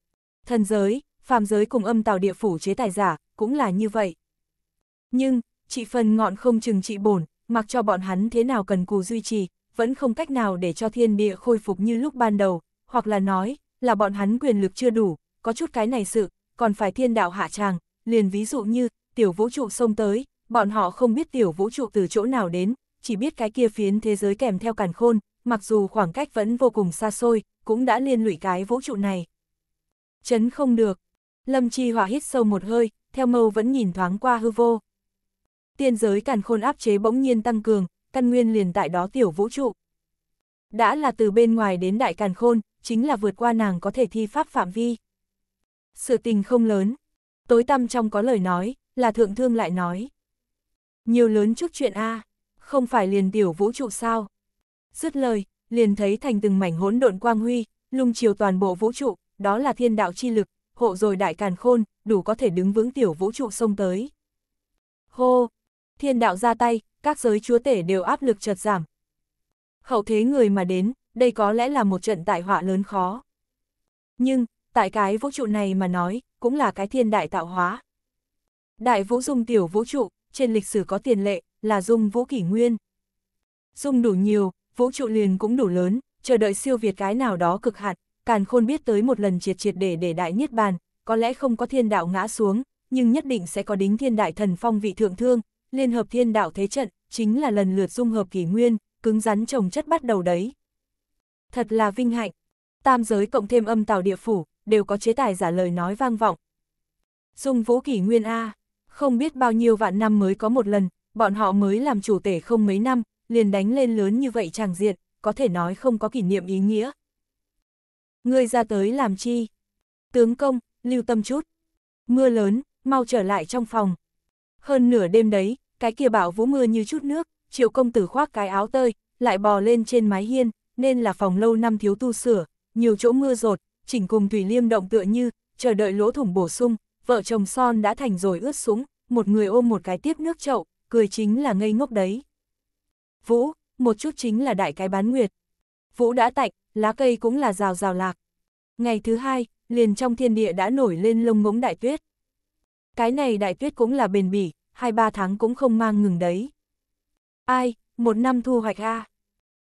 Thần giới, phàm giới cùng âm tào địa phủ chế tài giả, cũng là như vậy. Nhưng, chị phần ngọn không chừng trị bổn, mặc cho bọn hắn thế nào cần cù duy trì, vẫn không cách nào để cho thiên địa khôi phục như lúc ban đầu, hoặc là nói, là bọn hắn quyền lực chưa đủ, có chút cái này sự, còn phải thiên đạo hạ tràng, liền ví dụ như, tiểu vũ trụ xông tới, bọn họ không biết tiểu vũ trụ từ chỗ nào đến, chỉ biết cái kia phiến thế giới kèm theo càn khôn, mặc dù khoảng cách vẫn vô cùng xa xôi, cũng đã liên lụy cái vũ trụ này. Chấn không được. Lâm Chi Hỏa hít sâu một hơi, theo mâu vẫn nhìn thoáng qua hư vô. Tiên giới càn khôn áp chế bỗng nhiên tăng cường, căn nguyên liền tại đó tiểu vũ trụ. Đã là từ bên ngoài đến đại càn khôn, chính là vượt qua nàng có thể thi pháp phạm vi. Sự tình không lớn. Tối tăm trong có lời nói, là thượng thương lại nói. Nhiều lớn chút chuyện a không phải liền tiểu vũ trụ sao. Dứt lời, liền thấy thành từng mảnh hỗn độn quang huy, lung chiều toàn bộ vũ trụ đó là thiên đạo chi lực, hộ rồi đại càn khôn, đủ có thể đứng vững tiểu vũ trụ sông tới. Hô! Thiên đạo ra tay, các giới chúa tể đều áp lực chợt giảm. khẩu thế người mà đến, đây có lẽ là một trận tại họa lớn khó. Nhưng, tại cái vũ trụ này mà nói, cũng là cái thiên đại tạo hóa. Đại vũ dung tiểu vũ trụ, trên lịch sử có tiền lệ, là dung vũ kỷ nguyên. Dung đủ nhiều, vũ trụ liền cũng đủ lớn, chờ đợi siêu việt cái nào đó cực hạn, càn khôn biết tới một lần triệt triệt để để đại niết bàn, có lẽ không có thiên đạo ngã xuống, nhưng nhất định sẽ có đính thiên đại thần phong vị thượng thương, liên hợp thiên đạo thế trận, chính là lần lượt dung hợp kỷ nguyên, cứng rắn trồng chất bắt đầu đấy. Thật là vinh hạnh, tam giới cộng thêm âm tào địa phủ, đều có chế tài giả lời nói vang vọng. Dung vũ kỷ nguyên A, không biết bao nhiêu vạn năm mới có một lần, bọn họ mới làm chủ tể không mấy năm, liền đánh lên lớn như vậy chàng diện, có thể nói không có kỷ niệm ý nghĩa, ngươi ra tới làm chi? Tướng công, lưu tâm chút. Mưa lớn, mau trở lại trong phòng. Hơn nửa đêm đấy, cái kia bảo vũ mưa như chút nước, triệu công tử khoác cái áo tơi, lại bò lên trên mái hiên, nên là phòng lâu năm thiếu tu sửa, nhiều chỗ mưa rột, chỉnh cùng Thủy Liêm động tựa như, chờ đợi lỗ thủng bổ sung, vợ chồng son đã thành rồi ướt súng, một người ôm một cái tiếp nước chậu, cười chính là ngây ngốc đấy. Vũ, một chút chính là đại cái bán nguyệt, vũ đã tạnh, lá cây cũng là rào rào lạc. Ngày thứ hai, liền trong thiên địa đã nổi lên lông ngỗng đại tuyết. Cái này đại tuyết cũng là bền bỉ, hai ba tháng cũng không mang ngừng đấy. Ai, một năm thu hoạch a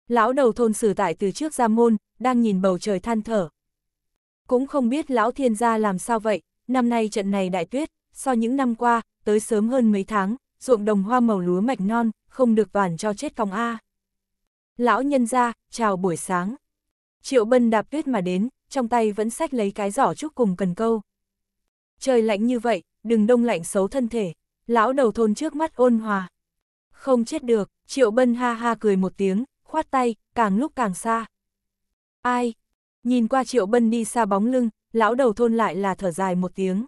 Lão đầu thôn sử tại từ trước ra môn, đang nhìn bầu trời than thở. Cũng không biết lão thiên gia làm sao vậy, năm nay trận này đại tuyết, so những năm qua, tới sớm hơn mấy tháng, ruộng đồng hoa màu lúa mạch non, không được toàn cho chết còng A. Lão nhân ra, chào buổi sáng. Triệu Bân đạp tuyết mà đến, trong tay vẫn sách lấy cái giỏ trúc cùng cần câu. Trời lạnh như vậy, đừng đông lạnh xấu thân thể. Lão đầu thôn trước mắt ôn hòa. Không chết được, Triệu Bân ha ha cười một tiếng, khoát tay, càng lúc càng xa. Ai? Nhìn qua Triệu Bân đi xa bóng lưng, lão đầu thôn lại là thở dài một tiếng.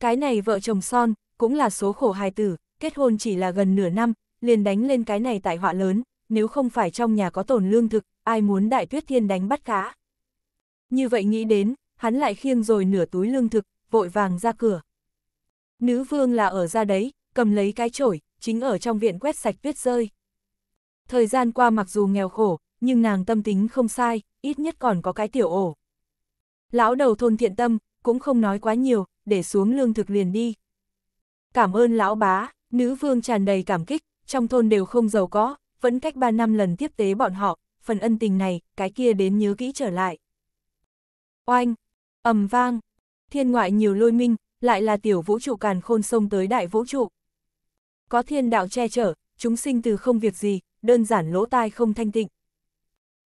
Cái này vợ chồng son, cũng là số khổ hài tử, kết hôn chỉ là gần nửa năm, liền đánh lên cái này tại họa lớn, nếu không phải trong nhà có tổn lương thực, ai muốn đại tuyết thiên đánh bắt cá. Như vậy nghĩ đến, hắn lại khiêng rồi nửa túi lương thực, vội vàng ra cửa. Nữ vương là ở ra đấy, cầm lấy cái chổi, chính ở trong viện quét sạch tuyết rơi. Thời gian qua mặc dù nghèo khổ, nhưng nàng tâm tính không sai, ít nhất còn có cái tiểu ổ. Lão đầu thôn thiện tâm, cũng không nói quá nhiều, để xuống lương thực liền đi. Cảm ơn lão bá, nữ vương tràn đầy cảm kích, trong thôn đều không giàu có, vẫn cách 3 năm lần tiếp tế bọn họ, phần ân tình này, cái kia đến nhớ kỹ trở lại. Oanh, ầm vang, thiên ngoại nhiều lôi minh, lại là tiểu vũ trụ càn khôn sông tới đại vũ trụ. Có thiên đạo che chở, chúng sinh từ không việc gì, đơn giản lỗ tai không thanh tịnh.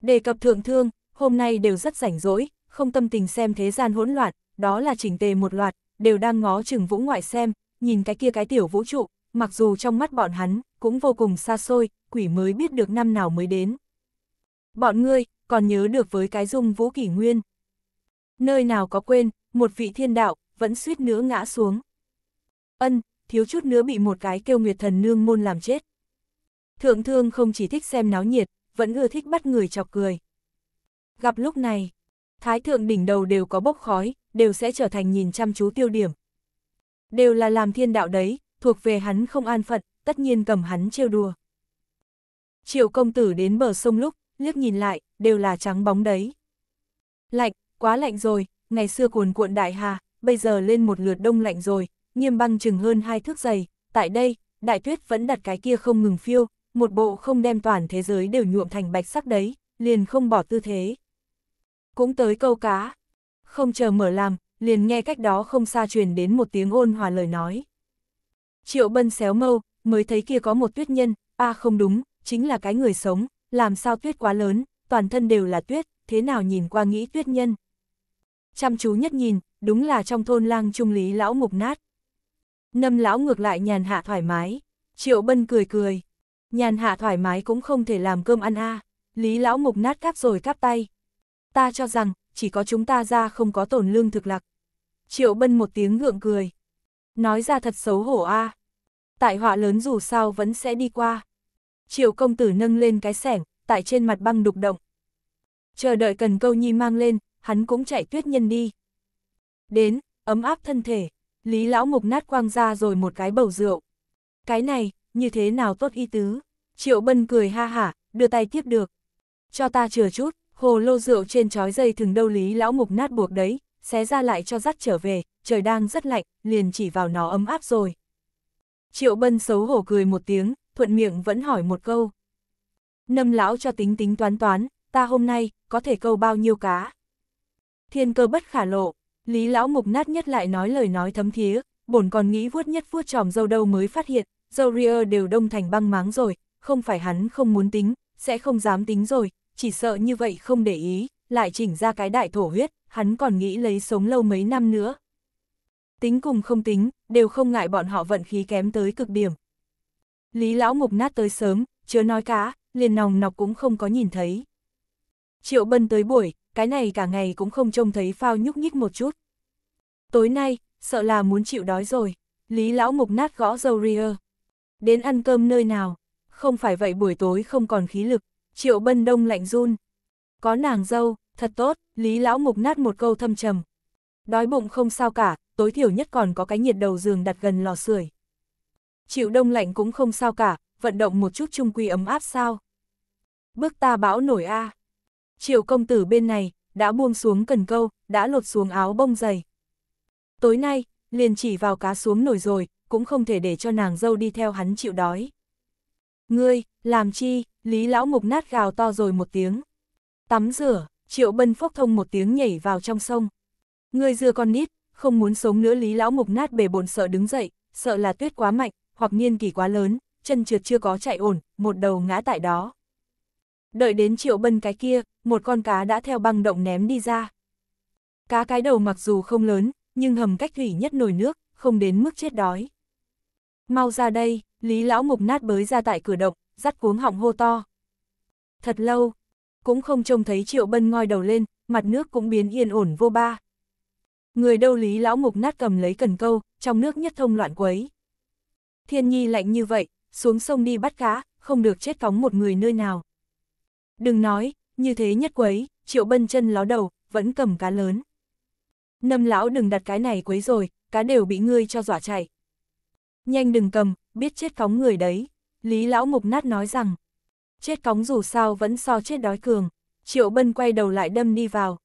Đề cập thượng thương, hôm nay đều rất rảnh rỗi, không tâm tình xem thế gian hỗn loạn, đó là chỉnh tề một loạt, đều đang ngó chừng vũ ngoại xem, nhìn cái kia cái tiểu vũ trụ, mặc dù trong mắt bọn hắn, cũng vô cùng xa xôi, quỷ mới biết được năm nào mới đến. Bọn ngươi, còn nhớ được với cái dung vũ kỷ nguyên. Nơi nào có quên, một vị thiên đạo, vẫn suýt nữa ngã xuống. Ân, thiếu chút nữa bị một cái kêu nguyệt thần nương môn làm chết. Thượng thương không chỉ thích xem náo nhiệt, vẫn ưa thích bắt người chọc cười. Gặp lúc này, thái thượng đỉnh đầu đều có bốc khói, đều sẽ trở thành nhìn chăm chú tiêu điểm. Đều là làm thiên đạo đấy, thuộc về hắn không an phận, tất nhiên cầm hắn trêu đùa. Triệu công tử đến bờ sông lúc, liếc nhìn lại, đều là trắng bóng đấy. Lạnh, quá lạnh rồi, ngày xưa cuồn cuộn đại hà, bây giờ lên một lượt đông lạnh rồi, nghiêm băng chừng hơn hai thước dày, tại đây, đại tuyết vẫn đặt cái kia không ngừng phiêu, một bộ không đem toàn thế giới đều nhuộm thành bạch sắc đấy, liền không bỏ tư thế. Cũng tới câu cá, không chờ mở làm, liền nghe cách đó không xa truyền đến một tiếng ôn hòa lời nói. Triệu bân xéo mâu, mới thấy kia có một tuyết nhân, a không đúng, chính là cái người sống, làm sao tuyết quá lớn, toàn thân đều là tuyết, thế nào nhìn qua nghĩ tuyết nhân. Chăm chú nhất nhìn, đúng là trong thôn lang trung lý lão mục nát. nâm lão ngược lại nhàn hạ thoải mái, triệu bân cười cười. Nhàn hạ thoải mái cũng không thể làm cơm ăn a à. lý lão mục nát cắp rồi cắp tay. Ta cho rằng, chỉ có chúng ta ra không có tổn lương thực lạc. Triệu bân một tiếng gượng cười. Nói ra thật xấu hổ a à. Tại họa lớn dù sao vẫn sẽ đi qua. Triệu công tử nâng lên cái sẻng, tại trên mặt băng đục động. Chờ đợi cần câu nhi mang lên, hắn cũng chạy tuyết nhân đi. Đến, ấm áp thân thể, Lý lão mục nát quang ra rồi một cái bầu rượu. Cái này, như thế nào tốt y tứ? Triệu bân cười ha hả, đưa tay tiếp được. Cho ta chừa chút, hồ lô rượu trên chói dây thường đâu Lý lão mục nát buộc đấy, xé ra lại cho dắt trở về, trời đang rất lạnh, liền chỉ vào nó ấm áp rồi. Triệu bân xấu hổ cười một tiếng, thuận miệng vẫn hỏi một câu. Nâm lão cho tính tính toán toán, ta hôm nay, có thể câu bao nhiêu cá. Thiên cơ bất khả lộ, Lý lão mục nát nhất lại nói lời nói thấm thía, bổn còn nghĩ vuốt nhất vuốt tròm dâu đâu mới phát hiện, dâu ria đều đông thành băng máng rồi, không phải hắn không muốn tính, sẽ không dám tính rồi, chỉ sợ như vậy không để ý, lại chỉnh ra cái đại thổ huyết, hắn còn nghĩ lấy sống lâu mấy năm nữa. Tính cùng không tính, đều không ngại bọn họ vận khí kém tới cực điểm, Lý Lão Mục nát tới sớm, chưa nói cá, liền nòng nọc cũng không có nhìn thấy. Triệu Bân tới buổi, cái này cả ngày cũng không trông thấy phao nhúc nhích một chút. Tối nay, sợ là muốn chịu đói rồi, Lý Lão Mục nát gõ dầu ria. Đến ăn cơm nơi nào, không phải vậy buổi tối không còn khí lực, Triệu Bân đông lạnh run. Có nàng dâu, thật tốt, Lý Lão Mục nát một câu thâm trầm. Đói bụng không sao cả, tối thiểu nhất còn có cái nhiệt đầu giường đặt gần lò sưởi chịu đông lạnh cũng không sao cả, vận động một chút chung quy ấm áp sao. Bước ta bão nổi a. Triệu công tử bên này, đã buông xuống cần câu, đã lột xuống áo bông dày. Tối nay, liền chỉ vào cá xuống nổi rồi, cũng không thể để cho nàng dâu đi theo hắn chịu đói. Ngươi, làm chi, Lý Lão Mục nát gào to rồi một tiếng. Tắm rửa, Triệu Bân phốc thông một tiếng nhảy vào trong sông. Ngươi dưa con nít, không muốn sống nữa Lý Lão Mục nát bể bồn sợ đứng dậy, sợ là tuyết quá mạnh, hoặc niên kỳ quá lớn, chân trượt chưa có chạy ổn, một đầu ngã tại đó. Đợi đến triệu bân cái kia, một con cá đã theo băng động ném đi ra. Cá cái đầu mặc dù không lớn, nhưng hầm cách thủy nhất nổi nước, không đến mức chết đói. Mau ra đây, Lý Lão Mục nát bới ra tại cửa động, dắt cuống họng hô to. Thật lâu, cũng không trông thấy Triệu Bân ngoi đầu lên, mặt nước cũng biến yên ổn vô ba. Người đâu Lý Lão Mục nát cầm lấy cần câu, trong nước nhất thông loạn quấy. Thiên nhi lạnh như vậy, xuống sông đi bắt cá, không được chết cóng một người nơi nào. Đừng nói, như thế nhất quấy, triệu bân chân ló đầu, vẫn cầm cá lớn. Nâm lão đừng đặt cái này quấy rồi, cá đều bị ngươi cho dọa chạy. Nhanh đừng cầm, biết chết cóng người đấy. Lý lão mục nát nói rằng, chết cóng dù sao vẫn so chết đói cường. Triệu bân quay đầu lại đâm đi vào.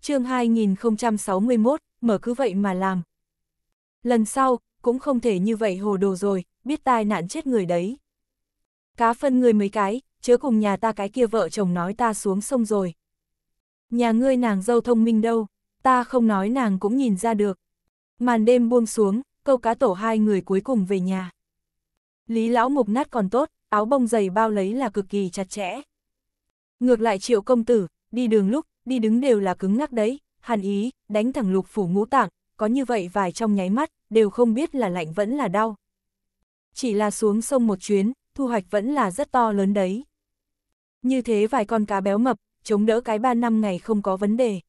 chương 2061, mở cứ vậy mà làm. Lần sau, cũng không thể như vậy hồ đồ rồi, biết tai nạn chết người đấy. Cá phân người mấy cái, chớ cùng nhà ta cái kia vợ chồng nói ta xuống sông rồi. Nhà ngươi nàng dâu thông minh đâu, ta không nói nàng cũng nhìn ra được. Màn đêm buông xuống, câu cá tổ hai người cuối cùng về nhà. Lý lão mục nát còn tốt, áo bông dày bao lấy là cực kỳ chặt chẽ. Ngược lại triệu công tử, đi đường lúc, đi đứng đều là cứng ngắc đấy, hàn ý, đánh thẳng lục phủ ngũ tạng, có như vậy vài trong nháy mắt, đều không biết là lạnh vẫn là đau. Chỉ là xuống sông một chuyến, thu hoạch vẫn là rất to lớn đấy. Như thế vài con cá béo mập, chống đỡ cái ba năm ngày không có vấn đề.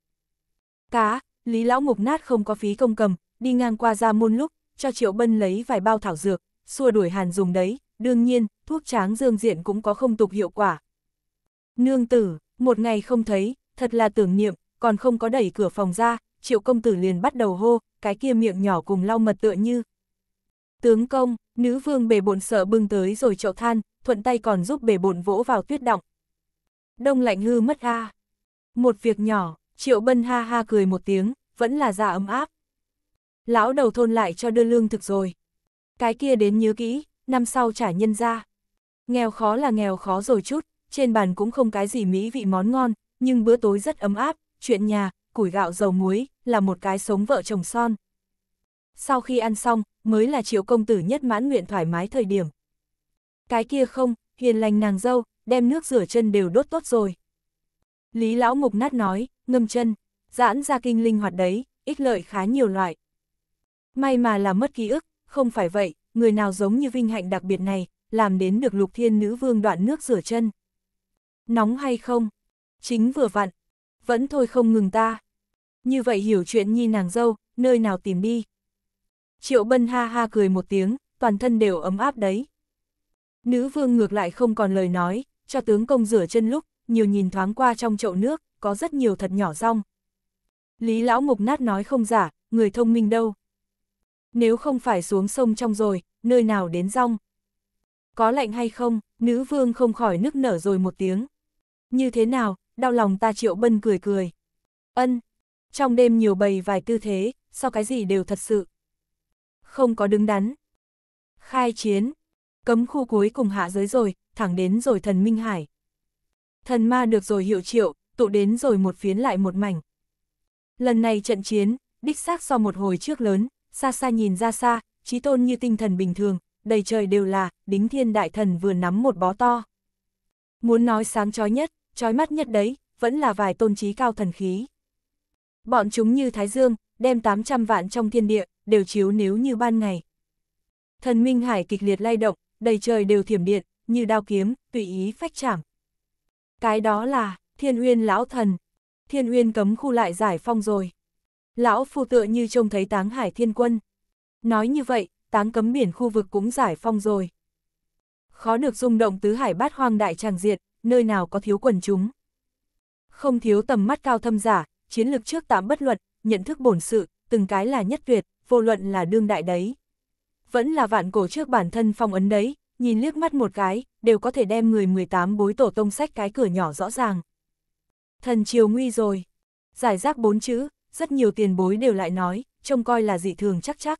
Cá, Lý Lão Mục Nát không có phí công cầm, đi ngang qua ra môn lúc, cho Triệu Bân lấy vài bao thảo dược, xua đuổi hàn dùng đấy, đương nhiên, thuốc tráng dương diện cũng có không tục hiệu quả. Nương tử, một ngày không thấy, thật là tưởng niệm, còn không có đẩy cửa phòng ra, triệu công tử liền bắt đầu hô, cái kia miệng nhỏ cùng lau mật tựa như. Tướng công, nữ vương bề bộn sợ bưng tới rồi chậu than, thuận tay còn giúp bề bộn vỗ vào tuyết động. Đông lạnh hư mất ha Một việc nhỏ, triệu bân ha ha cười một tiếng, vẫn là dạ ấm áp. Lão đầu thôn lại cho đưa lương thực rồi. Cái kia đến nhớ kỹ, năm sau trả nhân ra. Nghèo khó là nghèo khó rồi chút, trên bàn cũng không cái gì mỹ vị món ngon, nhưng bữa tối rất ấm áp, chuyện nhà, củi gạo dầu muối, là một cái sống vợ chồng son. Sau khi ăn xong, mới là triệu công tử nhất mãn nguyện thoải mái thời điểm. Cái kia không, hiền lành nàng dâu, đem nước rửa chân đều đốt tốt rồi. Lý lão mục nát nói, ngâm chân, giãn ra kinh linh hoạt đấy, ích lợi khá nhiều loại. May mà là mất ký ức, không phải vậy, người nào giống như vinh hạnh đặc biệt này, làm đến được lục thiên nữ vương đoạn nước rửa chân. Nóng hay không? Chính vừa vặn, vẫn thôi không ngừng ta. Như vậy hiểu chuyện nhi nàng dâu, nơi nào tìm đi. Triệu Bân ha ha cười một tiếng, toàn thân đều ấm áp đấy. Nữ vương ngược lại không còn lời nói, cho tướng công rửa chân lúc, nhiều nhìn thoáng qua trong chậu nước, có rất nhiều thật nhỏ rong. Lý lão mục nát nói không giả, người thông minh đâu. Nếu không phải xuống sông trong rồi, nơi nào đến rong. Có lạnh hay không, nữ vương không khỏi nức nở rồi một tiếng. Như thế nào, đau lòng ta triệu bân cười cười. Ân, trong đêm nhiều bầy vài tư thế, sau cái gì đều thật sự. Không có đứng đắn. Khai chiến. Cấm khu cuối cùng hạ giới rồi, thẳng đến rồi thần Minh Hải. Thần ma được rồi hiệu triệu, tụ đến rồi một phiến lại một mảnh. Lần này trận chiến, đích xác so một hồi trước lớn, xa xa nhìn ra xa, trí tôn như tinh thần bình thường, đầy trời đều là, đính thiên đại thần vừa nắm một bó to. Muốn nói sáng chói nhất, chói mắt nhất đấy, vẫn là vài tôn trí cao thần khí. Bọn chúng như Thái Dương, đem 800 vạn trong thiên địa, đều chiếu nếu như ban ngày. Thần Minh Hải kịch liệt lay động, đầy trời đều thiểm điện, như đao kiếm, tùy ý phách chạm. Cái đó là, Thiên Uyên Lão Thần. Thiên Uyên cấm khu lại giải phong rồi. Lão phu tựa như trông thấy táng hải thiên quân. Nói như vậy, táng cấm biển khu vực cũng giải phong rồi. Khó được rung động tứ hải bát hoang đại tràng diệt, nơi nào có thiếu quần chúng. Không thiếu tầm mắt cao thâm giả, chiến lược trước tám bất luận, nhận thức bổn sự, từng cái là nhất tuyệt, vô luận là đương đại đấy. Vẫn là vạn cổ trước bản thân phong ấn đấy, nhìn liếc mắt một cái, đều có thể đem người 18 bối tổ tông sách cái cửa nhỏ rõ ràng. Thần triều nguy rồi. Giải rác bốn chữ, rất nhiều tiền bối đều lại nói, trông coi là dị thường chắc chắc.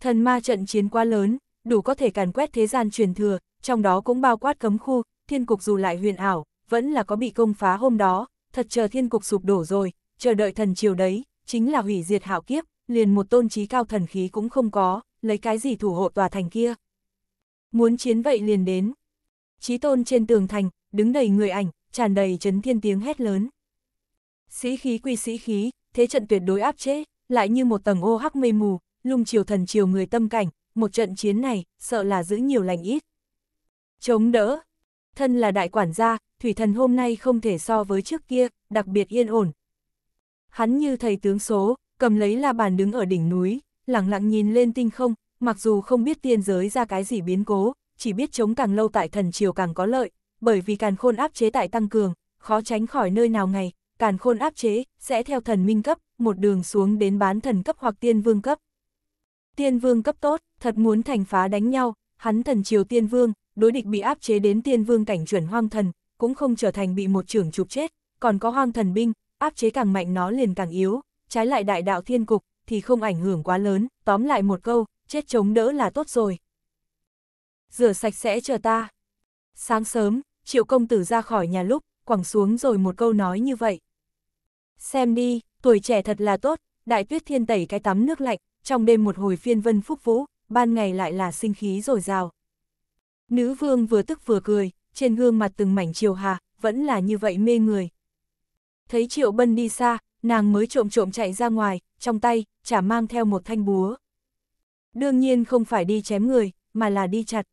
Thần ma trận chiến quá lớn, đủ có thể càn quét thế gian truyền thừa, trong đó cũng bao quát cấm khu, thiên cục dù lại huyền ảo, vẫn là có bị công phá hôm đó, thật chờ thiên cục sụp đổ rồi, chờ đợi thần chiều đấy, chính là hủy diệt hảo kiếp, liền một tôn trí cao thần khí cũng không có, lấy cái gì thủ hộ tòa thành kia. Muốn chiến vậy liền đến. trí tôn trên tường thành, đứng đầy người ảnh, tràn đầy chấn thiên tiếng hét lớn. Sĩ khí quy sĩ khí, thế trận tuyệt đối áp chế, lại như một tầng ô hắc mây mù, lung chiều thần chiều người tâm cảnh, một trận chiến này, sợ là giữ nhiều lành ít. Chống đỡ, thân là đại quản gia, thủy thần hôm nay không thể so với trước kia, đặc biệt yên ổn. Hắn như thầy tướng số, cầm lấy la bàn đứng ở đỉnh núi, lặng lặng nhìn lên tinh không, mặc dù không biết tiên giới ra cái gì biến cố, chỉ biết chống càng lâu tại thần triều càng có lợi, bởi vì càn khôn áp chế tại tăng cường, khó tránh khỏi nơi nào ngày, càn khôn áp chế, sẽ theo thần minh cấp, một đường xuống đến bán thần cấp hoặc tiên vương cấp. Tiên vương cấp tốt, thật muốn thành phá đánh nhau, hắn thần triều tiên vương, đối địch bị áp chế đến tiên vương cảnh chuẩn hoang thần, cũng không trở thành bị một trưởng chụp chết, còn có hoang thần binh, áp chế càng mạnh nó liền càng yếu, trái lại đại đạo thiên cục, thì không ảnh hưởng quá lớn, tóm lại một câu, chết chống đỡ là tốt rồi. Rửa sạch sẽ chờ ta. Sáng sớm, triệu công tử ra khỏi nhà lúc, quẳng xuống rồi một câu nói như vậy. Xem đi, tuổi trẻ thật là tốt, đại tuyết thiên tẩy cái tắm nước lạnh, trong đêm một hồi phiên vân phúc vũ, ban ngày lại là sinh khí rồi rào, Nữ vương vừa tức vừa cười, trên gương mặt từng mảnh chiều hà, vẫn là như vậy mê người. Thấy Triệu Bân đi xa, nàng mới trộm trộm chạy ra ngoài, trong tay, chả mang theo một thanh búa. Đương nhiên không phải đi chém người, mà là đi chặt.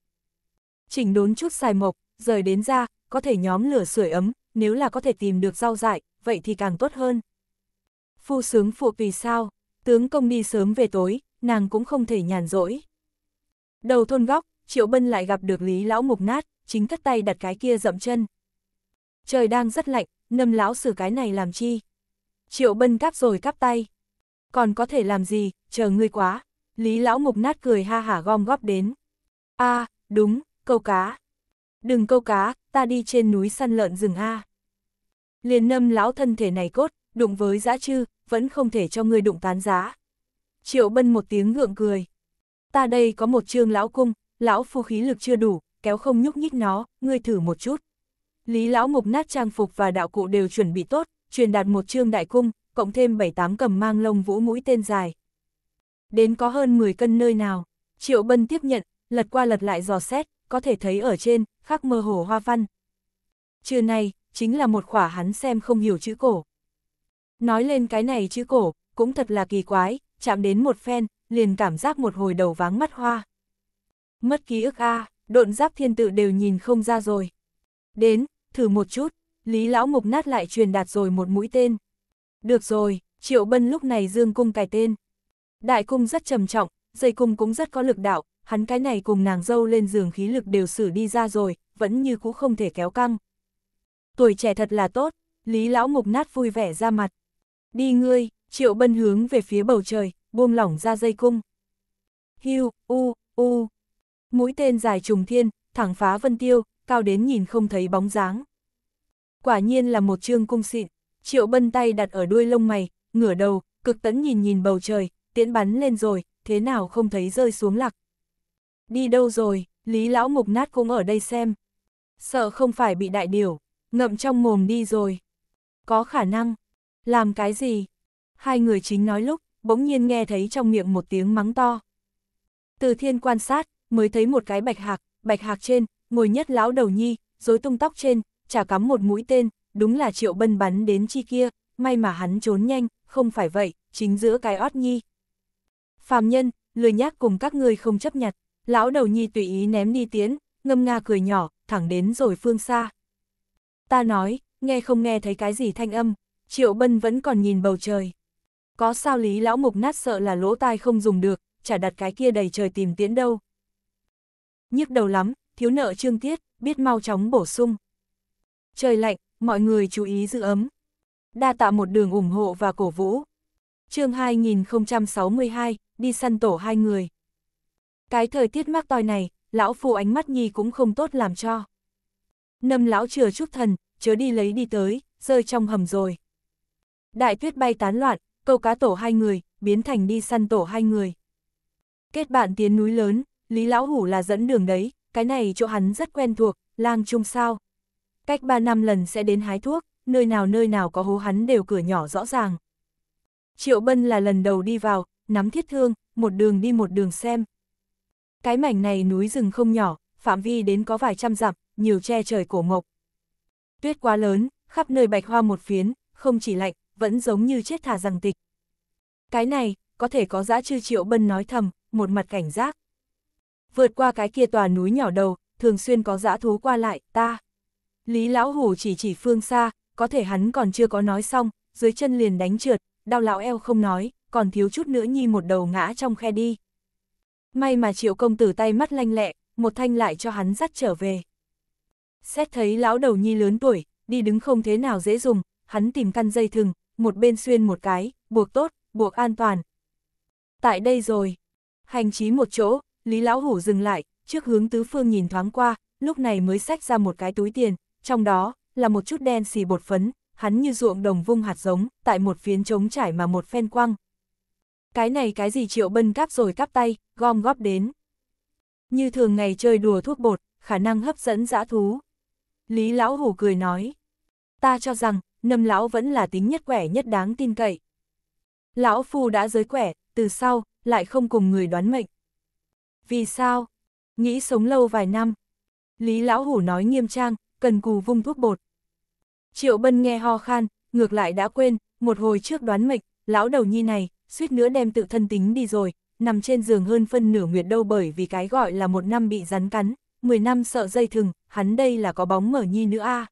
Chỉnh đốn chút xài mộc, rời đến ra, có thể nhóm lửa sưởi ấm, nếu là có thể tìm được rau dại, vậy thì càng tốt hơn. Phu sướng phụ vì sao, tướng công đi sớm về tối, nàng cũng không thể nhàn rỗi. Đầu thôn góc, Triệu Bân lại gặp được Lý Lão Mục nát, chính cất tay đặt cái kia dậm chân. Trời đang rất lạnh, nâm lão xử cái này làm chi? Triệu Bân cắp rồi cắp tay. Còn có thể làm gì, chờ ngươi quá. Lý Lão Mục nát cười ha hả gom góp đến. a à, đúng, câu cá. Đừng câu cá, ta đi trên núi săn lợn rừng ha. à. Liền nâm lão thân thể này cốt, đụng với dã chư, vẫn không thể cho ngươi đụng tán giá. Triệu Bân một tiếng ngượng cười. Ta đây có một trương lão cung, lão phu khí lực chưa đủ, kéo không nhúc nhích nó, ngươi thử một chút. Lý lão mục nát trang phục và đạo cụ đều chuẩn bị tốt, truyền đạt một trương đại cung, cộng thêm 7-8 cầm mang lông vũ mũi tên dài. Đến có hơn 10 cân nơi nào, triệu bân tiếp nhận, lật qua lật lại dò xét, có thể thấy ở trên, khắc mơ hồ hoa văn. Trưa nay chính là một khỏa hắn xem không hiểu chữ cổ. Nói lên cái này chữ cổ, cũng thật là kỳ quái, chạm đến một phen, liền cảm giác một hồi đầu váng mắt hoa mất ký ức a à, độn giáp thiên tử đều nhìn không ra rồi. Đến, thử một chút, Lý Lão Mục nát lại truyền đạt rồi một mũi tên. Được rồi, Triệu Bân lúc này dương cung cài tên. Đại cung rất trầm trọng, dây cung cũng rất có lực đạo, hắn cái này cùng nàng dâu lên giường khí lực đều xử đi ra rồi, vẫn như cũ không thể kéo căng. Tuổi trẻ thật là tốt, Lý Lão Mục nát vui vẻ ra mặt. Đi ngươi, Triệu Bân hướng về phía bầu trời, buông lỏng ra dây cung. Hiu, u, u, mũi tên dài trùng thiên, thẳng phá vân tiêu, cao đến nhìn không thấy bóng dáng. Quả nhiên là một chương cung xịn, triệu bân tay đặt ở đuôi lông mày, ngửa đầu, cực tấn nhìn nhìn bầu trời, tiễn bắn lên rồi, thế nào không thấy rơi xuống lạc. Đi đâu rồi, Lý Lão Mục Nát cũng ở đây xem. Sợ không phải bị đại điểu, ngậm trong mồm đi rồi. Có khả năng, làm cái gì? Hai người chính nói lúc, bỗng nhiên nghe thấy trong miệng một tiếng mắng to. Từ thiên quan sát, mới thấy một cái bạch hạc, bạch hạc trên, ngồi nhất lão đầu nhi, rối tung tóc trên, chả cắm một mũi tên, đúng là triệu bân bắn đến chi kia, may mà hắn trốn nhanh, không phải vậy, chính giữa cái ót nhi. Phàm nhân, lười nhác cùng các ngươi không chấp nhặt, lão đầu nhi tùy ý ném đi tiến, ngâm nga cười nhỏ, thẳng đến rồi phương xa. Ta nói, nghe không nghe thấy cái gì thanh âm, triệu bân vẫn còn nhìn bầu trời. Có sao lý lão mục nát sợ là lỗ tai không dùng được, chả đặt cái kia đầy trời tìm tiến đâu, nhức đầu lắm, thiếu nợ trương tiết, biết mau chóng bổ sung. Trời lạnh, mọi người chú ý giữ ấm. Đa tạ một đường ủng hộ và cổ vũ. chương 2062, đi săn tổ hai người. Cái thời tiết mắc toi này, lão phù ánh mắt nhi cũng không tốt làm cho. nâm lão chừa chút thần, chớ đi lấy đi tới, rơi trong hầm rồi. Đại tuyết bay tán loạn, câu cá tổ hai người, biến thành đi săn tổ hai người. Kết bạn tiến núi lớn, Lý Lão Hủ là dẫn đường đấy, cái này chỗ hắn rất quen thuộc, lang trung sao. Cách 3 năm lần sẽ đến hái thuốc, nơi nào nơi nào có hố hắn đều cửa nhỏ rõ ràng. Triệu Bân là lần đầu đi vào, nắm thiết thương, một đường đi một đường xem. Cái mảnh này núi rừng không nhỏ, phạm vi đến có vài trăm dặm, nhiều che trời cổ mộc. Tuyết quá lớn, khắp nơi bạch hoa một phiến, không chỉ lạnh, vẫn giống như chết thả rằng tịch. Cái này, có thể có giã chư Triệu Bân nói thầm, một mặt cảnh giác vượt qua cái kia tòa núi nhỏ đầu, thường xuyên có dã thú qua lại, ta. Lý lão hủ chỉ chỉ phương xa, có thể hắn còn chưa có nói xong, dưới chân liền đánh trượt, đau lão eo không nói, còn thiếu chút nữa nhi một đầu ngã trong khe đi. May mà triệu công tử tay mắt lanh lẹ, một thanh lại cho hắn dắt trở về. Xét thấy lão đầu nhi lớn tuổi, đi đứng không thế nào dễ dùng, hắn tìm căn dây thừng, một bên xuyên một cái, buộc tốt, buộc an toàn. Tại đây rồi, hành trí một chỗ, Lý Lão Hủ dừng lại, trước hướng tứ phương nhìn thoáng qua, lúc này mới xách ra một cái túi tiền, trong đó là một chút đen xì bột phấn, hắn như ruộng đồng vung hạt giống, tại một phiến trống trải mà một phen quăng. Cái này cái gì triệu bân cắp rồi cắp tay, gom góp đến. Như thường ngày chơi đùa thuốc bột, khả năng hấp dẫn dã thú. Lý Lão Hủ cười nói. Ta cho rằng, nâm lão vẫn là tính nhất quẻ nhất đáng tin cậy. Lão Phu đã giới quẻ, từ sau, lại không cùng người đoán mệnh. Vì sao? Nghĩ sống lâu vài năm. Lý Lão Hủ nói nghiêm trang, cần cù vung thuốc bột. Triệu Bân nghe ho khan, ngược lại đã quên, một hồi trước đoán mệnh, lão đầu nhi này, suýt nữa đem tự thân tính đi rồi, nằm trên giường hơn phân nửa nguyệt đâu bởi vì cái gọi là một năm bị rắn cắn, 10 năm sợ dây thừng, hắn đây là có bóng mở nhi nữa a.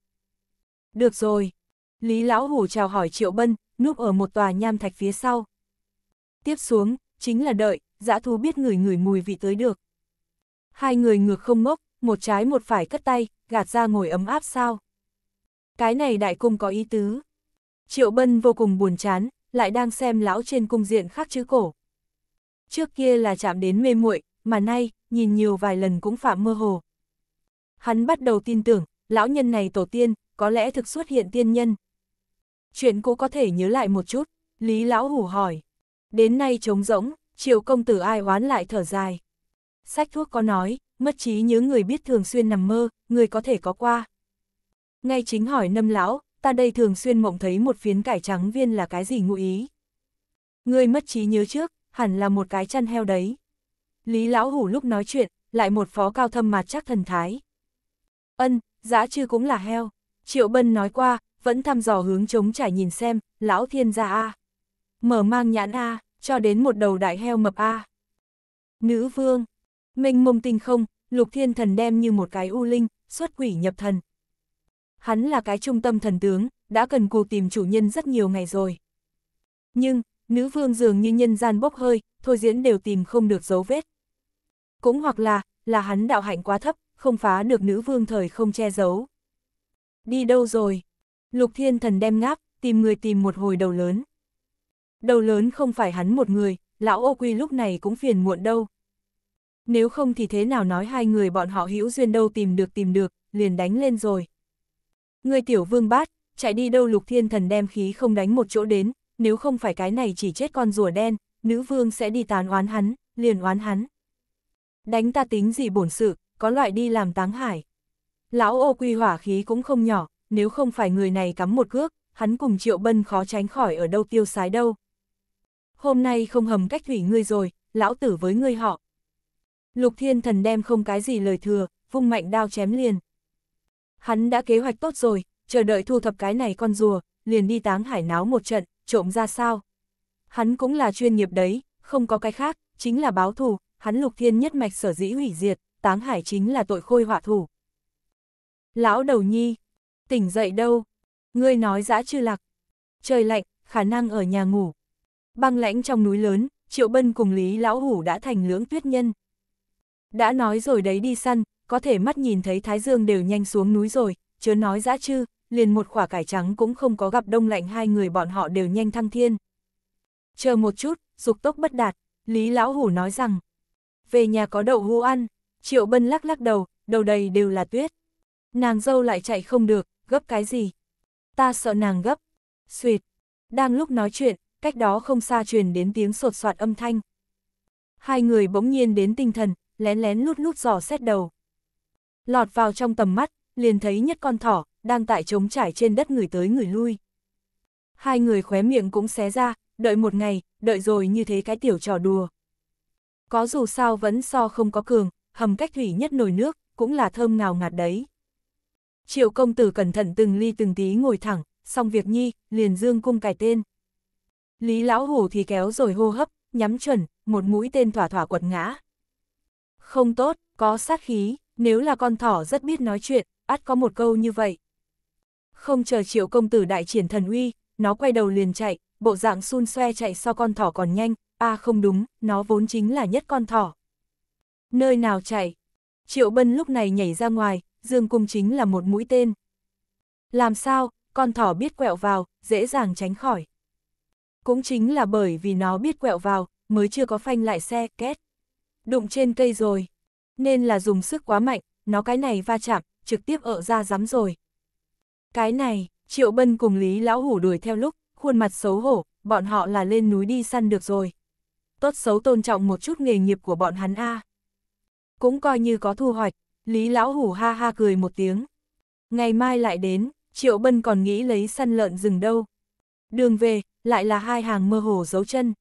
Được rồi. Lý Lão Hủ chào hỏi Triệu Bân, núp ở một tòa nham thạch phía sau. Tiếp xuống, chính là đợi, dã thú biết người người mùi vị tới được. Hai người ngược không ngốc, một trái một phải cất tay, gạt ra ngồi ấm áp sao. Cái này đại cung có ý tứ. Triệu Bân vô cùng buồn chán, lại đang xem lão trên cung diện khác chữ cổ. Trước kia là chạm đến mê muội, mà nay, nhìn nhiều vài lần cũng phạm mơ hồ. Hắn bắt đầu tin tưởng, lão nhân này tổ tiên, có lẽ thực xuất hiện tiên nhân. Chuyện cũ có thể nhớ lại một chút, Lý lão hủ hỏi. Đến nay trống rỗng, Triệu công tử ai oán lại thở dài. Sách thuốc có nói, mất trí nhớ người biết thường xuyên nằm mơ, người có thể có qua. Ngay chính hỏi nâm lão, ta đây thường xuyên mộng thấy một phiến cải trắng viên là cái gì ngụ ý. Người mất trí nhớ trước, hẳn là một cái chăn heo đấy. Lý lão hủ lúc nói chuyện, lại một phó cao thâm mặt chắc thần thái. Ân, giá chư cũng là heo. Triệu Bân nói qua, vẫn thăm dò hướng chống trải nhìn xem, lão thiên gia A. Mở mang nhãn A cho đến một đầu đại heo mập A. Nữ vương, minh mông tinh không, lục thiên thần đem như một cái u linh, xuất quỷ nhập thần. Hắn là cái trung tâm thần tướng, đã cần cù tìm chủ nhân rất nhiều ngày rồi. Nhưng, nữ vương dường như nhân gian bốc hơi, thôi diễn đều tìm không được dấu vết. Cũng hoặc là, là hắn đạo hạnh quá thấp, không phá được nữ vương thời không che giấu. Đi đâu rồi? Lục thiên thần đem ngáp, tìm người tìm một hồi đầu lớn đầu lớn không phải hắn một người, lão ô quy lúc này cũng phiền muộn đâu. Nếu không thì thế nào nói hai người bọn họ hữu duyên đâu tìm được tìm được, liền đánh lên rồi. Người tiểu vương bát, chạy đi đâu lục thiên thần đem khí không đánh một chỗ đến, nếu không phải cái này chỉ chết con rùa đen, nữ vương sẽ đi tán oán hắn, liền oán hắn. Đánh ta tính gì bổn sự, có loại đi làm táng hải. Lão ô quy hỏa khí cũng không nhỏ, nếu không phải người này cắm một cước, hắn cùng triệu bân khó tránh khỏi ở đâu tiêu sái đâu, hôm nay không hầm cách thủy ngươi rồi, lão tử với ngươi họ. Lục thiên thần đem không cái gì lời thừa, vung mạnh đao chém liền. Hắn đã kế hoạch tốt rồi, chờ đợi thu thập cái này con rùa, liền đi táng hải náo một trận, trộm ra sao. Hắn cũng là chuyên nghiệp đấy, không có cái khác, chính là báo thù, hắn lục thiên nhất mạch sở dĩ hủy diệt, táng hải chính là tội khôi họa thủ. Lão đầu nhi, tỉnh dậy đâu? Ngươi nói dã chư lạc. Trời lạnh, khả năng ở nhà ngủ, Băng lãnh trong núi lớn, Triệu Bân cùng Lý Lão Hủ đã thành lưỡng tuyết nhân. Đã nói rồi đấy đi săn, có thể mắt nhìn thấy Thái Dương đều nhanh xuống núi rồi, chớ nói dã chư, liền một quả cải trắng cũng không có gặp đông lạnh hai người bọn họ đều nhanh thăng thiên. Chờ một chút, dục tốc bất đạt, Lý Lão Hủ nói rằng, về nhà có đậu hũ ăn, Triệu Bân lắc lắc đầu, đầu đầy đều là tuyết. Nàng dâu lại chạy không được, gấp cái gì? Ta sợ nàng gấp. Xuyệt. Đang lúc nói chuyện, cách đó không xa truyền đến tiếng sột soạt âm thanh. Hai người bỗng nhiên đến tinh thần, lén lén lút lút dò xét đầu. Lọt vào trong tầm mắt, liền thấy nhất con thỏ, đang tại trống trải trên đất người tới người lui. Hai người khóe miệng cũng xé ra, đợi một ngày, đợi rồi như thế cái tiểu trò đùa. Có dù sao vẫn so không có cường, hầm cách thủy nhất nồi nước, cũng là thơm ngào ngạt đấy. Triệu công tử cẩn thận từng ly từng tí ngồi thẳng, xong việc nhi, liền dương cung cải tên. Lý lão hủ thì kéo rồi hô hấp, nhắm chuẩn, một mũi tên thỏa thỏa quật ngã. Không tốt, có sát khí, nếu là con thỏ rất biết nói chuyện, ắt có một câu như vậy. Không chờ triệu công tử đại triển thần uy, nó quay đầu liền chạy, bộ dạng xun xoe chạy so con thỏ còn nhanh, a à không đúng, nó vốn chính là nhất con thỏ. Nơi nào chạy? Triệu bân lúc này nhảy ra ngoài, dương cung chính là một mũi tên. Làm sao, con thỏ biết quẹo vào, dễ dàng tránh khỏi. Cũng chính là bởi vì nó biết quẹo vào, mới chưa có phanh lại xe, két. Đụng trên cây rồi. Nên là dùng sức quá mạnh, nó cái này va chạm, trực tiếp ở ra rắm rồi. Cái này, Triệu Bân cùng Lý Lão Hủ đuổi theo lúc, khuôn mặt xấu hổ, bọn họ là lên núi đi săn được rồi. Tốt xấu tôn trọng một chút nghề nghiệp của bọn hắn a. Cũng coi như có thu hoạch, Lý Lão Hủ ha ha cười một tiếng. Ngày mai lại đến, Triệu Bân còn nghĩ lấy săn lợn rừng đâu đường về, lại là hai hàng mơ hồ dấu chân.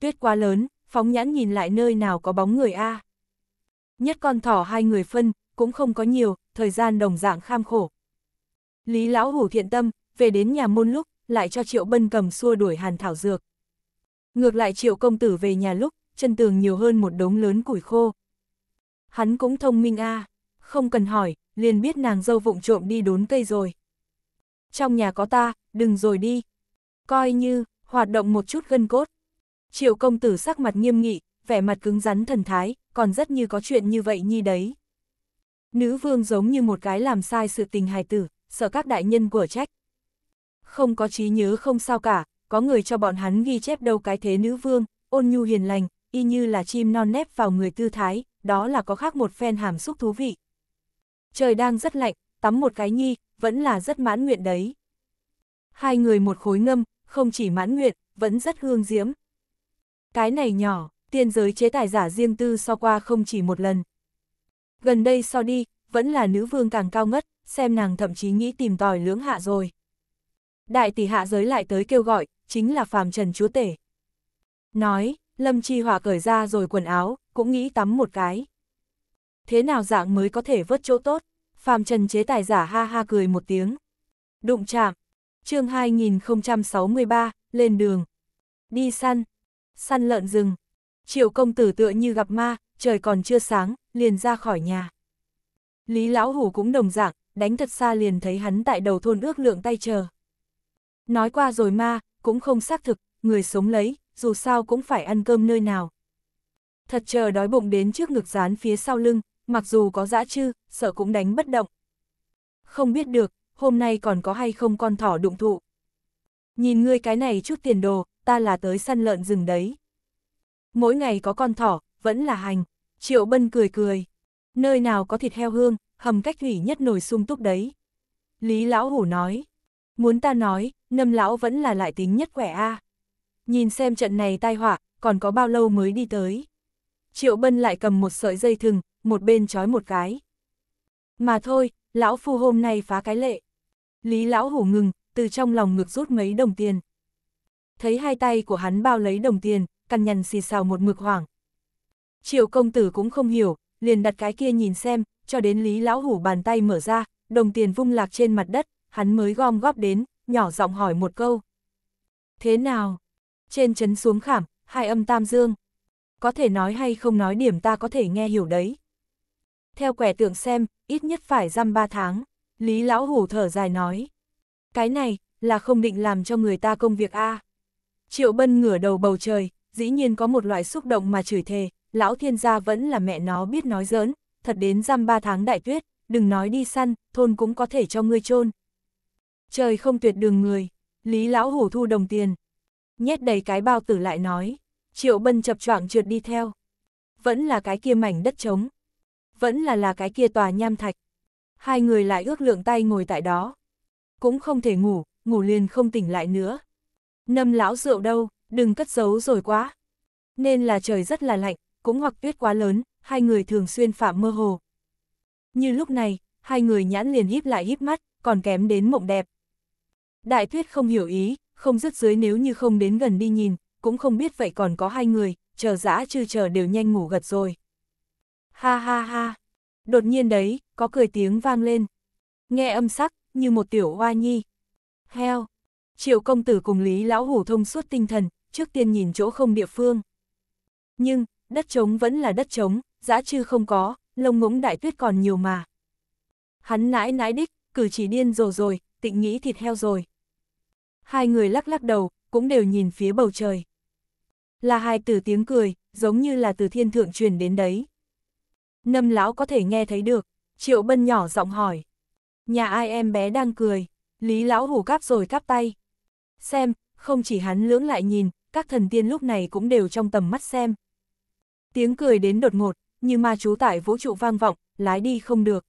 Tuyết quá lớn, phóng nhãn nhìn lại nơi nào có bóng người A. Nhất con thỏ hai người phân, cũng không có nhiều, thời gian đồng dạng kham khổ. Lý lão hủ thiện tâm, về đến nhà môn lúc, lại cho triệu bân cầm xua đuổi hàn thảo dược. Ngược lại triệu công tử về nhà lúc, chân tường nhiều hơn một đống lớn củi khô. Hắn cũng thông minh a không cần hỏi, liền biết nàng dâu vụng trộm đi đốn cây rồi. Trong nhà có ta, đừng rồi đi, coi như, hoạt động một chút gân cốt. Triệu công tử sắc mặt nghiêm nghị, vẻ mặt cứng rắn thần thái, còn rất như có chuyện như vậy nhi đấy. Nữ vương giống như một cái làm sai sự tình hài tử, sợ các đại nhân của trách. Không có trí nhớ không sao cả, có người cho bọn hắn ghi chép đâu cái thế nữ vương, ôn nhu hiền lành, y như là chim non nép vào người tư thái, đó là có khác một phen hàm xúc thú vị. Trời đang rất lạnh, tắm một cái nhi, vẫn là rất mãn nguyện đấy. Hai người một khối ngâm, không chỉ mãn nguyện, vẫn rất hương diễm. Cái này nhỏ, tiên giới chế tài giả riêng tư so qua không chỉ một lần. Gần đây so đi, vẫn là nữ vương càng cao ngất, xem nàng thậm chí nghĩ tìm tòi lưỡng hạ rồi. Đại tỷ hạ giới lại tới kêu gọi, chính là phàm trần chúa tể. Nói, Lâm Chi Hỏa cởi ra rồi quần áo, cũng nghĩ tắm một cái. Thế nào dạng mới có thể vớt chỗ tốt? Phàm Trần chế tài giả ha ha cười một tiếng. Đụng chạm, chương 2063, lên đường. Đi săn. Săn lợn rừng. Triệu công tử tựa như gặp ma, trời còn chưa sáng, liền ra khỏi nhà. Lý lão hủ cũng đồng dạng, đánh thật xa liền thấy hắn tại đầu thôn ước lượng tay chờ. Nói qua rồi ma, cũng không xác thực, người sống lấy, dù sao cũng phải ăn cơm nơi nào. Thật chờ đói bụng đến trước ngực dán phía sau lưng, mặc dù có dã chư, sợ cũng đánh bất động. Không biết được, hôm nay còn có hay không con thỏ đụng thụ. Nhìn ngươi cái này chút tiền đồ, ta là tới săn lợn rừng đấy. Mỗi ngày có con thỏ, vẫn là hành. Triệu Bân cười cười. Nơi nào có thịt heo hương, hầm cách hủy nhất nổi sung túc đấy. Lý Lão Hủ nói. Muốn ta nói, Nâm lão vẫn là lại tính nhất khỏe a. Nhìn xem trận này tai họa, còn có bao lâu mới đi tới. Triệu Bân lại cầm một sợi dây thừng, một bên trói một cái. Mà thôi, lão phu hôm nay phá cái lệ. Lý lão hủ ngừng, từ trong lòng ngực rút mấy đồng tiền. Thấy hai tay của hắn bao lấy đồng tiền, cằn nhằn xì xào một mực hoảng. Triệu công tử cũng không hiểu, liền đặt cái kia nhìn xem, cho đến lý lão hủ bàn tay mở ra, đồng tiền vung lạc trên mặt đất, hắn mới gom góp đến, nhỏ giọng hỏi một câu. Thế nào? Trên chấn xuống khảm, hai âm tam dương. Có thể nói hay không nói điểm ta có thể nghe hiểu đấy theo quẻ tượng xem, ít nhất phải dăm ba tháng. Lý lão hủ thở dài nói. Cái này, là không định làm cho người ta công việc a Triệu bân ngửa đầu bầu trời, dĩ nhiên có một loại xúc động mà chửi thề, lão thiên gia vẫn là mẹ nó biết nói giỡn, thật đến dăm ba tháng đại tuyết, đừng nói đi săn, thôn cũng có thể cho ngươi chôn Trời không tuyệt đường người, lý lão hủ thu đồng tiền. Nhét đầy cái bao tử lại nói, triệu bân chập choạng trượt đi theo. Vẫn là cái kia mảnh đất trống, vẫn là là cái kia tòa nham thạch. Hai người lại ước lượng tay ngồi tại đó. Cũng không thể ngủ, ngủ liền không tỉnh lại nữa. nâm lão rượu đâu, đừng cất giấu rồi quá. Nên là trời rất là lạnh, cũng hoặc tuyết quá lớn, hai người thường xuyên phạm mơ hồ. Như lúc này, hai người nhãn liền híp lại híp mắt, còn kém đến mộng đẹp. Đại tuyết không hiểu ý, không dứt dưới nếu như không đến gần đi nhìn, cũng không biết vậy còn có hai người, chờ dã chư chờ đều nhanh ngủ gật rồi. Ha ha ha. Đột nhiên đấy, có cười tiếng vang lên. Nghe âm sắc, như một tiểu hoa nhi. Heo. Triệu công tử cùng Lý Lão Hủ thông suốt tinh thần, trước tiên nhìn chỗ không địa phương. Nhưng, đất trống vẫn là đất trống, dã chư không có, lông ngỗng đại tuyết còn nhiều mà. Hắn nãi nãi đích, cử chỉ điên rồ rồi, tịnh nghĩ thịt heo rồi. Hai người lắc lắc đầu, cũng đều nhìn phía bầu trời. Là hai từ tiếng cười, giống như là từ thiên thượng truyền đến đấy. Nâm lão có thể nghe thấy được, triệu bân nhỏ giọng hỏi. Nhà ai em bé đang cười, lý lão hủ cáp rồi cáp tay. Xem, không chỉ hắn lưỡng lại nhìn, các thần tiên lúc này cũng đều trong tầm mắt xem. Tiếng cười đến đột ngột, như ma chú tại vũ trụ vang vọng, lái đi không được.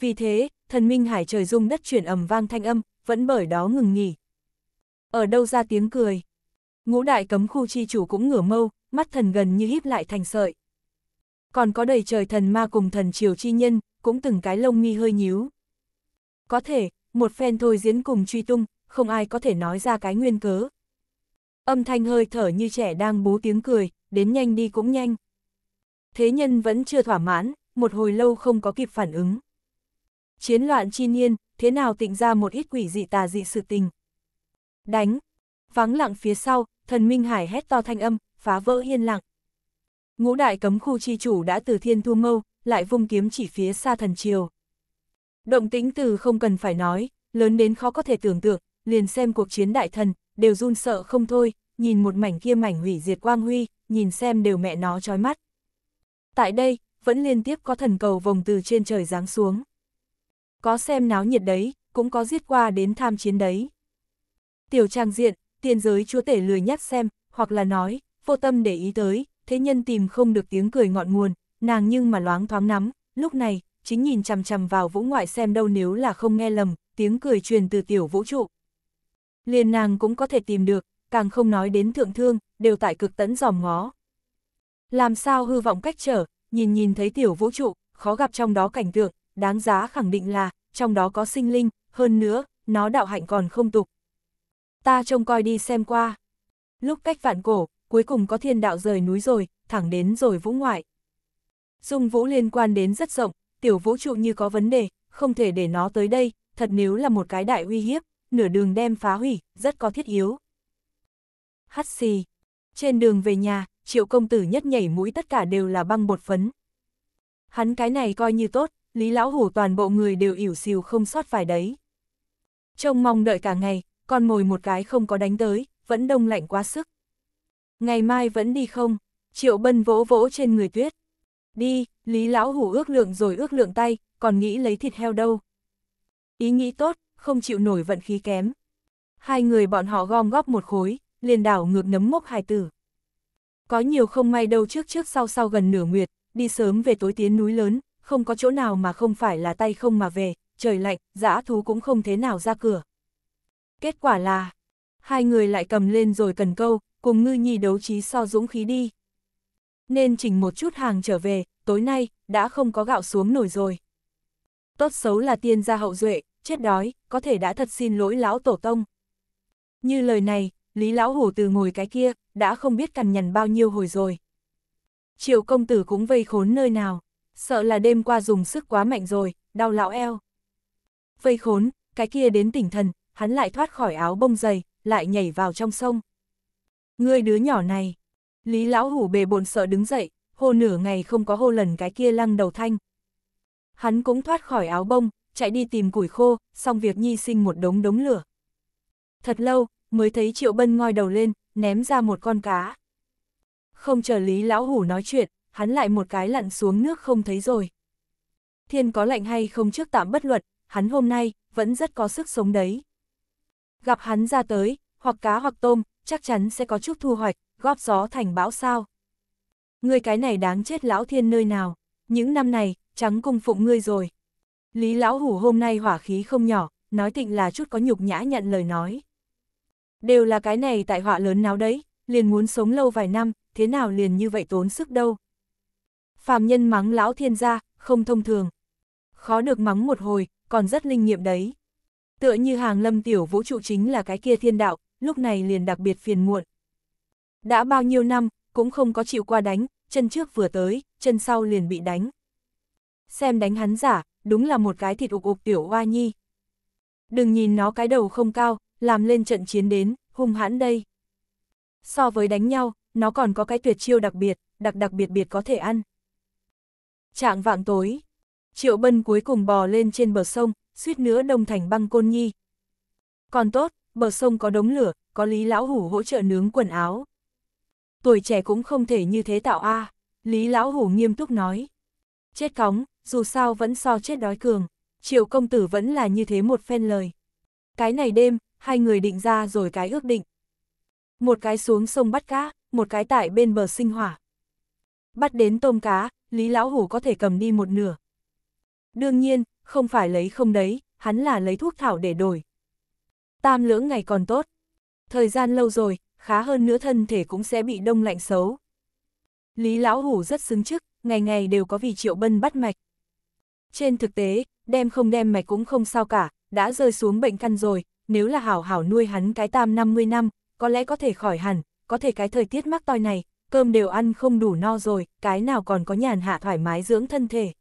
Vì thế, thần minh hải trời dung đất chuyển ầm vang thanh âm, vẫn bởi đó ngừng nghỉ. Ở đâu ra tiếng cười? Ngũ đại cấm khu chi chủ cũng ngửa mâu, mắt thần gần như híp lại thành sợi. Còn có đầy trời thần ma cùng thần triều chi nhân, cũng từng cái lông mi hơi nhíu. Có thể, một phen thôi diễn cùng truy tung, không ai có thể nói ra cái nguyên cớ. Âm thanh hơi thở như trẻ đang bú tiếng cười, đến nhanh đi cũng nhanh. Thế nhân vẫn chưa thỏa mãn, một hồi lâu không có kịp phản ứng. Chiến loạn chi niên, thế nào tịnh ra một ít quỷ dị tà dị sự tình. Đánh, vắng lặng phía sau, thần Minh Hải hét to thanh âm, phá vỡ yên lặng. Ngũ đại cấm khu chi chủ đã từ thiên thu mâu, lại vung kiếm chỉ phía xa thần triều. Động tĩnh từ không cần phải nói, lớn đến khó có thể tưởng tượng, liền xem cuộc chiến đại thần, đều run sợ không thôi, nhìn một mảnh kia mảnh hủy diệt quang huy, nhìn xem đều mẹ nó trói mắt. Tại đây, vẫn liên tiếp có thần cầu vòng từ trên trời giáng xuống. Có xem náo nhiệt đấy, cũng có giết qua đến tham chiến đấy. Tiểu trang diện, tiên giới chúa tể lười nhắc xem, hoặc là nói, vô tâm để ý tới, thế nhân tìm không được tiếng cười ngọn nguồn, nàng nhưng mà loáng thoáng nắm, lúc này, chính nhìn chằm chằm vào vũ ngoại xem đâu nếu là không nghe lầm, tiếng cười truyền từ tiểu vũ trụ. Liền nàng cũng có thể tìm được, càng không nói đến thượng thương, đều tại cực tấn giòm ngó. Làm sao hư vọng cách trở, nhìn nhìn thấy tiểu vũ trụ, khó gặp trong đó cảnh tượng, đáng giá khẳng định là, trong đó có sinh linh, hơn nữa, nó đạo hạnh còn không tục. Ta trông coi đi xem qua. Lúc cách vạn cổ, cuối cùng có thiên đạo rời núi rồi, thẳng đến rồi vũ ngoại. Dung vũ liên quan đến rất rộng, tiểu vũ trụ như có vấn đề, không thể để nó tới đây, thật nếu là một cái đại uy hiếp, nửa đường đem phá hủy, rất có thiết yếu. Hắt xì. Trên đường về nhà, triệu công tử nhất nhảy mũi tất cả đều là băng bột phấn. Hắn cái này coi như tốt, Lý Lão Hủ toàn bộ người đều ỉu xìu không sót phải đấy. Trông mong đợi cả ngày, con mồi một cái không có đánh tới, vẫn đông lạnh quá sức. Ngày mai vẫn đi không? Triệu Bân vỗ vỗ trên người tuyết. Đi, Lý Lão Hủ ước lượng rồi ước lượng tay, còn nghĩ lấy thịt heo đâu. Ý nghĩ tốt, không chịu nổi vận khí kém. Hai người bọn họ gom góp một khối, liền đảo ngược nấm mốc hài tử. Có nhiều không may đâu trước trước sau sau gần nửa nguyệt, đi sớm về tối tiến núi lớn, không có chỗ nào mà không phải là tay không mà về, trời lạnh, dã thú cũng không thế nào ra cửa. Kết quả là, hai người lại cầm lên rồi cần câu, cùng ngư nhi đấu trí so dũng khí đi. Nên chỉnh một chút hàng trở về, tối nay, đã không có gạo xuống nổi rồi. Tốt xấu là tiên gia hậu duệ, chết đói, có thể đã thật xin lỗi lão tổ tông. Như lời này, Lý lão hổ từ ngồi cái kia, đã không biết cằn nhằn bao nhiêu hồi rồi. Triệu công tử cũng vây khốn nơi nào, sợ là đêm qua dùng sức quá mạnh rồi, đau lão eo. Vây khốn, cái kia đến tỉnh thần, hắn lại thoát khỏi áo bông dày, lại nhảy vào trong sông. Ngươi đứa nhỏ này. Lý lão hủ bề bồn sợ đứng dậy, hô nửa ngày không có hô lần cái kia lăng đầu thanh. Hắn cũng thoát khỏi áo bông, chạy đi tìm củi khô, xong việc nhi sinh một đống đống lửa. Thật lâu, mới thấy Triệu Bân ngoi đầu lên, ném ra một con cá. Không chờ Lý Lão Hủ nói chuyện, hắn lại một cái lặn xuống nước không thấy rồi. Thiên có lạnh hay không trước tạm bất luật, hắn hôm nay, vẫn rất có sức sống đấy. Gặp hắn ra tới, hoặc cá hoặc tôm, chắc chắn sẽ có chút thu hoạch, góp gió thành bão sao. Ngươi cái này đáng chết lão thiên nơi nào, những năm này, trắng cung phụng ngươi rồi. Lý lão hủ hôm nay hỏa khí không nhỏ, nói tịnh là chút có nhục nhã nhận lời nói. Đều là cái này tại họa lớn nào đấy, liền muốn sống lâu vài năm, thế nào liền như vậy tốn sức đâu. Phàm nhân mắng lão thiên gia, không thông thường. Khó được mắng một hồi, còn rất linh nghiệm đấy. Tựa như hàng lâm tiểu vũ trụ chính là cái kia thiên đạo, lúc này liền đặc biệt phiền muộn. Đã bao nhiêu năm, cũng không có chịu qua đánh, chân trước vừa tới, chân sau liền bị đánh. Xem đánh hắn giả, đúng là một cái thịt ục ục tiểu oa nhi. Đừng nhìn nó cái đầu không cao, làm lên trận chiến đến, hung hãn đây. So với đánh nhau, nó còn có cái tuyệt chiêu đặc biệt, đặc đặc biệt biệt có thể ăn. Trạng vạng tối, Triệu Bân cuối cùng bò lên trên bờ sông, suýt nữa đông thành băng côn nhi. Còn tốt, bờ sông có đống lửa, có Lý Lão Hủ hỗ trợ nướng quần áo. Tuổi trẻ cũng không thể như thế tạo a à. Lý Lão Hủ nghiêm túc nói. Chết cóng, dù sao vẫn so chết đói cường, triệu công tử vẫn là như thế một phen lời. Cái này đêm, hai người định ra rồi cái ước định. Một cái xuống sông bắt cá, một cái tại bên bờ sinh hỏa. Bắt đến tôm cá, Lý Lão Hủ có thể cầm đi một nửa. Đương nhiên, không phải lấy không đấy, hắn là lấy thuốc thảo để đổi. Tam lưỡng ngày còn tốt. Thời gian lâu rồi, khá hơn nữa thân thể cũng sẽ bị đông lạnh xấu. Lý Lão Hủ rất xứng chức, ngày ngày đều có vì Triệu Bân bắt mạch. Trên thực tế, đem không đem mạch cũng không sao cả, đã rơi xuống bệnh căn rồi, nếu là hảo hảo nuôi hắn cái tam 50 năm, có lẽ có thể khỏi hẳn, có thể cái thời tiết mắc toi này, cơm đều ăn không đủ no rồi, cái nào còn có nhàn hạ thoải mái dưỡng thân thể.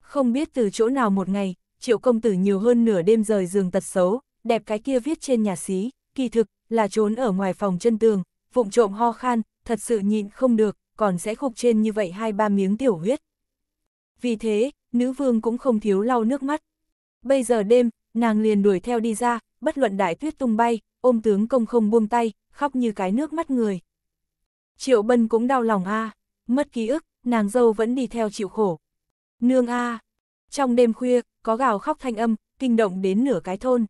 Không biết từ chỗ nào một ngày, triệu công tử nhiều hơn nửa đêm rời giường tật xấu, đẹp cái kia viết trên nhà xí, kỳ thực, là trốn ở ngoài phòng chân tường, vụng trộm ho khan, thật sự nhịn không được, còn sẽ khục trên như vậy hai ba miếng tiểu huyết. Vì thế, nữ vương cũng không thiếu lau nước mắt. Bây giờ đêm, nàng liền đuổi theo đi ra, bất luận đại tuyết tung bay, ôm tướng công không buông tay, khóc như cái nước mắt người. Triệu Bân cũng đau lòng a, à, mất ký ức, nàng dâu vẫn đi theo chịu khổ. Nương a. À. Trong đêm khuya, có gào khóc thanh âm, kinh động đến nửa cái thôn.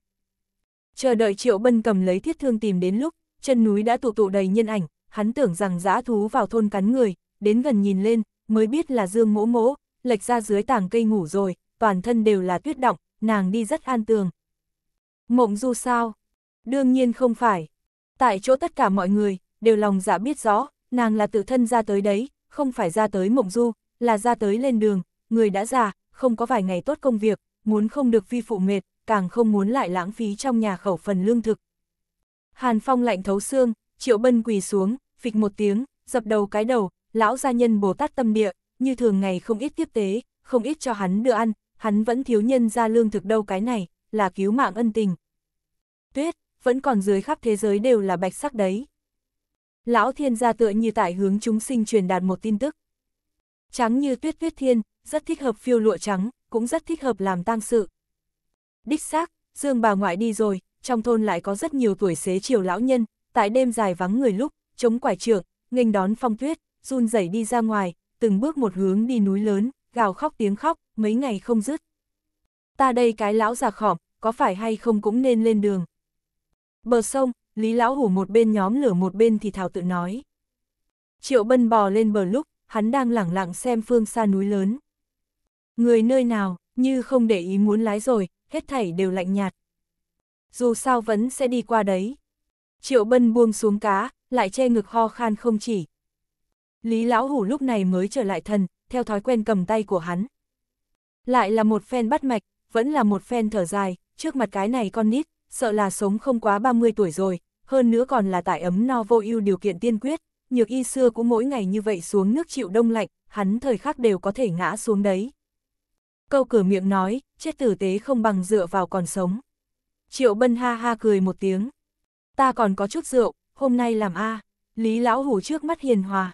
Chờ đợi Triệu Bân cầm lấy thiết thương tìm đến lúc, chân núi đã tụ tụ đầy nhân ảnh, hắn tưởng rằng dã thú vào thôn cắn người, đến gần nhìn lên, mới biết là Dương Mỗ Mỗ, lệch ra dưới tảng cây ngủ rồi, toàn thân đều là tuyết động, nàng đi rất an tường. Mộng du sao? Đương nhiên không phải. Tại chỗ tất cả mọi người, đều lòng dạ biết rõ, nàng là tự thân ra tới đấy, không phải ra tới mộng du, là ra tới lên đường, người đã già, không có vài ngày tốt công việc, muốn không được phi phụ mệt, càng không muốn lại lãng phí trong nhà khẩu phần lương thực. Hàn Phong lạnh thấu xương, Triệu Bân quỳ xuống, phịch một tiếng, dập đầu cái đầu, lão gia nhân Bồ Tát tâm địa, như thường ngày không ít tiếp tế, không ít cho hắn đưa ăn, hắn vẫn thiếu nhân ra lương thực đâu cái này, là cứu mạng ân tình. Tuyết, vẫn còn dưới khắp thế giới đều là bạch sắc đấy. Lão thiên gia tựa như tại hướng chúng sinh truyền đạt một tin tức. Trắng như tuyết tuyết thiên, rất thích hợp phiêu lụa trắng, cũng rất thích hợp làm tang sự. Đích xác, Dương bà ngoại đi rồi, trong thôn lại có rất nhiều tuổi xế chiều lão nhân, tại đêm dài vắng người lúc, chống quải trượng, nghênh đón phong tuyết, run rẩy đi ra ngoài, từng bước một hướng đi núi lớn, gào khóc tiếng khóc, mấy ngày không dứt. Ta đây cái lão già khỏm, có phải hay không cũng nên lên đường. Bờ sông, Lý Lão Hủ một bên nhóm lửa một bên thì thảo tự nói. Triệu Bân bò lên bờ lúc, hắn đang lẳng lặng xem phương xa núi lớn. Người nơi nào, như không để ý muốn lái rồi, hết thảy đều lạnh nhạt. Dù sao vẫn sẽ đi qua đấy. Triệu Bân buông xuống cá, lại che ngực ho khan không chỉ. Lý Lão Hủ lúc này mới trở lại thần, theo thói quen cầm tay của hắn. Lại là một phen bắt mạch, vẫn là một phen thở dài, trước mặt cái này con nít, sợ là sống không quá 30 tuổi rồi, hơn nữa còn là tại ấm no vô ưu điều kiện tiên quyết, nhược y xưa cũng mỗi ngày như vậy xuống nước chịu đông lạnh, hắn thời khắc đều có thể ngã xuống đấy câu cửa miệng nói, chết tử tế không bằng dựa vào còn sống. Triệu Bân ha ha cười một tiếng. Ta còn có chút rượu, hôm nay làm a Lý Lão Hủ trước mắt hiền hòa.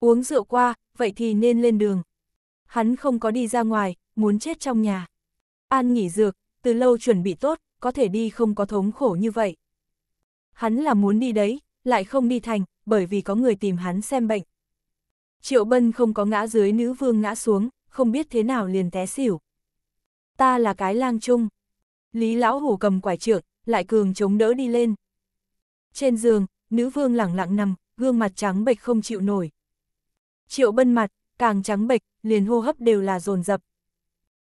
Uống rượu qua, vậy thì nên lên đường. Hắn không có đi ra ngoài, muốn chết trong nhà. An nghỉ dược, từ lâu chuẩn bị tốt, có thể đi không có thống khổ như vậy. Hắn là muốn đi đấy, lại không đi thành, bởi vì có người tìm hắn xem bệnh. Triệu Bân không có ngã dưới nữ vương ngã xuống, không biết thế nào liền té xỉu. Ta là cái lang Trung, Lý lão hủ cầm quải trượng, lại cường chống đỡ đi lên. Trên giường, nữ vương lẳng lặng nằm, gương mặt trắng bệch không chịu nổi. Triệu bân mặt, càng trắng bệch, liền hô hấp đều là dồn dập.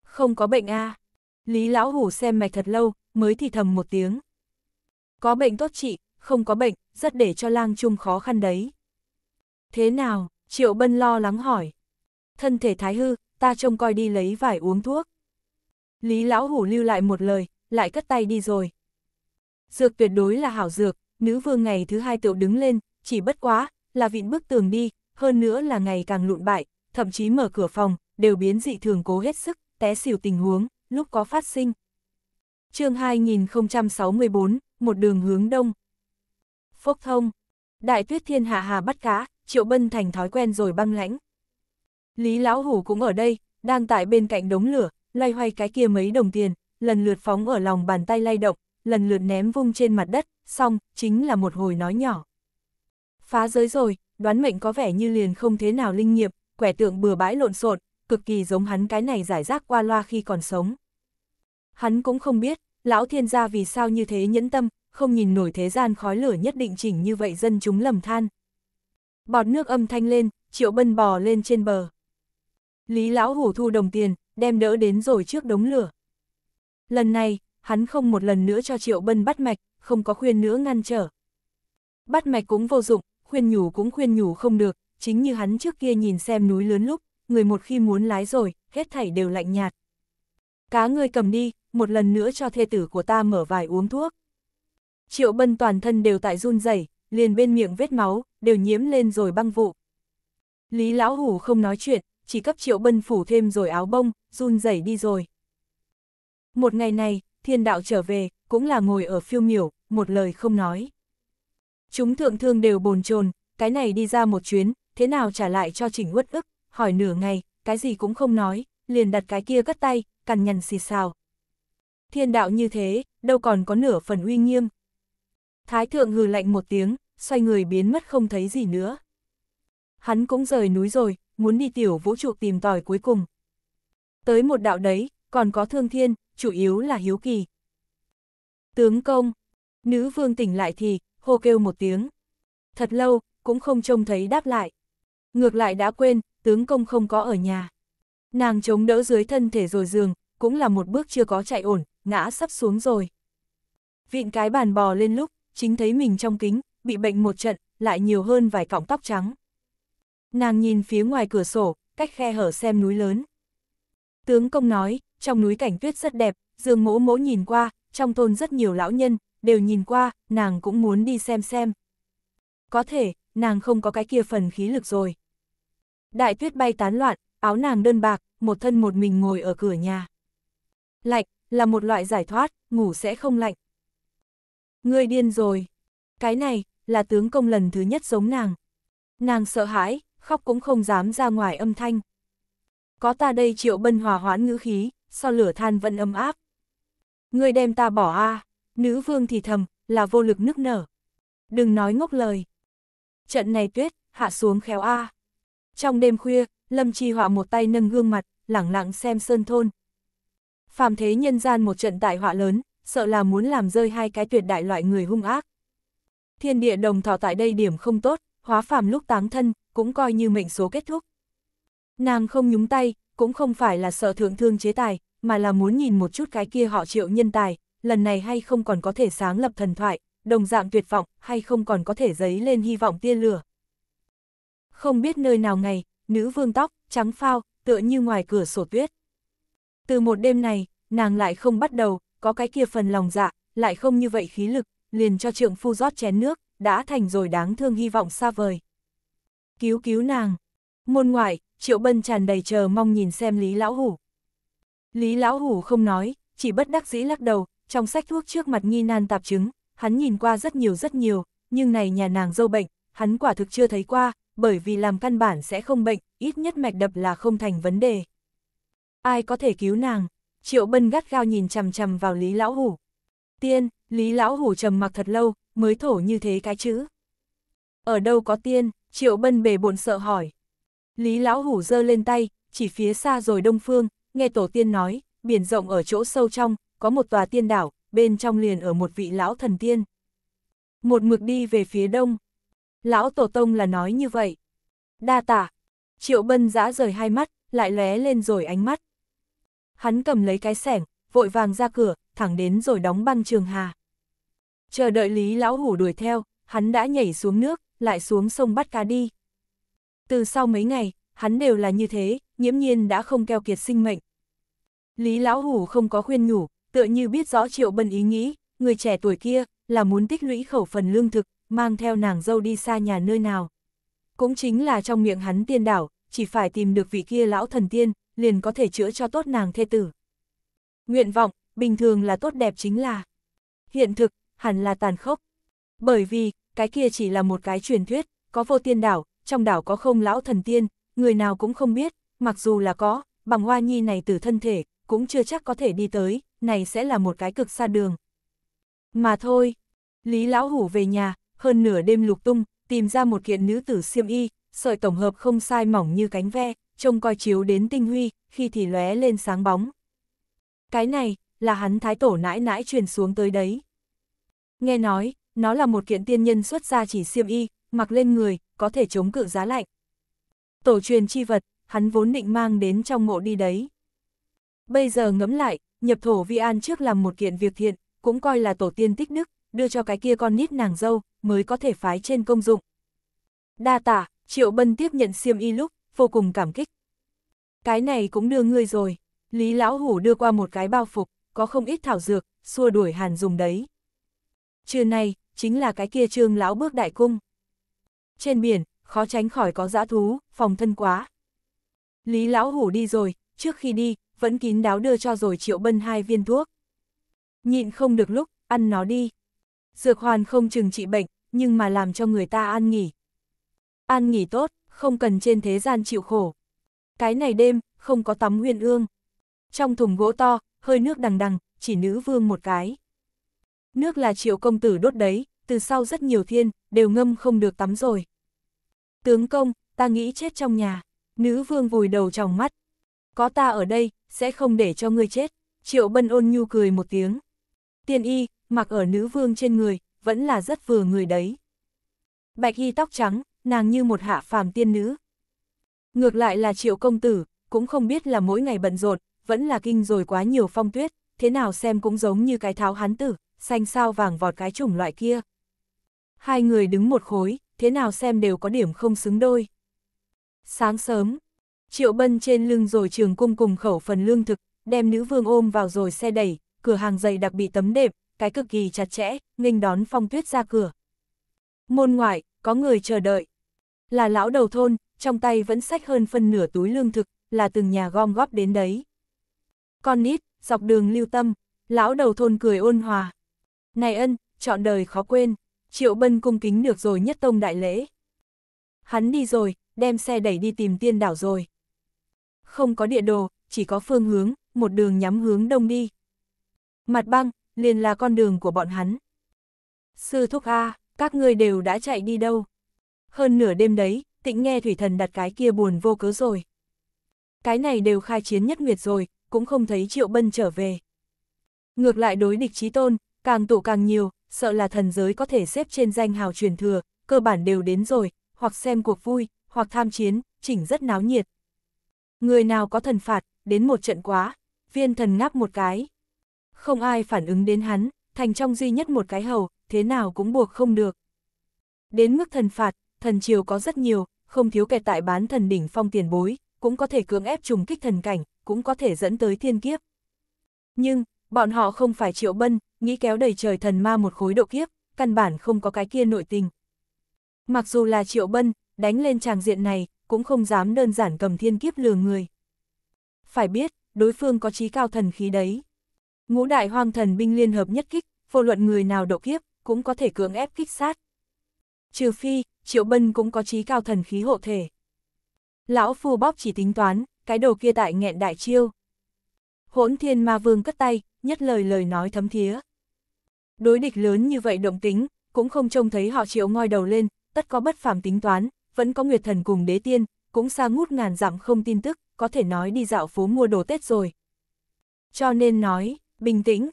Không có bệnh a à. Lý lão hủ xem mạch thật lâu, mới thì thầm một tiếng. Có bệnh tốt trị, không có bệnh, rất để cho lang Trung khó khăn đấy. Thế nào, Triệu Bân lo lắng hỏi. Thân thể thái hư, ta trông coi đi lấy vải uống thuốc. Lý lão hủ lưu lại một lời, lại cất tay đi rồi. Dược tuyệt đối là hảo dược, nữ vương ngày thứ hai tiểu đứng lên, chỉ bất quá, là vịn bức tường đi, hơn nữa là ngày càng lụn bại, thậm chí mở cửa phòng, đều biến dị thường cố hết sức, té xỉu tình huống, lúc có phát sinh. chương 2064, một đường hướng đông. Phốc thông, đại tuyết thiên hạ hà bắt cá, triệu bân thành thói quen rồi băng lãnh, Lý Lão Hủ cũng ở đây, đang tại bên cạnh đống lửa, loay hoay cái kia mấy đồng tiền, lần lượt phóng ở lòng bàn tay lay động, lần lượt ném vung trên mặt đất, xong, chính là một hồi nói nhỏ. Phá giới rồi, đoán mệnh có vẻ như liền không thế nào linh nghiệp, quẻ tượng bừa bãi lộn xộn, cực kỳ giống hắn cái này giải rác qua loa khi còn sống. Hắn cũng không biết, lão thiên gia vì sao như thế nhẫn tâm, không nhìn nổi thế gian khói lửa nhất định chỉnh như vậy dân chúng lầm than. Bọt nước âm thanh lên, triệu bân bò lên trên bờ. Lý lão hủ thu đồng tiền, đem đỡ đến rồi trước đống lửa. Lần này, hắn không một lần nữa cho Triệu Bân bắt mạch, không có khuyên nữa ngăn trở. Bắt mạch cũng vô dụng, khuyên nhủ cũng khuyên nhủ không được, chính như hắn trước kia nhìn xem núi lớn lúc, người một khi muốn lái rồi, hết thảy đều lạnh nhạt. Cá ngươi cầm đi, một lần nữa cho thê tử của ta mở vài uống thuốc. Triệu Bân toàn thân đều tại run rẩy, liền bên miệng vết máu, đều nhiễm lên rồi băng vụ. Lý Lão Hủ không nói chuyện, chỉ cấp triệu bân phủ thêm rồi áo bông, run rẩy đi rồi. Một ngày này, thiên đạo trở về, cũng là ngồi ở phiêu miểu, một lời không nói. Chúng thượng thương đều bồn chồn cái này đi ra một chuyến, thế nào trả lại cho chỉnh uất ức, hỏi nửa ngày, cái gì cũng không nói, liền đặt cái kia cất tay, cằn nhằn xì xào. Thiên đạo như thế, đâu còn có nửa phần uy nghiêm. Thái thượng hừ lạnh một tiếng, xoay người biến mất không thấy gì nữa. Hắn cũng rời núi rồi, muốn đi tiểu vũ trụ tìm tòi cuối cùng. Tới một đạo đấy, còn có thương thiên, chủ yếu là hiếu kỳ. Tướng công, nữ vương tỉnh lại thì, hô kêu một tiếng. Thật lâu, cũng không trông thấy đáp lại. Ngược lại đã quên, tướng công không có ở nhà. Nàng chống đỡ dưới thân thể rồi giường, cũng là một bước chưa có chạy ổn, ngã sắp xuống rồi. Vịn cái bàn bò lên lúc, chính thấy mình trong kính, bị bệnh một trận, lại nhiều hơn vài cọng tóc trắng. Nàng nhìn phía ngoài cửa sổ, cách khe hở xem núi lớn. Tướng công nói, trong núi cảnh tuyết rất đẹp, dương mỗ mỗ nhìn qua, trong thôn rất nhiều lão nhân, đều nhìn qua, nàng cũng muốn đi xem xem. Có thể, nàng không có cái kia phần khí lực rồi. Đại tuyết bay tán loạn, áo nàng đơn bạc, một thân một mình ngồi ở cửa nhà. Lạnh, là một loại giải thoát, ngủ sẽ không lạnh. người điên rồi. Cái này, là tướng công lần thứ nhất giống nàng. Nàng sợ hãi, khóc cũng không dám ra ngoài âm thanh. Có ta đây triệu bân hòa hoãn ngữ khí, so lửa than vẫn âm áp. ngươi đem ta bỏ a à, nữ vương thì thầm, là vô lực nức nở. Đừng nói ngốc lời. Trận này tuyết, hạ xuống khéo a à. Trong đêm khuya, Lâm Chi Họa một tay nâng gương mặt, lẳng lặng xem sơn thôn. Phàm thế nhân gian một trận đại họa lớn, sợ là muốn làm rơi hai cái tuyệt đại loại người hung ác. Thiên địa đồng thọ tại đây điểm không tốt, hóa phàm lúc táng thân, cũng coi như mệnh số kết thúc. Nàng không nhúng tay, cũng không phải là sợ thượng thương chế tài, mà là muốn nhìn một chút cái kia họ triệu nhân tài, lần này hay không còn có thể sáng lập thần thoại, đồng dạng tuyệt vọng, hay không còn có thể giấy lên hy vọng tia lửa. Không biết nơi nào ngày, nữ vương tóc, trắng phao, tựa như ngoài cửa sổ tuyết. Từ một đêm này, nàng lại không bắt đầu, có cái kia phần lòng dạ, lại không như vậy khí lực, liền cho trượng phu rót chén nước, đã thành rồi đáng thương hy vọng xa vời cứu cứu nàng. Môn ngoại, Triệu Bân tràn đầy chờ mong nhìn xem Lý Lão Hủ. Lý Lão Hủ không nói, chỉ bất đắc dĩ lắc đầu, trong sách thuốc trước mặt nghi nan tạp chứng, hắn nhìn qua rất nhiều rất nhiều, nhưng này nhà nàng dâu bệnh, hắn quả thực chưa thấy qua, bởi vì làm căn bản sẽ không bệnh, ít nhất mạch đập là không thành vấn đề. Ai có thể cứu nàng? Triệu Bân gắt gao nhìn chằm chằm vào Lý Lão Hủ. Tiên, Lý Lão Hủ trầm mặc thật lâu, mới thổ như thế cái chữ. Ở đâu có tiên, Triệu Bân bề bồn sợ hỏi. Lý Lão Hủ giơ lên tay, chỉ phía xa rồi đông phương, nghe tổ tiên nói, biển rộng ở chỗ sâu trong, có một tòa tiên đảo, bên trong liền ở một vị lão thần tiên. Một mực đi về phía đông. Lão Tổ Tông là nói như vậy. Đa tạ Triệu Bân giã rời hai mắt, lại lóe lên rồi ánh mắt. Hắn cầm lấy cái sẻng, vội vàng ra cửa, thẳng đến rồi đóng băng trường hà. Chờ đợi Lý Lão Hủ đuổi theo, hắn đã nhảy xuống nước, lại xuống sông bắt cá đi. Từ sau mấy ngày, hắn đều là như thế, nhiễm nhiên đã không keo kiệt sinh mệnh. Lý Lão Hủ không có khuyên nhủ, tựa như biết rõ Triệu Bân ý nghĩ, người trẻ tuổi kia là muốn tích lũy khẩu phần lương thực, mang theo nàng dâu đi xa nhà nơi nào. Cũng chính là trong miệng hắn tiên đảo, chỉ phải tìm được vị kia lão thần tiên, liền có thể chữa cho tốt nàng thê tử. Nguyện vọng, bình thường là tốt đẹp chính là hiện thực, hẳn là tàn khốc. Bởi vì, cái kia chỉ là một cái truyền thuyết, có vô tiên đảo, trong đảo có không lão thần tiên, người nào cũng không biết, mặc dù là có, bằng hoa nhi này từ thân thể, cũng chưa chắc có thể đi tới, này sẽ là một cái cực xa đường. Mà thôi, Lý Lão Hủ về nhà, hơn nửa đêm lục tung, tìm ra một kiện nữ tử xiêm y, sợi tổng hợp không sai mỏng như cánh ve, trông coi chiếu đến tinh huy, khi thì lóe lên sáng bóng. Cái này, là hắn thái tổ nãi nãi truyền xuống tới đấy. Nghe nói, nó là một kiện tiên nhân xuất ra chỉ xiêm y, mặc lên người, có thể chống cự giá lạnh. Tổ truyền chi vật, hắn vốn định mang đến trong mộ đi đấy. Bây giờ ngẫm lại, nhập thổ vi an trước làm một kiện việc thiện, cũng coi là tổ tiên tích đức, đưa cho cái kia con nít nàng dâu, mới có thể phái trên công dụng. Đa tả, Triệu Bân tiếp nhận xiêm y lúc, vô cùng cảm kích. Cái này cũng đưa ngươi rồi, Lý Lão Hủ đưa qua một cái bao phục, có không ít thảo dược, xua đuổi hàn dùng đấy. Trưa nay, chính là cái kia trương lão bước đại cung. Trên biển, khó tránh khỏi có dã thú, phòng thân quá. Lý lão hủ đi rồi, trước khi đi, vẫn kín đáo đưa cho rồi triệu bân hai viên thuốc. Nhịn không được lúc, ăn nó đi. Dược hoàn không chừng trị bệnh, nhưng mà làm cho người ta an nghỉ. An nghỉ tốt, không cần trên thế gian chịu khổ. Cái này đêm, không có tắm huyên ương. Trong thùng gỗ to, hơi nước đằng đằng, chỉ nữ vương một cái. Nước là triệu công tử đốt đấy, từ sau rất nhiều thiên, đều ngâm không được tắm rồi. Tướng công, ta nghĩ chết trong nhà. Nữ vương vùi đầu trong mắt. Có ta ở đây, sẽ không để cho ngươi chết. Triệu bân ôn nhu cười một tiếng. Tiên y, mặc ở nữ vương trên người, vẫn là rất vừa người đấy. Bạch y tóc trắng, nàng như một hạ phàm tiên nữ. Ngược lại là triệu công tử, cũng không biết là mỗi ngày bận rộn, vẫn là kinh rồi quá nhiều phong tuyết, thế nào xem cũng giống như cái tháo hán tử xanh sao vàng vọt cái chủng loại kia. Hai người đứng một khối, thế nào xem đều có điểm không xứng đôi. Sáng sớm, Triệu Bân trên lưng rồi trường cung cùng khẩu phần lương thực, đem nữ vương ôm vào rồi xe đẩy, cửa hàng giày đặc bị tấm đệm, cái cực kỳ chặt chẽ, nghênh đón phong tuyết ra cửa. Môn ngoại, có người chờ đợi. Là lão đầu thôn, trong tay vẫn sách hơn phân nửa túi lương thực, là từng nhà gom góp đến đấy. Con nít, dọc đường lưu tâm, lão đầu thôn cười ôn hòa, này ân, chọn đời khó quên, Triệu Bân cung kính được rồi nhất tông đại lễ. Hắn đi rồi, đem xe đẩy đi tìm tiên đảo rồi. Không có địa đồ, chỉ có phương hướng, một đường nhắm hướng đông đi. Mặt băng, liền là con đường của bọn hắn. Sư Thúc A, các ngươi đều đã chạy đi đâu? Hơn nửa đêm đấy, tĩnh nghe thủy thần đặt cái kia buồn vô cớ rồi. Cái này đều khai chiến nhất nguyệt rồi, cũng không thấy Triệu Bân trở về. Ngược lại đối địch trí tôn, càng tụ càng nhiều, sợ là thần giới có thể xếp trên danh hào truyền thừa, cơ bản đều đến rồi, hoặc xem cuộc vui, hoặc tham chiến, chỉnh rất náo nhiệt. Người nào có thần phạt, đến một trận quá, viên thần ngáp một cái. Không ai phản ứng đến hắn, thành trong duy nhất một cái hầu, thế nào cũng buộc không được. Đến mức thần phạt, thần triều có rất nhiều, không thiếu kẻ tại bán thần đỉnh phong tiền bối, cũng có thể cưỡng ép trùng kích thần cảnh, cũng có thể dẫn tới thiên kiếp. Nhưng, Bọn họ không phải triệu bân, nghĩ kéo đầy trời thần ma một khối độ kiếp, căn bản không có cái kia nội tình. Mặc dù là triệu bân, đánh lên tràng diện này, cũng không dám đơn giản cầm thiên kiếp lừa người. Phải biết, đối phương có trí cao thần khí đấy. Ngũ đại hoang thần binh liên hợp nhất kích, vô luận người nào độ kiếp, cũng có thể cưỡng ép kích sát. Trừ phi, triệu bân cũng có trí cao thần khí hộ thể. Lão phu bóp chỉ tính toán, cái đồ kia tại nghẹn đại chiêu hỗn thiên ma vương cất tay, nhất lời lời nói thấm thía. Đối địch lớn như vậy động tính, cũng không trông thấy họ chịu ngoi đầu lên, tất có bất phàm tính toán, vẫn có nguyệt thần cùng đế tiên, cũng xa ngút ngàn dặm không tin tức, có thể nói đi dạo phố mua đồ Tết rồi. Cho nên nói, bình tĩnh.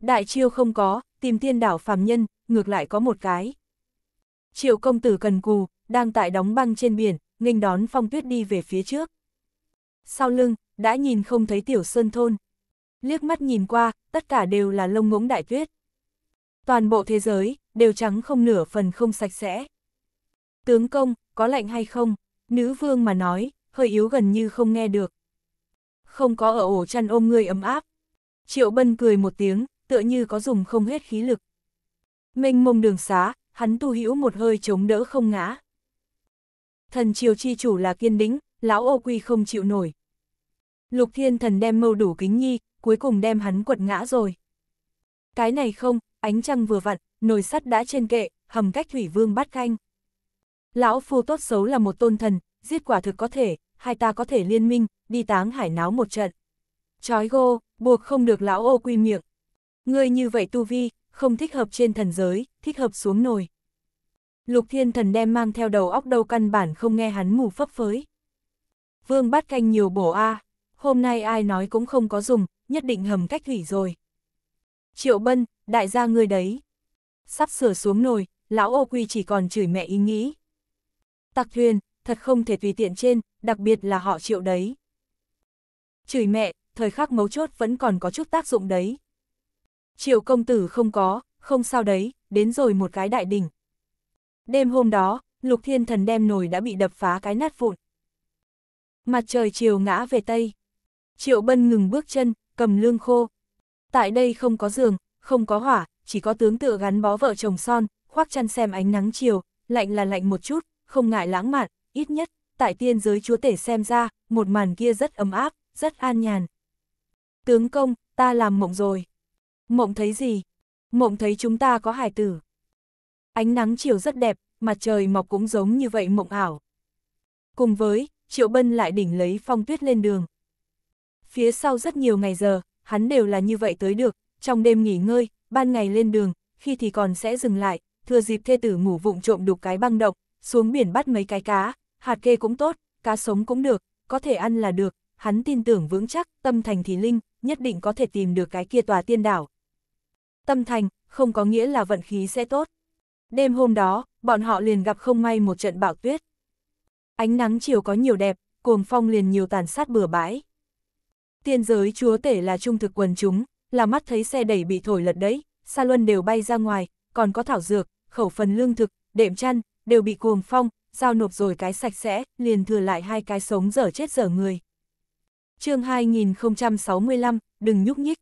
Đại chiêu không có, tìm thiên đảo phàm nhân, ngược lại có một cái. Triệu công tử cần cù, đang tại đóng băng trên biển, nghênh đón phong tuyết đi về phía trước sau lưng, đã nhìn không thấy tiểu sơn thôn. Liếc mắt nhìn qua, tất cả đều là lông ngỗng đại tuyết. Toàn bộ thế giới, đều trắng không nửa phần không sạch sẽ. Tướng công, có lạnh hay không? Nữ vương mà nói, hơi yếu gần như không nghe được. Không có ở ổ chăn ôm người ấm áp. Triệu bân cười một tiếng, tựa như có dùng không hết khí lực. Mênh mông đường xá, hắn tu hữu một hơi chống đỡ không ngã. Thần triều chi chủ là kiên đĩnh, lão ô quy không chịu nổi, Lục thiên thần đem mâu đủ kính nhi, cuối cùng đem hắn quật ngã rồi. Cái này không, ánh trăng vừa vặn, nồi sắt đã trên kệ, hầm cách thủy vương bắt canh. Lão phu tốt xấu là một tôn thần, giết quả thực có thể, hai ta có thể liên minh, đi táng hải náo một trận. Chói gô, buộc không được lão ô quy miệng. Ngươi như vậy tu vi, không thích hợp trên thần giới, thích hợp xuống nồi. Lục thiên thần đem mang theo đầu óc đầu căn bản không nghe hắn mù phấp phới. Vương bát canh nhiều bổ a à hôm nay ai nói cũng không có dùng, nhất định hầm cách hủy rồi. Triệu Bân, đại gia ngươi đấy. Sắp sửa xuống nồi, lão ô quy chỉ còn chửi mẹ ý nghĩ. Tặc thuyền, thật không thể tùy tiện trên, đặc biệt là họ triệu đấy. Chửi mẹ, thời khắc mấu chốt vẫn còn có chút tác dụng đấy. Triệu công tử không có, không sao đấy, đến rồi một cái đại đỉnh. Đêm hôm đó, Lục Thiên Thần đem nồi đã bị đập phá cái nát vụn. Mặt trời chiều ngã về Tây. Triệu Bân ngừng bước chân, cầm lương khô. Tại đây không có giường, không có hỏa, chỉ có tướng tự gắn bó vợ chồng son, khoác chăn xem ánh nắng chiều, lạnh là lạnh một chút, không ngại lãng mạn, ít nhất, tại tiên giới chúa tể xem ra, một màn kia rất ấm áp, rất an nhàn. Tướng công, ta làm mộng rồi. Mộng thấy gì? Mộng thấy chúng ta có hải tử. Ánh nắng chiều rất đẹp, mặt trời mọc cũng giống như vậy mộng ảo. Cùng với, Triệu Bân lại đỉnh lấy phong tuyết lên đường, Phía sau rất nhiều ngày giờ, hắn đều là như vậy tới được, trong đêm nghỉ ngơi, ban ngày lên đường, khi thì còn sẽ dừng lại, thừa dịp thê tử ngủ vụng trộm đục cái băng động, xuống biển bắt mấy cái cá, hạt kê cũng tốt, cá sống cũng được, có thể ăn là được, hắn tin tưởng vững chắc, tâm thành thì linh, nhất định có thể tìm được cái kia tòa tiên đảo. Tâm thành, không có nghĩa là vận khí sẽ tốt. Đêm hôm đó, bọn họ liền gặp không may một trận bão tuyết. Ánh nắng chiều có nhiều đẹp, cuồng phong liền nhiều tàn sát bừa bãi. Tiên giới chúa tể là trung thực quần chúng, là mắt thấy xe đẩy bị thổi lật đấy, xa luân đều bay ra ngoài, còn có thảo dược, khẩu phần lương thực, đệm chăn, đều bị cuồng phong, giao nộp rồi cái sạch sẽ, liền thừa lại hai cái sống dở chết dở người. chương 2065, đừng nhúc nhích.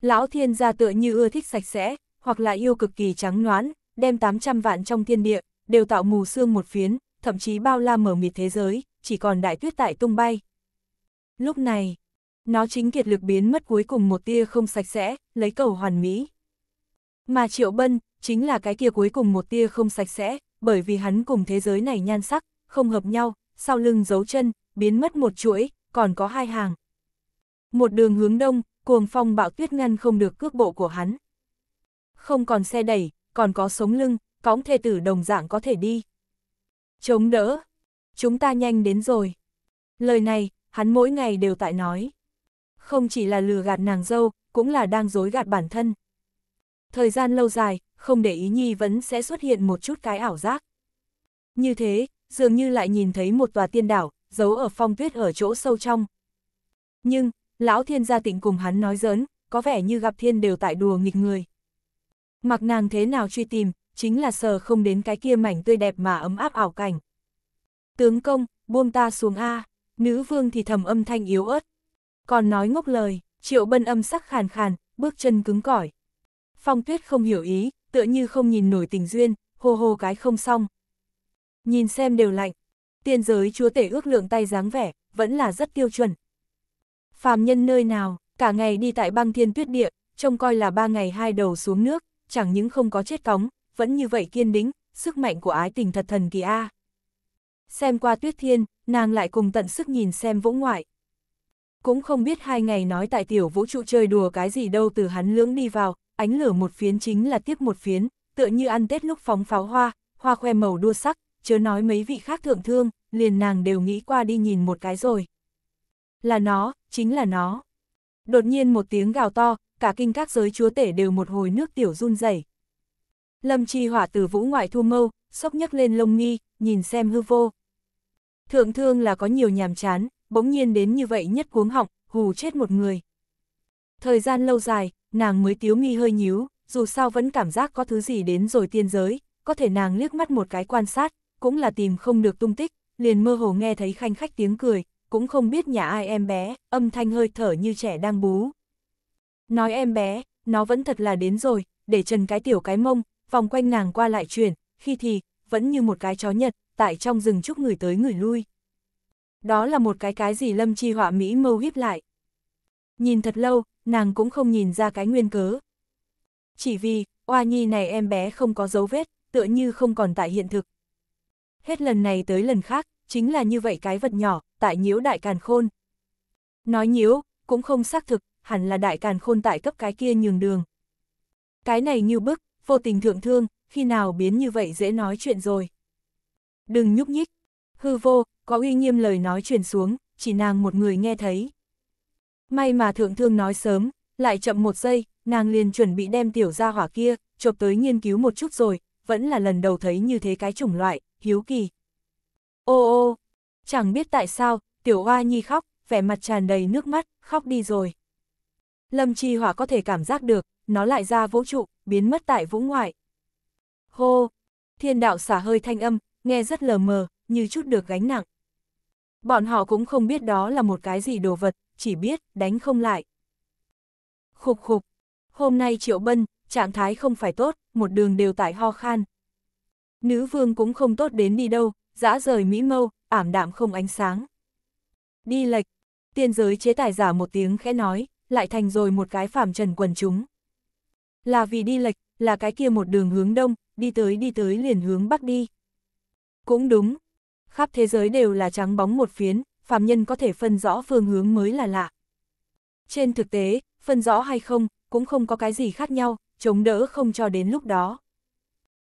Lão thiên gia tựa như ưa thích sạch sẽ, hoặc là yêu cực kỳ trắng noán, đem 800 vạn trong thiên địa, đều tạo mù sương một phiến, thậm chí bao la mở mịt thế giới, chỉ còn đại tuyết tại tung bay. Lúc này, nó chính kiệt lực biến mất cuối cùng một tia không sạch sẽ, lấy cầu hoàn mỹ. Mà Triệu Bân, chính là cái kia cuối cùng một tia không sạch sẽ, bởi vì hắn cùng thế giới này nhan sắc, không hợp nhau, sau lưng giấu chân, biến mất một chuỗi, còn có hai hàng. Một đường hướng đông, cuồng phong bạo tuyết ngăn không được cước bộ của hắn. Không còn xe đẩy, còn có sống lưng, cõng thê tử đồng dạng có thể đi. Chống đỡ, chúng ta nhanh đến rồi. Lời này, hắn mỗi ngày đều tại nói không chỉ là lừa gạt nàng dâu, cũng là đang dối gạt bản thân. Thời gian lâu dài, không để ý nhi vẫn sẽ xuất hiện một chút cái ảo giác. Như thế, dường như lại nhìn thấy một tòa tiên đảo, giấu ở phong tuyết ở chỗ sâu trong. Nhưng, lão thiên gia tịnh cùng hắn nói giỡn, có vẻ như gặp thiên đều tại đùa nghịch người. Mặc nàng thế nào truy tìm, chính là sờ không đến cái kia mảnh tươi đẹp mà ấm áp ảo cảnh. Tướng công, buông ta xuống A, nữ vương thì thầm âm thanh yếu ớt, còn nói ngốc lời, triệu bân âm sắc khàn khàn, bước chân cứng cỏi. Phong tuyết không hiểu ý, tựa như không nhìn nổi tình duyên, hô hô cái không xong. Nhìn xem đều lạnh, tiên giới chúa tể ước lượng tay dáng vẻ, vẫn là rất tiêu chuẩn. Phàm nhân nơi nào, cả ngày đi tại băng thiên tuyết địa, trông coi là ba ngày hai đầu xuống nước, chẳng những không có chết cóng, vẫn như vậy kiên đĩnh, sức mạnh của ái tình thật thần kỳ A. Xem qua tuyết thiên, nàng lại cùng tận sức nhìn xem vỗ ngoại cũng không biết hai ngày nói tại tiểu vũ trụ chơi đùa cái gì đâu từ hắn lưỡng đi vào, ánh lửa một phiến chính là tiếp một phiến, tựa như ăn Tết lúc phóng pháo hoa, hoa khoe màu đua sắc, chớ nói mấy vị khác thượng thương, liền nàng đều nghĩ qua đi nhìn một cái rồi. Là nó, chính là nó. Đột nhiên một tiếng gào to, cả kinh các giới chúa tể đều một hồi nước tiểu run rẩy. Lâm Chi Hỏa từ vũ ngoại thu mâu, sốc nhấc lên lông nghi, nhìn xem hư vô. Thượng thương là có nhiều nhàm chán, bỗng nhiên đến như vậy nhất cuống họng, hù chết một người. Thời gian lâu dài, nàng mới tiếu nghi hơi nhíu, dù sao vẫn cảm giác có thứ gì đến rồi tiên giới, có thể nàng liếc mắt một cái quan sát, cũng là tìm không được tung tích, liền mơ hồ nghe thấy khanh khách tiếng cười, cũng không biết nhà ai em bé, âm thanh hơi thở như trẻ đang bú. Nói em bé, nó vẫn thật là đến rồi, để trần cái tiểu cái mông, vòng quanh nàng qua lại chuyển, khi thì, vẫn như một cái chó nhật, tại trong rừng trúc người tới người lui đó là một cái cái gì lâm chi họa Mỹ mâu híp lại. Nhìn thật lâu, nàng cũng không nhìn ra cái nguyên cớ. Chỉ vì, oa nhi này em bé không có dấu vết, tựa như không còn tại hiện thực. Hết lần này tới lần khác, chính là như vậy cái vật nhỏ, tại nhiễu đại càn khôn. Nói nhiễu, cũng không xác thực, hẳn là đại càn khôn tại cấp cái kia nhường đường. Cái này như bức, vô tình thượng thương, khi nào biến như vậy dễ nói chuyện rồi. Đừng nhúc nhích, hư vô, có uy nghiêm lời nói truyền xuống, chỉ nàng một người nghe thấy. May mà thượng thương nói sớm, lại chậm một giây, nàng liền chuẩn bị đem tiểu gia hỏa kia, chộp tới nghiên cứu một chút rồi, vẫn là lần đầu thấy như thế cái chủng loại, hiếu kỳ. Ô ô, chẳng biết tại sao, tiểu hoa nhi khóc, vẻ mặt tràn đầy nước mắt, khóc đi rồi. Lâm Chi Hỏa có thể cảm giác được, nó lại ra vũ trụ, biến mất tại vũ ngoại. Hô, thiên đạo xả hơi thanh âm, nghe rất lờ mờ, như chút được gánh nặng. Bọn họ cũng không biết đó là một cái gì đồ vật, chỉ biết đánh không lại. Khục khục, hôm nay Triệu Bân, trạng thái không phải tốt, một đường đều tại ho khan. Nữ vương cũng không tốt đến đi đâu, dã rời mỹ mâu, ảm đạm không ánh sáng. Đi lệch, tiên giới chế tài giả một tiếng khẽ nói, lại thành rồi một cái phàm trần quần chúng. Là vì đi lệch, là cái kia một đường hướng đông, đi tới đi tới liền hướng bắc đi. Cũng đúng, khắp thế giới đều là trắng bóng một phiến, phàm nhân có thể phân rõ phương hướng mới là lạ. Trên thực tế, phân rõ hay không, cũng không có cái gì khác nhau, chống đỡ không cho đến lúc đó.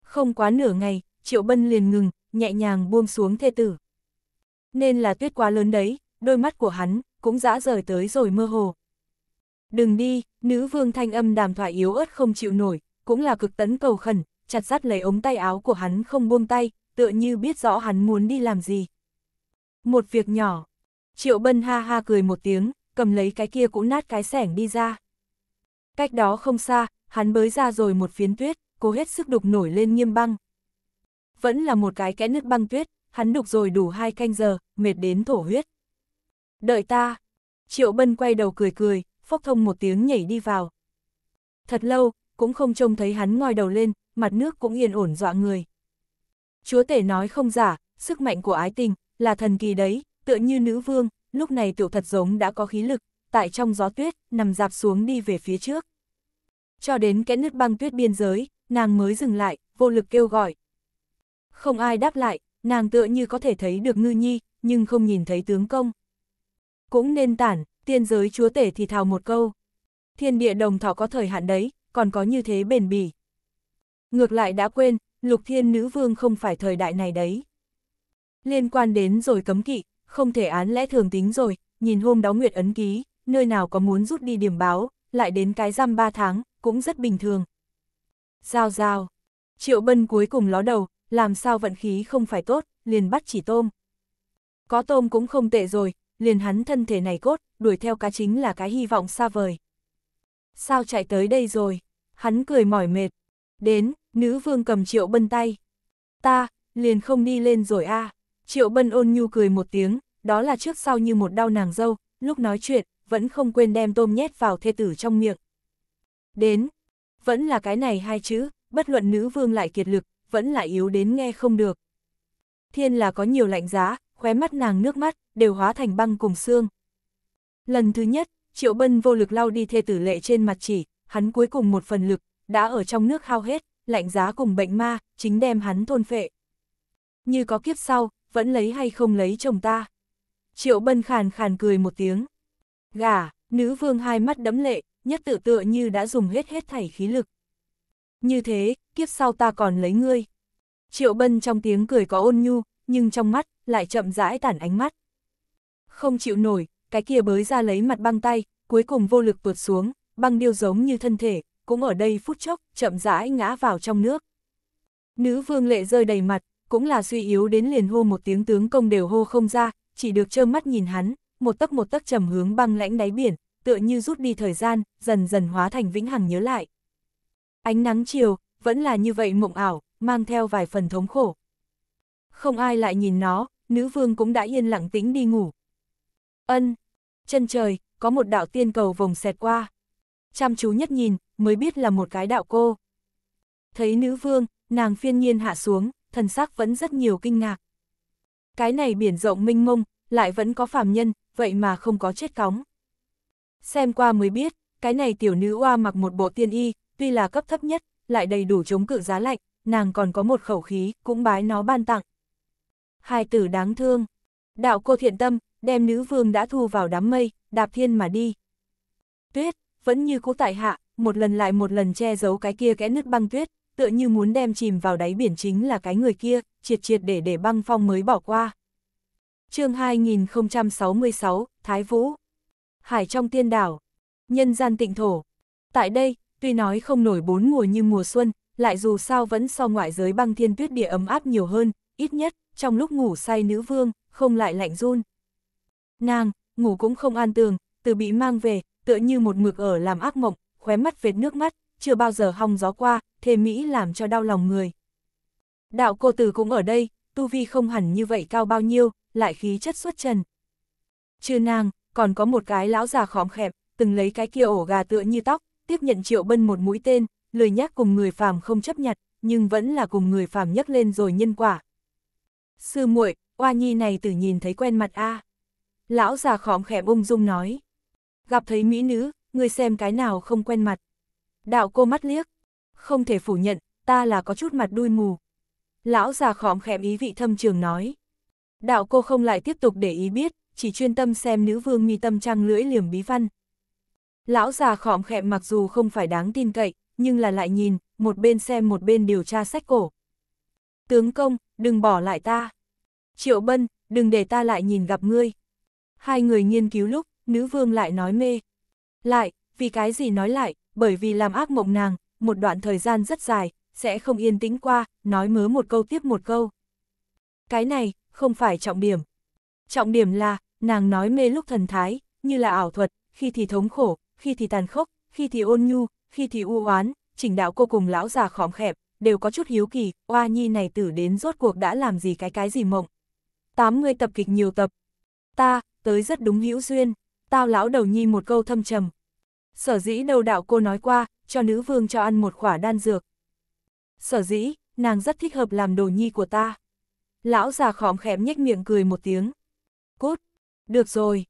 Không quá nửa ngày, Triệu Bân liền ngừng, nhẹ nhàng buông xuống thê tử. Nên là tuyết quá lớn đấy, đôi mắt của hắn cũng dã rời tới rồi mơ hồ. Đừng đi, nữ vương thanh âm đàm thoại yếu ớt không chịu nổi, cũng là cực tấn cầu khẩn, chặt dắt lấy ống tay áo của hắn không buông tay, tựa như biết rõ hắn muốn đi làm gì. Một việc nhỏ. Triệu Bân ha ha cười một tiếng, cầm lấy cái kia cũng nát cái sẻng đi ra. Cách đó không xa, hắn bới ra rồi một phiến tuyết, cố hết sức đục nổi lên nghiêm băng. Vẫn là một cái kẽ nước băng tuyết, hắn đục rồi đủ hai canh giờ, mệt đến thổ huyết. Đợi ta. Triệu Bân quay đầu cười cười, phốc thông một tiếng nhảy đi vào. Thật lâu, cũng không trông thấy hắn ngoi đầu lên, mặt nước cũng yên ổn dọa người. Chúa tể nói không giả, sức mạnh của ái tình, là thần kỳ đấy, tựa như nữ vương, lúc này tiểu thật giống đã có khí lực, tại trong gió tuyết, nằm dạp xuống đi về phía trước. Cho đến kẽ nứt băng tuyết biên giới, nàng mới dừng lại, vô lực kêu gọi. Không ai đáp lại, nàng tựa như có thể thấy được ngư nhi, nhưng không nhìn thấy tướng công. Cũng nên tản, tiên giới chúa tể thì thào một câu. Thiên địa đồng thọ có thời hạn đấy, còn có như thế bền bỉ. Ngược lại đã quên, lục thiên nữ vương không phải thời đại này đấy. Liên quan đến rồi cấm kỵ, không thể án lẽ thường tính rồi, nhìn hôm đó Nguyệt ấn ký, nơi nào có muốn rút đi điểm báo, lại đến cái giam ba tháng, cũng rất bình thường. Giao giao, triệu bân cuối cùng ló đầu, làm sao vận khí không phải tốt, liền bắt chỉ tôm. Có tôm cũng không tệ rồi, liền hắn thân thể này cốt, đuổi theo cá chính là cái hy vọng xa vời. Sao chạy tới đây rồi? Hắn cười mỏi mệt. Đến, nữ vương cầm triệu bân tay. Ta, liền không đi lên rồi a à. Triệu bân ôn nhu cười một tiếng, đó là trước sau như một đau nàng dâu, lúc nói chuyện, vẫn không quên đem tôm nhét vào thê tử trong miệng. Đến, vẫn là cái này hai chữ, bất luận nữ vương lại kiệt lực, vẫn lại yếu đến nghe không được. Thiên là có nhiều lạnh giá, khóe mắt nàng nước mắt, đều hóa thành băng cùng xương. Lần thứ nhất, Triệu Bân vô lực lau đi thê tử lệ trên mặt chỉ, hắn cuối cùng một phần lực, đã ở trong nước hao hết, lạnh giá cùng bệnh ma, chính đem hắn thôn phệ. Như có kiếp sau, vẫn lấy hay không lấy chồng ta. Triệu bân khàn khàn cười một tiếng. Gà, nữ vương hai mắt đẫm lệ, nhất tự tựa như đã dùng hết hết thảy khí lực. Như thế, kiếp sau ta còn lấy ngươi. Triệu bân trong tiếng cười có ôn nhu, nhưng trong mắt, lại chậm rãi tản ánh mắt. Không chịu nổi, cái kia bới ra lấy mặt băng tay, cuối cùng vô lực tuột xuống, băng điêu giống như thân thể, cũng ở đây phút chốc, chậm rãi ngã vào trong nước. Nữ vương lệ rơi đầy mặt, cũng là suy yếu đến liền hô một tiếng tướng công đều hô không ra, chỉ được trơ mắt nhìn hắn, một tấc một tấc trầm hướng băng lãnh đáy biển, tựa như rút đi thời gian, dần dần hóa thành vĩnh hằng nhớ lại. Ánh nắng chiều, vẫn là như vậy mộng ảo, mang theo vài phần thống khổ. Không ai lại nhìn nó, nữ vương cũng đã yên lặng tĩnh đi ngủ. Ân, chân trời, có một đạo tiên cầu vòng xẹt qua. Chăm chú nhất nhìn, mới biết là một cái đạo cô. Thấy nữ vương, nàng phiên nhiên hạ xuống, thần sắc vẫn rất nhiều kinh ngạc. Cái này biển rộng minh mông, lại vẫn có phàm nhân, vậy mà không có chết cóng. Xem qua mới biết, cái này tiểu nữ oa mặc một bộ tiên y, tuy là cấp thấp nhất, lại đầy đủ chống cự giá lạnh, nàng còn có một khẩu khí, cũng bái nó ban tặng. Hai tử đáng thương. Đạo cô thiện tâm, đem nữ vương đã thu vào đám mây, đạp thiên mà đi. Tuyết, vẫn như cũ tại hạ, một lần lại một lần che giấu cái kia kẽ nứt băng tuyết, tựa như muốn đem chìm vào đáy biển chính là cái người kia, triệt triệt để để băng phong mới bỏ qua. chương 2066, Thái Vũ Hải trong tiên đảo Nhân gian tịnh thổ Tại đây, tuy nói không nổi bốn mùa như mùa xuân, lại dù sao vẫn so ngoại giới băng thiên tuyết địa ấm áp nhiều hơn, ít nhất, trong lúc ngủ say nữ vương, không lại lạnh run. Nàng, ngủ cũng không an tường, từ bị mang về, tựa như một mực ở làm ác mộng, khóe mắt vệt nước mắt, chưa bao giờ hong gió qua, thề Mỹ làm cho đau lòng người. Đạo cô tử cũng ở đây, tu vi không hẳn như vậy cao bao nhiêu, lại khí chất xuất trần. Trừ nàng, còn có một cái lão già khóm khẹp, từng lấy cái kia ổ gà tựa như tóc, tiếp nhận triệu bân một mũi tên, lời nhắc cùng người phàm không chấp nhặt, nhưng vẫn là cùng người phàm nhấc lên rồi nhân quả. Sư muội, oa nhi này tử nhìn thấy quen mặt a. À. Lão già khóm khẹp ung dung nói. Gặp thấy mỹ nữ, ngươi xem cái nào không quen mặt. Đạo cô mắt liếc, không thể phủ nhận, ta là có chút mặt đuôi mù. Lão già khóm khẽm ý vị thâm trường nói. Đạo cô không lại tiếp tục để ý biết, chỉ chuyên tâm xem nữ vương mi tâm trăng lưỡi liềm bí văn. Lão già khóm khẽm mặc dù không phải đáng tin cậy, nhưng là lại nhìn, một bên xem một bên điều tra sách cổ. Tướng công, đừng bỏ lại ta. Triệu bân, đừng để ta lại nhìn gặp ngươi. Hai người nghiên cứu lúc, nữ vương lại nói mê. Lại, vì cái gì nói lại, bởi vì làm ác mộng nàng, một đoạn thời gian rất dài, sẽ không yên tĩnh qua, nói mớ một câu tiếp một câu. Cái này, không phải trọng điểm. Trọng điểm là, nàng nói mê lúc thần thái, như là ảo thuật, khi thì thống khổ, khi thì tàn khốc, khi thì ôn nhu, khi thì u oán, chỉnh đạo cô cùng lão già khóm khẹp, đều có chút hiếu kỳ, oa nhi này tử đến rốt cuộc đã làm gì cái cái gì mộng. 80 tập kịch nhiều tập. Ta, tới rất đúng hữu duyên, tao lão đầu nhi một câu thâm trầm, Sở dĩ đầu đạo cô nói qua, cho nữ vương cho ăn một khỏa đan dược. Sở dĩ, nàng rất thích hợp làm đồ nhi của ta. Lão già khóm khém nhếch miệng cười một tiếng. Cút, được rồi.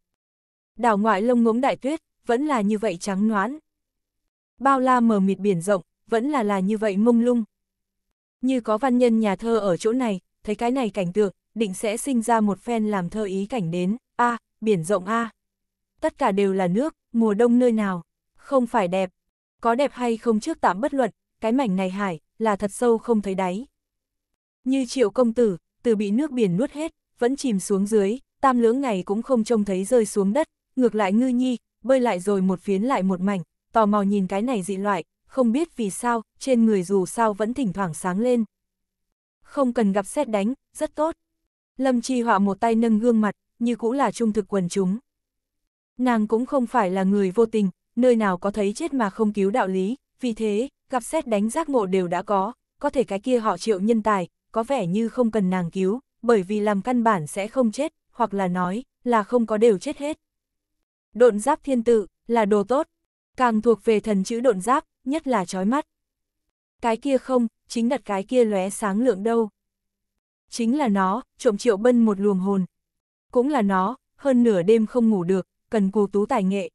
Đảo ngoại lông ngỗng đại tuyết, vẫn là như vậy trắng noãn. Bao la mờ mịt biển rộng, vẫn là là như vậy mông lung. Như có văn nhân nhà thơ ở chỗ này, thấy cái này cảnh tượng, định sẽ sinh ra một phen làm thơ ý cảnh đến, a à, biển rộng a à. Tất cả đều là nước, mùa đông nơi nào. Không phải đẹp, có đẹp hay không trước tạm bất luận, cái mảnh này hải, là thật sâu không thấy đáy. Như triệu công tử, từ bị nước biển nuốt hết, vẫn chìm xuống dưới, tam lưỡng ngày cũng không trông thấy rơi xuống đất, ngược lại ngư nhi, bơi lại rồi một phiến lại một mảnh, tò mò nhìn cái này dị loại, không biết vì sao, trên người dù sao vẫn thỉnh thoảng sáng lên. Không cần gặp xét đánh, rất tốt. Lâm Chi họa một tay nâng gương mặt, như cũ là trung thực quần chúng. Nàng cũng không phải là người vô tình, nơi nào có thấy chết mà không cứu đạo lý, vì thế, gặp xét đánh giác ngộ đều đã có, có thể cái kia họ triệu nhân tài, có vẻ như không cần nàng cứu, bởi vì làm căn bản sẽ không chết, hoặc là nói, là không có đều chết hết. Độn giáp thiên tự, là đồ tốt, càng thuộc về thần chữ độn giáp, nhất là chói mắt. Cái kia không, chính đặt cái kia lóe sáng lượng đâu. Chính là nó, trộm triệu bân một luồng hồn. Cũng là nó, hơn nửa đêm không ngủ được, cần cù tú tài nghệ,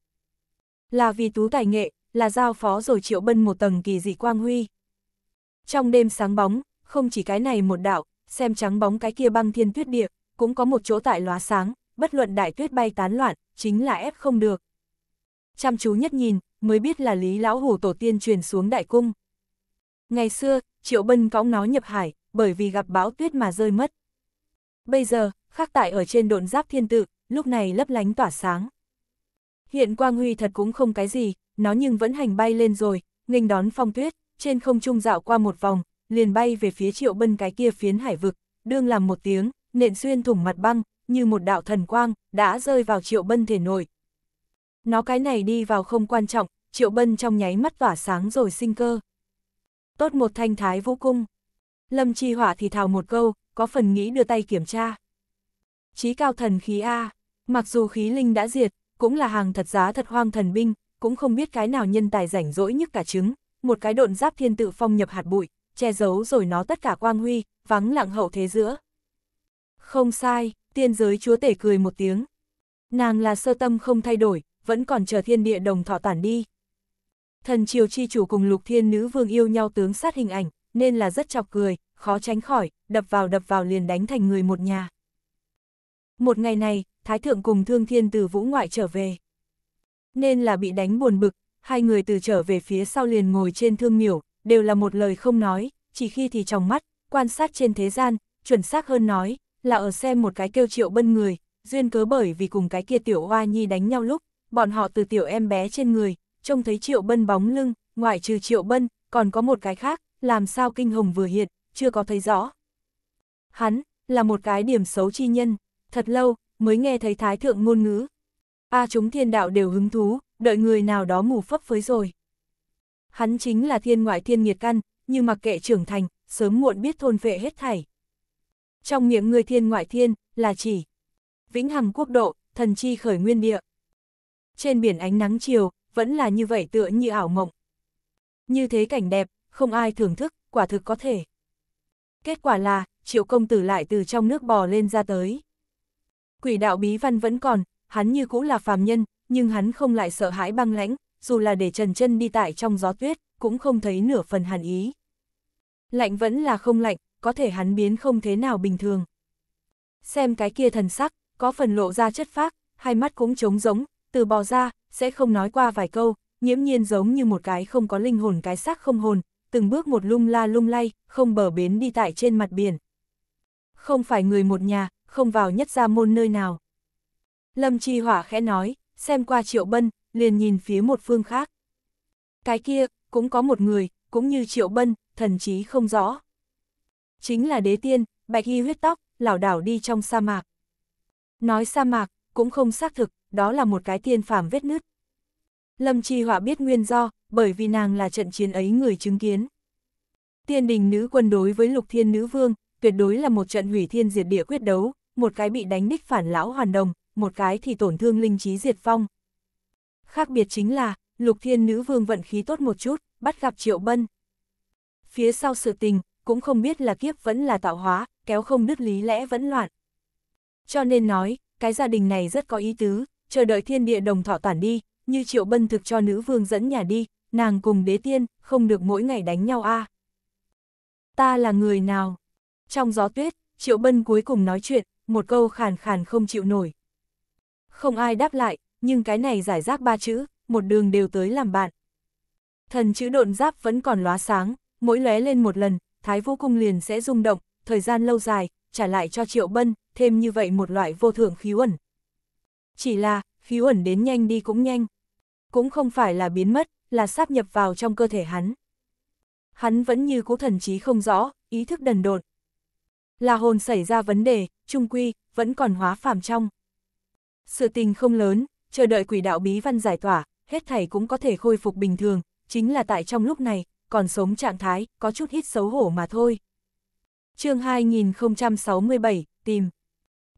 là vì tú tài nghệ, là giao phó rồi triệu bân một tầng kỳ dị quang huy. Trong đêm sáng bóng, không chỉ cái này một đạo, xem trắng bóng cái kia băng thiên tuyết địa, cũng có một chỗ tại lóa sáng, bất luận đại tuyết bay tán loạn, chính là ép không được. Chăm chú nhất nhìn, mới biết là Lý Lão Hủ tổ tiên truyền xuống đại cung. Ngày xưa, Triệu Bân cõng nó nhập hải, bởi vì gặp bão tuyết mà rơi mất. Bây giờ, khắc tại ở trên độn giáp thiên tự, lúc này lấp lánh tỏa sáng. Hiện quang huy thật cũng không cái gì, nó nhưng vẫn hành bay lên rồi, nghênh đón phong tuyết, trên không trung dạo qua một vòng, liền bay về phía triệu bân cái kia phiến hải vực, đương làm một tiếng, nện xuyên thủng mặt băng, như một đạo thần quang, đã rơi vào triệu bân thể nội. Nó cái này đi vào không quan trọng, triệu bân trong nháy mắt tỏa sáng rồi sinh cơ. Tốt một thanh thái vũ cung. Lâm Chi Hỏa thì thào một câu, có phần nghĩ đưa tay kiểm tra. Chí cao thần khí A, mặc dù khí linh đã diệt, cũng là hàng thật giá thật hoang thần binh, cũng không biết cái nào nhân tài rảnh rỗi nhất cả trứng, một cái độn giáp thiên tự phong nhập hạt bụi, che giấu rồi nó tất cả quang huy, vắng lặng hậu thế giữa. Không sai, tiên giới chúa tể cười một tiếng. Nàng là sơ tâm không thay đổi, vẫn còn chờ thiên địa đồng thọ tản đi. Thần triều chi chủ cùng lục thiên nữ vương yêu nhau tướng sát hình ảnh, nên là rất chọc cười, khó tránh khỏi, đập vào đập vào liền đánh thành người một nhà. Một ngày này, Thái Thượng cùng Thương Thiên từ Vũ Ngoại trở về. Nên là bị đánh buồn bực, hai người từ trở về phía sau liền ngồi trên thương miểu, đều là một lời không nói, chỉ khi thì trong mắt, quan sát trên thế gian, chuẩn xác hơn nói, là ở xem một cái kêu triệu bân người, duyên cớ bởi vì cùng cái kia tiểu hoa nhi đánh nhau lúc, bọn họ từ tiểu em bé trên người, trông thấy triệu bân bóng lưng, ngoại trừ triệu bân, còn có một cái khác, làm sao kinh hồng vừa hiện, chưa có thấy rõ. Hắn, là một cái điểm xấu chi nhân thật lâu, mới nghe thấy thái thượng ngôn ngữ. A chúng thiên đạo đều hứng thú, đợi người nào đó mù phấp phới rồi. Hắn chính là thiên ngoại thiên nghiệt căn, như mặc kệ trưởng thành, sớm muộn biết thôn vệ hết thảy. Trong miệng người thiên ngoại thiên, là chỉ vĩnh hằng quốc độ, thần chi khởi nguyên địa. Trên biển ánh nắng chiều, vẫn là như vậy tựa như ảo mộng. Như thế cảnh đẹp, không ai thưởng thức, quả thực có thể. Kết quả là, triệu công tử lại từ trong nước bò lên ra tới quỷ đạo bí văn vẫn còn, hắn như cũ là phàm nhân, nhưng hắn không lại sợ hãi băng lãnh, dù là để trần chân đi tại trong gió tuyết, cũng không thấy nửa phần hàn ý. Lạnh vẫn là không lạnh, có thể hắn biến không thế nào bình thường. Xem cái kia thần sắc, có phần lộ ra chất phác, hai mắt cũng trống rỗng, từ bò ra, sẽ không nói qua vài câu, nhiễm nhiên giống như một cái không có linh hồn cái xác không hồn, từng bước một lung la lung lay, không bờ bến đi tại trên mặt biển. Không phải người một nhà, không vào nhất gia môn nơi nào. Lâm Chi Hỏa khẽ nói, xem qua Triệu Bân, liền nhìn phía một phương khác. Cái kia, cũng có một người, cũng như Triệu Bân, thần chí không rõ. Chính là đế tiên, bạch y huyết tóc, lảo đảo đi trong sa mạc. Nói sa mạc, cũng không xác thực, đó là một cái tiên phàm vết nứt. Lâm Chi Họa biết nguyên do, bởi vì nàng là trận chiến ấy người chứng kiến. Tiên đình nữ quân đối với lục thiên nữ vương, tuyệt đối là một trận hủy thiên diệt địa quyết đấu, một cái bị đánh ních phản lão hoàn đồng, một cái thì tổn thương linh trí diệt phong. Khác biệt chính là, lục thiên nữ vương vận khí tốt một chút, bắt gặp triệu bân. Phía sau sự tình, cũng không biết là kiếp vẫn là tạo hóa, kéo không đứt lý lẽ vẫn loạn. Cho nên nói, cái gia đình này rất có ý tứ, chờ đợi thiên địa đồng thọ tản đi, như triệu bân thực cho nữ vương dẫn nhà đi, nàng cùng đế tiên, không được mỗi ngày đánh nhau a Ta là người nào? Trong gió tuyết, triệu bân cuối cùng nói chuyện, một câu khàn khàn không chịu nổi. Không ai đáp lại, nhưng cái này giải rác ba chữ, một đường đều tới làm bạn. Thần chữ độn giáp vẫn còn lóa sáng, mỗi lóe lên một lần, Thái Vũ Cung liền sẽ rung động, thời gian lâu dài, trả lại cho Triệu Bân, thêm như vậy một loại vô thượng khí ẩn. Chỉ là, khí ẩn đến nhanh đi cũng nhanh. Cũng không phải là biến mất, là sáp nhập vào trong cơ thể hắn. Hắn vẫn như cố thần trí không rõ, ý thức đần độn, là hồn xảy ra vấn đề, trung quy, vẫn còn hóa phàm trong. Sự tình không lớn, chờ đợi quỷ đạo bí văn giải tỏa, hết thảy cũng có thể khôi phục bình thường, chính là tại trong lúc này, còn sống trạng thái, có chút hít xấu hổ mà thôi. chương 2067, tìm.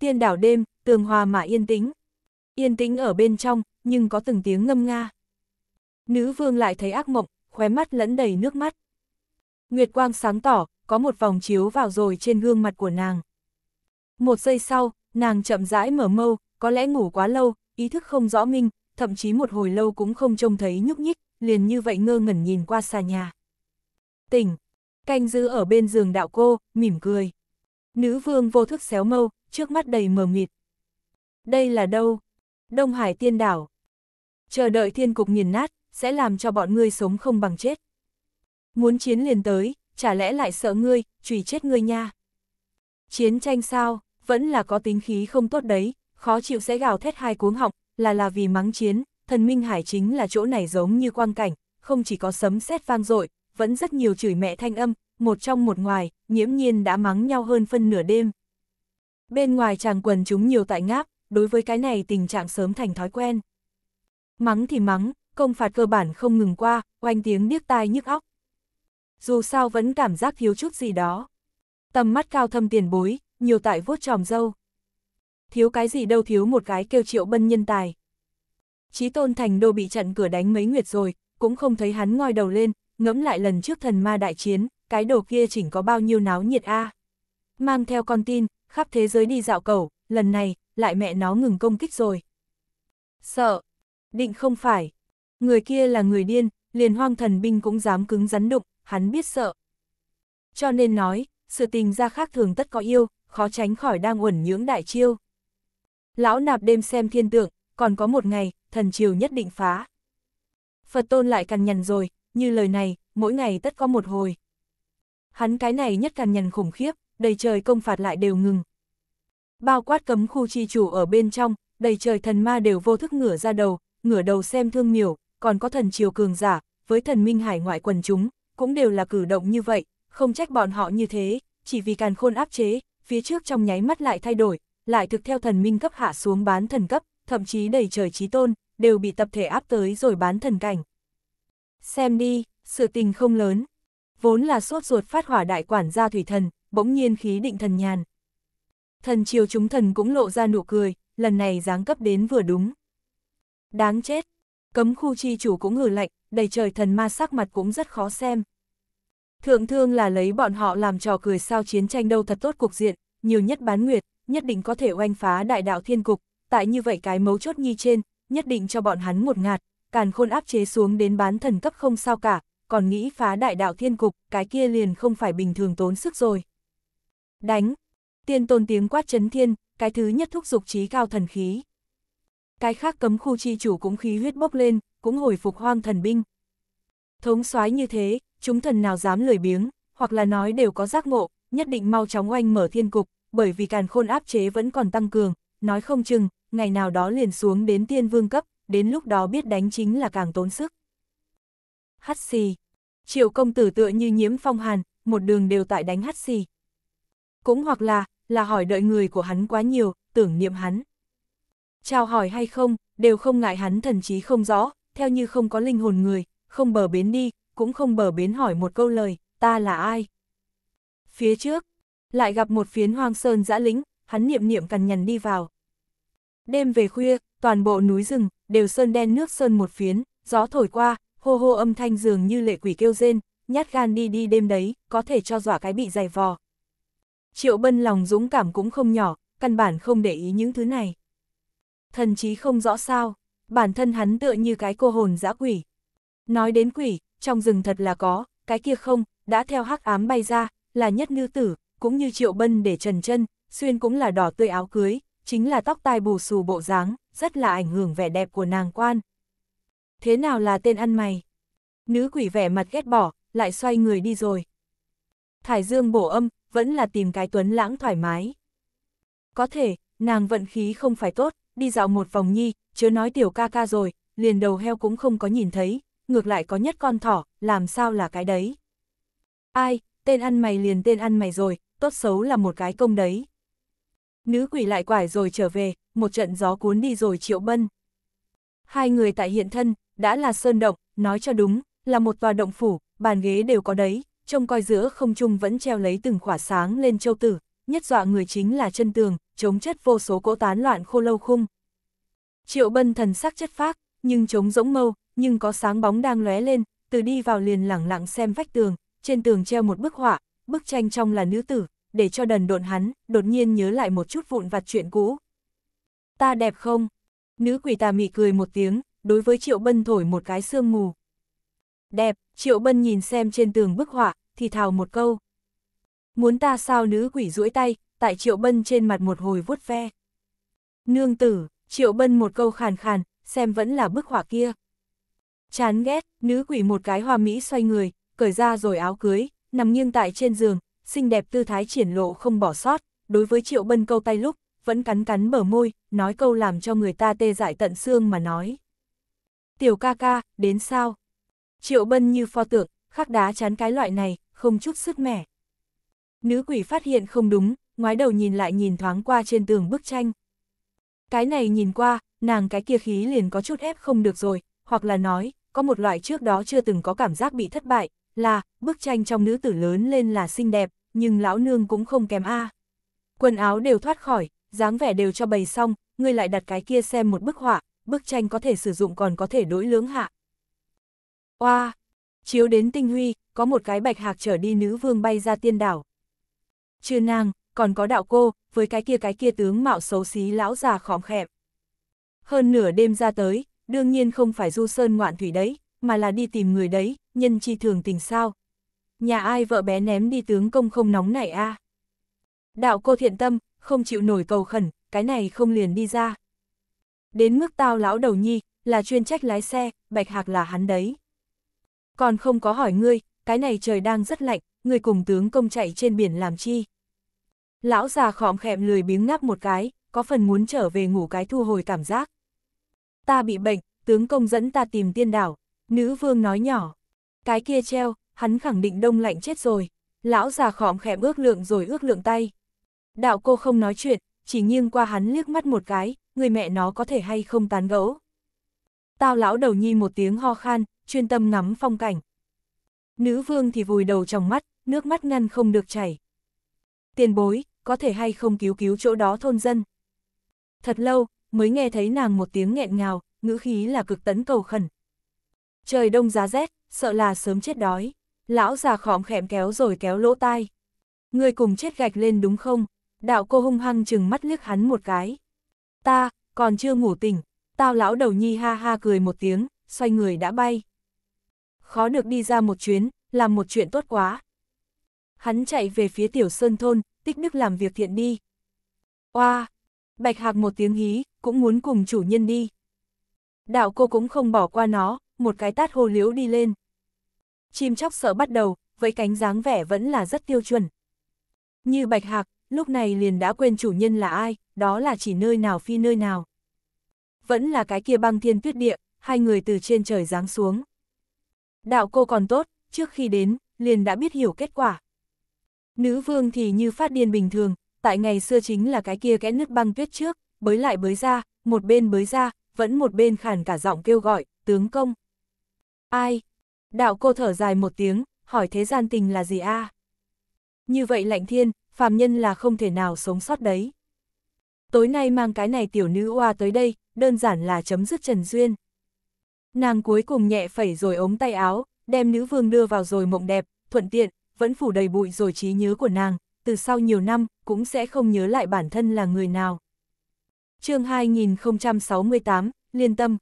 Tiên đảo đêm, tường hòa mà yên tĩnh. Yên tĩnh ở bên trong, nhưng có từng tiếng ngâm nga. Nữ vương lại thấy ác mộng, khóe mắt lẫn đầy nước mắt. Nguyệt quang sáng tỏ, có một vòng chiếu vào rồi trên gương mặt của nàng. Một giây sau, nàng chậm rãi mở mâu, có lẽ ngủ quá lâu, ý thức không rõ minh, thậm chí một hồi lâu cũng không trông thấy nhúc nhích, liền như vậy ngơ ngẩn nhìn qua xa nhà. Tỉnh, canh giữ ở bên giường đạo cô, mỉm cười. Nữ vương vô thức xéo mâu, trước mắt đầy mờ mịt. Đây là đâu? Đông Hải tiên đảo. Chờ đợi thiên cục nghiền nát, sẽ làm cho bọn ngươi sống không bằng chết. Muốn chiến liền tới, chả lẽ lại sợ ngươi, chùy chết ngươi nha. Chiến tranh sao, vẫn là có tính khí không tốt đấy, khó chịu sẽ gào thét hai cuống họng, là là vì mắng chiến, thần minh hải chính là chỗ này giống như quang cảnh, không chỉ có sấm sét vang dội, vẫn rất nhiều chửi mẹ thanh âm, một trong một ngoài, nhiễm nhiên đã mắng nhau hơn phân nửa đêm. Bên ngoài chàng quần chúng nhiều tại ngáp, đối với cái này tình trạng sớm thành thói quen. Mắng thì mắng, công phạt cơ bản không ngừng qua, oanh tiếng điếc tai nhức óc, dù sao vẫn cảm giác thiếu chút gì đó. Tầm mắt cao thâm tiền bối, nhiều tại vuốt tròm dâu. Thiếu cái gì đâu thiếu một cái kêu triệu bân nhân tài. Chí tôn thành đô bị chặn cửa đánh mấy nguyệt rồi, cũng không thấy hắn ngoi đầu lên, ngẫm lại lần trước thần ma đại chiến, cái đồ kia chỉnh có bao nhiêu náo nhiệt a Mang theo con tin, khắp thế giới đi dạo cầu, lần này, lại mẹ nó ngừng công kích rồi. Sợ, định không phải, người kia là người điên, liền hoang thần binh cũng dám cứng rắn đụng hắn biết sợ. Cho nên nói, sự tình ra khác thường tất có yêu, khó tránh khỏi đang uẩn nhưỡng đại chiêu. Lão nạp đêm xem thiên tượng, còn có một ngày, thần triều nhất định phá. Phật tôn lại cằn nhằn rồi, như lời này, mỗi ngày tất có một hồi. Hắn cái này nhất cằn nhằn khủng khiếp, đầy trời công phạt lại đều ngừng. Bao quát cấm khu chi chủ ở bên trong, đầy trời thần ma đều vô thức ngửa ra đầu, ngửa đầu xem thương miểu, còn có thần triều cường giả, với thần minh hải ngoại quần chúng, cũng đều là cử động như vậy, không trách bọn họ như thế, chỉ vì càn khôn áp chế, phía trước trong nháy mắt lại thay đổi, lại thực theo thần minh cấp hạ xuống bán thần cấp, thậm chí đầy trời trí tôn, đều bị tập thể áp tới rồi bán thần cảnh. Xem đi, sự tình không lớn, vốn là sốt ruột phát hỏa đại quản gia thủy thần, bỗng nhiên khí định thần nhàn. Thần chiều chúng thần cũng lộ ra nụ cười, lần này dáng cấp đến vừa đúng. Đáng chết, cấm khu chi chủ cũng ngử lạnh, đầy trời thần ma sắc mặt cũng rất khó xem. Thượng thương là lấy bọn họ làm trò cười sao chiến tranh đâu thật tốt cục diện, nhiều nhất bán nguyệt, nhất định có thể oanh phá đại đạo thiên cục, tại như vậy cái mấu chốt nhi trên, nhất định cho bọn hắn một ngạt, càn khôn áp chế xuống đến bán thần cấp không sao cả, còn nghĩ phá đại đạo thiên cục, cái kia liền không phải bình thường tốn sức rồi. Đánh! Tiên tôn tiếng quát chấn thiên, cái thứ nhất thúc dục trí cao thần khí. Cái khác cấm khu chi chủ cũng khí huyết bốc lên, cũng hồi phục hoang thần binh. Thống soái như thế, chúng thần nào dám lười biếng, hoặc là nói đều có giác ngộ, nhất định mau chóng oanh mở thiên cục, bởi vì càn khôn áp chế vẫn còn tăng cường, nói không chừng, ngày nào đó liền xuống đến tiên vương cấp, đến lúc đó biết đánh chính là càng tốn sức. Hắt xì. Triệu công tử tựa như nhiễm phong hàn, một đường đều tại đánh hắt xì. Cũng hoặc là, là hỏi đợi người của hắn quá nhiều, tưởng niệm hắn. Chào hỏi hay không, đều không ngại hắn thần trí không rõ, theo như không có linh hồn người, không bờ bến đi, cũng không bờ bến hỏi một câu lời, ta là ai? Phía trước, lại gặp một phiến hoang sơn dã lĩnh, hắn niệm niệm cằn nhằn đi vào. Đêm về khuya, toàn bộ núi rừng, đều sơn đen nước sơn một phiến, gió thổi qua, hô hô âm thanh dường như lệ quỷ kêu rên, nhát gan đi đi đêm đấy, có thể cho dọa cái bị dày vò. Triệu Bân lòng dũng cảm cũng không nhỏ, căn bản không để ý những thứ này thần chí không rõ sao, bản thân hắn tựa như cái cô hồn dã quỷ. Nói đến quỷ, trong rừng thật là có, cái kia không, đã theo hắc ám bay ra, là nhất nữ tử, cũng như triệu bân để trần chân, xuyên cũng là đỏ tươi áo cưới, chính là tóc tai bù xù bộ dáng, rất là ảnh hưởng vẻ đẹp của nàng quan. Thế nào là tên ăn mày? Nữ quỷ vẻ mặt ghét bỏ, lại xoay người đi rồi. Thải dương bổ âm, vẫn là tìm cái tuấn lãng thoải mái. Có thể, nàng vận khí không phải tốt, đi dạo một vòng nhi, chớ nói tiểu ca ca rồi, liền đầu heo cũng không có nhìn thấy, ngược lại có nhất con thỏ, làm sao là cái đấy. Ai, tên ăn mày liền tên ăn mày rồi, tốt xấu là một cái công đấy. Nữ quỷ lại quải rồi trở về, một trận gió cuốn đi rồi triệu bân. Hai người tại hiện thân, đã là sơn động, nói cho đúng, là một tòa động phủ, bàn ghế đều có đấy, trông coi giữa không trung vẫn treo lấy từng khỏa sáng lên châu tử, nhất dọa người chính là chân tường, chống chất vô số cỗ tán loạn khô lâu khung. Triệu bân thần sắc chất phác, nhưng chống rỗng mâu, nhưng có sáng bóng đang lóe lên, từ đi vào liền lẳng lặng xem vách tường, trên tường treo một bức họa, bức tranh trong là nữ tử, để cho đần độn hắn, đột nhiên nhớ lại một chút vụn vặt chuyện cũ. Ta đẹp không? Nữ quỷ tà mị cười một tiếng, đối với Triệu Bân thổi một cái sương mù. Đẹp, Triệu Bân nhìn xem trên tường bức họa, thì thào một câu. Muốn ta sao nữ quỷ duỗi tay, tại Triệu Bân trên mặt một hồi vuốt ve. Nương tử, Triệu Bân một câu khàn khàn, xem vẫn là bức họa kia. Chán ghét, nữ quỷ một cái hoa mỹ xoay người, cởi ra rồi áo cưới, nằm nghiêng tại trên giường, xinh đẹp tư thái triển lộ không bỏ sót, đối với Triệu Bân câu tay lúc, vẫn cắn cắn bờ môi, nói câu làm cho người ta tê dại tận xương mà nói. Tiểu ca ca, đến sao? Triệu Bân như pho tượng, khắc đá chán cái loại này, không chút sức mẻ. Nữ quỷ phát hiện không đúng, ngoái đầu nhìn lại nhìn thoáng qua trên tường bức tranh. Cái này nhìn qua, nàng cái kia khí liền có chút ép không được rồi, hoặc là nói, có một loại trước đó chưa từng có cảm giác bị thất bại, là, bức tranh trong nữ tử lớn lên là xinh đẹp, nhưng lão nương cũng không kém a. Quần áo đều thoát khỏi, dáng vẻ đều cho bày xong, ngươi lại đặt cái kia xem một bức họa, bức tranh có thể sử dụng còn có thể đối lưỡng hạ. Oa, chiếu đến tinh huy, có một cái bạch hạc trở đi nữ vương bay ra tiên đảo. Chưa nàng, còn có đạo cô, với cái kia cái kia tướng mạo xấu xí lão già khóm khẹp. Hơn nửa đêm ra tới, đương nhiên không phải du sơn ngoạn thủy đấy, mà là đi tìm người đấy, nhân chi thường tình sao. Nhà ai vợ bé ném đi tướng công không nóng nảy a Đạo cô thiện tâm, không chịu nổi cầu khẩn, cái này không liền đi ra. Đến mức tao lão đầu nhi, là chuyên trách lái xe, bạch hạc là hắn đấy. Còn không có hỏi ngươi, cái này trời đang rất lạnh, ngươi cùng tướng công chạy trên biển làm chi. Lão già khọm khẹm lười biếng ngáp một cái, có phần muốn trở về ngủ cái thu hồi cảm giác. Ta bị bệnh, tướng công dẫn ta tìm tiên đảo, nữ vương nói nhỏ. Cái kia treo, hắn khẳng định đông lạnh chết rồi. Lão già khọm khẹm ước lượng rồi ước lượng tay. Đạo cô không nói chuyện, chỉ nghiêng qua hắn liếc mắt một cái, người mẹ nó có thể hay không tán gẫu. Tao lão đầu nhi một tiếng ho khan, chuyên tâm ngắm phong cảnh. Nữ vương thì vùi đầu trong mắt, nước mắt ngăn không được chảy tiền bối, có thể hay không cứu cứu chỗ đó thôn dân. Thật lâu, mới nghe thấy nàng một tiếng nghẹn ngào, ngữ khí là cực tấn cầu khẩn. Trời đông giá rét, sợ là sớm chết đói. Lão già khọm khẽm kéo rồi kéo lỗ tai. Người cùng chết gạch lên đúng không? Đạo cô hung hăng chừng mắt liếc hắn một cái. Ta, còn chưa ngủ tỉnh. Tao lão đầu nhi ha ha cười một tiếng, xoay người đã bay. Khó được đi ra một chuyến, làm một chuyện tốt quá. Hắn chạy về phía tiểu sơn thôn, tích nước làm việc thiện đi. Oa! Bạch Hạc một tiếng hí, cũng muốn cùng chủ nhân đi. Đạo cô cũng không bỏ qua nó, một cái tát hồ liếu đi lên. Chim chóc sợ bắt đầu, với cánh dáng vẻ vẫn là rất tiêu chuẩn. Như Bạch Hạc, lúc này liền đã quên chủ nhân là ai, đó là chỉ nơi nào phi nơi nào. Vẫn là cái kia băng thiên tuyết địa, hai người từ trên trời giáng xuống. Đạo cô còn tốt, trước khi đến, liền đã biết hiểu kết quả. Nữ vương thì như phát điên bình thường, tại ngày xưa chính là cái kia kẽ nước băng tuyết trước, bới lại bới ra, một bên bới ra, vẫn một bên khàn cả giọng kêu gọi, tướng công. Ai? Đạo cô thở dài một tiếng, hỏi thế gian tình là gì a? Như vậy lạnh thiên, phàm nhân là không thể nào sống sót đấy. Tối nay mang cái này tiểu nữ oa tới đây, đơn giản là chấm dứt trần duyên. Nàng cuối cùng nhẹ phẩy rồi ống tay áo, đem nữ vương đưa vào rồi mộng đẹp, thuận tiện, vẫn phủ đầy bụi rồi trí nhớ của nàng, từ sau nhiều năm, cũng sẽ không nhớ lại bản thân là người nào. chương 2068, Liên Tâm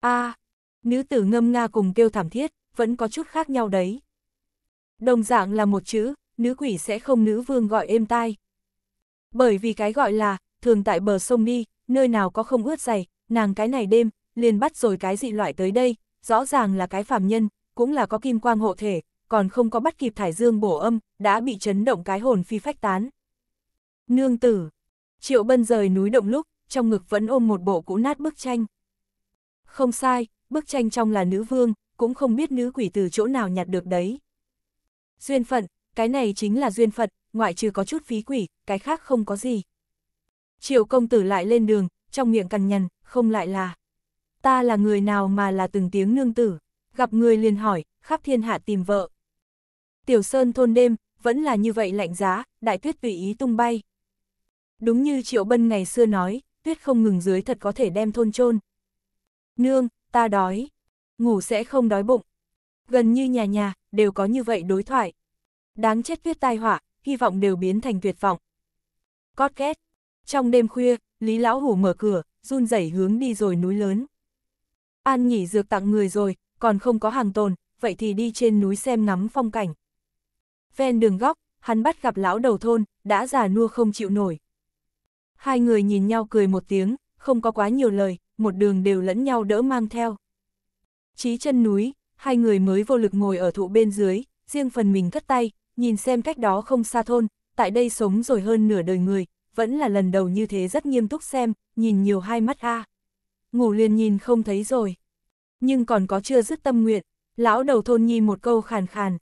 a à, nữ tử ngâm nga cùng kêu thảm thiết, vẫn có chút khác nhau đấy. Đồng dạng là một chữ, nữ quỷ sẽ không nữ vương gọi êm tai. Bởi vì cái gọi là, thường tại bờ sông đi nơi nào có không ướt dày, nàng cái này đêm, liền bắt rồi cái dị loại tới đây, rõ ràng là cái phàm nhân, cũng là có kim quang hộ thể, còn không có bắt kịp thải dương bổ âm, đã bị chấn động cái hồn phi phách tán. Nương tử, triệu bân rời núi động lúc, trong ngực vẫn ôm một bộ cũ nát bức tranh. Không sai, bức tranh trong là nữ vương, cũng không biết nữ quỷ từ chỗ nào nhặt được đấy. Duyên phận, cái này chính là duyên phận, ngoại trừ có chút phí quỷ, cái khác không có gì. Triệu công tử lại lên đường, trong miệng cằn nhằn, không lại là. Ta là người nào mà là từng tiếng nương tử, gặp người liền hỏi, khắp thiên hạ tìm vợ, tiểu sơn thôn đêm, vẫn là như vậy lạnh giá, đại tuyết tùy ý tung bay. Đúng như Triệu Bân ngày xưa nói, tuyết không ngừng dưới thật có thể đem thôn trôn. Nương, ta đói, ngủ sẽ không đói bụng. Gần như nhà nhà, đều có như vậy đối thoại. Đáng chết tuyết tai họa, hy vọng đều biến thành tuyệt vọng. Cót két. Trong đêm khuya, Lý Lão Hủ mở cửa, run rẩy hướng đi rồi núi lớn. An nghỉ dược tặng người rồi, còn không có hàng tồn, vậy thì đi trên núi xem ngắm phong cảnh ven đường góc, hắn bắt gặp lão đầu thôn, đã già nua không chịu nổi. Hai người nhìn nhau cười một tiếng, không có quá nhiều lời, một đường đều lẫn nhau đỡ mang theo. Chí chân núi, hai người mới vô lực ngồi ở thụ bên dưới, riêng phần mình cất tay, nhìn xem cách đó không xa thôn, tại đây sống rồi hơn nửa đời người, vẫn là lần đầu như thế rất nghiêm túc xem, nhìn nhiều hai mắt a. Ngủ liền nhìn không thấy rồi. Nhưng còn có chưa dứt tâm nguyện, lão đầu thôn nhi một câu khàn khàn,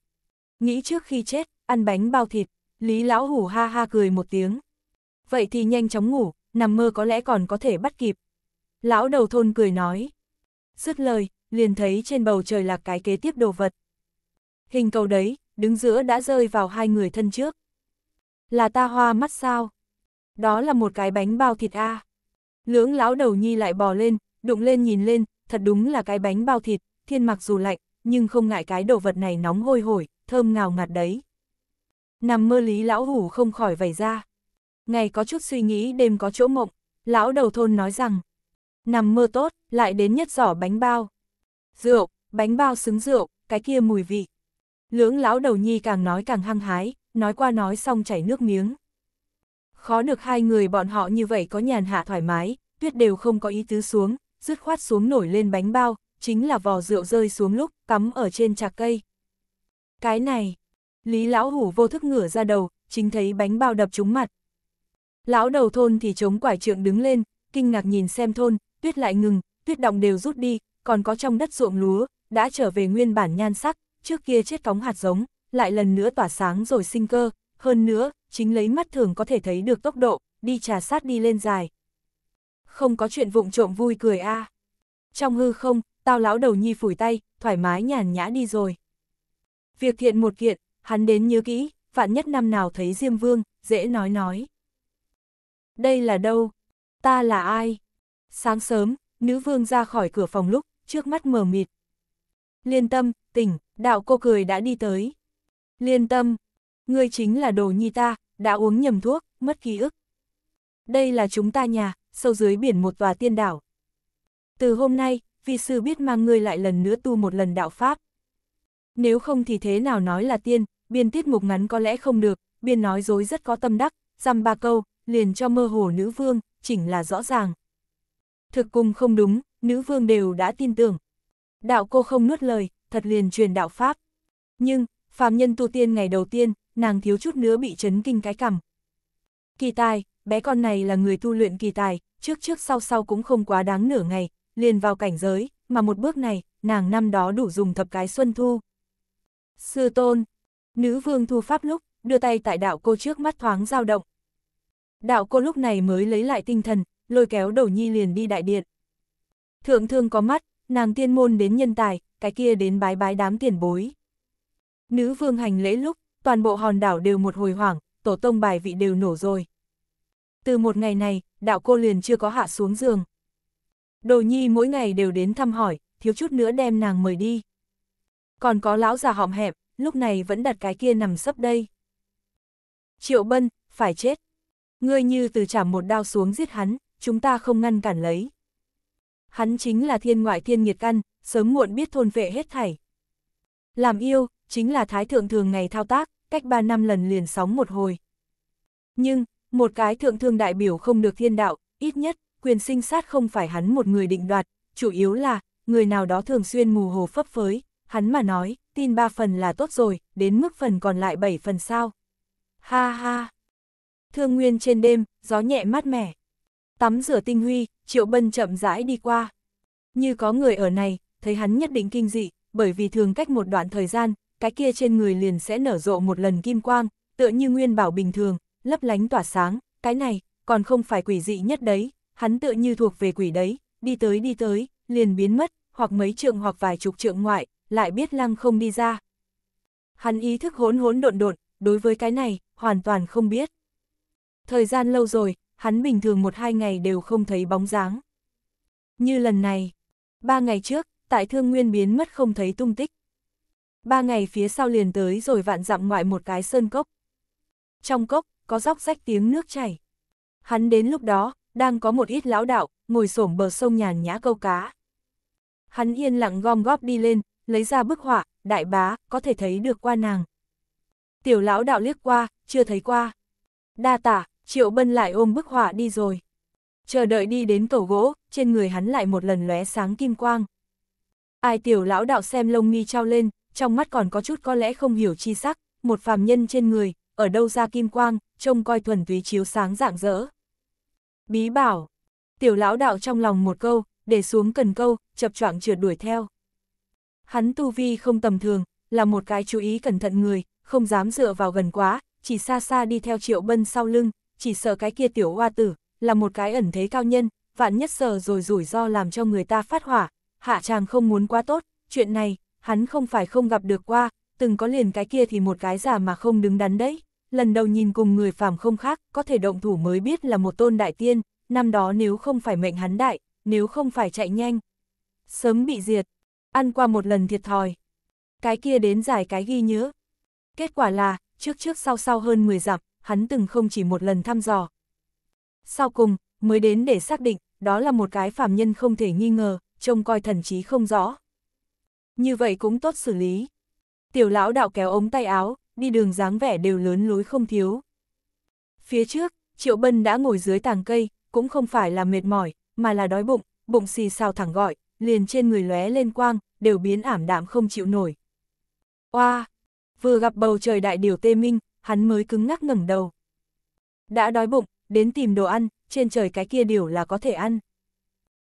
Nghĩ trước khi chết, ăn bánh bao thịt, Lý Lão Hủ ha ha cười một tiếng. Vậy thì nhanh chóng ngủ, nằm mơ có lẽ còn có thể bắt kịp. Lão đầu thôn cười nói. Dứt lời, liền thấy trên bầu trời là cái kế tiếp đồ vật. Hình cầu đấy, đứng giữa đã rơi vào hai người thân trước. Là ta hoa mắt sao? Đó là một cái bánh bao thịt a. Lưỡng lão đầu nhi lại bò lên, đụng lên nhìn lên, thật đúng là cái bánh bao thịt, thiên mặc dù lạnh, nhưng không ngại cái đồ vật này nóng hôi hổi thơm ngào ngạt đấy. Nằm mơ lý lão hủ không khỏi vẩy ra. Ngày có chút suy nghĩ đêm có chỗ mộng, lão đầu thôn nói rằng, nằm mơ tốt, lại đến nhất giỏ bánh bao. Rượu, bánh bao xứng rượu, cái kia mùi vị. Lưỡng lão đầu nhi càng nói càng hăng hái, nói qua nói xong chảy nước miếng. Khó được hai người bọn họ như vậy có nhàn hạ thoải mái, tuyết đều không có ý tứ xuống, rứt khoát xuống nổi lên bánh bao, chính là vò rượu rơi xuống lúc, cắm ở trên trà cây, cái này, Lý Lão Hủ vô thức ngửa ra đầu, chính thấy bánh bao đập trúng mặt. Lão đầu thôn thì chống quải trượng đứng lên, kinh ngạc nhìn xem thôn, tuyết lại ngừng, tuyết động đều rút đi, còn có trong đất ruộng lúa, đã trở về nguyên bản nhan sắc, trước kia chết phóng hạt giống, lại lần nữa tỏa sáng rồi sinh cơ, hơn nữa, chính lấy mắt thường có thể thấy được tốc độ, đi trà sát đi lên dài. Không có chuyện vụng trộm vui cười a. À. Trong hư không, tao lão đầu nhi phủi tay, thoải mái nhàn nhã đi rồi. Việc thiện một kiện, hắn đến nhớ kỹ, vạn nhất năm nào thấy Diêm Vương, dễ nói nói. Đây là đâu? Ta là ai? Sáng sớm, nữ vương ra khỏi cửa phòng lúc, trước mắt mờ mịt. Liên tâm, tỉnh, đạo cô cười đã đi tới. Liên tâm, ngươi chính là đồ nhi ta, đã uống nhầm thuốc, mất ký ức. Đây là chúng ta nhà, sâu dưới biển một tòa tiên đảo. Từ hôm nay, vi sư biết mang ngươi lại lần nữa tu một lần đạo Pháp. Nếu không thì thế nào nói là tiên, biên tiết mục ngắn có lẽ không được, biên nói dối rất có tâm đắc, dăm ba câu, liền cho mơ hồ nữ vương, chỉnh là rõ ràng. Thực cùng không đúng, nữ vương đều đã tin tưởng. Đạo cô không nuốt lời, thật liền truyền đạo Pháp. Nhưng, phàm nhân tu tiên ngày đầu tiên, nàng thiếu chút nữa bị chấn kinh cái cằm. Kỳ tài, bé con này là người tu luyện kỳ tài, trước trước sau sau cũng không quá đáng nửa ngày, liền vào cảnh giới, mà một bước này, nàng năm đó đủ dùng thập cái xuân thu. Sư tôn, nữ vương thu pháp lúc, đưa tay tại đạo cô trước mắt thoáng dao động. Đạo cô lúc này mới lấy lại tinh thần, lôi kéo đầu nhi liền đi đại điện. Thượng thương có mắt, nàng tiên môn đến nhân tài, cái kia đến bái bái đám tiền bối. Nữ vương hành lễ lúc, toàn bộ hòn đảo đều một hồi hoảng, tổ tông bài vị đều nổ rồi. Từ một ngày này, đạo cô liền chưa có hạ xuống giường. Đồ nhi mỗi ngày đều đến thăm hỏi, thiếu chút nữa đem nàng mời đi còn có lão già hòm hẹp, lúc này vẫn đặt cái kia nằm sấp đây. Triệu Bân, phải chết. Ngươi như từ chảm một đao xuống giết hắn, chúng ta không ngăn cản lấy. Hắn chính là thiên ngoại thiên nghiệt căn, sớm muộn biết thôn vệ hết thảy. Làm yêu, chính là thái thượng thường ngày thao tác, cách ba năm lần liền sóng một hồi. Nhưng, một cái thượng thương đại biểu không được thiên đạo, ít nhất, quyền sinh sát không phải hắn một người định đoạt, chủ yếu là, người nào đó thường xuyên mù hồ phấp phới, hắn mà nói, tin ba phần là tốt rồi, đến mức phần còn lại bảy phần sao. Ha ha! Thương nguyên trên đêm, gió nhẹ mát mẻ. Tắm rửa tinh huy, triệu bân chậm rãi đi qua. Như có người ở này, thấy hắn nhất định kinh dị, bởi vì thường cách một đoạn thời gian, cái kia trên người liền sẽ nở rộ một lần kim quang, tựa như nguyên bảo bình thường, lấp lánh tỏa sáng, cái này, còn không phải quỷ dị nhất đấy, hắn tựa như thuộc về quỷ đấy, đi tới đi tới, liền biến mất, hoặc mấy trượng hoặc vài chục trượng ngoại, lại biết lăng không đi ra. Hắn ý thức hỗn hỗn độn độn, đối với cái này, hoàn toàn không biết. Thời gian lâu rồi, hắn bình thường một hai ngày đều không thấy bóng dáng. Như lần này, ba ngày trước, tại thương nguyên biến mất không thấy tung tích. Ba ngày phía sau liền tới rồi vạn dặm ngoại một cái sơn cốc. Trong cốc, có dốc rách tiếng nước chảy. Hắn đến lúc đó, đang có một ít lão đạo, ngồi xổm bờ sông nhàn nhã câu cá. Hắn yên lặng gom góp đi lên, lấy ra bức họa, đại bá, có thể thấy được qua nàng. Tiểu lão đạo liếc qua, chưa thấy qua. Đa tả, triệu bân lại ôm bức họa đi rồi. Chờ đợi đi đến cầu gỗ, trên người hắn lại một lần lóe sáng kim quang. Ai tiểu lão đạo xem lông mi trao lên, trong mắt còn có chút có lẽ không hiểu chi sắc, một phàm nhân trên người, ở đâu ra kim quang, trông coi thuần túy chiếu sáng rạng rỡ. Bí bảo, tiểu lão đạo trong lòng một câu, để xuống cần câu, chập choạng trượt đuổi theo. Hắn tu vi không tầm thường, là một cái chú ý cẩn thận người, không dám dựa vào gần quá, chỉ xa xa đi theo triệu bân sau lưng, chỉ sợ cái kia tiểu hoa tử, là một cái ẩn thế cao nhân, vạn nhất sợ rồi rủi ro làm cho người ta phát hỏa, hạ chàng không muốn quá tốt, chuyện này, hắn không phải không gặp được qua, từng có liền cái kia thì một cái giả mà không đứng đắn đấy, lần đầu nhìn cùng người phàm không khác, có thể động thủ mới biết là một tôn đại tiên, năm đó nếu không phải mệnh hắn đại, nếu không phải chạy nhanh, sớm bị diệt ăn qua một lần thiệt thòi. Cái kia đến giải cái ghi nhớ. Kết quả là, trước trước sau sau hơn 10 dặm, hắn từng không chỉ một lần thăm dò. Sau cùng, mới đến để xác định, đó là một cái phàm nhân không thể nghi ngờ, trông coi thần trí không rõ. Như vậy cũng tốt xử lý. Tiểu lão đạo kéo ống tay áo, đi đường dáng vẻ đều lớn lối không thiếu. Phía trước, Triệu Bân đã ngồi dưới tàng cây, cũng không phải là mệt mỏi, mà là đói bụng, bụng xì xào thẳng gọi, liền trên người lóe lên quang, đều biến ảm đạm không chịu nổi. Oa! Vừa gặp bầu trời đại điều tê minh, hắn mới cứng ngắc ngẩng đầu. Đã đói bụng, đến tìm đồ ăn, trên trời cái kia điều là có thể ăn.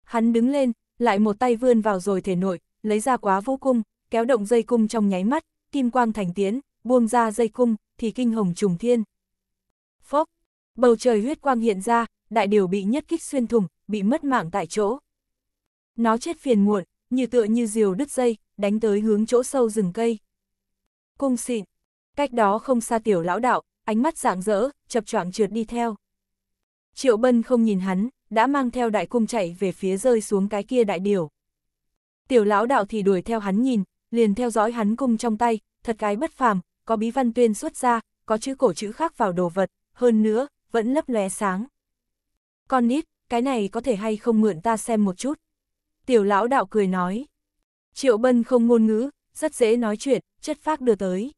Hắn đứng lên, lại một tay vươn vào rồi thể nội, lấy ra quá vũ cung, kéo động dây cung trong nháy mắt, kim quang thành tiến, buông ra dây cung, thì kinh hồng trùng thiên. Phốc! Bầu trời huyết quang hiện ra, đại điều bị nhất kích xuyên thủng, bị mất mạng tại chỗ. Nó chết phiền muộn, như tựa như diều đứt dây, đánh tới hướng chỗ sâu rừng cây. Cung xịn, cách đó không xa tiểu lão đạo, ánh mắt rạng rỡ, chập choạng trượt đi theo. Triệu Bân không nhìn hắn, đã mang theo đại cung chạy về phía rơi xuống cái kia đại điểu. Tiểu lão đạo thì đuổi theo hắn nhìn, liền theo dõi hắn cung trong tay, thật cái bất phàm, có bí văn tuyên xuất ra, có chữ cổ chữ khác vào đồ vật, hơn nữa, vẫn lấp lóe sáng. Con nít, cái này có thể hay không mượn ta xem một chút. Tiểu lão đạo cười nói. Triệu Bân không ngôn ngữ, rất dễ nói chuyện, chất phác đưa tới.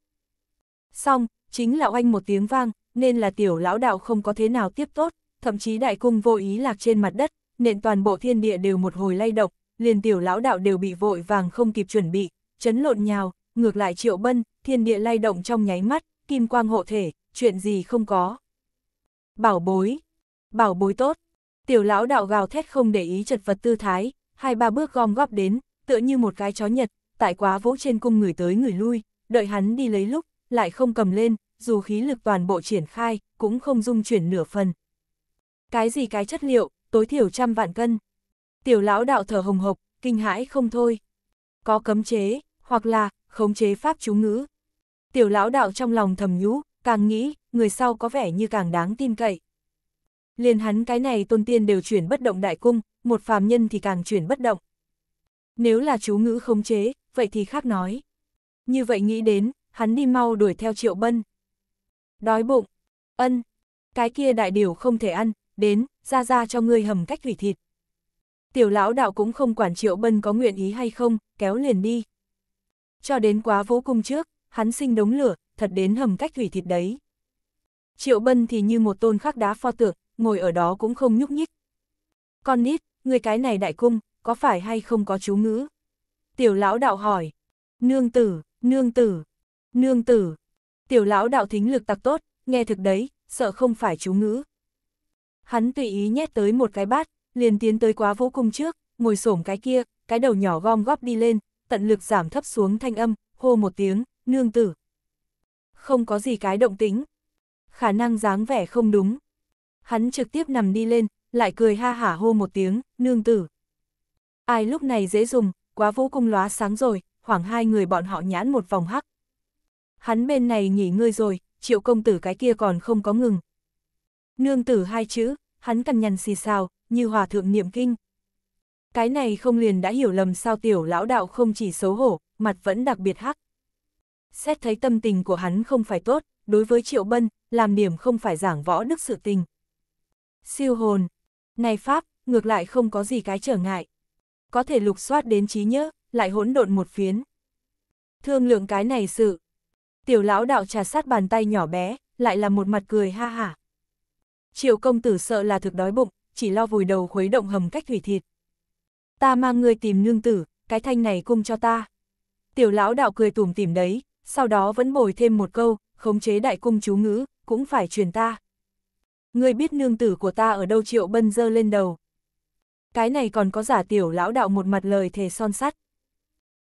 Xong, chính là oanh một tiếng vang, nên là tiểu lão đạo không có thế nào tiếp tốt, thậm chí đại cung vô ý lạc trên mặt đất, nện toàn bộ thiên địa đều một hồi lay động, liền tiểu lão đạo đều bị vội vàng không kịp chuẩn bị, chấn lộn nhào, ngược lại triệu bân, thiên địa lay động trong nháy mắt, kim quang hộ thể, chuyện gì không có. Bảo bối, bảo bối tốt, tiểu lão đạo gào thét không để ý chật vật tư thái, hai ba bước gom góp đến, tựa như một cái chó nhật, tại quá vỗ trên cung người tới người lui, đợi hắn đi lấy lúc, lại không cầm lên, dù khí lực toàn bộ triển khai, cũng không dung chuyển nửa phần. Cái gì cái chất liệu, tối thiểu trăm vạn cân. Tiểu lão đạo thở hồng hộc, kinh hãi không thôi. Có cấm chế, hoặc là, khống chế pháp chú ngữ. Tiểu lão đạo trong lòng thầm nhũ, càng nghĩ, người sau có vẻ như càng đáng tin cậy liền hắn cái này tôn tiên đều chuyển bất động đại cung, một phàm nhân thì càng chuyển bất động. Nếu là chú ngữ khống chế, vậy thì khác nói. Như vậy nghĩ đến, hắn đi mau đuổi theo triệu bân. Đói bụng, ân, cái kia đại điều không thể ăn, đến, ra ra cho ngươi hầm cách hủy thịt. Tiểu lão đạo cũng không quản triệu bân có nguyện ý hay không, kéo liền đi. Cho đến quá vũ cung trước, hắn sinh đống lửa, thật đến hầm cách hủy thịt đấy. Triệu bân thì như một tôn khắc đá pho tượng, ngồi ở đó cũng không nhúc nhích. Con nít, người cái này đại cung, có phải hay không có chú ngữ? Tiểu lão đạo hỏi. Nương tử, nương tử, nương tử. Tiểu lão đạo thính lực tặc tốt, nghe thực đấy, sợ không phải chú ngữ. Hắn tùy ý nhét tới một cái bát, liền tiến tới quá vũ cung trước, ngồi xổm cái kia, cái đầu nhỏ gom góp đi lên, tận lực giảm thấp xuống thanh âm, hô một tiếng, nương tử. Không có gì cái động tính. Khả năng dáng vẻ không đúng hắn trực tiếp nằm đi lên, lại cười ha hả hô một tiếng, nương tử. Ai lúc này dễ dùng, quá vũ cung lóa sáng rồi, khoảng hai người bọn họ nhãn một vòng hắc. Hắn bên này nghỉ ngơi rồi, triệu công tử cái kia còn không có ngừng. Nương tử hai chữ, hắn cằn nhằn xì xào, như hòa thượng niệm kinh. Cái này không liền đã hiểu lầm sao tiểu lão đạo không chỉ xấu hổ, mặt vẫn đặc biệt hắc. Xét thấy tâm tình của hắn không phải tốt, đối với triệu bân, làm điểm không phải giảng võ đức sự tình siêu hồn. Này Pháp, ngược lại không có gì cái trở ngại. Có thể lục soát đến trí nhớ, lại hỗn độn một phiến. Thương lượng cái này sự. Tiểu lão đạo trà sát bàn tay nhỏ bé, lại là một mặt cười ha hả. Triệu công tử sợ là thực đói bụng, chỉ lo vùi đầu khuấy động hầm cách thủy thịt. Ta mang ngươi tìm nương tử, cái thanh này cung cho ta. Tiểu lão đạo cười tủm tìm đấy, sau đó vẫn bồi thêm một câu, khống chế đại cung chú ngữ, cũng phải truyền ta. Ngươi biết nương tử của ta ở đâu triệu bân dơ lên đầu. Cái này còn có giả tiểu lão đạo một mặt lời thề son sắt.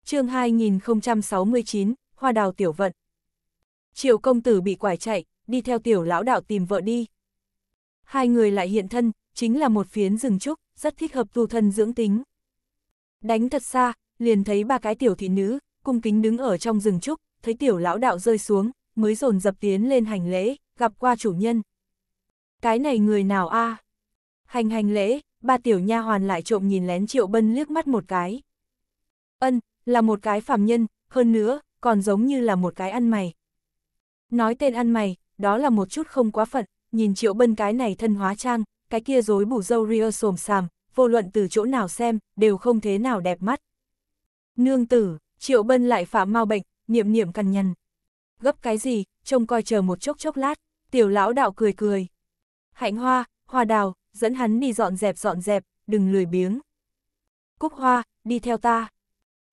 chương 2069, Hoa đào tiểu vận. Triệu công tử bị quải chạy, đi theo tiểu lão đạo tìm vợ đi. Hai người lại hiện thân, chính là một phiến rừng trúc, rất thích hợp tu thân dưỡng tính. Đánh thật xa, liền thấy ba cái tiểu thị nữ, cung kính đứng ở trong rừng trúc, thấy tiểu lão đạo rơi xuống, mới dồn dập tiến lên hành lễ, gặp qua chủ nhân, cái này người nào a? À? Hành hành lễ, ba tiểu nha hoàn lại trộm nhìn lén Triệu Bân liếc mắt một cái. Ân, là một cái phàm nhân, hơn nữa, còn giống như là một cái ăn mày. Nói tên ăn mày, đó là một chút không quá phận, nhìn Triệu Bân cái này thân hóa trang, cái kia rối bù dâu ria sồm sàm, vô luận từ chỗ nào xem, đều không thế nào đẹp mắt. Nương tử, Triệu Bân lại phạm mau bệnh, niệm niệm cằn nhằn. Gấp cái gì, trông coi chờ một chốc chốc lát, tiểu lão đạo cười cười hạnh hoa, hoa đào, dẫn hắn đi dọn dẹp dọn dẹp, đừng lười biếng. Cúc hoa, đi theo ta.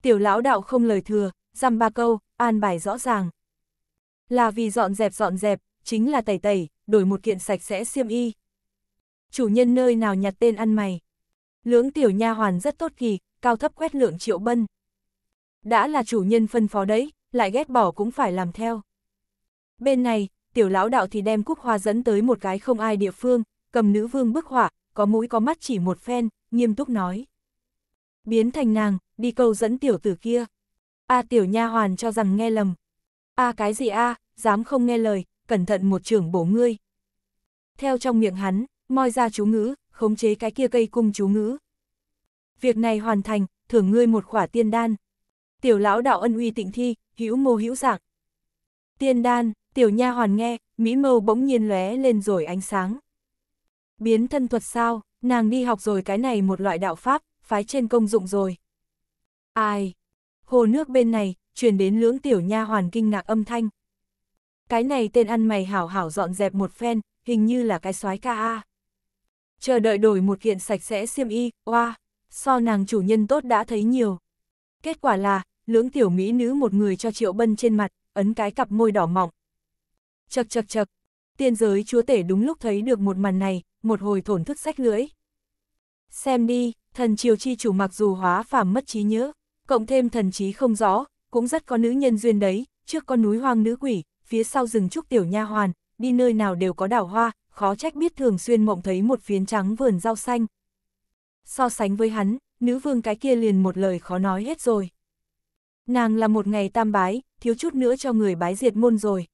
Tiểu lão đạo không lời thừa, dăm ba câu, an bài rõ ràng. Là vì dọn dẹp dọn dẹp, chính là tẩy tẩy, đổi một kiện sạch sẽ xiêm y. Chủ nhân nơi nào nhặt tên ăn mày. Lưỡng tiểu nha hoàn rất tốt kỳ, cao thấp quét lượng triệu bân. Đã là chủ nhân phân phó đấy, lại ghét bỏ cũng phải làm theo. Bên này, tiểu lão đạo thì đem cúc hoa dẫn tới một cái không ai địa phương, cầm nữ vương bức họa, có mũi có mắt chỉ một phen, nghiêm túc nói. Biến thành nàng, đi câu dẫn tiểu tử kia. A tiểu nha hoàn cho rằng nghe lầm. A cái gì a, dám không nghe lời, cẩn thận một trưởng bổ ngươi. Theo trong miệng hắn, moi ra chú ngữ, khống chế cái kia cây cung chú ngữ. Việc này hoàn thành, thưởng ngươi một khỏa tiên đan. Tiểu lão đạo ân uy tịnh thi, hữu mô hữu dạng. Tiên đan, Tiểu nha hoàn nghe, mỹ mâu bỗng nhiên lóe lên rồi ánh sáng. Biến thân thuật sao, nàng đi học rồi cái này một loại đạo pháp, phái trên công dụng rồi. Ai? Hồ nước bên này, truyền đến lưỡng tiểu nha hoàn kinh ngạc âm thanh. Cái này tên ăn mày hảo hảo dọn dẹp một phen, hình như là cái soái ca a. Chờ đợi đổi một kiện sạch sẽ xiêm y, oa, so nàng chủ nhân tốt đã thấy nhiều. Kết quả là, lưỡng tiểu mỹ nữ một người cho Triệu Bân trên mặt, ấn cái cặp môi đỏ mọng. Chật chật chật, tiên giới chúa tể đúng lúc thấy được một màn này, một hồi thổn thức sách lưỡi. Xem đi, thần triều chi chủ mặc dù hóa phàm mất trí nhớ, cộng thêm thần trí không rõ, cũng rất có nữ nhân duyên đấy, trước con núi hoang nữ quỷ, phía sau rừng trúc tiểu nha hoàn, đi nơi nào đều có đảo hoa, khó trách biết thường xuyên mộng thấy một phiến trắng vườn rau xanh. So sánh với hắn, nữ vương cái kia liền một lời khó nói hết rồi. Nàng là một ngày tam bái, thiếu chút nữa cho người bái diệt môn rồi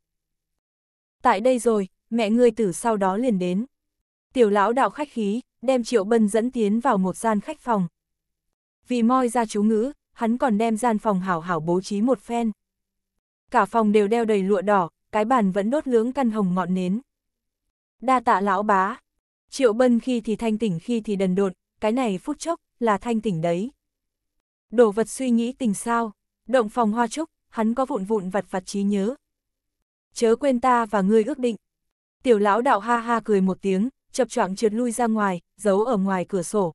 tại đây rồi, mẹ ngươi tử sau đó liền đến. Tiểu lão đạo khách khí, đem Triệu Bân dẫn tiến vào một gian khách phòng. Vì moi ra chú ngữ, hắn còn đem gian phòng hảo hảo bố trí một phen. Cả phòng đều đeo đầy lụa đỏ, cái bàn vẫn đốt lưỡng căn hồng ngọn nến. Đa tạ lão bá. Triệu Bân khi thì thanh tỉnh khi thì đần đột, cái này phút chốc, là thanh tỉnh đấy. Đồ vật suy nghĩ tình sao, động phòng hoa trúc, hắn có vụn vụn vặt vặt trí nhớ, chớ quên ta và ngươi ước định. Tiểu lão đạo ha ha cười một tiếng, chập choạng trượt lui ra ngoài, giấu ở ngoài cửa sổ.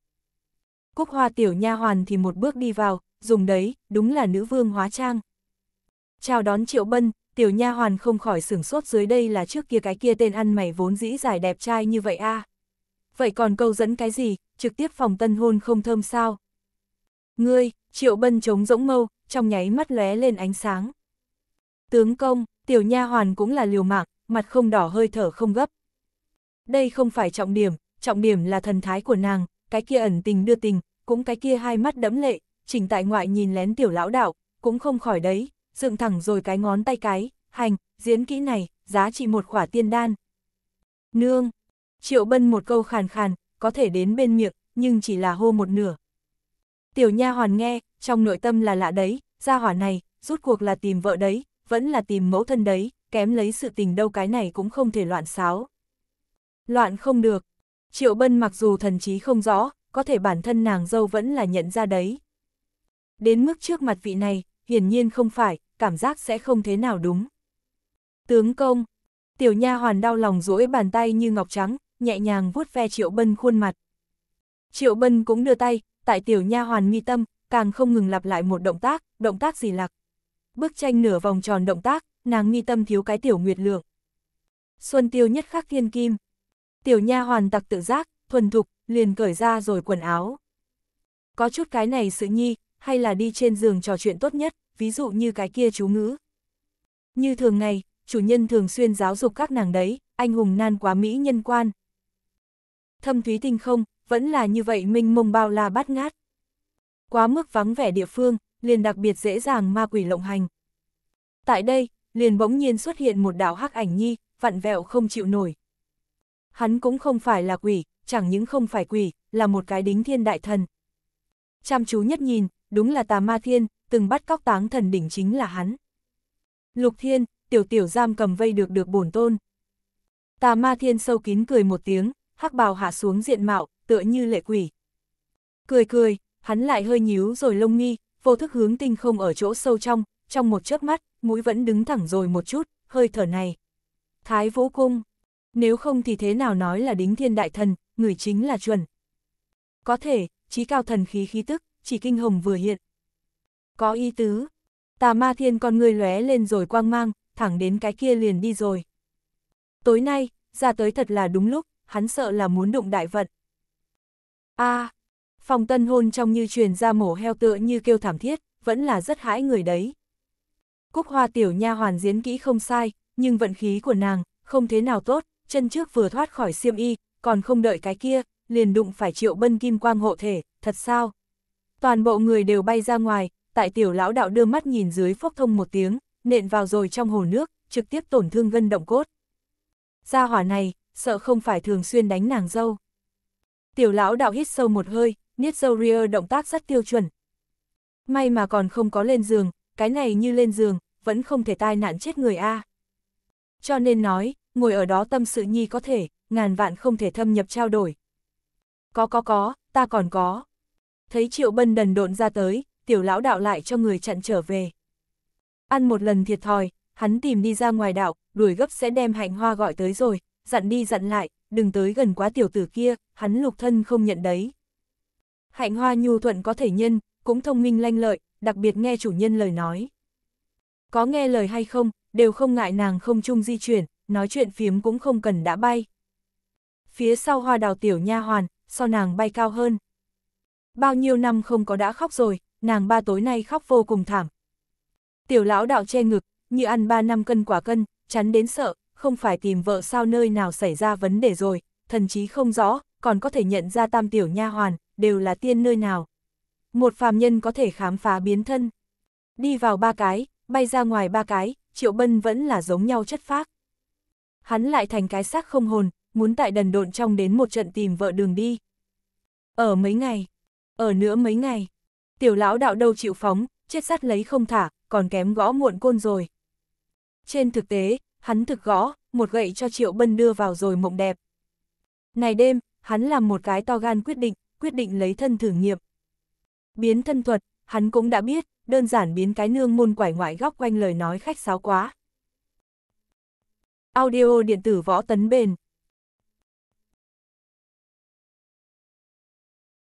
Cúc hoa tiểu nha hoàn thì một bước đi vào, dùng đấy, đúng là nữ vương hóa trang. Chào đón triệu bân, tiểu nha hoàn không khỏi sửng sốt dưới đây là trước kia cái kia tên ăn mày vốn dĩ giải đẹp trai như vậy a Vậy còn câu dẫn cái gì, trực tiếp phòng tân hôn không thơm sao? Ngươi, triệu bân chống rỗng mâu, trong nháy mắt lóe lên ánh sáng. Tướng công, tiểu nha hoàn cũng là liều mạng, mặt không đỏ hơi thở không gấp. Đây không phải trọng điểm, trọng điểm là thần thái của nàng, cái kia ẩn tình đưa tình, cũng cái kia hai mắt đẫm lệ, chỉnh tại ngoại nhìn lén tiểu lão đạo, cũng không khỏi đấy, dựng thẳng rồi cái ngón tay cái, hành, diễn kỹ này, giá trị một khỏa tiên đan. Nương, triệu bân một câu khàn khàn, có thể đến bên miệng, nhưng chỉ là hô một nửa. Tiểu nha hoàn nghe, trong nội tâm là lạ đấy, gia hỏa này, rút cuộc là tìm vợ đấy, vẫn là tìm mẫu thân đấy, kém lấy sự tình đâu cái này cũng không thể loạn xáo. Loạn không được. Triệu Bân mặc dù thần trí không rõ, có thể bản thân nàng dâu vẫn là nhận ra đấy. Đến mức trước mặt vị này, hiển nhiên không phải, cảm giác sẽ không thế nào đúng. Tướng công, tiểu nha hoàn đau lòng duỗi bàn tay như ngọc trắng, nhẹ nhàng vuốt ve Triệu Bân khuôn mặt. Triệu Bân cũng đưa tay, tại tiểu nha hoàn mi tâm, càng không ngừng lặp lại một động tác, động tác gì lạc, bức tranh nửa vòng tròn động tác, nàng nghi tâm thiếu cái tiểu nguyệt lượng. Xuân tiêu nhất khắc thiên kim. Tiểu nha hoàn tặc tự giác, thuần thục, liền cởi ra rồi quần áo. Có chút cái này sự nhi, hay là đi trên giường trò chuyện tốt nhất, ví dụ như cái kia chú ngữ. Như thường ngày, chủ nhân thường xuyên giáo dục các nàng đấy, anh hùng nan quá mỹ nhân quan. Thâm thúy tinh không, vẫn là như vậy minh mông bao la bát ngát. Quá mức vắng vẻ địa phương, liền đặc biệt dễ dàng ma quỷ lộng hành. Tại đây, liền bỗng nhiên xuất hiện một đạo hắc ảnh nhi, vặn vẹo không chịu nổi. Hắn cũng không phải là quỷ, chẳng những không phải quỷ, là một cái đính thiên đại thần. Chăm chú nhất nhìn, đúng là tà ma thiên, từng bắt cóc táng thần đỉnh chính là hắn. Lục thiên, tiểu tiểu giam cầm vây được được bổn tôn. Tà ma thiên sâu kín cười một tiếng, hắc bào hạ xuống diện mạo, tựa như lệ quỷ. Cười cười, hắn lại hơi nhíu rồi lông nghi, vô thức hướng tinh không ở chỗ sâu trong, trong một chớp mắt, mũi vẫn đứng thẳng rồi một chút, hơi thở này. Thái Vũ Cung, nếu không thì thế nào nói là đính thiên đại thần, người chính là chuẩn. Có thể, trí cao thần khí khí tức, chỉ kinh hồng vừa hiện. Có ý tứ, tà ma thiên con người lóe lên rồi quang mang, thẳng đến cái kia liền đi rồi. Tối nay, ra tới thật là đúng lúc, hắn sợ là muốn đụng đại vận. a à, phòng tân hôn trong như truyền ra mổ heo tựa như kêu thảm thiết, vẫn là rất hãi người đấy. Cúc hoa tiểu nha hoàn diễn kỹ không sai, nhưng vận khí của nàng, không thế nào tốt, chân trước vừa thoát khỏi xiêm y, còn không đợi cái kia, liền đụng phải triệu bân kim quang hộ thể, thật sao? Toàn bộ người đều bay ra ngoài, tại tiểu lão đạo đưa mắt nhìn dưới phốc thông một tiếng, nện vào rồi trong hồ nước, trực tiếp tổn thương gân động cốt. Gia hỏa này, sợ không phải thường xuyên đánh nàng dâu. Tiểu lão đạo hít sâu một hơi, Nitzorier động tác rất tiêu chuẩn. May mà còn không có lên giường, cái này như lên giường, vẫn không thể tai nạn chết người A. Cho nên nói, ngồi ở đó tâm sự nhi có thể, ngàn vạn không thể thâm nhập trao đổi. Có có có, ta còn có. Thấy triệu bân đần độn ra tới, tiểu lão đạo lại cho người chặn trở về. Ăn một lần thiệt thòi, hắn tìm đi ra ngoài đạo, đuổi gấp sẽ đem hạnh hoa gọi tới rồi, dặn đi dặn lại, đừng tới gần quá tiểu tử kia, hắn lục thân không nhận đấy hạnh hoa nhu thuận có thể nhân, cũng thông minh lanh lợi, đặc biệt nghe chủ nhân lời nói. Có nghe lời hay không, đều không ngại nàng không chung di chuyển, nói chuyện phiếm cũng không cần đã bay. Phía sau hoa đào tiểu nha hoàn, so nàng bay cao hơn. Bao nhiêu năm không có đã khóc rồi, nàng ba tối nay khóc vô cùng thảm. Tiểu lão đạo che ngực, như ăn ba năm cân quả cân, chắn đến sợ, không phải tìm vợ sao nơi nào xảy ra vấn đề rồi, thần chí không rõ, còn có thể nhận ra tam tiểu nha hoàn, đều là tiên nơi nào. Một phàm nhân có thể khám phá biến thân. Đi vào ba cái, bay ra ngoài ba cái, Triệu Bân vẫn là giống nhau chất phác. Hắn lại thành cái xác không hồn, muốn tại đần độn trong đến một trận tìm vợ đường đi. Ở mấy ngày, ở nữa mấy ngày, tiểu lão đạo đâu chịu phóng, chết sát lấy không thả, còn kém gõ muộn côn rồi. Trên thực tế, hắn thực gõ, một gậy cho Triệu Bân đưa vào rồi mộng đẹp. Này đêm, hắn làm một cái to gan quyết định, quyết định lấy thân thử nghiệm. Biến thân thuật, hắn cũng đã biết, đơn giản biến cái nương môn quải ngoại góc quanh lời nói khách sáo quá. Audio điện tử võ tấn bền